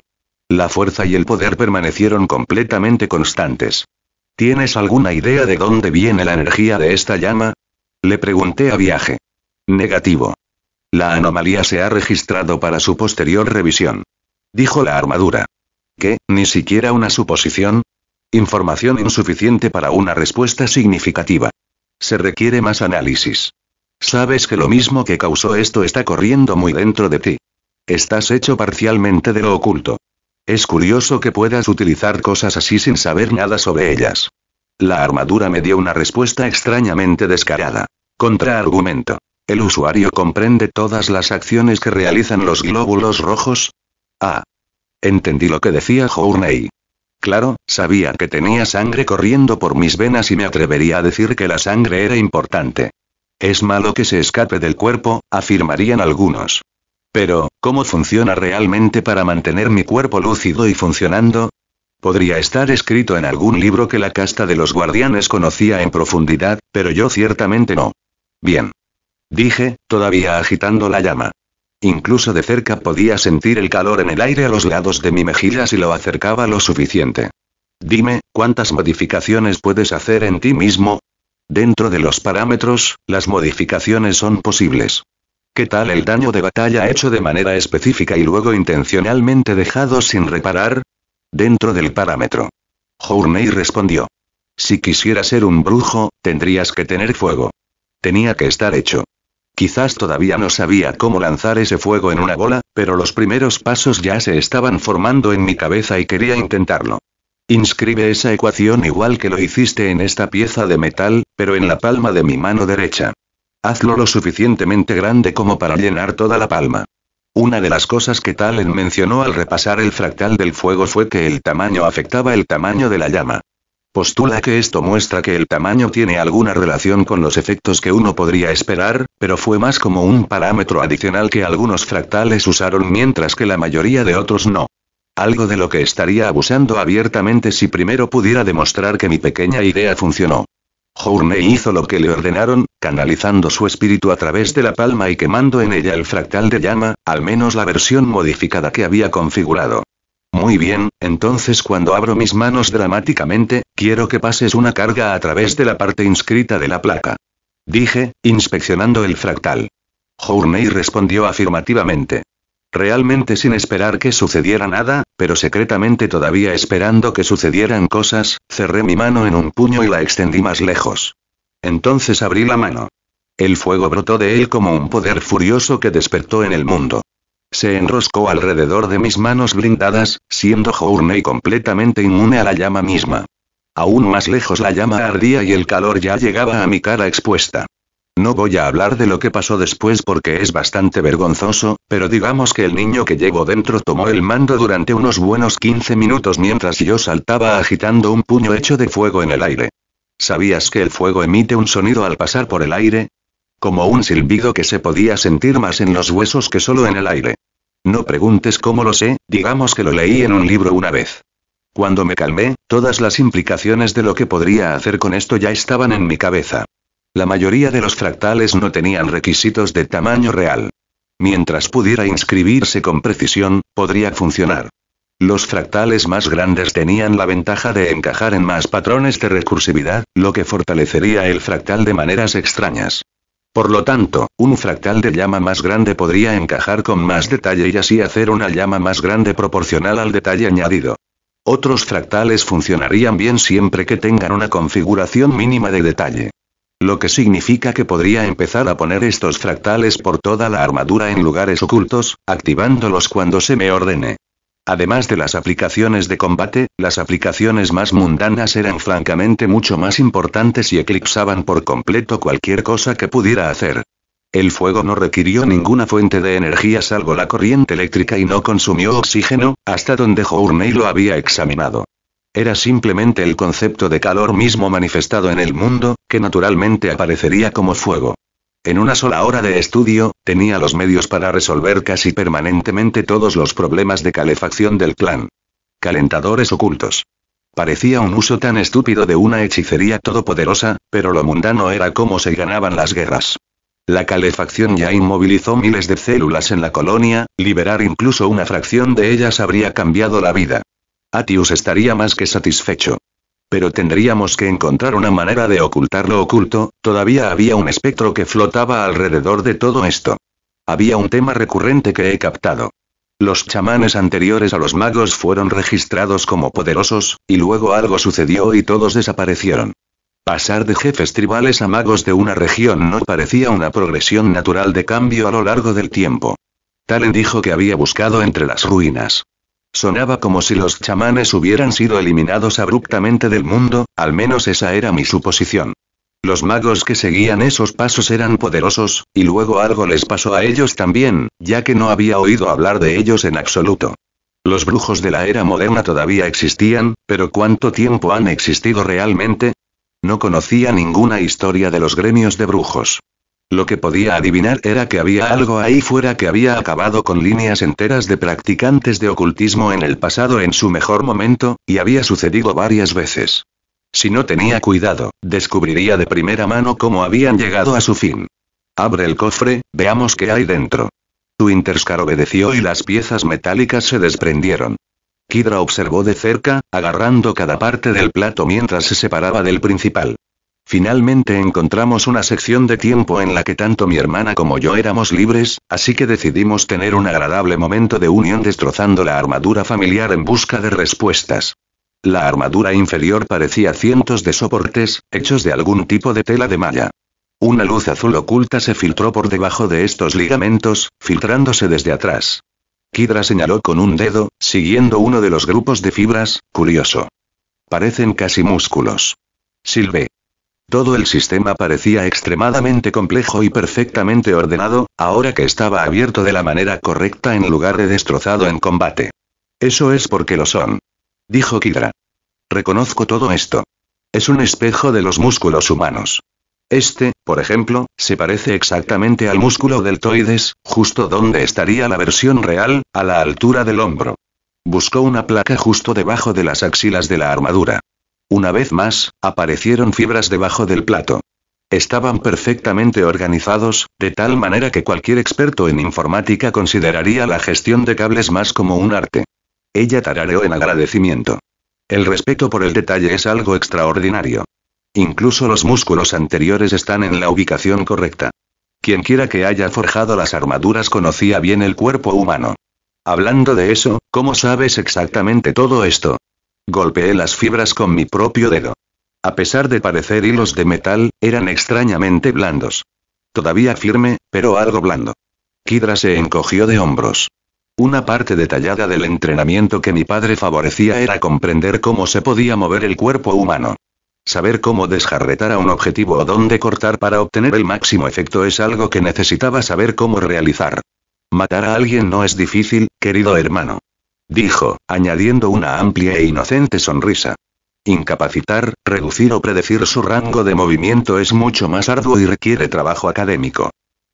La fuerza y el poder permanecieron completamente constantes. ¿Tienes alguna idea de dónde viene la energía de esta llama? Le pregunté a viaje. Negativo. La anomalía se ha registrado para su posterior revisión. Dijo la armadura. ¿Qué? ¿Ni siquiera una suposición? Información insuficiente para una respuesta significativa. Se requiere más análisis. Sabes que lo mismo que causó esto está corriendo muy dentro de ti. Estás hecho parcialmente de lo oculto. Es curioso que puedas utilizar cosas así sin saber nada sobre ellas. La armadura me dio una respuesta extrañamente descarada. Contraargumento. ¿El usuario comprende todas las acciones que realizan los glóbulos rojos? Ah. Entendí lo que decía Hourney. Claro, sabía que tenía sangre corriendo por mis venas y me atrevería a decir que la sangre era importante. Es malo que se escape del cuerpo, afirmarían algunos. Pero, ¿cómo funciona realmente para mantener mi cuerpo lúcido y funcionando? Podría estar escrito en algún libro que la casta de los guardianes conocía en profundidad, pero yo ciertamente no. Bien. Dije, todavía agitando la llama. Incluso de cerca podía sentir el calor en el aire a los lados de mi mejilla si lo acercaba lo suficiente. Dime, ¿cuántas modificaciones puedes hacer en ti mismo? Dentro de los parámetros, las modificaciones son posibles. ¿Qué tal el daño de batalla hecho de manera específica y luego intencionalmente dejado sin reparar? Dentro del parámetro. Journey respondió. Si quisiera ser un brujo, tendrías que tener fuego. Tenía que estar hecho. Quizás todavía no sabía cómo lanzar ese fuego en una bola, pero los primeros pasos ya se estaban formando en mi cabeza y quería intentarlo. Inscribe esa ecuación igual que lo hiciste en esta pieza de metal, pero en la palma de mi mano derecha. Hazlo lo suficientemente grande como para llenar toda la palma. Una de las cosas que Talen mencionó al repasar el fractal del fuego fue que el tamaño afectaba el tamaño de la llama. Postula que esto muestra que el tamaño tiene alguna relación con los efectos que uno podría esperar, pero fue más como un parámetro adicional que algunos fractales usaron mientras que la mayoría de otros no. Algo de lo que estaría abusando abiertamente si primero pudiera demostrar que mi pequeña idea funcionó. Journey hizo lo que le ordenaron, canalizando su espíritu a través de la palma y quemando en ella el fractal de llama, al menos la versión modificada que había configurado. Muy bien, entonces cuando abro mis manos dramáticamente, quiero que pases una carga a través de la parte inscrita de la placa. Dije, inspeccionando el fractal. Journey respondió afirmativamente realmente sin esperar que sucediera nada, pero secretamente todavía esperando que sucedieran cosas, cerré mi mano en un puño y la extendí más lejos. Entonces abrí la mano. El fuego brotó de él como un poder furioso que despertó en el mundo. Se enroscó alrededor de mis manos blindadas, siendo Journey completamente inmune a la llama misma. Aún más lejos la llama ardía y el calor ya llegaba a mi cara expuesta. No voy a hablar de lo que pasó después porque es bastante vergonzoso, pero digamos que el niño que llevo dentro tomó el mando durante unos buenos 15 minutos mientras yo saltaba agitando un puño hecho de fuego en el aire. ¿Sabías que el fuego emite un sonido al pasar por el aire? Como un silbido que se podía sentir más en los huesos que solo en el aire. No preguntes cómo lo sé, digamos que lo leí en un libro una vez. Cuando me calmé, todas las implicaciones de lo que podría hacer con esto ya estaban en mi cabeza. La mayoría de los fractales no tenían requisitos de tamaño real. Mientras pudiera inscribirse con precisión, podría funcionar. Los fractales más grandes tenían la ventaja de encajar en más patrones de recursividad, lo que fortalecería el fractal de maneras extrañas. Por lo tanto, un fractal de llama más grande podría encajar con más detalle y así hacer una llama más grande proporcional al detalle añadido. Otros fractales funcionarían bien siempre que tengan una configuración mínima de detalle lo que significa que podría empezar a poner estos fractales por toda la armadura en lugares ocultos, activándolos cuando se me ordene. Además de las aplicaciones de combate, las aplicaciones más mundanas eran francamente mucho más importantes y eclipsaban por completo cualquier cosa que pudiera hacer. El fuego no requirió ninguna fuente de energía salvo la corriente eléctrica y no consumió oxígeno, hasta donde Journey lo había examinado. Era simplemente el concepto de calor mismo manifestado en el mundo, que naturalmente aparecería como fuego. En una sola hora de estudio, tenía los medios para resolver casi permanentemente todos los problemas de calefacción del clan. Calentadores ocultos. Parecía un uso tan estúpido de una hechicería todopoderosa, pero lo mundano era cómo se ganaban las guerras. La calefacción ya inmovilizó miles de células en la colonia, liberar incluso una fracción de ellas habría cambiado la vida. Atius estaría más que satisfecho. Pero tendríamos que encontrar una manera de ocultar lo oculto, todavía había un espectro que flotaba alrededor de todo esto. Había un tema recurrente que he captado. Los chamanes anteriores a los magos fueron registrados como poderosos, y luego algo sucedió y todos desaparecieron. Pasar de jefes tribales a magos de una región no parecía una progresión natural de cambio a lo largo del tiempo. Talen dijo que había buscado entre las ruinas. Sonaba como si los chamanes hubieran sido eliminados abruptamente del mundo, al menos esa era mi suposición. Los magos que seguían esos pasos eran poderosos, y luego algo les pasó a ellos también, ya que no había oído hablar de ellos en absoluto. Los brujos de la era moderna todavía existían, pero ¿cuánto tiempo han existido realmente? No conocía ninguna historia de los gremios de brujos. Lo que podía adivinar era que había algo ahí fuera que había acabado con líneas enteras de practicantes de ocultismo en el pasado en su mejor momento, y había sucedido varias veces. Si no tenía cuidado, descubriría de primera mano cómo habían llegado a su fin. Abre el cofre, veamos qué hay dentro. Twinterscar obedeció y las piezas metálicas se desprendieron. Kidra observó de cerca, agarrando cada parte del plato mientras se separaba del principal. Finalmente encontramos una sección de tiempo en la que tanto mi hermana como yo éramos libres, así que decidimos tener un agradable momento de unión destrozando la armadura familiar en busca de respuestas. La armadura inferior parecía cientos de soportes, hechos de algún tipo de tela de malla. Una luz azul oculta se filtró por debajo de estos ligamentos, filtrándose desde atrás. Kidra señaló con un dedo, siguiendo uno de los grupos de fibras, curioso. Parecen casi músculos. Silvé. Todo el sistema parecía extremadamente complejo y perfectamente ordenado, ahora que estaba abierto de la manera correcta en lugar de destrozado en combate. Eso es porque lo son. Dijo Kidra. Reconozco todo esto. Es un espejo de los músculos humanos. Este, por ejemplo, se parece exactamente al músculo deltoides, justo donde estaría la versión real, a la altura del hombro. Buscó una placa justo debajo de las axilas de la armadura. Una vez más, aparecieron fibras debajo del plato. Estaban perfectamente organizados, de tal manera que cualquier experto en informática consideraría la gestión de cables más como un arte. Ella tarareó en agradecimiento. El respeto por el detalle es algo extraordinario. Incluso los músculos anteriores están en la ubicación correcta. Quienquiera que haya forjado las armaduras conocía bien el cuerpo humano. Hablando de eso, ¿cómo sabes exactamente todo esto? Golpeé las fibras con mi propio dedo. A pesar de parecer hilos de metal, eran extrañamente blandos. Todavía firme, pero algo blando. Kidra se encogió de hombros. Una parte detallada del entrenamiento que mi padre favorecía era comprender cómo se podía mover el cuerpo humano. Saber cómo desjarretar a un objetivo o dónde cortar para obtener el máximo efecto es algo que necesitaba saber cómo realizar. Matar a alguien no es difícil, querido hermano. Dijo, añadiendo una amplia e inocente sonrisa. Incapacitar, reducir o predecir su rango de movimiento es mucho más arduo y requiere trabajo académico.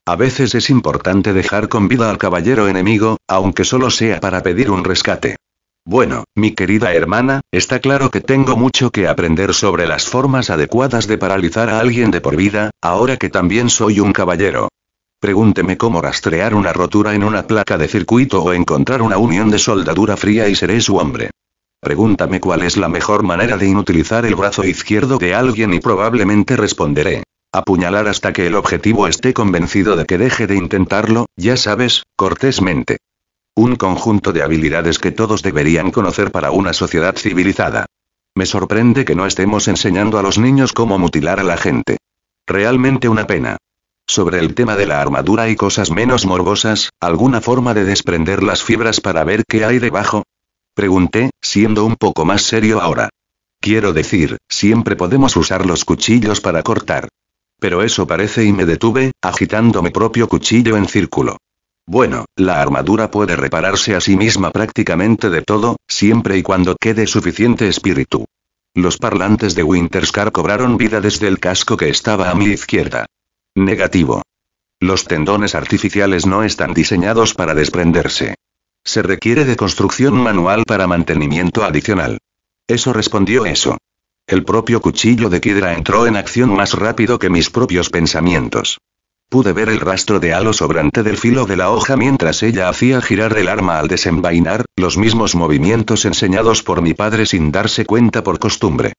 A veces es importante dejar con vida al caballero enemigo, aunque solo sea para pedir un rescate. Bueno, mi querida hermana, está claro que tengo mucho que aprender sobre las formas adecuadas de paralizar a alguien de por vida, ahora que también soy un caballero. Pregúnteme cómo rastrear una rotura en una placa de circuito o encontrar una unión de soldadura fría y seré su hombre. Pregúntame cuál es la mejor manera de inutilizar el brazo izquierdo de alguien y probablemente responderé. Apuñalar hasta que el objetivo esté convencido de que deje de intentarlo, ya sabes, cortésmente. Un conjunto de habilidades que todos deberían conocer para una sociedad civilizada. Me sorprende que no estemos enseñando a los niños cómo mutilar a la gente. Realmente una pena sobre el tema de la armadura y cosas menos morbosas, ¿alguna forma de desprender las fibras para ver qué hay debajo? Pregunté, siendo un poco más serio ahora. Quiero decir, siempre podemos usar los cuchillos para cortar. Pero eso parece y me detuve, agitando mi propio cuchillo en círculo. Bueno, la armadura puede repararse a sí misma prácticamente de todo, siempre y cuando quede suficiente espíritu. Los parlantes de Winterscar cobraron vida desde el casco que estaba a mi izquierda. Negativo. Los tendones artificiales no están diseñados para desprenderse. Se requiere de construcción manual para mantenimiento adicional. Eso respondió eso. El propio cuchillo de Kidra entró en acción más rápido que mis propios pensamientos. Pude ver el rastro de halo sobrante del filo de la hoja mientras ella hacía girar el arma al desenvainar, los mismos movimientos enseñados por mi padre sin darse cuenta por costumbre.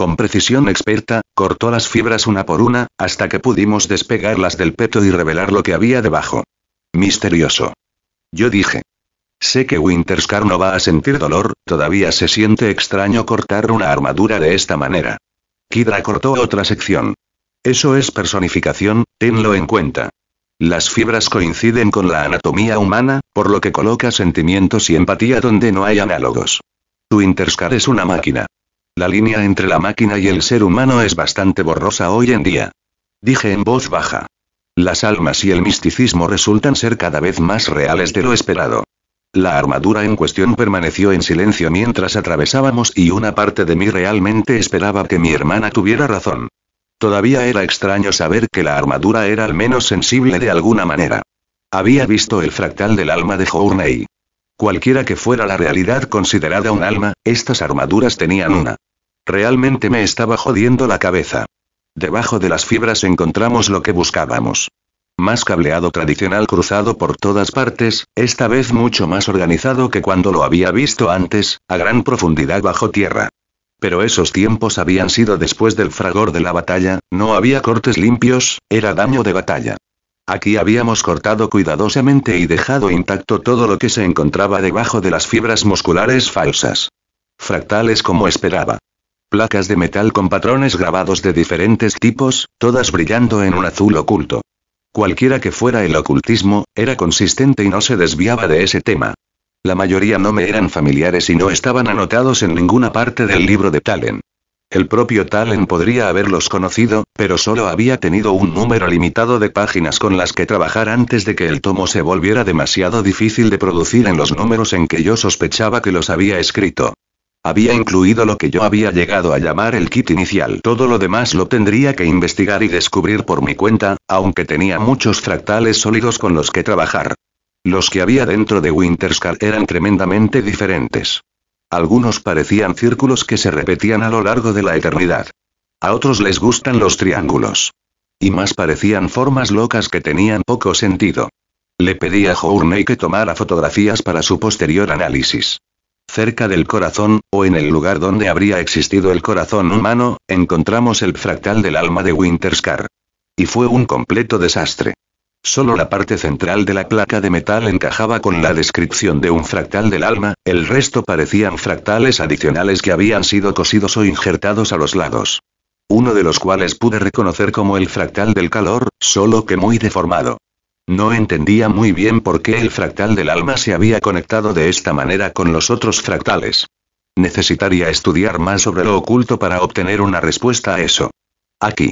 Con precisión experta, cortó las fibras una por una, hasta que pudimos despegarlas del peto y revelar lo que había debajo. Misterioso. Yo dije. Sé que Winterscar no va a sentir dolor, todavía se siente extraño cortar una armadura de esta manera. Kidra cortó otra sección. Eso es personificación, tenlo en cuenta. Las fibras coinciden con la anatomía humana, por lo que coloca sentimientos y empatía donde no hay análogos. Winterscar es una máquina. La línea entre la máquina y el ser humano es bastante borrosa hoy en día. Dije en voz baja. Las almas y el misticismo resultan ser cada vez más reales de lo esperado. La armadura en cuestión permaneció en silencio mientras atravesábamos y una parte de mí realmente esperaba que mi hermana tuviera razón. Todavía era extraño saber que la armadura era al menos sensible de alguna manera. Había visto el fractal del alma de Hourney. Cualquiera que fuera la realidad considerada un alma, estas armaduras tenían una. Realmente me estaba jodiendo la cabeza. Debajo de las fibras encontramos lo que buscábamos. Más cableado tradicional cruzado por todas partes, esta vez mucho más organizado que cuando lo había visto antes, a gran profundidad bajo tierra. Pero esos tiempos habían sido después del fragor de la batalla, no había cortes limpios, era daño de batalla. Aquí habíamos cortado cuidadosamente y dejado intacto todo lo que se encontraba debajo de las fibras musculares falsas. Fractales como esperaba. Placas de metal con patrones grabados de diferentes tipos, todas brillando en un azul oculto. Cualquiera que fuera el ocultismo, era consistente y no se desviaba de ese tema. La mayoría no me eran familiares y no estaban anotados en ninguna parte del libro de Talen. El propio Talen podría haberlos conocido, pero solo había tenido un número limitado de páginas con las que trabajar antes de que el tomo se volviera demasiado difícil de producir en los números en que yo sospechaba que los había escrito. Había incluido lo que yo había llegado a llamar el kit inicial. Todo lo demás lo tendría que investigar y descubrir por mi cuenta, aunque tenía muchos fractales sólidos con los que trabajar. Los que había dentro de Winterscar eran tremendamente diferentes. Algunos parecían círculos que se repetían a lo largo de la eternidad. A otros les gustan los triángulos. Y más parecían formas locas que tenían poco sentido. Le pedí a Hourney que tomara fotografías para su posterior análisis. Cerca del corazón, o en el lugar donde habría existido el corazón humano, encontramos el fractal del alma de Winterscar. Y fue un completo desastre. Solo la parte central de la placa de metal encajaba con la descripción de un fractal del alma, el resto parecían fractales adicionales que habían sido cosidos o injertados a los lados. Uno de los cuales pude reconocer como el fractal del calor, solo que muy deformado. No entendía muy bien por qué el fractal del alma se había conectado de esta manera con los otros fractales. Necesitaría estudiar más sobre lo oculto para obtener una respuesta a eso. Aquí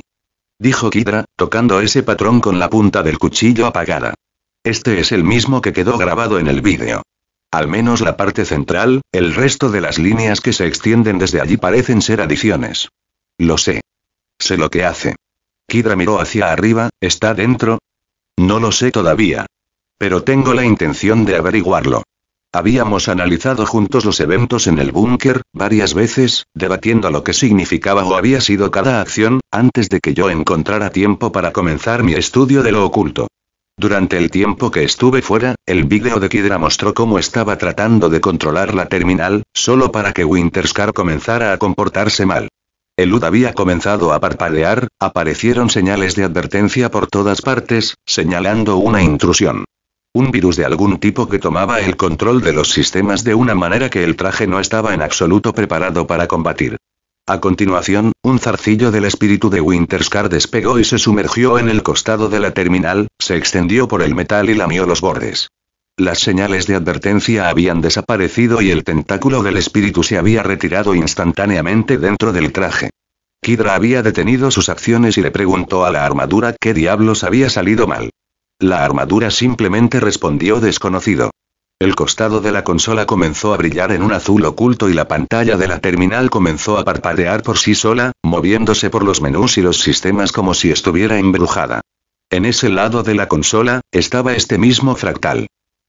dijo Kidra, tocando ese patrón con la punta del cuchillo apagada. Este es el mismo que quedó grabado en el vídeo. Al menos la parte central, el resto de las líneas que se extienden desde allí parecen ser adiciones. Lo sé. Sé lo que hace. Kidra miró hacia arriba, ¿está dentro? No lo sé todavía. Pero tengo la intención de averiguarlo. Habíamos analizado juntos los eventos en el búnker, varias veces, debatiendo lo que significaba o había sido cada acción, antes de que yo encontrara tiempo para comenzar mi estudio de lo oculto. Durante el tiempo que estuve fuera, el vídeo de Kidra mostró cómo estaba tratando de controlar la terminal, solo para que Winterscar comenzara a comportarse mal. El UD había comenzado a parpadear, aparecieron señales de advertencia por todas partes, señalando una intrusión un virus de algún tipo que tomaba el control de los sistemas de una manera que el traje no estaba en absoluto preparado para combatir. A continuación, un zarcillo del espíritu de Winterscar despegó y se sumergió en el costado de la terminal, se extendió por el metal y lamió los bordes. Las señales de advertencia habían desaparecido y el tentáculo del espíritu se había retirado instantáneamente dentro del traje. Kidra había detenido sus acciones y le preguntó a la armadura qué diablos había salido mal. La armadura simplemente respondió desconocido. El costado de la consola comenzó a brillar en un azul oculto y la pantalla de la terminal comenzó a parpadear por sí sola, moviéndose por los menús y los sistemas como si estuviera embrujada. En ese lado de la consola, estaba este mismo fractal.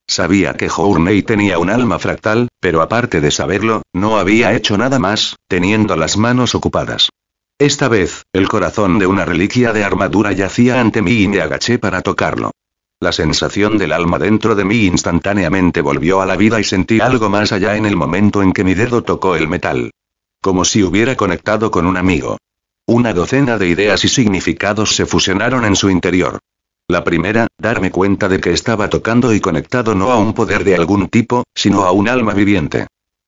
Sabía que Journey tenía un alma fractal, pero aparte de saberlo, no había hecho nada más, teniendo las manos ocupadas. Esta vez, el corazón de una reliquia de armadura yacía ante mí y me agaché para tocarlo. La sensación del alma dentro de mí instantáneamente volvió a la vida y sentí algo más allá en el momento en que mi dedo tocó el metal. Como si hubiera conectado con un amigo. Una docena de ideas y significados se fusionaron en su interior. La primera, darme cuenta de que estaba tocando y conectado no a un poder de algún tipo, sino a un alma viviente.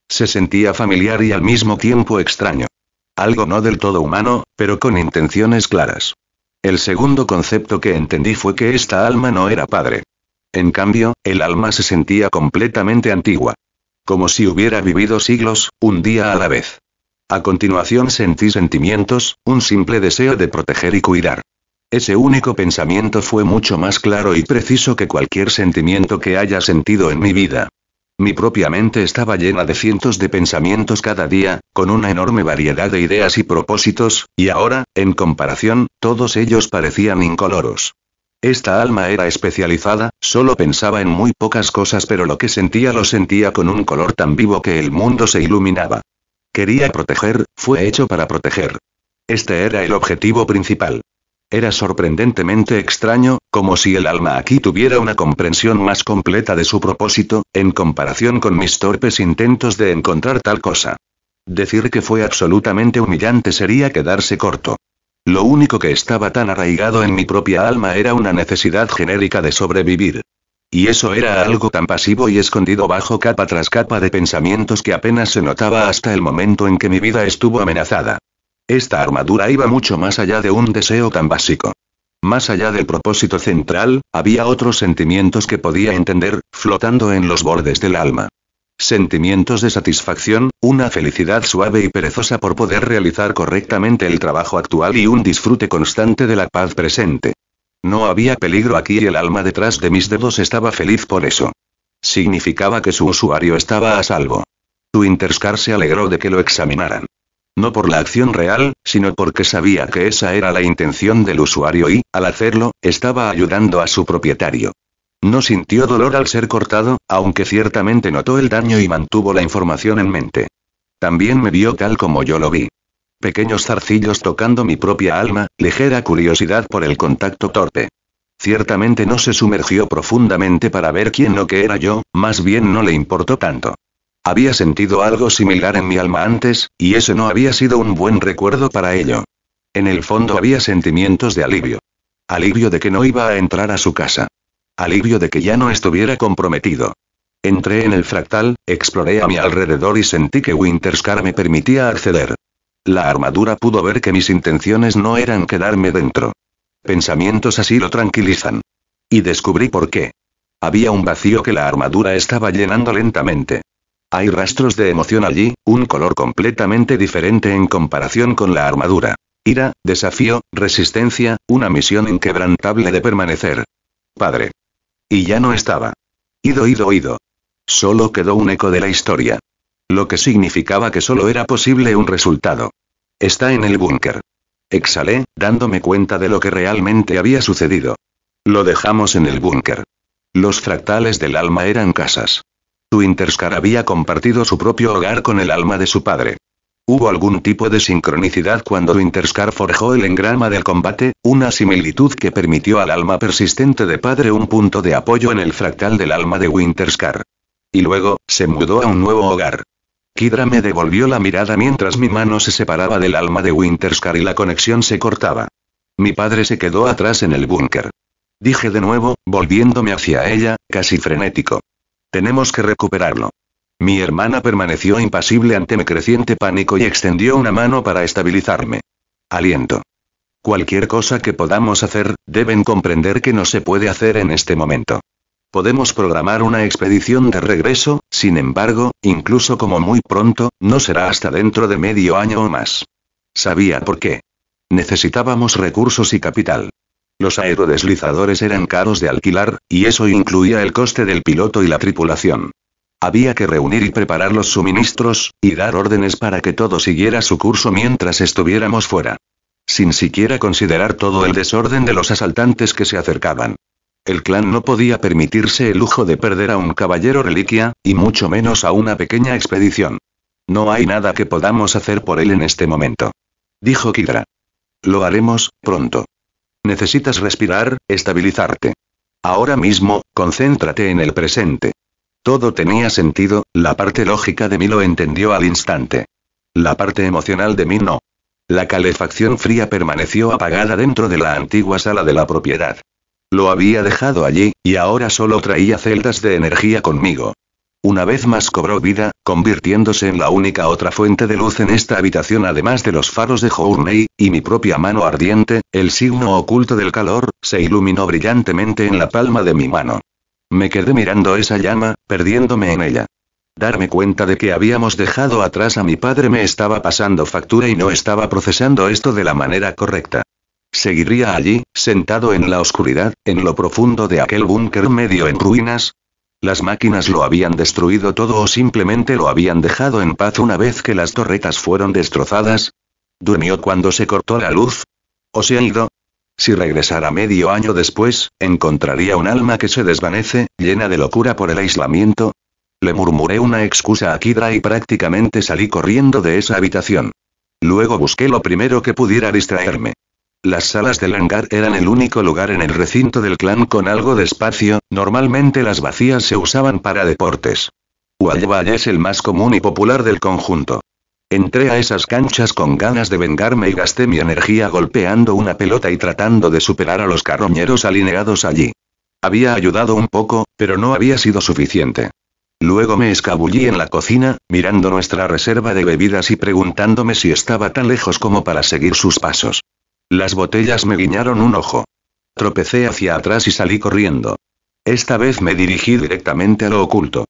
Se sentía familiar y al mismo tiempo extraño. Algo no del todo humano, pero con intenciones claras. El segundo concepto que entendí fue que esta alma no era padre. En cambio, el alma se sentía completamente antigua. Como si hubiera vivido siglos, un día a la vez. A continuación sentí sentimientos, un simple deseo de proteger y cuidar. Ese único pensamiento fue mucho más claro y preciso que cualquier sentimiento que haya sentido en mi vida. Mi propia mente estaba llena de cientos de pensamientos cada día, con una enorme variedad de ideas y propósitos, y ahora, en comparación, todos ellos parecían incoloros. Esta alma era especializada, solo pensaba en muy pocas cosas pero lo que sentía lo sentía con un color tan vivo que el mundo se iluminaba. Quería proteger, fue hecho para proteger. Este era el objetivo principal. Era sorprendentemente extraño, como si el alma aquí tuviera una comprensión más completa de su propósito, en comparación con mis torpes intentos de encontrar tal cosa. Decir que fue absolutamente humillante sería quedarse corto. Lo único que estaba tan arraigado en mi propia alma era una necesidad genérica de sobrevivir. Y eso era algo tan pasivo y escondido bajo capa tras capa de pensamientos que apenas se notaba hasta el momento en que mi vida estuvo amenazada. Esta armadura iba mucho más allá de un deseo tan básico. Más allá del propósito central, había otros sentimientos que podía entender, flotando en los bordes del alma. Sentimientos de satisfacción, una felicidad suave y perezosa por poder realizar correctamente el trabajo actual y un disfrute constante de la paz presente. No había peligro aquí y el alma detrás de mis dedos estaba feliz por eso. Significaba que su usuario estaba a salvo. Interscar se alegró de que lo examinaran. No por la acción real, sino porque sabía que esa era la intención del usuario y, al hacerlo, estaba ayudando a su propietario. No sintió dolor al ser cortado, aunque ciertamente notó el daño y mantuvo la información en mente. También me vio tal como yo lo vi. Pequeños zarcillos tocando mi propia alma, ligera curiosidad por el contacto torpe. Ciertamente no se sumergió profundamente para ver quién o qué era yo, más bien no le importó tanto. Había sentido algo similar en mi alma antes, y eso no había sido un buen recuerdo para ello. En el fondo había sentimientos de alivio. Alivio de que no iba a entrar a su casa. Alivio de que ya no estuviera comprometido. Entré en el fractal, exploré a mi alrededor y sentí que Winterscar me permitía acceder. La armadura pudo ver que mis intenciones no eran quedarme dentro. Pensamientos así lo tranquilizan. Y descubrí por qué. Había un vacío que la armadura estaba llenando lentamente. Hay rastros de emoción allí, un color completamente diferente en comparación con la armadura. Ira, desafío, resistencia, una misión inquebrantable de permanecer. Padre. Y ya no estaba. Ido, ido, ido. Solo quedó un eco de la historia. Lo que significaba que solo era posible un resultado. Está en el búnker. Exhalé, dándome cuenta de lo que realmente había sucedido. Lo dejamos en el búnker. Los fractales del alma eran casas. Winterscar había compartido su propio hogar con el alma de su padre. Hubo algún tipo de sincronicidad cuando Winterscar forjó el engrama del combate, una similitud que permitió al alma persistente de padre un punto de apoyo en el fractal del alma de Winterscar. Y luego, se mudó a un nuevo hogar. Kidra me devolvió la mirada mientras mi mano se separaba del alma de Winterscar y la conexión se cortaba. Mi padre se quedó atrás en el búnker. Dije de nuevo, volviéndome hacia ella, casi frenético. Tenemos que recuperarlo. Mi hermana permaneció impasible ante mi creciente pánico y extendió una mano para estabilizarme. Aliento. Cualquier cosa que podamos hacer, deben comprender que no se puede hacer en este momento. Podemos programar una expedición de regreso, sin embargo, incluso como muy pronto, no será hasta dentro de medio año o más. Sabía por qué. Necesitábamos recursos y capital. Los aerodeslizadores eran caros de alquilar, y eso incluía el coste del piloto y la tripulación. Había que reunir y preparar los suministros, y dar órdenes para que todo siguiera su curso mientras estuviéramos fuera. Sin siquiera considerar todo el desorden de los asaltantes que se acercaban. El clan no podía permitirse el lujo de perder a un caballero reliquia, y mucho menos a una pequeña expedición. No hay nada que podamos hacer por él en este momento. Dijo Kidra. Lo haremos, pronto. Necesitas respirar, estabilizarte. Ahora mismo, concéntrate en el presente. Todo tenía sentido, la parte lógica de mí lo entendió al instante. La parte emocional de mí no. La calefacción fría permaneció apagada dentro de la antigua sala de la propiedad. Lo había dejado allí, y ahora solo traía celdas de energía conmigo. Una vez más cobró vida, convirtiéndose en la única otra fuente de luz en esta habitación además de los faros de Journey, y mi propia mano ardiente, el signo oculto del calor, se iluminó brillantemente en la palma de mi mano. Me quedé mirando esa llama, perdiéndome en ella. Darme cuenta de que habíamos dejado atrás a mi padre me estaba pasando factura y no estaba procesando esto de la manera correcta. Seguiría allí, sentado en la oscuridad, en lo profundo de aquel búnker medio en ruinas, las máquinas lo habían destruido todo o simplemente lo habían dejado en paz una vez que las torretas fueron destrozadas. ¿Durmió cuando se cortó la luz? ¿O se ha ido? Si regresara medio año después, encontraría un alma que se desvanece, llena de locura por el aislamiento. Le murmuré una excusa a Kidra y prácticamente salí corriendo de esa habitación. Luego busqué lo primero que pudiera distraerme. Las salas del hangar eran el único lugar en el recinto del clan con algo de espacio, normalmente las vacías se usaban para deportes. Guayabaya es el más común y popular del conjunto. Entré a esas canchas con ganas de vengarme y gasté mi energía golpeando una pelota y tratando de superar a los carroñeros alineados allí. Había ayudado un poco, pero no había sido suficiente. Luego me escabullí en la cocina, mirando nuestra reserva de bebidas y preguntándome si estaba tan lejos como para seguir sus pasos. Las botellas me guiñaron un ojo. Tropecé hacia atrás y salí corriendo. Esta vez me dirigí directamente a lo oculto.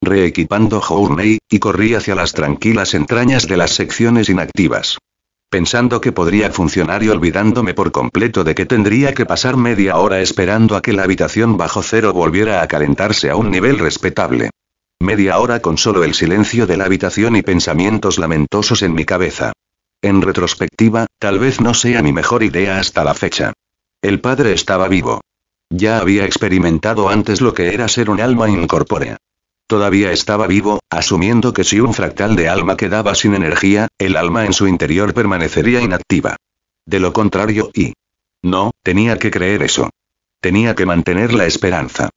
Reequipando Journey, y corrí hacia las tranquilas entrañas de las secciones inactivas. Pensando que podría funcionar y olvidándome por completo de que tendría que pasar media hora esperando a que la habitación bajo cero volviera a calentarse a un nivel respetable. Media hora con solo el silencio de la habitación y pensamientos lamentosos en mi cabeza. En retrospectiva, tal vez no sea mi mejor idea hasta la fecha. El padre estaba vivo. Ya había experimentado antes lo que era ser un alma incorpórea. Todavía estaba vivo, asumiendo que si un fractal de alma quedaba sin energía, el alma en su interior permanecería inactiva. De lo contrario, y... No, tenía que creer eso. Tenía que mantener la esperanza.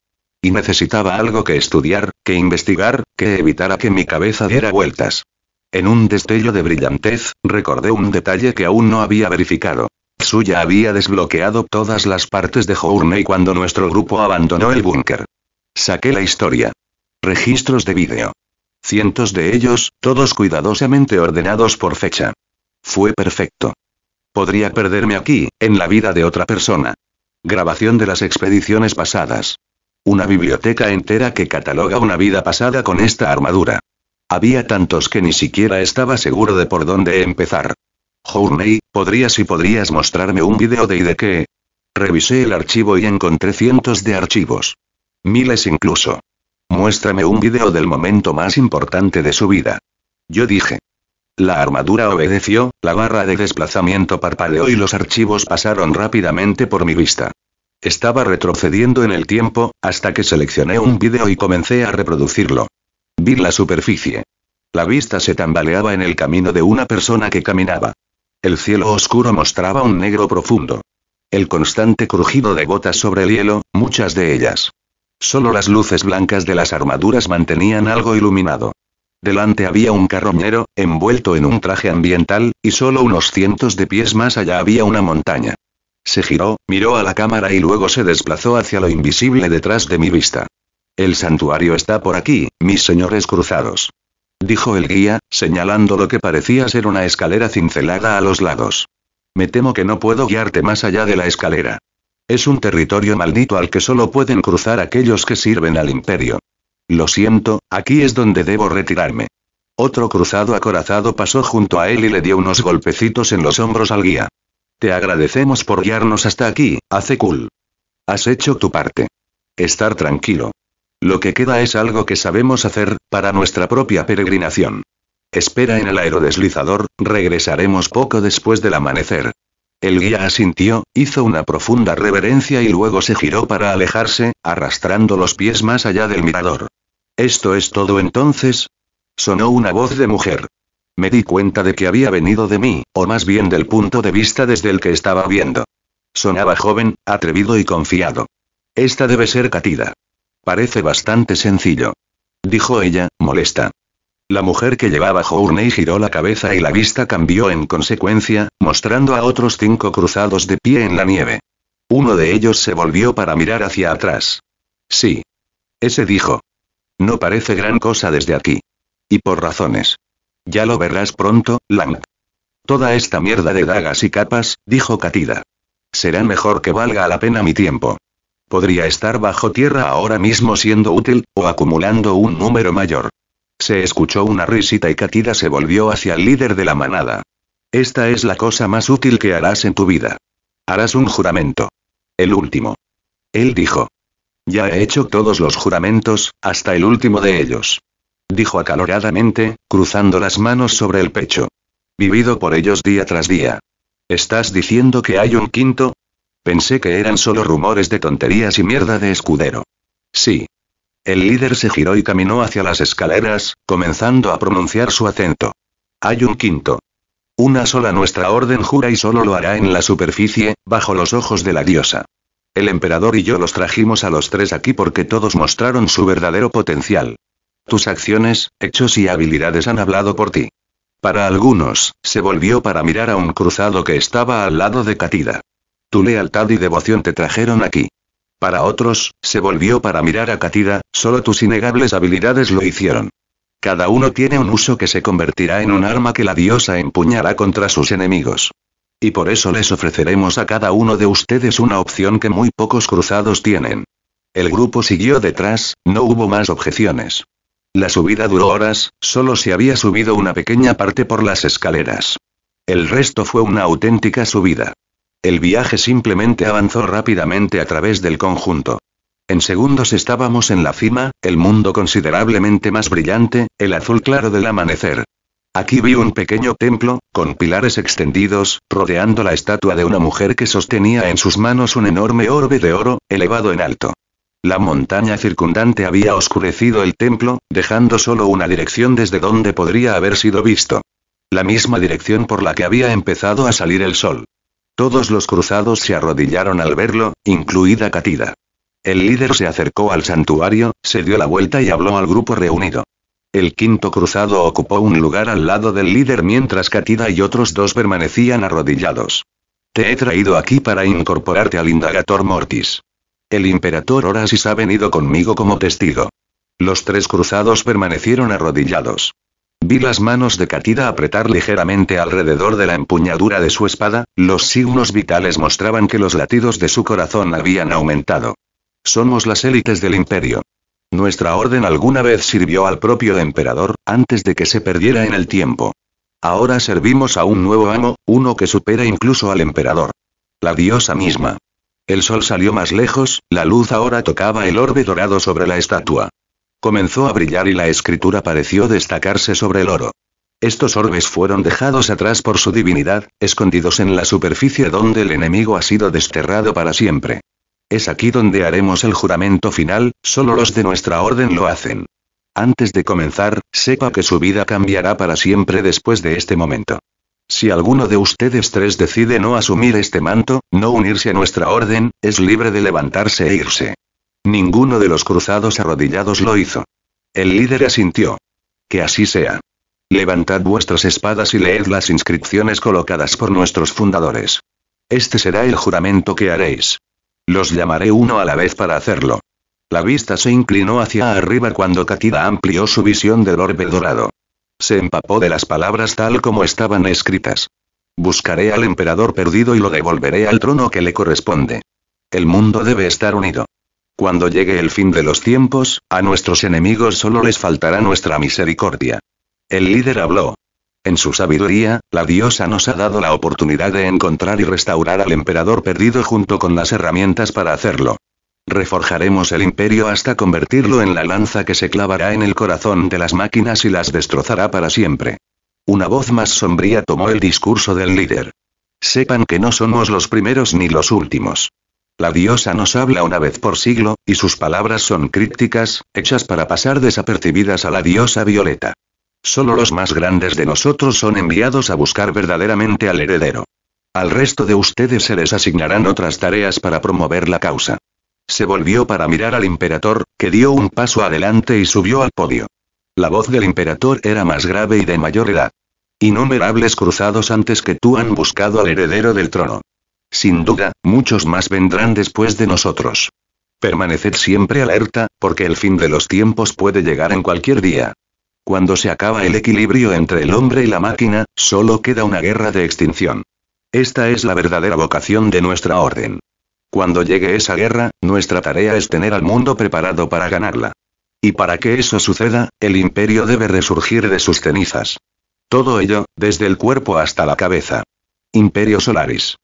Y necesitaba algo que estudiar, que investigar, que evitara que mi cabeza diera vueltas. En un destello de brillantez, recordé un detalle que aún no había verificado. Suya había desbloqueado todas las partes de Journey cuando nuestro grupo abandonó el búnker. Saqué la historia. Registros de vídeo. Cientos de ellos, todos cuidadosamente ordenados por fecha. Fue perfecto. Podría perderme aquí, en la vida de otra persona. Grabación de las expediciones pasadas. Una biblioteca entera que cataloga una vida pasada con esta armadura. Había tantos que ni siquiera estaba seguro de por dónde empezar. Journey, ¿podrías y podrías mostrarme un video de y de qué? Revisé el archivo y encontré cientos de archivos. Miles incluso. Muéstrame un video del momento más importante de su vida. Yo dije. La armadura obedeció, la barra de desplazamiento parpadeó y los archivos pasaron rápidamente por mi vista. Estaba retrocediendo en el tiempo, hasta que seleccioné un video y comencé a reproducirlo. Vi la superficie. La vista se tambaleaba en el camino de una persona que caminaba. El cielo oscuro mostraba un negro profundo. El constante crujido de gotas sobre el hielo, muchas de ellas. Solo las luces blancas de las armaduras mantenían algo iluminado. Delante había un carroñero, envuelto en un traje ambiental, y solo unos cientos de pies más allá había una montaña. Se giró, miró a la cámara y luego se desplazó hacia lo invisible detrás de mi vista. El santuario está por aquí, mis señores cruzados. Dijo el guía, señalando lo que parecía ser una escalera cincelada a los lados. Me temo que no puedo guiarte más allá de la escalera. Es un territorio maldito al que solo pueden cruzar aquellos que sirven al imperio. Lo siento, aquí es donde debo retirarme. Otro cruzado acorazado pasó junto a él y le dio unos golpecitos en los hombros al guía. Te agradecemos por guiarnos hasta aquí, cool. Has hecho tu parte. Estar tranquilo. Lo que queda es algo que sabemos hacer, para nuestra propia peregrinación. Espera en el aerodeslizador, regresaremos poco después del amanecer. El guía asintió, hizo una profunda reverencia y luego se giró para alejarse, arrastrando los pies más allá del mirador. ¿Esto es todo entonces? Sonó una voz de mujer. Me di cuenta de que había venido de mí, o más bien del punto de vista desde el que estaba viendo. Sonaba joven, atrevido y confiado. Esta debe ser Catida. Parece bastante sencillo. Dijo ella, molesta. La mujer que llevaba Journey giró la cabeza y la vista cambió en consecuencia, mostrando a otros cinco cruzados de pie en la nieve. Uno de ellos se volvió para mirar hacia atrás. Sí. Ese dijo. No parece gran cosa desde aquí. Y por razones. Ya lo verás pronto, Lang. Toda esta mierda de dagas y capas, dijo Katida. Será mejor que valga la pena mi tiempo. Podría estar bajo tierra ahora mismo siendo útil, o acumulando un número mayor. Se escuchó una risita y Katida se volvió hacia el líder de la manada. Esta es la cosa más útil que harás en tu vida. Harás un juramento. El último. Él dijo. Ya he hecho todos los juramentos, hasta el último de ellos. Dijo acaloradamente, cruzando las manos sobre el pecho. Vivido por ellos día tras día. ¿Estás diciendo que hay un quinto? Pensé que eran solo rumores de tonterías y mierda de escudero. Sí. El líder se giró y caminó hacia las escaleras, comenzando a pronunciar su acento. Hay un quinto. Una sola nuestra orden jura y solo lo hará en la superficie, bajo los ojos de la diosa. El emperador y yo los trajimos a los tres aquí porque todos mostraron su verdadero potencial. Tus acciones, hechos y habilidades han hablado por ti. Para algunos, se volvió para mirar a un cruzado que estaba al lado de Katida. Tu lealtad y devoción te trajeron aquí. Para otros, se volvió para mirar a Katira, solo tus innegables habilidades lo hicieron. Cada uno tiene un uso que se convertirá en un arma que la diosa empuñará contra sus enemigos. Y por eso les ofreceremos a cada uno de ustedes una opción que muy pocos cruzados tienen. El grupo siguió detrás, no hubo más objeciones. La subida duró horas, solo se había subido una pequeña parte por las escaleras. El resto fue una auténtica subida. El viaje simplemente avanzó rápidamente a través del conjunto. En segundos estábamos en la cima, el mundo considerablemente más brillante, el azul claro del amanecer. Aquí vi un pequeño templo, con pilares extendidos, rodeando la estatua de una mujer que sostenía en sus manos un enorme orbe de oro, elevado en alto. La montaña circundante había oscurecido el templo, dejando solo una dirección desde donde podría haber sido visto. La misma dirección por la que había empezado a salir el sol. Todos los cruzados se arrodillaron al verlo, incluida Katida. El líder se acercó al santuario, se dio la vuelta y habló al grupo reunido. El quinto cruzado ocupó un lugar al lado del líder mientras Katida y otros dos permanecían arrodillados. Te he traído aquí para incorporarte al indagator Mortis. El imperator Horasis ha venido conmigo como testigo. Los tres cruzados permanecieron arrodillados. Vi las manos de Katida apretar ligeramente alrededor de la empuñadura de su espada, los signos vitales mostraban que los latidos de su corazón habían aumentado. Somos las élites del imperio. Nuestra orden alguna vez sirvió al propio emperador, antes de que se perdiera en el tiempo. Ahora servimos a un nuevo amo, uno que supera incluso al emperador. La diosa misma. El sol salió más lejos, la luz ahora tocaba el orbe dorado sobre la estatua. Comenzó a brillar y la escritura pareció destacarse sobre el oro. Estos orbes fueron dejados atrás por su divinidad, escondidos en la superficie donde el enemigo ha sido desterrado para siempre. Es aquí donde haremos el juramento final, solo los de nuestra orden lo hacen. Antes de comenzar, sepa que su vida cambiará para siempre después de este momento. Si alguno de ustedes tres decide no asumir este manto, no unirse a nuestra orden, es libre de levantarse e irse. Ninguno de los cruzados arrodillados lo hizo. El líder asintió. Que así sea. Levantad vuestras espadas y leed las inscripciones colocadas por nuestros fundadores. Este será el juramento que haréis. Los llamaré uno a la vez para hacerlo. La vista se inclinó hacia arriba cuando Katida amplió su visión del orbe dorado. Se empapó de las palabras tal como estaban escritas. Buscaré al emperador perdido y lo devolveré al trono que le corresponde. El mundo debe estar unido. Cuando llegue el fin de los tiempos, a nuestros enemigos solo les faltará nuestra misericordia. El líder habló. En su sabiduría, la diosa nos ha dado la oportunidad de encontrar y restaurar al emperador perdido junto con las herramientas para hacerlo. Reforjaremos el imperio hasta convertirlo en la lanza que se clavará en el corazón de las máquinas y las destrozará para siempre. Una voz más sombría tomó el discurso del líder. Sepan que no somos los primeros ni los últimos. La diosa nos habla una vez por siglo, y sus palabras son crípticas, hechas para pasar desapercibidas a la diosa Violeta. Solo los más grandes de nosotros son enviados a buscar verdaderamente al heredero. Al resto de ustedes se les asignarán otras tareas para promover la causa. Se volvió para mirar al emperador, que dio un paso adelante y subió al podio. La voz del emperador era más grave y de mayor edad. Innumerables cruzados antes que tú han buscado al heredero del trono. Sin duda, muchos más vendrán después de nosotros. Permaneced siempre alerta, porque el fin de los tiempos puede llegar en cualquier día. Cuando se acaba el equilibrio entre el hombre y la máquina, solo queda una guerra de extinción. Esta es la verdadera vocación de nuestra orden. Cuando llegue esa guerra, nuestra tarea es tener al mundo preparado para ganarla. Y para que eso suceda, el imperio debe resurgir de sus cenizas. Todo ello, desde el cuerpo hasta la cabeza. Imperio Solaris.